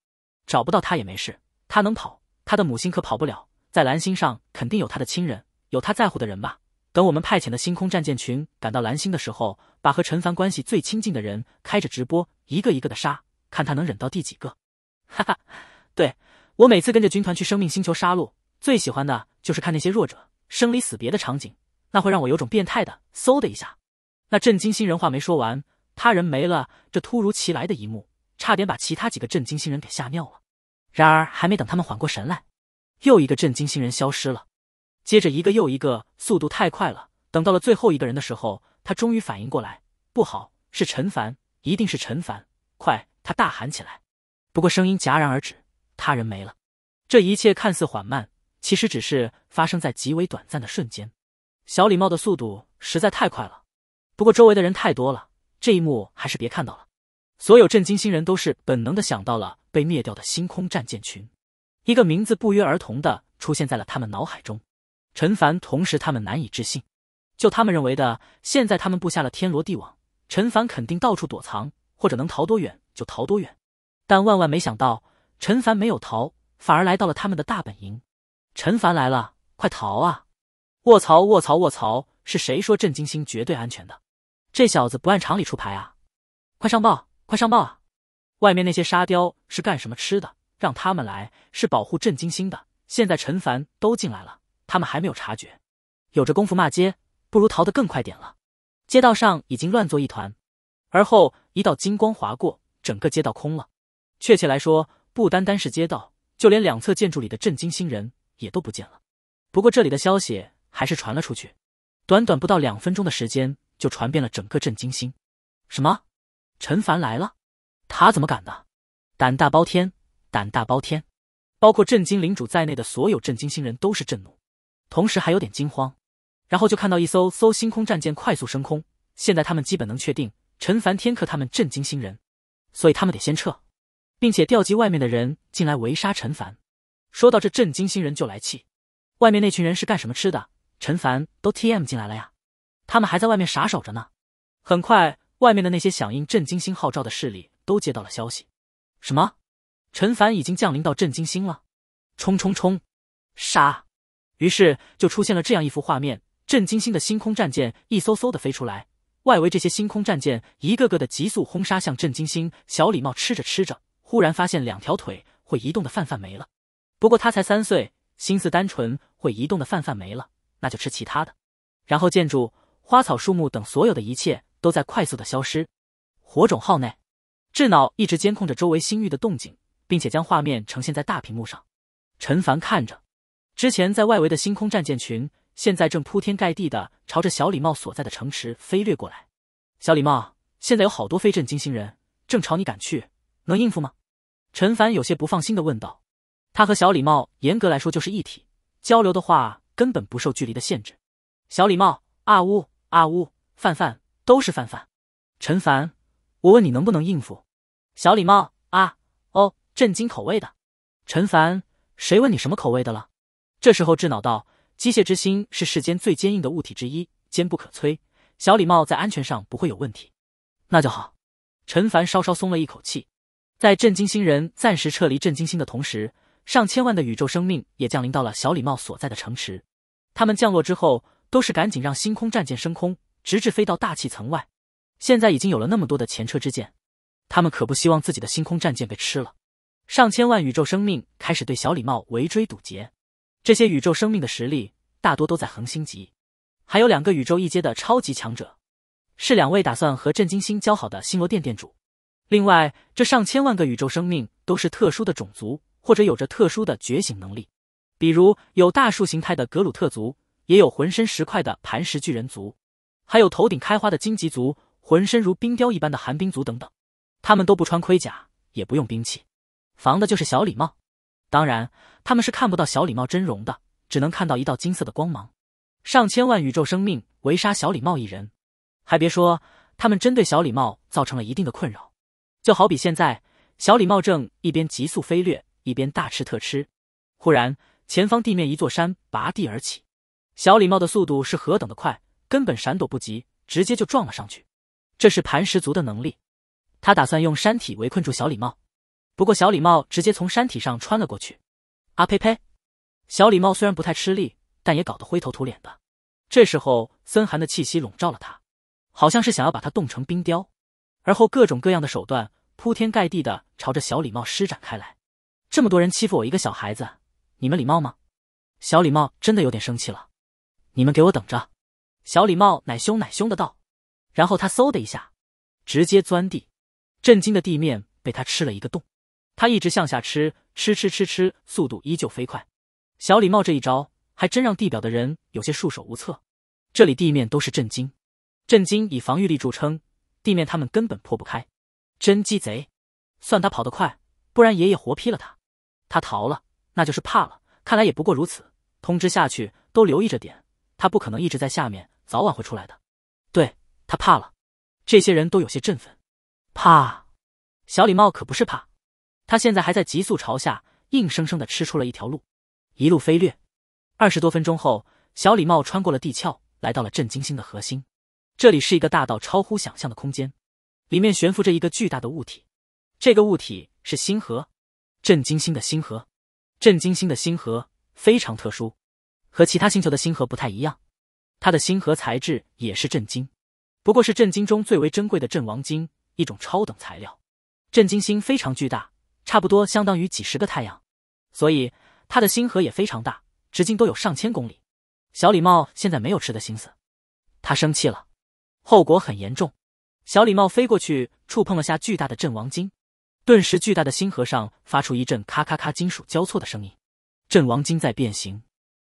找不到他也没事，他能跑，他的母星可跑不了，在蓝星上肯定有他的亲人，有他在乎的人吧。等我们派遣的星空战舰群赶到蓝星的时候，把和陈凡关系最亲近的人开着直播，一个一个的杀，看他能忍到第几个。哈哈，对我每次跟着军团去生命星球杀戮，最喜欢的就是看那些弱者生离死别的场景，那会让我有种变态的嗖的一下。那震惊新人话没说完。他人没了，这突如其来的一幕差点把其他几个震惊星人给吓尿了。然而还没等他们缓过神来，又一个震惊星人消失了。接着一个又一个，速度太快了。等到了最后一个人的时候，他终于反应过来，不好，是陈凡，一定是陈凡！快，他大喊起来。不过声音戛然而止，他人没了。这一切看似缓慢，其实只是发生在极为短暂的瞬间。小礼帽的速度实在太快了，不过周围的人太多了。这一幕还是别看到了。所有震惊星人都是本能的想到了被灭掉的星空战舰群，一个名字不约而同的出现在了他们脑海中。陈凡，同时他们难以置信，就他们认为的，现在他们布下了天罗地网，陈凡肯定到处躲藏，或者能逃多远就逃多远。但万万没想到，陈凡没有逃，反而来到了他们的大本营。陈凡来了，快逃啊！卧槽卧槽卧槽！是谁说震惊星绝对安全的？这小子不按常理出牌啊！快上报，快上报啊！外面那些沙雕是干什么吃的？让他们来是保护震惊星的。现在陈凡都进来了，他们还没有察觉。有着功夫骂街，不如逃得更快点了。街道上已经乱作一团，而后一道金光划过，整个街道空了。确切来说，不单单是街道，就连两侧建筑里的震惊星人也都不见了。不过这里的消息还是传了出去。短短不到两分钟的时间。就传遍了整个震惊星。什么？陈凡来了？他怎么敢的？胆大包天！胆大包天！包括震惊领主在内的所有震惊星人都是震怒，同时还有点惊慌。然后就看到一艘艘星空战舰快速升空。现在他们基本能确定陈凡天克他们震惊星人，所以他们得先撤，并且调集外面的人进来围杀陈凡。说到这，震惊星人就来气：外面那群人是干什么吃的？陈凡都 T M 进来了呀！他们还在外面傻守着呢。很快，外面的那些响应震惊星号召的势力都接到了消息：什么？陈凡已经降临到震惊星了！冲冲冲，杀！于是就出现了这样一幅画面：震惊星的星空战舰一艘艘的飞出来，外围这些星空战舰一个个的急速轰杀向震惊星。小礼帽吃着吃着，忽然发现两条腿会移动的范范没了。不过他才三岁，心思单纯，会移动的范范没了，那就吃其他的。然后建筑。花草树木等所有的一切都在快速的消失。火种号内，智脑一直监控着周围星域的动静，并且将画面呈现在大屏幕上。陈凡看着，之前在外围的星空战舰群，现在正铺天盖地的朝着小礼帽所在的城池飞掠过来。小礼帽，现在有好多飞阵金星人正朝你赶去，能应付吗？陈凡有些不放心的问道。他和小礼帽严格来说就是一体，交流的话根本不受距离的限制。小礼帽，啊呜！阿呜，范范都是范范。陈凡，我问你能不能应付？小礼貌啊，哦，震惊口味的。陈凡，谁问你什么口味的了？这时候智脑道，机械之心是世间最坚硬的物体之一，坚不可摧。小礼貌在安全上不会有问题。那就好。陈凡稍稍松了一口气。在震惊星人暂时撤离震惊星的同时，上千万的宇宙生命也降临到了小礼貌所在的城池。他们降落之后。都是赶紧让星空战舰升空，直至飞到大气层外。现在已经有了那么多的前车之鉴，他们可不希望自己的星空战舰被吃了。上千万宇宙生命开始对小礼帽围追堵截。这些宇宙生命的实力大多都在恒星级，还有两个宇宙一阶的超级强者，是两位打算和震惊星交好的星罗殿殿主。另外，这上千万个宇宙生命都是特殊的种族，或者有着特殊的觉醒能力，比如有大树形态的格鲁特族。也有浑身石块的磐石巨人族，还有头顶开花的荆棘族，浑身如冰雕一般的寒冰族等等，他们都不穿盔甲，也不用兵器，防的就是小礼帽。当然，他们是看不到小礼帽真容的，只能看到一道金色的光芒。上千万宇宙生命围杀小礼帽一人，还别说，他们针对小礼帽造成了一定的困扰。就好比现在，小礼帽正一边急速飞掠，一边大吃特吃。忽然，前方地面一座山拔地而起。小礼帽的速度是何等的快，根本闪躲不及，直接就撞了上去。这是磐石族的能力，他打算用山体围困住小礼帽，不过小礼帽直接从山体上穿了过去。啊呸呸！小礼帽虽然不太吃力，但也搞得灰头土脸的。这时候，森寒的气息笼罩了他，好像是想要把他冻成冰雕，而后各种各样的手段铺天盖地的朝着小礼帽施展开来。这么多人欺负我一个小孩子，你们礼貌吗？小礼帽真的有点生气了。你们给我等着！小礼帽奶凶奶凶的道，然后他嗖的一下，直接钻地，震惊的地面被他吃了一个洞。他一直向下吃，吃吃吃吃吃，速度依旧飞快。小礼帽这一招还真让地表的人有些束手无策。这里地面都是震惊，震惊以防御力著称，地面他们根本破不开。真鸡贼，算他跑得快，不然爷爷活劈了他。他逃了，那就是怕了。看来也不过如此。通知下去，都留意着点。他不可能一直在下面，早晚会出来的。对他怕了，这些人都有些振奋。怕？小礼帽可不是怕，他现在还在急速朝下，硬生生的吃出了一条路，一路飞掠。二十多分钟后，小礼帽穿过了地壳，来到了震惊星的核心。这里是一个大到超乎想象的空间，里面悬浮着一个巨大的物体。这个物体是星核，震惊星的星核。震惊星的星核非常特殊。和其他星球的星核不太一样，它的星核材质也是震惊，不过是震惊中最为珍贵的镇王晶，一种超等材料。震惊星非常巨大，差不多相当于几十个太阳，所以它的星核也非常大，直径都有上千公里。小礼帽现在没有吃的心思，他生气了，后果很严重。小礼帽飞过去触碰了下巨大的镇王晶，顿时巨大的星核上发出一阵咔咔咔金属交错的声音，镇王晶在变形。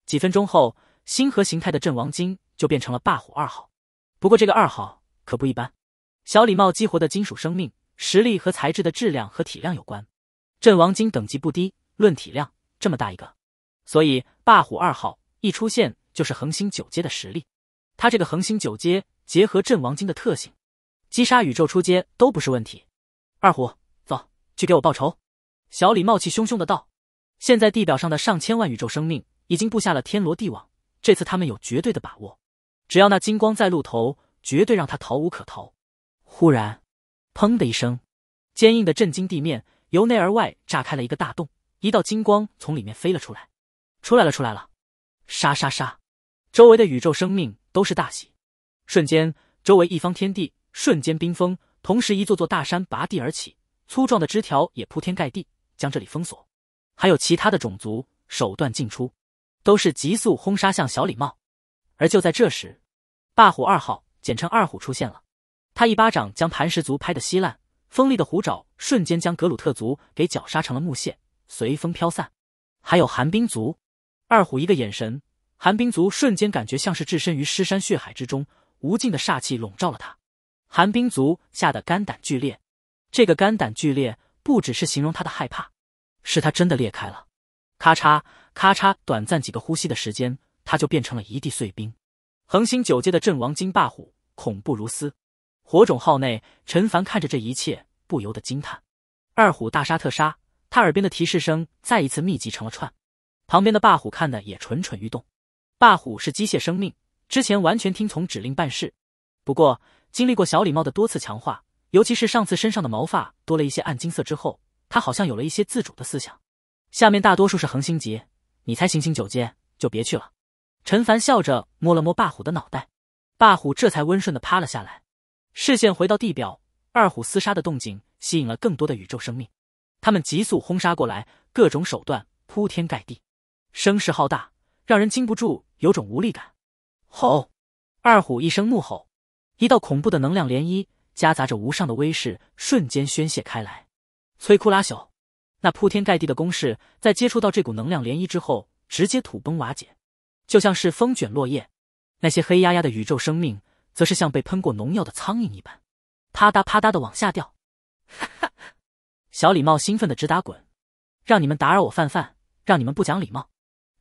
几分钟后，星河形态的阵亡金就变成了霸虎二号。不过这个二号可不一般，小礼帽激活的金属生命实力和材质的质量和体量有关。阵亡金等级不低，论体量这么大一个，所以霸虎二号一出现就是恒星九阶的实力。他这个恒星九阶结合阵亡金的特性，击杀宇宙初阶都不是问题。二虎，走去给我报仇！小李冒气汹汹的道。现在地表上的上千万宇宙生命。已经布下了天罗地网，这次他们有绝对的把握。只要那金光再露头，绝对让他逃无可逃。忽然，砰的一声，坚硬的震惊地面由内而外炸开了一个大洞，一道金光从里面飞了出来。出来了，出来了！杀杀杀！周围的宇宙生命都是大喜。瞬间，周围一方天地瞬间冰封，同时一座座大山拔地而起，粗壮的枝条也铺天盖地将这里封锁。还有其他的种族手段进出。都是急速轰杀向小礼帽，而就在这时，霸虎二号，简称二虎出现了。他一巴掌将磐石族拍得稀烂，锋利的虎爪瞬间将格鲁特族给绞杀成了木屑，随风飘散。还有寒冰族，二虎一个眼神，寒冰族瞬间感觉像是置身于尸山血海之中，无尽的煞气笼罩了他。寒冰族吓得肝胆俱裂，这个肝胆俱裂不只是形容他的害怕，是他真的裂开了。咔嚓咔嚓，短暂几个呼吸的时间，他就变成了一地碎冰。恒星九阶的阵亡金霸虎，恐怖如斯。火种号内，陈凡看着这一切，不由得惊叹：“二虎大杀特杀。”他耳边的提示声再一次密集成了串。旁边的霸虎看的也蠢蠢欲动。霸虎是机械生命，之前完全听从指令办事。不过经历过小礼貌的多次强化，尤其是上次身上的毛发多了一些暗金色之后，他好像有了一些自主的思想。下面大多数是恒星级，你才行星九阶，就别去了。陈凡笑着摸了摸霸虎的脑袋，霸虎这才温顺的趴了下来。视线回到地表，二虎厮杀的动静吸引了更多的宇宙生命，他们急速轰杀过来，各种手段铺天盖地，声势浩大，让人禁不住有种无力感。吼！二虎一声怒吼，一道恐怖的能量涟漪，夹杂着无上的威势，瞬间宣泄开来，摧枯拉朽。那铺天盖地的攻势，在接触到这股能量涟漪之后，直接土崩瓦解，就像是风卷落叶；那些黑压压的宇宙生命，则是像被喷过农药的苍蝇一般，啪嗒啪嗒的往下掉。哈哈，小礼貌兴奋的直打滚，让你们打扰我范范，让你们不讲礼貌，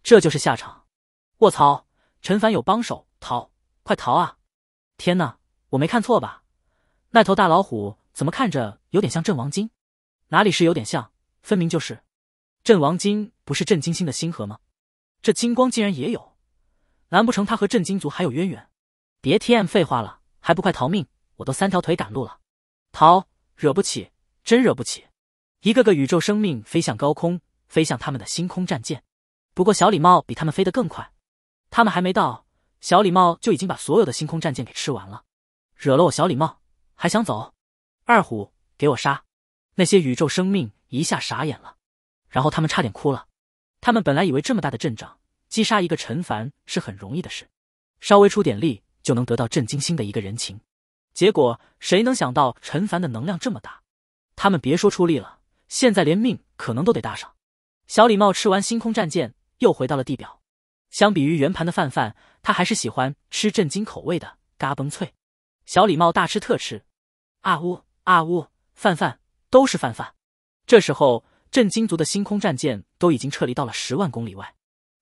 这就是下场。卧槽！陈凡有帮手逃，快逃啊！天哪，我没看错吧？那头大老虎怎么看着有点像镇王鲸？哪里是有点像？分明就是，镇王金不是镇金星的星河吗？这金光竟然也有，难不成他和镇金族还有渊源？别 TM 废话了，还不快逃命！我都三条腿赶路了，逃，惹不起，真惹不起！一个个宇宙生命飞向高空，飞向他们的星空战舰。不过小礼帽比他们飞得更快，他们还没到，小礼帽就已经把所有的星空战舰给吃完了。惹了我小礼帽还想走？二虎，给我杀！那些宇宙生命一下傻眼了，然后他们差点哭了。他们本来以为这么大的阵仗，击杀一个陈凡是很容易的事，稍微出点力就能得到震惊星的一个人情。结果谁能想到陈凡的能量这么大？他们别说出力了，现在连命可能都得搭上。小礼帽吃完星空战舰，又回到了地表。相比于圆盘的饭饭，他还是喜欢吃震惊口味的嘎嘣脆。小礼帽大吃特吃，啊呜啊呜，饭饭。都是泛泛。这时候，震惊族的星空战舰都已经撤离到了十万公里外，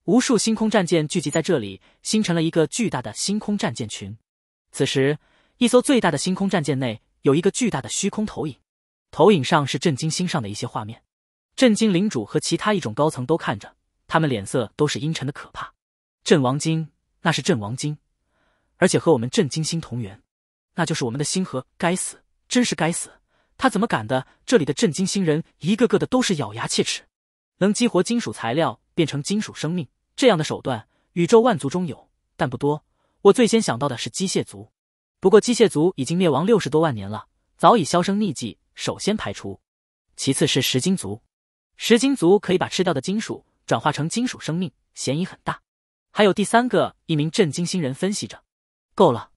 无数星空战舰聚集在这里，形成了一个巨大的星空战舰群。此时，一艘最大的星空战舰内有一个巨大的虚空投影，投影上是震惊星上的一些画面。震惊领主和其他一种高层都看着，他们脸色都是阴沉的可怕。震王鲸，那是震王鲸，而且和我们震惊星同源，那就是我们的星河。该死，真是该死。他怎么敢的？这里的震惊星人一个个的都是咬牙切齿。能激活金属材料变成金属生命这样的手段，宇宙万族中有，但不多。我最先想到的是机械族，不过机械族已经灭亡六十多万年了，早已销声匿迹，首先排除。其次是石金族，石金族可以把吃掉的金属转化成金属生命，嫌疑很大。还有第三个，一名震惊星人分析着。够了！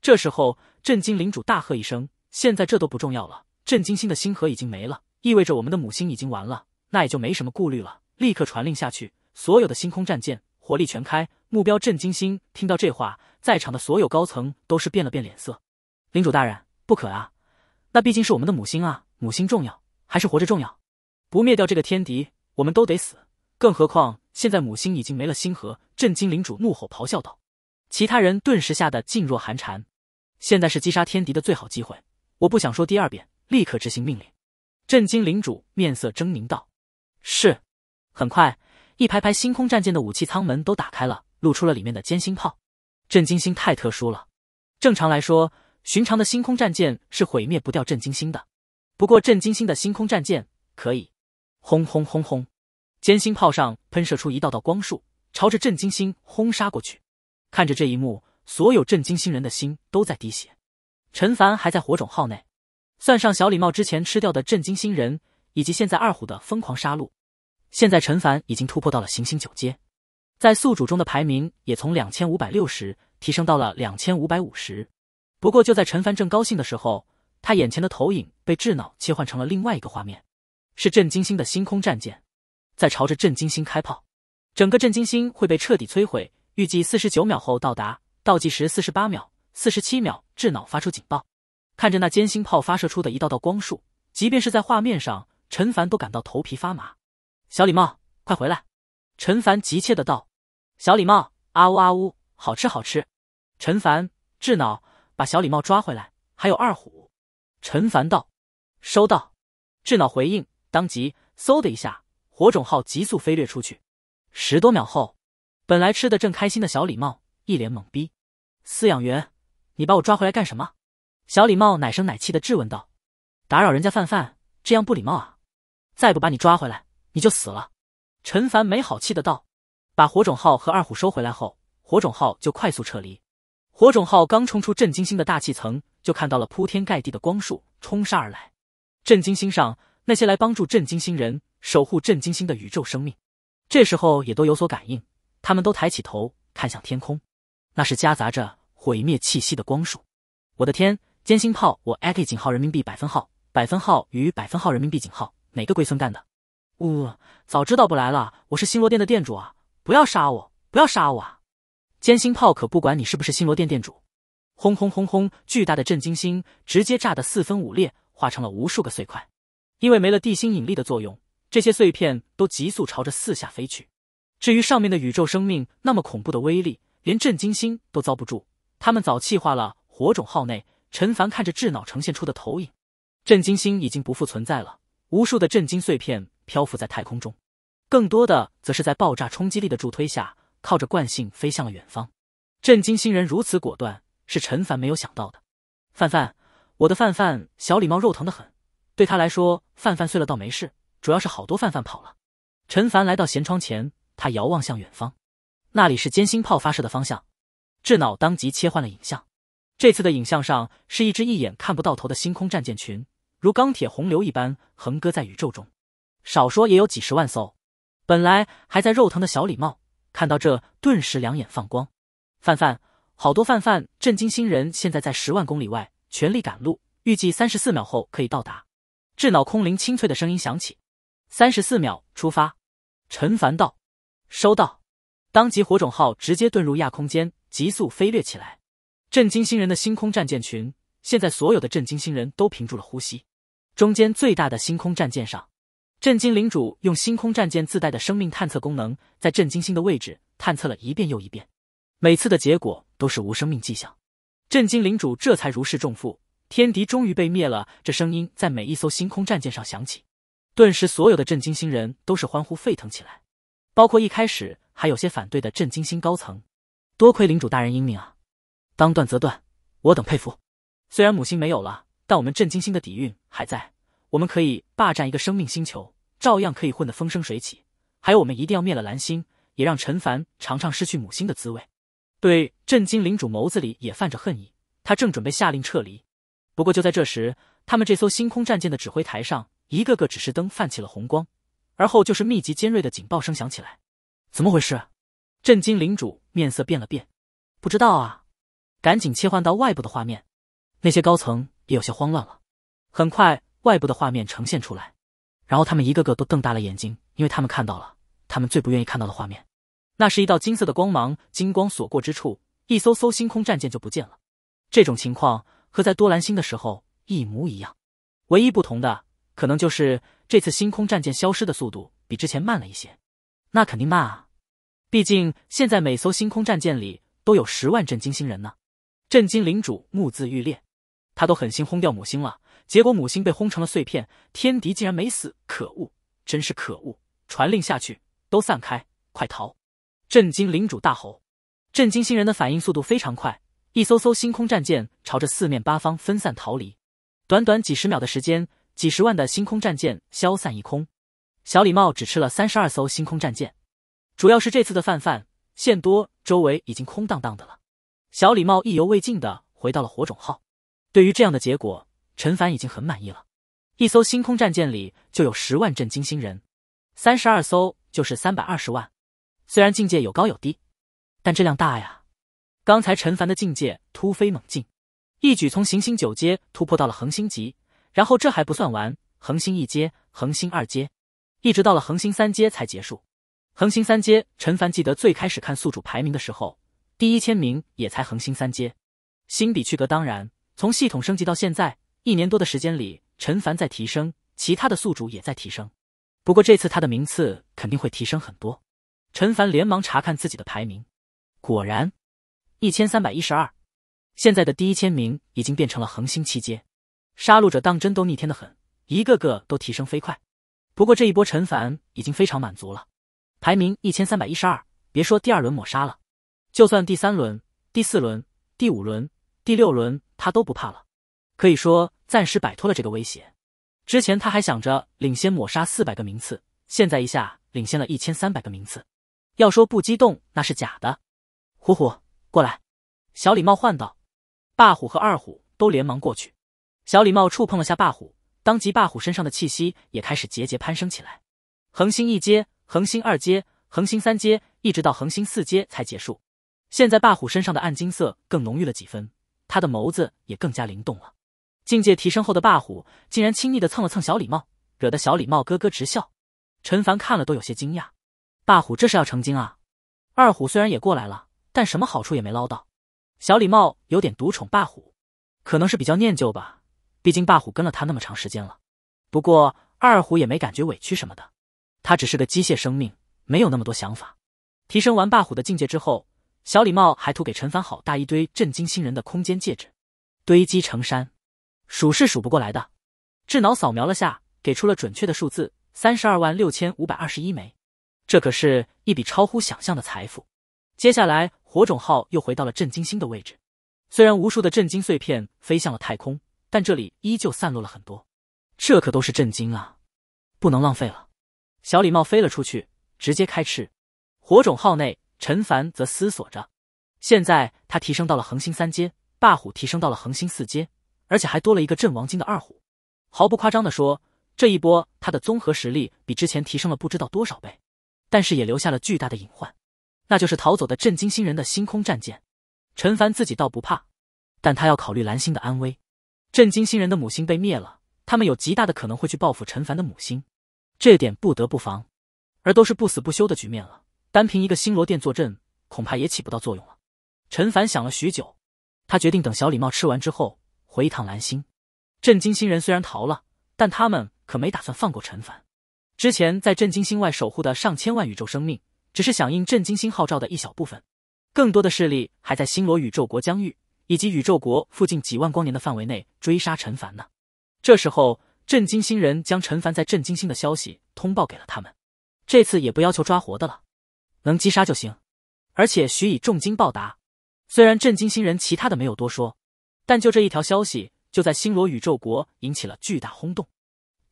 这时候震惊领主大喝一声：“现在这都不重要了。”震惊星的星河已经没了，意味着我们的母星已经完了，那也就没什么顾虑了。立刻传令下去，所有的星空战舰火力全开，目标震惊星。听到这话，在场的所有高层都是变了变脸色。领主大人，不可啊！那毕竟是我们的母星啊，母星重要还是活着重要？不灭掉这个天敌，我们都得死。更何况现在母星已经没了星河。震惊领主怒吼咆哮道，其他人顿时吓得噤若寒蝉。现在是击杀天敌的最好机会，我不想说第二遍。立刻执行命令！震惊领主面色狰狞道：“是。”很快，一排排星空战舰的武器舱门都打开了，露出了里面的尖星炮。震惊星太特殊了，正常来说，寻常的星空战舰是毁灭不掉震惊星的。不过，震惊星的星空战舰可以。轰轰轰轰！尖星炮上喷射出一道道光束，朝着震惊星轰杀过去。看着这一幕，所有震惊星人的心都在滴血。陈凡还在火种号内。算上小礼帽之前吃掉的震惊星人，以及现在二虎的疯狂杀戮，现在陈凡已经突破到了行星九阶，在宿主中的排名也从两千五百六十提升到了两千五百五十。不过就在陈凡正高兴的时候，他眼前的投影被智脑切换成了另外一个画面，是震惊星的星空战舰在朝着震惊星开炮，整个震惊星会被彻底摧毁，预计四十九秒后到达，倒计时四十八秒、四十七秒，智脑发出警报。看着那歼星炮发射出的一道道光束，即便是在画面上，陈凡都感到头皮发麻。小礼帽，快回来！陈凡急切的道。小礼帽，啊呜啊呜，好吃好吃！陈凡，智脑，把小礼帽抓回来，还有二虎。陈凡道。收到。智脑回应，当即，嗖的一下，火种号急速飞掠出去。十多秒后，本来吃的正开心的小礼帽一脸懵逼。饲养员，你把我抓回来干什么？小礼貌奶声奶气的质问道：“打扰人家饭饭，这样不礼貌啊！再不把你抓回来，你就死了。”陈凡没好气的道：“把火种号和二虎收回来后，火种号就快速撤离。火种号刚冲出震惊星的大气层，就看到了铺天盖地的光束冲杀而来。震惊星上那些来帮助震惊星人守护震惊星的宇宙生命，这时候也都有所感应，他们都抬起头看向天空，那是夹杂着毁灭气息的光束。我的天！”尖心炮，我艾 k 井号人民币百分号百分号与百分号人民币井号哪个龟孙干的？呜，早知道不来了。我是星罗店的店主啊，不要杀我，不要杀我啊！尖心炮可不管你是不是星罗店店主。轰轰轰轰，巨大的震惊星直接炸得四分五裂，化成了无数个碎块。因为没了地心引力的作用，这些碎片都急速朝着四下飞去。至于上面的宇宙生命，那么恐怖的威力，连震惊星都遭不住。他们早气化了火种号内。陈凡看着智脑呈现出的投影，震惊星已经不复存在了，无数的震惊碎片漂浮在太空中，更多的则是在爆炸冲击力的助推下，靠着惯性飞向了远方。震惊星人如此果断，是陈凡没有想到的。范范，我的范范，小礼貌肉疼的很，对他来说，范范碎了倒没事，主要是好多范范跑了。陈凡来到舷窗前，他遥望向远方，那里是歼星炮发射的方向。智脑当即切换了影像。这次的影像上是一只一眼看不到头的星空战舰群，如钢铁洪流一般横搁在宇宙中，少说也有几十万艘。本来还在肉疼的小礼帽看到这，顿时两眼放光。范范，好多范范！震惊星人现在在十万公里外全力赶路，预计三十四秒后可以到达。智脑空灵清脆的声音响起：“三十四秒出发。”陈凡道：“收到。”当即火种号直接遁入亚空间，急速飞掠起来。震惊星人的星空战舰群，现在所有的震惊星人都屏住了呼吸。中间最大的星空战舰上，震惊领主用星空战舰自带的生命探测功能，在震惊星的位置探测了一遍又一遍，每次的结果都是无生命迹象。震惊领主这才如释重负，天敌终于被灭了。这声音在每一艘星空战舰上响起，顿时所有的震惊星人都是欢呼沸腾起来，包括一开始还有些反对的震惊星高层。多亏领主大人英明啊！当断则断，我等佩服。虽然母星没有了，但我们震惊星的底蕴还在，我们可以霸占一个生命星球，照样可以混得风生水起。还有，我们一定要灭了蓝星，也让陈凡尝尝失去母星的滋味。对，震惊领主眸子里也泛着恨意，他正准备下令撤离。不过，就在这时，他们这艘星空战舰的指挥台上，一个个指示灯泛起了红光，而后就是密集尖锐的警报声响起。来，怎么回事？震惊领主面色变了变，不知道啊。赶紧切换到外部的画面，那些高层也有些慌乱了。很快，外部的画面呈现出来，然后他们一个个都瞪大了眼睛，因为他们看到了他们最不愿意看到的画面。那是一道金色的光芒，金光所过之处，一艘艘星空战舰就不见了。这种情况和在多兰星的时候一模一样，唯一不同的可能就是这次星空战舰消失的速度比之前慢了一些。那肯定慢啊，毕竟现在每艘星空战舰里都有十万震金星人呢。震惊领主目眦欲裂，他都狠心轰掉母星了，结果母星被轰成了碎片，天敌竟然没死，可恶，真是可恶！传令下去，都散开，快逃！震惊领主大吼。震惊星人的反应速度非常快，一艘艘星空战舰朝着四面八方分散逃离。短短几十秒的时间，几十万的星空战舰消散一空。小礼帽只吃了三十二艘星空战舰，主要是这次的饭饭。线多，周围已经空荡荡的了。小礼帽意犹未尽的回到了火种号，对于这样的结果，陈凡已经很满意了。一艘星空战舰里就有十万震惊星人，三十二艘就是三百二十万。虽然境界有高有低，但质量大呀。刚才陈凡的境界突飞猛进，一举从行星九阶突破到了恒星级，然后这还不算完，恒星一阶、恒星二阶，一直到了恒星三阶才结束。恒星三阶，陈凡记得最开始看宿主排名的时候。第一千名也才恒星三阶，星比去格。当然，从系统升级到现在一年多的时间里，陈凡在提升，其他的宿主也在提升。不过这次他的名次肯定会提升很多。陈凡连忙查看自己的排名，果然，一千三百一十二。现在的第一千名已经变成了恒星七阶。杀戮者当真都逆天的很，一个个都提升飞快。不过这一波陈凡已经非常满足了，排名一千三百一十二。别说第二轮抹杀了。就算第三轮、第四轮、第五轮、第六轮，他都不怕了，可以说暂时摆脱了这个威胁。之前他还想着领先抹杀四百个名次，现在一下领先了一千三百个名次，要说不激动那是假的。虎虎，过来！小李帽唤道。霸虎和二虎都连忙过去。小李帽触碰了下霸虎，当即霸虎身上的气息也开始节节攀升起来。恒星一阶、恒星二阶、恒星三阶，一直到恒星四阶才结束。现在霸虎身上的暗金色更浓郁了几分，他的眸子也更加灵动了。境界提升后的霸虎竟然亲昵的蹭了蹭小礼帽，惹得小礼帽咯咯直笑。陈凡看了都有些惊讶，霸虎这是要成精啊！二虎虽然也过来了，但什么好处也没捞到。小礼帽有点独宠霸虎，可能是比较念旧吧，毕竟霸虎跟了他那么长时间了。不过二虎也没感觉委屈什么的，他只是个机械生命，没有那么多想法。提升完霸虎的境界之后。小礼帽还吐给陈凡好大一堆震惊星人的空间戒指，堆积成山，数是数不过来的。智脑扫描了下，给出了准确的数字：三十二万六千五百二十一枚。这可是一笔超乎想象的财富。接下来，火种号又回到了震惊星的位置。虽然无数的震惊碎片飞向了太空，但这里依旧散落了很多。这可都是震惊啊，不能浪费了。小礼帽飞了出去，直接开翅。火种号内。陈凡则思索着，现在他提升到了恒星三阶，霸虎提升到了恒星四阶，而且还多了一个阵王金的二虎。毫不夸张地说，这一波他的综合实力比之前提升了不知道多少倍，但是也留下了巨大的隐患，那就是逃走的震惊星人的星空战舰。陈凡自己倒不怕，但他要考虑蓝星的安危。震惊星人的母星被灭了，他们有极大的可能会去报复陈凡的母星，这点不得不防，而都是不死不休的局面了。单凭一个星罗殿坐镇，恐怕也起不到作用了。陈凡想了许久，他决定等小礼帽吃完之后，回一趟蓝星。震惊星人虽然逃了，但他们可没打算放过陈凡。之前在震惊星外守护的上千万宇宙生命，只是响应震惊星号召的一小部分，更多的势力还在星罗宇宙国疆域以及宇宙国附近几万光年的范围内追杀陈凡呢。这时候，震惊星人将陈凡在震惊星的消息通报给了他们，这次也不要求抓活的了。能击杀就行，而且许以重金报答。虽然震惊星人其他的没有多说，但就这一条消息，就在星罗宇宙国引起了巨大轰动。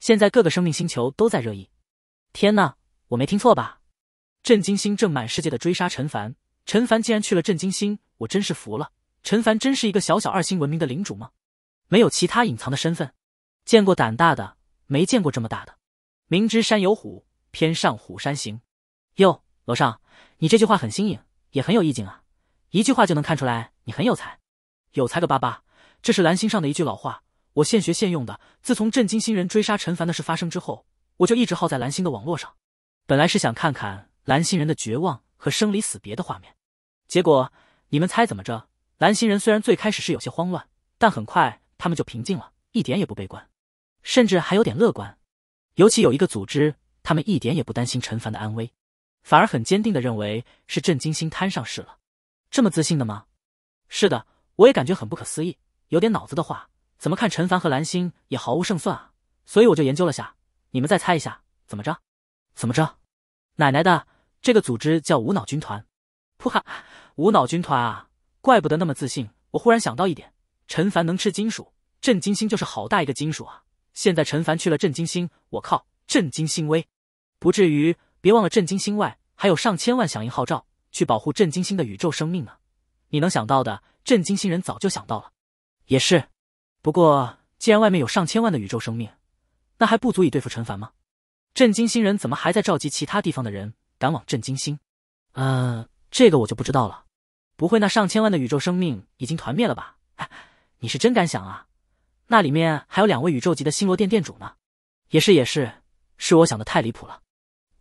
现在各个生命星球都在热议。天呐，我没听错吧？震惊星正满世界的追杀陈凡，陈凡竟然去了震惊星，我真是服了。陈凡真是一个小小二星文明的领主吗？没有其他隐藏的身份？见过胆大的，没见过这么大的。明知山有虎，偏上虎山行。哟。楼上，你这句话很新颖，也很有意境啊！一句话就能看出来你很有才。有才个巴巴，这是蓝星上的一句老话，我现学现用的。自从震惊星人追杀陈凡的事发生之后，我就一直耗在蓝星的网络上。本来是想看看蓝星人的绝望和生离死别的画面，结果你们猜怎么着？蓝星人虽然最开始是有些慌乱，但很快他们就平静了，一点也不悲观，甚至还有点乐观。尤其有一个组织，他们一点也不担心陈凡的安危。反而很坚定的认为是震惊星摊上事了，这么自信的吗？是的，我也感觉很不可思议。有点脑子的话，怎么看陈凡和蓝星也毫无胜算啊？所以我就研究了下，你们再猜一下，怎么着？怎么着？奶奶的，这个组织叫无脑军团。噗哈，无脑军团啊，怪不得那么自信。我忽然想到一点，陈凡能吃金属，震惊星就是好大一个金属啊。现在陈凡去了震惊星，我靠，震惊星威，不至于。别忘了，震惊星外还有上千万响应号召去保护震惊星的宇宙生命呢。你能想到的，震惊星人早就想到了。也是，不过既然外面有上千万的宇宙生命，那还不足以对付陈凡吗？震惊星人怎么还在召集其他地方的人赶往震惊星？嗯，这个我就不知道了。不会，那上千万的宇宙生命已经团灭了吧？你是真敢想啊！那里面还有两位宇宙级的星罗殿殿主呢。也是也是，是我想的太离谱了。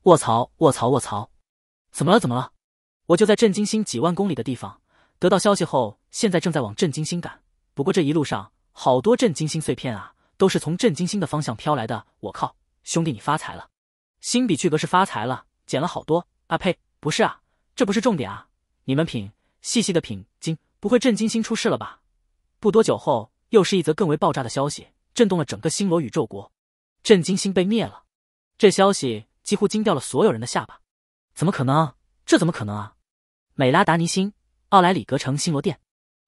卧槽！卧槽！卧槽！怎么了？怎么了？我就在震惊星几万公里的地方，得到消息后，现在正在往震惊星赶。不过这一路上，好多震惊星碎片啊，都是从震惊星的方向飘来的。我靠，兄弟你发财了，星比巨格是发财了，捡了好多啊！呸，不是啊，这不是重点啊，你们品，细细的品。惊，不会震惊星出事了吧？不多久后，又是一则更为爆炸的消息，震动了整个星罗宇宙国：震惊星被灭了。这消息。几乎惊掉了所有人的下巴！怎么可能？这怎么可能啊！美拉达尼星，奥莱里格城，星罗殿。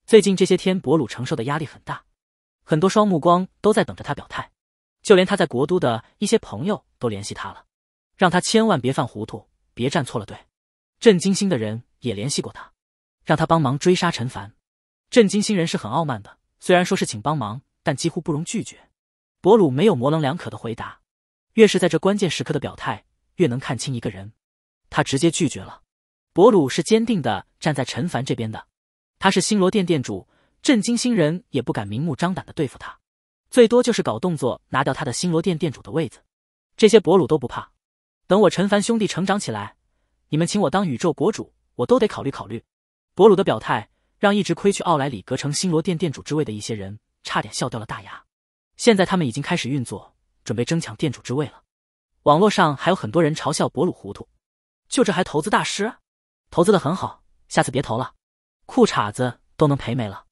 最近这些天，博鲁承受的压力很大，很多双目光都在等着他表态。就连他在国都的一些朋友都联系他了，让他千万别犯糊涂，别站错了队。震惊星的人也联系过他，让他帮忙追杀陈凡。震惊星人是很傲慢的，虽然说是请帮忙，但几乎不容拒绝。博鲁没有模棱两可的回答。越是在这关键时刻的表态，越能看清一个人。他直接拒绝了。博鲁是坚定的站在陈凡这边的。他是星罗殿殿主，震惊星人也不敢明目张胆的对付他，最多就是搞动作拿掉他的星罗殿殿主的位子。这些博鲁都不怕。等我陈凡兄弟成长起来，你们请我当宇宙国主，我都得考虑考虑。博鲁的表态让一直亏去奥莱里格城星罗殿殿主之位的一些人差点笑掉了大牙。现在他们已经开始运作。准备争抢店主之位了。网络上还有很多人嘲笑博鲁糊涂，就这还投资大师？投资的很好，下次别投了，裤衩子都能赔没了。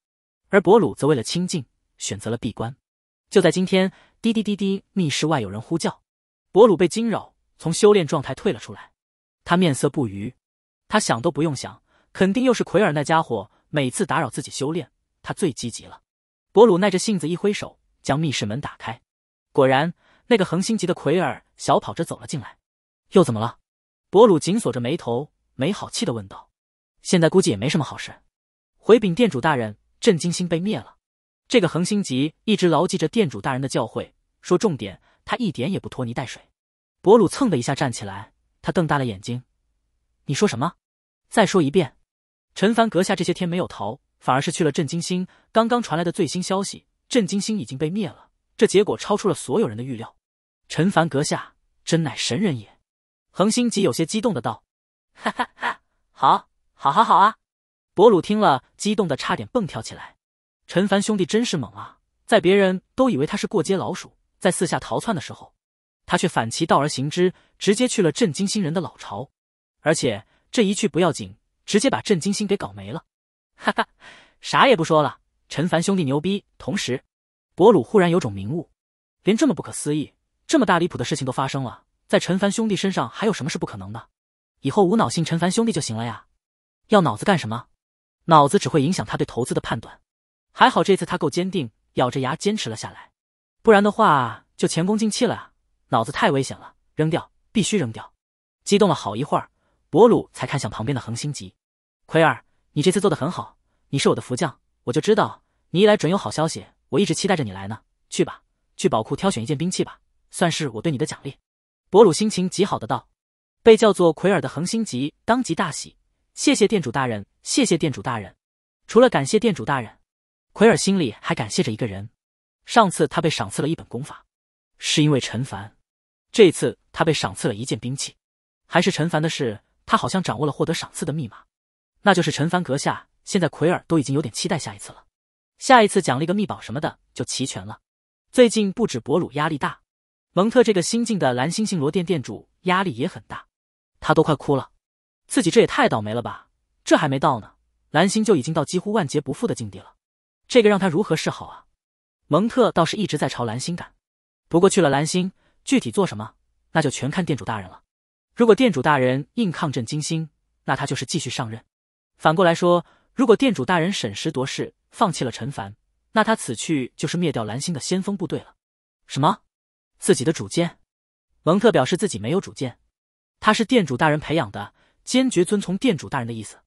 而博鲁则为了清静，选择了闭关。就在今天，滴滴滴滴，密室外有人呼叫。博鲁被惊扰，从修炼状态退了出来。他面色不愉，他想都不用想，肯定又是奎尔那家伙，每次打扰自己修炼，他最积极了。博鲁耐着性子一挥手，将密室门打开。果然。那个恒星级的奎尔小跑着走了进来，又怎么了？博鲁紧锁着眉头，没好气的问道：“现在估计也没什么好事。”回禀店主大人，震惊星被灭了。这个恒星级一直牢记着店主大人的教诲，说重点，他一点也不拖泥带水。博鲁蹭的一下站起来，他瞪大了眼睛：“你说什么？再说一遍！陈凡阁下这些天没有逃，反而是去了震惊星。刚刚传来的最新消息，震惊星已经被灭了。这结果超出了所有人的预料。”陈凡阁下真乃神人也，恒星级有些激动的道：“哈哈哈，好，好，好，好啊！”博鲁听了，激动的差点蹦跳起来。陈凡兄弟真是猛啊，在别人都以为他是过街老鼠，在四下逃窜的时候，他却反其道而行之，直接去了震惊星人的老巢，而且这一去不要紧，直接把震惊星给搞没了。哈哈，啥也不说了，陈凡兄弟牛逼！同时，博鲁忽然有种明悟，连这么不可思议。这么大离谱的事情都发生了，在陈凡兄弟身上还有什么是不可能的？以后无脑信陈凡兄弟就行了呀，要脑子干什么？脑子只会影响他对投资的判断。还好这次他够坚定，咬着牙坚持了下来，不然的话就前功尽弃了啊！脑子太危险了，扔掉，必须扔掉。激动了好一会儿，博鲁才看向旁边的恒星级奎尔：“你这次做的很好，你是我的福将，我就知道你一来准有好消息。我一直期待着你来呢，去吧，去宝库挑选一件兵器吧。”算是我对你的奖励，博鲁心情极好的道。被叫做奎尔的恒星级当即大喜，谢谢店主大人，谢谢店主大人。除了感谢店主大人，奎尔心里还感谢着一个人。上次他被赏赐了一本功法，是因为陈凡；这次他被赏赐了一件兵器，还是陈凡的事。他好像掌握了获得赏赐的密码，那就是陈凡阁下。现在奎尔都已经有点期待下一次了，下一次奖励个秘宝什么的就齐全了。最近不止博鲁压力大。蒙特这个新晋的蓝星星罗店店主压力也很大，他都快哭了。自己这也太倒霉了吧！这还没到呢，蓝星就已经到几乎万劫不复的境地了，这个让他如何是好啊？蒙特倒是一直在朝蓝星赶，不过去了蓝星，具体做什么那就全看店主大人了。如果店主大人硬抗镇金星，那他就是继续上任；反过来说，如果店主大人审时度势，放弃了陈凡，那他此去就是灭掉蓝星的先锋部队了。什么？自己的主见，蒙特表示自己没有主见，他是店主大人培养的，坚决遵从店主大人的意思。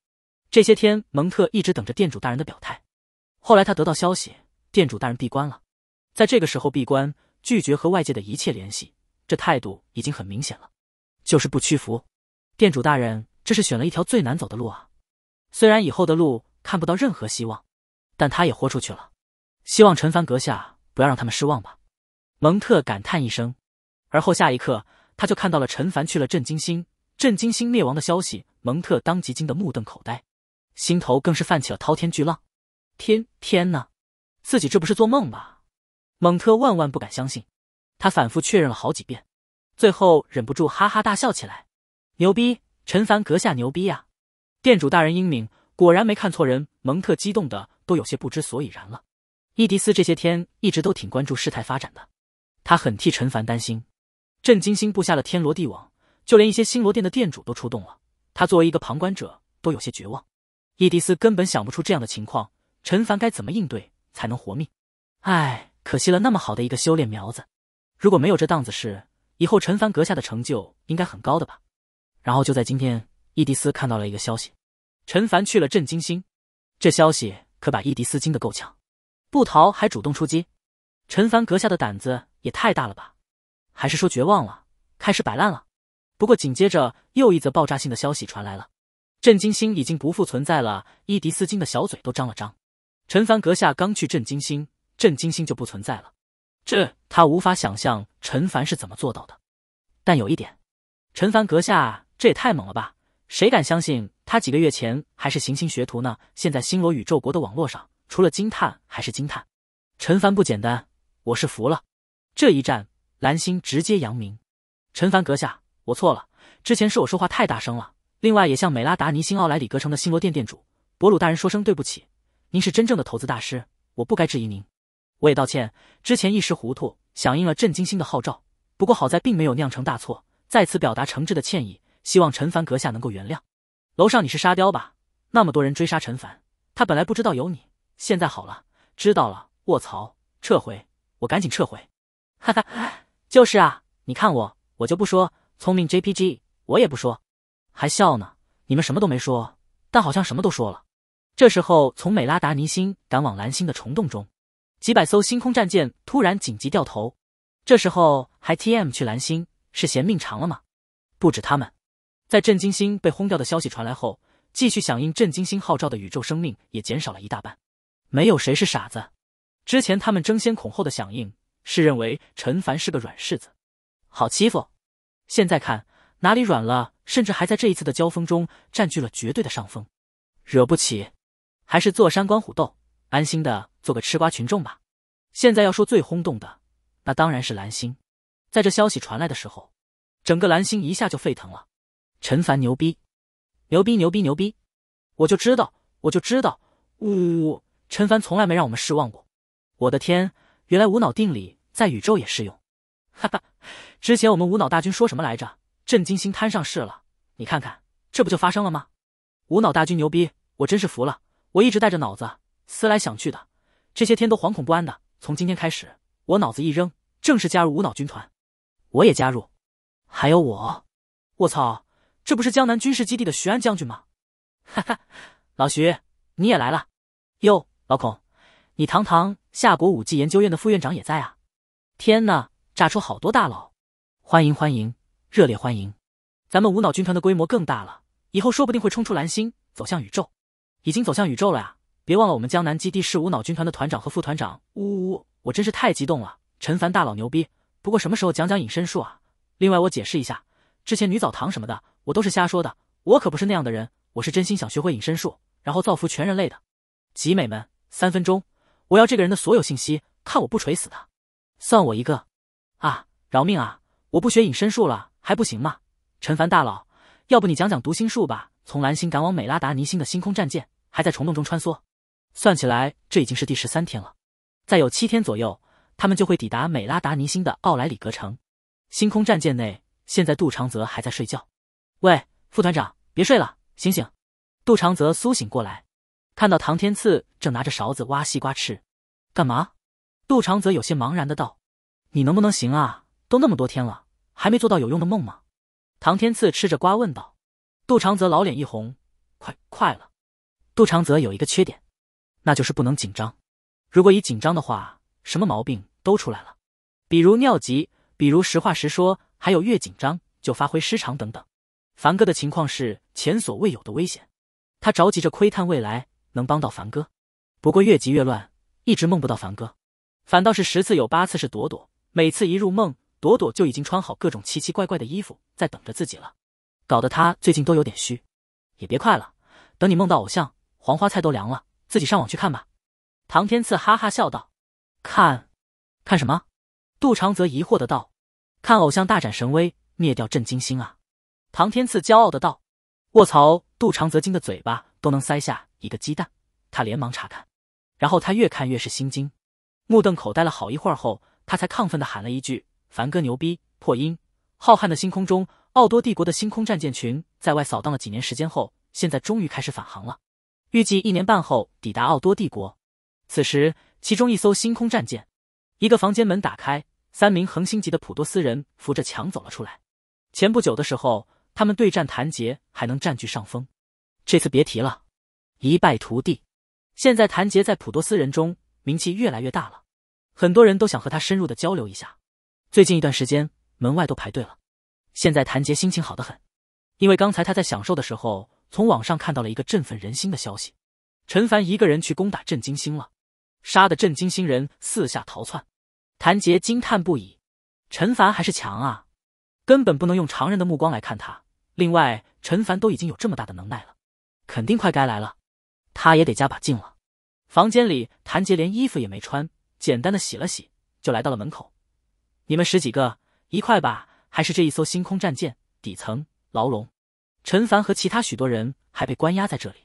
这些天，蒙特一直等着店主大人的表态。后来他得到消息，店主大人闭关了，在这个时候闭关，拒绝和外界的一切联系，这态度已经很明显了，就是不屈服。店主大人这是选了一条最难走的路啊！虽然以后的路看不到任何希望，但他也豁出去了。希望陈凡阁下不要让他们失望吧。蒙特感叹一声，而后下一刻，他就看到了陈凡去了震惊星，震惊星灭亡的消息。蒙特当即惊得目瞪口呆，心头更是泛起了滔天巨浪。天天呐，自己这不是做梦吧？蒙特万万不敢相信，他反复确认了好几遍，最后忍不住哈哈大笑起来：“牛逼，陈凡阁下牛逼呀！店主大人英明，果然没看错人。”蒙特激动的都有些不知所以然了。伊迪斯这些天一直都挺关注事态发展的。他很替陈凡担心，震惊星布下了天罗地网，就连一些星罗殿的店主都出动了。他作为一个旁观者，都有些绝望。伊迪丝根本想不出这样的情况，陈凡该怎么应对才能活命？唉，可惜了那么好的一个修炼苗子。如果没有这档子事，以后陈凡阁下的成就应该很高的吧？然后就在今天，伊迪丝看到了一个消息，陈凡去了震惊星，这消息可把伊迪斯惊得够呛。不逃还主动出击，陈凡阁下的胆子？也太大了吧，还是说绝望了，开始摆烂了？不过紧接着又一则爆炸性的消息传来了，震惊星已经不复存在了。伊迪丝金的小嘴都张了张，陈凡阁下刚去震惊星，震惊星就不存在了，这他无法想象陈凡是怎么做到的。但有一点，陈凡阁下这也太猛了吧？谁敢相信他几个月前还是行星学徒呢？现在星罗宇宙国的网络上除了惊叹还是惊叹，陈凡不简单，我是服了。这一战，蓝星直接扬名。陈凡阁下，我错了，之前是我说话太大声了。另外，也向美拉达尼星奥莱里格城的星罗殿店主博鲁大人说声对不起。您是真正的投资大师，我不该质疑您。我也道歉，之前一时糊涂，响应了震惊星的号召。不过好在并没有酿成大错，再次表达诚挚的歉意，希望陈凡阁下能够原谅。楼上你是沙雕吧？那么多人追杀陈凡，他本来不知道有你，现在好了，知道了。卧槽，撤回，我赶紧撤回。哈哈，就是啊，你看我，我就不说聪明 JPG，我也不说，还笑呢。你们什么都没说，但好像什么都说了。这时候，从美拉达尼星赶往蓝星的虫洞中，几百艘星空战舰突然紧急掉头。这时候还 TM 去蓝星，是嫌命长了吗？不止他们，在震惊星被轰掉的消息传来后，继续响应震惊星号召的宇宙生命也减少了一大半。没有谁是傻子，之前他们争先恐后的响应。是认为陈凡是个软柿子，好欺负。现在看哪里软了，甚至还在这一次的交锋中占据了绝对的上风，惹不起，还是坐山观虎斗，安心的做个吃瓜群众吧。现在要说最轰动的，那当然是蓝星。在这消息传来的时候，整个蓝星一下就沸腾了。陈凡牛逼，牛逼，牛逼，牛逼！我就知道，我就知道，呜呜！呜！陈凡从来没让我们失望过。我的天，原来无脑定理。在宇宙也适用，哈哈！之前我们无脑大军说什么来着？震惊星摊上市了，你看看，这不就发生了吗？无脑大军牛逼，我真是服了。我一直带着脑子，思来想去的，这些天都惶恐不安的。从今天开始，我脑子一扔，正式加入无脑军团。我也加入。还有我，我操，这不是江南军事基地的徐安将军吗？哈哈，老徐，你也来了。哟，老孔，你堂堂夏国武技研究院的副院长也在啊。天呐，炸出好多大佬！欢迎欢迎，热烈欢迎！咱们无脑军团的规模更大了，以后说不定会冲出蓝星，走向宇宙。已经走向宇宙了呀！别忘了，我们江南基地是无脑军团的团长和副团长。呜呜，我真是太激动了！陈凡大佬牛逼，不过什么时候讲讲隐身术啊？另外，我解释一下，之前女澡堂什么的，我都是瞎说的。我可不是那样的人，我是真心想学会隐身术，然后造福全人类的。集美们，三分钟，我要这个人的所有信息，看我不锤死他！算我一个，啊！饶命啊！我不学隐身术了，还不行吗？陈凡大佬，要不你讲讲读心术吧？从蓝星赶往美拉达尼星的星空战舰还在虫洞中穿梭，算起来这已经是第十三天了，再有七天左右，他们就会抵达美拉达尼星的奥莱里格城。星空战舰内，现在杜长泽还在睡觉。喂，副团长，别睡了，醒醒！杜长泽苏醒过来，看到唐天赐正拿着勺子挖西瓜吃，干嘛？杜长泽有些茫然的道：“你能不能行啊？都那么多天了，还没做到有用的梦吗？”唐天赐吃着瓜问道。杜长泽老脸一红：“快快了。”杜长泽有一个缺点，那就是不能紧张。如果一紧张的话，什么毛病都出来了，比如尿急，比如实话实说，还有越紧张就发挥失常等等。凡哥的情况是前所未有的危险，他着急着窥探未来，能帮到凡哥。不过越急越乱，一直梦不到凡哥。反倒是十次有八次是朵朵，每次一入梦，朵朵就已经穿好各种奇奇怪怪的衣服在等着自己了，搞得他最近都有点虚。也别快了，等你梦到偶像，黄花菜都凉了，自己上网去看吧。唐天赐哈哈笑道：“看，看什么？”杜长泽疑惑的道：“看偶像大展神威，灭掉震惊星啊！”唐天赐骄傲的道：“卧槽！”杜长泽惊的嘴巴都能塞下一个鸡蛋，他连忙查看，然后他越看越是心惊。目瞪口呆了好一会儿后，他才亢奋地喊了一句：“凡哥牛逼！”破音。浩瀚的星空中，奥多帝国的星空战舰群在外扫荡了几年时间后，现在终于开始返航了，预计一年半后抵达奥多帝国。此时，其中一艘星空战舰，一个房间门打开，三名恒星级的普多斯人扶着墙走了出来。前不久的时候，他们对战谭杰还能占据上风，这次别提了，一败涂地。现在谭杰在普多斯人中。名气越来越大了，很多人都想和他深入的交流一下。最近一段时间，门外都排队了。现在谭杰心情好的很，因为刚才他在享受的时候，从网上看到了一个振奋人心的消息：陈凡一个人去攻打震惊星了，杀的震惊星人四下逃窜。谭杰惊叹不已，陈凡还是强啊，根本不能用常人的目光来看他。另外，陈凡都已经有这么大的能耐了，肯定快该来了，他也得加把劲了。房间里，谭杰连衣服也没穿，简单的洗了洗，就来到了门口。你们十几个一块吧，还是这一艘星空战舰底层牢笼？陈凡和其他许多人还被关押在这里。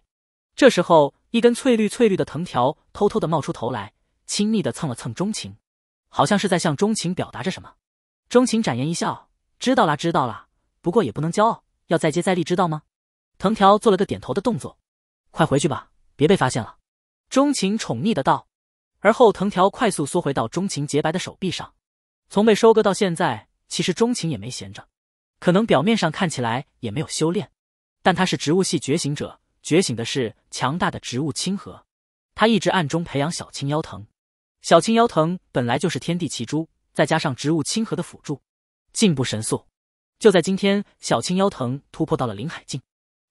这时候，一根翠绿翠绿的藤条偷偷的冒出头来，亲密的蹭了蹭钟情，好像是在向钟情表达着什么。钟情展颜一笑，知道啦，知道啦，不过也不能骄傲，要再接再厉，知道吗？藤条做了个点头的动作，快回去吧，别被发现了。钟情宠溺的道，而后藤条快速缩回到钟情洁白的手臂上。从被收割到现在，其实钟情也没闲着，可能表面上看起来也没有修炼，但他是植物系觉醒者，觉醒的是强大的植物亲和。他一直暗中培养小青妖藤，小青妖藤本来就是天地奇株，再加上植物亲和的辅助，进步神速。就在今天，小青妖藤突破到了林海境，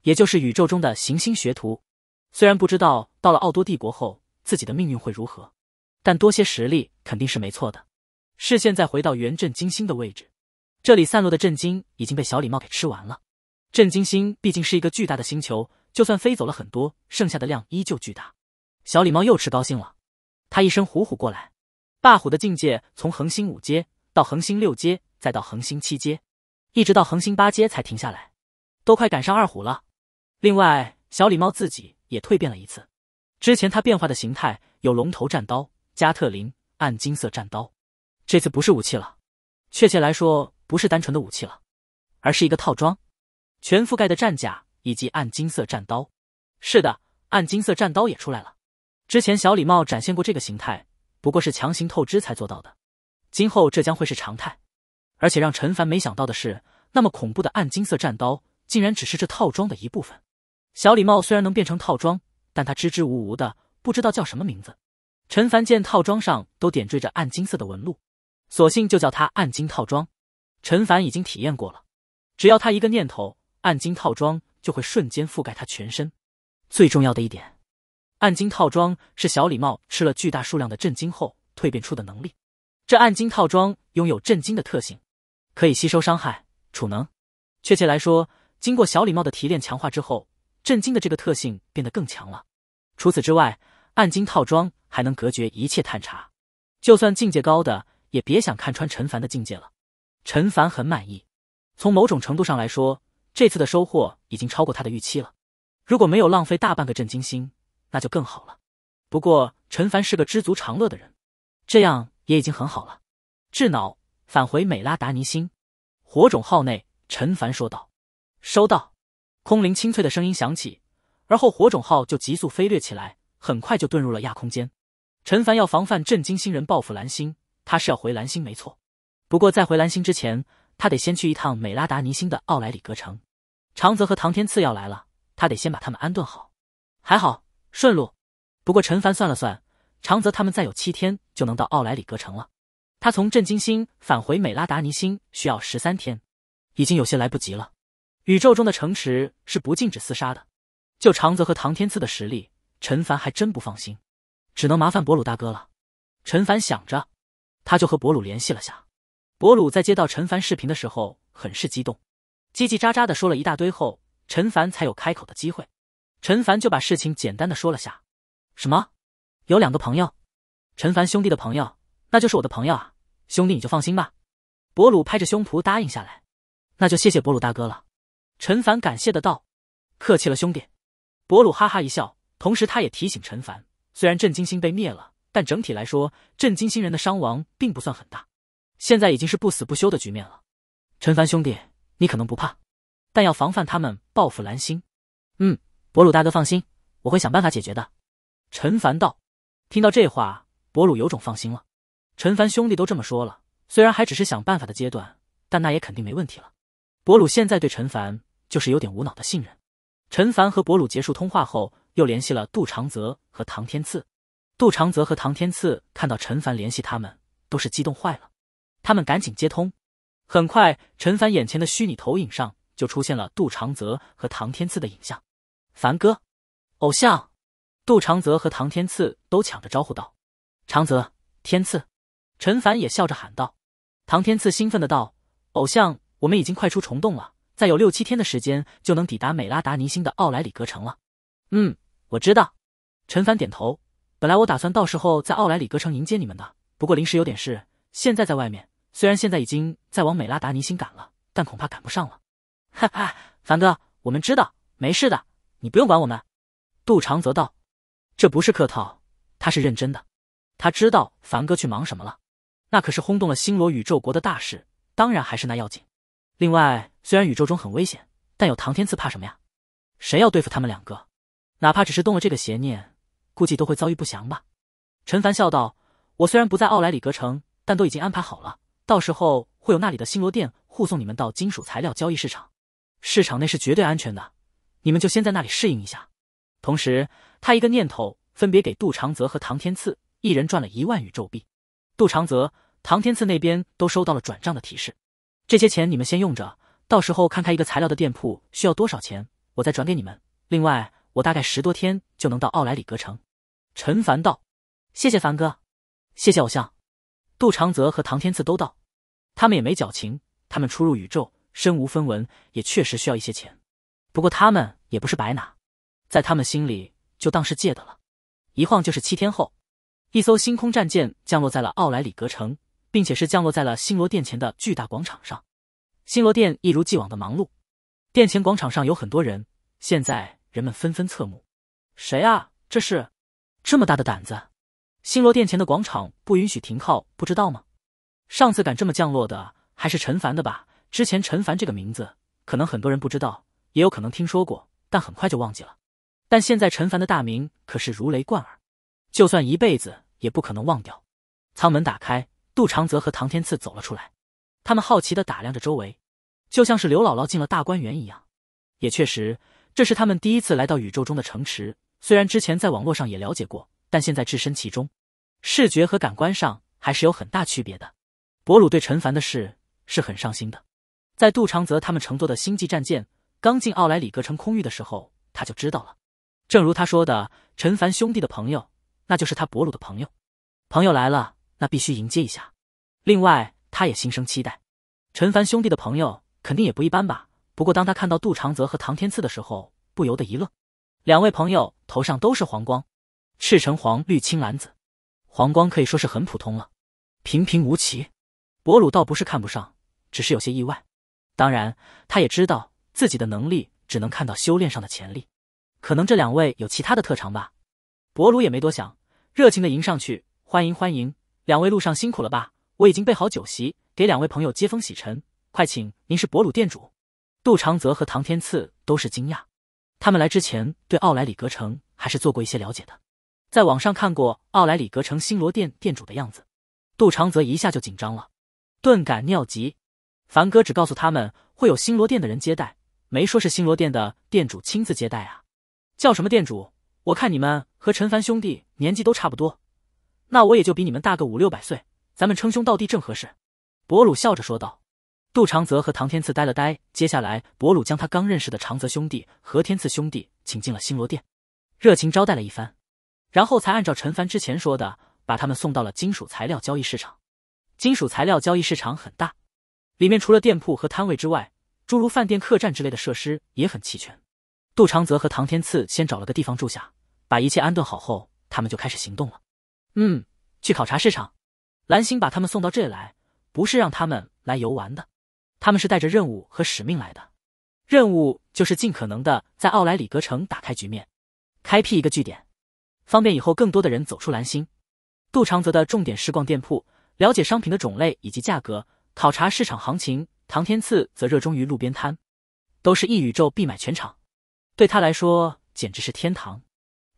也就是宇宙中的行星学徒。虽然不知道到了奥多帝国后自己的命运会如何，但多些实力肯定是没错的。视线再回到原镇金星的位置，这里散落的震惊已经被小礼帽给吃完了。震惊星毕竟是一个巨大的星球，就算飞走了很多，剩下的量依旧巨大。小礼帽又吃高兴了，他一声虎虎过来，霸虎的境界从恒星五阶到恒星六阶，再到恒星七阶，一直到恒星八阶才停下来，都快赶上二虎了。另外，小礼帽自己。也蜕变了一次，之前他变化的形态有龙头战刀、加特林、暗金色战刀，这次不是武器了，确切来说不是单纯的武器了，而是一个套装，全覆盖的战甲以及暗金色战刀。是的，暗金色战刀也出来了，之前小礼帽展现过这个形态，不过是强行透支才做到的，今后这将会是常态。而且让陈凡没想到的是，那么恐怖的暗金色战刀竟然只是这套装的一部分。小礼帽虽然能变成套装，但它支支吾吾的不知道叫什么名字。陈凡见套装上都点缀着暗金色的纹路，索性就叫它暗金套装。陈凡已经体验过了，只要他一个念头，暗金套装就会瞬间覆盖他全身。最重要的一点，暗金套装是小礼帽吃了巨大数量的震惊后蜕变出的能力。这暗金套装拥有震惊的特性，可以吸收伤害、储能。确切来说，经过小礼帽的提炼强化之后。震惊的这个特性变得更强了。除此之外，暗金套装还能隔绝一切探查，就算境界高的也别想看穿陈凡的境界了。陈凡很满意，从某种程度上来说，这次的收获已经超过他的预期了。如果没有浪费大半个震惊星，那就更好了。不过陈凡是个知足常乐的人，这样也已经很好了。智脑，返回美拉达尼星，火种号内，陈凡说道：“收到。”空灵清脆的声音响起，而后火种号就急速飞掠起来，很快就遁入了亚空间。陈凡要防范震惊星人报复蓝星，他是要回蓝星没错。不过在回蓝星之前，他得先去一趟美拉达尼星的奥莱里格城。长泽和唐天赐要来了，他得先把他们安顿好。还好顺路，不过陈凡算了算，长泽他们再有七天就能到奥莱里格城了。他从震惊星返回美拉达尼星需要十三天，已经有些来不及了。宇宙中的城池是不禁止厮杀的，就长泽和唐天赐的实力，陈凡还真不放心，只能麻烦博鲁大哥了。陈凡想着，他就和博鲁联系了下。博鲁在接到陈凡视频的时候，很是激动，叽叽喳喳的说了一大堆后，陈凡才有开口的机会。陈凡就把事情简单的说了下，什么，有两个朋友，陈凡兄弟的朋友，那就是我的朋友啊，兄弟你就放心吧。博鲁拍着胸脯答应下来，那就谢谢博鲁大哥了。陈凡感谢的道：“客气了，兄弟。”博鲁哈哈一笑，同时他也提醒陈凡：“虽然震惊星被灭了，但整体来说，震惊星人的伤亡并不算很大。现在已经是不死不休的局面了。陈凡兄弟，你可能不怕，但要防范他们报复蓝星。”“嗯，博鲁大哥放心，我会想办法解决的。”陈凡道。听到这话，博鲁有种放心了。陈凡兄弟都这么说了，虽然还只是想办法的阶段，但那也肯定没问题了。博鲁现在对陈凡。就是有点无脑的信任。陈凡和博鲁结束通话后，又联系了杜长泽和唐天赐。杜长泽和唐天赐看到陈凡联系他们，都是激动坏了，他们赶紧接通。很快，陈凡眼前的虚拟投影上就出现了杜长泽和唐天赐的影像。凡哥，偶像！杜长泽和唐天赐都抢着招呼道：“长泽，天赐。”陈凡也笑着喊道：“唐天赐，兴奋的道：偶像，我们已经快出虫洞了。”再有六七天的时间，就能抵达美拉达尼星的奥莱里格城了。嗯，我知道。陈凡点头。本来我打算到时候在奥莱里格城迎接你们的，不过临时有点事，现在在外面。虽然现在已经在往美拉达尼星赶了，但恐怕赶不上了。哈哈，凡哥，我们知道，没事的，你不用管我们。杜长泽道：“这不是客套，他是认真的。他知道凡哥去忙什么了，那可是轰动了星罗宇宙国的大事，当然还是那要紧。”另外，虽然宇宙中很危险，但有唐天赐怕什么呀？谁要对付他们两个，哪怕只是动了这个邪念，估计都会遭遇不祥吧？陈凡笑道：“我虽然不在奥莱里格城，但都已经安排好了，到时候会有那里的星罗殿护送你们到金属材料交易市场。市场内是绝对安全的，你们就先在那里适应一下。同时，他一个念头，分别给杜长泽和唐天赐一人赚了一万宇宙币。杜长泽、唐天赐那边都收到了转账的提示。”这些钱你们先用着，到时候看开一个材料的店铺需要多少钱，我再转给你们。另外，我大概十多天就能到奥莱里格城。陈凡道：“谢谢凡哥，谢谢偶像。”杜长泽和唐天赐都道：“他们也没矫情，他们初入宇宙，身无分文，也确实需要一些钱。不过他们也不是白拿，在他们心里就当是借的了。”一晃就是七天后，一艘星空战舰降落在了奥莱里格城。并且是降落在了星罗殿前的巨大广场上。星罗殿一如既往的忙碌，殿前广场上有很多人。现在人们纷纷侧目：“谁啊？这是这么大的胆子？星罗殿前的广场不允许停靠，不知道吗？上次敢这么降落的还是陈凡的吧？之前陈凡这个名字可能很多人不知道，也有可能听说过，但很快就忘记了。但现在陈凡的大名可是如雷贯耳，就算一辈子也不可能忘掉。舱门打开。”杜长泽和唐天赐走了出来，他们好奇的打量着周围，就像是刘姥姥进了大观园一样。也确实，这是他们第一次来到宇宙中的城池。虽然之前在网络上也了解过，但现在置身其中，视觉和感官上还是有很大区别的。博鲁对陈凡的事是很上心的，在杜长泽他们乘坐的星际战舰刚进奥莱里格城空域的时候，他就知道了。正如他说的，陈凡兄弟的朋友，那就是他博鲁的朋友。朋友来了。那必须迎接一下，另外他也心生期待，陈凡兄弟的朋友肯定也不一般吧？不过当他看到杜长泽和唐天赐的时候，不由得一愣，两位朋友头上都是黄光，赤橙黄绿青蓝紫，黄光可以说是很普通了，平平无奇。博鲁倒不是看不上，只是有些意外。当然，他也知道自己的能力只能看到修炼上的潜力，可能这两位有其他的特长吧。博鲁也没多想，热情的迎上去，欢迎欢迎。两位路上辛苦了吧？我已经备好酒席，给两位朋友接风洗尘，快请。您是博鲁店主？杜长泽和唐天赐都是惊讶，他们来之前对奥莱里格城还是做过一些了解的，在网上看过奥莱里格城星罗店店主的样子。杜长泽一下就紧张了，顿感尿急。凡哥只告诉他们会有星罗店的人接待，没说是星罗店的店主亲自接待啊。叫什么店主？我看你们和陈凡兄弟年纪都差不多。那我也就比你们大个五六百岁，咱们称兄道弟正合适。”博鲁笑着说道。杜长泽和唐天赐呆了呆。接下来，博鲁将他刚认识的长泽兄弟和天赐兄弟请进了星罗殿，热情招待了一番，然后才按照陈凡之前说的，把他们送到了金属材料交易市场。金属材料交易市场很大，里面除了店铺和摊位之外，诸如饭店、客栈之类的设施也很齐全。杜长泽和唐天赐先找了个地方住下，把一切安顿好后，他们就开始行动了。嗯，去考察市场。蓝星把他们送到这来，不是让他们来游玩的，他们是带着任务和使命来的。任务就是尽可能的在奥莱里格城打开局面，开辟一个据点，方便以后更多的人走出蓝星。杜长泽的重点是逛店铺，了解商品的种类以及价格，考察市场行情。唐天赐则热衷于路边摊，都是一宇宙必买全场，对他来说简直是天堂。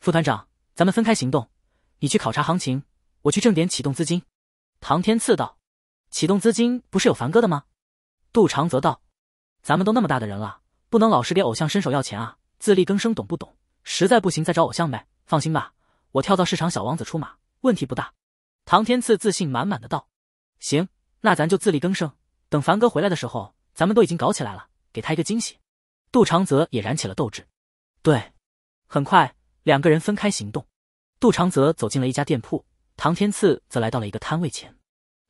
副团长，咱们分开行动。你去考察行情，我去挣点启动资金。唐天赐道：“启动资金不是有凡哥的吗？”杜长泽道：“咱们都那么大的人了，不能老是给偶像伸手要钱啊，自力更生，懂不懂？实在不行再找偶像呗。放心吧，我跳到市场，小王子出马，问题不大。”唐天赐自信满满的道：“行，那咱就自力更生，等凡哥回来的时候，咱们都已经搞起来了，给他一个惊喜。”杜长泽也燃起了斗志。对，很快两个人分开行动。杜长泽走进了一家店铺，唐天赐则来到了一个摊位前。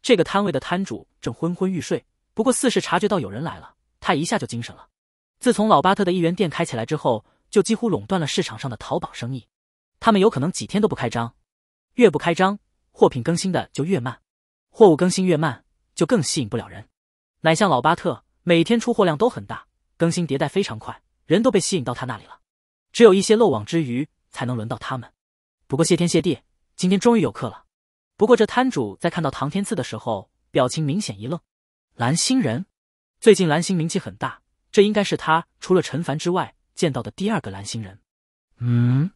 这个摊位的摊主正昏昏欲睡，不过似是察觉到有人来了，他一下就精神了。自从老巴特的一元店开起来之后，就几乎垄断了市场上的淘宝生意。他们有可能几天都不开张，越不开张，货品更新的就越慢，货物更新越慢，就更吸引不了人。哪像老巴特，每天出货量都很大，更新迭代非常快，人都被吸引到他那里了。只有一些漏网之鱼，才能轮到他们。不过谢天谢地，今天终于有课了。不过这摊主在看到唐天赐的时候，表情明显一愣。蓝星人，最近蓝星名气很大，这应该是他除了陈凡之外见到的第二个蓝星人。嗯，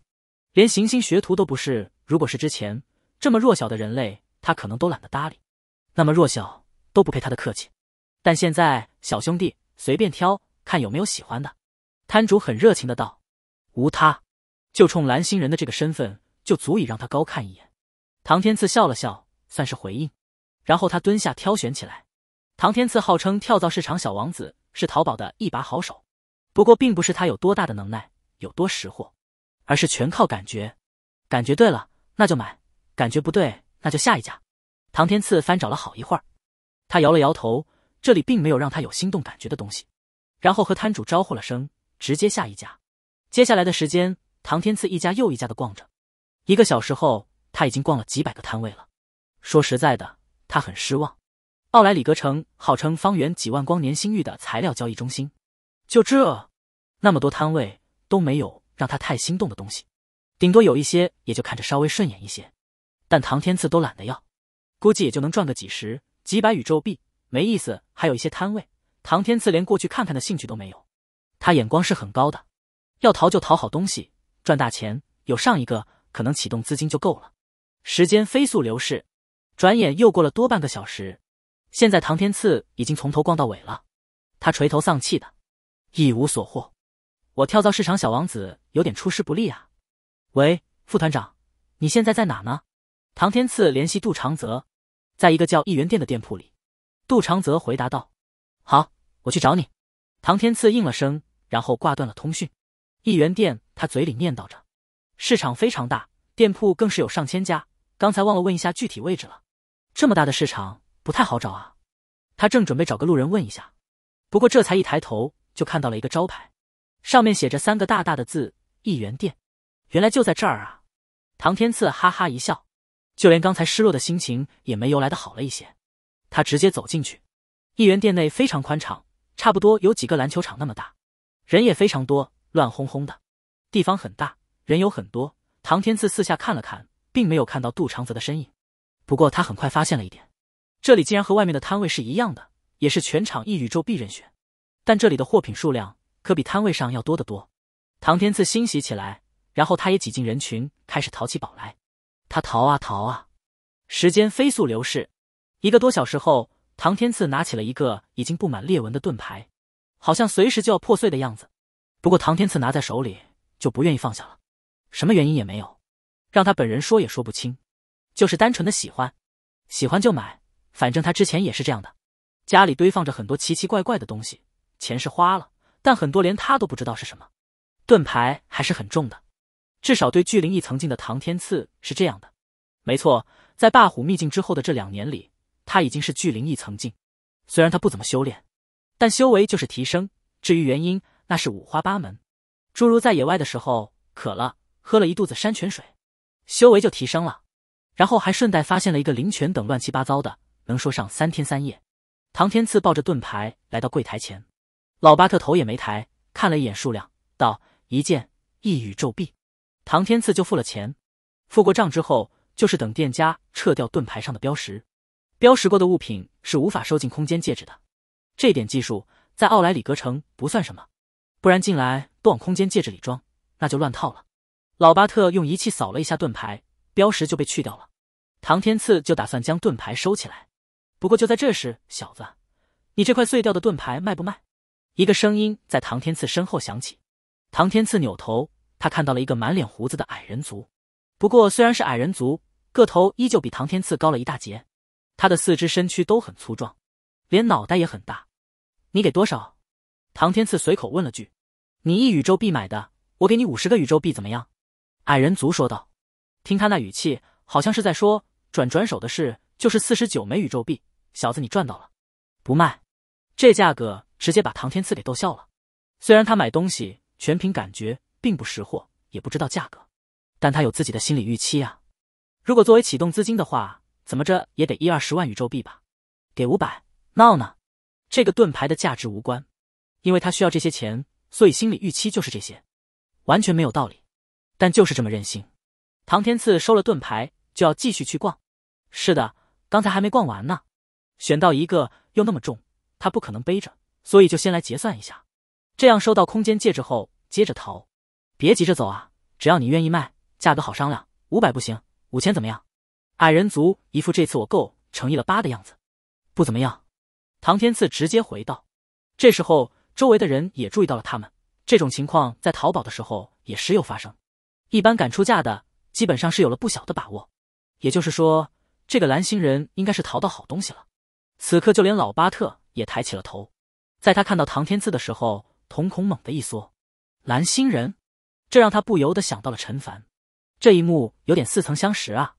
连行星学徒都不是。如果是之前，这么弱小的人类，他可能都懒得搭理。那么弱小都不配他的客气。但现在，小兄弟随便挑，看有没有喜欢的。摊主很热情的道：“无他，就冲蓝星人的这个身份。”就足以让他高看一眼。唐天赐笑了笑，算是回应。然后他蹲下挑选起来。唐天赐号称跳蚤市场小王子，是淘宝的一把好手。不过，并不是他有多大的能耐，有多识货，而是全靠感觉。感觉对了，那就买；感觉不对，那就下一家。唐天赐翻找了好一会儿，他摇了摇头，这里并没有让他有心动感觉的东西。然后和摊主招呼了声，直接下一家。接下来的时间，唐天赐一家又一家的逛着。一个小时后，他已经逛了几百个摊位了。说实在的，他很失望。奥莱里格城号称方圆几万光年星域的材料交易中心，就这，那么多摊位都没有让他太心动的东西，顶多有一些也就看着稍微顺眼一些。但唐天赐都懒得要，估计也就能赚个几十、几百宇宙币，没意思。还有一些摊位，唐天赐连过去看看的兴趣都没有。他眼光是很高的，要淘就淘好东西，赚大钱。有上一个。可能启动资金就够了。时间飞速流逝，转眼又过了多半个小时。现在唐天赐已经从头逛到尾了，他垂头丧气的，一无所获。我跳蚤市场小王子有点出师不利啊！喂，副团长，你现在在哪呢？唐天赐联系杜长泽，在一个叫一元店的店铺里。杜长泽回答道：“好，我去找你。”唐天赐应了声，然后挂断了通讯。一元店，他嘴里念叨着。市场非常大，店铺更是有上千家。刚才忘了问一下具体位置了，这么大的市场不太好找啊。他正准备找个路人问一下，不过这才一抬头就看到了一个招牌，上面写着三个大大的字“一元店”，原来就在这儿啊！唐天赐哈哈一笑，就连刚才失落的心情也没由来的好了一些。他直接走进去，一元店内非常宽敞，差不多有几个篮球场那么大，人也非常多，乱哄哄的，地方很大。人有很多，唐天赐四下看了看，并没有看到杜长泽的身影。不过他很快发现了一点，这里竟然和外面的摊位是一样的，也是全场一宇宙必人选。但这里的货品数量可比摊位上要多得多。唐天赐欣喜起来，然后他也挤进人群，开始淘起宝来。他淘啊淘啊，时间飞速流逝。一个多小时后，唐天赐拿起了一个已经布满裂纹的盾牌，好像随时就要破碎的样子。不过唐天赐拿在手里就不愿意放下了。什么原因也没有，让他本人说也说不清，就是单纯的喜欢，喜欢就买。反正他之前也是这样的，家里堆放着很多奇奇怪怪的东西，钱是花了，但很多连他都不知道是什么。盾牌还是很重的，至少对巨灵一层境的唐天赐是这样的。没错，在霸虎秘境之后的这两年里，他已经是巨灵一层境。虽然他不怎么修炼，但修为就是提升。至于原因，那是五花八门，诸如在野外的时候渴了。喝了一肚子山泉水，修为就提升了，然后还顺带发现了一个灵泉等乱七八糟的，能说上三天三夜。唐天赐抱着盾牌来到柜台前，老巴特头也没抬，看了一眼数量，道：“一件一宇宙币。”唐天赐就付了钱。付过账之后，就是等店家撤掉盾牌上的标识。标识过的物品是无法收进空间戒指的。这点技术在奥莱里格城不算什么，不然进来都往空间戒指里装，那就乱套了。老巴特用仪器扫了一下盾牌，标识就被去掉了。唐天赐就打算将盾牌收起来，不过就在这时，小子，你这块碎掉的盾牌卖不卖？一个声音在唐天赐身后响起。唐天赐扭头，他看到了一个满脸胡子的矮人族。不过虽然是矮人族，个头依旧比唐天赐高了一大截。他的四肢身躯都很粗壮，连脑袋也很大。你给多少？唐天赐随口问了句：“你一宇宙币买的，我给你五十个宇宙币，怎么样？”矮人族说道：“听他那语气，好像是在说转转手的事，就是四十九枚宇宙币。小子，你赚到了，不卖？这价格直接把唐天赐给逗笑了。虽然他买东西全凭感觉，并不识货，也不知道价格，但他有自己的心理预期啊。如果作为启动资金的话，怎么着也得一二十万宇宙币吧？给五百，闹呢？这个盾牌的价值无关，因为他需要这些钱，所以心理预期就是这些，完全没有道理。”但就是这么任性，唐天赐收了盾牌，就要继续去逛。是的，刚才还没逛完呢，选到一个又那么重，他不可能背着，所以就先来结算一下。这样收到空间戒指后，接着逃。别急着走啊，只要你愿意卖，价格好商量。五百不行，五千怎么样？矮人族一副这次我够诚意了八的样子。不怎么样，唐天赐直接回道。这时候周围的人也注意到了他们。这种情况在淘宝的时候也时有发生。一般敢出价的，基本上是有了不小的把握，也就是说，这个蓝星人应该是淘到好东西了。此刻，就连老巴特也抬起了头，在他看到唐天赐的时候，瞳孔猛地一缩。蓝星人，这让他不由得想到了陈凡，这一幕有点似曾相识啊。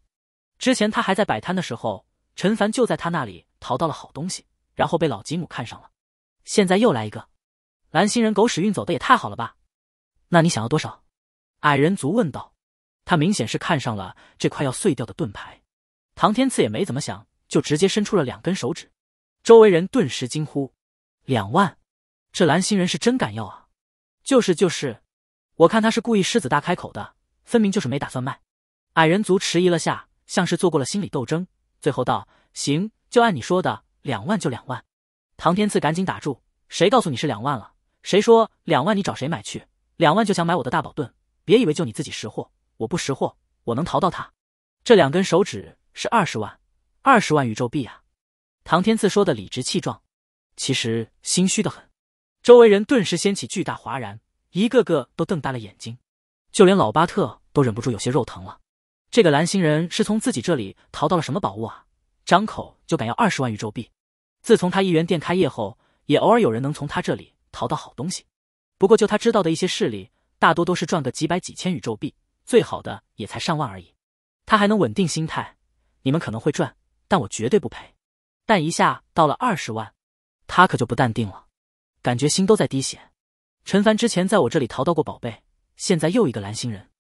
之前他还在摆摊的时候，陈凡就在他那里淘到了好东西，然后被老吉姆看上了。现在又来一个蓝星人，狗屎运走的也太好了吧？那你想要多少？矮人族问道：“他明显是看上了这块要碎掉的盾牌。”唐天赐也没怎么想，就直接伸出了两根手指。周围人顿时惊呼：“两万！这蓝星人是真敢要啊！”“就是就是，我看他是故意狮子大开口的，分明就是没打算卖。”矮人族迟疑了下，像是做过了心理斗争，最后道：“行，就按你说的，两万就两万。”唐天赐赶紧打住：“谁告诉你是两万了？谁说两万？你找谁买去？两万就想买我的大宝盾？”别以为就你自己识货，我不识货，我能淘到它？这两根手指是二十万，二十万宇宙币呀！唐天赐说的理直气壮，其实心虚的很。周围人顿时掀起巨大哗然，一个个都瞪大了眼睛，就连老巴特都忍不住有些肉疼了。这个蓝星人是从自己这里淘到了什么宝物啊？张口就敢要二十万宇宙币！自从他一元店开业后，也偶尔有人能从他这里淘到好东西，不过就他知道的一些事例。大多都是赚个几百几千宇宙币，最好的也才上万而已。他还能稳定心态，你们可能会赚，但我绝对不赔。但一下到了二十万，他可就不淡定了，感觉心都在滴血。陈凡之前在我这里淘到过宝贝，现在又一个蓝星人，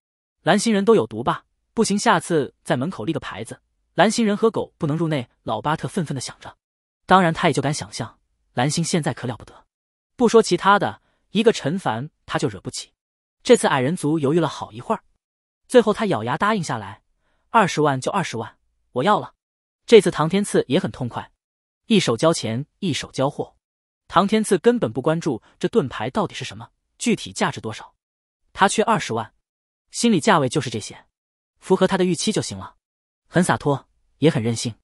蓝星人都有毒吧？不行，下次在门口立个牌子，蓝星人和狗不能入内。老巴特愤愤的想着。当然，他也就敢想象，蓝星现在可了不得，不说其他的，一个陈凡他就惹不起。这次矮人族犹豫了好一会儿，最后他咬牙答应下来，二十万就二十万，我要了。这次唐天赐也很痛快，一手交钱，一手交货。唐天赐根本不关注这盾牌到底是什么，具体价值多少，他缺二十万，心理价位就是这些，符合他的预期就行了，很洒脱，也很任性。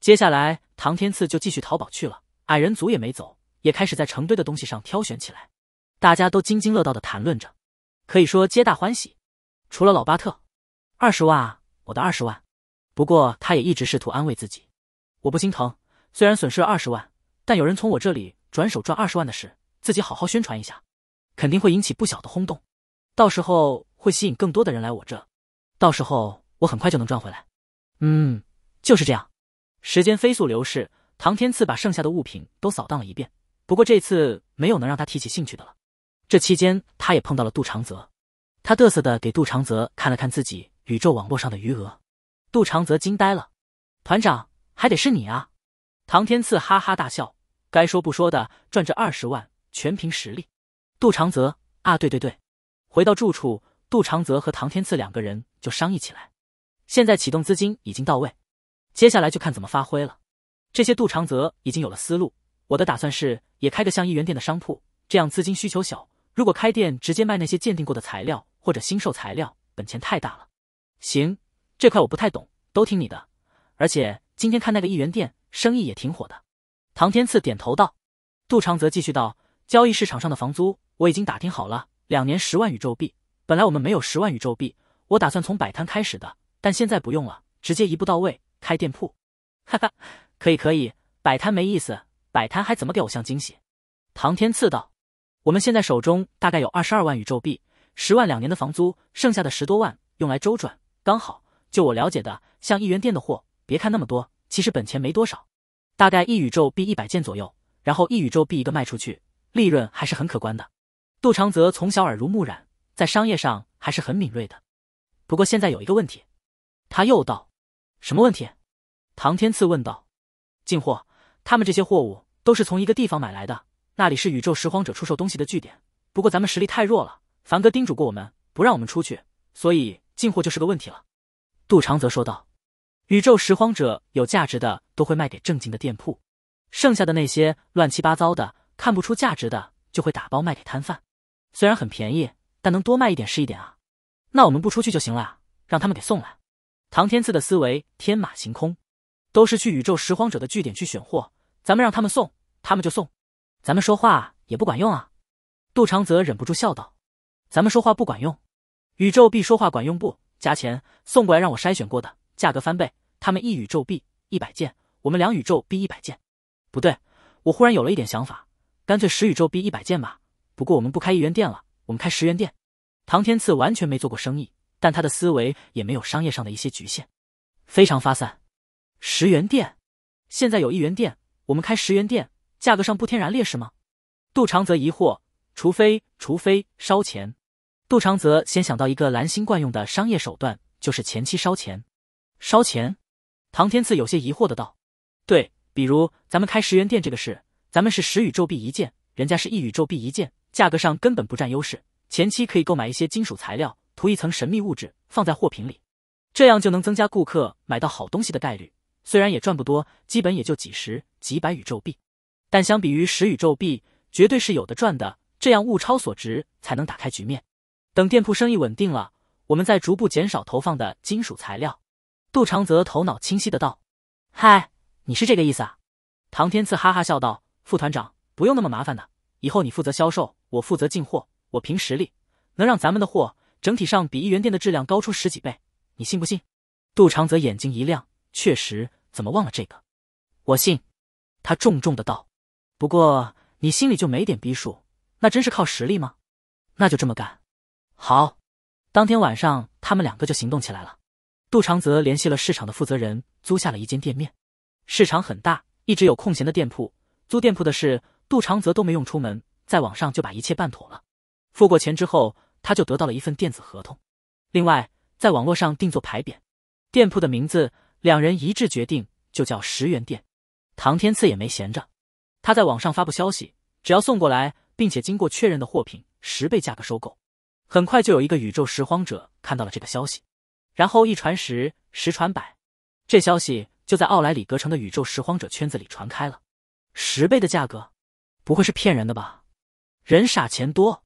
接下来唐天赐就继续淘宝去了，矮人族也没走，也开始在成堆的东西上挑选起来，大家都津津乐道的谈论着。可以说皆大欢喜，除了老巴特，二十万啊，我的二十万。不过他也一直试图安慰自己，我不心疼，虽然损失了二十万，但有人从我这里转手赚二十万的事，自己好好宣传一下，肯定会引起不小的轰动，到时候会吸引更多的人来我这，到时候我很快就能赚回来。嗯，就是这样。时间飞速流逝，唐天赐把剩下的物品都扫荡了一遍，不过这次没有能让他提起兴趣的了。这期间，他也碰到了杜长泽，他嘚瑟的给杜长泽看了看自己宇宙网络上的余额，杜长泽惊呆了。团长还得是你啊！唐天赐哈哈大笑，该说不说的，赚这二十万全凭实力。杜长泽啊，对对对。回到住处，杜长泽和唐天赐两个人就商议起来。现在启动资金已经到位，接下来就看怎么发挥了。这些杜长泽已经有了思路，我的打算是也开个像一元店的商铺，这样资金需求小。如果开店直接卖那些鉴定过的材料或者新售材料，本钱太大了。行，这块我不太懂，都听你的。而且今天看那个一元店生意也挺火的。唐天赐点头道。杜长泽继续道：“交易市场上的房租我已经打听好了，两年十万宇宙币。本来我们没有十万宇宙币，我打算从摆摊开始的，但现在不用了，直接一步到位开店铺。哈哈，可以可以，摆摊没意思，摆摊还怎么给偶像惊喜？”唐天赐道。我们现在手中大概有二十二万宇宙币，十万两年的房租，剩下的十多万用来周转，刚好。就我了解的，像一元店的货，别看那么多，其实本钱没多少，大概一宇宙币一百件左右，然后一宇宙币一个卖出去，利润还是很可观的。杜长泽从小耳濡目染，在商业上还是很敏锐的。不过现在有一个问题，他又道：“什么问题？”唐天赐问道：“进货，他们这些货物都是从一个地方买来的。”那里是宇宙拾荒者出售东西的据点，不过咱们实力太弱了。凡哥叮嘱过我们，不让我们出去，所以进货就是个问题了。杜长泽说道：“宇宙拾荒者有价值的都会卖给正经的店铺，剩下的那些乱七八糟的、看不出价值的就会打包卖给摊贩。虽然很便宜，但能多卖一点是一点啊。那我们不出去就行了，让他们给送来。”唐天赐的思维天马行空，都是去宇宙拾荒者的据点去选货，咱们让他们送，他们就送。咱们说话也不管用啊，杜长泽忍不住笑道：“咱们说话不管用，宇宙币说话管用不？加钱送过来让我筛选过的，价格翻倍。他们一宇宙币一百件，我们两宇宙币一百件。不对，我忽然有了一点想法，干脆十宇宙币一百件吧。不过我们不开一元店了，我们开十元店。”唐天赐完全没做过生意，但他的思维也没有商业上的一些局限，非常发散。十元店，现在有一元店，我们开十元店。价格上不天然劣势吗？杜长泽疑惑，除非除非烧钱。杜长泽先想到一个蓝星惯用的商业手段，就是前期烧钱。烧钱？唐天赐有些疑惑的道。对，比如咱们开十元店这个事，咱们是十宇宙币一件，人家是一宇宙币一件，价格上根本不占优势。前期可以购买一些金属材料，涂一层神秘物质，放在货品里，这样就能增加顾客买到好东西的概率。虽然也赚不多，基本也就几十几百宇宙币。但相比于十宇宙币，绝对是有的赚的。这样物超所值，才能打开局面。等店铺生意稳定了，我们再逐步减少投放的金属材料。杜长泽头脑清晰的道：“嗨，你是这个意思？”啊？”唐天赐哈哈笑道：“副团长，不用那么麻烦的。以后你负责销售，我负责进货。我凭实力能让咱们的货整体上比一元店的质量高出十几倍，你信不信？”杜长泽眼睛一亮：“确实，怎么忘了这个？我信。”他重重的道。不过你心里就没点逼数，那真是靠实力吗？那就这么干。好，当天晚上他们两个就行动起来了。杜长泽联系了市场的负责人，租下了一间店面。市场很大，一直有空闲的店铺。租店铺的事，杜长泽都没用出门，在网上就把一切办妥了。付过钱之后，他就得到了一份电子合同。另外，在网络上定做牌匾，店铺的名字，两人一致决定就叫十元店。唐天赐也没闲着。他在网上发布消息，只要送过来并且经过确认的货品，十倍价格收购。很快就有一个宇宙拾荒者看到了这个消息，然后一传十，十传百，这消息就在奥莱里格城的宇宙拾荒者圈子里传开了。十倍的价格，不会是骗人的吧？人傻钱多，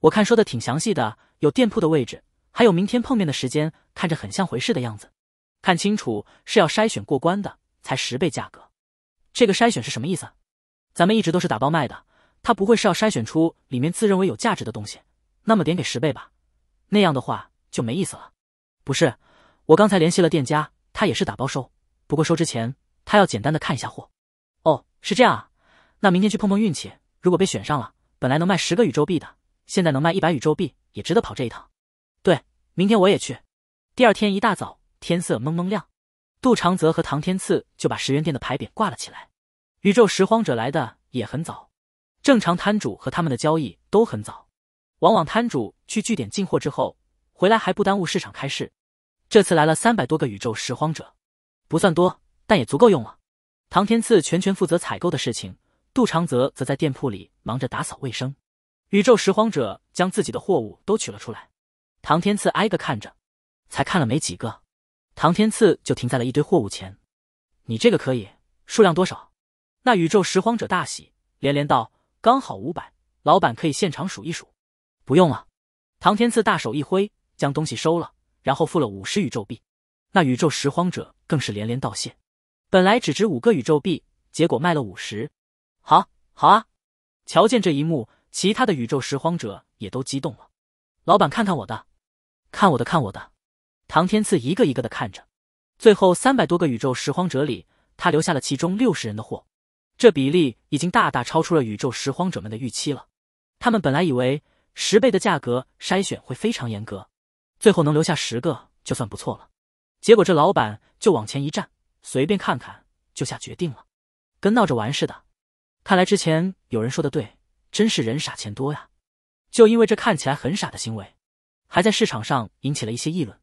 我看说的挺详细的，有店铺的位置，还有明天碰面的时间，看着很像回事的样子。看清楚，是要筛选过关的，才十倍价格。这个筛选是什么意思？咱们一直都是打包卖的，他不会是要筛选出里面自认为有价值的东西，那么点给十倍吧，那样的话就没意思了。不是，我刚才联系了店家，他也是打包收，不过收之前他要简单的看一下货。哦，是这样啊，那明天去碰碰运气，如果被选上了，本来能卖十个宇宙币的，现在能卖一百宇宙币，也值得跑这一趟。对，明天我也去。第二天一大早，天色蒙蒙亮，杜长泽和唐天赐就把十元店的牌匾挂了起来。宇宙拾荒者来的也很早，正常摊主和他们的交易都很早，往往摊主去据点进货之后回来还不耽误市场开市。这次来了三百多个宇宙拾荒者，不算多，但也足够用了。唐天赐全权负责采购的事情，杜长泽则在店铺里忙着打扫卫生。宇宙拾荒者将自己的货物都取了出来，唐天赐挨个看着，才看了没几个，唐天赐就停在了一堆货物前。你这个可以，数量多少？那宇宙拾荒者大喜，连连道：“刚好五百，老板可以现场数一数。”“不用了。”唐天赐大手一挥，将东西收了，然后付了五十宇宙币。那宇宙拾荒者更是连连道谢。本来只值五个宇宙币，结果卖了五十，好，好啊！瞧见这一幕，其他的宇宙拾荒者也都激动了。老板看看我的，看我的，看我的。唐天赐一个一个的看着，最后三百多个宇宙拾荒者里，他留下了其中六十人的货。这比例已经大大超出了宇宙拾荒者们的预期了。他们本来以为十倍的价格筛选会非常严格，最后能留下十个就算不错了。结果这老板就往前一站，随便看看就下决定了，跟闹着玩似的。看来之前有人说的对，真是人傻钱多呀！就因为这看起来很傻的行为，还在市场上引起了一些议论。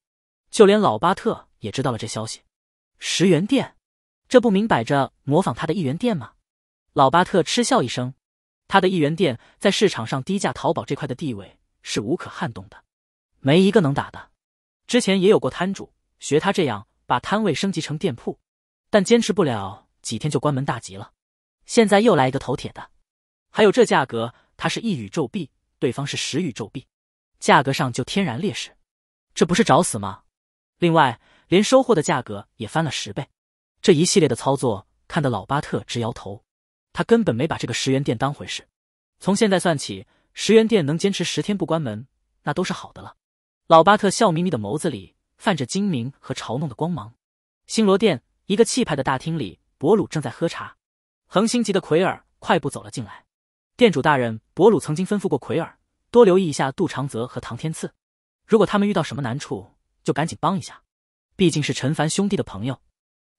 就连老巴特也知道了这消息。十元店，这不明摆着模仿他的一元店吗？老巴特嗤笑一声，他的一元店在市场上低价淘宝这块的地位是无可撼动的，没一个能打的。之前也有过摊主学他这样把摊位升级成店铺，但坚持不了几天就关门大吉了。现在又来一个头铁的，还有这价格，他是一宇宙币，对方是十宇宙币，价格上就天然劣势，这不是找死吗？另外，连收货的价格也翻了十倍，这一系列的操作看得老巴特直摇头。他根本没把这个十元店当回事。从现在算起，十元店能坚持十天不关门，那都是好的了。老巴特笑眯眯的眸子里泛着精明和嘲弄的光芒。星罗殿一个气派的大厅里，博鲁正在喝茶。恒星级的奎尔快步走了进来。店主大人博鲁曾经吩咐过奎尔，多留意一下杜长泽和唐天赐，如果他们遇到什么难处，就赶紧帮一下。毕竟是陈凡兄弟的朋友，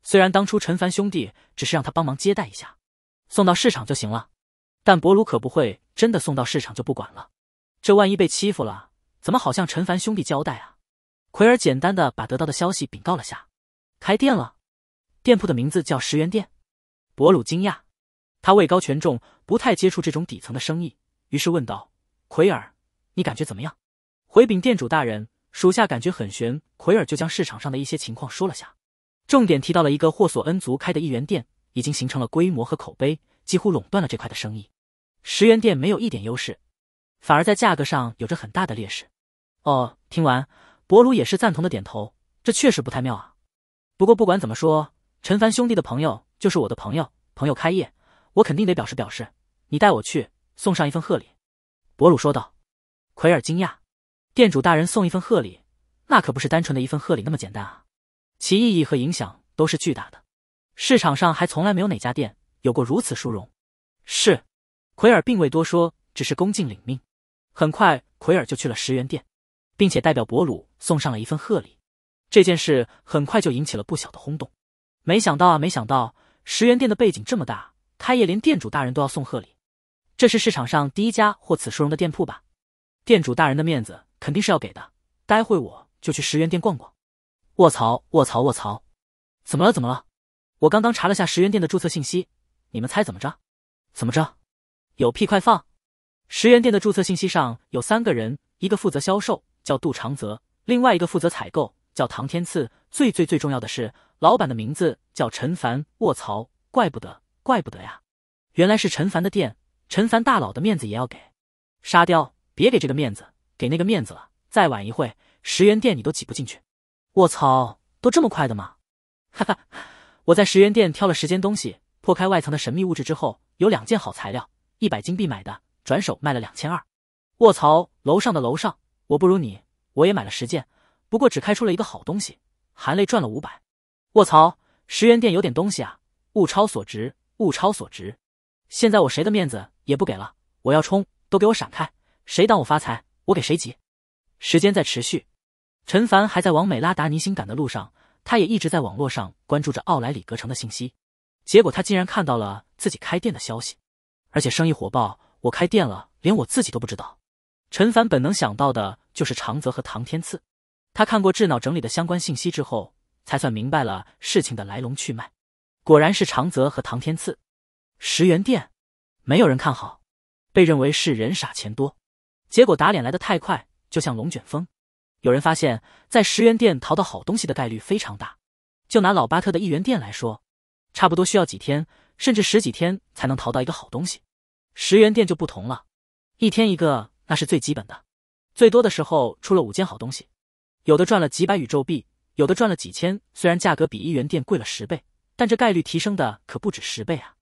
虽然当初陈凡兄弟只是让他帮忙接待一下。送到市场就行了，但博鲁可不会真的送到市场就不管了，这万一被欺负了，怎么好向陈凡兄弟交代啊？奎尔简单的把得到的消息禀告了下，开店了，店铺的名字叫十元店。博鲁惊讶，他位高权重，不太接触这种底层的生意，于是问道：“奎尔，你感觉怎么样？”回禀店主大人，属下感觉很悬。奎尔就将市场上的一些情况说了下，重点提到了一个霍索恩族开的一元店。已经形成了规模和口碑，几乎垄断了这块的生意。十元店没有一点优势，反而在价格上有着很大的劣势。哦，听完博鲁也是赞同的点头，这确实不太妙啊。不过不管怎么说，陈凡兄弟的朋友就是我的朋友，朋友开业，我肯定得表示表示。你带我去送上一份贺礼。”博鲁说道。奎尔惊讶：“店主大人送一份贺礼，那可不是单纯的一份贺礼那么简单啊，其意义和影响都是巨大的。”市场上还从来没有哪家店有过如此殊荣，是，奎尔并未多说，只是恭敬领命。很快，奎尔就去了十元店，并且代表博鲁送上了一份贺礼。这件事很快就引起了不小的轰动。没想到啊，没想到，十元店的背景这么大，开业连店主大人都要送贺礼。这是市场上第一家获此殊荣的店铺吧？店主大人的面子肯定是要给的。待会我就去十元店逛逛。卧槽！卧槽！卧槽！怎么了？怎么了？我刚刚查了下十元店的注册信息，你们猜怎么着？怎么着？有屁快放！十元店的注册信息上有三个人，一个负责销售叫杜长泽，另外一个负责采购叫唐天赐。最最最重要的是，老板的名字叫陈凡。卧槽，怪不得，怪不得呀！原来是陈凡的店，陈凡大佬的面子也要给。沙雕，别给这个面子，给那个面子了。再晚一会，十元店你都挤不进去。卧槽，都这么快的吗？哈哈。我在十元店挑了十件东西，破开外层的神秘物质之后，有两件好材料，一百金币买的，转手卖了两千二。卧槽！楼上的楼上，我不如你，我也买了十件，不过只开出了一个好东西，含泪赚了五百。卧槽！十元店有点东西啊，物超所值，物超所值。现在我谁的面子也不给了，我要冲，都给我闪开，谁挡我发财，我给谁急。时间在持续，陈凡还在往美拉达尼星赶的路上。他也一直在网络上关注着奥莱里格城的信息，结果他竟然看到了自己开店的消息，而且生意火爆。我开店了，连我自己都不知道。陈凡本能想到的就是长泽和唐天赐。他看过智脑整理的相关信息之后，才算明白了事情的来龙去脉。果然是长泽和唐天赐。十元店，没有人看好，被认为是人傻钱多。结果打脸来得太快，就像龙卷风。有人发现，在十元店淘到好东西的概率非常大。就拿老巴特的一元店来说，差不多需要几天，甚至十几天才能淘到一个好东西。十元店就不同了，一天一个那是最基本的，最多的时候出了五件好东西，有的赚了几百宇宙币，有的赚了几千。虽然价格比一元店贵了十倍，但这概率提升的可不止十倍啊！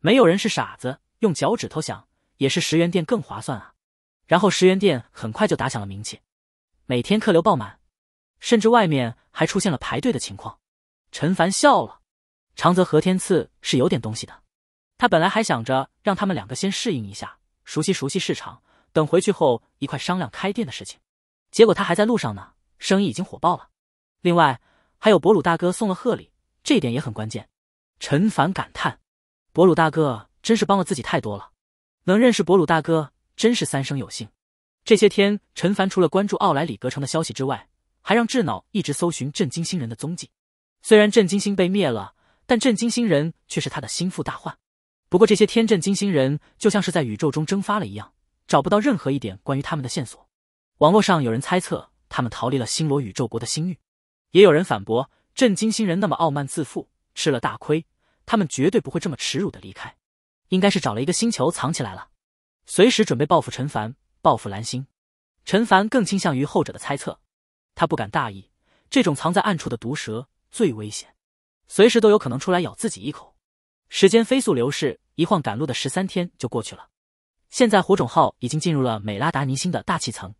没有人是傻子，用脚趾头想，也是十元店更划算啊。然后十元店很快就打响了名气。每天客流爆满，甚至外面还出现了排队的情况。陈凡笑了，长泽和天赐是有点东西的。他本来还想着让他们两个先适应一下，熟悉熟悉市场，等回去后一块商量开店的事情。结果他还在路上呢，生意已经火爆了。另外，还有博鲁大哥送了贺礼，这点也很关键。陈凡感叹，博鲁大哥真是帮了自己太多了，能认识博鲁大哥真是三生有幸。这些天，陈凡除了关注奥莱里格城的消息之外，还让智脑一直搜寻震惊星人的踪迹。虽然震惊星被灭了，但震惊星人却是他的心腹大患。不过，这些天震惊星人就像是在宇宙中蒸发了一样，找不到任何一点关于他们的线索。网络上有人猜测，他们逃离了星罗宇宙国的星域；也有人反驳，震惊星人那么傲慢自负，吃了大亏，他们绝对不会这么耻辱的离开，应该是找了一个星球藏起来了，随时准备报复陈凡。报复蓝星，陈凡更倾向于后者的猜测。他不敢大意，这种藏在暗处的毒蛇最危险，随时都有可能出来咬自己一口。时间飞速流逝，一晃赶路的十三天就过去了。现在火种号已经进入了美拉达尼星的大气层，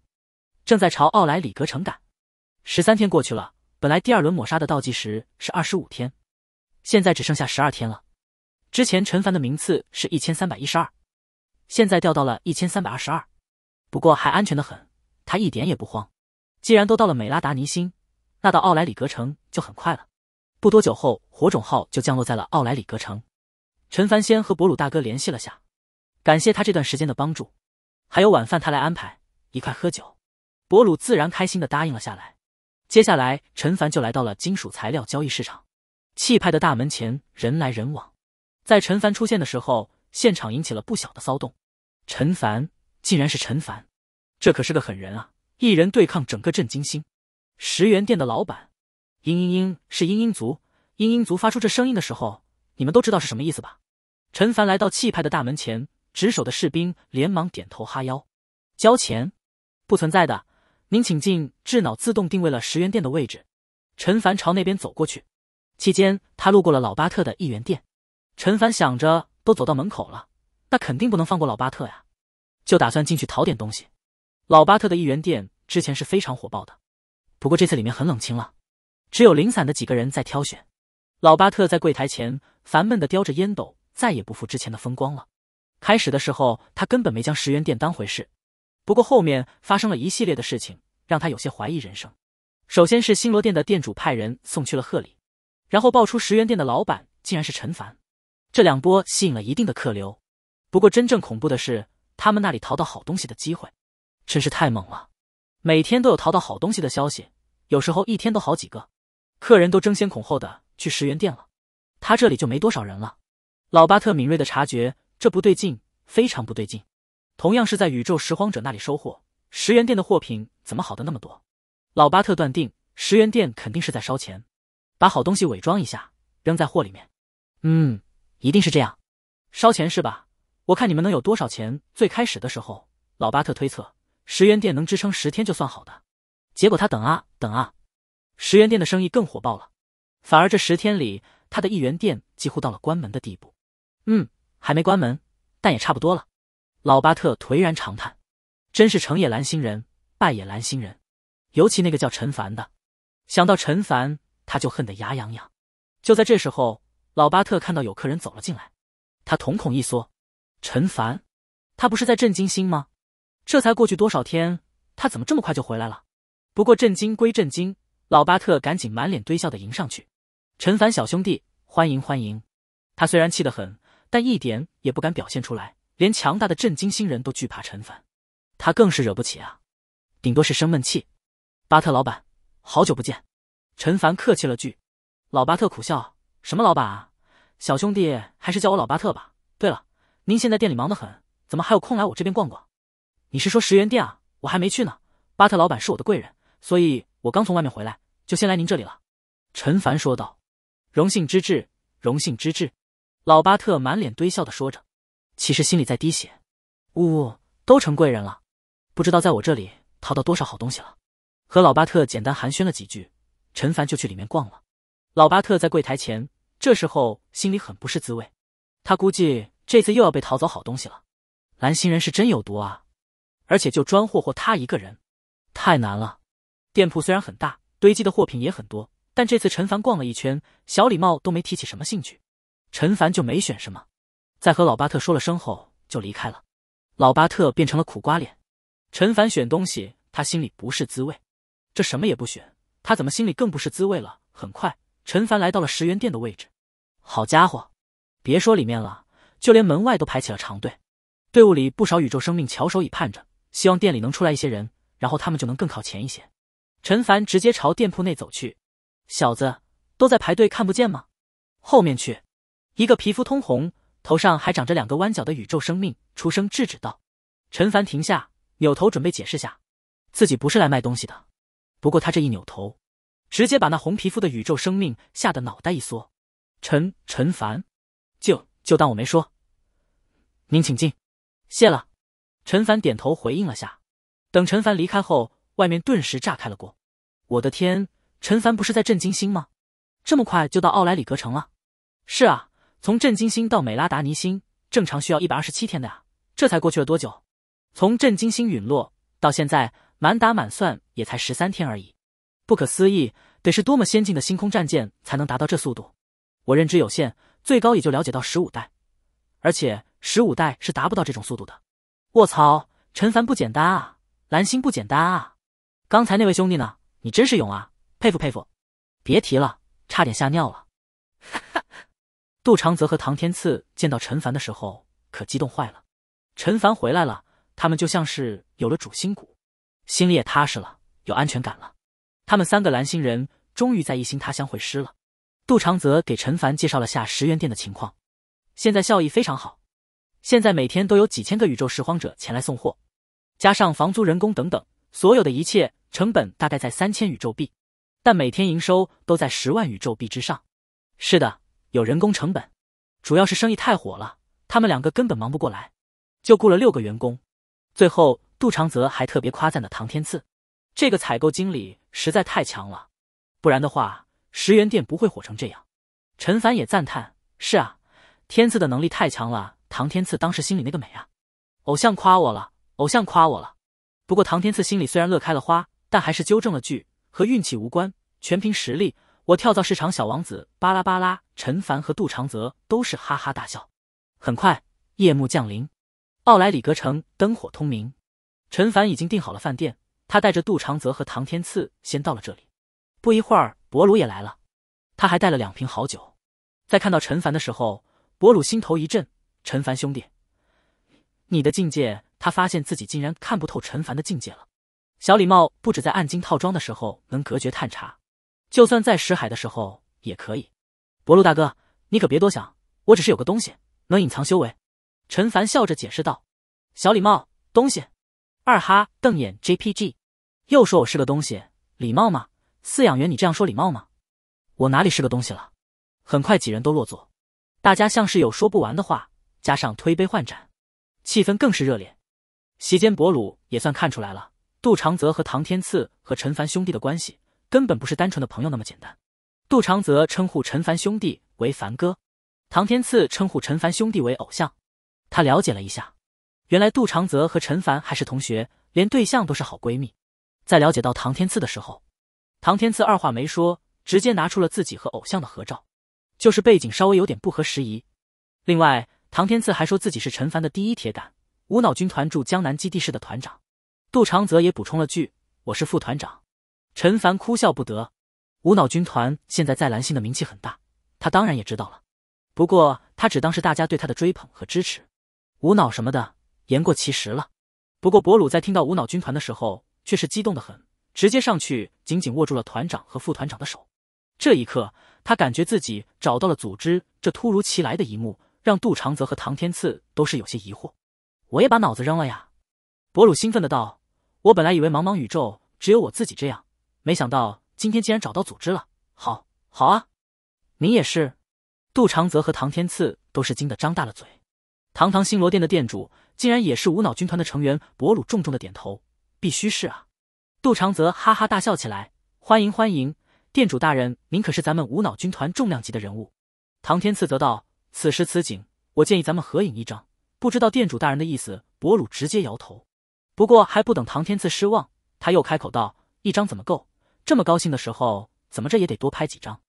正在朝奥莱里格城赶。十三天过去了，本来第二轮抹杀的倒计时是二十五天，现在只剩下十二天了。之前陈凡的名次是一千三百一十二，现在掉到了一千三百二十二。不过还安全的很，他一点也不慌。既然都到了美拉达尼星，那到奥莱里格城就很快了。不多久后，火种号就降落在了奥莱里格城。陈凡先和博鲁大哥联系了下，感谢他这段时间的帮助，还有晚饭他来安排，一块喝酒。博鲁自然开心的答应了下来。接下来，陈凡就来到了金属材料交易市场，气派的大门前人来人往，在陈凡出现的时候，现场引起了不小的骚动。陈凡。竟然是陈凡，这可是个狠人啊！一人对抗整个镇惊星，十元店的老板，嘤嘤嘤，是嘤嘤族。嘤嘤族发出这声音的时候，你们都知道是什么意思吧？陈凡来到气派的大门前，值守的士兵连忙点头哈腰。交钱？不存在的，您请进。智脑自动定位了十元店的位置。陈凡朝那边走过去，期间他路过了老巴特的一元店。陈凡想着，都走到门口了，那肯定不能放过老巴特呀。就打算进去淘点东西。老巴特的一元店之前是非常火爆的，不过这次里面很冷清了，只有零散的几个人在挑选。老巴特在柜台前烦闷的叼着烟斗，再也不复之前的风光了。开始的时候他根本没将十元店当回事，不过后面发生了一系列的事情，让他有些怀疑人生。首先是新罗店的店主派人送去了贺礼，然后爆出十元店的老板竟然是陈凡，这两波吸引了一定的客流。不过真正恐怖的是。他们那里淘到好东西的机会，真是太猛了！每天都有淘到好东西的消息，有时候一天都好几个。客人都争先恐后的去十元店了，他这里就没多少人了。老巴特敏锐的察觉，这不对劲，非常不对劲。同样是在宇宙拾荒者那里收获，十元店的货品怎么好的那么多？老巴特断定，十元店肯定是在烧钱，把好东西伪装一下，扔在货里面。嗯，一定是这样，烧钱是吧？我看你们能有多少钱？最开始的时候，老巴特推测十元店能支撑十天就算好的，结果他等啊等啊，十元店的生意更火爆了，反而这十天里，他的一元店几乎到了关门的地步。嗯，还没关门，但也差不多了。老巴特颓然长叹，真是成也蓝星人，败也蓝星人。尤其那个叫陈凡的，想到陈凡，他就恨得牙痒痒。就在这时候，老巴特看到有客人走了进来，他瞳孔一缩。陈凡，他不是在震惊星吗？这才过去多少天，他怎么这么快就回来了？不过震惊归震惊，老巴特赶紧满脸堆笑的迎上去：“陈凡小兄弟，欢迎欢迎！”他虽然气得很，但一点也不敢表现出来，连强大的震惊星人都惧怕陈凡，他更是惹不起啊，顶多是生闷气。巴特老板，好久不见。陈凡客气了句：“老巴特苦笑，什么老板啊，小兄弟还是叫我老巴特吧。对了。”您现在店里忙得很，怎么还有空来我这边逛逛？你是说十元店啊？我还没去呢。巴特老板是我的贵人，所以我刚从外面回来，就先来您这里了。陈凡说道：“荣幸之至，荣幸之至。”老巴特满脸堆笑的说着，其实心里在滴血。呜呜，都成贵人了，不知道在我这里淘到多少好东西了。和老巴特简单寒暄了几句，陈凡就去里面逛了。老巴特在柜台前，这时候心里很不是滋味，他估计。这次又要被淘走好东西了，蓝星人是真有毒啊！而且就专霍霍他一个人，太难了。店铺虽然很大，堆积的货品也很多，但这次陈凡逛了一圈，小礼貌都没提起什么兴趣，陈凡就没选什么。在和老巴特说了声后，就离开了。老巴特变成了苦瓜脸。陈凡选东西，他心里不是滋味。这什么也不选，他怎么心里更不是滋味了？很快，陈凡来到了十元店的位置。好家伙，别说里面了。就连门外都排起了长队，队伍里不少宇宙生命翘首以盼着，希望店里能出来一些人，然后他们就能更靠前一些。陈凡直接朝店铺内走去。小子，都在排队看不见吗？后面去！一个皮肤通红、头上还长着两个弯角的宇宙生命出声制止道。陈凡停下，扭头准备解释下，自己不是来卖东西的。不过他这一扭头，直接把那红皮肤的宇宙生命吓得脑袋一缩。陈陈凡。就当我没说，您请进，谢了。陈凡点头回应了下。等陈凡离开后，外面顿时炸开了锅。我的天，陈凡不是在震惊星吗？这么快就到奥莱里格城了？是啊，从震惊星到美拉达尼星，正常需要一百二十七天的啊，这才过去了多久？从震惊星陨落到现在，满打满算也才十三天而已，不可思议！得是多么先进的星空战舰才能达到这速度？我认知有限。最高也就了解到十五代，而且十五代是达不到这种速度的。卧槽，陈凡不简单啊！蓝星不简单啊！刚才那位兄弟呢？你真是勇啊，佩服佩服！别提了，差点吓尿了。哈哈，杜长泽和唐天赐见到陈凡的时候可激动坏了。陈凡回来了，他们就像是有了主心骨，心里也踏实了，有安全感了。他们三个蓝星人终于在异星他乡会师了。杜长泽给陈凡介绍了下十元店的情况，现在效益非常好，现在每天都有几千个宇宙拾荒者前来送货，加上房租、人工等等，所有的一切成本大概在三千宇宙币，但每天营收都在十万宇宙币之上。是的，有人工成本，主要是生意太火了，他们两个根本忙不过来，就雇了六个员工。最后，杜长泽还特别夸赞了唐天赐，这个采购经理实在太强了，不然的话。十元店不会火成这样，陈凡也赞叹：“是啊，天赐的能力太强了。”唐天赐当时心里那个美啊！偶像夸我了，偶像夸我了。不过唐天赐心里虽然乐开了花，但还是纠正了句：“和运气无关，全凭实力。”我跳蚤市场小王子巴拉巴拉。陈凡和杜长泽都是哈哈大笑。很快夜幕降临，奥莱里格城灯火通明。陈凡已经订好了饭店，他带着杜长泽和唐天赐先到了这里。不一会儿。博鲁也来了，他还带了两瓶好酒。在看到陈凡的时候，博鲁心头一震。陈凡兄弟，你的境界，他发现自己竟然看不透陈凡的境界了。小礼帽不止在暗金套装的时候能隔绝探查，就算在识海的时候也可以。博鲁大哥，你可别多想，我只是有个东西能隐藏修为。陈凡笑着解释道：“小礼帽，东西。”二哈瞪眼 JPG，又说我是个东西，礼貌吗？饲养员，你这样说礼貌吗？我哪里是个东西了？很快几人都落座，大家像是有说不完的话，加上推杯换盏，气氛更是热烈。席间，博鲁也算看出来了，杜长泽和唐天赐和陈凡兄弟的关系根本不是单纯的朋友那么简单。杜长泽称呼陈凡兄弟为凡哥，唐天赐称呼陈凡兄弟为偶像。他了解了一下，原来杜长泽和陈凡还是同学，连对象都是好闺蜜。在了解到唐天赐的时候。唐天赐二话没说，直接拿出了自己和偶像的合照，就是背景稍微有点不合时宜。另外，唐天赐还说自己是陈凡的第一铁杆，无脑军团驻江南基地市的团长。杜长泽也补充了句：“我是副团长。”陈凡哭笑不得。无脑军团现在在蓝星的名气很大，他当然也知道了。不过他只当是大家对他的追捧和支持，无脑什么的言过其实了。不过博鲁在听到无脑军团的时候，却是激动的很。直接上去紧紧握住了团长和副团长的手。这一刻，他感觉自己找到了组织。这突如其来的一幕，让杜长泽和唐天赐都是有些疑惑。我也把脑子扔了呀！博鲁兴奋的道：“我本来以为茫茫宇宙只有我自己这样，没想到今天竟然找到组织了。”“好，好啊！”你也是。杜长泽和唐天赐都是惊得张大了嘴。堂堂星罗殿的店主，竟然也是无脑军团的成员！博鲁重重的点头：“必须是啊！”杜长泽哈哈大笑起来：“欢迎欢迎，店主大人，您可是咱们无脑军团重量级的人物。”唐天赐则道：“此时此景，我建议咱们合影一张。”不知道店主大人的意思，博鲁直接摇头。不过还不等唐天赐失望，他又开口道：“一张怎么够？这么高兴的时候，怎么着也得多拍几张。”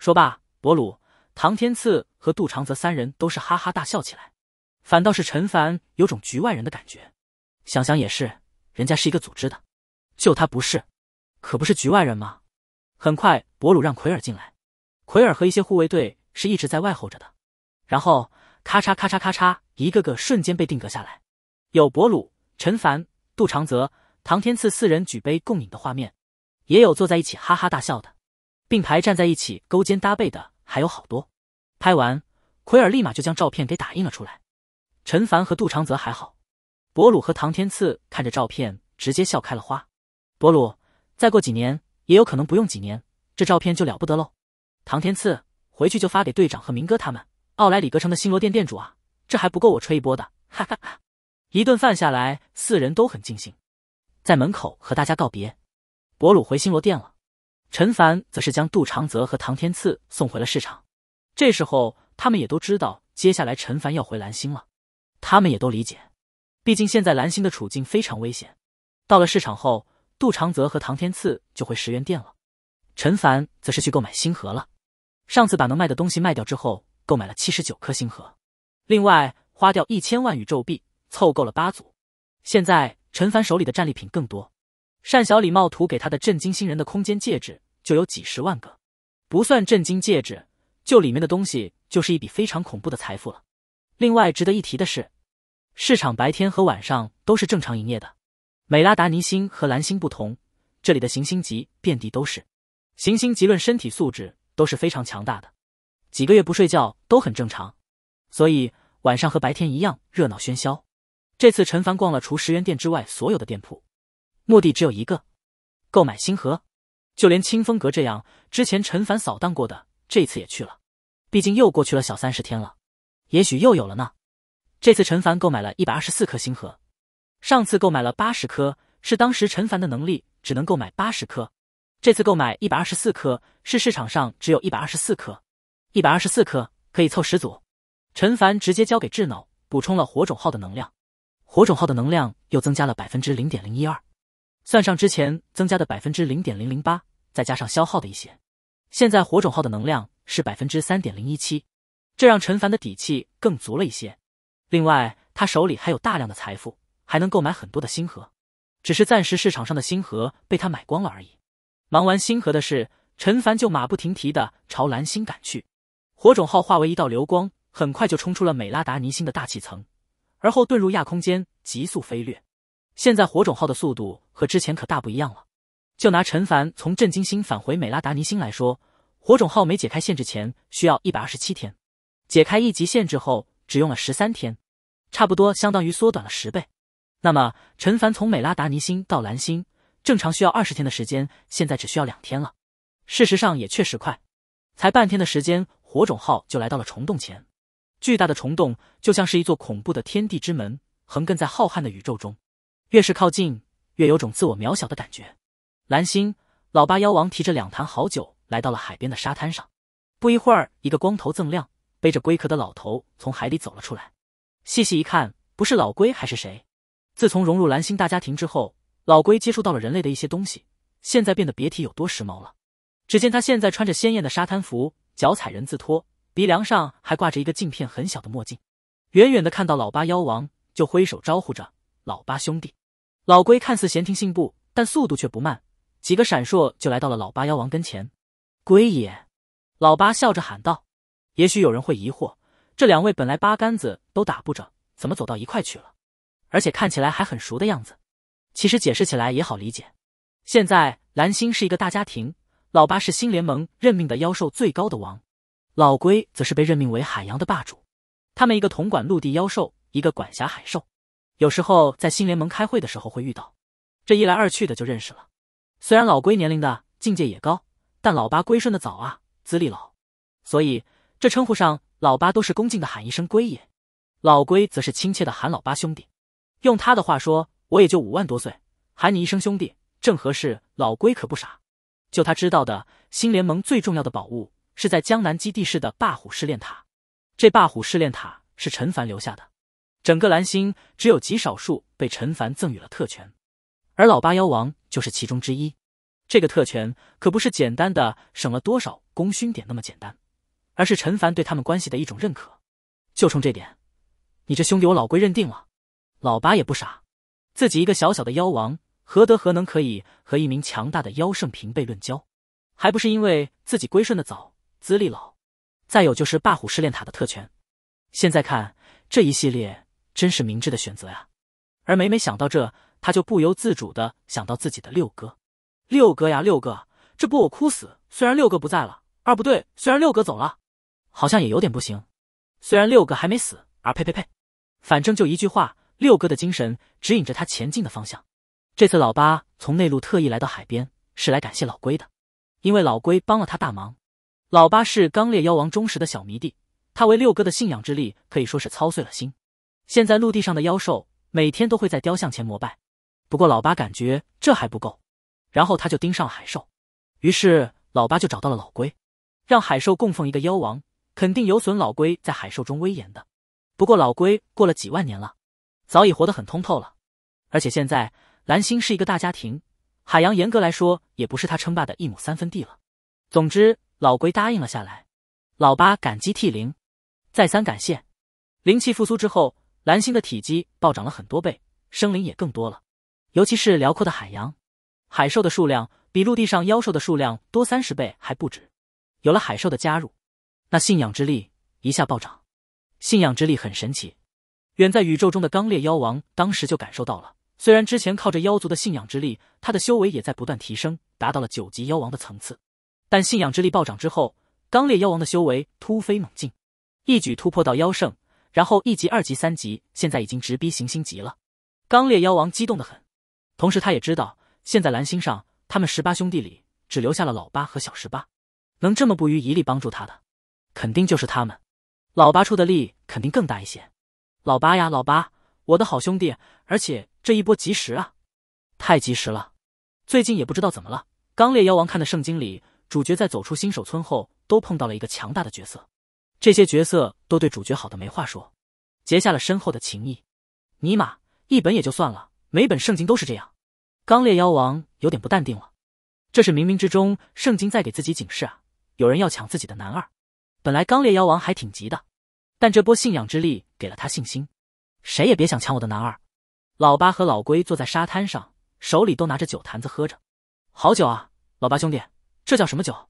说罢，博鲁、唐天赐和杜长泽三人都是哈哈大笑起来。反倒是陈凡有种局外人的感觉。想想也是，人家是一个组织的。就他不是，可不是局外人吗？很快，博鲁让奎尔进来。奎尔和一些护卫队是一直在外候着的。然后咔嚓咔嚓咔嚓，一个个瞬间被定格下来。有博鲁、陈凡、杜长泽、唐天赐四人举杯共饮的画面，也有坐在一起哈哈大笑的，并排站在一起勾肩搭背的，还有好多。拍完，奎尔立马就将照片给打印了出来。陈凡和杜长泽还好，博鲁和唐天赐看着照片直接笑开了花。博鲁，再过几年也有可能不用几年，这照片就了不得喽。唐天赐回去就发给队长和明哥他们。奥莱里格城的星罗店店主啊，这还不够我吹一波的，哈哈哈！一顿饭下来，四人都很尽兴，在门口和大家告别。博鲁回星罗店了，陈凡则是将杜长泽和唐天赐送回了市场。这时候他们也都知道接下来陈凡要回蓝星了，他们也都理解，毕竟现在蓝星的处境非常危险。到了市场后。杜长泽和唐天赐就回十元店了，陈凡则是去购买星河了。上次把能卖的东西卖掉之后，购买了七十九颗星河，另外花掉一千万宇宙币，凑够了八组。现在陈凡手里的战利品更多，单小李冒图给他的震惊星人的空间戒指就有几十万个，不算震惊戒指，就里面的东西就是一笔非常恐怖的财富了。另外值得一提的是，市场白天和晚上都是正常营业的。美拉达尼星和蓝星不同，这里的行星级遍地都是，行星级论身体素质都是非常强大的，几个月不睡觉都很正常，所以晚上和白天一样热闹喧嚣。这次陈凡逛了除十元店之外所有的店铺，目的只有一个，购买星核。就连清风阁这样之前陈凡扫荡过的，这次也去了，毕竟又过去了小三十天了，也许又有了呢。这次陈凡购买了一百二十四颗星核。上次购买了八十颗，是当时陈凡的能力只能购买八十颗。这次购买一百二十四颗，是市场上只有一百二十四颗。一百二十四颗可以凑十组。陈凡直接交给智脑，补充了火种号的能量。火种号的能量又增加了百分之零点零一二，算上之前增加的百分之零点零零八，再加上消耗的一些，现在火种号的能量是百分之三点零一七，这让陈凡的底气更足了一些。另外，他手里还有大量的财富。还能购买很多的星核，只是暂时市场上的星核被他买光了而已。忙完星核的事，陈凡就马不停蹄的朝蓝星赶去。火种号化为一道流光，很快就冲出了美拉达尼星的大气层，而后遁入亚空间，急速飞掠。现在火种号的速度和之前可大不一样了。就拿陈凡从震惊星返回美拉达尼星来说，火种号没解开限制前需要一百二十七天，解开一级限制后只用了十三天，差不多相当于缩短了十倍。那么，陈凡从美拉达尼星到蓝星，正常需要二十天的时间，现在只需要两天了。事实上也确实快，才半天的时间，火种号就来到了虫洞前。巨大的虫洞就像是一座恐怖的天地之门，横亘在浩瀚的宇宙中。越是靠近，越有种自我渺小的感觉。蓝星老八妖王提着两坛好酒来到了海边的沙滩上。不一会儿，一个光头锃亮、背着龟壳的老头从海里走了出来。细细一看，不是老龟还是谁？自从融入蓝星大家庭之后，老龟接触到了人类的一些东西，现在变得别提有多时髦了。只见他现在穿着鲜艳的沙滩服，脚踩人字拖，鼻梁上还挂着一个镜片很小的墨镜。远远的看到老八妖王，就挥手招呼着老八兄弟。老龟看似闲庭信步，但速度却不慢，几个闪烁就来到了老八妖王跟前。龟爷，老八笑着喊道。也许有人会疑惑，这两位本来八竿子都打不着，怎么走到一块去了？而且看起来还很熟的样子，其实解释起来也好理解。现在蓝星是一个大家庭，老八是新联盟任命的妖兽最高的王，老龟则是被任命为海洋的霸主。他们一个统管陆地妖兽，一个管辖海兽，有时候在新联盟开会的时候会遇到，这一来二去的就认识了。虽然老龟年龄的境界也高，但老八归顺的早啊，资历老，所以这称呼上老八都是恭敬的喊一声“龟爷”，老龟则是亲切的喊老八兄弟。用他的话说，我也就五万多岁，喊你一声兄弟正合适。老龟可不傻，就他知道的，新联盟最重要的宝物是在江南基地市的霸虎试炼塔。这霸虎试炼塔是陈凡留下的，整个蓝星只有极少数被陈凡赠予了特权，而老八妖王就是其中之一。这个特权可不是简单的省了多少功勋点那么简单，而是陈凡对他们关系的一种认可。就冲这点，你这兄弟我老龟认定了。老八也不傻，自己一个小小的妖王，何德何能可以和一名强大的妖圣平辈论交？还不是因为自己归顺的早，资历老，再有就是霸虎试炼塔的特权。现在看这一系列，真是明智的选择呀。而每每想到这，他就不由自主的想到自己的六哥，六哥呀，六哥，这不我哭死。虽然六哥不在了，二不对，虽然六哥走了，好像也有点不行。虽然六哥还没死，啊呸呸呸，反正就一句话。六哥的精神指引着他前进的方向。这次老八从内陆特意来到海边，是来感谢老龟的，因为老龟帮了他大忙。老八是刚烈妖王忠实的小迷弟，他为六哥的信仰之力可以说是操碎了心。现在陆地上的妖兽每天都会在雕像前膜拜，不过老八感觉这还不够，然后他就盯上了海兽。于是老八就找到了老龟，让海兽供奉一个妖王，肯定有损老龟在海兽中威严的。不过老龟过了几万年了。早已活得很通透了，而且现在蓝星是一个大家庭，海洋严格来说也不是他称霸的一亩三分地了。总之，老龟答应了下来，老八感激涕零，再三感谢。灵气复苏之后，蓝星的体积暴涨了很多倍，生灵也更多了，尤其是辽阔的海洋，海兽的数量比陆地上妖兽的数量多三十倍还不止。有了海兽的加入，那信仰之力一下暴涨。信仰之力很神奇。远在宇宙中的刚烈妖王当时就感受到了，虽然之前靠着妖族的信仰之力，他的修为也在不断提升，达到了九级妖王的层次，但信仰之力暴涨之后，刚烈妖王的修为突飞猛进，一举突破到妖圣，然后一级、二级、三级，现在已经直逼行星级了。刚烈妖王激动得很，同时他也知道，现在蓝星上他们十八兄弟里只留下了老八和小十八，能这么不遗余力帮助他的，肯定就是他们。老八出的力肯定更大一些。老八呀，老八，我的好兄弟！而且这一波及时啊，太及时了。最近也不知道怎么了，刚烈妖王看的圣经里，主角在走出新手村后，都碰到了一个强大的角色，这些角色都对主角好的没话说，结下了深厚的情谊。尼玛，一本也就算了，每本圣经都是这样。刚烈妖王有点不淡定了，这是冥冥之中圣经在给自己警示啊，有人要抢自己的男二。本来刚烈妖王还挺急的。但这波信仰之力给了他信心，谁也别想抢我的男二。老八和老龟坐在沙滩上，手里都拿着酒坛子喝着，好酒啊！老八兄弟，这叫什么酒？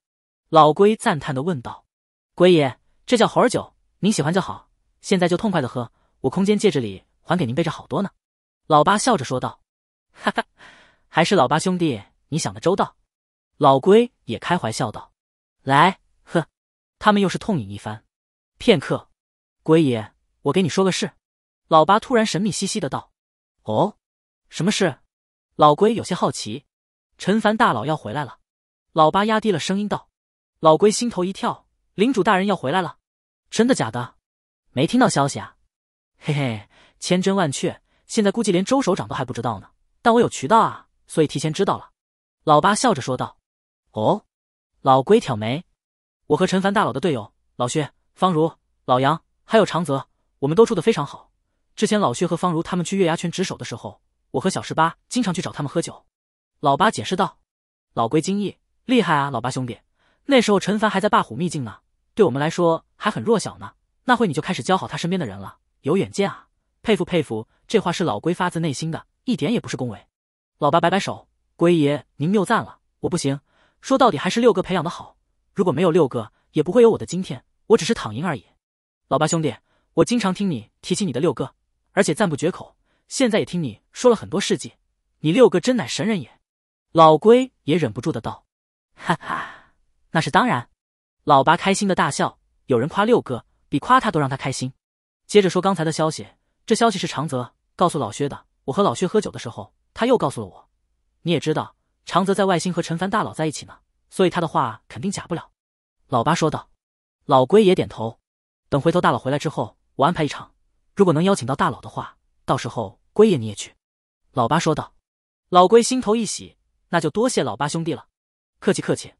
老龟赞叹的问道。龟爷，这叫猴儿酒，您喜欢就好，现在就痛快的喝，我空间戒指里还给您备着好多呢。老八笑着说道。哈哈，还是老八兄弟你想的周到。老龟也开怀笑道。来，喝！他们又是痛饮一番。片刻。龟爷，我给你说个事。老八突然神秘兮兮的道：“哦，什么事？”老龟有些好奇。陈凡大佬要回来了。老八压低了声音道。老龟心头一跳，领主大人要回来了？真的假的？没听到消息啊？嘿嘿，千真万确。现在估计连周首长都还不知道呢，但我有渠道啊，所以提前知道了。老八笑着说道。哦。老龟挑眉。我和陈凡大佬的队友老薛、方如、老杨。还有长泽，我们都处的非常好。之前老薛和方如他们去月牙泉值守的时候，我和小十八经常去找他们喝酒。老八解释道：“老龟今夜厉害啊，老八兄弟，那时候陈凡还在霸虎秘境呢，对我们来说还很弱小呢。那会你就开始教好他身边的人了，有远见啊，佩服佩服。”这话是老龟发自内心的，一点也不是恭维。老八摆摆手：“龟爷您谬赞了，我不行。说到底还是六哥培养的好，如果没有六哥，也不会有我的今天。我只是躺赢而已。”老八兄弟，我经常听你提起你的六哥，而且赞不绝口。现在也听你说了很多事迹，你六哥真乃神人也。老龟也忍不住的道：“哈哈，那是当然。”老八开心的大笑。有人夸六哥，比夸他都让他开心。接着说刚才的消息，这消息是长泽告诉老薛的。我和老薛喝酒的时候，他又告诉了我。你也知道，长泽在外星和陈凡大佬在一起呢，所以他的话肯定假不了。老八说道。老龟也点头。等回头大佬回来之后，我安排一场。如果能邀请到大佬的话，到时候龟爷你也去。”老八说道。老龟心头一喜，“那就多谢老八兄弟了。”“客气客气，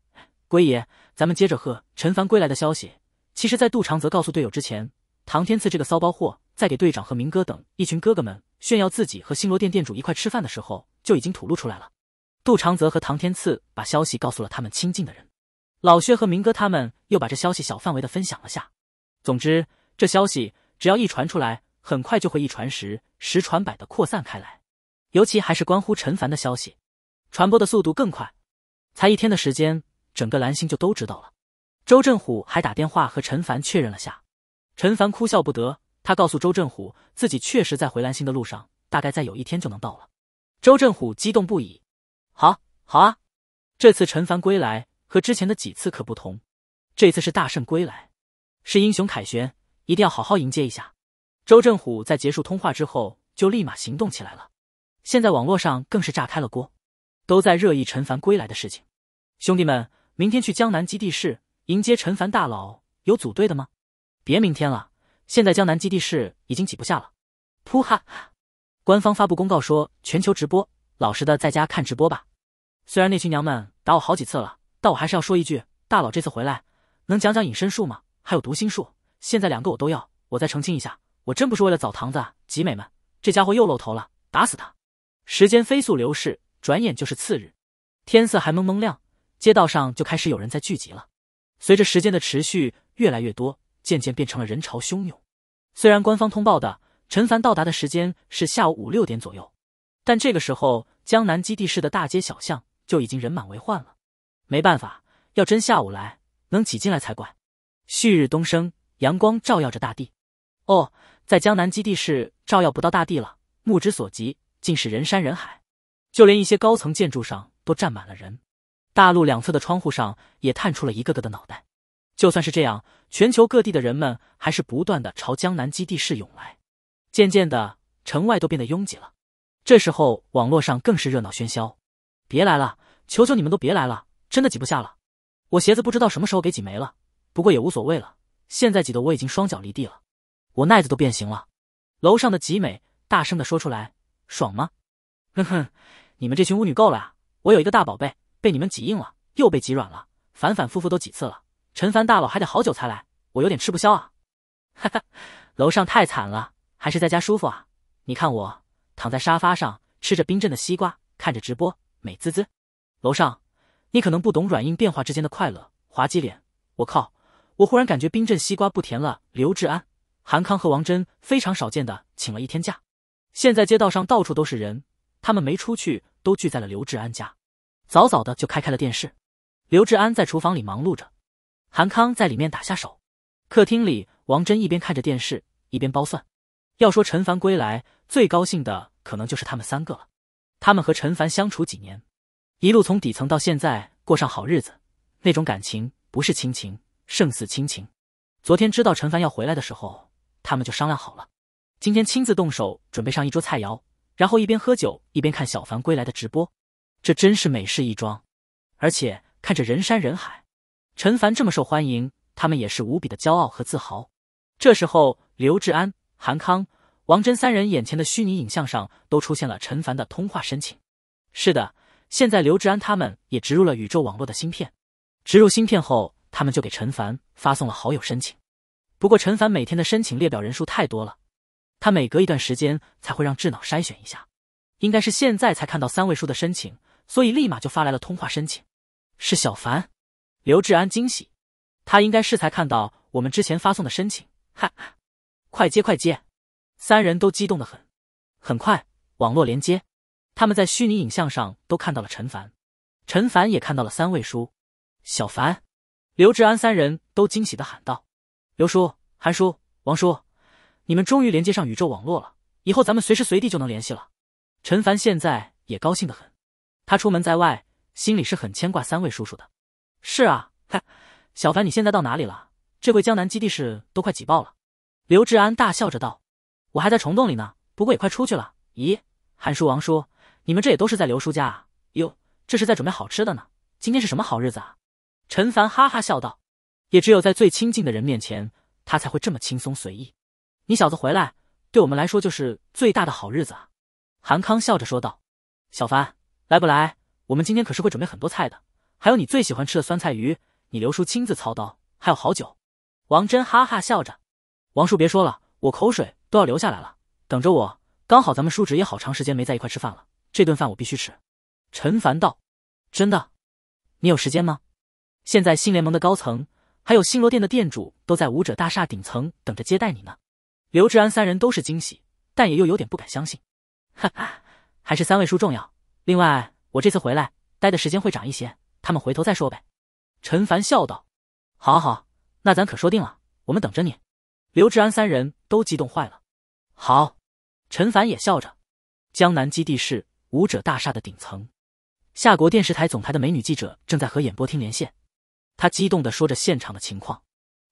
龟爷，咱们接着喝。”陈凡归来的消息，其实，在杜长泽告诉队友之前，唐天赐这个骚包货在给队长和明哥等一群哥哥们炫耀自己和星罗殿店主一块吃饭的时候，就已经吐露出来了。杜长泽和唐天赐把消息告诉了他们亲近的人，老薛和明哥他们又把这消息小范围的分享了下。总之，这消息只要一传出来，很快就会一传十、十传百的扩散开来。尤其还是关乎陈凡的消息，传播的速度更快。才一天的时间，整个蓝星就都知道了。周振虎还打电话和陈凡确认了下，陈凡哭笑不得。他告诉周振虎，自己确实在回蓝星的路上，大概再有一天就能到了。周振虎激动不已：“好好啊，这次陈凡归来和之前的几次可不同，这次是大圣归来。”是英雄凯旋，一定要好好迎接一下。周正虎在结束通话之后，就立马行动起来了。现在网络上更是炸开了锅，都在热议陈凡归来的事情。兄弟们，明天去江南基地市迎接陈凡大佬，有组队的吗？别明天了，现在江南基地市已经挤不下了。噗哈哈！官方发布公告说全球直播，老实的在家看直播吧。虽然那群娘们打我好几次了，但我还是要说一句：大佬这次回来，能讲讲隐身术吗？还有读心术，现在两个我都要。我再澄清一下，我真不是为了澡堂子，集美们，这家伙又露头了，打死他！时间飞速流逝，转眼就是次日，天色还蒙蒙亮，街道上就开始有人在聚集了。随着时间的持续，越来越多，渐渐变成了人潮汹涌。虽然官方通报的陈凡到达的时间是下午五六点左右，但这个时候江南基地市的大街小巷就已经人满为患了。没办法，要真下午来，能挤进来才怪。旭日东升，阳光照耀着大地。哦，在江南基地市照耀不到大地了。目之所及，竟是人山人海，就连一些高层建筑上都站满了人，大陆两侧的窗户上也探出了一个个的脑袋。就算是这样，全球各地的人们还是不断的朝江南基地市涌来，渐渐的，城外都变得拥挤了。这时候，网络上更是热闹喧嚣。别来了，求求你们都别来了，真的挤不下了。我鞋子不知道什么时候给挤没了。不过也无所谓了，现在挤得我已经双脚离地了，我奈子都变形了。楼上的集美大声的说出来，爽吗？哼哼，你们这群巫女够了啊！我有一个大宝贝，被你们挤硬了，又被挤软了，反反复复都几次了。陈凡大佬还得好久才来，我有点吃不消啊。哈哈，楼上太惨了，还是在家舒服啊！你看我躺在沙发上，吃着冰镇的西瓜，看着直播，美滋滋。楼上，你可能不懂软硬变化之间的快乐。滑稽脸，我靠！我忽然感觉冰镇西瓜不甜了。刘志安、韩康和王真非常少见的请了一天假。现在街道上到处都是人，他们没出去，都聚在了刘志安家。早早的就开开了电视。刘志安在厨房里忙碌着，韩康在里面打下手。客厅里，王真一边看着电视，一边剥蒜。要说陈凡归来，最高兴的可能就是他们三个了。他们和陈凡相处几年，一路从底层到现在过上好日子，那种感情不是亲情。胜似亲情。昨天知道陈凡要回来的时候，他们就商量好了，今天亲自动手准备上一桌菜肴，然后一边喝酒一边看小凡归来的直播，这真是美事一桩。而且看着人山人海，陈凡这么受欢迎，他们也是无比的骄傲和自豪。这时候，刘志安、韩康、王真三人眼前的虚拟影像上都出现了陈凡的通话申请。是的，现在刘志安他们也植入了宇宙网络的芯片，植入芯片后。他们就给陈凡发送了好友申请，不过陈凡每天的申请列表人数太多了，他每隔一段时间才会让智脑筛选一下。应该是现在才看到三位叔的申请，所以立马就发来了通话申请。是小凡，刘志安惊喜，他应该是才看到我们之前发送的申请，哈哈，快接快接！三人都激动的很。很快，网络连接，他们在虚拟影像上都看到了陈凡，陈凡也看到了三位叔，小凡。刘志安三人都惊喜的喊道：“刘叔、韩叔、王叔，你们终于连接上宇宙网络了，以后咱们随时随地就能联系了。”陈凡现在也高兴的很，他出门在外，心里是很牵挂三位叔叔的。是啊，嗨，小凡你现在到哪里了？这回江南基地是都快挤爆了。刘志安大笑着道：“我还在虫洞里呢，不过也快出去了。咦，韩叔、王叔，你们这也都是在刘叔家？啊？哟，这是在准备好吃的呢。今天是什么好日子啊？”陈凡哈哈笑道：“也只有在最亲近的人面前，他才会这么轻松随意。”你小子回来，对我们来说就是最大的好日子。”啊！”韩康笑着说道：“小凡，来不来？我们今天可是会准备很多菜的，还有你最喜欢吃的酸菜鱼，你刘叔亲自操刀，还有好酒。”王真哈哈笑着：“王叔别说了，我口水都要流下来了。等着我，刚好咱们叔侄也好长时间没在一块吃饭了，这顿饭我必须吃。”陈凡道：“真的？你有时间吗？”现在新联盟的高层，还有星罗店的店主，都在武者大厦顶层等着接待你呢。刘志安三人都是惊喜，但也又有点不敢相信。哈哈，还是三位数重要。另外，我这次回来待的时间会长一些，他们回头再说呗。陈凡笑道：“好好，那咱可说定了，我们等着你。”刘志安三人都激动坏了。好，陈凡也笑着。江南基地是武者大厦的顶层，夏国电视台总台的美女记者正在和演播厅连线。他激动地说着现场的情况，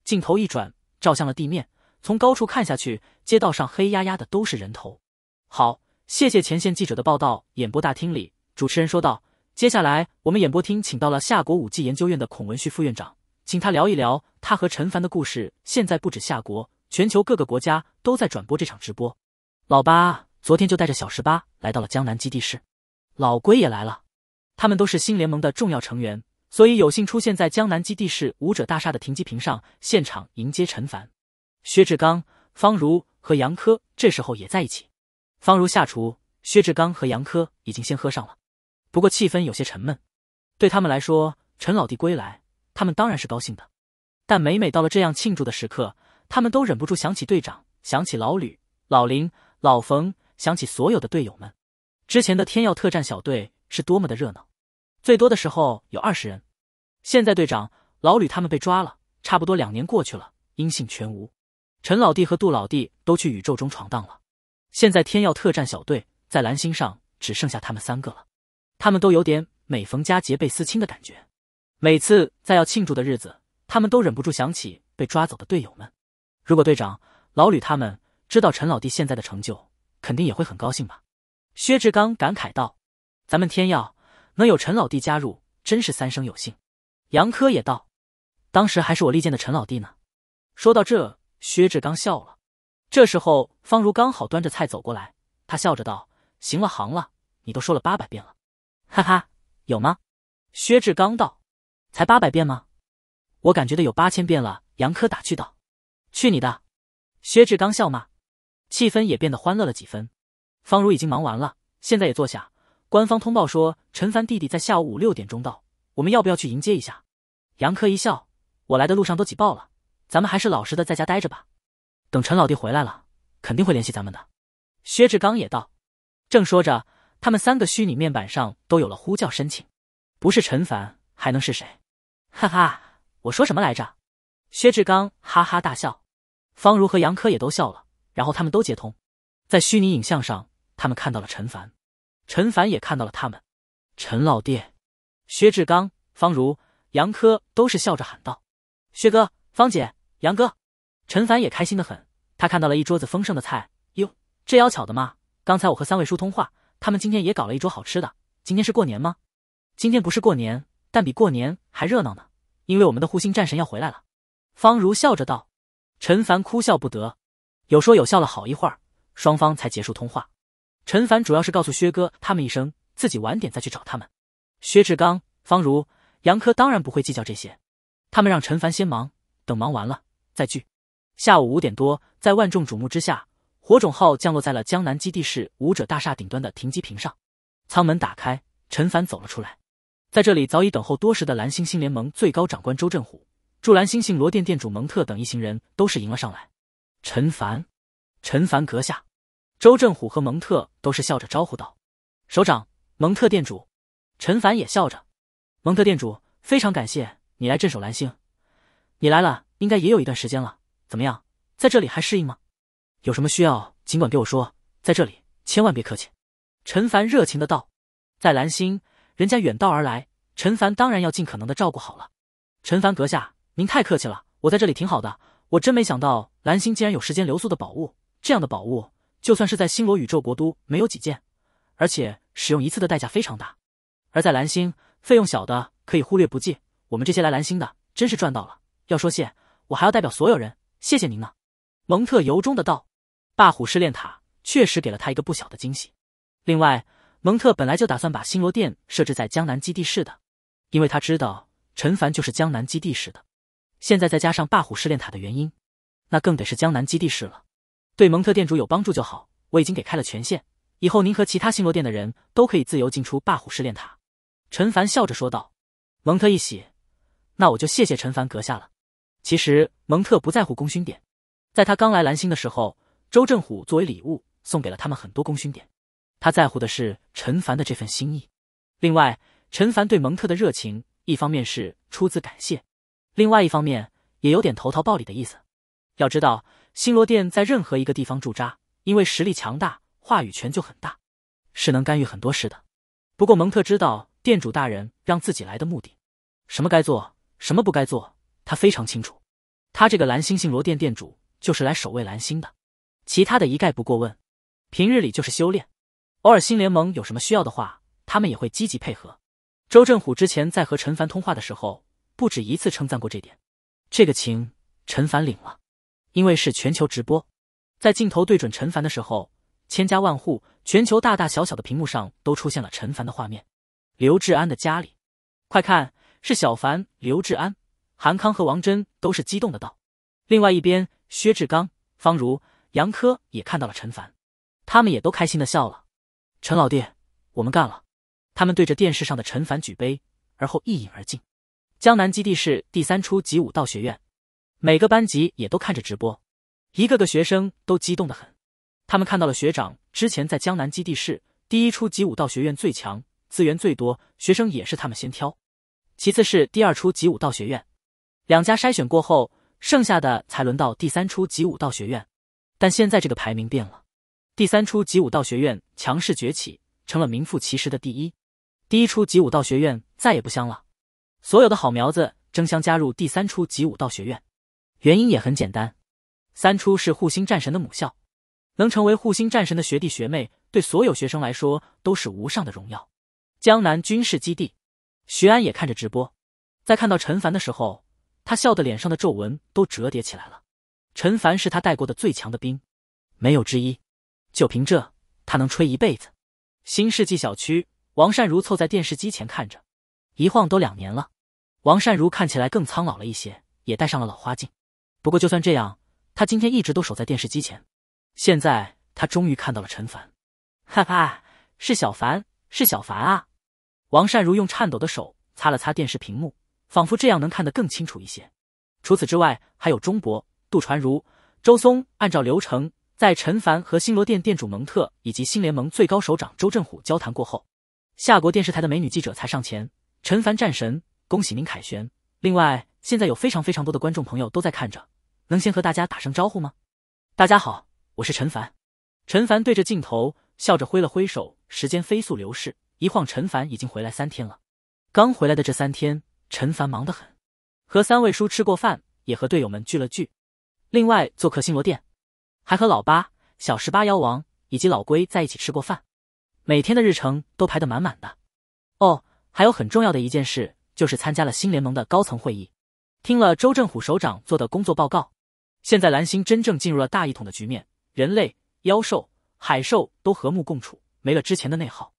镜头一转，照向了地面。从高处看下去，街道上黑压压的都是人头。好，谢谢前线记者的报道。演播大厅里，主持人说道：“接下来，我们演播厅请到了夏国武技研究院的孔文旭副院长，请他聊一聊他和陈凡的故事。”现在不止夏国，全球各个国家都在转播这场直播。老八昨天就带着小十八来到了江南基地市，老龟也来了，他们都是新联盟的重要成员。所以有幸出现在江南基地市武者大厦的停机坪上，现场迎接陈凡、薛志刚、方如和杨科。这时候也在一起。方如下厨，薛志刚和杨科已经先喝上了，不过气氛有些沉闷。对他们来说，陈老弟归来，他们当然是高兴的。但每每到了这样庆祝的时刻，他们都忍不住想起队长，想起老吕、老林、老冯，想起所有的队友们。之前的天耀特战小队是多么的热闹，最多的时候有二十人。现在队长老吕他们被抓了，差不多两年过去了，音信全无。陈老弟和杜老弟都去宇宙中闯荡了，现在天耀特战小队在蓝星上只剩下他们三个了。他们都有点每逢佳节倍思亲的感觉，每次在要庆祝的日子，他们都忍不住想起被抓走的队友们。如果队长老吕他们知道陈老弟现在的成就，肯定也会很高兴吧？薛志刚感慨道：“咱们天耀能有陈老弟加入，真是三生有幸。”杨科也道：“当时还是我力荐的陈老弟呢。”说到这，薛志刚笑了。这时候，方如刚好端着菜走过来，他笑着道：“行了，行了，你都说了八百遍了。”“哈哈，有吗？”薛志刚道，“才八百遍吗？”“我感觉得有八千遍了。”杨科打趣道。“去你的！”薛志刚笑骂。气氛也变得欢乐了几分。方如已经忙完了，现在也坐下。官方通报说，陈凡弟弟在下午五六点钟到。我们要不要去迎接一下？杨科一笑，我来的路上都挤爆了，咱们还是老实的在家待着吧。等陈老弟回来了，肯定会联系咱们的。薛志刚也道。正说着，他们三个虚拟面板上都有了呼叫申请，不是陈凡还能是谁？哈哈，我说什么来着？薛志刚哈哈大笑，方如和杨科也都笑了，然后他们都接通，在虚拟影像上，他们看到了陈凡，陈凡也看到了他们，陈老弟。薛志刚、方如、杨科都是笑着喊道：“薛哥、方姐、杨哥。”陈凡也开心的很，他看到了一桌子丰盛的菜，哟，这妖巧的吗？刚才我和三位叔通话，他们今天也搞了一桌好吃的。今天是过年吗？今天不是过年，但比过年还热闹呢，因为我们的护星战神要回来了。”方如笑着道。陈凡哭笑不得，有说有笑了好一会儿，双方才结束通话。陈凡主要是告诉薛哥他们一声，自己晚点再去找他们。薛志刚、方如、杨科当然不会计较这些，他们让陈凡先忙，等忙完了再聚。下午五点多，在万众瞩目之下，火种号降落在了江南基地市武者大厦顶端的停机坪上。舱门打开，陈凡走了出来。在这里早已等候多时的蓝星星联盟最高长官周振虎、驻蓝星星罗店店主蒙特等一行人都是迎了上来。陈凡，陈凡阁下，周振虎和蒙特都是笑着招呼道：“首长，蒙特店主。”陈凡也笑着：“蒙特店主，非常感谢你来镇守蓝星。你来了，应该也有一段时间了。怎么样，在这里还适应吗？有什么需要尽管给我说，在这里千万别客气。”陈凡热情的道：“在蓝星，人家远道而来，陈凡当然要尽可能的照顾好了。”陈凡阁下，您太客气了，我在这里挺好的。我真没想到蓝星竟然有时间流速的宝物，这样的宝物，就算是在星罗宇宙国都没有几件，而且使用一次的代价非常大。”而在蓝星，费用小的可以忽略不计。我们这些来蓝星的真是赚到了。要说谢，我还要代表所有人谢谢您呢。蒙特由衷的道：“霸虎试炼塔确实给了他一个不小的惊喜。另外，蒙特本来就打算把星罗殿设置在江南基地市的，因为他知道陈凡就是江南基地市的。现在再加上霸虎试炼塔的原因，那更得是江南基地市了。对蒙特店主有帮助就好，我已经给开了权限，以后您和其他星罗殿的人都可以自由进出霸虎试炼塔。”陈凡笑着说道：“蒙特一喜，那我就谢谢陈凡阁下了。其实蒙特不在乎功勋点，在他刚来蓝星的时候，周正虎作为礼物送给了他们很多功勋点。他在乎的是陈凡的这份心意。另外，陈凡对蒙特的热情，一方面是出自感谢，另外一方面也有点头桃报李的意思。要知道，星罗殿在任何一个地方驻扎，因为实力强大，话语权就很大，是能干预很多事的。不过蒙特知道。”店主大人让自己来的目的，什么该做，什么不该做，他非常清楚。他这个蓝星星罗店店主就是来守卫蓝星的，其他的一概不过问。平日里就是修炼，偶尔新联盟有什么需要的话，他们也会积极配合。周振虎之前在和陈凡通话的时候，不止一次称赞过这点。这个情，陈凡领了。因为是全球直播，在镜头对准陈凡的时候，千家万户、全球大大小小的屏幕上都出现了陈凡的画面。刘志安的家里，快看，是小凡！刘志安、韩康和王真都是激动的道。另外一边，薛志刚、方如、杨科也看到了陈凡，他们也都开心的笑了。陈老弟，我们干了！他们对着电视上的陈凡举杯，而后一饮而尽。江南基地市第三初级武道学院，每个班级也都看着直播，一个个学生都激动的很。他们看到了学长之前在江南基地市第一初级武道学院最强。资源最多，学生也是他们先挑。其次是第二初级武道学院，两家筛选过后，剩下的才轮到第三初级武道学院。但现在这个排名变了，第三初级武道学院强势崛起，成了名副其实的第一。第一初级武道学院再也不香了，所有的好苗子争相加入第三初级武道学院。原因也很简单，三初是护星战神的母校，能成为护星战神的学弟学妹，对所有学生来说都是无上的荣耀。江南军事基地，徐安也看着直播，在看到陈凡的时候，他笑得脸上的皱纹都折叠起来了。陈凡是他带过的最强的兵，没有之一。就凭这，他能吹一辈子。新世纪小区，王善如凑在电视机前看着，一晃都两年了。王善如看起来更苍老了一些，也戴上了老花镜。不过就算这样，他今天一直都守在电视机前。现在他终于看到了陈凡，哈哈，是小凡，是小凡啊！王善如用颤抖的手擦了擦电视屏幕，仿佛这样能看得更清楚一些。除此之外，还有钟博、杜传如、周松。按照流程，在陈凡和星罗店店主蒙特以及新联盟最高首长周振虎交谈过后，夏国电视台的美女记者才上前：“陈凡战神，恭喜您凯旋！另外，现在有非常非常多的观众朋友都在看着，能先和大家打声招呼吗？”“大家好，我是陈凡。”陈凡对着镜头笑着挥了挥手。时间飞速流逝。一晃，陈凡已经回来三天了。刚回来的这三天，陈凡忙得很，和三位叔吃过饭，也和队友们聚了聚。另外，做客星罗殿，还和老八、小十八妖王以及老龟在一起吃过饭。每天的日程都排得满满的。哦，还有很重要的一件事，就是参加了新联盟的高层会议，听了周振虎首长做的工作报告。现在，蓝星真正进入了大一统的局面，人类、妖兽、海兽都和睦共处，没了之前的内耗。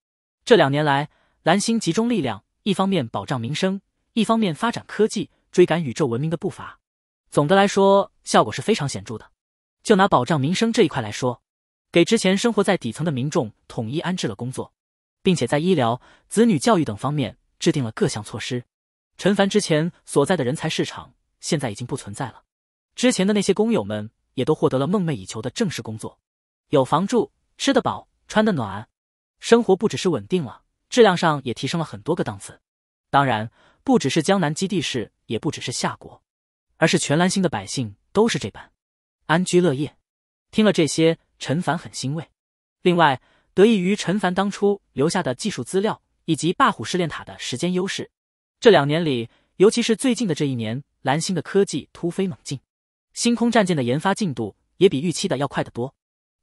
这两年来，蓝星集中力量，一方面保障民生，一方面发展科技，追赶宇宙文明的步伐。总的来说，效果是非常显著的。就拿保障民生这一块来说，给之前生活在底层的民众统一安置了工作，并且在医疗、子女教育等方面制定了各项措施。陈凡之前所在的人才市场现在已经不存在了，之前的那些工友们也都获得了梦寐以求的正式工作，有房住，吃得饱，穿得暖。生活不只是稳定了，质量上也提升了很多个档次。当然，不只是江南基地市，也不只是夏国，而是全蓝星的百姓都是这般安居乐业。听了这些，陈凡很欣慰。另外，得益于陈凡当初留下的技术资料以及霸虎试炼塔的时间优势，这两年里，尤其是最近的这一年，蓝星的科技突飞猛进，星空战舰的研发进度也比预期的要快得多。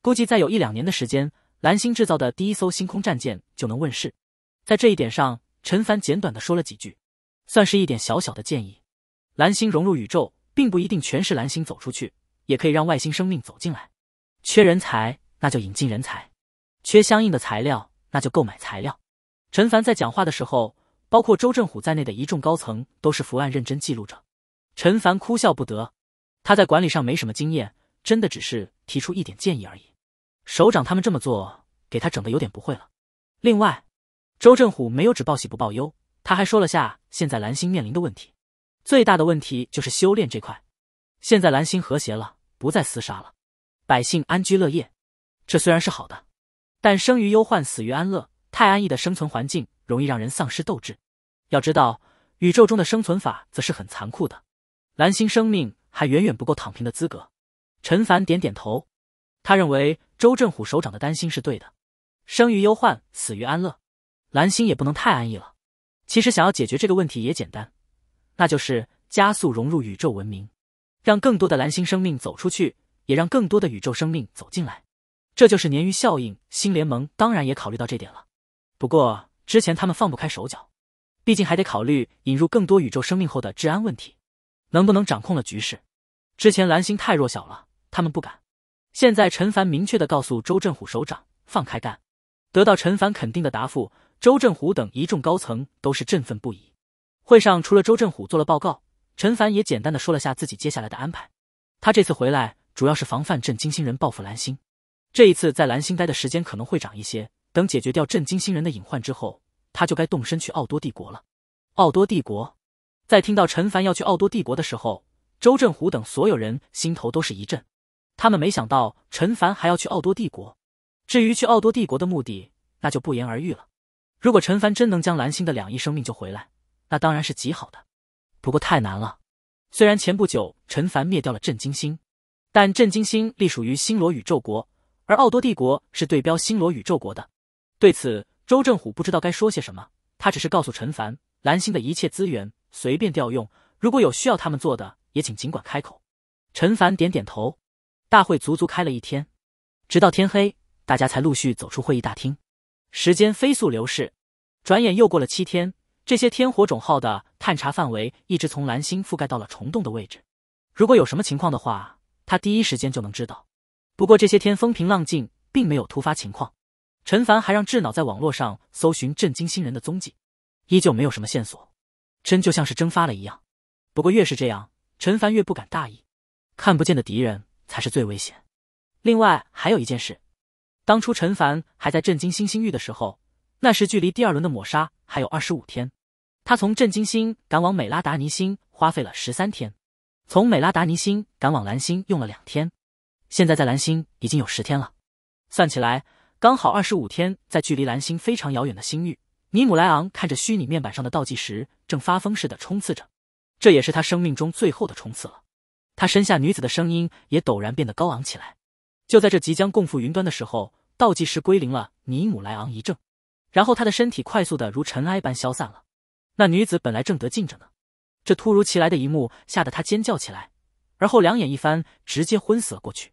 估计再有一两年的时间。蓝星制造的第一艘星空战舰就能问世，在这一点上，陈凡简短的说了几句，算是一点小小的建议。蓝星融入宇宙，并不一定全是蓝星走出去，也可以让外星生命走进来。缺人才，那就引进人才；缺相应的材料，那就购买材料。陈凡在讲话的时候，包括周振虎在内的一众高层都是伏案认真记录着。陈凡哭笑不得，他在管理上没什么经验，真的只是提出一点建议而已。首长，他们这么做，给他整的有点不会了。另外，周正虎没有只报喜不报忧，他还说了下现在蓝星面临的问题。最大的问题就是修炼这块。现在蓝星和谐了，不再厮杀了，百姓安居乐业，这虽然是好的，但生于忧患，死于安乐，太安逸的生存环境容易让人丧失斗志。要知道，宇宙中的生存法则是很残酷的，蓝星生命还远远不够躺平的资格。陈凡点点头。他认为周镇虎首长的担心是对的，生于忧患，死于安乐，蓝星也不能太安逸了。其实想要解决这个问题也简单，那就是加速融入宇宙文明，让更多的蓝星生命走出去，也让更多的宇宙生命走进来。这就是鲶鱼效应。新联盟当然也考虑到这点了，不过之前他们放不开手脚，毕竟还得考虑引入更多宇宙生命后的治安问题，能不能掌控了局势？之前蓝星太弱小了，他们不敢。现在，陈凡明确的告诉周振虎首长：“放开干。”得到陈凡肯定的答复，周振虎等一众高层都是振奋不已。会上，除了周振虎做了报告，陈凡也简单的说了下自己接下来的安排。他这次回来主要是防范镇金星人报复蓝星，这一次在蓝星待的时间可能会长一些。等解决掉镇金星人的隐患之后，他就该动身去奥多帝国了。奥多帝国，在听到陈凡要去奥多帝国的时候，周振虎等所有人心头都是一震。他们没想到陈凡还要去奥多帝国，至于去奥多帝国的目的，那就不言而喻了。如果陈凡真能将蓝星的两亿生命救回来，那当然是极好的。不过太难了。虽然前不久陈凡灭掉了震惊星，但震惊星隶属于星罗宇宙国，而奥多帝国是对标星罗宇宙国的。对此，周正虎不知道该说些什么，他只是告诉陈凡，蓝星的一切资源随便调用，如果有需要他们做的，也请尽管开口。陈凡点点头。大会足足开了一天，直到天黑，大家才陆续走出会议大厅。时间飞速流逝，转眼又过了七天。这些天火种号的探查范围一直从蓝星覆盖到了虫洞的位置。如果有什么情况的话，他第一时间就能知道。不过这些天风平浪静，并没有突发情况。陈凡还让智脑在网络上搜寻震惊星人的踪迹，依旧没有什么线索，真就像是蒸发了一样。不过越是这样，陈凡越不敢大意，看不见的敌人。才是最危险。另外还有一件事，当初陈凡还在震惊星星域的时候，那时距离第二轮的抹杀还有二十五天。他从震惊星赶往美拉达尼星花费了十三天，从美拉达尼星赶往蓝星用了两天。现在在蓝星已经有十天了，算起来刚好二十五天。在距离蓝星非常遥远的星域，尼姆莱昂看着虚拟面板上的倒计时，正发疯似的冲刺着。这也是他生命中最后的冲刺了。他身下女子的声音也陡然变得高昂起来。就在这即将共赴云端的时候，倒计时归零了。尼姆莱昂一怔，然后他的身体快速的如尘埃般消散了。那女子本来正得劲着呢，这突如其来的一幕吓得她尖叫起来，而后两眼一翻，直接昏死了过去。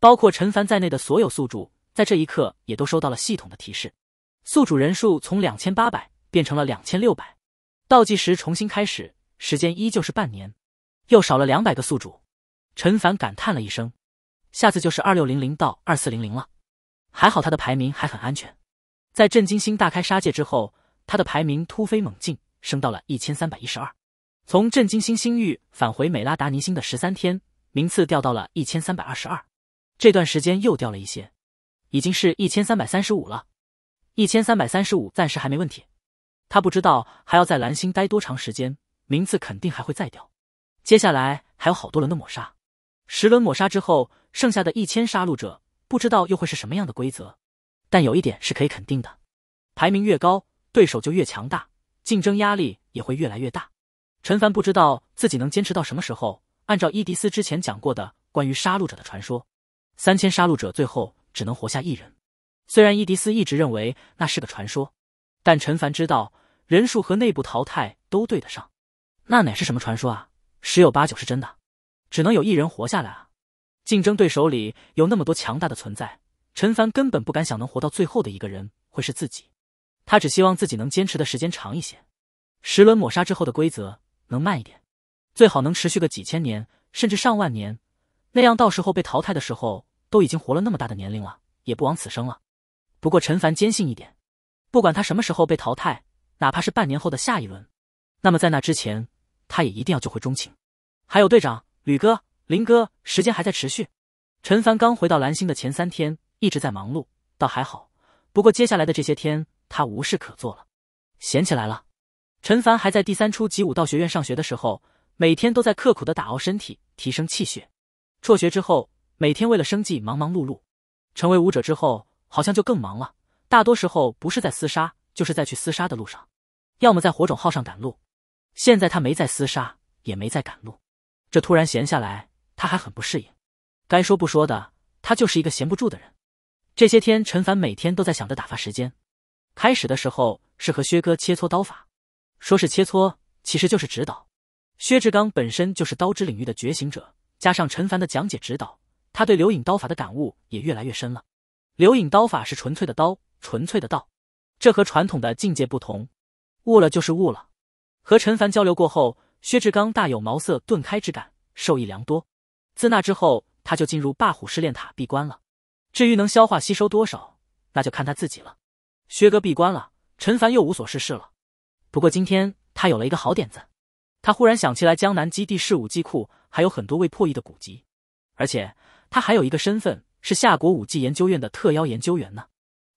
包括陈凡在内的所有宿主，在这一刻也都收到了系统的提示：宿主人数从两千八百变成了两千六百，倒计时重新开始，时间依旧是半年，又少了两百个宿主。陈凡感叹了一声：“下次就是二六零零到二四零零了，还好他的排名还很安全。”在震惊星大开杀戒之后，他的排名突飞猛进，升到了一千三百一十二。从震惊星星域返回美拉达尼星的十三天，名次掉到了一千三百二十二。这段时间又掉了一些，已经是一千三百三十五了。一千三百三十五暂时还没问题。他不知道还要在蓝星待多长时间，名次肯定还会再掉。接下来还有好多轮的抹杀。十轮抹杀之后，剩下的一千杀戮者，不知道又会是什么样的规则。但有一点是可以肯定的，排名越高，对手就越强大，竞争压力也会越来越大。陈凡不知道自己能坚持到什么时候。按照伊迪斯之前讲过的关于杀戮者的传说，三千杀戮者最后只能活下一人。虽然伊迪斯一直认为那是个传说，但陈凡知道，人数和内部淘汰都对得上，那哪是什么传说啊？十有八九是真的。只能有一人活下来啊！竞争对手里有那么多强大的存在，陈凡根本不敢想能活到最后的一个人会是自己。他只希望自己能坚持的时间长一些，十轮抹杀之后的规则能慢一点，最好能持续个几千年，甚至上万年。那样到时候被淘汰的时候，都已经活了那么大的年龄了，也不枉此生了。不过陈凡坚信一点，不管他什么时候被淘汰，哪怕是半年后的下一轮，那么在那之前，他也一定要救回钟情，还有队长。吕哥，林哥，时间还在持续。陈凡刚回到蓝星的前三天一直在忙碌，倒还好。不过接下来的这些天，他无事可做了，闲起来了。陈凡还在第三初级武道学院上学的时候，每天都在刻苦的打熬身体，提升气血。辍学之后，每天为了生计忙忙碌碌。成为武者之后，好像就更忙了。大多时候不是在厮杀，就是在去厮杀的路上，要么在火种号上赶路。现在他没在厮杀，也没在赶路。这突然闲下来，他还很不适应。该说不说的，他就是一个闲不住的人。这些天，陈凡每天都在想着打发时间。开始的时候是和薛哥切磋刀法，说是切磋，其实就是指导。薛志刚本身就是刀之领域的觉醒者，加上陈凡的讲解指导，他对刘影刀法的感悟也越来越深了。刘影刀法是纯粹的刀，纯粹的道，这和传统的境界不同。悟了就是悟了。和陈凡交流过后。薛志刚大有茅塞顿开之感，受益良多。自那之后，他就进入霸虎试炼塔闭关了。至于能消化吸收多少，那就看他自己了。薛哥闭关了，陈凡又无所事事了。不过今天他有了一个好点子，他忽然想起来，江南基地是武技库，还有很多未破译的古籍。而且他还有一个身份是夏国武技研究院的特邀研究员呢。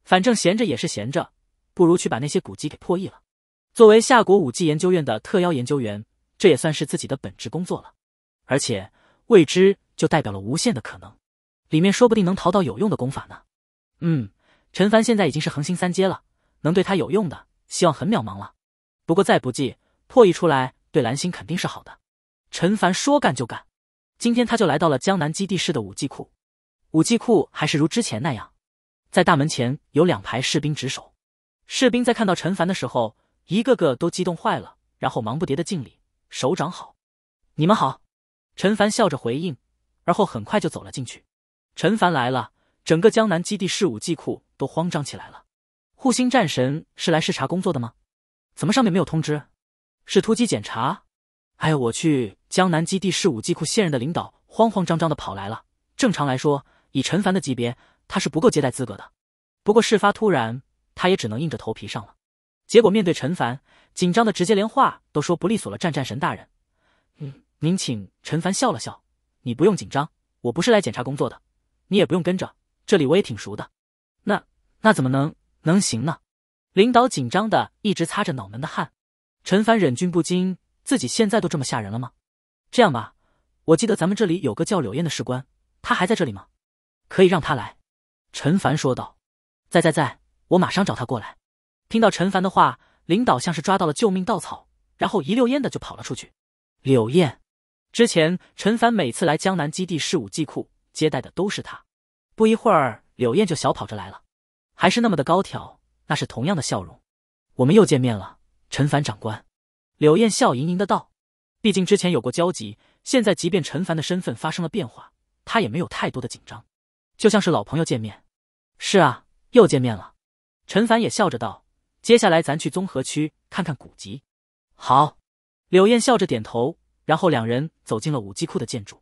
反正闲着也是闲着，不如去把那些古籍给破译了。作为夏国武技研究院的特邀研究员。这也算是自己的本职工作了，而且未知就代表了无限的可能，里面说不定能淘到有用的功法呢。嗯，陈凡现在已经是恒星三阶了，能对他有用的希望很渺茫了。不过再不济，破译出来对蓝星肯定是好的。陈凡说干就干，今天他就来到了江南基地市的武技库。武技库还是如之前那样，在大门前有两排士兵值守。士兵在看到陈凡的时候，一个个都激动坏了，然后忙不迭的敬礼。首长好，你们好，陈凡笑着回应，而后很快就走了进去。陈凡来了，整个江南基地市武技库都慌张起来了。护星战神是来视察工作的吗？怎么上面没有通知？是突击检查？哎呦我去，江南基地市武技库现任的领导慌慌张张的跑来了。正常来说，以陈凡的级别，他是不够接待资格的。不过事发突然，他也只能硬着头皮上了。结果面对陈凡，紧张的直接连话都说不利索了。战战神大人，嗯，您请。陈凡笑了笑，你不用紧张，我不是来检查工作的，你也不用跟着，这里我也挺熟的。那那怎么能能行呢？领导紧张的一直擦着脑门的汗。陈凡忍俊不禁，自己现在都这么吓人了吗？这样吧，我记得咱们这里有个叫柳燕的士官，他还在这里吗？可以让他来。陈凡说道。在在在，我马上找他过来。听到陈凡的话，领导像是抓到了救命稻草，然后一溜烟的就跑了出去。柳燕，之前陈凡每次来江南基地事务机库接待的都是他。不一会儿，柳燕就小跑着来了，还是那么的高挑，那是同样的笑容。我们又见面了，陈凡长官。柳燕笑盈盈的道，毕竟之前有过交集，现在即便陈凡的身份发生了变化，他也没有太多的紧张，就像是老朋友见面。是啊，又见面了。陈凡也笑着道。接下来咱去综合区看看古籍。好，柳燕笑着点头，然后两人走进了武技库的建筑。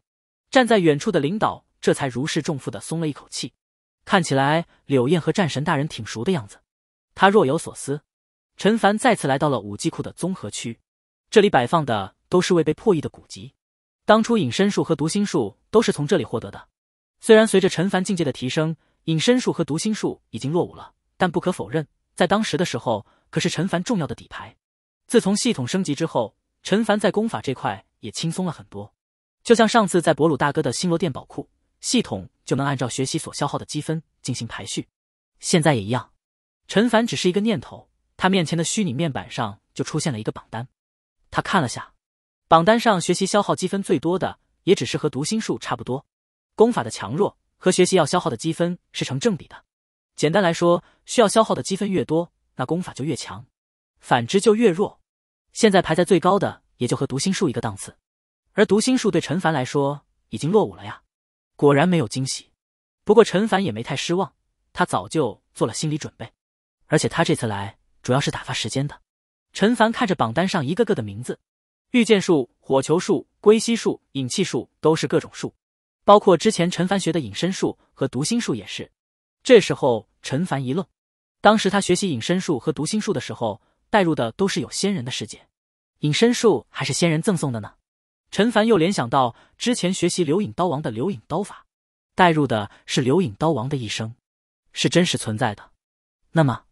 站在远处的领导这才如释重负的松了一口气，看起来柳燕和战神大人挺熟的样子。他若有所思。陈凡再次来到了武技库的综合区，这里摆放的都是未被破译的古籍。当初隐身术和读心术都是从这里获得的。虽然随着陈凡境界的提升，隐身术和读心术已经落伍了，但不可否认。在当时的时候，可是陈凡重要的底牌。自从系统升级之后，陈凡在功法这块也轻松了很多。就像上次在博鲁大哥的星罗殿宝库，系统就能按照学习所消耗的积分进行排序。现在也一样，陈凡只是一个念头，他面前的虚拟面板上就出现了一个榜单。他看了下，榜单上学习消耗积分最多的，也只是和读心术差不多。功法的强弱和学习要消耗的积分是成正比的。简单来说，需要消耗的积分越多，那功法就越强，反之就越弱。现在排在最高的也就和读心术一个档次，而读心术对陈凡来说已经落伍了呀。果然没有惊喜，不过陈凡也没太失望，他早就做了心理准备。而且他这次来主要是打发时间的。陈凡看着榜单上一个个的名字，御剑术、火球术、龟息术、引气术都是各种术，包括之前陈凡学的隐身术和读心术也是。这时候，陈凡一愣，当时他学习隐身术和读心术的时候，带入的都是有仙人的世界，隐身术还是仙人赠送的呢？陈凡又联想到之前学习留影刀王的留影刀法，带入的是留影刀王的一生，是真实存在的，那么。